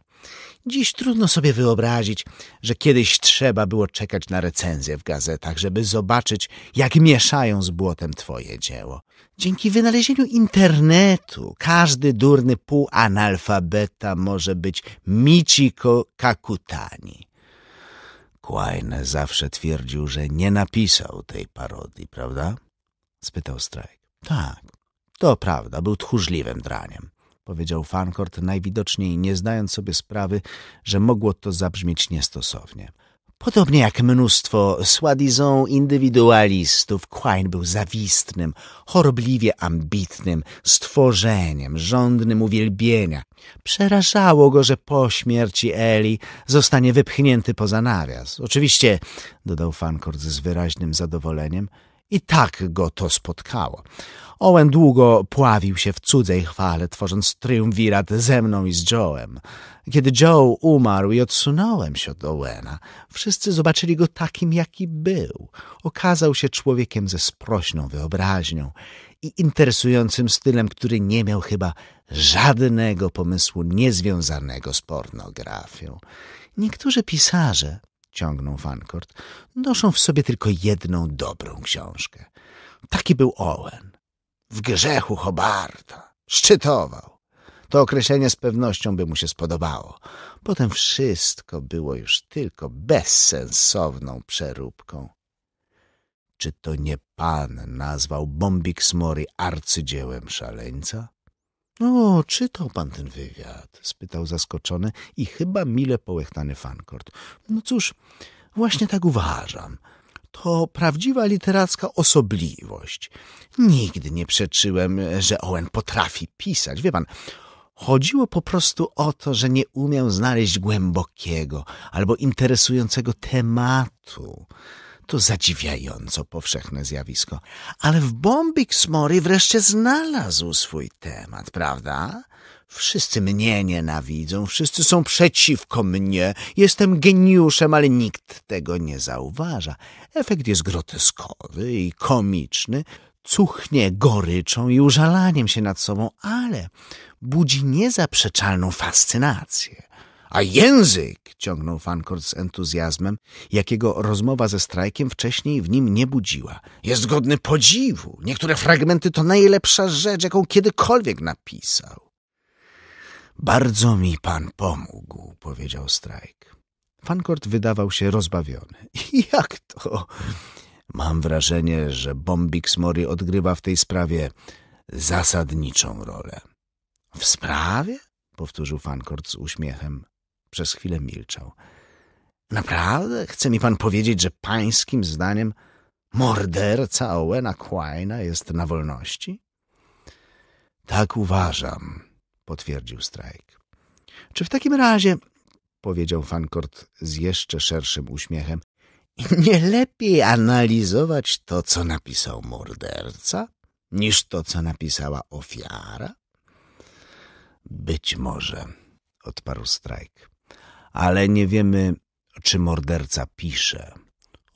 Dziś trudno sobie wyobrazić, że kiedyś trzeba było czekać na recenzję w gazetach, żeby zobaczyć, jak mieszają z błotem twoje dzieło. Dzięki wynalezieniu internetu każdy durny półanalfabeta może być Michiko Kakutani. Quine zawsze twierdził, że nie napisał tej parodii, prawda? spytał Strajk. Tak, to prawda, był tchórzliwym draniem powiedział Fankort, najwidoczniej nie zdając sobie sprawy, że mogło to zabrzmieć niestosownie. Podobnie jak mnóstwo sładizą indywidualistów, Quine był zawistnym, chorobliwie ambitnym stworzeniem, żądnym uwielbienia. Przerażało go, że po śmierci Eli zostanie wypchnięty poza nawias. Oczywiście, dodał Fankort z wyraźnym zadowoleniem – i tak go to spotkało. Owen długo pławił się w cudzej chwale, tworząc triumvirat ze mną i z Joe'em. Kiedy Joe umarł i odsunąłem się od Owena, wszyscy zobaczyli go takim, jaki był. Okazał się człowiekiem ze sprośną wyobraźnią i interesującym stylem, który nie miał chyba żadnego pomysłu niezwiązanego z pornografią. Niektórzy pisarze ciągnął Fancourt, noszą w sobie tylko jedną dobrą książkę. Taki był Owen. W grzechu Hobarta. Szczytował. To określenie z pewnością by mu się spodobało. Potem wszystko było już tylko bezsensowną przeróbką. Czy to nie pan nazwał Bombik Smory arcydziełem szaleńca? No, czytał pan ten wywiad? spytał zaskoczony i chyba mile połechtany Fancourt. No cóż, właśnie tak uważam. To prawdziwa literacka osobliwość. Nigdy nie przeczyłem, że Owen potrafi pisać. Wie pan, chodziło po prostu o to, że nie umiał znaleźć głębokiego albo interesującego tematu. To zadziwiająco powszechne zjawisko. Ale w bombik Smory wreszcie znalazł swój temat, prawda? Wszyscy mnie nienawidzą, wszyscy są przeciwko mnie. Jestem geniuszem, ale nikt tego nie zauważa. Efekt jest groteskowy i komiczny, cuchnie goryczą i użalaniem się nad sobą, ale budzi niezaprzeczalną fascynację. A język! ciągnął Fancourt z entuzjazmem, jakiego rozmowa ze strajkiem wcześniej w nim nie budziła. Jest godny podziwu. Niektóre fragmenty to najlepsza rzecz, jaką kiedykolwiek napisał. Bardzo mi pan pomógł, powiedział strajk. Fancourt wydawał się rozbawiony. *laughs* Jak to? Mam wrażenie, że Bombix Mori odgrywa w tej sprawie zasadniczą rolę. W sprawie? powtórzył Fancourt z uśmiechem. Przez chwilę milczał. Naprawdę? Chce mi pan powiedzieć, że pańskim zdaniem morderca Owena Quina jest na wolności? Tak uważam, potwierdził Strajk. Czy w takim razie, powiedział Fankort z jeszcze szerszym uśmiechem, nie lepiej analizować to, co napisał morderca, niż to, co napisała ofiara? Być może, odparł Strajk ale nie wiemy, czy morderca pisze.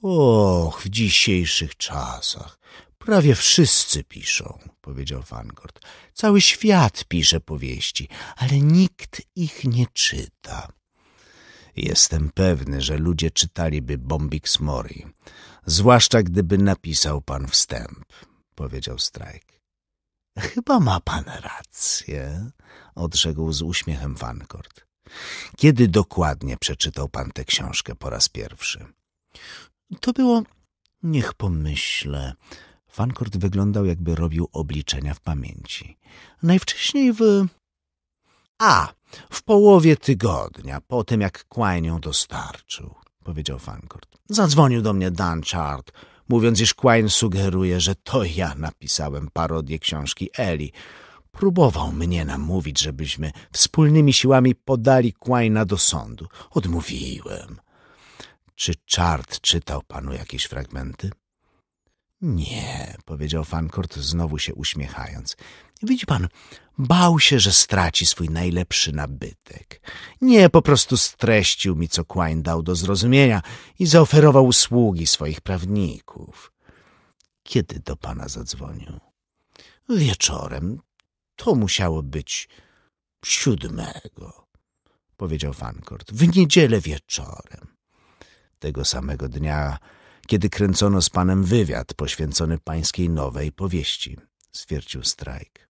Och, w dzisiejszych czasach prawie wszyscy piszą, powiedział Fangord. Cały świat pisze powieści, ale nikt ich nie czyta. Jestem pewny, że ludzie czytaliby Bombik Mori, zwłaszcza gdyby napisał pan wstęp, powiedział Strajk. Chyba ma pan rację, odrzekł z uśmiechem Fankord. Kiedy dokładnie przeczytał pan tę książkę po raz pierwszy? To było, niech pomyślę. Fancourt wyglądał, jakby robił obliczenia w pamięci. Najwcześniej w. A, w połowie tygodnia, po tym jak ją dostarczył, powiedział Fancourt. Zadzwonił do mnie Dan Chart, mówiąc, iż Quine sugeruje, że to ja napisałem parodię książki Eli, Próbował mnie namówić, żebyśmy wspólnymi siłami podali Kłajna do sądu. Odmówiłem. Czy czart czytał panu jakieś fragmenty? Nie, powiedział Fankort, znowu się uśmiechając. Widzi pan, bał się, że straci swój najlepszy nabytek. Nie, po prostu streścił mi, co Quine dał do zrozumienia i zaoferował usługi swoich prawników. Kiedy do pana zadzwonił? Wieczorem, to musiało być siódmego, powiedział Fankort, w niedzielę wieczorem. Tego samego dnia, kiedy kręcono z panem wywiad poświęcony pańskiej nowej powieści, stwierdził Strajk.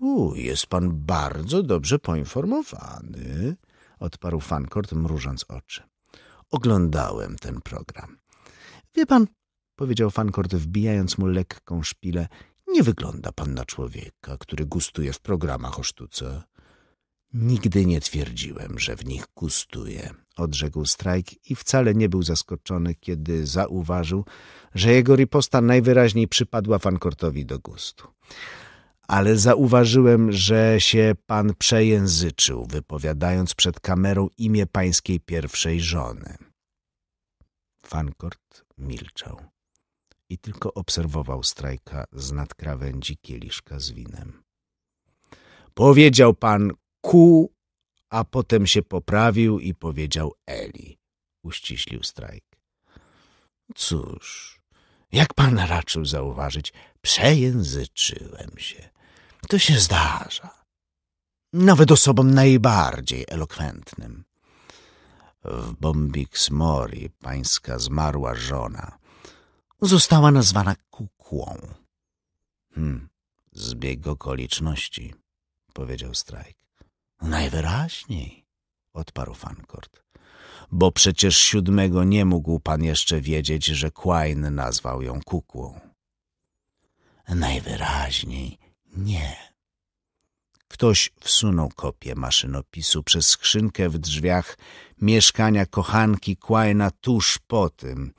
U, jest pan bardzo dobrze poinformowany, odparł Fankort, mrużąc oczy. Oglądałem ten program. Wie pan, powiedział Fankort, wbijając mu lekką szpilę, nie wygląda pan na człowieka, który gustuje w programach o sztuce. Nigdy nie twierdziłem, że w nich gustuje, odrzekł Strajk i wcale nie był zaskoczony, kiedy zauważył, że jego riposta najwyraźniej przypadła Fankortowi do gustu. Ale zauważyłem, że się pan przejęzyczył, wypowiadając przed kamerą imię pańskiej pierwszej żony. Fankort milczał i tylko obserwował strajka z krawędzi kieliszka z winem. Powiedział pan ku, a potem się poprawił i powiedział Eli. Uściślił strajk. Cóż, jak pan raczył zauważyć, przejęzyczyłem się. To się zdarza. Nawet osobom najbardziej elokwentnym. W Bombix Mori pańska zmarła żona została nazwana kukłą. Hmm, zbieg okoliczności, powiedział Strajk. Najwyraźniej, odparł Fankort. Bo przecież siódmego nie mógł pan jeszcze wiedzieć, że Quine nazwał ją kukłą. Najwyraźniej nie. Ktoś wsunął kopię maszynopisu przez skrzynkę w drzwiach mieszkania kochanki Quina tuż po tym,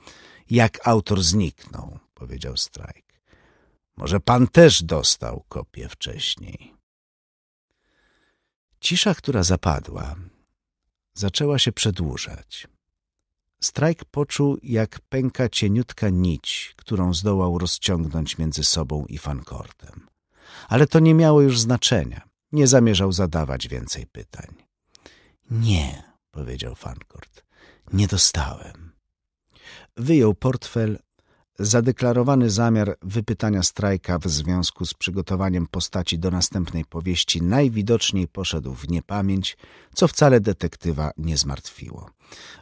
jak autor zniknął, powiedział Strajk. Może pan też dostał kopię wcześniej. Cisza, która zapadła, zaczęła się przedłużać. Strajk poczuł, jak pęka cieniutka nić, którą zdołał rozciągnąć między sobą i fankortem. Ale to nie miało już znaczenia. Nie zamierzał zadawać więcej pytań. Nie, powiedział fankort, nie dostałem wyjął portfel, zadeklarowany zamiar wypytania strajka w związku z przygotowaniem postaci do następnej powieści najwidoczniej poszedł w niepamięć, co wcale detektywa nie zmartwiło.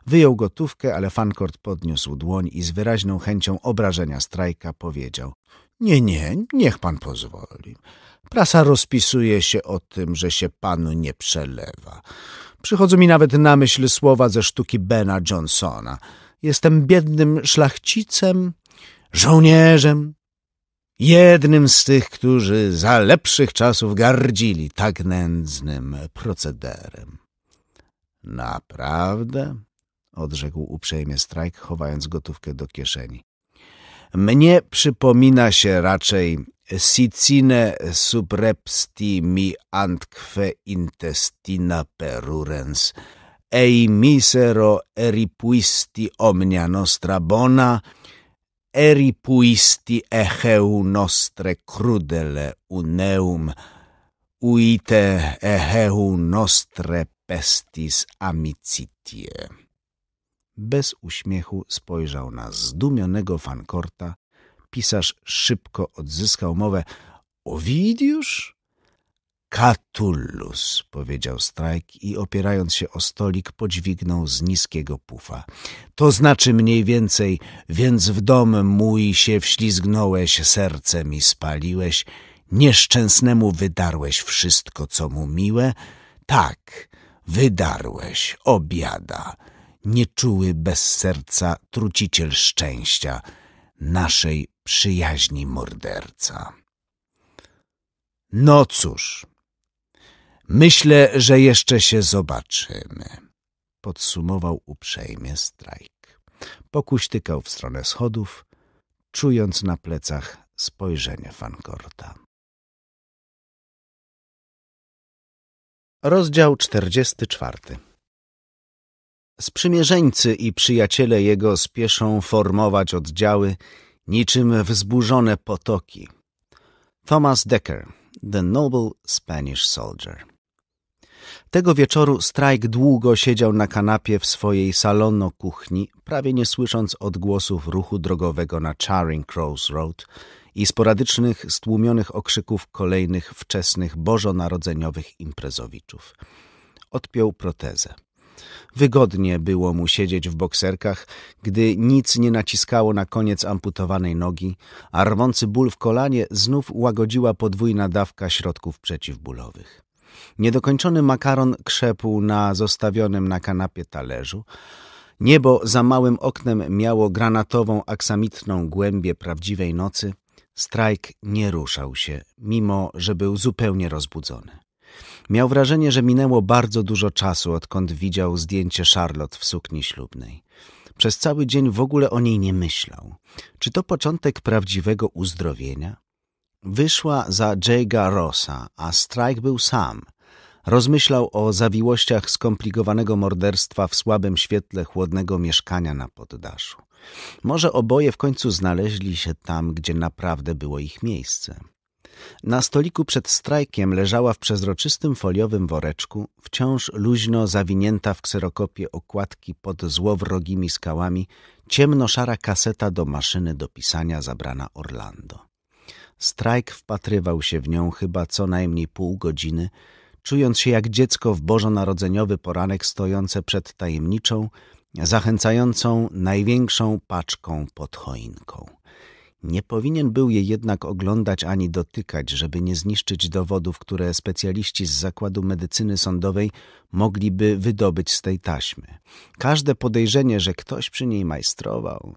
Wyjął gotówkę, ale Fankort podniósł dłoń i z wyraźną chęcią obrażenia strajka powiedział Nie, nie, niech pan pozwoli. Prasa rozpisuje się o tym, że się panu nie przelewa. Przychodzą mi nawet na myśl słowa ze sztuki Bena Johnsona – Jestem biednym szlachcicem, żołnierzem, jednym z tych, którzy za lepszych czasów gardzili tak nędznym procederem. Naprawdę? odrzekł uprzejmie Strajk, chowając gotówkę do kieszeni. Mnie przypomina się raczej sicine suprepsti mi antque intestina perurens – ei misero eripuisti omnia nostra bona, eripuisti eheu nostre crudele uneum, uite eheu nostre pestis amicitie. Bez uśmiechu spojrzał na zdumionego fankorta. Pisarz szybko odzyskał mowę. Ovidiusz? Katullus, powiedział Strajk i opierając się o stolik podźwignął z niskiego pufa. To znaczy mniej więcej, więc w dom mój się wślizgnąłeś, serce mi spaliłeś, nieszczęsnemu wydarłeś wszystko, co mu miłe. Tak, wydarłeś, obiada, nieczuły bez serca truciciel szczęścia, naszej przyjaźni morderca. No cóż, Myślę, że jeszcze się zobaczymy, podsumował uprzejmie strajk. Pokuś tykał w stronę schodów, czując na plecach spojrzenie Fankorta. Rozdział 44 Sprzymierzeńcy i przyjaciele jego spieszą formować oddziały niczym wzburzone potoki. Thomas Decker, The Noble Spanish Soldier tego wieczoru Strajk długo siedział na kanapie w swojej salono-kuchni, prawie nie słysząc odgłosów ruchu drogowego na Charing Cross Road i sporadycznych, stłumionych okrzyków kolejnych wczesnych bożonarodzeniowych imprezowiczów. Odpiął protezę. Wygodnie było mu siedzieć w bokserkach, gdy nic nie naciskało na koniec amputowanej nogi, a rwący ból w kolanie znów łagodziła podwójna dawka środków przeciwbólowych. Niedokończony makaron krzepł na zostawionym na kanapie talerzu. Niebo za małym oknem miało granatową, aksamitną głębię prawdziwej nocy. Strajk nie ruszał się, mimo że był zupełnie rozbudzony. Miał wrażenie, że minęło bardzo dużo czasu, odkąd widział zdjęcie Charlotte w sukni ślubnej. Przez cały dzień w ogóle o niej nie myślał. Czy to początek prawdziwego uzdrowienia? Wyszła za Jayga Rossa, a Strike był sam. Rozmyślał o zawiłościach skomplikowanego morderstwa w słabym świetle chłodnego mieszkania na poddaszu. Może oboje w końcu znaleźli się tam, gdzie naprawdę było ich miejsce. Na stoliku przed strajkiem leżała w przezroczystym foliowym woreczku, wciąż luźno zawinięta w kserokopie okładki pod złowrogimi skałami, ciemnoszara kaseta do maszyny do pisania zabrana Orlando. Strajk wpatrywał się w nią chyba co najmniej pół godziny, czując się jak dziecko w bożonarodzeniowy poranek stojące przed tajemniczą, zachęcającą największą paczką pod choinką. Nie powinien był jej jednak oglądać ani dotykać, żeby nie zniszczyć dowodów, które specjaliści z Zakładu Medycyny Sądowej mogliby wydobyć z tej taśmy. Każde podejrzenie, że ktoś przy niej majstrował,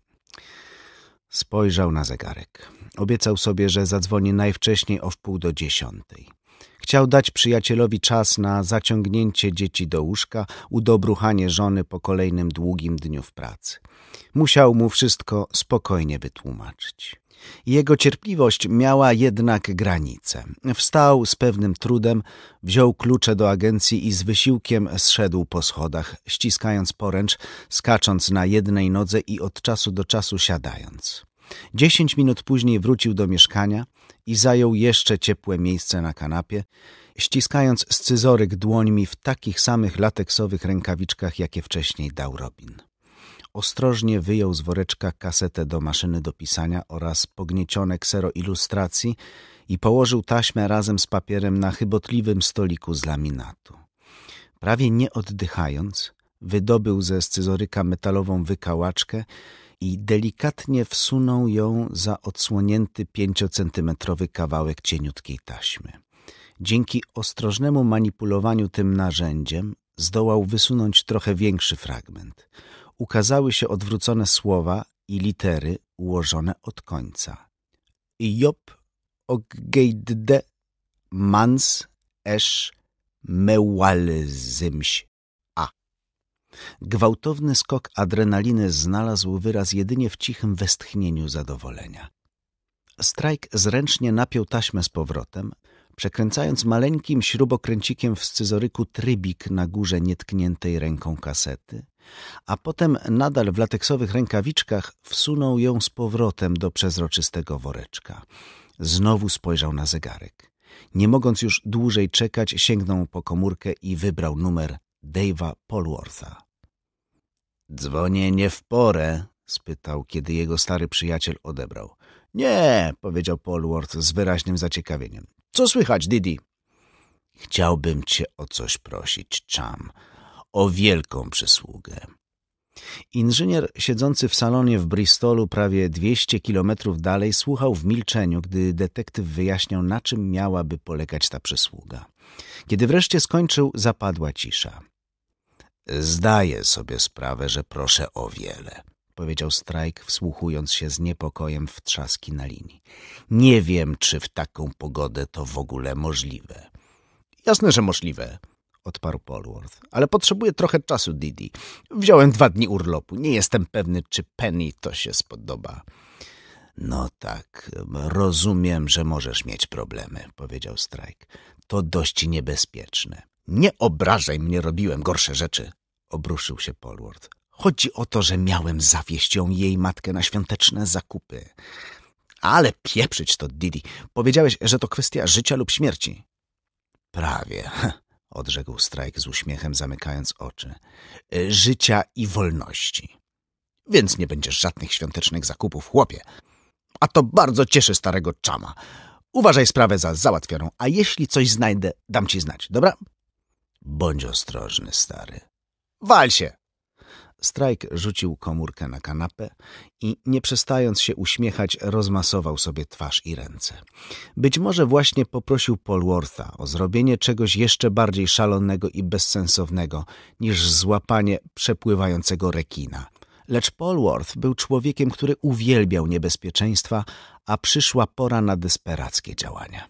Spojrzał na zegarek. Obiecał sobie, że zadzwoni najwcześniej o wpół do dziesiątej. Chciał dać przyjacielowi czas na zaciągnięcie dzieci do łóżka, udobruchanie żony po kolejnym długim dniu w pracy. Musiał mu wszystko spokojnie wytłumaczyć. Jego cierpliwość miała jednak granice. Wstał z pewnym trudem, wziął klucze do agencji i z wysiłkiem zszedł po schodach, ściskając poręcz, skacząc na jednej nodze i od czasu do czasu siadając. Dziesięć minut później wrócił do mieszkania i zajął jeszcze ciepłe miejsce na kanapie, ściskając scyzoryk dłońmi w takich samych lateksowych rękawiczkach, jakie wcześniej dał Robin ostrożnie wyjął z woreczka kasetę do maszyny do pisania oraz pogniecione ksero ilustracji i położył taśmę razem z papierem na chybotliwym stoliku z laminatu. Prawie nie oddychając, wydobył ze scyzoryka metalową wykałaczkę i delikatnie wsunął ją za odsłonięty pięciocentymetrowy kawałek cieniutkiej taśmy. Dzięki ostrożnemu manipulowaniu tym narzędziem zdołał wysunąć trochę większy fragment – ukazały się odwrócone słowa i litery ułożone od końca. Job oggeidde mans esz meualzymś a. Gwałtowny skok adrenaliny znalazł wyraz jedynie w cichym westchnieniu zadowolenia. Strajk zręcznie napiął taśmę z powrotem, przekręcając maleńkim śrubokręcikiem w scyzoryku trybik na górze nietkniętej ręką kasety, a potem nadal w lateksowych rękawiczkach wsunął ją z powrotem do przezroczystego woreczka. Znowu spojrzał na zegarek. Nie mogąc już dłużej czekać, sięgnął po komórkę i wybrał numer Dave'a Polwortha. Dzwonię nie w porę, spytał, kiedy jego stary przyjaciel odebrał. Nie, powiedział Polworth z wyraźnym zaciekawieniem. Co słychać, Didi? Chciałbym cię o coś prosić, Cham o wielką przysługę. Inżynier siedzący w salonie w Bristolu prawie 200 kilometrów dalej słuchał w milczeniu, gdy detektyw wyjaśniał, na czym miałaby polegać ta przysługa. Kiedy wreszcie skończył, zapadła cisza. Zdaję sobie sprawę, że proszę o wiele, powiedział Strajk, wsłuchując się z niepokojem w trzaski na linii. Nie wiem, czy w taką pogodę to w ogóle możliwe. Jasne, że możliwe, odparł Polworth. Ale potrzebuję trochę czasu, Didi. Wziąłem dwa dni urlopu. Nie jestem pewny, czy Penny to się spodoba. No tak, rozumiem, że możesz mieć problemy, powiedział Strajk. To dość niebezpieczne. Nie obrażaj mnie, robiłem gorsze rzeczy, obruszył się Polworth. Chodzi o to, że miałem zawieść ją jej matkę na świąteczne zakupy. Ale pieprzyć to, Didi. Powiedziałeś, że to kwestia życia lub śmierci. Prawie odrzekł Strajk z uśmiechem, zamykając oczy, y, życia i wolności. Więc nie będziesz żadnych świątecznych zakupów, chłopie. A to bardzo cieszy starego czama. Uważaj sprawę za załatwioną, a jeśli coś znajdę, dam ci znać, dobra? Bądź ostrożny, stary. Wal się! Strajk rzucił komórkę na kanapę i, nie przestając się uśmiechać, rozmasował sobie twarz i ręce. Być może właśnie poprosił Polwortha o zrobienie czegoś jeszcze bardziej szalonego i bezsensownego niż złapanie przepływającego rekina. Lecz Polworth był człowiekiem, który uwielbiał niebezpieczeństwa, a przyszła pora na desperackie działania.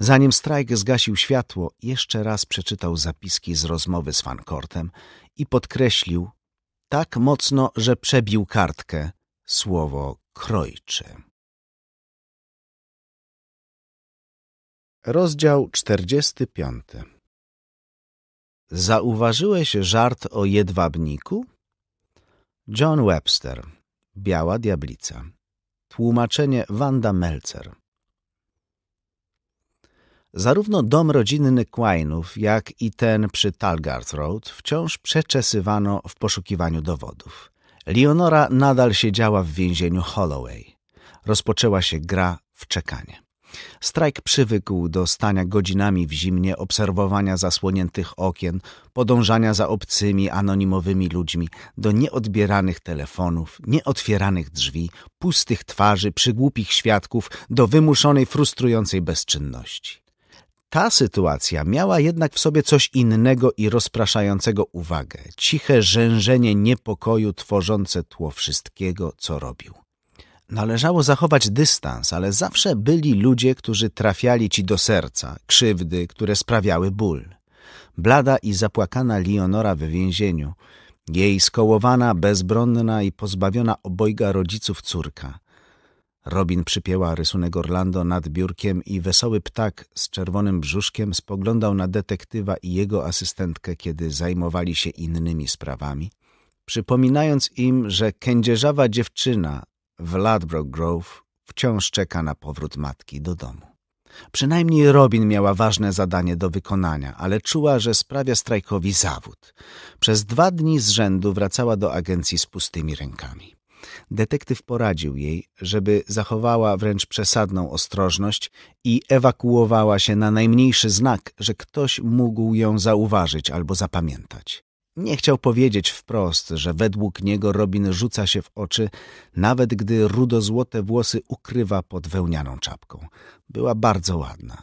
Zanim strajk zgasił światło, jeszcze raz przeczytał zapiski z rozmowy z Fancortem i podkreślił, tak mocno, że przebił kartkę słowo krojcze. Rozdział 45 Zauważyłeś żart o jedwabniku? John Webster, Biała Diablica Tłumaczenie Wanda Melcer Zarówno dom rodzinny Quainów, jak i ten przy Talgard Road wciąż przeczesywano w poszukiwaniu dowodów. Leonora nadal siedziała w więzieniu Holloway. Rozpoczęła się gra w czekanie. Strajk przywykł do stania godzinami w zimnie, obserwowania zasłoniętych okien, podążania za obcymi, anonimowymi ludźmi, do nieodbieranych telefonów, nieotwieranych drzwi, pustych twarzy, przygłupich świadków, do wymuszonej, frustrującej bezczynności. Ta sytuacja miała jednak w sobie coś innego i rozpraszającego uwagę, ciche rzężenie niepokoju tworzące tło wszystkiego, co robił. Należało zachować dystans, ale zawsze byli ludzie, którzy trafiali ci do serca, krzywdy, które sprawiały ból. Blada i zapłakana Leonora w więzieniu, jej skołowana, bezbronna i pozbawiona obojga rodziców córka – Robin przypięła rysunek Orlando nad biurkiem i wesoły ptak z czerwonym brzuszkiem spoglądał na detektywa i jego asystentkę, kiedy zajmowali się innymi sprawami, przypominając im, że kędzierzawa dziewczyna w Ladbroke Grove wciąż czeka na powrót matki do domu. Przynajmniej Robin miała ważne zadanie do wykonania, ale czuła, że sprawia strajkowi zawód. Przez dwa dni z rzędu wracała do agencji z pustymi rękami. Detektyw poradził jej, żeby zachowała wręcz przesadną ostrożność i ewakuowała się na najmniejszy znak, że ktoś mógł ją zauważyć albo zapamiętać. Nie chciał powiedzieć wprost, że według niego Robin rzuca się w oczy, nawet gdy rudo-złote włosy ukrywa pod wełnianą czapką. Była bardzo ładna.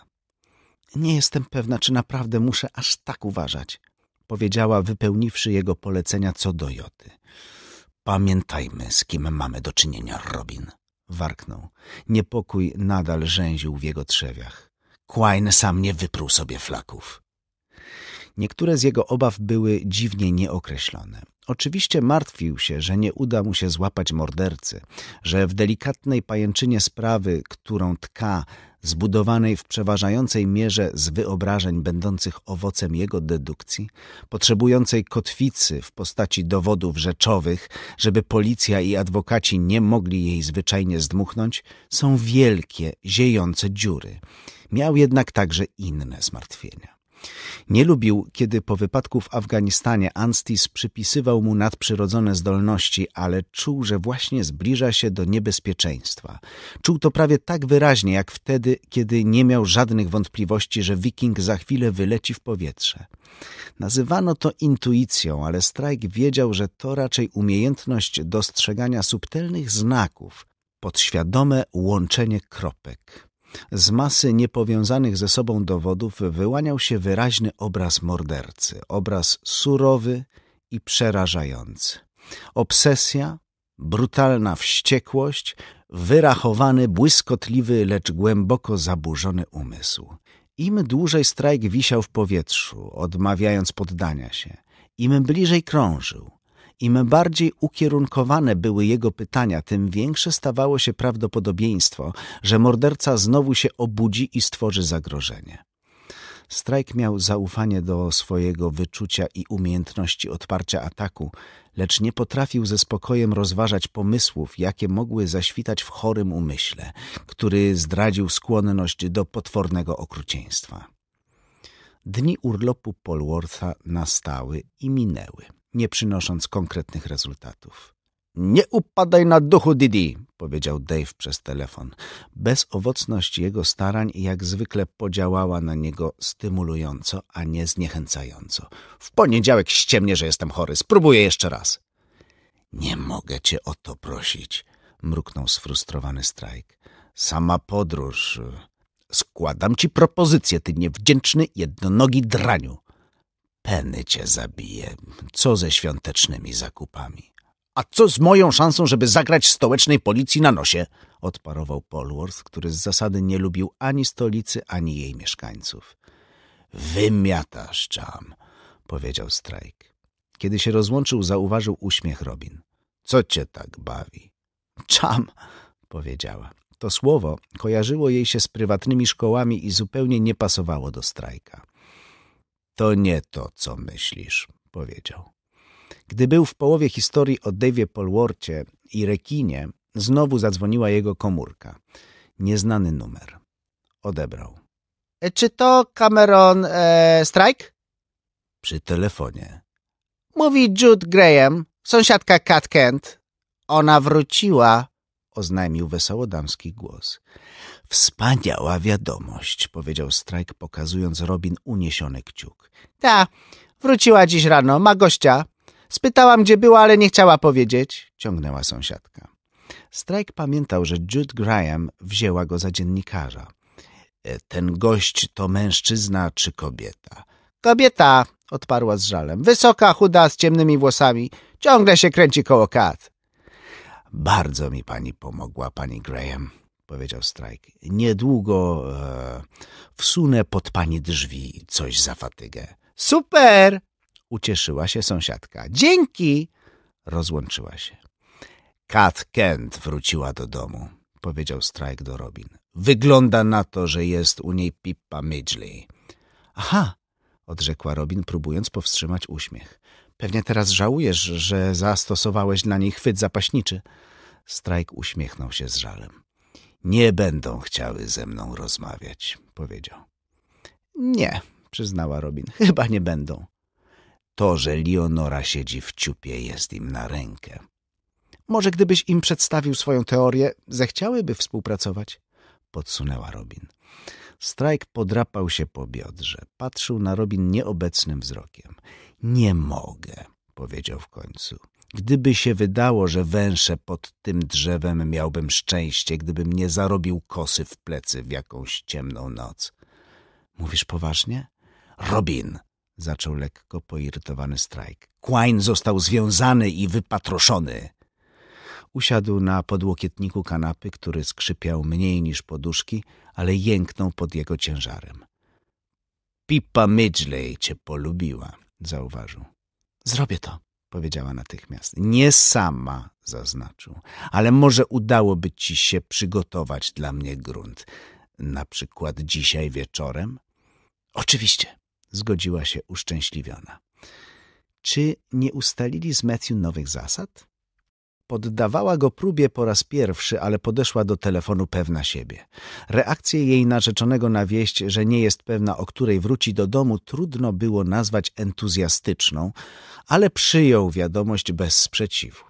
Nie jestem pewna, czy naprawdę muszę aż tak uważać, powiedziała, wypełniwszy jego polecenia co do Joty. Pamiętajmy, z kim mamy do czynienia, Robin. Warknął. Niepokój nadal rzęził w jego trzewiach. Quine sam nie wypruł sobie flaków. Niektóre z jego obaw były dziwnie nieokreślone. Oczywiście martwił się, że nie uda mu się złapać mordercy, że w delikatnej pajęczynie sprawy, którą tka, zbudowanej w przeważającej mierze z wyobrażeń będących owocem jego dedukcji, potrzebującej kotwicy w postaci dowodów rzeczowych, żeby policja i adwokaci nie mogli jej zwyczajnie zdmuchnąć, są wielkie, ziejące dziury. Miał jednak także inne zmartwienia. Nie lubił, kiedy po wypadku w Afganistanie Anstis przypisywał mu nadprzyrodzone zdolności, ale czuł, że właśnie zbliża się do niebezpieczeństwa. Czuł to prawie tak wyraźnie, jak wtedy, kiedy nie miał żadnych wątpliwości, że wiking za chwilę wyleci w powietrze. Nazywano to intuicją, ale Strajk wiedział, że to raczej umiejętność dostrzegania subtelnych znaków, podświadome łączenie kropek. Z masy niepowiązanych ze sobą dowodów wyłaniał się wyraźny obraz mordercy, obraz surowy i przerażający. Obsesja, brutalna wściekłość, wyrachowany, błyskotliwy, lecz głęboko zaburzony umysł. Im dłużej strajk wisiał w powietrzu, odmawiając poddania się, im bliżej krążył, im bardziej ukierunkowane były jego pytania, tym większe stawało się prawdopodobieństwo, że morderca znowu się obudzi i stworzy zagrożenie. Strajk miał zaufanie do swojego wyczucia i umiejętności odparcia ataku, lecz nie potrafił ze spokojem rozważać pomysłów, jakie mogły zaświtać w chorym umyśle, który zdradził skłonność do potwornego okrucieństwa. Dni urlopu Polwortha nastały i minęły nie przynosząc konkretnych rezultatów. Nie upadaj na duchu, Didi, powiedział Dave przez telefon. Bezowocność jego starań jak zwykle podziałała na niego stymulująco, a nie zniechęcająco. W poniedziałek ściemnie, że jestem chory. Spróbuję jeszcze raz. Nie mogę cię o to prosić, mruknął sfrustrowany strajk. Sama podróż. Składam ci propozycję, ty niewdzięczny, jednonogi draniu. Penny cię zabije. Co ze świątecznymi zakupami? A co z moją szansą, żeby zagrać stołecznej policji na nosie? Odparował Polworth, który z zasady nie lubił ani stolicy, ani jej mieszkańców. Wymiatasz, Jam, powiedział Strajk. Kiedy się rozłączył, zauważył uśmiech Robin. Co cię tak bawi? Jam, powiedziała. To słowo kojarzyło jej się z prywatnymi szkołami i zupełnie nie pasowało do Strajka. To nie to, co myślisz, powiedział. Gdy był w połowie historii o Dave'ie Polworcie i rekinie, znowu zadzwoniła jego komórka. Nieznany numer. Odebrał. E, czy to Cameron e, Strike? Przy telefonie. Mówi Jude Graham, sąsiadka Kat Kent. Ona wróciła, oznajmił wesoło damski głos. Wspaniała wiadomość, powiedział Strajk, pokazując Robin uniesiony kciuk. Ta, wróciła dziś rano, ma gościa. Spytałam, gdzie była, ale nie chciała powiedzieć, ciągnęła sąsiadka. Strajk pamiętał, że Jude Graham wzięła go za dziennikarza. E, ten gość to mężczyzna czy kobieta? Kobieta, odparła z żalem. Wysoka, chuda, z ciemnymi włosami. Ciągle się kręci koło kat. Bardzo mi pani pomogła, pani Graham, powiedział Strajk. Niedługo e, wsunę pod pani drzwi coś za fatygę. Super! Ucieszyła się sąsiadka. Dzięki! Rozłączyła się. Kat Kent wróciła do domu, powiedział Strajk do Robin. Wygląda na to, że jest u niej Pippa Midgley. Aha, odrzekła Robin, próbując powstrzymać uśmiech. Pewnie teraz żałujesz, że zastosowałeś dla niej chwyt zapaśniczy. Strajk uśmiechnął się z żalem nie będą chciały ze mną rozmawiać, powiedział. Nie, przyznała Robin, chyba nie będą. To, że Leonora siedzi w ciupie, jest im na rękę. Może gdybyś im przedstawił swoją teorię, zechciałyby współpracować? Podsunęła Robin. Strajk podrapał się po biodrze. Patrzył na Robin nieobecnym wzrokiem. Nie mogę, powiedział w końcu. Gdyby się wydało, że węszę pod tym drzewem miałbym szczęście, gdybym nie zarobił kosy w plecy w jakąś ciemną noc. Mówisz poważnie? Robin, zaczął lekko poirytowany strajk. Quine został związany i wypatroszony. Usiadł na podłokietniku kanapy, który skrzypiał mniej niż poduszki, ale jęknął pod jego ciężarem. Pipa Midgley cię polubiła, zauważył. Zrobię to powiedziała natychmiast. Nie sama, zaznaczył, ale może udałoby ci się przygotować dla mnie grunt. Na przykład dzisiaj wieczorem? Oczywiście, zgodziła się uszczęśliwiona. Czy nie ustalili z Matthew nowych zasad? Poddawała go próbie po raz pierwszy, ale podeszła do telefonu pewna siebie. Reakcję jej narzeczonego na wieść, że nie jest pewna, o której wróci do domu, trudno było nazwać entuzjastyczną, ale przyjął wiadomość bez sprzeciwu.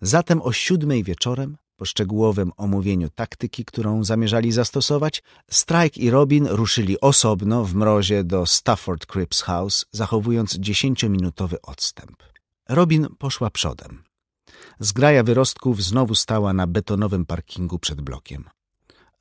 Zatem o siódmej wieczorem, po szczegółowym omówieniu taktyki, którą zamierzali zastosować, Strike i Robin ruszyli osobno w mrozie do Stafford Cripps House, zachowując dziesięciominutowy odstęp. Robin poszła przodem. Zgraja wyrostków znowu stała na betonowym parkingu przed blokiem.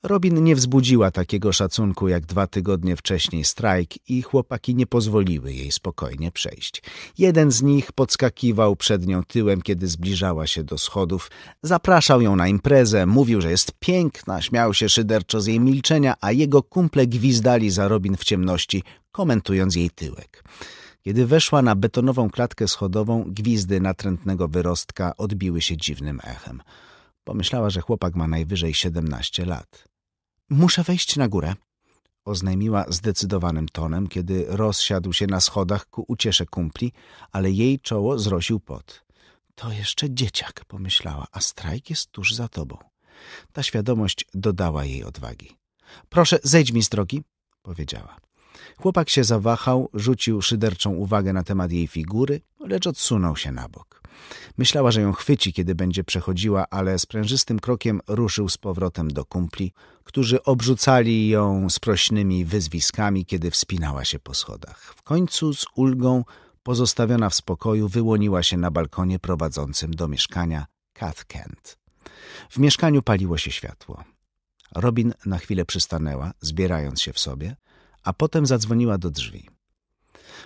Robin nie wzbudziła takiego szacunku jak dwa tygodnie wcześniej strajk i chłopaki nie pozwoliły jej spokojnie przejść. Jeden z nich podskakiwał przed nią tyłem, kiedy zbliżała się do schodów. Zapraszał ją na imprezę, mówił, że jest piękna, śmiał się szyderczo z jej milczenia, a jego kumple gwizdali za Robin w ciemności, komentując jej tyłek. Kiedy weszła na betonową klatkę schodową, gwizdy natrętnego wyrostka odbiły się dziwnym echem. Pomyślała, że chłopak ma najwyżej siedemnaście lat. Muszę wejść na górę, oznajmiła zdecydowanym tonem, kiedy rozsiadł się na schodach ku uciesze kumpli, ale jej czoło zrosił pot. To jeszcze dzieciak, pomyślała, a strajk jest tuż za tobą. Ta świadomość dodała jej odwagi. Proszę, zejdź mi z drogi, powiedziała. Chłopak się zawahał, rzucił szyderczą uwagę na temat jej figury, lecz odsunął się na bok. Myślała, że ją chwyci, kiedy będzie przechodziła, ale sprężystym krokiem ruszył z powrotem do kumpli, którzy obrzucali ją sprośnymi wyzwiskami, kiedy wspinała się po schodach. W końcu z ulgą, pozostawiona w spokoju, wyłoniła się na balkonie prowadzącym do mieszkania Kath Kent. W mieszkaniu paliło się światło. Robin na chwilę przystanęła, zbierając się w sobie, a potem zadzwoniła do drzwi.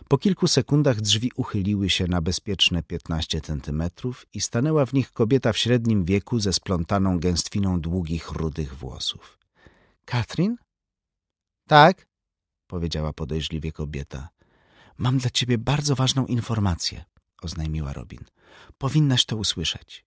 Po kilku sekundach drzwi uchyliły się na bezpieczne 15 centymetrów i stanęła w nich kobieta w średnim wieku ze splątaną gęstwiną długich, rudych włosów. Katrin? Tak, powiedziała podejrzliwie kobieta. Mam dla ciebie bardzo ważną informację, oznajmiła Robin. Powinnaś to usłyszeć.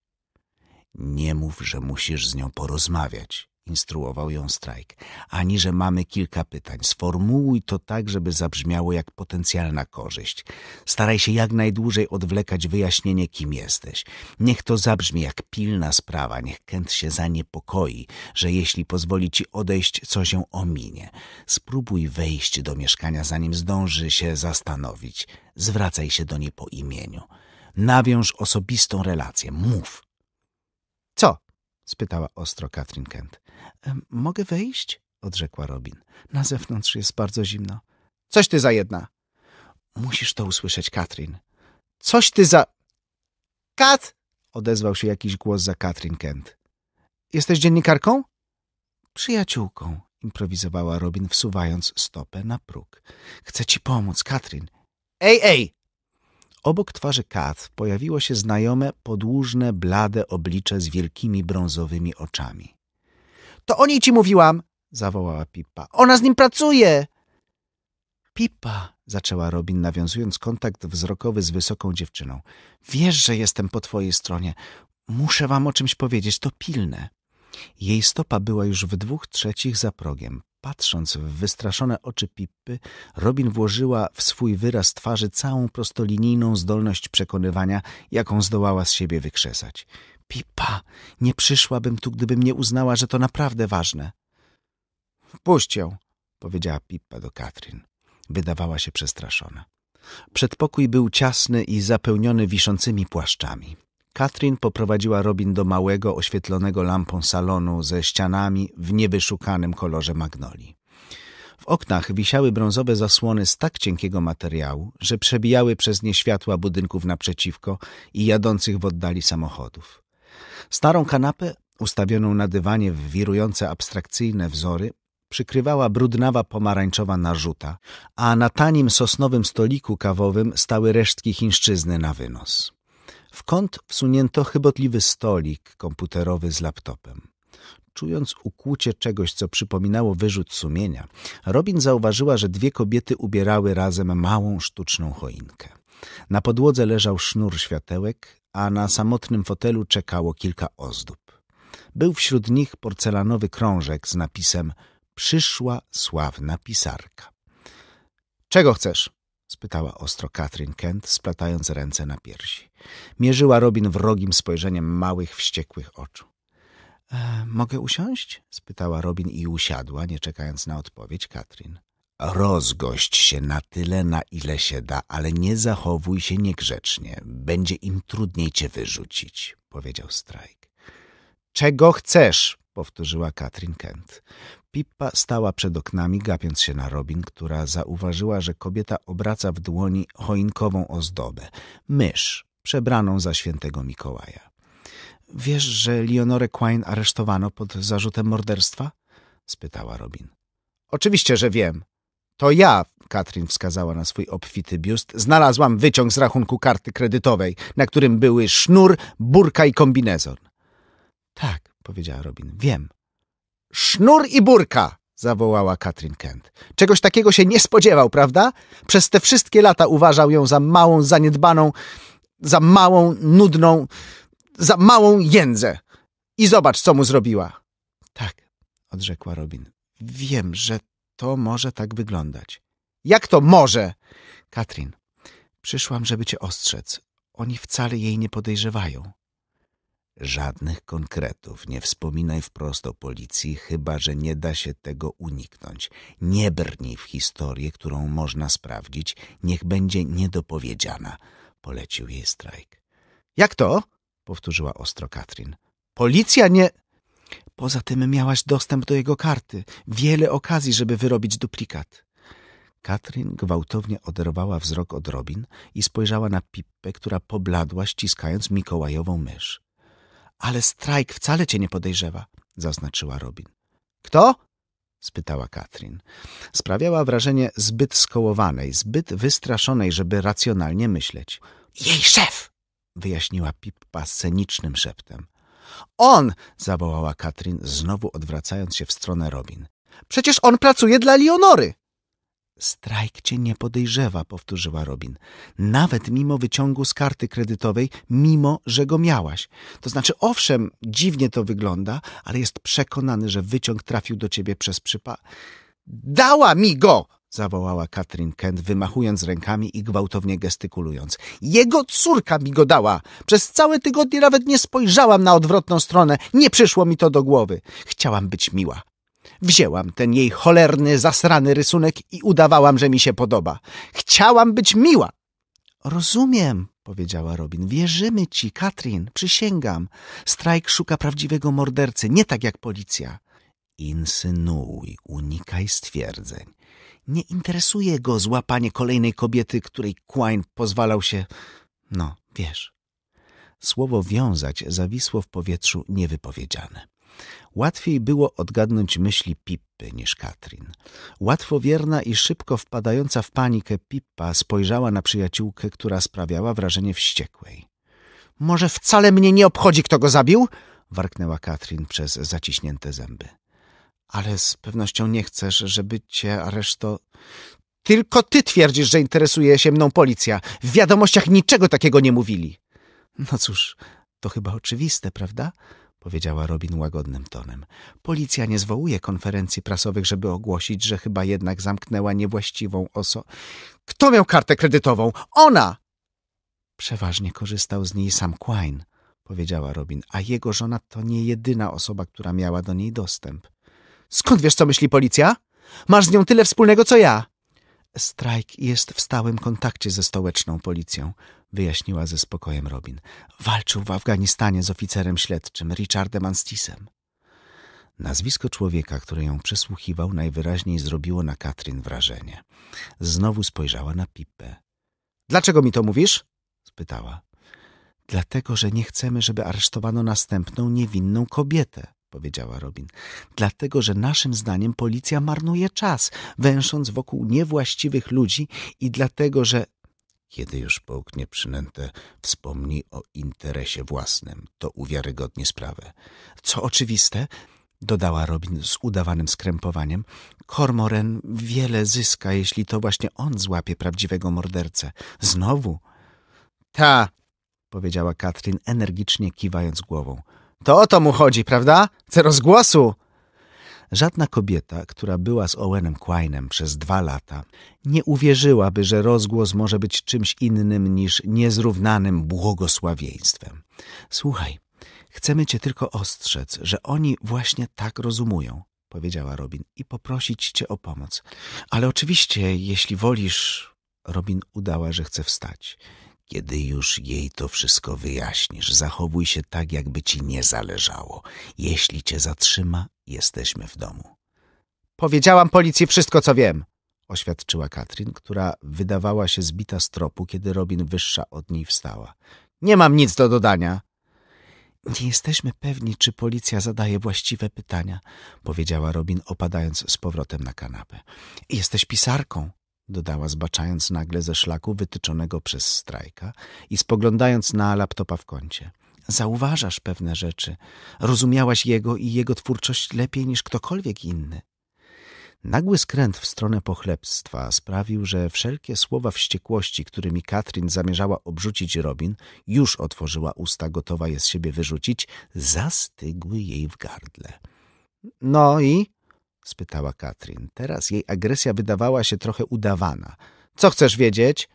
Nie mów, że musisz z nią porozmawiać, instruował ją Strajk, ani że mamy kilka pytań. Sformułuj to tak, żeby zabrzmiało jak potencjalna korzyść. Staraj się jak najdłużej odwlekać wyjaśnienie, kim jesteś. Niech to zabrzmi jak pilna sprawa, niech Kent się zaniepokoi, że jeśli pozwoli ci odejść, coś ją ominie. Spróbuj wejść do mieszkania, zanim zdąży się zastanowić. Zwracaj się do niej po imieniu. Nawiąż osobistą relację. Mów. Co? spytała ostro Katrin Kent. Mogę wejść? odrzekła Robin. Na zewnątrz jest bardzo zimno. Coś ty za jedna! Musisz to usłyszeć, Katrin. Coś ty za... Kat! odezwał się jakiś głos za Katrin Kent. Jesteś dziennikarką? Przyjaciółką, improwizowała Robin, wsuwając stopę na próg. Chcę ci pomóc, Katrin. Ej, ej! Obok twarzy Kat pojawiło się znajome, podłużne, blade oblicze z wielkimi brązowymi oczami. To o niej ci mówiłam! zawołała Pipa. Ona z nim pracuje! Pipa, zaczęła Robin, nawiązując kontakt wzrokowy z wysoką dziewczyną. Wiesz, że jestem po twojej stronie. Muszę wam o czymś powiedzieć, to pilne. Jej stopa była już w dwóch trzecich za progiem. Patrząc w wystraszone oczy Pippy, Robin włożyła w swój wyraz twarzy całą prostolinijną zdolność przekonywania, jaką zdołała z siebie wykrzesać. Pipa, nie przyszłabym tu, gdybym nie uznała, że to naprawdę ważne. Puść ją, powiedziała Pippa do Katrin. Wydawała się przestraszona. Przedpokój był ciasny i zapełniony wiszącymi płaszczami. Katrin poprowadziła Robin do małego, oświetlonego lampą salonu ze ścianami w niewyszukanym kolorze magnoli. W oknach wisiały brązowe zasłony z tak cienkiego materiału, że przebijały przez nie światła budynków naprzeciwko i jadących w oddali samochodów. Starą kanapę, ustawioną na dywanie w wirujące abstrakcyjne wzory, przykrywała brudnawa pomarańczowa narzuta, a na tanim sosnowym stoliku kawowym stały resztki chińszczyzny na wynos. W kąt wsunięto chybotliwy stolik komputerowy z laptopem. Czując ukłucie czegoś, co przypominało wyrzut sumienia, Robin zauważyła, że dwie kobiety ubierały razem małą sztuczną choinkę. Na podłodze leżał sznur światełek, a na samotnym fotelu czekało kilka ozdób. Był wśród nich porcelanowy krążek z napisem Przyszła sławna pisarka. Czego chcesz? spytała ostro Katrin Kent, splatając ręce na piersi. Mierzyła Robin wrogim spojrzeniem małych, wściekłych oczu. E, mogę usiąść? spytała Robin i usiadła, nie czekając na odpowiedź Katrin. Rozgość się na tyle, na ile się da, ale nie zachowuj się niegrzecznie. Będzie im trudniej cię wyrzucić, powiedział Strajk. Czego chcesz? powtórzyła Katrin Kent. Pippa stała przed oknami, gapiąc się na Robin, która zauważyła, że kobieta obraca w dłoni choinkową ozdobę mysz, przebraną za świętego Mikołaja. Wiesz, że Leonore Quine aresztowano pod zarzutem morderstwa? spytała Robin. Oczywiście, że wiem, to ja, Katrin wskazała na swój obfity biust, znalazłam wyciąg z rachunku karty kredytowej, na którym były sznur, burka i kombinezon. Tak, powiedziała Robin, wiem. Sznur i burka! zawołała Katrin Kent. Czegoś takiego się nie spodziewał, prawda? Przez te wszystkie lata uważał ją za małą, zaniedbaną, za małą, nudną, za małą jędzę. I zobacz, co mu zrobiła. Tak, odrzekła Robin. Wiem, że to może tak wyglądać. Jak to może? Katrin, przyszłam, żeby cię ostrzec. Oni wcale jej nie podejrzewają. Żadnych konkretów. Nie wspominaj wprost o policji, chyba że nie da się tego uniknąć. Nie brnij w historię, którą można sprawdzić. Niech będzie niedopowiedziana, polecił jej strajk. Jak to? powtórzyła ostro Katrin. Policja nie. Poza tym miałaś dostęp do jego karty, wiele okazji, żeby wyrobić duplikat. Katrin gwałtownie oderwała wzrok od Robin i spojrzała na Pippę, która pobladła, ściskając Mikołajową mysz. Ale strajk wcale cię nie podejrzewa, zaznaczyła Robin. Kto? spytała Katrin. Sprawiała wrażenie zbyt skołowanej, zbyt wystraszonej, żeby racjonalnie myśleć. Jej szef! wyjaśniła Pippa scenicznym szeptem. On! zawołała Katrin, znowu odwracając się w stronę Robin. Przecież on pracuje dla Leonory! Strajk cię nie podejrzewa, powtórzyła Robin. Nawet mimo wyciągu z karty kredytowej, mimo że go miałaś. To znaczy, owszem, dziwnie to wygląda, ale jest przekonany, że wyciąg trafił do ciebie przez przypa. Dała mi go! zawołała Katrin Kent, wymachując rękami i gwałtownie gestykulując. Jego córka mi go dała! Przez całe tygodnie nawet nie spojrzałam na odwrotną stronę. Nie przyszło mi to do głowy. Chciałam być miła. Wzięłam ten jej cholerny, zasrany rysunek i udawałam, że mi się podoba. Chciałam być miła! Rozumiem, powiedziała Robin. Wierzymy ci, Katrin, przysięgam. Strajk szuka prawdziwego mordercy, nie tak jak policja. Insynuuj, unikaj stwierdzeń. Nie interesuje go złapanie kolejnej kobiety, której Quine pozwalał się... No, wiesz. Słowo wiązać zawisło w powietrzu niewypowiedziane. Łatwiej było odgadnąć myśli Pippy niż Katrin. Łatwowierna i szybko wpadająca w panikę Pippa spojrzała na przyjaciółkę, która sprawiała wrażenie wściekłej. — Może wcale mnie nie obchodzi, kto go zabił? — warknęła Katrin przez zaciśnięte zęby ale z pewnością nie chcesz, żeby cię areszto... Tylko ty twierdzisz, że interesuje się mną policja. W wiadomościach niczego takiego nie mówili. No cóż, to chyba oczywiste, prawda? Powiedziała Robin łagodnym tonem. Policja nie zwołuje konferencji prasowych, żeby ogłosić, że chyba jednak zamknęła niewłaściwą osobę. Kto miał kartę kredytową? Ona! Przeważnie korzystał z niej sam Quine, powiedziała Robin, a jego żona to nie jedyna osoba, która miała do niej dostęp. Skąd wiesz, co myśli policja? Masz z nią tyle wspólnego, co ja. Strajk jest w stałym kontakcie ze stołeczną policją, wyjaśniła ze spokojem Robin. Walczył w Afganistanie z oficerem śledczym, Richardem Anstisem. Nazwisko człowieka, który ją przesłuchiwał, najwyraźniej zrobiło na Katrin wrażenie. Znowu spojrzała na Pipę. Dlaczego mi to mówisz? spytała. Dlatego, że nie chcemy, żeby aresztowano następną niewinną kobietę powiedziała Robin. Dlatego, że naszym zdaniem policja marnuje czas, węsząc wokół niewłaściwych ludzi i dlatego, że... Kiedy już połknie przynętę, wspomni o interesie własnym. To uwiarygodni sprawę. Co oczywiste, dodała Robin z udawanym skrępowaniem, Kormoren wiele zyska, jeśli to właśnie on złapie prawdziwego mordercę. Znowu? Ta, powiedziała Katrin, energicznie kiwając głową. To o to mu chodzi, prawda? Chce rozgłosu! Żadna kobieta, która była z Owenem Quainem przez dwa lata, nie uwierzyłaby, że rozgłos może być czymś innym niż niezrównanym błogosławieństwem. Słuchaj, chcemy cię tylko ostrzec, że oni właśnie tak rozumują, powiedziała Robin, i poprosić cię o pomoc. Ale oczywiście, jeśli wolisz... Robin udała, że chce wstać. Kiedy już jej to wszystko wyjaśnisz, zachowuj się tak, jakby ci nie zależało. Jeśli cię zatrzyma, jesteśmy w domu. Powiedziałam policji wszystko, co wiem, oświadczyła Katrin, która wydawała się zbita z tropu, kiedy Robin wyższa od niej wstała. Nie mam nic do dodania. Nie jesteśmy pewni, czy policja zadaje właściwe pytania, powiedziała Robin, opadając z powrotem na kanapę. Jesteś pisarką, dodała, zbaczając nagle ze szlaku wytyczonego przez strajka i spoglądając na laptopa w kącie. Zauważasz pewne rzeczy. Rozumiałaś jego i jego twórczość lepiej niż ktokolwiek inny. Nagły skręt w stronę pochlebstwa sprawił, że wszelkie słowa wściekłości, którymi Katrin zamierzała obrzucić Robin, już otworzyła usta, gotowa je z siebie wyrzucić, zastygły jej w gardle. No i? spytała Katrin. Teraz jej agresja wydawała się trochę udawana. Co chcesz wiedzieć?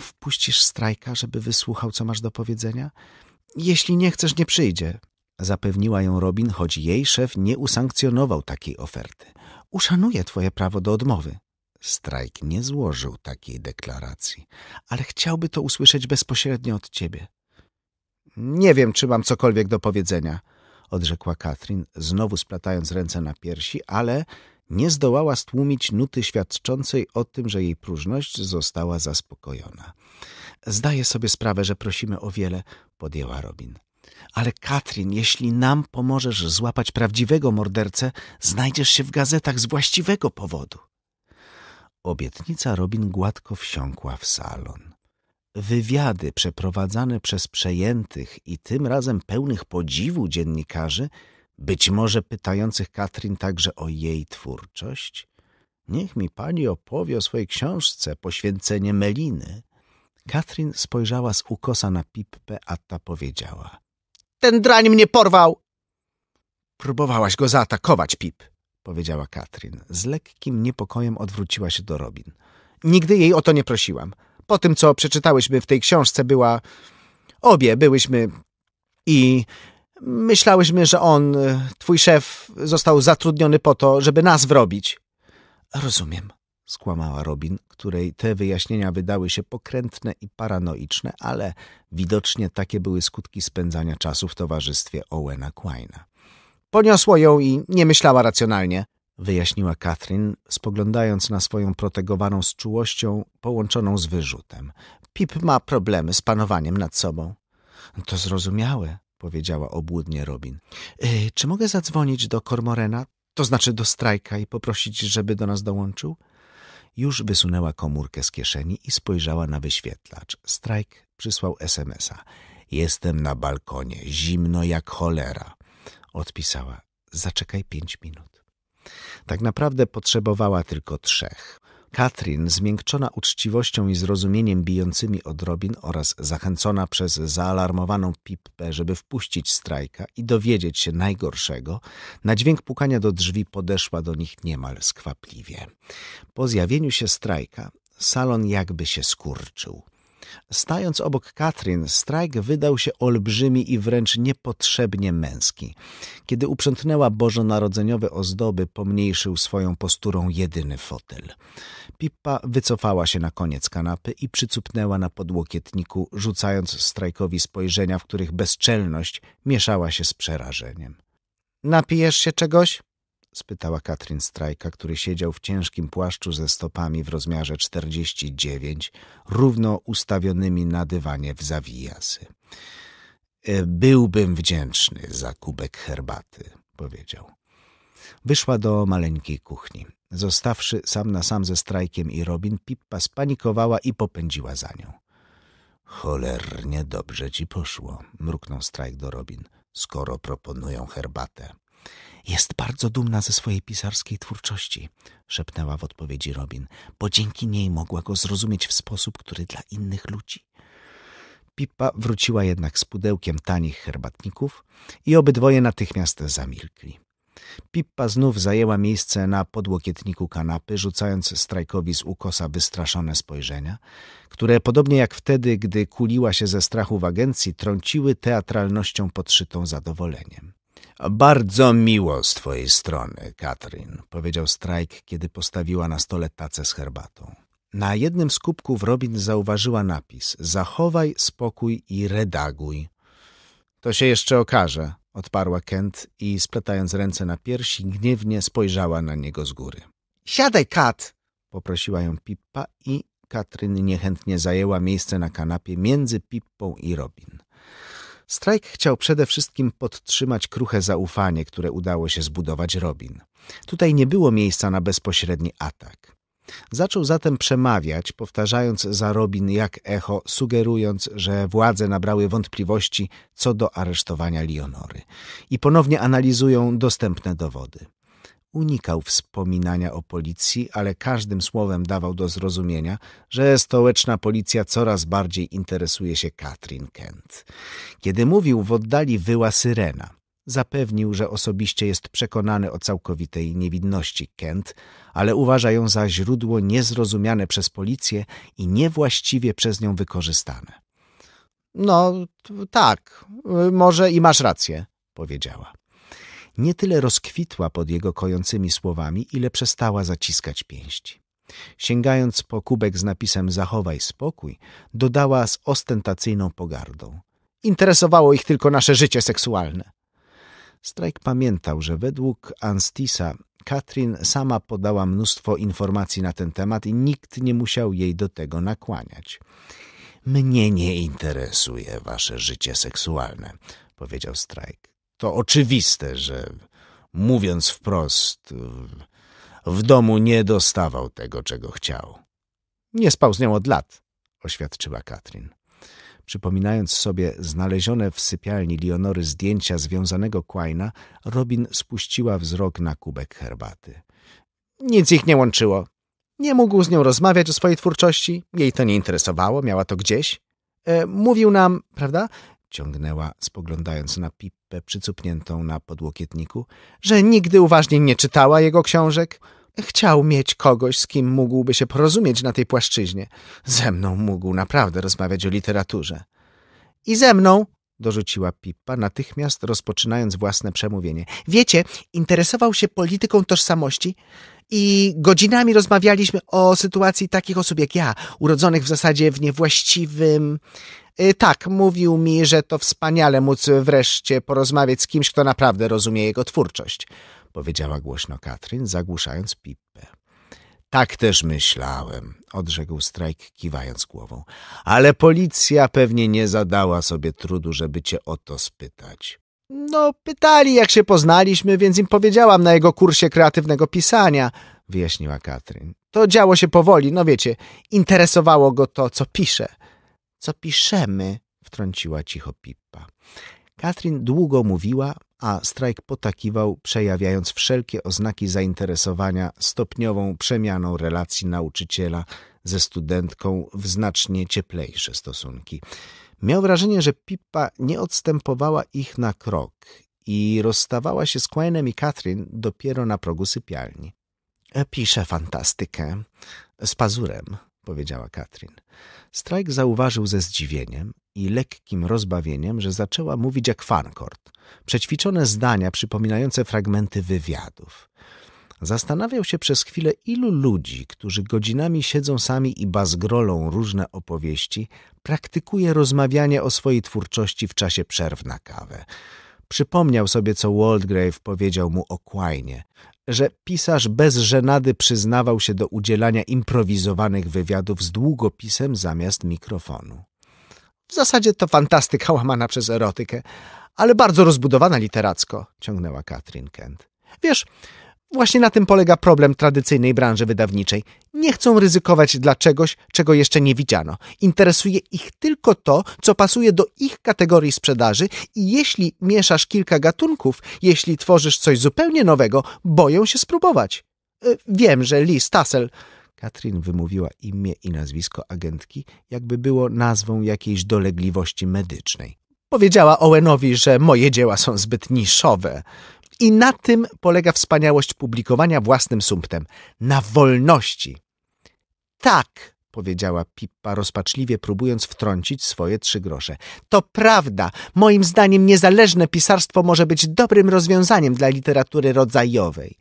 Wpuścisz strajka, żeby wysłuchał, co masz do powiedzenia? Jeśli nie chcesz, nie przyjdzie. Zapewniła ją Robin, choć jej szef nie usankcjonował takiej oferty. Uszanuje twoje prawo do odmowy. Strajk nie złożył takiej deklaracji, ale chciałby to usłyszeć bezpośrednio od ciebie. Nie wiem, czy mam cokolwiek do powiedzenia odrzekła Katrin, znowu splatając ręce na piersi, ale nie zdołała stłumić nuty świadczącej o tym, że jej próżność została zaspokojona. Zdaję sobie sprawę, że prosimy o wiele, podjęła Robin. Ale Katrin, jeśli nam pomożesz złapać prawdziwego mordercę, znajdziesz się w gazetach z właściwego powodu. Obietnica Robin gładko wsiąkła w salon. Wywiady przeprowadzane przez przejętych i tym razem pełnych podziwu dziennikarzy, być może pytających Katrin także o jej twórczość? Niech mi pani opowie o swojej książce Poświęcenie Meliny. Katrin spojrzała z ukosa na Pippę, a ta powiedziała. Ten drań mnie porwał! Próbowałaś go zaatakować, Pip, powiedziała Katrin. Z lekkim niepokojem odwróciła się do Robin. Nigdy jej o to nie prosiłam po tym, co przeczytałyśmy w tej książce, była. Obie byłyśmy i myślałyśmy, że on, e, twój szef, został zatrudniony po to, żeby nas wrobić. Rozumiem, skłamała Robin, której te wyjaśnienia wydały się pokrętne i paranoiczne, ale widocznie takie były skutki spędzania czasu w towarzystwie Owena Quina. Poniosło ją i nie myślała racjonalnie wyjaśniła Katrin, spoglądając na swoją protegowaną z czułością połączoną z wyrzutem. Pip ma problemy z panowaniem nad sobą. To zrozumiałe, powiedziała obłudnie Robin. Y, czy mogę zadzwonić do Kormorena, to znaczy do Strajka i poprosić, żeby do nas dołączył? Już wysunęła komórkę z kieszeni i spojrzała na wyświetlacz. Strajk przysłał SMS-a. Jestem na balkonie, zimno jak cholera. Odpisała. Zaczekaj pięć minut. Tak naprawdę potrzebowała tylko trzech. Katrin, zmiękczona uczciwością i zrozumieniem bijącymi odrobin oraz zachęcona przez zaalarmowaną Pippę, żeby wpuścić strajka i dowiedzieć się najgorszego, na dźwięk pukania do drzwi podeszła do nich niemal skwapliwie. Po zjawieniu się strajka salon jakby się skurczył. Stając obok Katrin, strajk wydał się olbrzymi i wręcz niepotrzebnie męski. Kiedy uprzątnęła bożonarodzeniowe ozdoby, pomniejszył swoją posturą jedyny fotel. Pippa wycofała się na koniec kanapy i przycupnęła na podłokietniku, rzucając strajkowi spojrzenia, w których bezczelność mieszała się z przerażeniem. Napijesz się czegoś? spytała Katrin Strajka, który siedział w ciężkim płaszczu ze stopami w rozmiarze 49, równo ustawionymi na dywanie w zawijasy. E, byłbym wdzięczny za kubek herbaty, powiedział. Wyszła do maleńkiej kuchni. Zostawszy sam na sam ze strajkiem i Robin, Pippa spanikowała i popędziła za nią. Cholernie dobrze ci poszło, mruknął strajk do Robin, skoro proponują herbatę. Jest bardzo dumna ze swojej pisarskiej twórczości, szepnęła w odpowiedzi Robin, bo dzięki niej mogła go zrozumieć w sposób, który dla innych ludzi. Pipa wróciła jednak z pudełkiem tanich herbatników i obydwoje natychmiast zamilkli. Pippa znów zajęła miejsce na podłokietniku kanapy, rzucając strajkowi z ukosa wystraszone spojrzenia, które, podobnie jak wtedy, gdy kuliła się ze strachu w agencji, trąciły teatralnością podszytą zadowoleniem. Bardzo miło z twojej strony, Katrin, powiedział Strajk, kiedy postawiła na stole tacę z herbatą. Na jednym z kubków Robin zauważyła napis Zachowaj spokój i redaguj. To się jeszcze okaże, odparła Kent i spletając ręce na piersi, gniewnie spojrzała na niego z góry. Siadaj, Kat! poprosiła ją Pippa i Katryn niechętnie zajęła miejsce na kanapie między Pippą i Robin. Strajk chciał przede wszystkim podtrzymać kruche zaufanie, które udało się zbudować Robin. Tutaj nie było miejsca na bezpośredni atak. Zaczął zatem przemawiać, powtarzając za Robin jak echo, sugerując, że władze nabrały wątpliwości co do aresztowania Leonory i ponownie analizują dostępne dowody. Unikał wspominania o policji, ale każdym słowem dawał do zrozumienia, że stołeczna policja coraz bardziej interesuje się Katrin Kent. Kiedy mówił, w oddali wyła syrena. Zapewnił, że osobiście jest przekonany o całkowitej niewinności Kent, ale uważa ją za źródło niezrozumiane przez policję i niewłaściwie przez nią wykorzystane. – No, tak, y, może i masz rację – powiedziała nie tyle rozkwitła pod jego kojącymi słowami, ile przestała zaciskać pięści. Sięgając po kubek z napisem Zachowaj spokój, dodała z ostentacyjną pogardą. Interesowało ich tylko nasze życie seksualne. Strajk pamiętał, że według Anstisa Katrin sama podała mnóstwo informacji na ten temat i nikt nie musiał jej do tego nakłaniać. Mnie nie interesuje wasze życie seksualne, powiedział Strajk. To oczywiste, że mówiąc wprost, w domu nie dostawał tego, czego chciał. Nie spał z nią od lat, oświadczyła Katrin. Przypominając sobie znalezione w sypialni Leonory zdjęcia związanego Quaina, Robin spuściła wzrok na kubek herbaty. Nic ich nie łączyło. Nie mógł z nią rozmawiać o swojej twórczości, jej to nie interesowało, miała to gdzieś. E, mówił nam, prawda, ciągnęła, spoglądając na pipę przycupniętą na podłokietniku, że nigdy uważnie nie czytała jego książek. Chciał mieć kogoś, z kim mógłby się porozumieć na tej płaszczyźnie. Ze mną mógł naprawdę rozmawiać o literaturze. I ze mną, dorzuciła Pippa, natychmiast rozpoczynając własne przemówienie. Wiecie, interesował się polityką tożsamości i godzinami rozmawialiśmy o sytuacji takich osób jak ja, urodzonych w zasadzie w niewłaściwym. Y, tak, mówił mi, że to wspaniale móc wreszcie porozmawiać z kimś, kto naprawdę rozumie jego twórczość, powiedziała głośno Katrin, zagłuszając pipę. Tak też myślałem, odrzekł Strajk, kiwając głową. Ale policja pewnie nie zadała sobie trudu, żeby cię o to spytać. No, pytali, jak się poznaliśmy, więc im powiedziałam na jego kursie kreatywnego pisania, wyjaśniła Katrin. To działo się powoli, no wiecie, interesowało go to, co pisze. Co piszemy, wtrąciła cicho Pippa. Katrin długo mówiła, a Strajk potakiwał, przejawiając wszelkie oznaki zainteresowania stopniową przemianą relacji nauczyciela ze studentką w znacznie cieplejsze stosunki. Miał wrażenie, że Pippa nie odstępowała ich na krok i rozstawała się z Quenem i Katrin dopiero na progu sypialni. E, pisze fantastykę. Z pazurem, powiedziała Katrin. Strajk zauważył ze zdziwieniem i lekkim rozbawieniem, że zaczęła mówić jak Fancourt. Przećwiczone zdania przypominające fragmenty wywiadów. Zastanawiał się przez chwilę, ilu ludzi, którzy godzinami siedzą sami i bazgrolą różne opowieści, praktykuje rozmawianie o swojej twórczości w czasie przerw na kawę. Przypomniał sobie, co Waldgrave powiedział mu o Quine, że pisarz bez żenady przyznawał się do udzielania improwizowanych wywiadów z długopisem zamiast mikrofonu. W zasadzie to fantastyka łamana przez erotykę, ale bardzo rozbudowana literacko, ciągnęła Katrin Kent. Wiesz, Właśnie na tym polega problem tradycyjnej branży wydawniczej. Nie chcą ryzykować dla czegoś, czego jeszcze nie widziano. Interesuje ich tylko to, co pasuje do ich kategorii sprzedaży i jeśli mieszasz kilka gatunków, jeśli tworzysz coś zupełnie nowego, boją się spróbować. E, wiem, że Lee Stassel... Katrin wymówiła imię i nazwisko agentki, jakby było nazwą jakiejś dolegliwości medycznej. Powiedziała Owenowi, że moje dzieła są zbyt niszowe. I na tym polega wspaniałość publikowania własnym sumptem na wolności. Tak, powiedziała Pippa rozpaczliwie, próbując wtrącić swoje trzy grosze. To prawda. Moim zdaniem niezależne pisarstwo może być dobrym rozwiązaniem dla literatury rodzajowej.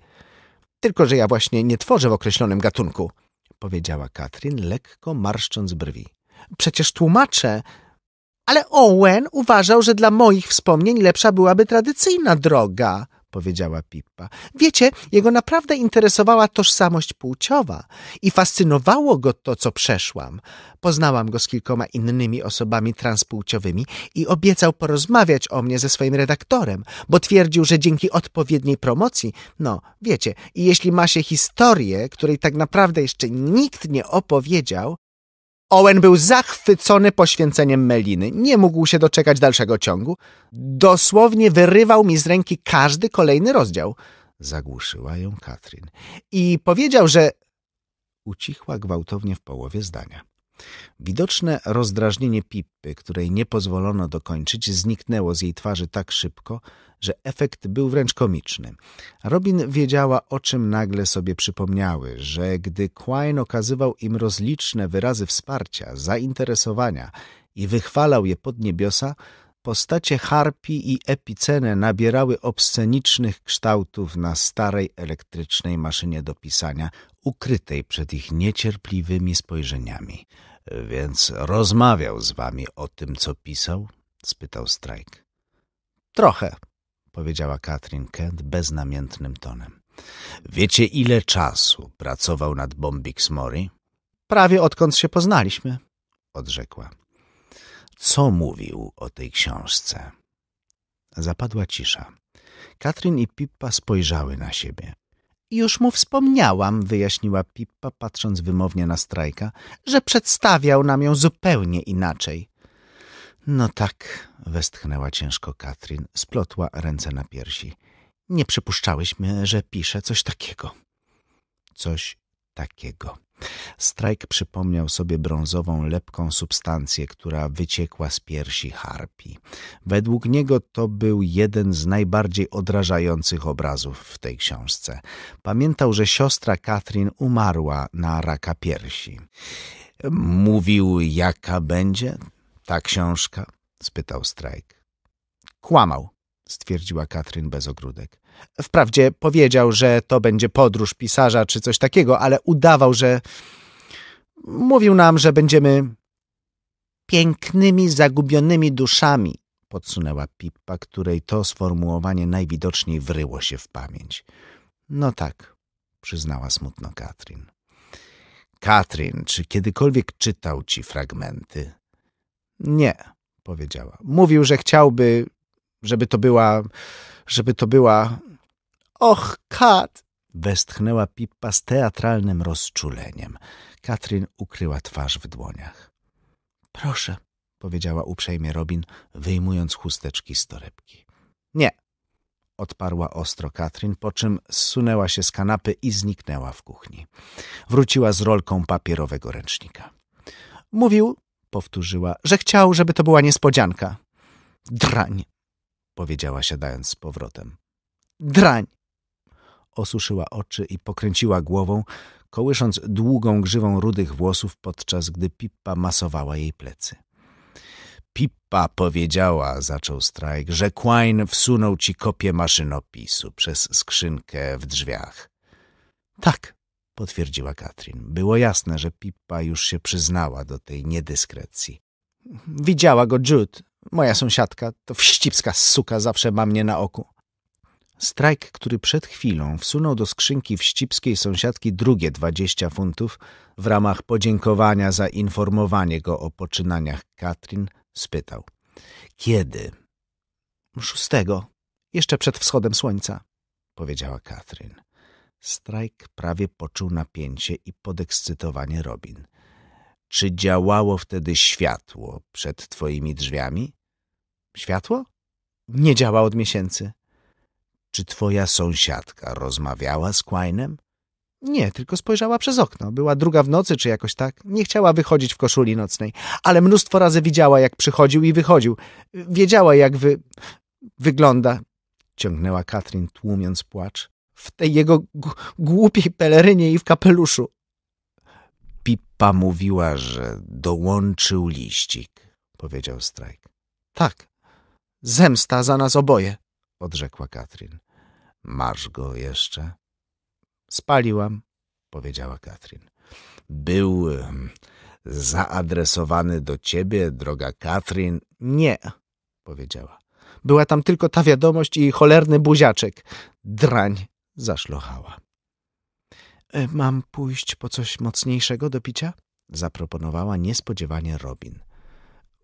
Tylko, że ja właśnie nie tworzę w określonym gatunku, powiedziała Katrin, lekko marszcząc brwi. Przecież tłumaczę. Ale Owen uważał, że dla moich wspomnień lepsza byłaby tradycyjna droga powiedziała Pippa. Wiecie, jego naprawdę interesowała tożsamość płciowa i fascynowało go to, co przeszłam. Poznałam go z kilkoma innymi osobami transpłciowymi i obiecał porozmawiać o mnie ze swoim redaktorem, bo twierdził, że dzięki odpowiedniej promocji, no wiecie, i jeśli ma się historię, której tak naprawdę jeszcze nikt nie opowiedział, Owen był zachwycony poświęceniem Meliny. Nie mógł się doczekać dalszego ciągu. Dosłownie wyrywał mi z ręki każdy kolejny rozdział. Zagłuszyła ją Katrin. I powiedział, że... Ucichła gwałtownie w połowie zdania. Widoczne rozdrażnienie Pippy, której nie pozwolono dokończyć, zniknęło z jej twarzy tak szybko, że efekt był wręcz komiczny. Robin wiedziała, o czym nagle sobie przypomniały, że gdy Quine okazywał im rozliczne wyrazy wsparcia, zainteresowania i wychwalał je pod niebiosa, postacie harpi i epicene nabierały obscenicznych kształtów na starej elektrycznej maszynie do pisania, ukrytej przed ich niecierpliwymi spojrzeniami. Więc rozmawiał z wami o tym, co pisał? spytał Strajk. Trochę, powiedziała Katrin Kent beznamiętnym tonem. Wiecie, ile czasu pracował nad Bombix Mori? Prawie odkąd się poznaliśmy, odrzekła. Co mówił o tej książce? Zapadła cisza. Katrin i Pippa spojrzały na siebie. Już mu wspomniałam, wyjaśniła Pippa, patrząc wymownie na strajka, że przedstawiał nam ją zupełnie inaczej. No tak, westchnęła ciężko Katrin, splotła ręce na piersi. Nie przypuszczałyśmy, że pisze coś takiego. Coś takiego. Strajk przypomniał sobie brązową, lepką substancję, która wyciekła z piersi harpi. Według niego to był jeden z najbardziej odrażających obrazów w tej książce. Pamiętał, że siostra Katrin umarła na raka piersi. Mówił, jaka będzie ta książka? spytał Strajk. Kłamał, stwierdziła Katrin bez ogródek. Wprawdzie powiedział, że to będzie podróż pisarza czy coś takiego, ale udawał, że... Mówił nam, że będziemy pięknymi, zagubionymi duszami, podsunęła Pippa, której to sformułowanie najwidoczniej wryło się w pamięć. No tak, przyznała smutno Katrin. Katrin, czy kiedykolwiek czytał ci fragmenty? Nie, powiedziała. Mówił, że chciałby, żeby to była, żeby to była... Och, Kat! Westchnęła Pippa z teatralnym rozczuleniem. Katrin ukryła twarz w dłoniach. Proszę, powiedziała uprzejmie Robin, wyjmując chusteczki z torebki. Nie, odparła ostro Katrin, po czym zsunęła się z kanapy i zniknęła w kuchni. Wróciła z rolką papierowego ręcznika. Mówił, powtórzyła, że chciał, żeby to była niespodzianka. Drań, powiedziała siadając z powrotem. Drań! Osuszyła oczy i pokręciła głową, kołysząc długą grzywą rudych włosów, podczas gdy Pippa masowała jej plecy. Pippa powiedziała, zaczął Strajk, że Quine wsunął ci kopię maszynopisu przez skrzynkę w drzwiach. Tak, potwierdziła Katrin. Było jasne, że Pippa już się przyznała do tej niedyskrecji. Widziała go Jude, Moja sąsiadka, to wścibska suka, zawsze ma mnie na oku. Strajk, który przed chwilą wsunął do skrzynki wścibskiej sąsiadki drugie dwadzieścia funtów w ramach podziękowania za informowanie go o poczynaniach Katrin, spytał. Kiedy? Szóstego, jeszcze przed wschodem słońca, powiedziała Katrin. Strajk prawie poczuł napięcie i podekscytowanie Robin. Czy działało wtedy światło przed twoimi drzwiami? Światło? Nie działa od miesięcy. Czy twoja sąsiadka rozmawiała z Quainem? Nie, tylko spojrzała przez okno. Była druga w nocy czy jakoś tak. Nie chciała wychodzić w koszuli nocnej, ale mnóstwo razy widziała, jak przychodził i wychodził. Wiedziała, jak wy... wygląda, ciągnęła Katrin, tłumiąc płacz. W tej jego głupiej pelerynie i w kapeluszu. Papa mówiła, że dołączył liścik, powiedział Strajk. Tak, zemsta za nas oboje, odrzekła Katrin. Masz go jeszcze? Spaliłam, powiedziała Katrin. Był zaadresowany do ciebie, droga Katrin? Nie, powiedziała. Była tam tylko ta wiadomość i cholerny buziaczek. Drań zaszlochała. E, mam pójść po coś mocniejszego do picia? Zaproponowała niespodziewanie Robin.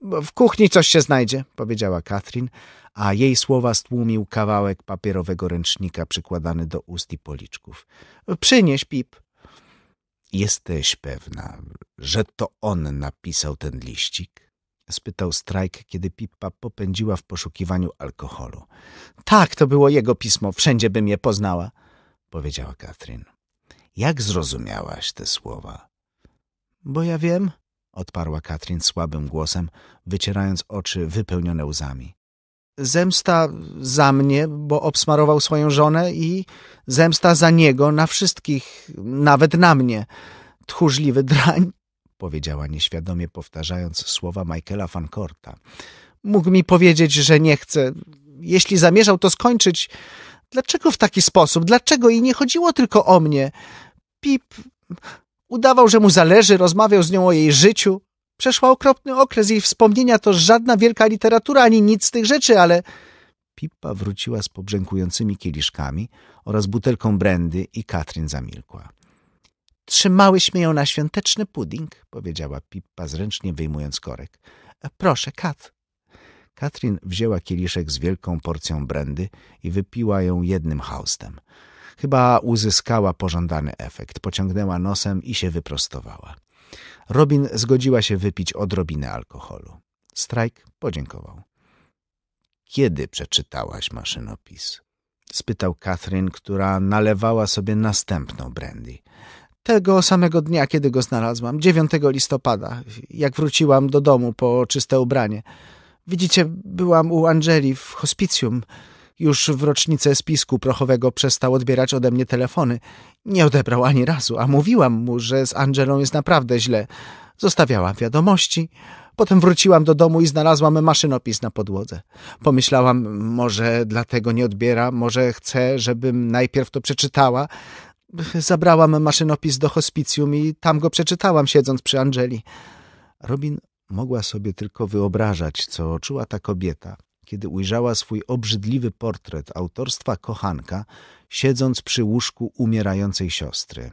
W kuchni coś się znajdzie, powiedziała Katrin, a jej słowa stłumił kawałek papierowego ręcznika przykładany do ust i policzków. Przynieś, Pip. Jesteś pewna, że to on napisał ten liścik? Spytał Strajk, kiedy Pippa popędziła w poszukiwaniu alkoholu. Tak, to było jego pismo, wszędzie bym je poznała, powiedziała Katrin. Jak zrozumiałaś te słowa? Bo ja wiem, odparła Katrin słabym głosem, wycierając oczy wypełnione łzami. Zemsta za mnie, bo obsmarował swoją żonę i zemsta za niego na wszystkich, nawet na mnie. Tchórzliwy drań, powiedziała nieświadomie, powtarzając słowa Michaela Fancorta. Mógł mi powiedzieć, że nie chce. Jeśli zamierzał to skończyć, Dlaczego w taki sposób? Dlaczego? I nie chodziło tylko o mnie. Pip udawał, że mu zależy, rozmawiał z nią o jej życiu. Przeszła okropny okres jej wspomnienia, to żadna wielka literatura ani nic z tych rzeczy, ale... Pipa wróciła z pobrzękującymi kieliszkami oraz butelką brandy i Katrin zamilkła. Trzymałyśmy ją na świąteczny pudding, powiedziała Pippa zręcznie wyjmując korek. Proszę, Kat, Katrin wzięła kieliszek z wielką porcją brandy i wypiła ją jednym haustem. Chyba uzyskała pożądany efekt. Pociągnęła nosem i się wyprostowała. Robin zgodziła się wypić odrobinę alkoholu. Strajk podziękował. Kiedy przeczytałaś maszynopis? spytał Katrin, która nalewała sobie następną brandy. Tego samego dnia, kiedy go znalazłam, 9 listopada, jak wróciłam do domu po czyste ubranie. Widzicie, byłam u Angeli w hospicjum. Już w rocznicę spisku prochowego przestał odbierać ode mnie telefony. Nie odebrał ani razu, a mówiłam mu, że z Angelą jest naprawdę źle. Zostawiałam wiadomości. Potem wróciłam do domu i znalazłam maszynopis na podłodze. Pomyślałam, może dlatego nie odbiera, może chce, żebym najpierw to przeczytała. Zabrałam maszynopis do hospicjum i tam go przeczytałam, siedząc przy Angeli. Robin Mogła sobie tylko wyobrażać, co czuła ta kobieta, kiedy ujrzała swój obrzydliwy portret autorstwa kochanka, siedząc przy łóżku umierającej siostry.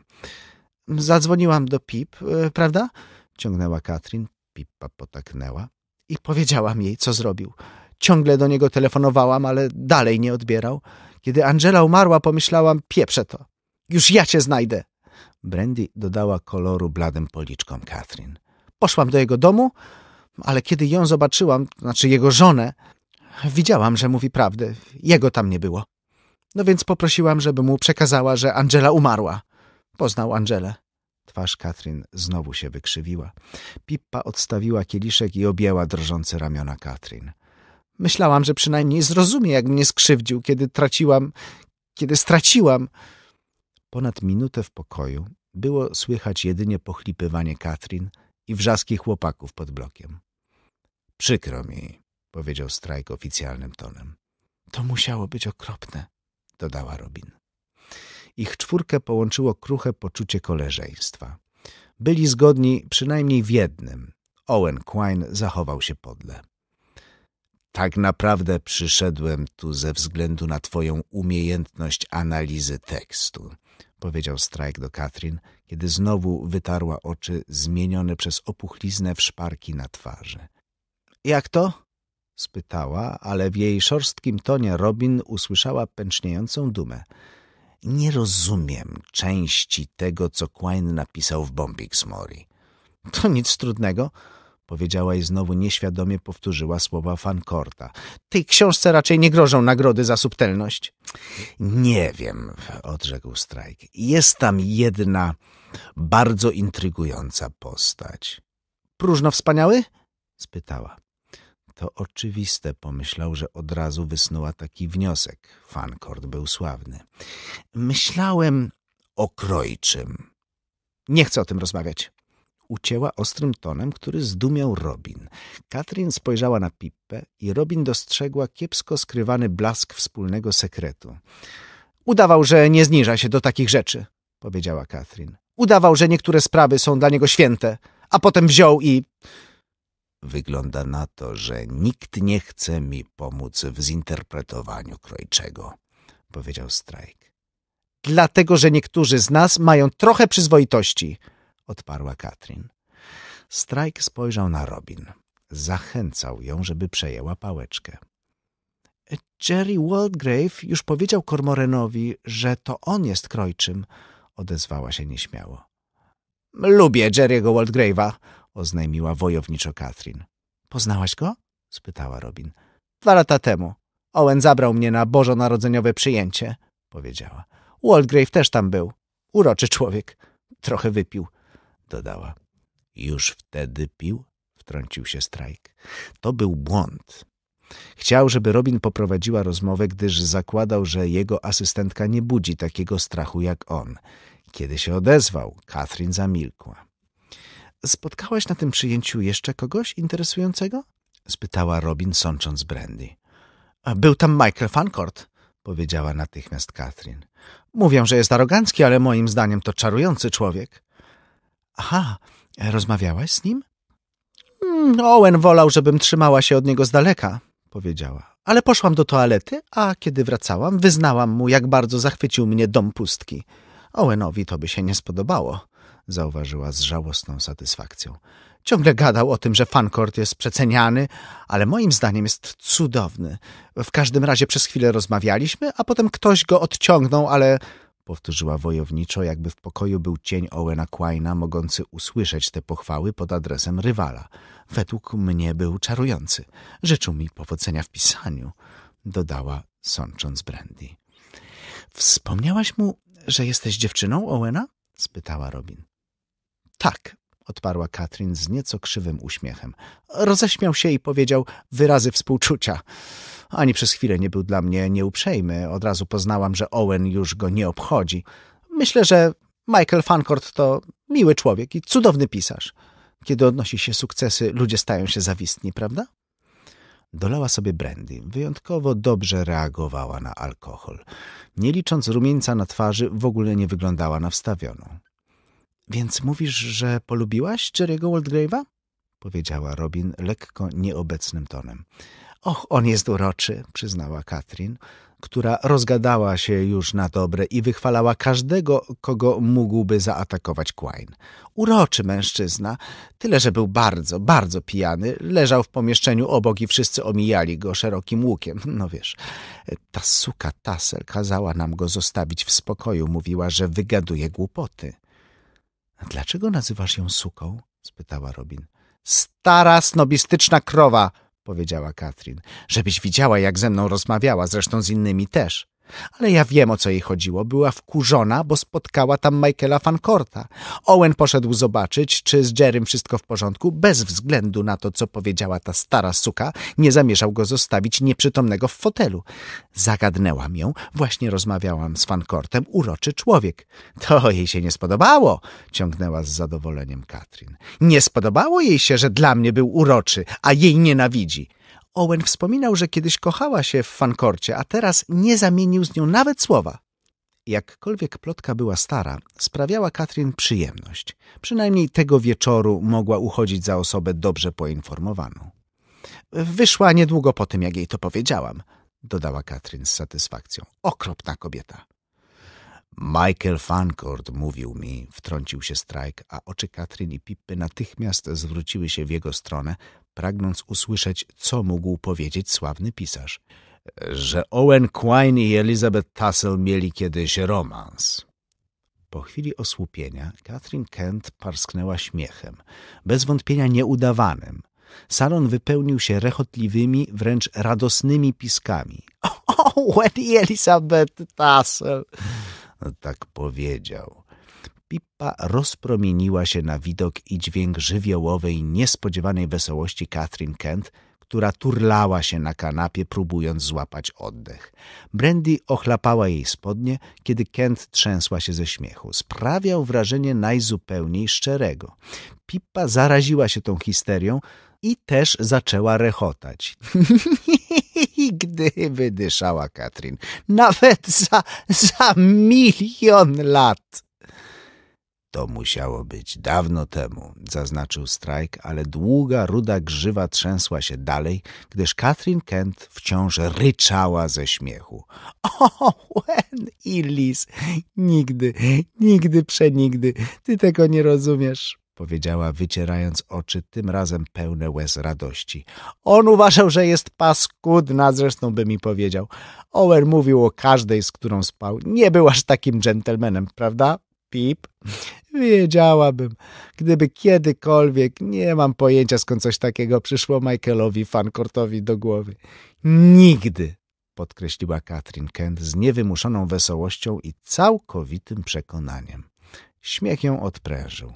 Zadzwoniłam do Pip, e, prawda? Ciągnęła Katrin. Pipa potaknęła. I powiedziałam jej, co zrobił. Ciągle do niego telefonowałam, ale dalej nie odbierał. Kiedy Angela umarła, pomyślałam, pieprze to. Już ja cię znajdę. Brandy dodała koloru bladym policzkom Katrin. Poszłam do jego domu, ale kiedy ją zobaczyłam, znaczy jego żonę, widziałam, że mówi prawdę. Jego tam nie było. No więc poprosiłam, żeby mu przekazała, że Angela umarła. Poznał Angelę. Twarz Katrin znowu się wykrzywiła. Pippa odstawiła kieliszek i objęła drżące ramiona Katrin. Myślałam, że przynajmniej zrozumie, jak mnie skrzywdził, kiedy traciłam, kiedy straciłam. Ponad minutę w pokoju było słychać jedynie pochlipywanie Katrin, i wrzaski chłopaków pod blokiem. Przykro mi, powiedział Strajk oficjalnym tonem. To musiało być okropne, dodała Robin. Ich czwórkę połączyło kruche poczucie koleżeństwa. Byli zgodni przynajmniej w jednym. Owen Quine zachował się podle. Tak naprawdę przyszedłem tu ze względu na twoją umiejętność analizy tekstu, powiedział Strajk do Katrin kiedy znowu wytarła oczy zmienione przez opuchliznę w szparki na twarzy. Jak to? spytała, ale w jej szorstkim tonie Robin usłyszała pęczniejącą dumę. Nie rozumiem części tego, co Quine napisał w Bombix Mori. To nic trudnego. Powiedziała i znowu nieświadomie powtórzyła słowa Fankorta. Tej książce raczej nie grożą nagrody za subtelność. Nie wiem, odrzekł Strajk. Jest tam jedna bardzo intrygująca postać. Próżno wspaniały? spytała. To oczywiste, pomyślał, że od razu wysnuła taki wniosek. Fankort był sławny. Myślałem o Krojczym. Nie chcę o tym rozmawiać ucięła ostrym tonem, który zdumiał Robin. Katrin spojrzała na Pippę i Robin dostrzegła kiepsko skrywany blask wspólnego sekretu. Udawał, że nie zniża się do takich rzeczy, powiedziała Katrin. Udawał, że niektóre sprawy są dla niego święte, a potem wziął i... Wygląda na to, że nikt nie chce mi pomóc w zinterpretowaniu Krojczego, powiedział Strajk. Dlatego, że niektórzy z nas mają trochę przyzwoitości – odparła Katrin. Strajk spojrzał na Robin. Zachęcał ją, żeby przejęła pałeczkę. Jerry Waldgrave już powiedział Kormorenowi, że to on jest krojczym, odezwała się nieśmiało. Lubię Jerry'ego Waldgrave'a, oznajmiła wojowniczo Katrin. Poznałaś go? spytała Robin. Dwa lata temu. Owen zabrał mnie na bożonarodzeniowe przyjęcie, powiedziała. Waldgrave też tam był. Uroczy człowiek. Trochę wypił dodała. Już wtedy pił? Wtrącił się Strajk. To był błąd. Chciał, żeby Robin poprowadziła rozmowę, gdyż zakładał, że jego asystentka nie budzi takiego strachu jak on. Kiedy się odezwał, Katrin zamilkła. Spotkałaś na tym przyjęciu jeszcze kogoś interesującego? spytała Robin, sącząc Brandy. Był tam Michael Fancourt, powiedziała natychmiast Katrin. Mówią, że jest arogancki, ale moim zdaniem to czarujący człowiek. Aha, rozmawiałaś z nim? Hmm, Owen wolał, żebym trzymała się od niego z daleka, powiedziała. Ale poszłam do toalety, a kiedy wracałam, wyznałam mu, jak bardzo zachwycił mnie dom pustki. Owenowi to by się nie spodobało, zauważyła z żałosną satysfakcją. Ciągle gadał o tym, że Fancourt jest przeceniany, ale moim zdaniem jest cudowny. W każdym razie przez chwilę rozmawialiśmy, a potem ktoś go odciągnął, ale powtórzyła wojowniczo, jakby w pokoju był cień Owena Quaina, mogący usłyszeć te pochwały pod adresem rywala. Według mnie był czarujący. Życzył mi powodzenia w pisaniu, dodała, sącząc Brandy. Wspomniałaś mu, że jesteś dziewczyną Owena? spytała Robin. Tak, odparła Katrin z nieco krzywym uśmiechem. Roześmiał się i powiedział wyrazy współczucia. Ani przez chwilę nie był dla mnie nieuprzejmy. Od razu poznałam, że Owen już go nie obchodzi. Myślę, że Michael Fancourt to miły człowiek i cudowny pisarz. Kiedy odnosi się sukcesy, ludzie stają się zawistni, prawda? Dolała sobie brandy. Wyjątkowo dobrze reagowała na alkohol. Nie licząc rumieńca na twarzy, w ogóle nie wyglądała na wstawioną. Więc mówisz, że polubiłaś Jerry'ego Oldgrave'a? Powiedziała Robin lekko nieobecnym tonem. Och, on jest uroczy, przyznała Katrin, która rozgadała się już na dobre i wychwalała każdego, kogo mógłby zaatakować Quine. Uroczy mężczyzna, tyle że był bardzo, bardzo pijany, leżał w pomieszczeniu obok i wszyscy omijali go szerokim łukiem. No wiesz, ta suka Tassel kazała nam go zostawić w spokoju, mówiła, że wygaduje głupoty. — Dlaczego nazywasz ją suką? — spytała Robin. — Stara, snobistyczna krowa! — powiedziała Katrin. — Żebyś widziała, jak ze mną rozmawiała, zresztą z innymi też. Ale ja wiem, o co jej chodziło. Była wkurzona, bo spotkała tam Michaela Fancorta. Owen poszedł zobaczyć, czy z Jerrym wszystko w porządku, bez względu na to, co powiedziała ta stara suka. Nie zamierzał go zostawić nieprzytomnego w fotelu. Zagadnęłam ją. Właśnie rozmawiałam z Fancortem. Uroczy człowiek. To jej się nie spodobało, ciągnęła z zadowoleniem Katrin. Nie spodobało jej się, że dla mnie był uroczy, a jej nienawidzi. Owen wspominał, że kiedyś kochała się w fankorcie, a teraz nie zamienił z nią nawet słowa. Jakkolwiek plotka była stara, sprawiała Katrin przyjemność. Przynajmniej tego wieczoru mogła uchodzić za osobę dobrze poinformowaną. Wyszła niedługo po tym, jak jej to powiedziałam, dodała Katrin z satysfakcją. Okropna kobieta. Michael Fancourt mówił mi, wtrącił się Strajk, a oczy Katrin i Pippy natychmiast zwróciły się w jego stronę, pragnąc usłyszeć, co mógł powiedzieć sławny pisarz. Że Owen Quine i Elizabeth Tassel mieli kiedyś romans. Po chwili osłupienia Catherine Kent parsknęła śmiechem, bez wątpienia nieudawanym. Salon wypełnił się rechotliwymi, wręcz radosnymi piskami. *laughs* Owen i Elizabeth Tassel! Tak powiedział. Pippa rozpromieniła się na widok i dźwięk żywiołowej, niespodziewanej wesołości Catherine Kent, która turlała się na kanapie, próbując złapać oddech. Brandy ochlapała jej spodnie, kiedy Kent trzęsła się ze śmiechu. Sprawiał wrażenie najzupełniej szczerego. Pippa zaraziła się tą histerią i też zaczęła rechotać. Nigdy *laughs* wydyszała Katrin. Nawet za, za milion lat. To musiało być dawno temu, zaznaczył Strajk, ale długa, ruda grzywa trzęsła się dalej, gdyż Katrin Kent wciąż ryczała ze śmiechu. *laughs* O, Wen i Lis, nigdy, nigdy, przenigdy, ty tego nie rozumiesz powiedziała, wycierając oczy, tym razem pełne łez radości. On uważał, że jest paskudna, zresztą by mi powiedział. Owen mówił o każdej, z którą spał. Nie był aż takim dżentelmenem, prawda, Pip? Wiedziałabym, gdyby kiedykolwiek, nie mam pojęcia skąd coś takiego przyszło Michaelowi Fankortowi do głowy. Nigdy, podkreśliła Katrin Kent z niewymuszoną wesołością i całkowitym przekonaniem. Śmiech ją odprężył.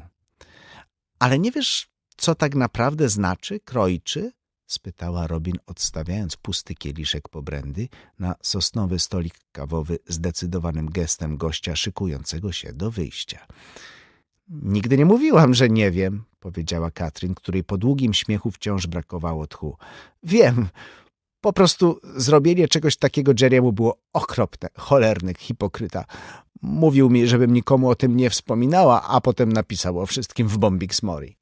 Ale nie wiesz, co tak naprawdę znaczy krojczy? spytała Robin, odstawiając pusty kieliszek po brandy na sosnowy stolik kawowy zdecydowanym gestem gościa szykującego się do wyjścia. Nigdy nie mówiłam, że nie wiem, powiedziała Katrin, której po długim śmiechu wciąż brakowało tchu. Wiem. Po prostu zrobienie czegoś takiego Jerry'emu było okropne, cholerny hipokryta. Mówił mi, żebym nikomu o tym nie wspominała, a potem napisał o wszystkim w Bombix Mori.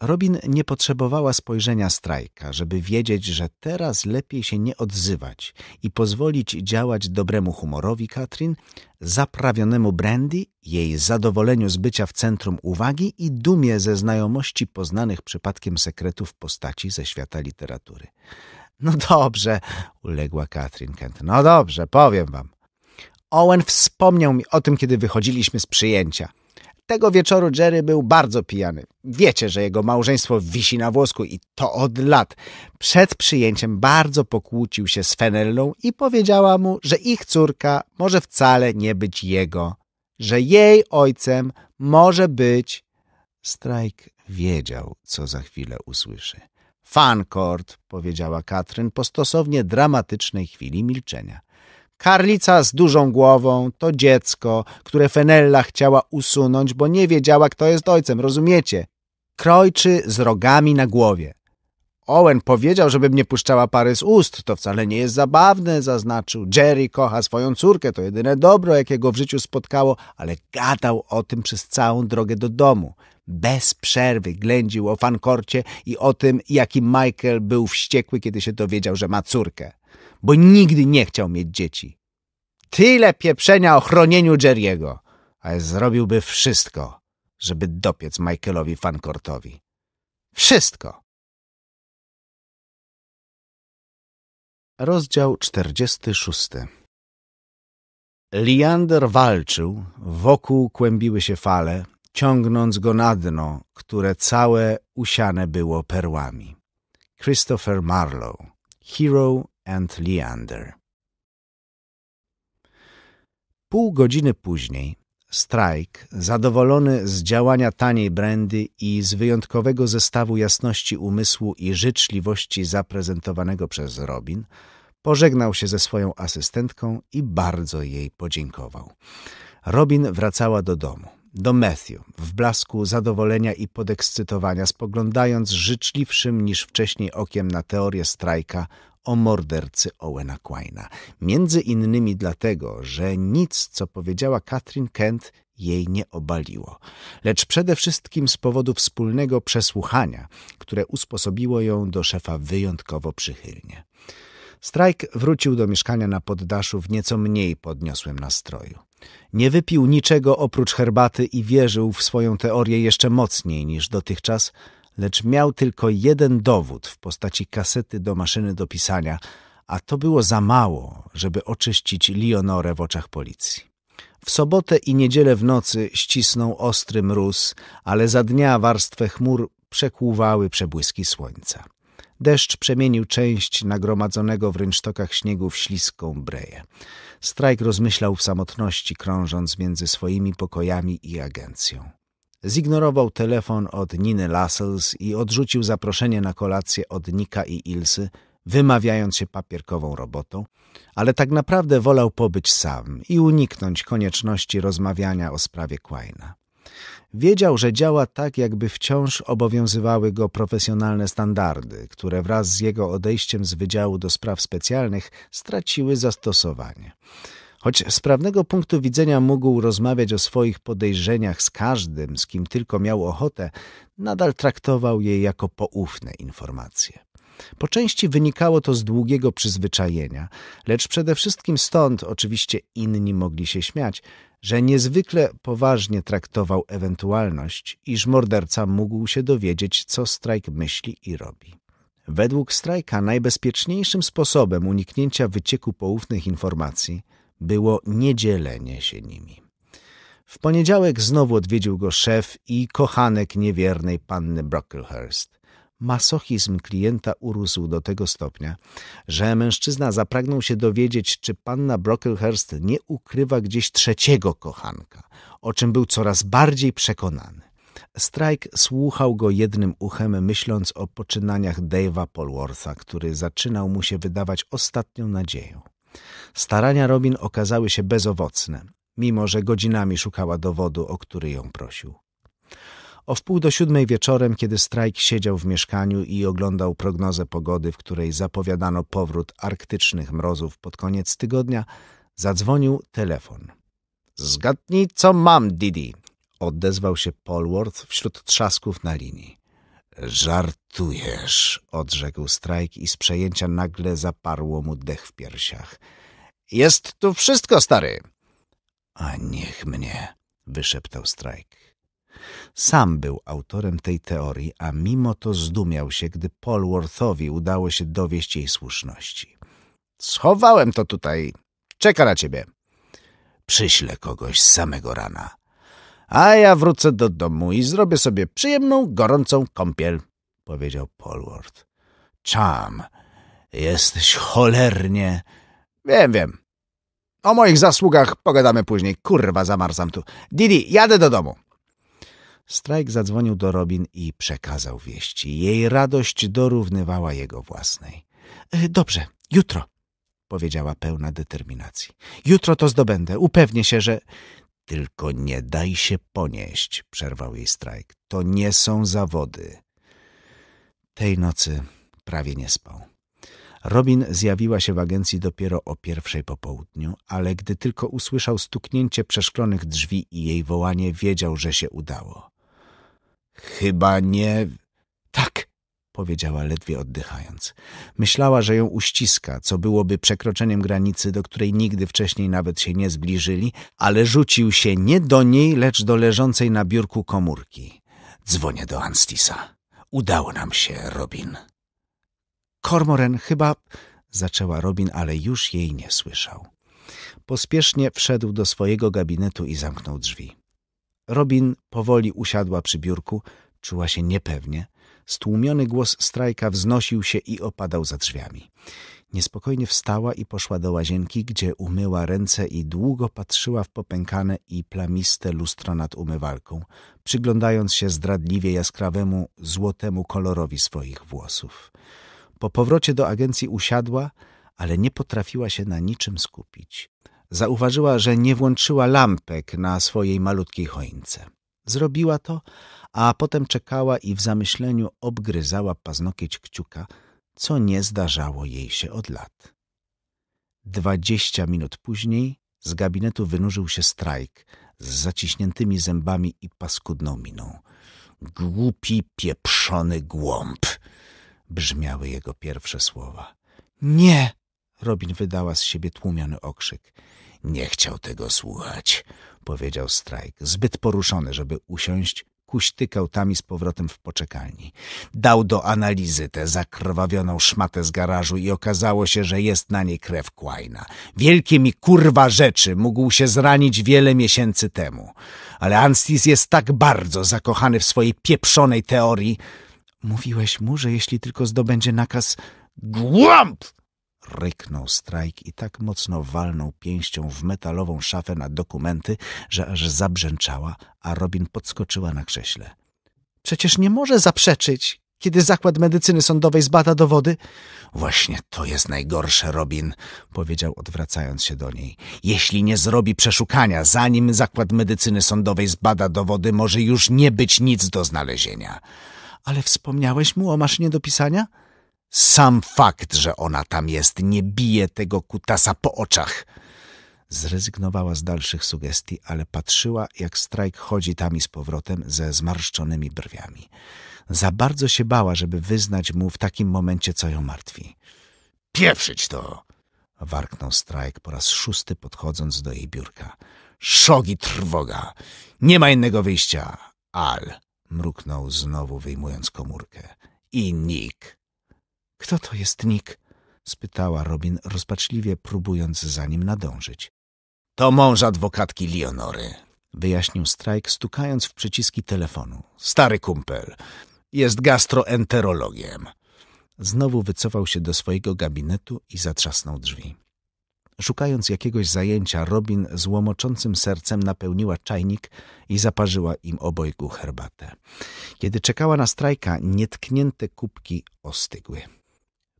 Robin nie potrzebowała spojrzenia strajka, żeby wiedzieć, że teraz lepiej się nie odzywać i pozwolić działać dobremu humorowi Katrin, zaprawionemu Brandy, jej zadowoleniu z bycia w centrum uwagi i dumie ze znajomości poznanych przypadkiem sekretów postaci ze świata literatury. No dobrze, uległa Katrin Kent. No dobrze, powiem wam. Owen wspomniał mi o tym, kiedy wychodziliśmy z przyjęcia. Tego wieczoru Jerry był bardzo pijany. Wiecie, że jego małżeństwo wisi na włosku i to od lat. Przed przyjęciem bardzo pokłócił się z Fenellą i powiedziała mu, że ich córka może wcale nie być jego. Że jej ojcem może być... Strajk wiedział, co za chwilę usłyszy. Fankord, powiedziała Katryn po stosownie dramatycznej chwili milczenia. Karlica z dużą głową to dziecko, które Fenella chciała usunąć, bo nie wiedziała, kto jest ojcem, rozumiecie? Krojczy z rogami na głowie. Owen powiedział, żebym nie puszczała pary z ust. To wcale nie jest zabawne, zaznaczył. Jerry kocha swoją córkę, to jedyne dobro, jakiego w życiu spotkało, ale gadał o tym przez całą drogę do domu. Bez przerwy ględził o fankorcie i o tym, jaki Michael był wściekły, kiedy się dowiedział, że ma córkę bo nigdy nie chciał mieć dzieci. Tyle pieprzenia o chronieniu Jerry'ego, ale zrobiłby wszystko, żeby dopiec Michaelowi Fankortowi. Wszystko! Rozdział 46 Liander walczył, wokół kłębiły się fale, ciągnąc go na dno, które całe usiane było perłami. Christopher Marlowe, Hero and Leander. Pół godziny później Strajk, zadowolony z działania taniej brandy i z wyjątkowego zestawu jasności umysłu i życzliwości zaprezentowanego przez Robin, pożegnał się ze swoją asystentką i bardzo jej podziękował. Robin wracała do domu, do Matthew, w blasku zadowolenia i podekscytowania, spoglądając życzliwszym niż wcześniej okiem na teorię strajka o mordercy Owena Quina. Między innymi dlatego, że nic, co powiedziała Katrin Kent, jej nie obaliło, lecz przede wszystkim z powodu wspólnego przesłuchania, które usposobiło ją do szefa wyjątkowo przychylnie. Strajk wrócił do mieszkania na poddaszu w nieco mniej podniosłym nastroju. Nie wypił niczego oprócz herbaty i wierzył w swoją teorię jeszcze mocniej niż dotychczas – lecz miał tylko jeden dowód w postaci kasety do maszyny do pisania, a to było za mało, żeby oczyścić Leonorę w oczach policji. W sobotę i niedzielę w nocy ścisnął ostry mróz, ale za dnia warstwę chmur przekłuwały przebłyski słońca. Deszcz przemienił część nagromadzonego w rynsztokach śniegu w śliską breję. Strajk rozmyślał w samotności, krążąc między swoimi pokojami i agencją. Zignorował telefon od Niny Lassels i odrzucił zaproszenie na kolację od Nika i Ilsy, wymawiając się papierkową robotą, ale tak naprawdę wolał pobyć sam i uniknąć konieczności rozmawiania o sprawie Quaina. Wiedział, że działa tak, jakby wciąż obowiązywały go profesjonalne standardy, które wraz z jego odejściem z Wydziału do Spraw Specjalnych straciły zastosowanie. Choć z prawnego punktu widzenia mógł rozmawiać o swoich podejrzeniach z każdym, z kim tylko miał ochotę, nadal traktował je jako poufne informacje. Po części wynikało to z długiego przyzwyczajenia, lecz przede wszystkim stąd, oczywiście inni mogli się śmiać, że niezwykle poważnie traktował ewentualność, iż morderca mógł się dowiedzieć, co Strajk myśli i robi. Według Strajka najbezpieczniejszym sposobem uniknięcia wycieku poufnych informacji – było niedzielenie się nimi. W poniedziałek znowu odwiedził go szef i kochanek niewiernej panny Brocklehurst. Masochizm klienta urósł do tego stopnia, że mężczyzna zapragnął się dowiedzieć, czy panna Brocklehurst nie ukrywa gdzieś trzeciego kochanka, o czym był coraz bardziej przekonany. Strajk słuchał go jednym uchem, myśląc o poczynaniach Dave'a Polwortha, który zaczynał mu się wydawać ostatnią nadzieją. Starania Robin okazały się bezowocne, mimo że godzinami szukała dowodu, o który ją prosił. O wpół do siódmej wieczorem, kiedy Strajk siedział w mieszkaniu i oglądał prognozę pogody, w której zapowiadano powrót arktycznych mrozów pod koniec tygodnia, zadzwonił telefon. – Zgadnij, co mam, Didi! – odezwał się Polworth wśród trzasków na linii. Żartujesz, odrzekł Strajk i z przejęcia nagle zaparło mu dech w piersiach. Jest tu wszystko, stary. A niech mnie, wyszeptał Strajk. Sam był autorem tej teorii, a mimo to zdumiał się, gdy Polworthowi udało się dowieść jej słuszności. Schowałem to tutaj. Czeka na ciebie. Przyślę kogoś z samego rana a ja wrócę do domu i zrobię sobie przyjemną, gorącą kąpiel, powiedział Polward. Cham, jesteś cholernie... Wiem, wiem. O moich zasługach pogadamy później. Kurwa, zamarzam tu. Didi, jadę do domu. Strajk zadzwonił do Robin i przekazał wieści. Jej radość dorównywała jego własnej. E, dobrze, jutro, powiedziała pełna determinacji. Jutro to zdobędę. Upewnię się, że... Tylko nie daj się ponieść, przerwał jej strajk. To nie są zawody. Tej nocy prawie nie spał. Robin zjawiła się w agencji dopiero o pierwszej po południu, ale gdy tylko usłyszał stuknięcie przeszklonych drzwi i jej wołanie, wiedział, że się udało. Chyba nie powiedziała ledwie oddychając. Myślała, że ją uściska, co byłoby przekroczeniem granicy, do której nigdy wcześniej nawet się nie zbliżyli, ale rzucił się nie do niej, lecz do leżącej na biurku komórki. Dzwonię do Anstisa. Udało nam się, Robin. Kormoren chyba... Zaczęła Robin, ale już jej nie słyszał. Pospiesznie wszedł do swojego gabinetu i zamknął drzwi. Robin powoli usiadła przy biurku, czuła się niepewnie, Stłumiony głos strajka wznosił się i opadał za drzwiami. Niespokojnie wstała i poszła do łazienki, gdzie umyła ręce i długo patrzyła w popękane i plamiste lustro nad umywalką, przyglądając się zdradliwie jaskrawemu, złotemu kolorowi swoich włosów. Po powrocie do agencji usiadła, ale nie potrafiła się na niczym skupić. Zauważyła, że nie włączyła lampek na swojej malutkiej choince. Zrobiła to, a potem czekała i w zamyśleniu obgryzała paznokieć kciuka, co nie zdarzało jej się od lat. Dwadzieścia minut później z gabinetu wynurzył się strajk z zaciśniętymi zębami i paskudną miną. Głupi, pieprzony głąb! brzmiały jego pierwsze słowa. Nie! Robin wydała z siebie tłumiony okrzyk. Nie chciał tego słuchać, powiedział Strajk, zbyt poruszony, żeby usiąść kuśtykał tam i z powrotem w poczekalni. Dał do analizy tę zakrwawioną szmatę z garażu i okazało się, że jest na niej krew kłajna. Wielkie mi kurwa rzeczy mógł się zranić wiele miesięcy temu. Ale Anstis jest tak bardzo zakochany w swojej pieprzonej teorii. Mówiłeś mu, że jeśli tylko zdobędzie nakaz... Głąb! ryknął strajk i tak mocno walnął pięścią w metalową szafę na dokumenty, że aż zabrzęczała, a Robin podskoczyła na krześle. Przecież nie może zaprzeczyć, kiedy zakład medycyny sądowej zbada dowody. Właśnie to jest najgorsze, Robin, powiedział odwracając się do niej. Jeśli nie zrobi przeszukania, zanim zakład medycyny sądowej zbada dowody, może już nie być nic do znalezienia. Ale wspomniałeś mu o maszynie do pisania? Sam fakt, że ona tam jest, nie bije tego kutasa po oczach. Zrezygnowała z dalszych sugestii, ale patrzyła, jak strajk chodzi tam i z powrotem ze zmarszczonymi brwiami. Za bardzo się bała, żeby wyznać mu w takim momencie, co ją martwi. Pieprzyć to! Warknął strajk po raz szósty, podchodząc do jej biurka. Szogi trwoga! Nie ma innego wyjścia! Al! Mruknął znowu, wyjmując komórkę. I nikt. Kto to jest Nick? spytała Robin rozpaczliwie, próbując za nim nadążyć. To mąż adwokatki Leonory, wyjaśnił Strajk, stukając w przyciski telefonu. Stary kumpel. Jest gastroenterologiem. Znowu wycofał się do swojego gabinetu i zatrzasnął drzwi. Szukając jakiegoś zajęcia, Robin z łomoczącym sercem napełniła czajnik i zaparzyła im obojgu herbatę. Kiedy czekała na strajka, nietknięte kubki ostygły.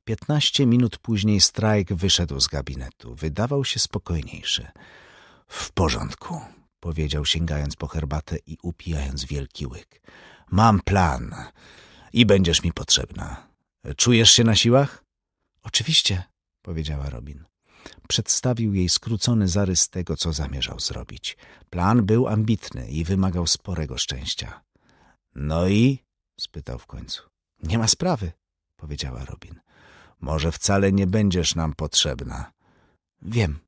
Piętnaście minut później Strajk wyszedł z gabinetu. Wydawał się spokojniejszy. W porządku, powiedział sięgając po herbatę i upijając wielki łyk. Mam plan i będziesz mi potrzebna. Czujesz się na siłach? Oczywiście, powiedziała Robin. Przedstawił jej skrócony zarys tego, co zamierzał zrobić. Plan był ambitny i wymagał sporego szczęścia. No i? spytał w końcu. Nie ma sprawy, powiedziała Robin. Może wcale nie będziesz nam potrzebna. Wiem,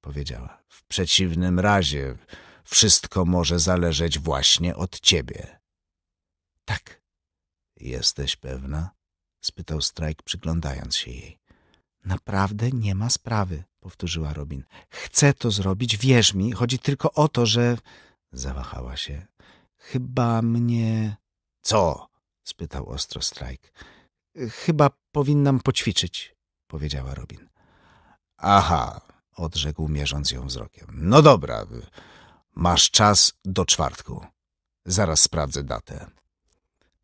powiedziała. W przeciwnym razie wszystko może zależeć właśnie od ciebie. Tak. Jesteś pewna? spytał Strajk, przyglądając się jej. Naprawdę nie ma sprawy, powtórzyła Robin. Chcę to zrobić, wierz mi, chodzi tylko o to, że... Zawahała się. Chyba mnie... Co? spytał ostro Strajk. Chyba powinnam poćwiczyć, powiedziała Robin. Aha, odrzekł mierząc ją wzrokiem. No dobra, masz czas do czwartku. Zaraz sprawdzę datę.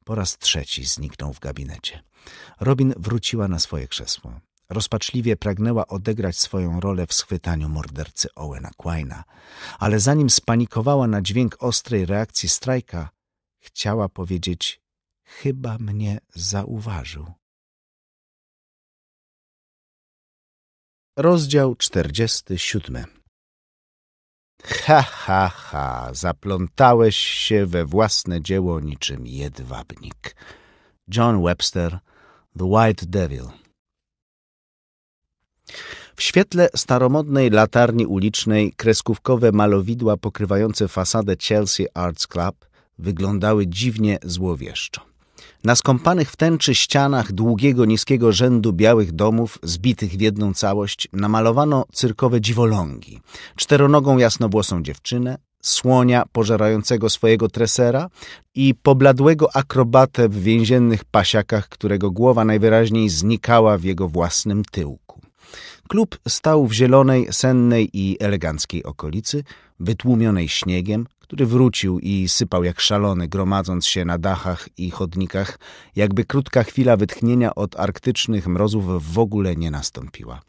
Po raz trzeci zniknął w gabinecie. Robin wróciła na swoje krzesło. Rozpaczliwie pragnęła odegrać swoją rolę w schwytaniu mordercy Owena Quina, ale zanim spanikowała na dźwięk ostrej reakcji strajka, chciała powiedzieć: Chyba mnie zauważył. Rozdział 47 Ha, ha, ha, zaplątałeś się we własne dzieło niczym jedwabnik. John Webster, The White Devil w świetle staromodnej latarni ulicznej kreskówkowe malowidła pokrywające fasadę Chelsea Arts Club wyglądały dziwnie złowieszczo na skąpanych w tęczy ścianach długiego, niskiego rzędu białych domów, zbitych w jedną całość, namalowano cyrkowe dziwolągi, czteronogą jasnowłosą dziewczynę, słonia pożerającego swojego tresera i pobladłego akrobatę w więziennych pasiakach, którego głowa najwyraźniej znikała w jego własnym tyłku. Klub stał w zielonej, sennej i eleganckiej okolicy, wytłumionej śniegiem, który wrócił i sypał jak szalony, gromadząc się na dachach i chodnikach, jakby krótka chwila wytchnienia od arktycznych mrozów w ogóle nie nastąpiła.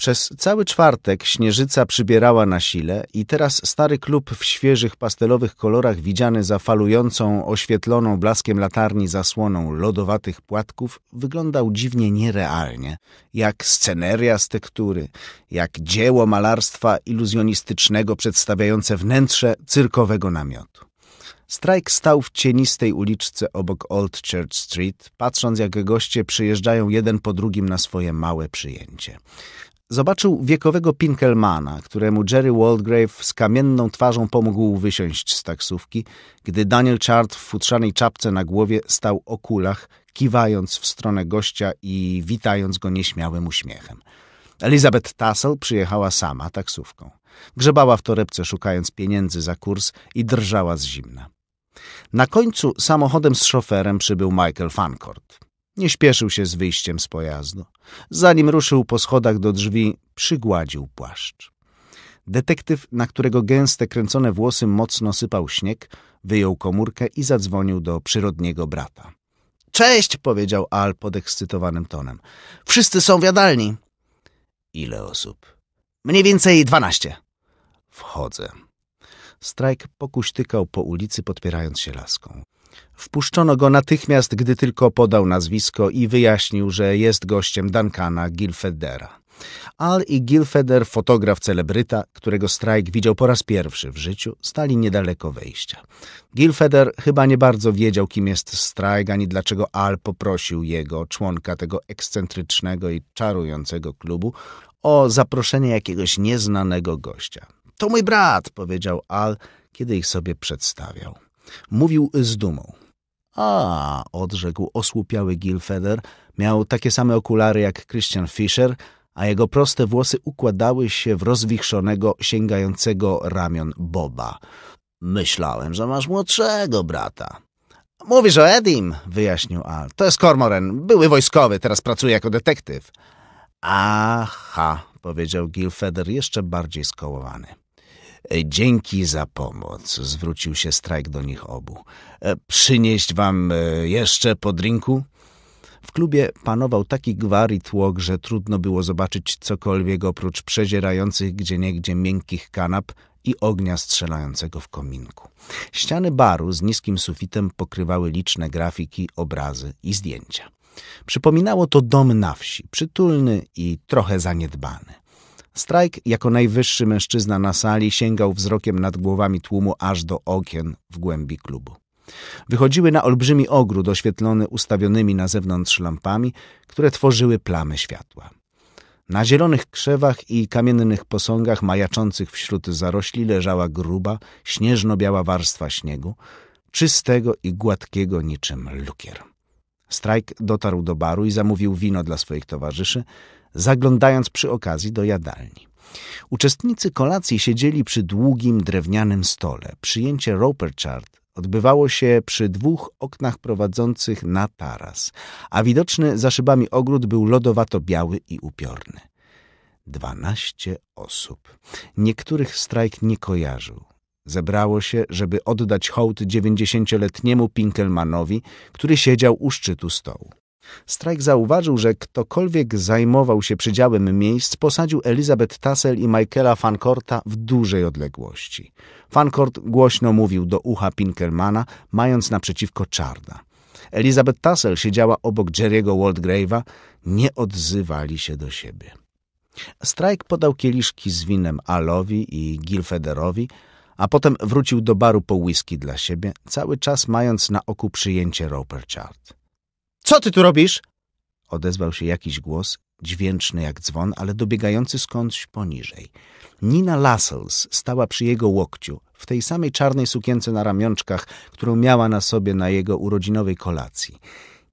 Przez cały czwartek śnieżyca przybierała na sile i teraz stary klub w świeżych pastelowych kolorach widziany za falującą, oświetloną blaskiem latarni zasłoną lodowatych płatków wyglądał dziwnie nierealnie, jak sceneria z tektury, jak dzieło malarstwa iluzjonistycznego przedstawiające wnętrze cyrkowego namiotu. Strajk stał w cienistej uliczce obok Old Church Street, patrząc jak goście przyjeżdżają jeden po drugim na swoje małe przyjęcie. Zobaczył wiekowego Pinkelmana, któremu Jerry Waldgrave z kamienną twarzą pomógł wysiąść z taksówki, gdy Daniel Chart w futrzanej czapce na głowie stał o kulach, kiwając w stronę gościa i witając go nieśmiałym uśmiechem. Elizabeth Tassel przyjechała sama taksówką. Grzebała w torebce, szukając pieniędzy za kurs i drżała z zimna. Na końcu samochodem z szoferem przybył Michael Fancourt. Nie śpieszył się z wyjściem z pojazdu. Zanim ruszył po schodach do drzwi, przygładził płaszcz. Detektyw, na którego gęste, kręcone włosy mocno sypał śnieg, wyjął komórkę i zadzwonił do przyrodniego brata. — Cześć! — powiedział Al podekscytowanym tonem. — Wszyscy są w jadalni. — Ile osób? — Mniej więcej dwanaście. — Wchodzę. Strajk pokuśtykał po ulicy, podpierając się laską. Wpuszczono go natychmiast, gdy tylko podał nazwisko i wyjaśnił, że jest gościem Duncana Gilfedera. Al i Gilfeder, fotograf celebryta, którego strajk widział po raz pierwszy w życiu, stali niedaleko wejścia. Gilfeder chyba nie bardzo wiedział, kim jest strajk, ani dlaczego Al poprosił jego, członka tego ekscentrycznego i czarującego klubu, o zaproszenie jakiegoś nieznanego gościa. To mój brat, powiedział Al, kiedy ich sobie przedstawiał. Mówił z dumą. A, odrzekł osłupiały Gilfeder, miał takie same okulary jak Christian Fischer, a jego proste włosy układały się w rozwichrzonego, sięgającego ramion Boba. Myślałem, że masz młodszego brata. Mówisz o Edim, wyjaśnił Al. To jest Kormoren, były wojskowy, teraz pracuje jako detektyw. Aha, powiedział Gilfeder jeszcze bardziej skołowany. E, dzięki za pomoc, zwrócił się Strajk do nich obu. E, przynieść wam e, jeszcze po drinku? W klubie panował taki gwar i tłok, że trudno było zobaczyć cokolwiek oprócz przezierających gdzieniegdzie miękkich kanap i ognia strzelającego w kominku. Ściany baru z niskim sufitem pokrywały liczne grafiki, obrazy i zdjęcia. Przypominało to dom na wsi, przytulny i trochę zaniedbany. Strajk jako najwyższy mężczyzna na sali sięgał wzrokiem nad głowami tłumu aż do okien w głębi klubu. Wychodziły na olbrzymi ogród oświetlony ustawionymi na zewnątrz lampami, które tworzyły plamy światła. Na zielonych krzewach i kamiennych posągach majaczących wśród zarośli leżała gruba, śnieżno-biała warstwa śniegu, czystego i gładkiego niczym lukier. Strajk dotarł do baru i zamówił wino dla swoich towarzyszy, zaglądając przy okazji do jadalni. Uczestnicy kolacji siedzieli przy długim drewnianym stole. Przyjęcie Chart odbywało się przy dwóch oknach prowadzących na taras, a widoczny za szybami ogród był lodowato-biały i upiorny. Dwanaście osób. Niektórych strajk nie kojarzył. Zebrało się, żeby oddać hołd dziewięćdziesięcioletniemu Pinkelmanowi, który siedział u szczytu stołu. Strajk zauważył, że ktokolwiek zajmował się przydziałem miejsc, posadził Elizabeth Tassel i Michaela Fancorta w dużej odległości. Fancourt głośno mówił do ucha Pinkermana, mając naprzeciwko czarda. Elizabeth Tassel siedziała obok Jerry'ego Waldgrave'a, nie odzywali się do siebie. Strajk podał kieliszki z winem Alowi i Gilfederowi, a potem wrócił do baru po whisky dla siebie, cały czas mając na oku przyjęcie Roperchard. Co ty tu robisz? Odezwał się jakiś głos, dźwięczny jak dzwon, ale dobiegający skądś poniżej. Nina Lassels stała przy jego łokciu, w tej samej czarnej sukience na ramionczkach, którą miała na sobie na jego urodzinowej kolacji.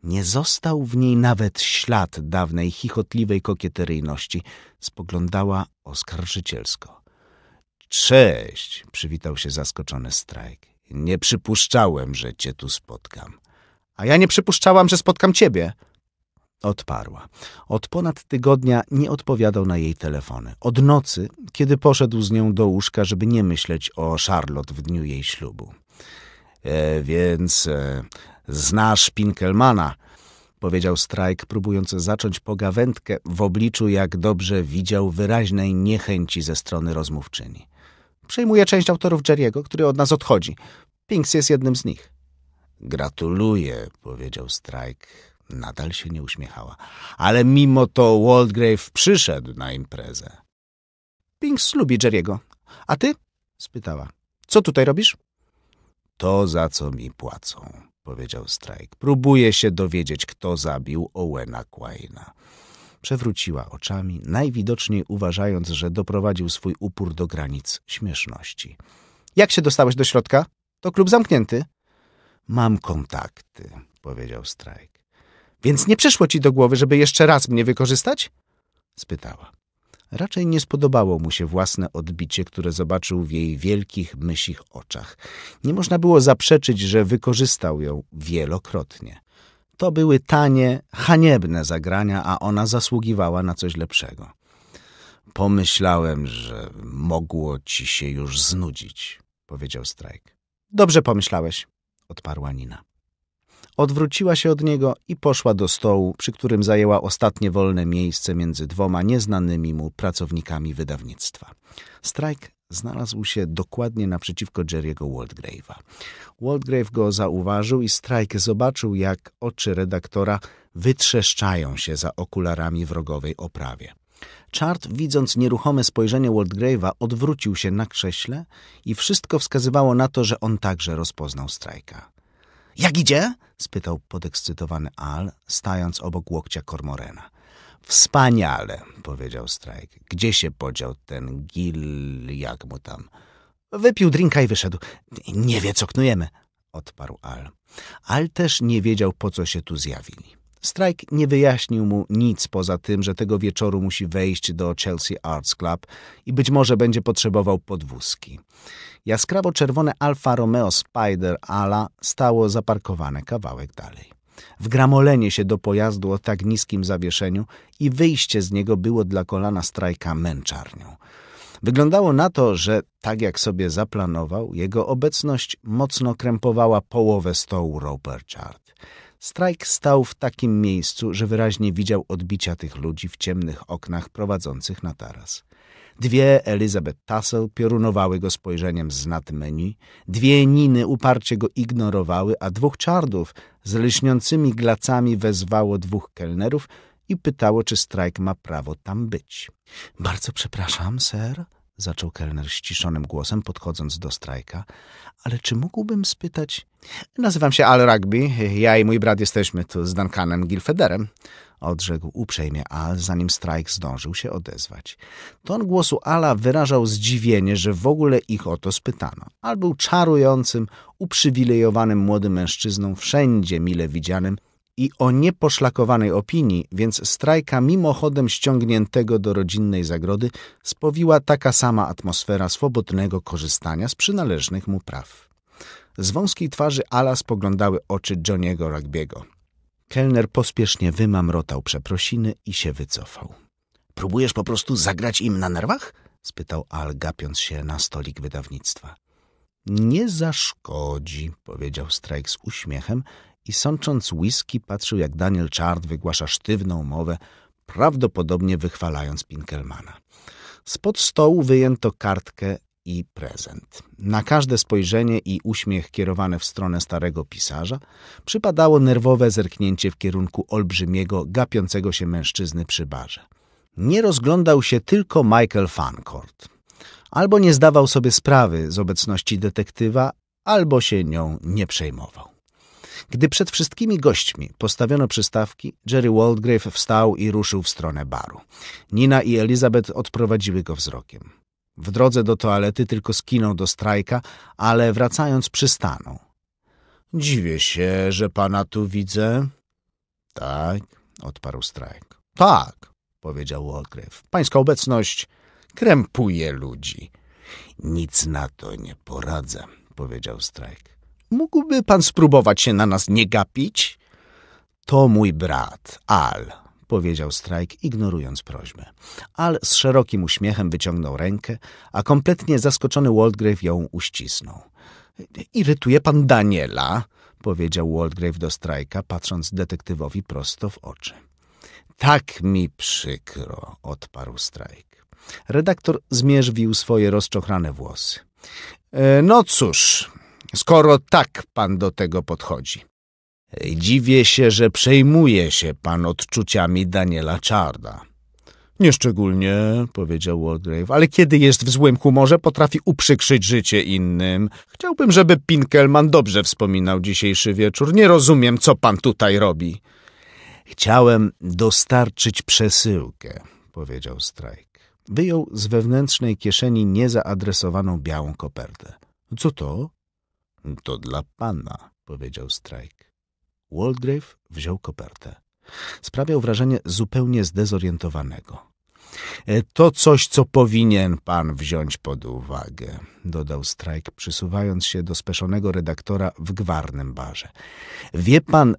Nie został w niej nawet ślad dawnej chichotliwej kokieteryjności. Spoglądała oskarżycielsko. Cześć, przywitał się zaskoczony Strajk. Nie przypuszczałem, że cię tu spotkam. A ja nie przypuszczałam, że spotkam ciebie. Odparła. Od ponad tygodnia nie odpowiadał na jej telefony. Od nocy, kiedy poszedł z nią do łóżka, żeby nie myśleć o Charlotte w dniu jej ślubu. E, więc e, znasz Pinkelmana, powiedział Strajk, próbując zacząć pogawędkę w obliczu, jak dobrze widział, wyraźnej niechęci ze strony rozmówczyni. Przejmuje część autorów Jerry'ego, który od nas odchodzi. Pinks jest jednym z nich. Gratuluję, powiedział Strajk. Nadal się nie uśmiechała. Ale mimo to Waldgrave przyszedł na imprezę. Pinks lubi Jerry'ego. A ty? spytała. Co tutaj robisz? To, za co mi płacą, powiedział Strajk. Próbuję się dowiedzieć, kto zabił Owena Quaina. Przewróciła oczami, najwidoczniej uważając, że doprowadził swój upór do granic śmieszności. Jak się dostałeś do środka? To klub zamknięty. Mam kontakty, powiedział Strajk. Więc nie przyszło ci do głowy, żeby jeszcze raz mnie wykorzystać? spytała. Raczej nie spodobało mu się własne odbicie, które zobaczył w jej wielkich, mysich oczach. Nie można było zaprzeczyć, że wykorzystał ją wielokrotnie. To były tanie, haniebne zagrania, a ona zasługiwała na coś lepszego. Pomyślałem, że mogło ci się już znudzić, powiedział Strajk. Dobrze pomyślałeś, odparła Nina. Odwróciła się od niego i poszła do stołu, przy którym zajęła ostatnie wolne miejsce między dwoma nieznanymi mu pracownikami wydawnictwa. Strajk znalazł się dokładnie naprzeciwko Jerry'ego Waldgrave'a. Waldgrave go zauważył i Strike zobaczył, jak oczy redaktora wytrzeszczają się za okularami wrogowej oprawie. Chart, widząc nieruchome spojrzenie Waldgrave'a, odwrócił się na krześle i wszystko wskazywało na to, że on także rozpoznał strajka. Jak idzie? spytał podekscytowany Al, stając obok łokcia Kormorena. Wspaniale, powiedział Strajk. Gdzie się podział ten Gil, jak mu tam? Wypił drinka i wyszedł. Nie wie, co knujemy, odparł Al. Al też nie wiedział, po co się tu zjawili. Strajk nie wyjaśnił mu nic poza tym, że tego wieczoru musi wejść do Chelsea Arts Club i być może będzie potrzebował podwózki. Jaskrawo-czerwone Alfa Romeo Spider Ala stało zaparkowane kawałek dalej. Wgramolenie się do pojazdu o tak niskim zawieszeniu i wyjście z niego było dla kolana strajka męczarnią. Wyglądało na to, że tak jak sobie zaplanował, jego obecność mocno krępowała połowę stołu Roper Chart. Strajk stał w takim miejscu, że wyraźnie widział odbicia tych ludzi w ciemnych oknach prowadzących na taras. Dwie Elizabeth Tassel piorunowały go spojrzeniem z nad menu, dwie Niny uparcie go ignorowały, a dwóch czardów z lśniącymi glacami wezwało dwóch kelnerów i pytało, czy strajk ma prawo tam być. — Bardzo przepraszam, ser zaczął kelner ściszonym głosem, podchodząc do strajka. Ale czy mógłbym spytać... Nazywam się Al Rugby. Ja i mój brat jesteśmy tu z Duncanem Gilfederem. Odrzekł uprzejmie Al, zanim strajk zdążył się odezwać. Ton głosu Ala wyrażał zdziwienie, że w ogóle ich o to spytano. Al był czarującym, uprzywilejowanym młodym mężczyzną, wszędzie mile widzianym, i o nieposzlakowanej opinii, więc strajka mimochodem ściągniętego do rodzinnej zagrody spowiła taka sama atmosfera swobodnego korzystania z przynależnych mu praw. Z wąskiej twarzy Ala spoglądały oczy Johniego Rugby'ego. Kelner pospiesznie wymamrotał przeprosiny i się wycofał. — Próbujesz po prostu zagrać im na nerwach? — spytał Al, gapiąc się na stolik wydawnictwa. — Nie zaszkodzi — powiedział Strajk z uśmiechem i sącząc whisky patrzył, jak Daniel Czard wygłasza sztywną mowę, prawdopodobnie wychwalając Pinkelmana. Spod stołu wyjęto kartkę i prezent. Na każde spojrzenie i uśmiech kierowane w stronę starego pisarza przypadało nerwowe zerknięcie w kierunku olbrzymiego, gapiącego się mężczyzny przy barze. Nie rozglądał się tylko Michael Fancourt. Albo nie zdawał sobie sprawy z obecności detektywa, albo się nią nie przejmował. Gdy przed wszystkimi gośćmi postawiono przystawki, Jerry Waldgrave wstał i ruszył w stronę baru. Nina i Elizabeth odprowadziły go wzrokiem. W drodze do toalety tylko skinął do strajka, ale wracając przystanął. Dziwię się, że pana tu widzę. Tak, odparł strajk. Tak, powiedział Waldgrave. Pańska obecność krępuje ludzi. Nic na to nie poradzę, powiedział strajk. Mógłby pan spróbować się na nas nie gapić? To mój brat, Al, powiedział Strajk, ignorując prośbę. Al z szerokim uśmiechem wyciągnął rękę, a kompletnie zaskoczony Waldgrave ją uścisnął. Irytuje pan Daniela, powiedział Waldgrave do Strajka, patrząc detektywowi prosto w oczy. Tak mi przykro, odparł Strajk. Redaktor zmierzwił swoje rozczochrane włosy. E, no cóż, skoro tak pan do tego podchodzi. Dziwię się, że przejmuje się pan odczuciami Daniela Czarda. Nieszczególnie, powiedział Wargrave, ale kiedy jest w złym humorze, potrafi uprzykrzyć życie innym. Chciałbym, żeby Pinkelman dobrze wspominał dzisiejszy wieczór. Nie rozumiem, co pan tutaj robi. Chciałem dostarczyć przesyłkę, powiedział Strajk. Wyjął z wewnętrznej kieszeni niezaadresowaną białą kopertę. Co to? To dla pana, powiedział Strajk. Walgrave wziął kopertę. Sprawiał wrażenie zupełnie zdezorientowanego. E, to coś, co powinien pan wziąć pod uwagę, dodał Strajk, przysuwając się do speszonego redaktora w gwarnym barze. Wie pan,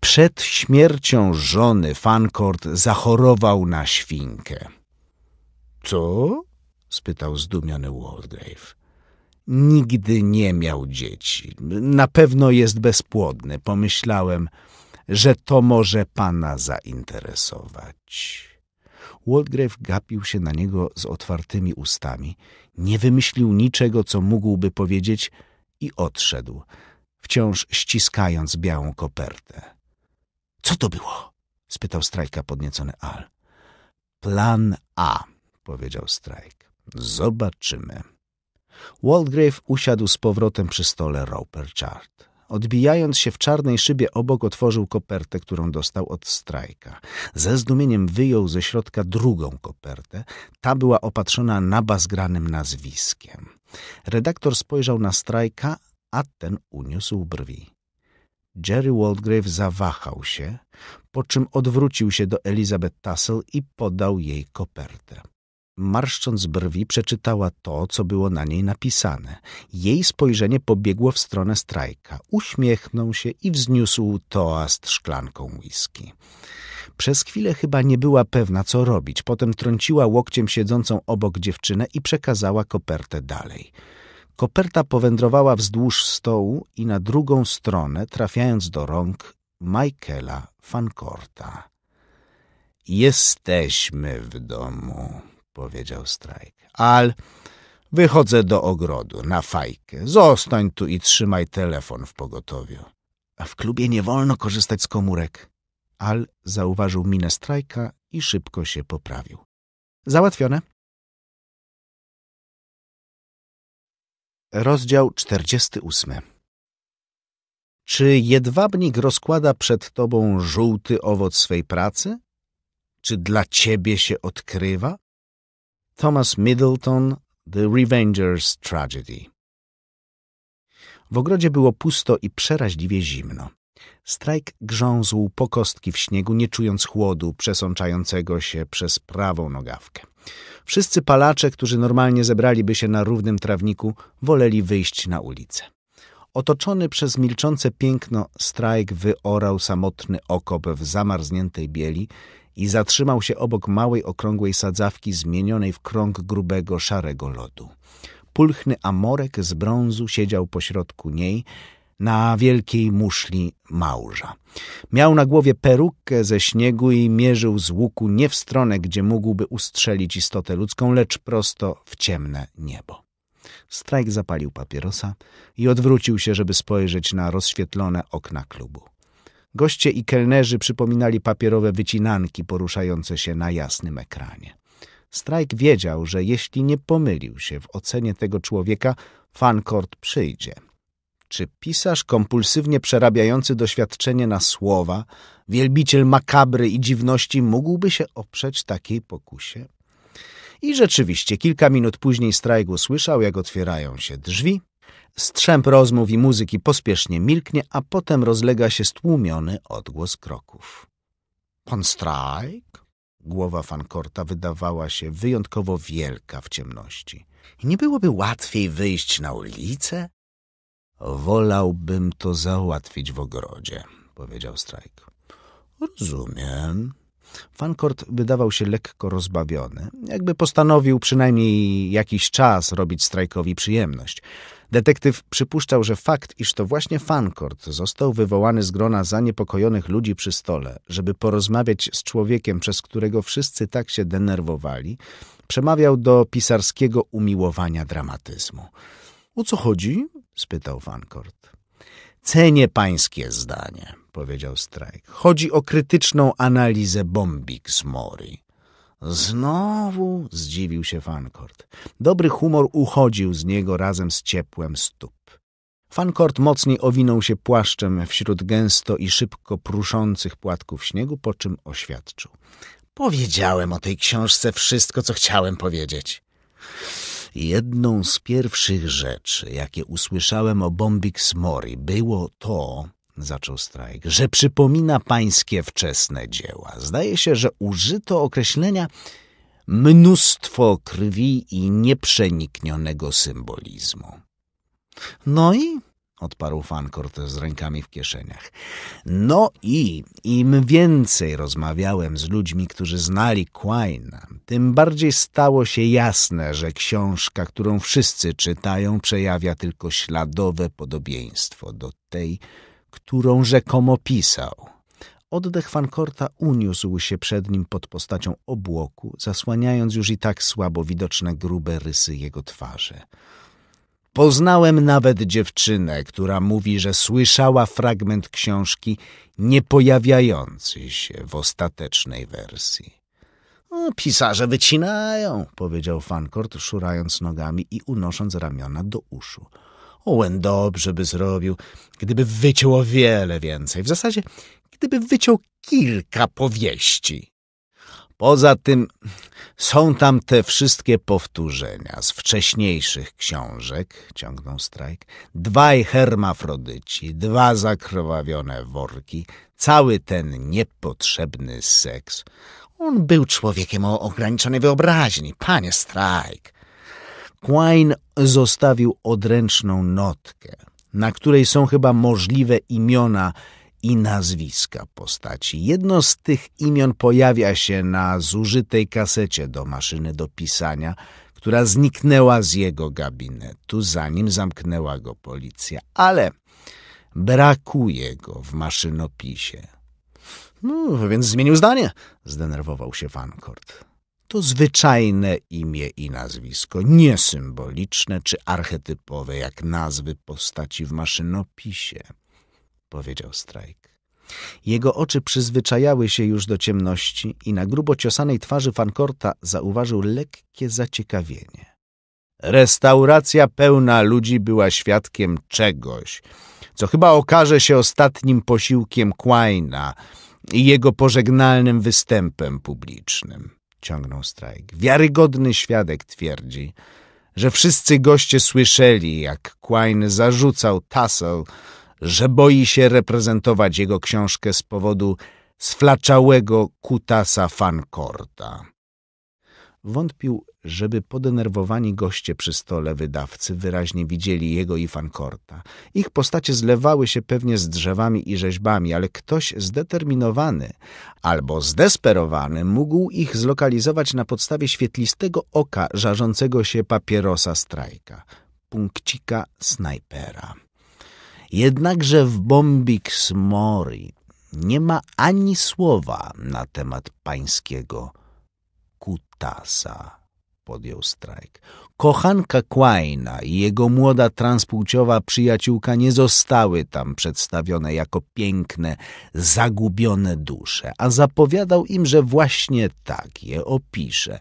przed śmiercią żony Fancourt zachorował na świnkę. Co? spytał zdumiony Walgrave nigdy nie miał dzieci. Na pewno jest bezpłodny. Pomyślałem, że to może pana zainteresować. Waldgrave gapił się na niego z otwartymi ustami. Nie wymyślił niczego, co mógłby powiedzieć i odszedł, wciąż ściskając białą kopertę. — Co to było? — spytał Strajka podniecony Al. — Plan A — powiedział Strajk. — Zobaczymy. Walgrave usiadł z powrotem przy stole Roper Chart. Odbijając się w czarnej szybie obok otworzył kopertę, którą dostał od strajka. Ze zdumieniem wyjął ze środka drugą kopertę. Ta była opatrzona nabazgranym nazwiskiem. Redaktor spojrzał na strajka, a ten uniósł brwi. Jerry Waldgrave zawahał się, po czym odwrócił się do Elizabeth Tassel i podał jej kopertę marszcząc brwi, przeczytała to, co było na niej napisane. Jej spojrzenie pobiegło w stronę strajka. Uśmiechnął się i wzniósł toast szklanką whisky. Przez chwilę chyba nie była pewna, co robić. Potem trąciła łokciem siedzącą obok dziewczynę i przekazała kopertę dalej. Koperta powędrowała wzdłuż stołu i na drugą stronę, trafiając do rąk Michaela Fancorta. Jesteśmy w domu powiedział Strajk. Al, wychodzę do ogrodu, na fajkę. Zostań tu i trzymaj telefon w pogotowiu. A w klubie nie wolno korzystać z komórek. Al zauważył minę Strajka i szybko się poprawił. Załatwione. Rozdział 48 Czy jedwabnik rozkłada przed tobą żółty owoc swej pracy? Czy dla ciebie się odkrywa? Thomas Middleton The Revenger's Tragedy. W ogrodzie było pusto i przeraźliwie zimno. Strajk grzązł po kostki w śniegu, nie czując chłodu przesączającego się przez prawą nogawkę. Wszyscy palacze, którzy normalnie zebraliby się na równym trawniku, woleli wyjść na ulicę. Otoczony przez milczące piękno, Strajk wyorał samotny okop w zamarzniętej bieli i zatrzymał się obok małej okrągłej sadzawki zmienionej w krąg grubego, szarego lodu. Pulchny amorek z brązu siedział pośrodku niej, na wielkiej muszli małża. Miał na głowie perukę ze śniegu i mierzył z łuku nie w stronę, gdzie mógłby ustrzelić istotę ludzką, lecz prosto w ciemne niebo. Strajk zapalił papierosa i odwrócił się, żeby spojrzeć na rozświetlone okna klubu. Goście i kelnerzy przypominali papierowe wycinanki poruszające się na jasnym ekranie. Strajk wiedział, że jeśli nie pomylił się w ocenie tego człowieka, Fancourt przyjdzie. Czy pisarz kompulsywnie przerabiający doświadczenie na słowa, wielbiciel makabry i dziwności mógłby się oprzeć takiej pokusie? I rzeczywiście, kilka minut później Strajk usłyszał, jak otwierają się drzwi Strzęp rozmów i muzyki pospiesznie milknie, a potem rozlega się stłumiony odgłos kroków. Pan Strajk? Głowa fankorta wydawała się wyjątkowo wielka w ciemności. Nie byłoby łatwiej wyjść na ulicę? Wolałbym to załatwić w ogrodzie, powiedział Strajk. Rozumiem. Fankort wydawał się lekko rozbawiony, jakby postanowił przynajmniej jakiś czas robić Strajkowi przyjemność – Detektyw przypuszczał, że fakt, iż to właśnie Fancourt został wywołany z grona zaniepokojonych ludzi przy stole, żeby porozmawiać z człowiekiem, przez którego wszyscy tak się denerwowali, przemawiał do pisarskiego umiłowania dramatyzmu. O co chodzi? spytał Fancourt. Cenię pańskie zdanie, powiedział Strajk. Chodzi o krytyczną analizę bombik z Mori. Znowu zdziwił się Fankort. Dobry humor uchodził z niego razem z ciepłem stóp. Fankort mocniej owinął się płaszczem wśród gęsto i szybko pruszących płatków śniegu, po czym oświadczył. Powiedziałem o tej książce wszystko, co chciałem powiedzieć. Jedną z pierwszych rzeczy, jakie usłyszałem o Bombix Mori, było to, zaczął Strajk, że przypomina pańskie wczesne dzieła. Zdaje się, że użyto określenia mnóstwo krwi i nieprzeniknionego symbolizmu. No i odparł fan Cortez z rękami w kieszeniach. No i im więcej rozmawiałem z ludźmi, którzy znali Quaina, tym bardziej stało się jasne, że książka, którą wszyscy czytają, przejawia tylko śladowe podobieństwo do tej którą rzekomo pisał. Oddech Fankorta uniósł się przed nim pod postacią obłoku, zasłaniając już i tak słabo widoczne grube rysy jego twarzy. Poznałem nawet dziewczynę, która mówi, że słyszała fragment książki nie pojawiający się w ostatecznej wersji. O, pisarze wycinają, powiedział Fankort, szurając nogami i unosząc ramiona do uszu. Owen dobrze by zrobił, gdyby wyciął o wiele więcej. W zasadzie, gdyby wyciął kilka powieści. Poza tym są tam te wszystkie powtórzenia z wcześniejszych książek, ciągnął strajk, dwaj hermafrodyci, dwa zakrwawione worki, cały ten niepotrzebny seks. On był człowiekiem o ograniczonej wyobraźni, panie strajk. Quine zostawił odręczną notkę, na której są chyba możliwe imiona i nazwiska postaci. Jedno z tych imion pojawia się na zużytej kasecie do maszyny do pisania, która zniknęła z jego gabinetu, zanim zamknęła go policja. Ale brakuje go w maszynopisie. No, więc zmienił zdanie, zdenerwował się Fancourt to zwyczajne imię i nazwisko, niesymboliczne czy archetypowe, jak nazwy postaci w maszynopisie, powiedział Strajk. Jego oczy przyzwyczajały się już do ciemności i na grubo ciosanej twarzy Fankorta zauważył lekkie zaciekawienie. Restauracja pełna ludzi była świadkiem czegoś, co chyba okaże się ostatnim posiłkiem Quaina i jego pożegnalnym występem publicznym ciągnął strajk. Wiarygodny świadek twierdzi, że wszyscy goście słyszeli, jak Quine zarzucał Tassel, że boi się reprezentować jego książkę z powodu sflaczałego kutasa fankorta. Wątpił, żeby podenerwowani goście przy stole wydawcy wyraźnie widzieli jego i Fankorta. Ich postacie zlewały się pewnie z drzewami i rzeźbami, ale ktoś zdeterminowany albo zdesperowany mógł ich zlokalizować na podstawie świetlistego oka żarzącego się papierosa strajka, punkcika snajpera. Jednakże w bombik Mori nie ma ani słowa na temat pańskiego kutasa podjął strajk. Kochanka Kłajna i jego młoda transpłciowa przyjaciółka nie zostały tam przedstawione jako piękne, zagubione dusze, a zapowiadał im, że właśnie tak je opisze.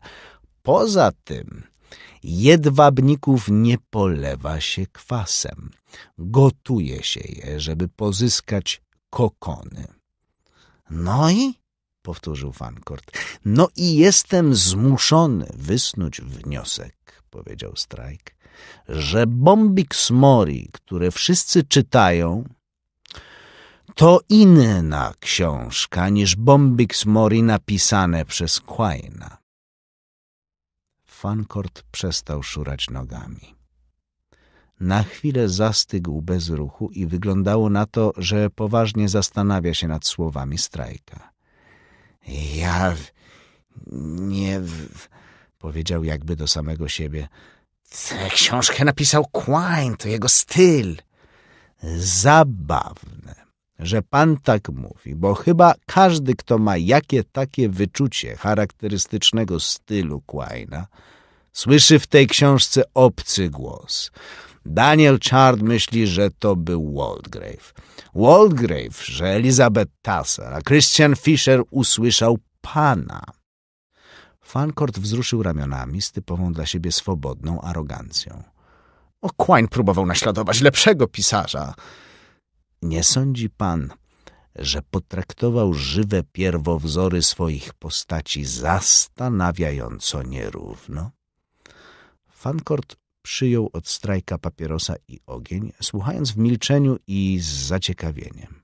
Poza tym jedwabników nie polewa się kwasem. Gotuje się je, żeby pozyskać kokony. No i powtórzył Fankort. No i jestem zmuszony wysnuć wniosek, powiedział Strajk, że Bombix Mori, które wszyscy czytają, to inna książka niż Bombix Mori napisane przez Quaina. Fankort przestał szurać nogami. Na chwilę zastygł bez ruchu i wyglądało na to, że poważnie zastanawia się nad słowami strajka. Ja nie powiedział jakby do samego siebie. Tę książkę napisał Quine, to jego styl. Zabawne, że pan tak mówi, bo chyba każdy, kto ma jakie takie wyczucie charakterystycznego stylu Quina, słyszy w tej książce obcy głos – Daniel Chard myśli, że to był Waldgrave. Waldgrave, że Elizabeth Tassel, a Christian Fischer usłyszał pana. Fancourt wzruszył ramionami z typową dla siebie swobodną arogancją. Okłań próbował naśladować lepszego pisarza. Nie sądzi pan, że potraktował żywe pierwowzory swoich postaci zastanawiająco nierówno? Fancourt przyjął od strajka papierosa i ogień, słuchając w milczeniu i z zaciekawieniem.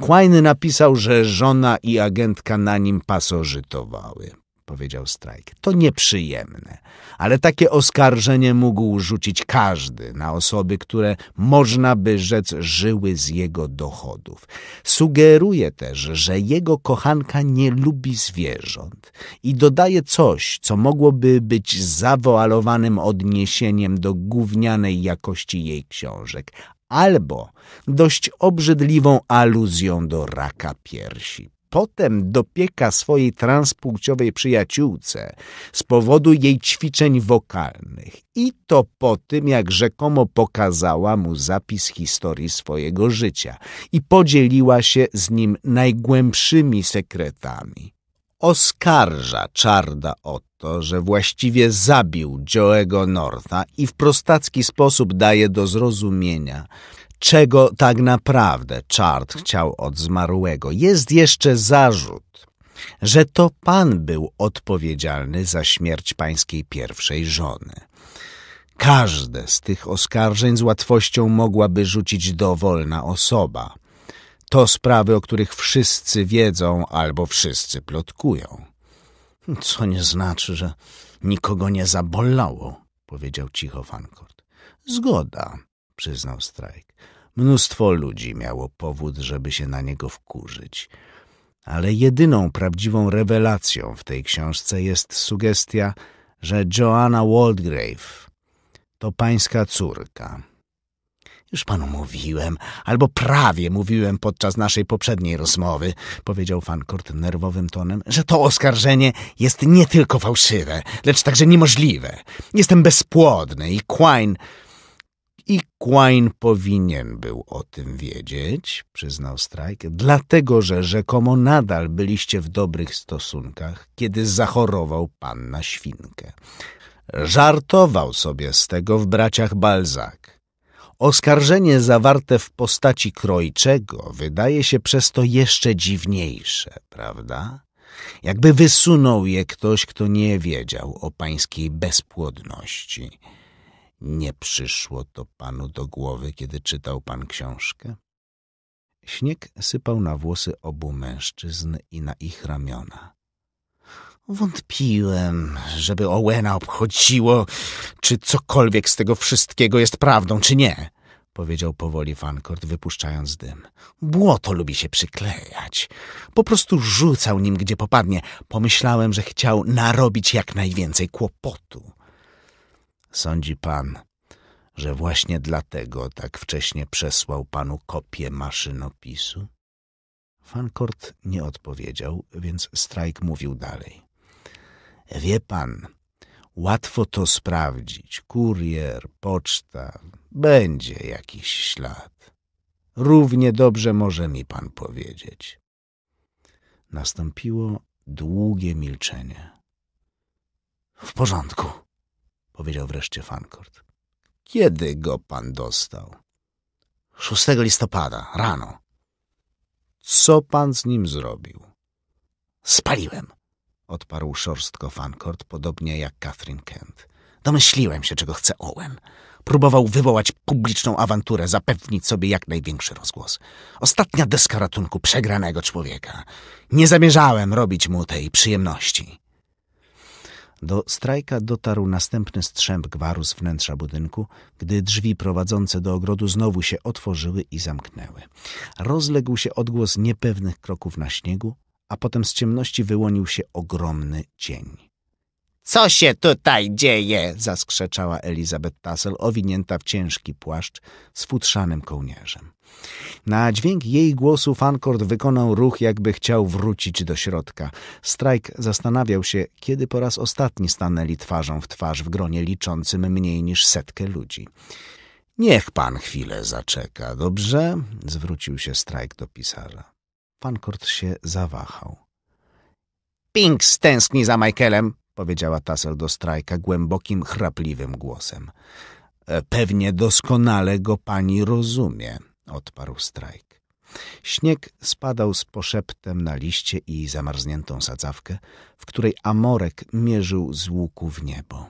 Kłajny napisał, że żona i agentka na nim pasożytowały powiedział Strajk. To nieprzyjemne, ale takie oskarżenie mógł rzucić każdy na osoby, które można by rzec żyły z jego dochodów. Sugeruje też, że jego kochanka nie lubi zwierząt i dodaje coś, co mogłoby być zawoalowanym odniesieniem do gównianej jakości jej książek, albo dość obrzydliwą aluzją do raka piersi potem dopieka swojej transpłciowej przyjaciółce z powodu jej ćwiczeń wokalnych i to po tym, jak rzekomo pokazała mu zapis historii swojego życia i podzieliła się z nim najgłębszymi sekretami. Oskarża Czarda o to, że właściwie zabił Joego Northa i w prostacki sposób daje do zrozumienia – czego tak naprawdę Czart chciał od zmarłego. Jest jeszcze zarzut, że to pan był odpowiedzialny za śmierć pańskiej pierwszej żony. Każde z tych oskarżeń z łatwością mogłaby rzucić dowolna osoba. To sprawy, o których wszyscy wiedzą albo wszyscy plotkują. Co nie znaczy, że nikogo nie zabolało, powiedział cicho Fankort. Zgoda, przyznał Strajk. Mnóstwo ludzi miało powód, żeby się na niego wkurzyć. Ale jedyną prawdziwą rewelacją w tej książce jest sugestia, że Joanna Waldgrave to pańska córka. Już panu mówiłem, albo prawie mówiłem podczas naszej poprzedniej rozmowy, powiedział Fancourt nerwowym tonem, że to oskarżenie jest nie tylko fałszywe, lecz także niemożliwe. Jestem bezpłodny i Quine i Quine powinien był o tym wiedzieć, przyznał Strajk, dlatego że rzekomo nadal byliście w dobrych stosunkach, kiedy zachorował pan na świnkę. Żartował sobie z tego w braciach Balzak. Oskarżenie zawarte w postaci Krojczego wydaje się przez to jeszcze dziwniejsze, prawda? Jakby wysunął je ktoś, kto nie wiedział o pańskiej bezpłodności. Nie przyszło to panu do głowy, kiedy czytał pan książkę? Śnieg sypał na włosy obu mężczyzn i na ich ramiona. Wątpiłem, żeby Owena obchodziło, czy cokolwiek z tego wszystkiego jest prawdą, czy nie, powiedział powoli Fankort, wypuszczając dym. Błoto lubi się przyklejać. Po prostu rzucał nim, gdzie popadnie. Pomyślałem, że chciał narobić jak najwięcej kłopotu. Sądzi pan, że właśnie dlatego tak wcześnie przesłał panu kopię maszynopisu? Fankort nie odpowiedział, więc Strajk mówił dalej. Wie pan, łatwo to sprawdzić. Kurier, poczta, będzie jakiś ślad. Równie dobrze może mi pan powiedzieć. Nastąpiło długie milczenie. W porządku, powiedział wreszcie Fancourt. Kiedy go pan dostał? 6 listopada, rano. Co pan z nim zrobił? Spaliłem, odparł szorstko Fancourt, podobnie jak Catherine Kent. Domyśliłem się, czego chce Owen. Próbował wywołać publiczną awanturę, zapewnić sobie jak największy rozgłos. Ostatnia deska ratunku przegranego człowieka. Nie zamierzałem robić mu tej przyjemności. Do strajka dotarł następny strzęp gwaru z wnętrza budynku, gdy drzwi prowadzące do ogrodu znowu się otworzyły i zamknęły. Rozległ się odgłos niepewnych kroków na śniegu, a potem z ciemności wyłonił się ogromny cień. Co się tutaj dzieje? zaskrzeczała Elizabeth Tassel, owinięta w ciężki płaszcz z futrzanym kołnierzem. Na dźwięk jej głosu Fankort wykonał ruch, jakby chciał wrócić do środka. Strajk zastanawiał się, kiedy po raz ostatni stanęli twarzą w twarz w gronie liczącym mniej niż setkę ludzi. Niech pan chwilę zaczeka, dobrze? zwrócił się Strajk do pisarza. Fankort się zawahał. Pink stęskni za Michaelem, powiedziała Tassel do Strajka głębokim, chrapliwym głosem. E, pewnie doskonale go pani rozumie, odparł Strajk. Śnieg spadał z poszeptem na liście i zamarzniętą sadzawkę, w której amorek mierzył z łuku w niebo.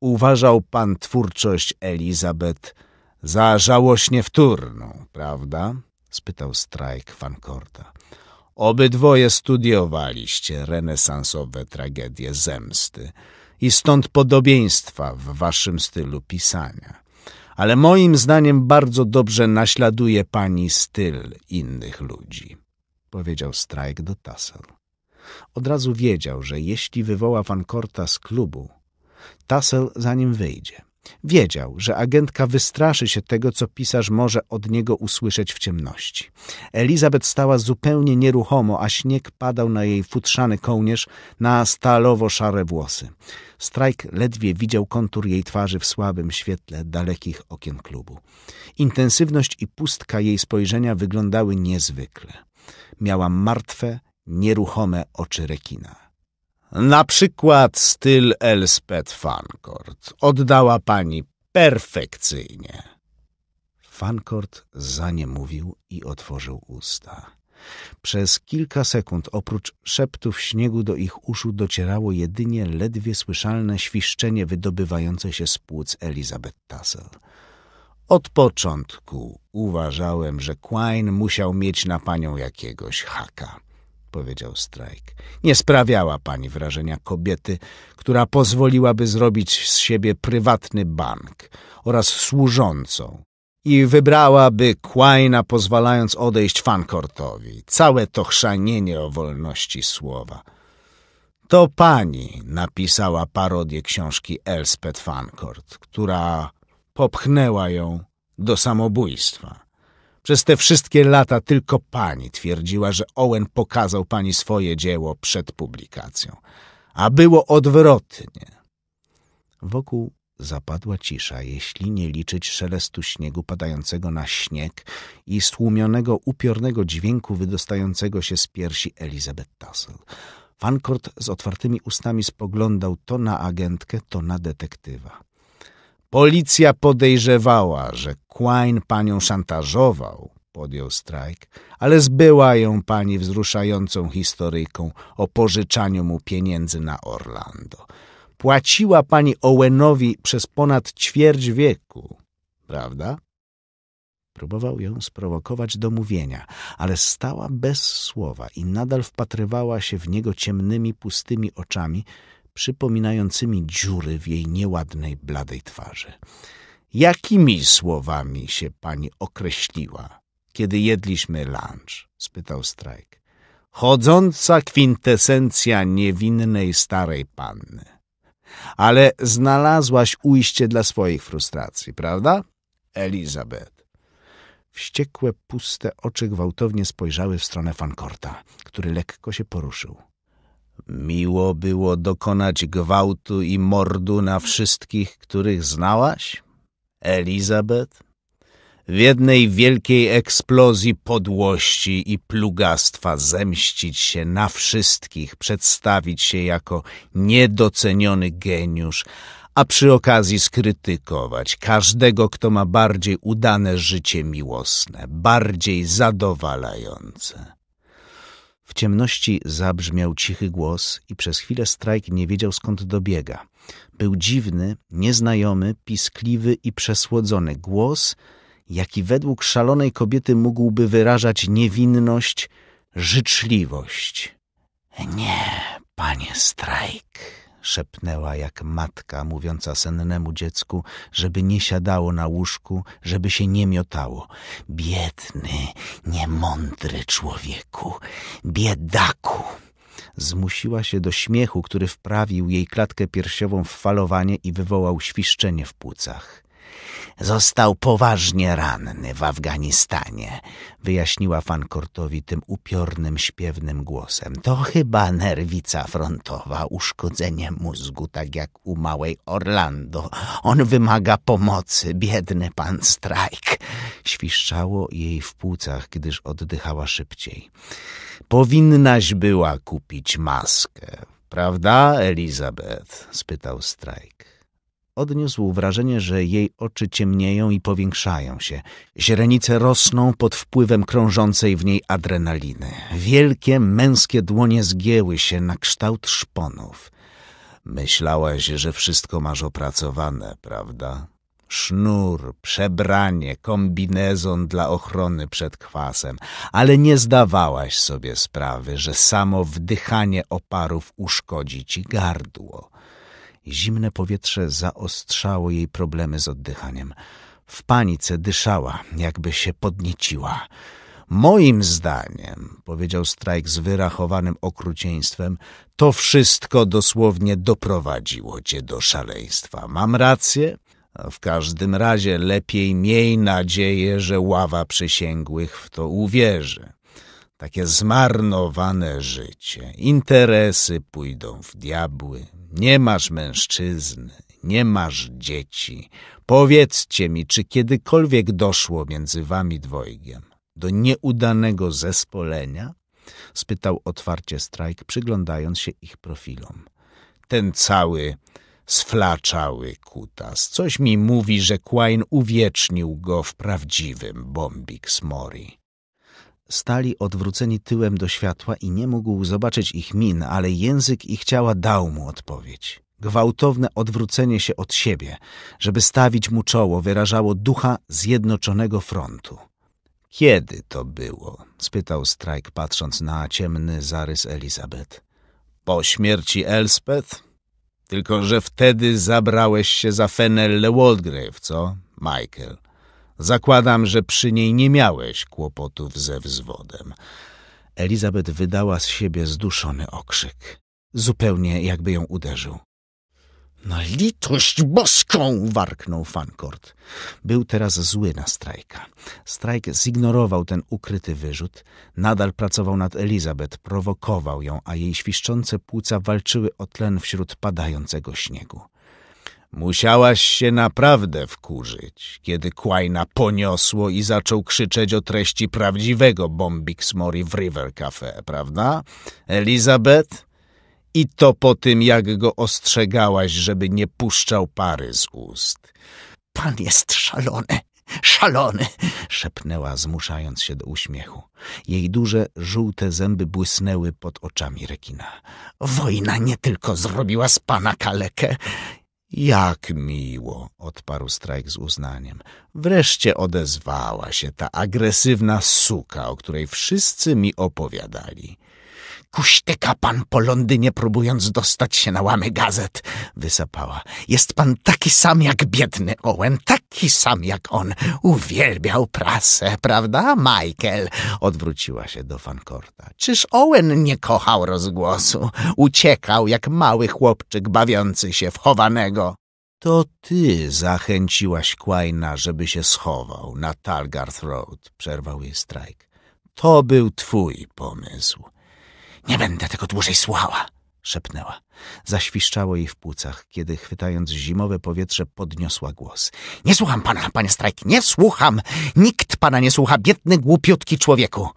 Uważał pan twórczość Elizabeth za żałośnie wtórną, prawda? spytał Strajk Fankorda. Obydwoje studiowaliście renesansowe tragedie zemsty i stąd podobieństwa w waszym stylu pisania. Ale moim zdaniem bardzo dobrze naśladuje pani styl innych ludzi, powiedział Strajk do Tassel. Od razu wiedział, że jeśli wywoła Van Korta z klubu, Tassel za nim wyjdzie. Wiedział, że agentka wystraszy się tego, co pisarz może od niego usłyszeć w ciemności. Elizabeth stała zupełnie nieruchomo, a śnieg padał na jej futrzany kołnierz, na stalowo-szare włosy. Strajk ledwie widział kontur jej twarzy w słabym świetle dalekich okien klubu. Intensywność i pustka jej spojrzenia wyglądały niezwykle. Miała martwe, nieruchome oczy rekina. Na przykład styl Elspeth Fancourt oddała pani perfekcyjnie. Fancourt mówił i otworzył usta. Przez kilka sekund oprócz szeptów śniegu do ich uszu docierało jedynie ledwie słyszalne świszczenie wydobywające się z płuc Elizabeth Tassel. Od początku uważałem, że Quine musiał mieć na panią jakiegoś haka odpowiedział Strajk. Nie sprawiała pani wrażenia kobiety, która pozwoliłaby zrobić z siebie prywatny bank oraz służącą i wybrałaby Kłajna, pozwalając odejść Fancortowi Całe to chrzanienie o wolności słowa. To pani napisała parodię książki Elspeth Fankort, która popchnęła ją do samobójstwa. Przez te wszystkie lata tylko pani twierdziła, że Owen pokazał pani swoje dzieło przed publikacją. A było odwrotnie. Wokół zapadła cisza, jeśli nie liczyć szelestu śniegu padającego na śnieg i stłumionego upiornego dźwięku wydostającego się z piersi Elizabeth Tassel. Fancourt z otwartymi ustami spoglądał to na agentkę, to na detektywa. Policja podejrzewała, że Quine panią szantażował, podjął strajk, ale zbyła ją pani wzruszającą historyjką o pożyczaniu mu pieniędzy na Orlando. Płaciła pani Owenowi przez ponad ćwierć wieku, prawda? Próbował ją sprowokować do mówienia, ale stała bez słowa i nadal wpatrywała się w niego ciemnymi, pustymi oczami, przypominającymi dziury w jej nieładnej, bladej twarzy. Jakimi słowami się pani określiła, kiedy jedliśmy lunch? spytał Strajk. Chodząca kwintesencja niewinnej starej panny. Ale znalazłaś ujście dla swoich frustracji, prawda? Elizabeth. Wściekłe, puste oczy gwałtownie spojrzały w stronę Fankorta, który lekko się poruszył miło było dokonać gwałtu i mordu na wszystkich, których znałaś? Elizabeth? W jednej wielkiej eksplozji podłości i plugastwa zemścić się na wszystkich, przedstawić się jako niedoceniony geniusz, a przy okazji skrytykować każdego, kto ma bardziej udane życie miłosne, bardziej zadowalające ciemności zabrzmiał cichy głos i przez chwilę strajk nie wiedział skąd dobiega. Był dziwny, nieznajomy, piskliwy i przesłodzony głos, jaki według szalonej kobiety mógłby wyrażać niewinność, życzliwość. Nie, panie strajk szepnęła jak matka mówiąca sennemu dziecku, żeby nie siadało na łóżku, żeby się nie miotało. Biedny, niemądry człowieku, biedaku! Zmusiła się do śmiechu, który wprawił jej klatkę piersiową w falowanie i wywołał świszczenie w płucach został poważnie ranny w Afganistanie, wyjaśniła Fankortowi tym upiornym, śpiewnym głosem. To chyba nerwica frontowa, uszkodzenie mózgu, tak jak u małej Orlando. On wymaga pomocy, biedny pan Strajk. Świszczało jej w płucach, gdyż oddychała szybciej. Powinnaś była kupić maskę, prawda, Elizabeth? spytał Strajk odniósł wrażenie, że jej oczy ciemnieją i powiększają się. Źrenice rosną pod wpływem krążącej w niej adrenaliny. Wielkie, męskie dłonie zgięły się na kształt szponów. Myślałaś, że wszystko masz opracowane, prawda? Sznur, przebranie, kombinezon dla ochrony przed kwasem, ale nie zdawałaś sobie sprawy, że samo wdychanie oparów uszkodzi ci gardło. Zimne powietrze zaostrzało jej problemy z oddychaniem. W panice dyszała, jakby się podnieciła. Moim zdaniem, powiedział Strajk z wyrachowanym okrucieństwem, to wszystko dosłownie doprowadziło cię do szaleństwa. Mam rację? W każdym razie lepiej miej nadzieję, że ława przysięgłych w to uwierzy. Takie zmarnowane życie, interesy pójdą w diabły, nie masz mężczyzny, nie masz dzieci. Powiedzcie mi, czy kiedykolwiek doszło między wami dwojgiem do nieudanego zespolenia? Spytał otwarcie Strajk, przyglądając się ich profilom. Ten cały sflaczały kutas. Coś mi mówi, że Quine uwiecznił go w prawdziwym bombik smori. Stali odwróceni tyłem do światła i nie mógł zobaczyć ich min, ale język ich ciała dał mu odpowiedź. Gwałtowne odwrócenie się od siebie, żeby stawić mu czoło, wyrażało ducha zjednoczonego frontu. Kiedy to było? spytał Strajk, patrząc na ciemny zarys Elizabeth. Po śmierci Elspeth? Tylko, że wtedy zabrałeś się za Fenelle Waldgrave, co, Michael? Zakładam, że przy niej nie miałeś kłopotów ze wzwodem. Elizabeth wydała z siebie zduszony okrzyk, zupełnie jakby ją uderzył. Na litość boską! warknął Fancourt. Był teraz zły na strajka. Strajk zignorował ten ukryty wyrzut. Nadal pracował nad Elizabeth, prowokował ją, a jej świszczące płuca walczyły o tlen wśród padającego śniegu. Musiałaś się naprawdę wkurzyć, kiedy Quaina poniosło i zaczął krzyczeć o treści prawdziwego Bombix Mori w River Cafe, prawda, Elizabeth? I to po tym, jak go ostrzegałaś, żeby nie puszczał pary z ust. Pan jest szalony, szalony! szepnęła, zmuszając się do uśmiechu. Jej duże, żółte zęby błysnęły pod oczami rekina. Wojna nie tylko zrobiła z pana kalekę, jak miło, odparł Strajk z uznaniem. Wreszcie odezwała się ta agresywna suka, o której wszyscy mi opowiadali. Kuśtyka pan po Londynie, próbując dostać się na łamy gazet, wysapała. Jest pan taki sam jak biedny Owen, taki sam jak on. Uwielbiał prasę, prawda, Michael? Odwróciła się do Fancorta. Czyż Owen nie kochał rozgłosu? Uciekał jak mały chłopczyk bawiący się w chowanego. To ty zachęciłaś Quaina, żeby się schował na Talgarth Road, przerwał jej strajk. To był twój pomysł. Nie będę tego dłużej słuchała, szepnęła. Zaświszczało jej w płucach, kiedy chwytając zimowe powietrze podniosła głos. Nie słucham pana, panie Strajk, nie słucham! Nikt pana nie słucha, biedny, głupiutki człowieku!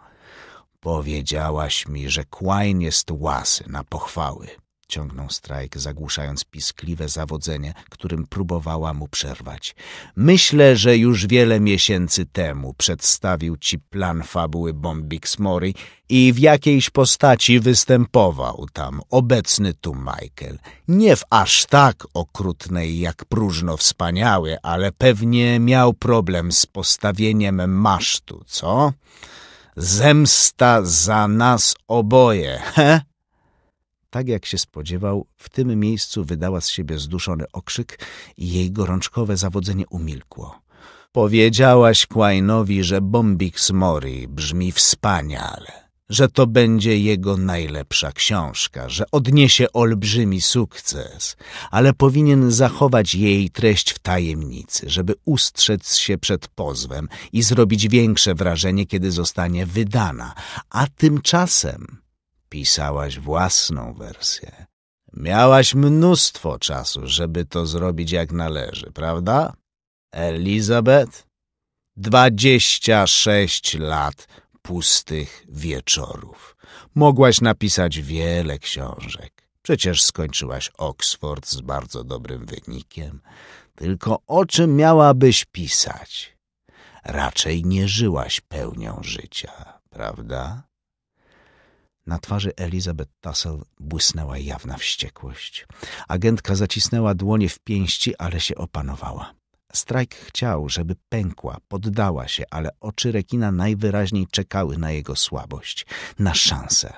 Powiedziałaś mi, że Quine jest łasy na pochwały, ciągnął strajk, zagłuszając piskliwe zawodzenie, którym próbowała mu przerwać. Myślę, że już wiele miesięcy temu przedstawił ci plan fabuły Bombix Mori i w jakiejś postaci występował tam obecny tu Michael. Nie w aż tak okrutnej jak próżno wspaniały, ale pewnie miał problem z postawieniem masztu, co? Zemsta za nas oboje, he? Tak jak się spodziewał, w tym miejscu wydała z siebie zduszony okrzyk i jej gorączkowe zawodzenie umilkło. Powiedziałaś Quainowi, że bombik z Mori brzmi wspaniale, że to będzie jego najlepsza książka, że odniesie olbrzymi sukces, ale powinien zachować jej treść w tajemnicy, żeby ustrzec się przed pozwem i zrobić większe wrażenie, kiedy zostanie wydana, a tymczasem Pisałaś własną wersję. Miałaś mnóstwo czasu, żeby to zrobić jak należy, prawda? Elizabeth? Dwadzieścia sześć lat pustych wieczorów. Mogłaś napisać wiele książek. Przecież skończyłaś Oxford z bardzo dobrym wynikiem. Tylko o czym miałabyś pisać? Raczej nie żyłaś pełnią życia, prawda? Na twarzy Elizabeth Tassel błysnęła jawna wściekłość. Agentka zacisnęła dłonie w pięści, ale się opanowała. Strajk chciał, żeby pękła, poddała się, ale oczy rekina najwyraźniej czekały na jego słabość, na szansę.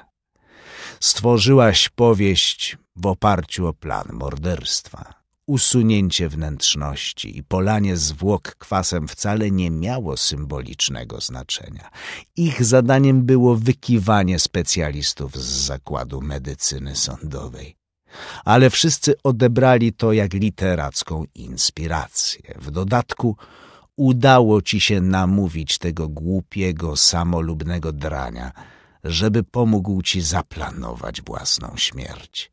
Stworzyłaś powieść w oparciu o plan morderstwa usunięcie wnętrzności i polanie zwłok kwasem wcale nie miało symbolicznego znaczenia. Ich zadaniem było wykiwanie specjalistów z zakładu medycyny sądowej. Ale wszyscy odebrali to jak literacką inspirację. W dodatku udało ci się namówić tego głupiego, samolubnego drania, żeby pomógł ci zaplanować własną śmierć.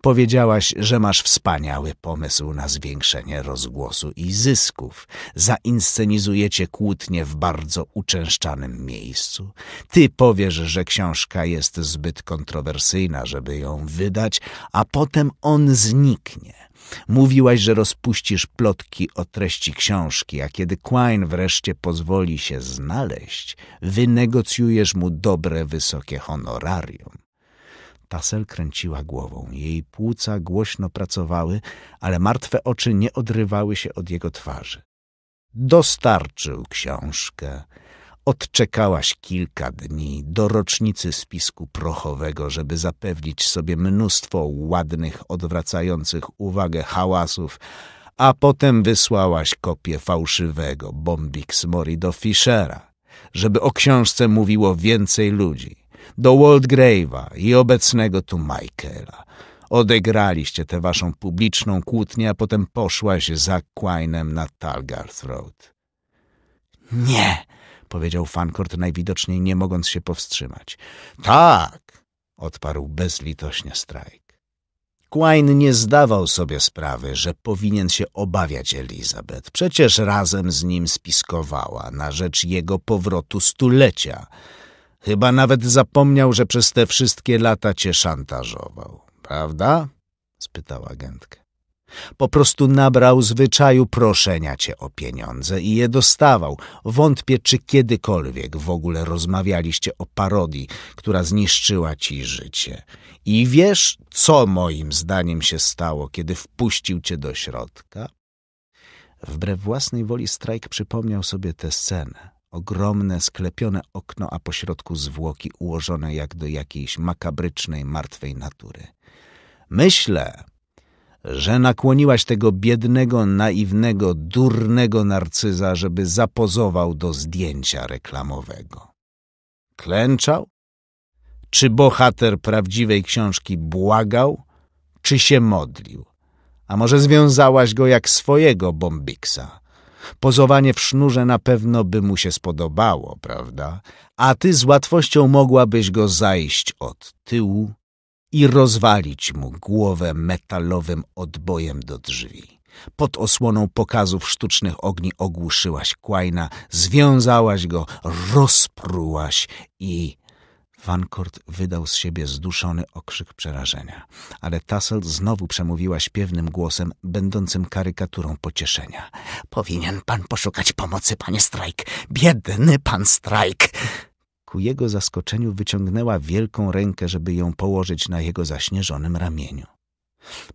Powiedziałaś, że masz wspaniały pomysł na zwiększenie rozgłosu i zysków. Zainscenizujecie kłótnie w bardzo uczęszczanym miejscu. Ty powiesz, że książka jest zbyt kontrowersyjna, żeby ją wydać, a potem on zniknie. Mówiłaś, że rozpuścisz plotki o treści książki, a kiedy Quine wreszcie pozwoli się znaleźć, wynegocjujesz mu dobre, wysokie honorarium. Tasel kręciła głową. Jej płuca głośno pracowały, ale martwe oczy nie odrywały się od jego twarzy. Dostarczył książkę. Odczekałaś kilka dni do rocznicy spisku prochowego, żeby zapewnić sobie mnóstwo ładnych, odwracających uwagę hałasów, a potem wysłałaś kopię fałszywego Bombix Mori do Fischera, żeby o książce mówiło więcej ludzi do Waldgrave'a i obecnego tu Michaela. Odegraliście tę waszą publiczną kłótnię, a potem poszłaś za Quinem na Talgarth Road. Nie, powiedział Fancourt najwidoczniej nie mogąc się powstrzymać. Tak, odparł bezlitośnie Strajk. Quine nie zdawał sobie sprawy, że powinien się obawiać Elizabeth. Przecież razem z nim spiskowała na rzecz jego powrotu stulecia – Chyba nawet zapomniał, że przez te wszystkie lata cię szantażował. Prawda? spytał agentkę. Po prostu nabrał zwyczaju proszenia cię o pieniądze i je dostawał. Wątpię, czy kiedykolwiek w ogóle rozmawialiście o parodii, która zniszczyła ci życie. I wiesz, co moim zdaniem się stało, kiedy wpuścił cię do środka? Wbrew własnej woli Strajk przypomniał sobie tę scenę ogromne, sklepione okno, a pośrodku zwłoki ułożone jak do jakiejś makabrycznej, martwej natury. Myślę, że nakłoniłaś tego biednego, naiwnego, durnego narcyza, żeby zapozował do zdjęcia reklamowego. Klęczał? Czy bohater prawdziwej książki błagał? Czy się modlił? A może związałaś go jak swojego bombiksa? Pozowanie w sznurze na pewno by mu się spodobało, prawda? A ty z łatwością mogłabyś go zajść od tyłu i rozwalić mu głowę metalowym odbojem do drzwi. Pod osłoną pokazów sztucznych ogni ogłuszyłaś Kłajna, związałaś go, rozprułaś i Fancourt wydał z siebie zduszony okrzyk przerażenia, ale Tassel znowu przemówiła śpiewnym głosem, będącym karykaturą pocieszenia. Powinien pan poszukać pomocy, panie Strajk. Biedny pan Strajk! Ku jego zaskoczeniu wyciągnęła wielką rękę, żeby ją położyć na jego zaśnieżonym ramieniu.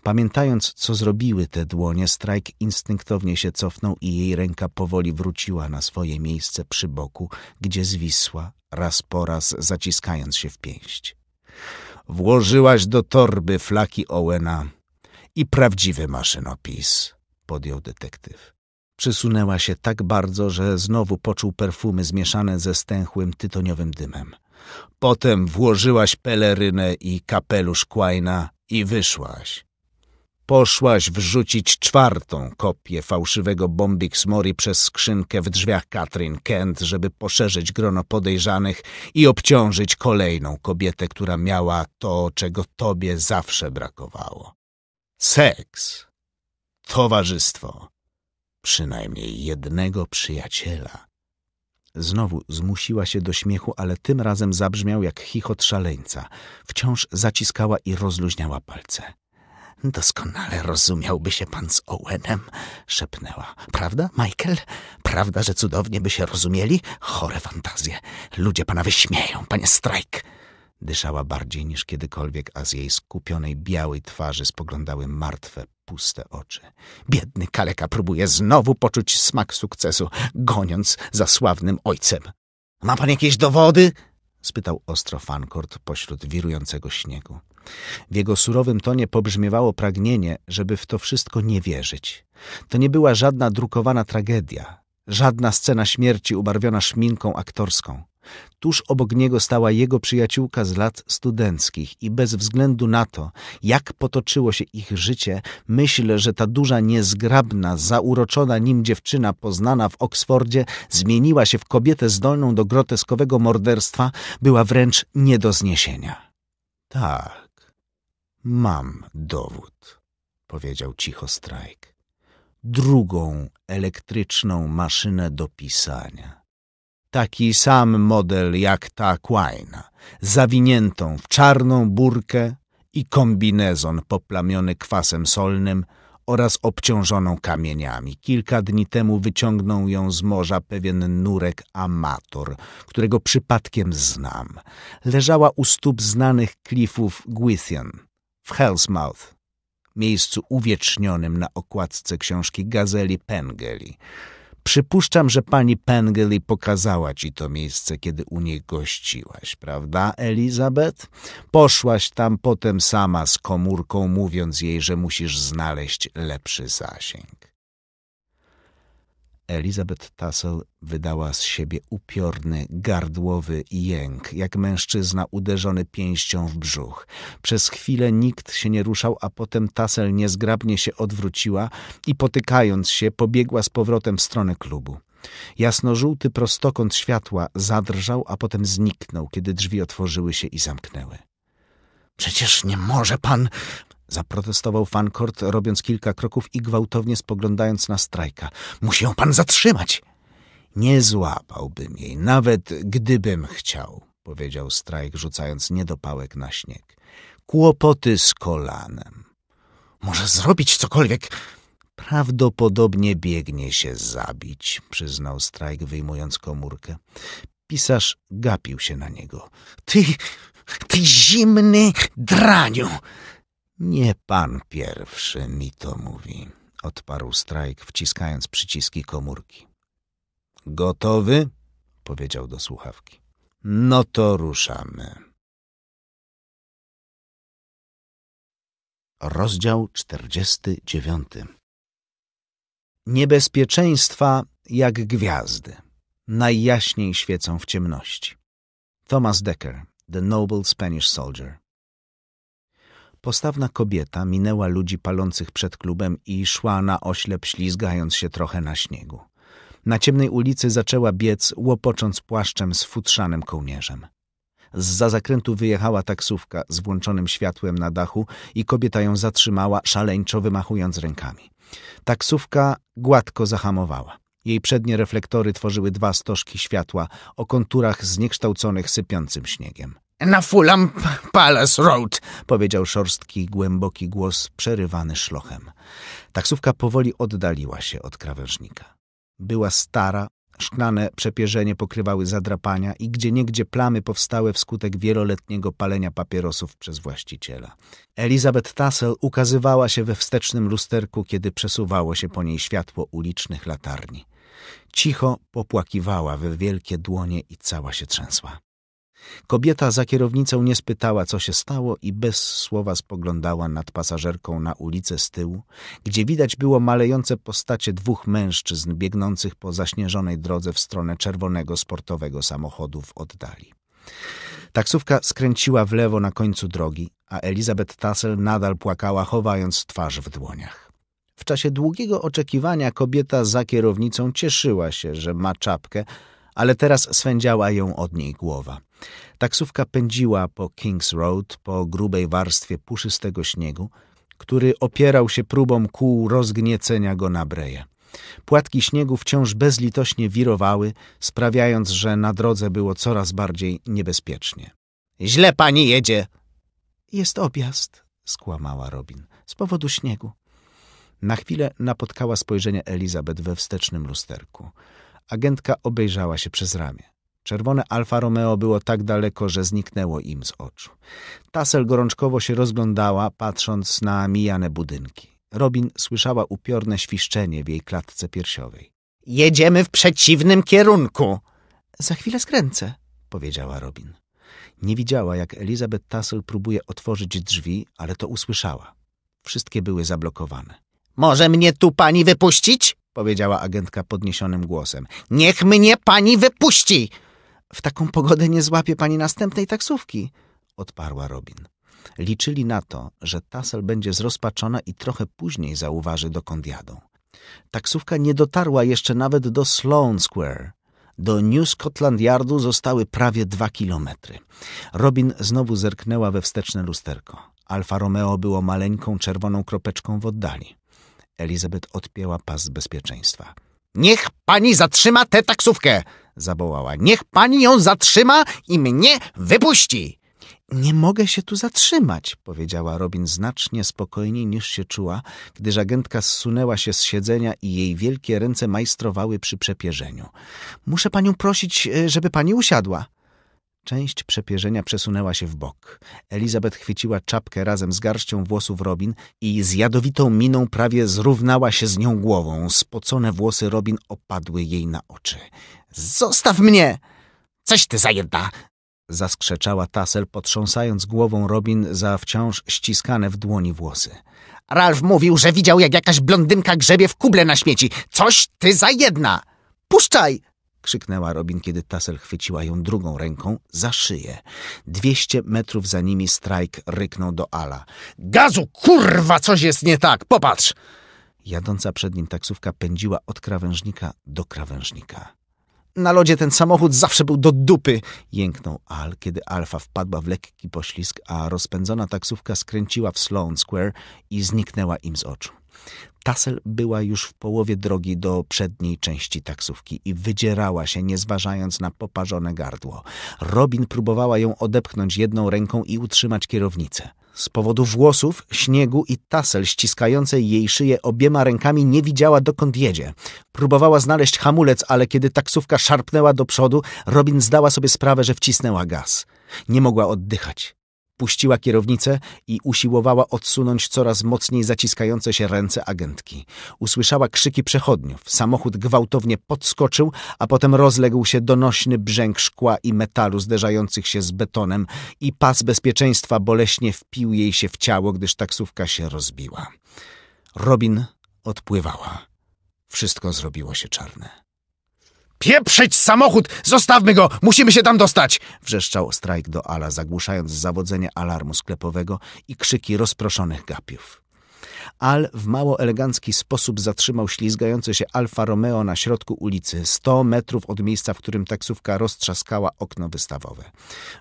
Pamiętając, co zrobiły te dłonie, strajk instynktownie się cofnął i jej ręka powoli wróciła na swoje miejsce przy boku, gdzie zwisła, raz po raz zaciskając się w pięść. Włożyłaś do torby flaki Owena i prawdziwy maszynopis, podjął detektyw. Przysunęła się tak bardzo, że znowu poczuł perfumy zmieszane ze stęchłym tytoniowym dymem. Potem włożyłaś pelerynę i kapelusz Quaina i wyszłaś. Poszłaś wrzucić czwartą kopię fałszywego bombik Mori przez skrzynkę w drzwiach Katrin Kent, żeby poszerzyć grono podejrzanych i obciążyć kolejną kobietę, która miała to, czego tobie zawsze brakowało. Seks, towarzystwo, przynajmniej jednego przyjaciela, Znowu zmusiła się do śmiechu, ale tym razem zabrzmiał jak chichot szaleńca. Wciąż zaciskała i rozluźniała palce. Doskonale rozumiałby się pan z Owenem, szepnęła. Prawda, Michael? Prawda, że cudownie by się rozumieli? Chore fantazje. Ludzie pana wyśmieją, panie Strajk. Dyszała bardziej niż kiedykolwiek, a z jej skupionej białej twarzy spoglądały martwe, puste oczy. Biedny kaleka próbuje znowu poczuć smak sukcesu, goniąc za sławnym ojcem. — Ma pan jakieś dowody? — spytał ostro Fankort pośród wirującego śniegu. W jego surowym tonie pobrzmiewało pragnienie, żeby w to wszystko nie wierzyć. To nie była żadna drukowana tragedia, żadna scena śmierci ubarwiona szminką aktorską. Tuż obok niego stała jego przyjaciółka z lat studenckich i bez względu na to, jak potoczyło się ich życie, myślę, że ta duża, niezgrabna, zauroczona nim dziewczyna poznana w Oksfordzie zmieniła się w kobietę zdolną do groteskowego morderstwa, była wręcz nie do zniesienia. Tak, mam dowód, powiedział cicho Strajk. Drugą elektryczną maszynę do pisania taki sam model jak ta Quine, zawiniętą w czarną burkę i kombinezon poplamiony kwasem solnym oraz obciążoną kamieniami. Kilka dni temu wyciągnął ją z morza pewien nurek amator, którego przypadkiem znam. Leżała u stóp znanych klifów Gwythian w Hellsmouth, miejscu uwiecznionym na okładce książki Gazeli Pengeli. Przypuszczam, że pani Pengeli pokazała ci to miejsce, kiedy u niej gościłaś, prawda, Elizabeth? Poszłaś tam potem sama z komórką, mówiąc jej, że musisz znaleźć lepszy zasięg. Elizabeth Tassel wydała z siebie upiorny, gardłowy jęk, jak mężczyzna uderzony pięścią w brzuch. Przez chwilę nikt się nie ruszał, a potem Tassel niezgrabnie się odwróciła i potykając się pobiegła z powrotem w stronę klubu. Jasnożółty prostokąt światła zadrżał, a potem zniknął, kiedy drzwi otworzyły się i zamknęły. Przecież nie może pan... Zaprotestował Fankort, robiąc kilka kroków i gwałtownie spoglądając na strajka. Musi ją pan zatrzymać! Nie złapałbym jej, nawet gdybym chciał, powiedział strajk, rzucając niedopałek na śnieg. Kłopoty z kolanem. Może zrobić cokolwiek. Prawdopodobnie biegnie się zabić, przyznał strajk, wyjmując komórkę. Pisarz gapił się na niego. Ty, ty zimny draniu! Nie pan pierwszy mi to mówi, odparł strajk, wciskając przyciski komórki. Gotowy? powiedział do słuchawki. No to ruszamy. Rozdział 49 Niebezpieczeństwa jak gwiazdy. Najjaśniej świecą w ciemności. Thomas Decker, The Noble Spanish Soldier Postawna kobieta minęła ludzi palących przed klubem i szła na oślep, ślizgając się trochę na śniegu. Na ciemnej ulicy zaczęła biec, łopocząc płaszczem z futrzanym kołnierzem. Z za zakrętu wyjechała taksówka z włączonym światłem na dachu i kobieta ją zatrzymała, szaleńczo wymachując rękami. Taksówka gładko zahamowała. Jej przednie reflektory tworzyły dwa stożki światła o konturach zniekształconych sypiącym śniegiem. Na Fulham Palace Road, powiedział szorstki, głęboki głos przerywany szlochem. Taksówka powoli oddaliła się od krawężnika. Była stara, szklane przepierzenie pokrywały zadrapania i gdzieniegdzie plamy powstałe wskutek wieloletniego palenia papierosów przez właściciela. Elizabeth Tassel ukazywała się we wstecznym lusterku, kiedy przesuwało się po niej światło ulicznych latarni. Cicho popłakiwała we wielkie dłonie i cała się trzęsła. Kobieta za kierownicą nie spytała, co się stało i bez słowa spoglądała nad pasażerką na ulicę z tyłu, gdzie widać było malejące postacie dwóch mężczyzn biegnących po zaśnieżonej drodze w stronę czerwonego sportowego samochodu w oddali. Taksówka skręciła w lewo na końcu drogi, a Elizabeth Tassel nadal płakała, chowając twarz w dłoniach. W czasie długiego oczekiwania kobieta za kierownicą cieszyła się, że ma czapkę, ale teraz swędziała ją od niej głowa. Taksówka pędziła po Kings Road po grubej warstwie puszystego śniegu, który opierał się próbom kół rozgniecenia go na breje. Płatki śniegu wciąż bezlitośnie wirowały, sprawiając, że na drodze było coraz bardziej niebezpiecznie. Źle pani jedzie! Jest objazd, skłamała Robin, z powodu śniegu. Na chwilę napotkała spojrzenie Elizabeth we wstecznym lusterku. Agentka obejrzała się przez ramię. Czerwone Alfa Romeo było tak daleko, że zniknęło im z oczu. Tassel gorączkowo się rozglądała, patrząc na mijane budynki. Robin słyszała upiorne świszczenie w jej klatce piersiowej. Jedziemy w przeciwnym kierunku! Za chwilę skręcę, powiedziała Robin. Nie widziała, jak Elizabeth Tassel próbuje otworzyć drzwi, ale to usłyszała. Wszystkie były zablokowane. Może mnie tu pani wypuścić? powiedziała agentka podniesionym głosem. Niech mnie pani wypuści! W taką pogodę nie złapie pani następnej taksówki, odparła Robin. Liczyli na to, że Tassel będzie zrozpaczona i trochę później zauważy, dokąd jadą. Taksówka nie dotarła jeszcze nawet do Sloan Square. Do New Scotland Yardu zostały prawie dwa kilometry. Robin znowu zerknęła we wsteczne lusterko. Alfa Romeo było maleńką czerwoną kropeczką w oddali. Elizabeth odpięła pas z bezpieczeństwa. Niech pani zatrzyma tę taksówkę! zawołała. Niech pani ją zatrzyma i mnie wypuści! Nie mogę się tu zatrzymać, powiedziała Robin znacznie spokojniej niż się czuła, gdyż agentka zsunęła się z siedzenia i jej wielkie ręce majstrowały przy przepierzeniu. Muszę panią prosić, e, żeby pani usiadła. Część przepierzenia przesunęła się w bok. Elizabeth chwyciła czapkę razem z garścią włosów Robin i z jadowitą miną prawie zrównała się z nią głową. Spocone włosy Robin opadły jej na oczy. Zostaw mnie! Coś ty za jedna! zaskrzeczała Tassel, potrząsając głową Robin za wciąż ściskane w dłoni włosy. Ralf mówił, że widział, jak jakaś blondynka grzebie w kuble na śmieci. Coś ty za jedna! Puszczaj! krzyknęła Robin, kiedy Tassel chwyciła ją drugą ręką za szyję. Dwieście metrów za nimi Strajk ryknął do Ala. Gazu, kurwa, coś jest nie tak, popatrz! Jadąca przed nim taksówka pędziła od krawężnika do krawężnika. Na lodzie ten samochód zawsze był do dupy! Jęknął Al, kiedy Alfa wpadła w lekki poślizg, a rozpędzona taksówka skręciła w Sloan Square i zniknęła im z oczu. Tassel była już w połowie drogi do przedniej części taksówki i wydzierała się, nie zważając na poparzone gardło. Robin próbowała ją odepchnąć jedną ręką i utrzymać kierownicę. Z powodu włosów, śniegu i tasel ściskającej jej szyję obiema rękami nie widziała dokąd jedzie. Próbowała znaleźć hamulec, ale kiedy taksówka szarpnęła do przodu, Robin zdała sobie sprawę, że wcisnęła gaz. Nie mogła oddychać. Puściła kierownicę i usiłowała odsunąć coraz mocniej zaciskające się ręce agentki. Usłyszała krzyki przechodniów. Samochód gwałtownie podskoczył, a potem rozległ się donośny brzęk szkła i metalu zderzających się z betonem i pas bezpieczeństwa boleśnie wpił jej się w ciało, gdyż taksówka się rozbiła. Robin odpływała. Wszystko zrobiło się czarne. Pieprzyć samochód! Zostawmy go! Musimy się tam dostać! Wrzeszczał Strajk do Ala, zagłuszając zawodzenie alarmu sklepowego i krzyki rozproszonych gapiów. Al w mało elegancki sposób zatrzymał ślizgające się Alfa Romeo na środku ulicy, 100 metrów od miejsca, w którym taksówka roztrzaskała okno wystawowe.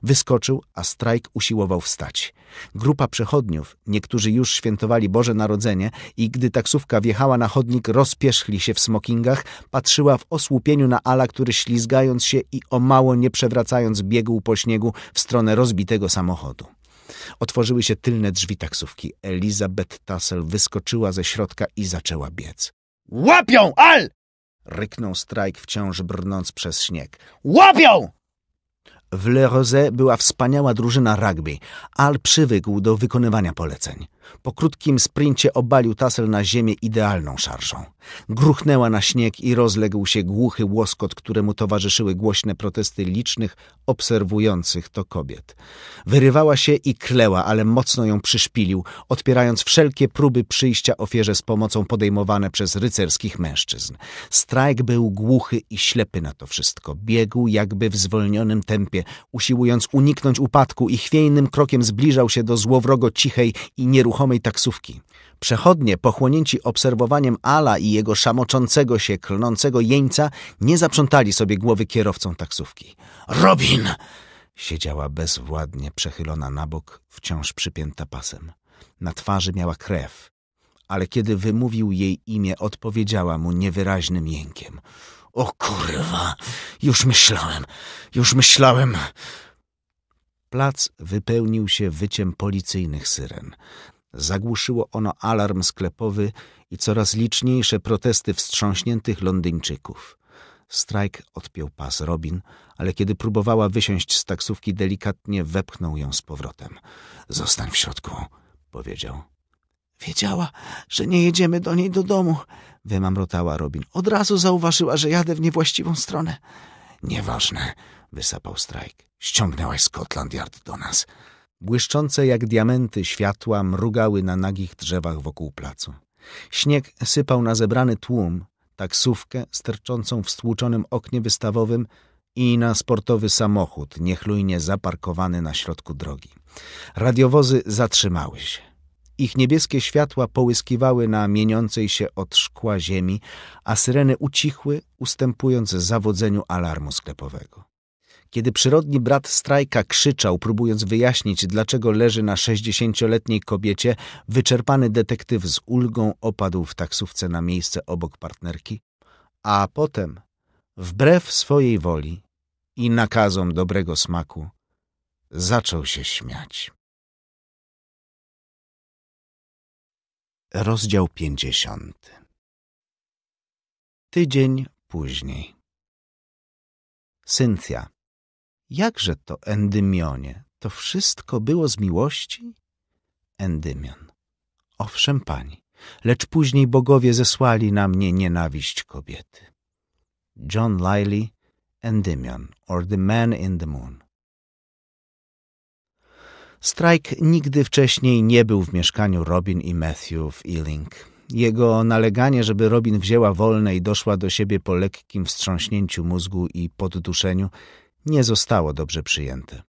Wyskoczył, a strajk usiłował wstać. Grupa przechodniów, niektórzy już świętowali Boże Narodzenie i gdy taksówka wjechała na chodnik, rozpierzchli się w smokingach, patrzyła w osłupieniu na Ala, który ślizgając się i o mało nie przewracając biegł po śniegu w stronę rozbitego samochodu. Otworzyły się tylne drzwi taksówki. Elizabeth Tassel wyskoczyła ze środka i zaczęła biec. Łapią, Al! Ryknął strajk, wciąż brnąc przez śnieg. Łapią! W Le Rose była wspaniała drużyna rugby. Al przywykł do wykonywania poleceń. Po krótkim sprincie obalił tasel na ziemię idealną szarżą. Gruchnęła na śnieg i rozległ się głuchy łoskot, któremu towarzyszyły głośne protesty licznych, obserwujących to kobiet. Wyrywała się i kleła, ale mocno ją przyszpilił, odpierając wszelkie próby przyjścia ofierze z pomocą podejmowane przez rycerskich mężczyzn. Strajk był głuchy i ślepy na to wszystko. Biegł jakby w zwolnionym tempie sobie, usiłując uniknąć upadku i chwiejnym krokiem zbliżał się do złowrogo cichej i nieruchomej taksówki. Przechodnie, pochłonięci obserwowaniem Ala i jego szamoczącego się, klnącego jeńca, nie zaprzątali sobie głowy kierowcą taksówki. Robin! Siedziała bezwładnie przechylona na bok, wciąż przypięta pasem. Na twarzy miała krew, ale kiedy wymówił jej imię, odpowiedziała mu niewyraźnym jękiem. O kurwa, już myślałem, już myślałem. Plac wypełnił się wyciem policyjnych syren. Zagłuszyło ono alarm sklepowy i coraz liczniejsze protesty wstrząśniętych Londyńczyków. Strajk odpiął pas Robin, ale kiedy próbowała wysiąść z taksówki, delikatnie wepchnął ją z powrotem. Zostań w środku, powiedział. Wiedziała, że nie jedziemy do niej do domu wymamrotała Robin. Od razu zauważyła, że jadę w niewłaściwą stronę. Nieważne, wysapał Strajk. Ściągnęłaś Scotland Yard do nas. Błyszczące jak diamenty światła mrugały na nagich drzewach wokół placu. Śnieg sypał na zebrany tłum, taksówkę sterczącą w stłuczonym oknie wystawowym i na sportowy samochód niechlujnie zaparkowany na środku drogi. Radiowozy zatrzymały się. Ich niebieskie światła połyskiwały na mieniącej się od szkła ziemi, a syreny ucichły, ustępując zawodzeniu alarmu sklepowego. Kiedy przyrodni brat Strajka krzyczał, próbując wyjaśnić, dlaczego leży na sześćdziesięcioletniej kobiecie, wyczerpany detektyw z ulgą opadł w taksówce na miejsce obok partnerki, a potem, wbrew swojej woli i nakazom dobrego smaku, zaczął się śmiać. Rozdział 50 Tydzień później Cynthia, jakże to Endymionie? To wszystko było z miłości? Endymion. Owszem, pani, lecz później bogowie zesłali na mnie nienawiść kobiety. John Liley, Endymion, or the Man in the Moon. Strajk nigdy wcześniej nie był w mieszkaniu Robin i Matthew w Ealing. Jego naleganie, żeby Robin wzięła wolne i doszła do siebie po lekkim wstrząśnięciu mózgu i podduszeniu, nie zostało dobrze przyjęte.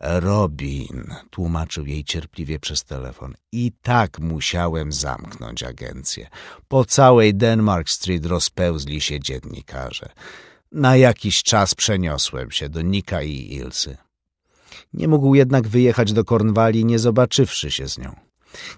Robin, tłumaczył jej cierpliwie przez telefon. I tak musiałem zamknąć agencję. Po całej Denmark Street rozpełzli się dziennikarze. Na jakiś czas przeniosłem się do Nika i Ilsy. Nie mógł jednak wyjechać do Kornwali, nie zobaczywszy się z nią.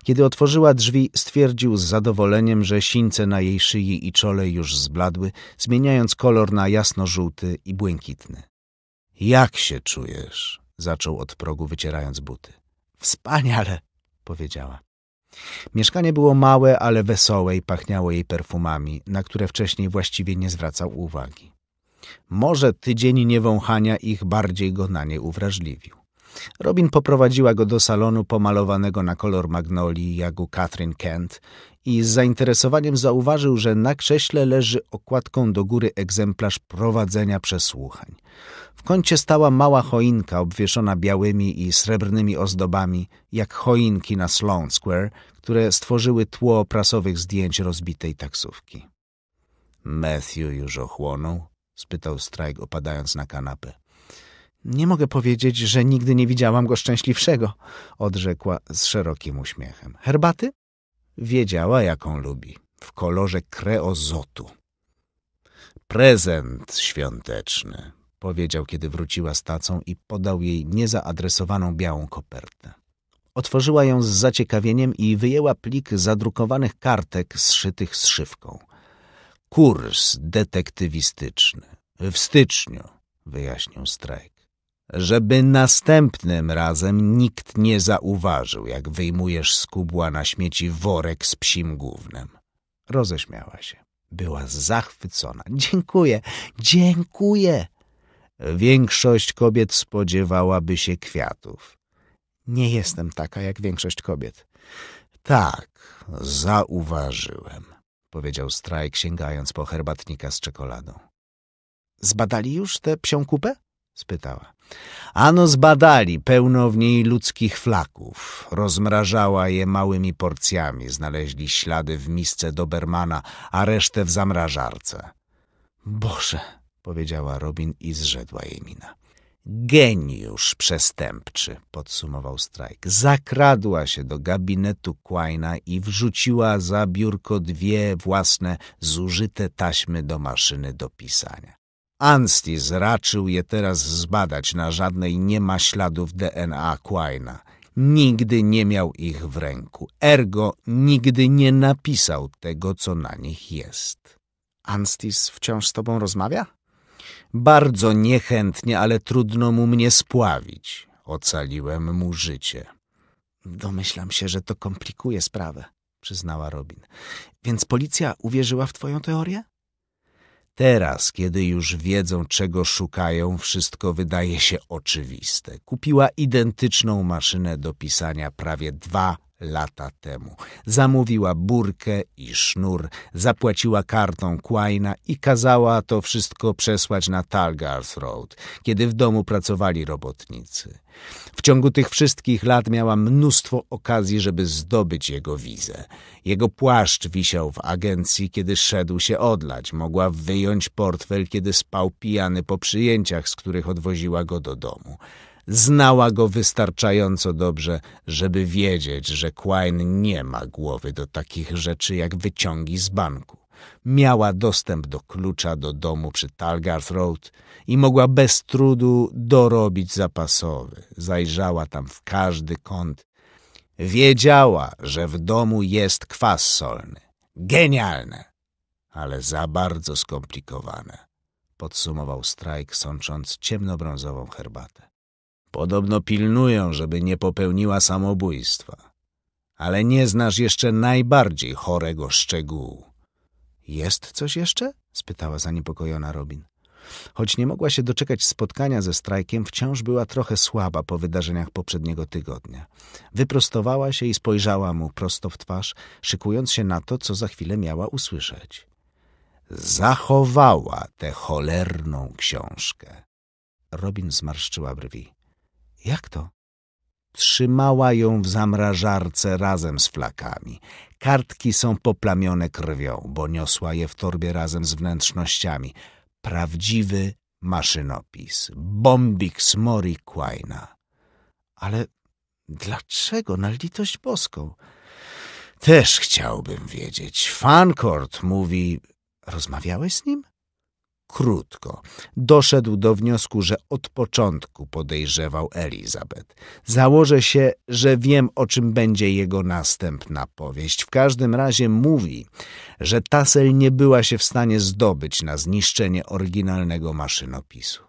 Kiedy otworzyła drzwi, stwierdził z zadowoleniem, że sińce na jej szyi i czole już zbladły, zmieniając kolor na jasno-żółty i błękitny. – Jak się czujesz? – zaczął od progu, wycierając buty. – Wspaniale! – powiedziała. Mieszkanie było małe, ale wesołe i pachniało jej perfumami, na które wcześniej właściwie nie zwracał uwagi. Może tydzień niewąchania ich bardziej go na nie uwrażliwił. Robin poprowadziła go do salonu pomalowanego na kolor magnolii jagu Catherine Kent i z zainteresowaniem zauważył, że na krześle leży okładką do góry egzemplarz prowadzenia przesłuchań. W kącie stała mała choinka obwieszona białymi i srebrnymi ozdobami, jak choinki na Sloan Square, które stworzyły tło prasowych zdjęć rozbitej taksówki. Matthew już ochłonął? spytał Strajk, opadając na kanapę. Nie mogę powiedzieć, że nigdy nie widziałam go szczęśliwszego, odrzekła z szerokim uśmiechem. Herbaty? Wiedziała, jaką lubi. W kolorze kreozotu. Prezent świąteczny, powiedział, kiedy wróciła z tacą i podał jej niezaadresowaną białą kopertę. Otworzyła ją z zaciekawieniem i wyjęła plik zadrukowanych kartek zszytych z szywką. Kurs detektywistyczny. W styczniu, wyjaśnił Strajk żeby następnym razem nikt nie zauważył, jak wyjmujesz z kubła na śmieci worek z psim gównem. Roześmiała się. Była zachwycona. Dziękuję, dziękuję. Większość kobiet spodziewałaby się kwiatów. Nie jestem taka jak większość kobiet. Tak, zauważyłem, powiedział Strajk, sięgając po herbatnika z czekoladą. Zbadali już tę psią kupę? spytała. Ano zbadali, pełno w niej ludzkich flaków. Rozmrażała je małymi porcjami, znaleźli ślady w misce Dobermana, a resztę w zamrażarce. Boże, powiedziała Robin i zrzedła jej mina. Geniusz przestępczy, podsumował Strajk. Zakradła się do gabinetu Quaina i wrzuciła za biurko dwie własne, zużyte taśmy do maszyny do pisania. Anstis raczył je teraz zbadać, na żadnej nie ma śladów DNA Quina. Nigdy nie miał ich w ręku, ergo nigdy nie napisał tego, co na nich jest. Anstis wciąż z tobą rozmawia? Bardzo niechętnie, ale trudno mu mnie spławić. Ocaliłem mu życie. Domyślam się, że to komplikuje sprawę, przyznała Robin. Więc policja uwierzyła w twoją teorię? Teraz, kiedy już wiedzą, czego szukają, wszystko wydaje się oczywiste. Kupiła identyczną maszynę do pisania prawie dwa lata temu. Zamówiła burkę i sznur, zapłaciła kartą Quaina i kazała to wszystko przesłać na Talgars Road, kiedy w domu pracowali robotnicy. W ciągu tych wszystkich lat miała mnóstwo okazji, żeby zdobyć jego wizę. Jego płaszcz wisiał w agencji, kiedy szedł się odlać. Mogła wyjąć portfel, kiedy spał pijany po przyjęciach, z których odwoziła go do domu. Znała go wystarczająco dobrze, żeby wiedzieć, że Quine nie ma głowy do takich rzeczy jak wyciągi z banku. Miała dostęp do klucza do domu przy Talgarth Road i mogła bez trudu dorobić zapasowy. Zajrzała tam w każdy kąt. Wiedziała, że w domu jest kwas solny. Genialne, ale za bardzo skomplikowane podsumował Strajk, sącząc ciemnobrązową herbatę. Podobno pilnują, żeby nie popełniła samobójstwa. Ale nie znasz jeszcze najbardziej chorego szczegółu. Jest coś jeszcze? spytała zaniepokojona Robin. Choć nie mogła się doczekać spotkania ze strajkiem, wciąż była trochę słaba po wydarzeniach poprzedniego tygodnia. Wyprostowała się i spojrzała mu prosto w twarz, szykując się na to, co za chwilę miała usłyszeć. Zachowała tę cholerną książkę. Robin zmarszczyła brwi. Jak to? Trzymała ją w zamrażarce razem z flakami. Kartki są poplamione krwią, bo niosła je w torbie razem z wnętrznościami. Prawdziwy maszynopis. Bombik z Morikwaina. Ale dlaczego na litość boską? Też chciałbym wiedzieć. Fancourt mówi... Rozmawiałeś z nim? krótko. Doszedł do wniosku, że od początku podejrzewał Elizabeth. Założę się, że wiem, o czym będzie jego następna powieść. W każdym razie mówi, że Tassel nie była się w stanie zdobyć na zniszczenie oryginalnego maszynopisu.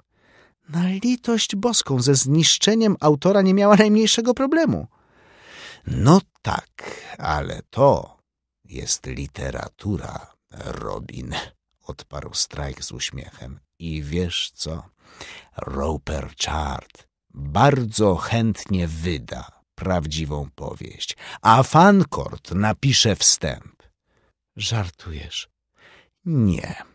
Na litość boską, ze zniszczeniem autora nie miała najmniejszego problemu. No tak, ale to jest literatura, Robin odparł Strajk z uśmiechem. I wiesz co? Roper Chart bardzo chętnie wyda prawdziwą powieść, a Fancourt napisze wstęp. Żartujesz? Nie.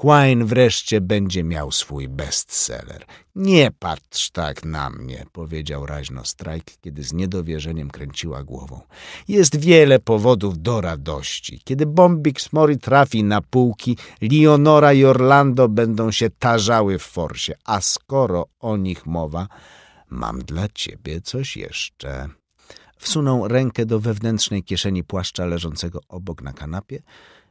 Quine wreszcie będzie miał swój bestseller. Nie patrz tak na mnie, powiedział raźno Strike, kiedy z niedowierzeniem kręciła głową. Jest wiele powodów do radości. Kiedy Bombix Mori trafi na półki, Leonora i Orlando będą się tarzały w forsie. A skoro o nich mowa, mam dla ciebie coś jeszcze. Wsunął rękę do wewnętrznej kieszeni płaszcza leżącego obok na kanapie,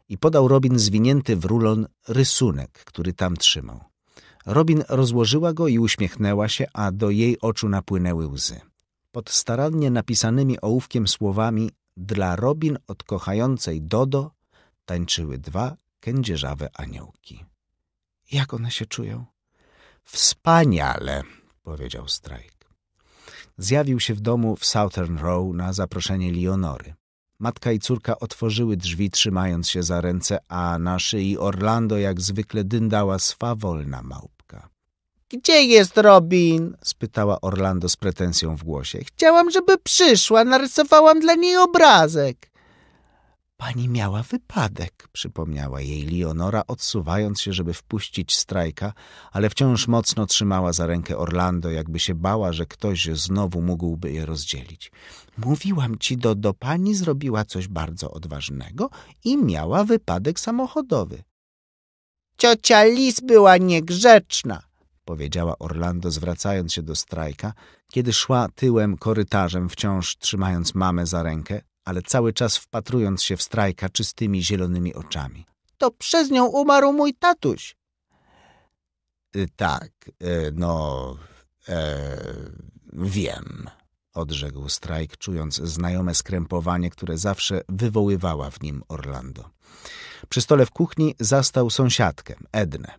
i podał Robin zwinięty w rulon rysunek, który tam trzymał. Robin rozłożyła go i uśmiechnęła się, a do jej oczu napłynęły łzy. Pod starannie napisanymi ołówkiem słowami dla Robin od kochającej Dodo tańczyły dwa kędzierzawe aniołki. Jak one się czują? Wspaniale, powiedział Strajk. Zjawił się w domu w Southern Row na zaproszenie Leonory. Matka i córka otworzyły drzwi, trzymając się za ręce, a na szyi Orlando jak zwykle dyndała swawolna małpka. Gdzie jest Robin? spytała Orlando z pretensją w głosie. Chciałam, żeby przyszła, narysowałam dla niej obrazek. Pani miała wypadek, przypomniała jej Leonora, odsuwając się, żeby wpuścić strajka, ale wciąż mocno trzymała za rękę Orlando, jakby się bała, że ktoś znowu mógłby je rozdzielić. Mówiłam ci, do, do pani zrobiła coś bardzo odważnego i miała wypadek samochodowy. Ciocia Lis była niegrzeczna, powiedziała Orlando, zwracając się do strajka, kiedy szła tyłem korytarzem, wciąż trzymając mamę za rękę, ale cały czas wpatrując się w strajka czystymi, zielonymi oczami. To przez nią umarł mój tatuś. Y, tak, y, no... E, wiem, odrzekł strajk, czując znajome skrępowanie, które zawsze wywoływała w nim Orlando. Przy stole w kuchni zastał sąsiadkę, Ednę.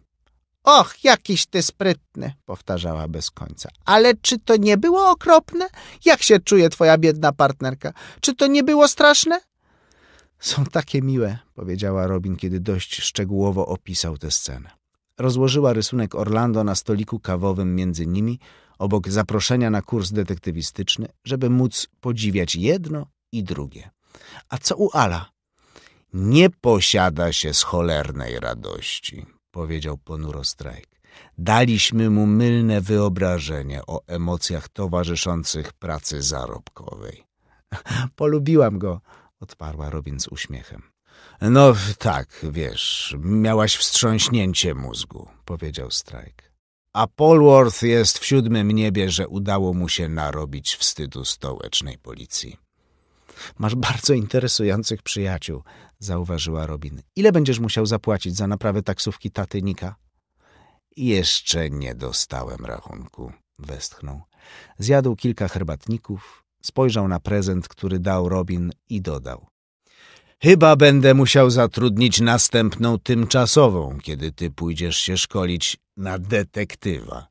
Och, jakiś ty sprytny, powtarzała bez końca. Ale czy to nie było okropne? Jak się czuje twoja biedna partnerka? Czy to nie było straszne? Są takie miłe, powiedziała Robin, kiedy dość szczegółowo opisał tę scenę. Rozłożyła rysunek Orlando na stoliku kawowym między nimi, obok zaproszenia na kurs detektywistyczny, żeby móc podziwiać jedno i drugie. A co u Ala? Nie posiada się z cholernej radości, powiedział ponuro Strajk. Daliśmy mu mylne wyobrażenie o emocjach towarzyszących pracy zarobkowej. *laughs* Polubiłam go, odparła Robin z uśmiechem. No tak, wiesz, miałaś wstrząśnięcie mózgu, powiedział Strajk. A Polworth jest w siódmym niebie, że udało mu się narobić wstydu stołecznej policji. Masz bardzo interesujących przyjaciół, zauważyła Robin. Ile będziesz musiał zapłacić za naprawę taksówki taty Nika? Jeszcze nie dostałem rachunku, westchnął. Zjadł kilka herbatników, spojrzał na prezent, który dał Robin i dodał. Chyba będę musiał zatrudnić następną tymczasową, kiedy ty pójdziesz się szkolić na detektywa.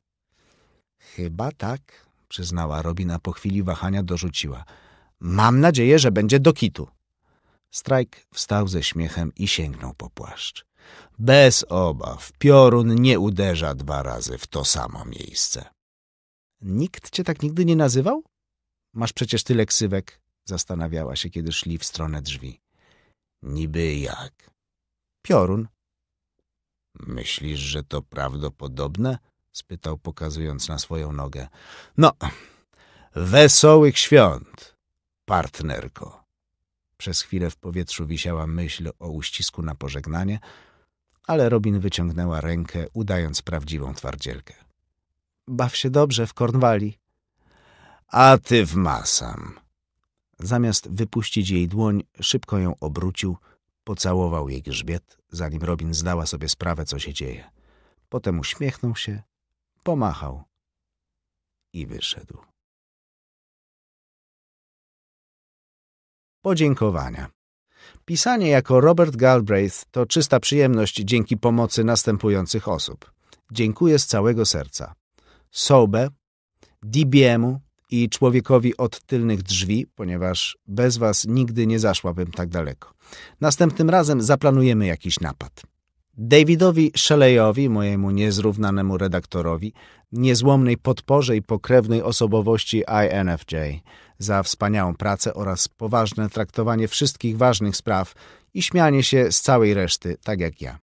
Chyba tak, przyznała Robina po chwili wahania dorzuciła. Mam nadzieję, że będzie do kitu. Strajk wstał ze śmiechem i sięgnął po płaszcz. Bez obaw, piorun nie uderza dwa razy w to samo miejsce. Nikt cię tak nigdy nie nazywał? Masz przecież tyle ksywek, zastanawiała się, kiedy szli w stronę drzwi. Niby jak? Piorun. Myślisz, że to prawdopodobne? spytał, pokazując na swoją nogę. No, wesołych świąt, partnerko. Przez chwilę w powietrzu wisiała myśl o uścisku na pożegnanie, ale Robin wyciągnęła rękę, udając prawdziwą twardzielkę. Baw się dobrze w Kornwali. A ty w masam. Zamiast wypuścić jej dłoń, szybko ją obrócił, pocałował jej grzbiet, zanim Robin zdała sobie sprawę, co się dzieje. Potem uśmiechnął się, pomachał i wyszedł. podziękowania. Pisanie jako Robert Galbraith to czysta przyjemność dzięki pomocy następujących osób. Dziękuję z całego serca. Sobe, DBM-u i człowiekowi od tylnych drzwi, ponieważ bez was nigdy nie zaszłabym tak daleko. Następnym razem zaplanujemy jakiś napad. Davidowi Szelejowi, mojemu niezrównanemu redaktorowi, niezłomnej podporze i pokrewnej osobowości INFJ, za wspaniałą pracę oraz poważne traktowanie wszystkich ważnych spraw i śmianie się z całej reszty, tak jak ja.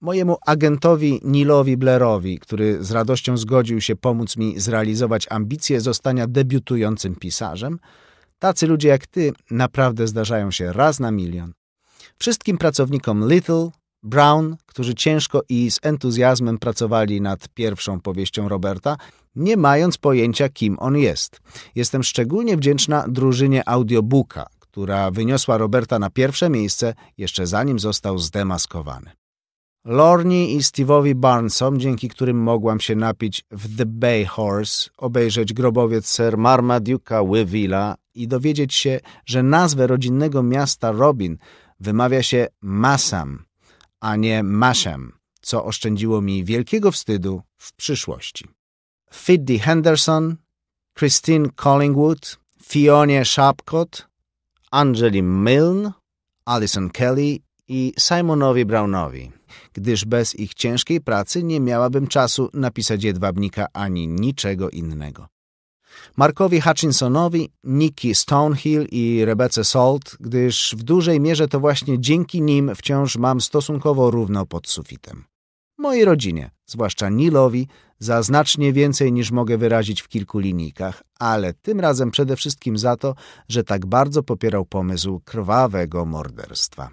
Mojemu agentowi Nilowi Blairowi, który z radością zgodził się pomóc mi zrealizować ambicje zostania debiutującym pisarzem, tacy ludzie jak ty naprawdę zdarzają się raz na milion. Wszystkim pracownikom Little, Brown, którzy ciężko i z entuzjazmem pracowali nad pierwszą powieścią Roberta nie mając pojęcia, kim on jest. Jestem szczególnie wdzięczna drużynie audiobooka, która wyniosła Roberta na pierwsze miejsce jeszcze zanim został zdemaskowany. Lorni i Steve'owi Barnesom, dzięki którym mogłam się napić w The Bay Horse, obejrzeć grobowiec Sir Marmaduke'a Wyvilla i dowiedzieć się, że nazwę rodzinnego miasta Robin wymawia się Massam, a nie Masham, co oszczędziło mi wielkiego wstydu w przyszłości. Fiddy Henderson, Christine Collingwood, Fionie Sharpcott, Angeli Milne, Alison Kelly i Simonowi Brownowi, gdyż bez ich ciężkiej pracy nie miałabym czasu napisać jedwabnika ani niczego innego. Markowi Hutchinsonowi, Nikki Stonehill i Rebece Salt, gdyż w dużej mierze to właśnie dzięki nim wciąż mam stosunkowo równo pod sufitem mojej rodzinie, zwłaszcza Nilowi, za znacznie więcej niż mogę wyrazić w kilku linijkach, ale tym razem przede wszystkim za to, że tak bardzo popierał pomysł krwawego morderstwa.